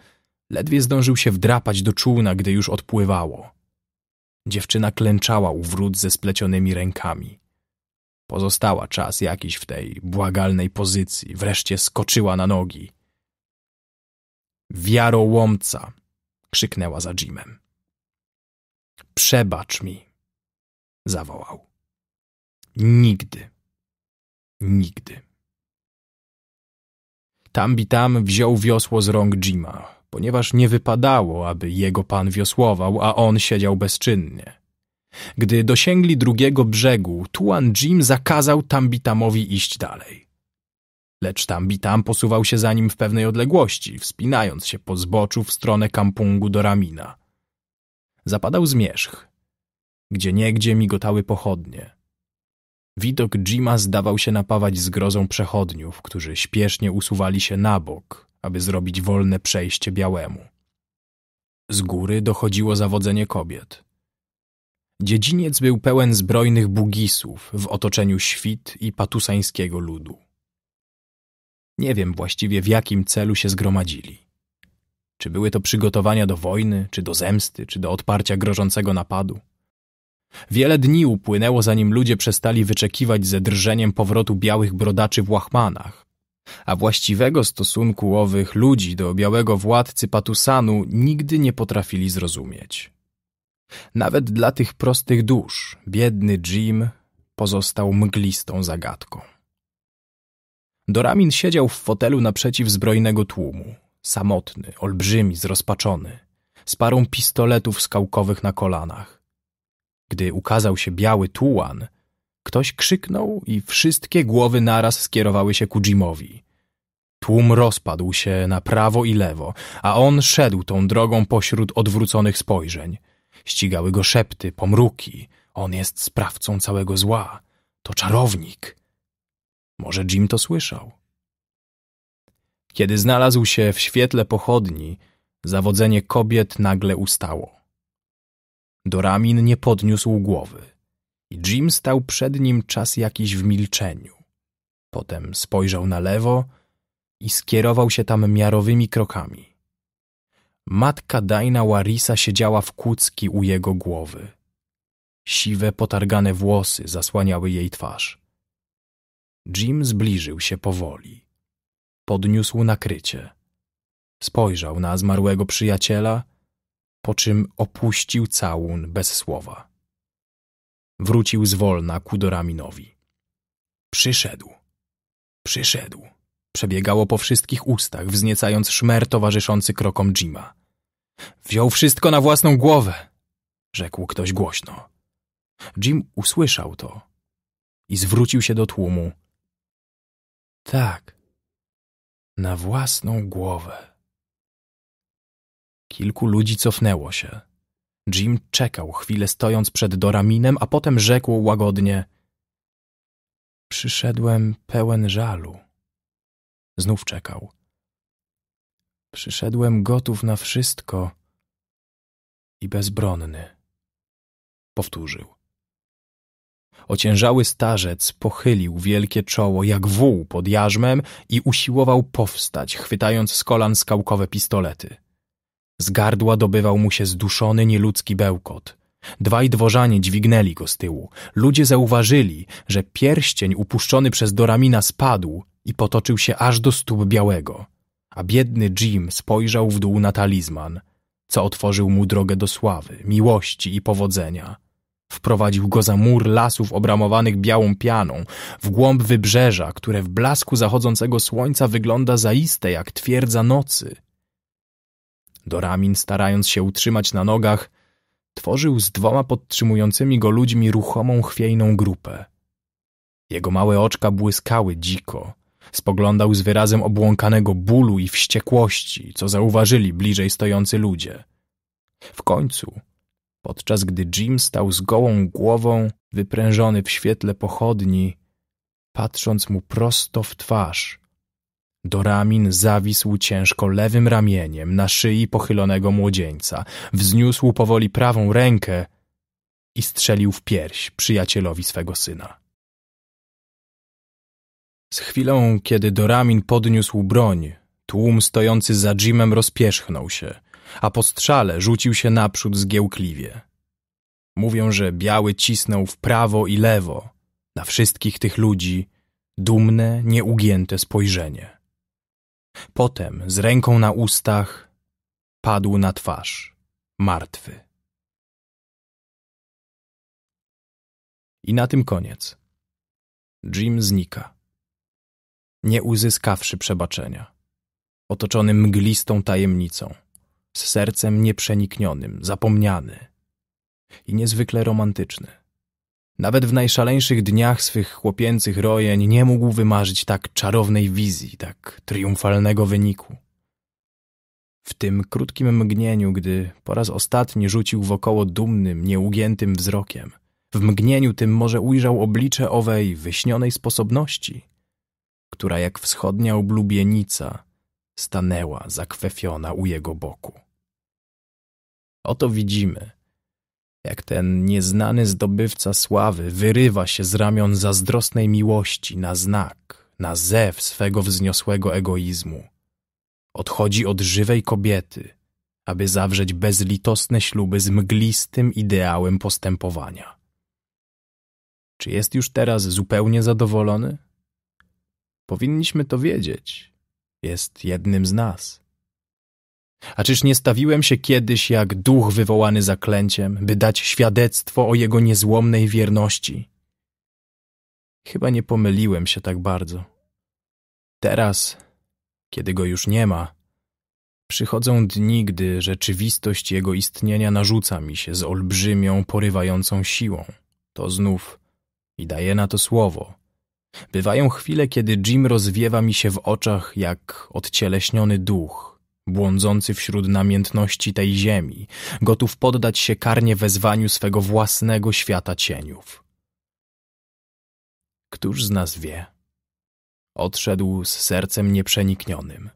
ledwie zdążył się wdrapać do czółna, gdy już odpływało. Dziewczyna klęczała u wrót ze splecionymi rękami. Pozostała czas jakiś w tej błagalnej pozycji, wreszcie skoczyła na nogi. Wiarołomca! krzyknęła za Jimem. Przebacz mi! zawołał. Nigdy. Nigdy. Tambi tam wziął wiosło z rąk Jima, ponieważ nie wypadało, aby jego pan wiosłował, a on siedział bezczynnie. Gdy dosięgli drugiego brzegu, Tuan Jim zakazał Tambitamowi iść dalej. Lecz Tambitam posuwał się za nim w pewnej odległości, wspinając się po zboczu w stronę kampungu do Ramina. Zapadał zmierzch, gdzie niegdzie migotały pochodnie. Widok Jima zdawał się napawać zgrozą przechodniów, którzy śpiesznie usuwali się na bok, aby zrobić wolne przejście białemu. Z góry dochodziło zawodzenie kobiet. Dziedziniec był pełen zbrojnych bugisów w otoczeniu świt i patusańskiego ludu. Nie wiem właściwie w jakim celu się zgromadzili. Czy były to przygotowania do wojny, czy do zemsty, czy do odparcia grożącego napadu? Wiele dni upłynęło, zanim ludzie przestali wyczekiwać ze drżeniem powrotu białych brodaczy w łachmanach. A właściwego stosunku owych ludzi do białego władcy Patusanu nigdy nie potrafili zrozumieć. Nawet dla tych prostych dusz biedny Jim pozostał mglistą zagadką. Doramin siedział w fotelu naprzeciw zbrojnego tłumu, samotny, olbrzymi, zrozpaczony, z parą pistoletów skałkowych na kolanach. Gdy ukazał się biały tułan, ktoś krzyknął i wszystkie głowy naraz skierowały się ku Jimowi. Tłum rozpadł się na prawo i lewo, a on szedł tą drogą pośród odwróconych spojrzeń. Ścigały go szepty, pomruki. On jest sprawcą całego zła. To czarownik. Może Jim to słyszał. Kiedy znalazł się w świetle pochodni, zawodzenie kobiet nagle ustało. Doramin nie podniósł głowy i Jim stał przed nim czas jakiś w milczeniu. Potem spojrzał na lewo i skierował się tam miarowymi krokami. Matka Dajna Warisa siedziała w kłódzki u jego głowy. Siwe, potargane włosy zasłaniały jej twarz. Jim zbliżył się powoli. Podniósł nakrycie. Spojrzał na zmarłego przyjaciela po czym opuścił całun bez słowa. Wrócił zwolna ku Doraminowi. Przyszedł. Przyszedł. Przebiegało po wszystkich ustach, wzniecając szmer towarzyszący krokom Jima. Wziął wszystko na własną głowę, rzekł ktoś głośno. Jim usłyszał to i zwrócił się do tłumu. Tak, na własną głowę. Kilku ludzi cofnęło się. Jim czekał chwilę stojąc przed Doraminem, a potem rzekł łagodnie — Przyszedłem pełen żalu. Znów czekał. — Przyszedłem gotów na wszystko i bezbronny. Powtórzył. Ociężały starzec pochylił wielkie czoło jak wół pod jarzmem i usiłował powstać, chwytając z kolan skałkowe pistolety. — z gardła dobywał mu się zduszony, nieludzki bełkot. Dwaj dworzanie dźwignęli go z tyłu. Ludzie zauważyli, że pierścień upuszczony przez Doramina spadł i potoczył się aż do stóp białego. A biedny Jim spojrzał w dół na talizman, co otworzył mu drogę do sławy, miłości i powodzenia. Wprowadził go za mur lasów obramowanych białą pianą, w głąb wybrzeża, które w blasku zachodzącego słońca wygląda zaiste jak twierdza nocy – Doramin, starając się utrzymać na nogach, tworzył z dwoma podtrzymującymi go ludźmi ruchomą, chwiejną grupę. Jego małe oczka błyskały dziko. Spoglądał z wyrazem obłąkanego bólu i wściekłości, co zauważyli bliżej stojący ludzie. W końcu, podczas gdy Jim stał z gołą głową, wyprężony w świetle pochodni, patrząc mu prosto w twarz, Doramin zawisł ciężko lewym ramieniem na szyi pochylonego młodzieńca, wzniósł powoli prawą rękę i strzelił w pierś przyjacielowi swego syna. Z chwilą, kiedy Doramin podniósł broń, tłum stojący za Jimem rozpierzchnął się, a po strzale rzucił się naprzód zgiełkliwie. Mówią, że biały cisnął w prawo i lewo, na wszystkich tych ludzi dumne, nieugięte spojrzenie. Potem, z ręką na ustach, padł na twarz, martwy. I na tym koniec. Jim znika. Nie uzyskawszy przebaczenia. Otoczony mglistą tajemnicą. Z sercem nieprzeniknionym, zapomniany. I niezwykle romantyczny. Nawet w najszaleńszych dniach swych chłopięcych rojeń nie mógł wymarzyć tak czarownej wizji, tak triumfalnego wyniku. W tym krótkim mgnieniu, gdy po raz ostatni rzucił wokoło dumnym, nieugiętym wzrokiem, w mgnieniu tym może ujrzał oblicze owej wyśnionej sposobności, która jak wschodnia oblubienica stanęła zakwefiona u jego boku. Oto widzimy, jak ten nieznany zdobywca sławy wyrywa się z ramion zazdrosnej miłości na znak, na zew swego wzniosłego egoizmu. Odchodzi od żywej kobiety, aby zawrzeć bezlitosne śluby z mglistym ideałem postępowania. Czy jest już teraz zupełnie zadowolony? Powinniśmy to wiedzieć. Jest jednym z nas. A czyż nie stawiłem się kiedyś jak duch wywołany zaklęciem, by dać świadectwo o jego niezłomnej wierności? Chyba nie pomyliłem się tak bardzo. Teraz, kiedy go już nie ma, przychodzą dni, gdy rzeczywistość jego istnienia narzuca mi się z olbrzymią, porywającą siłą. To znów i daje na to słowo. Bywają chwile, kiedy Jim rozwiewa mi się w oczach jak odcieleśniony duch – błądzący wśród namiętności tej ziemi, gotów poddać się karnie wezwaniu swego własnego świata cieniów. Któż z nas wie? Odszedł z sercem nieprzeniknionym,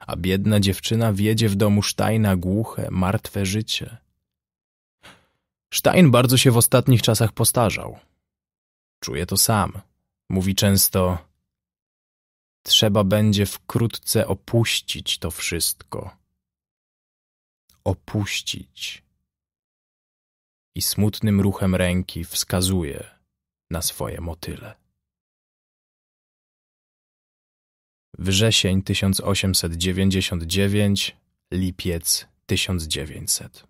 a biedna dziewczyna wiedzie w domu Sztajna głuche, martwe życie. Sztajn bardzo się w ostatnich czasach postarzał. Czuje to sam. Mówi często, Trzeba będzie wkrótce opuścić to wszystko. Opuścić. I smutnym ruchem ręki wskazuje na swoje motyle. Wrzesień 1899, lipiec 1900.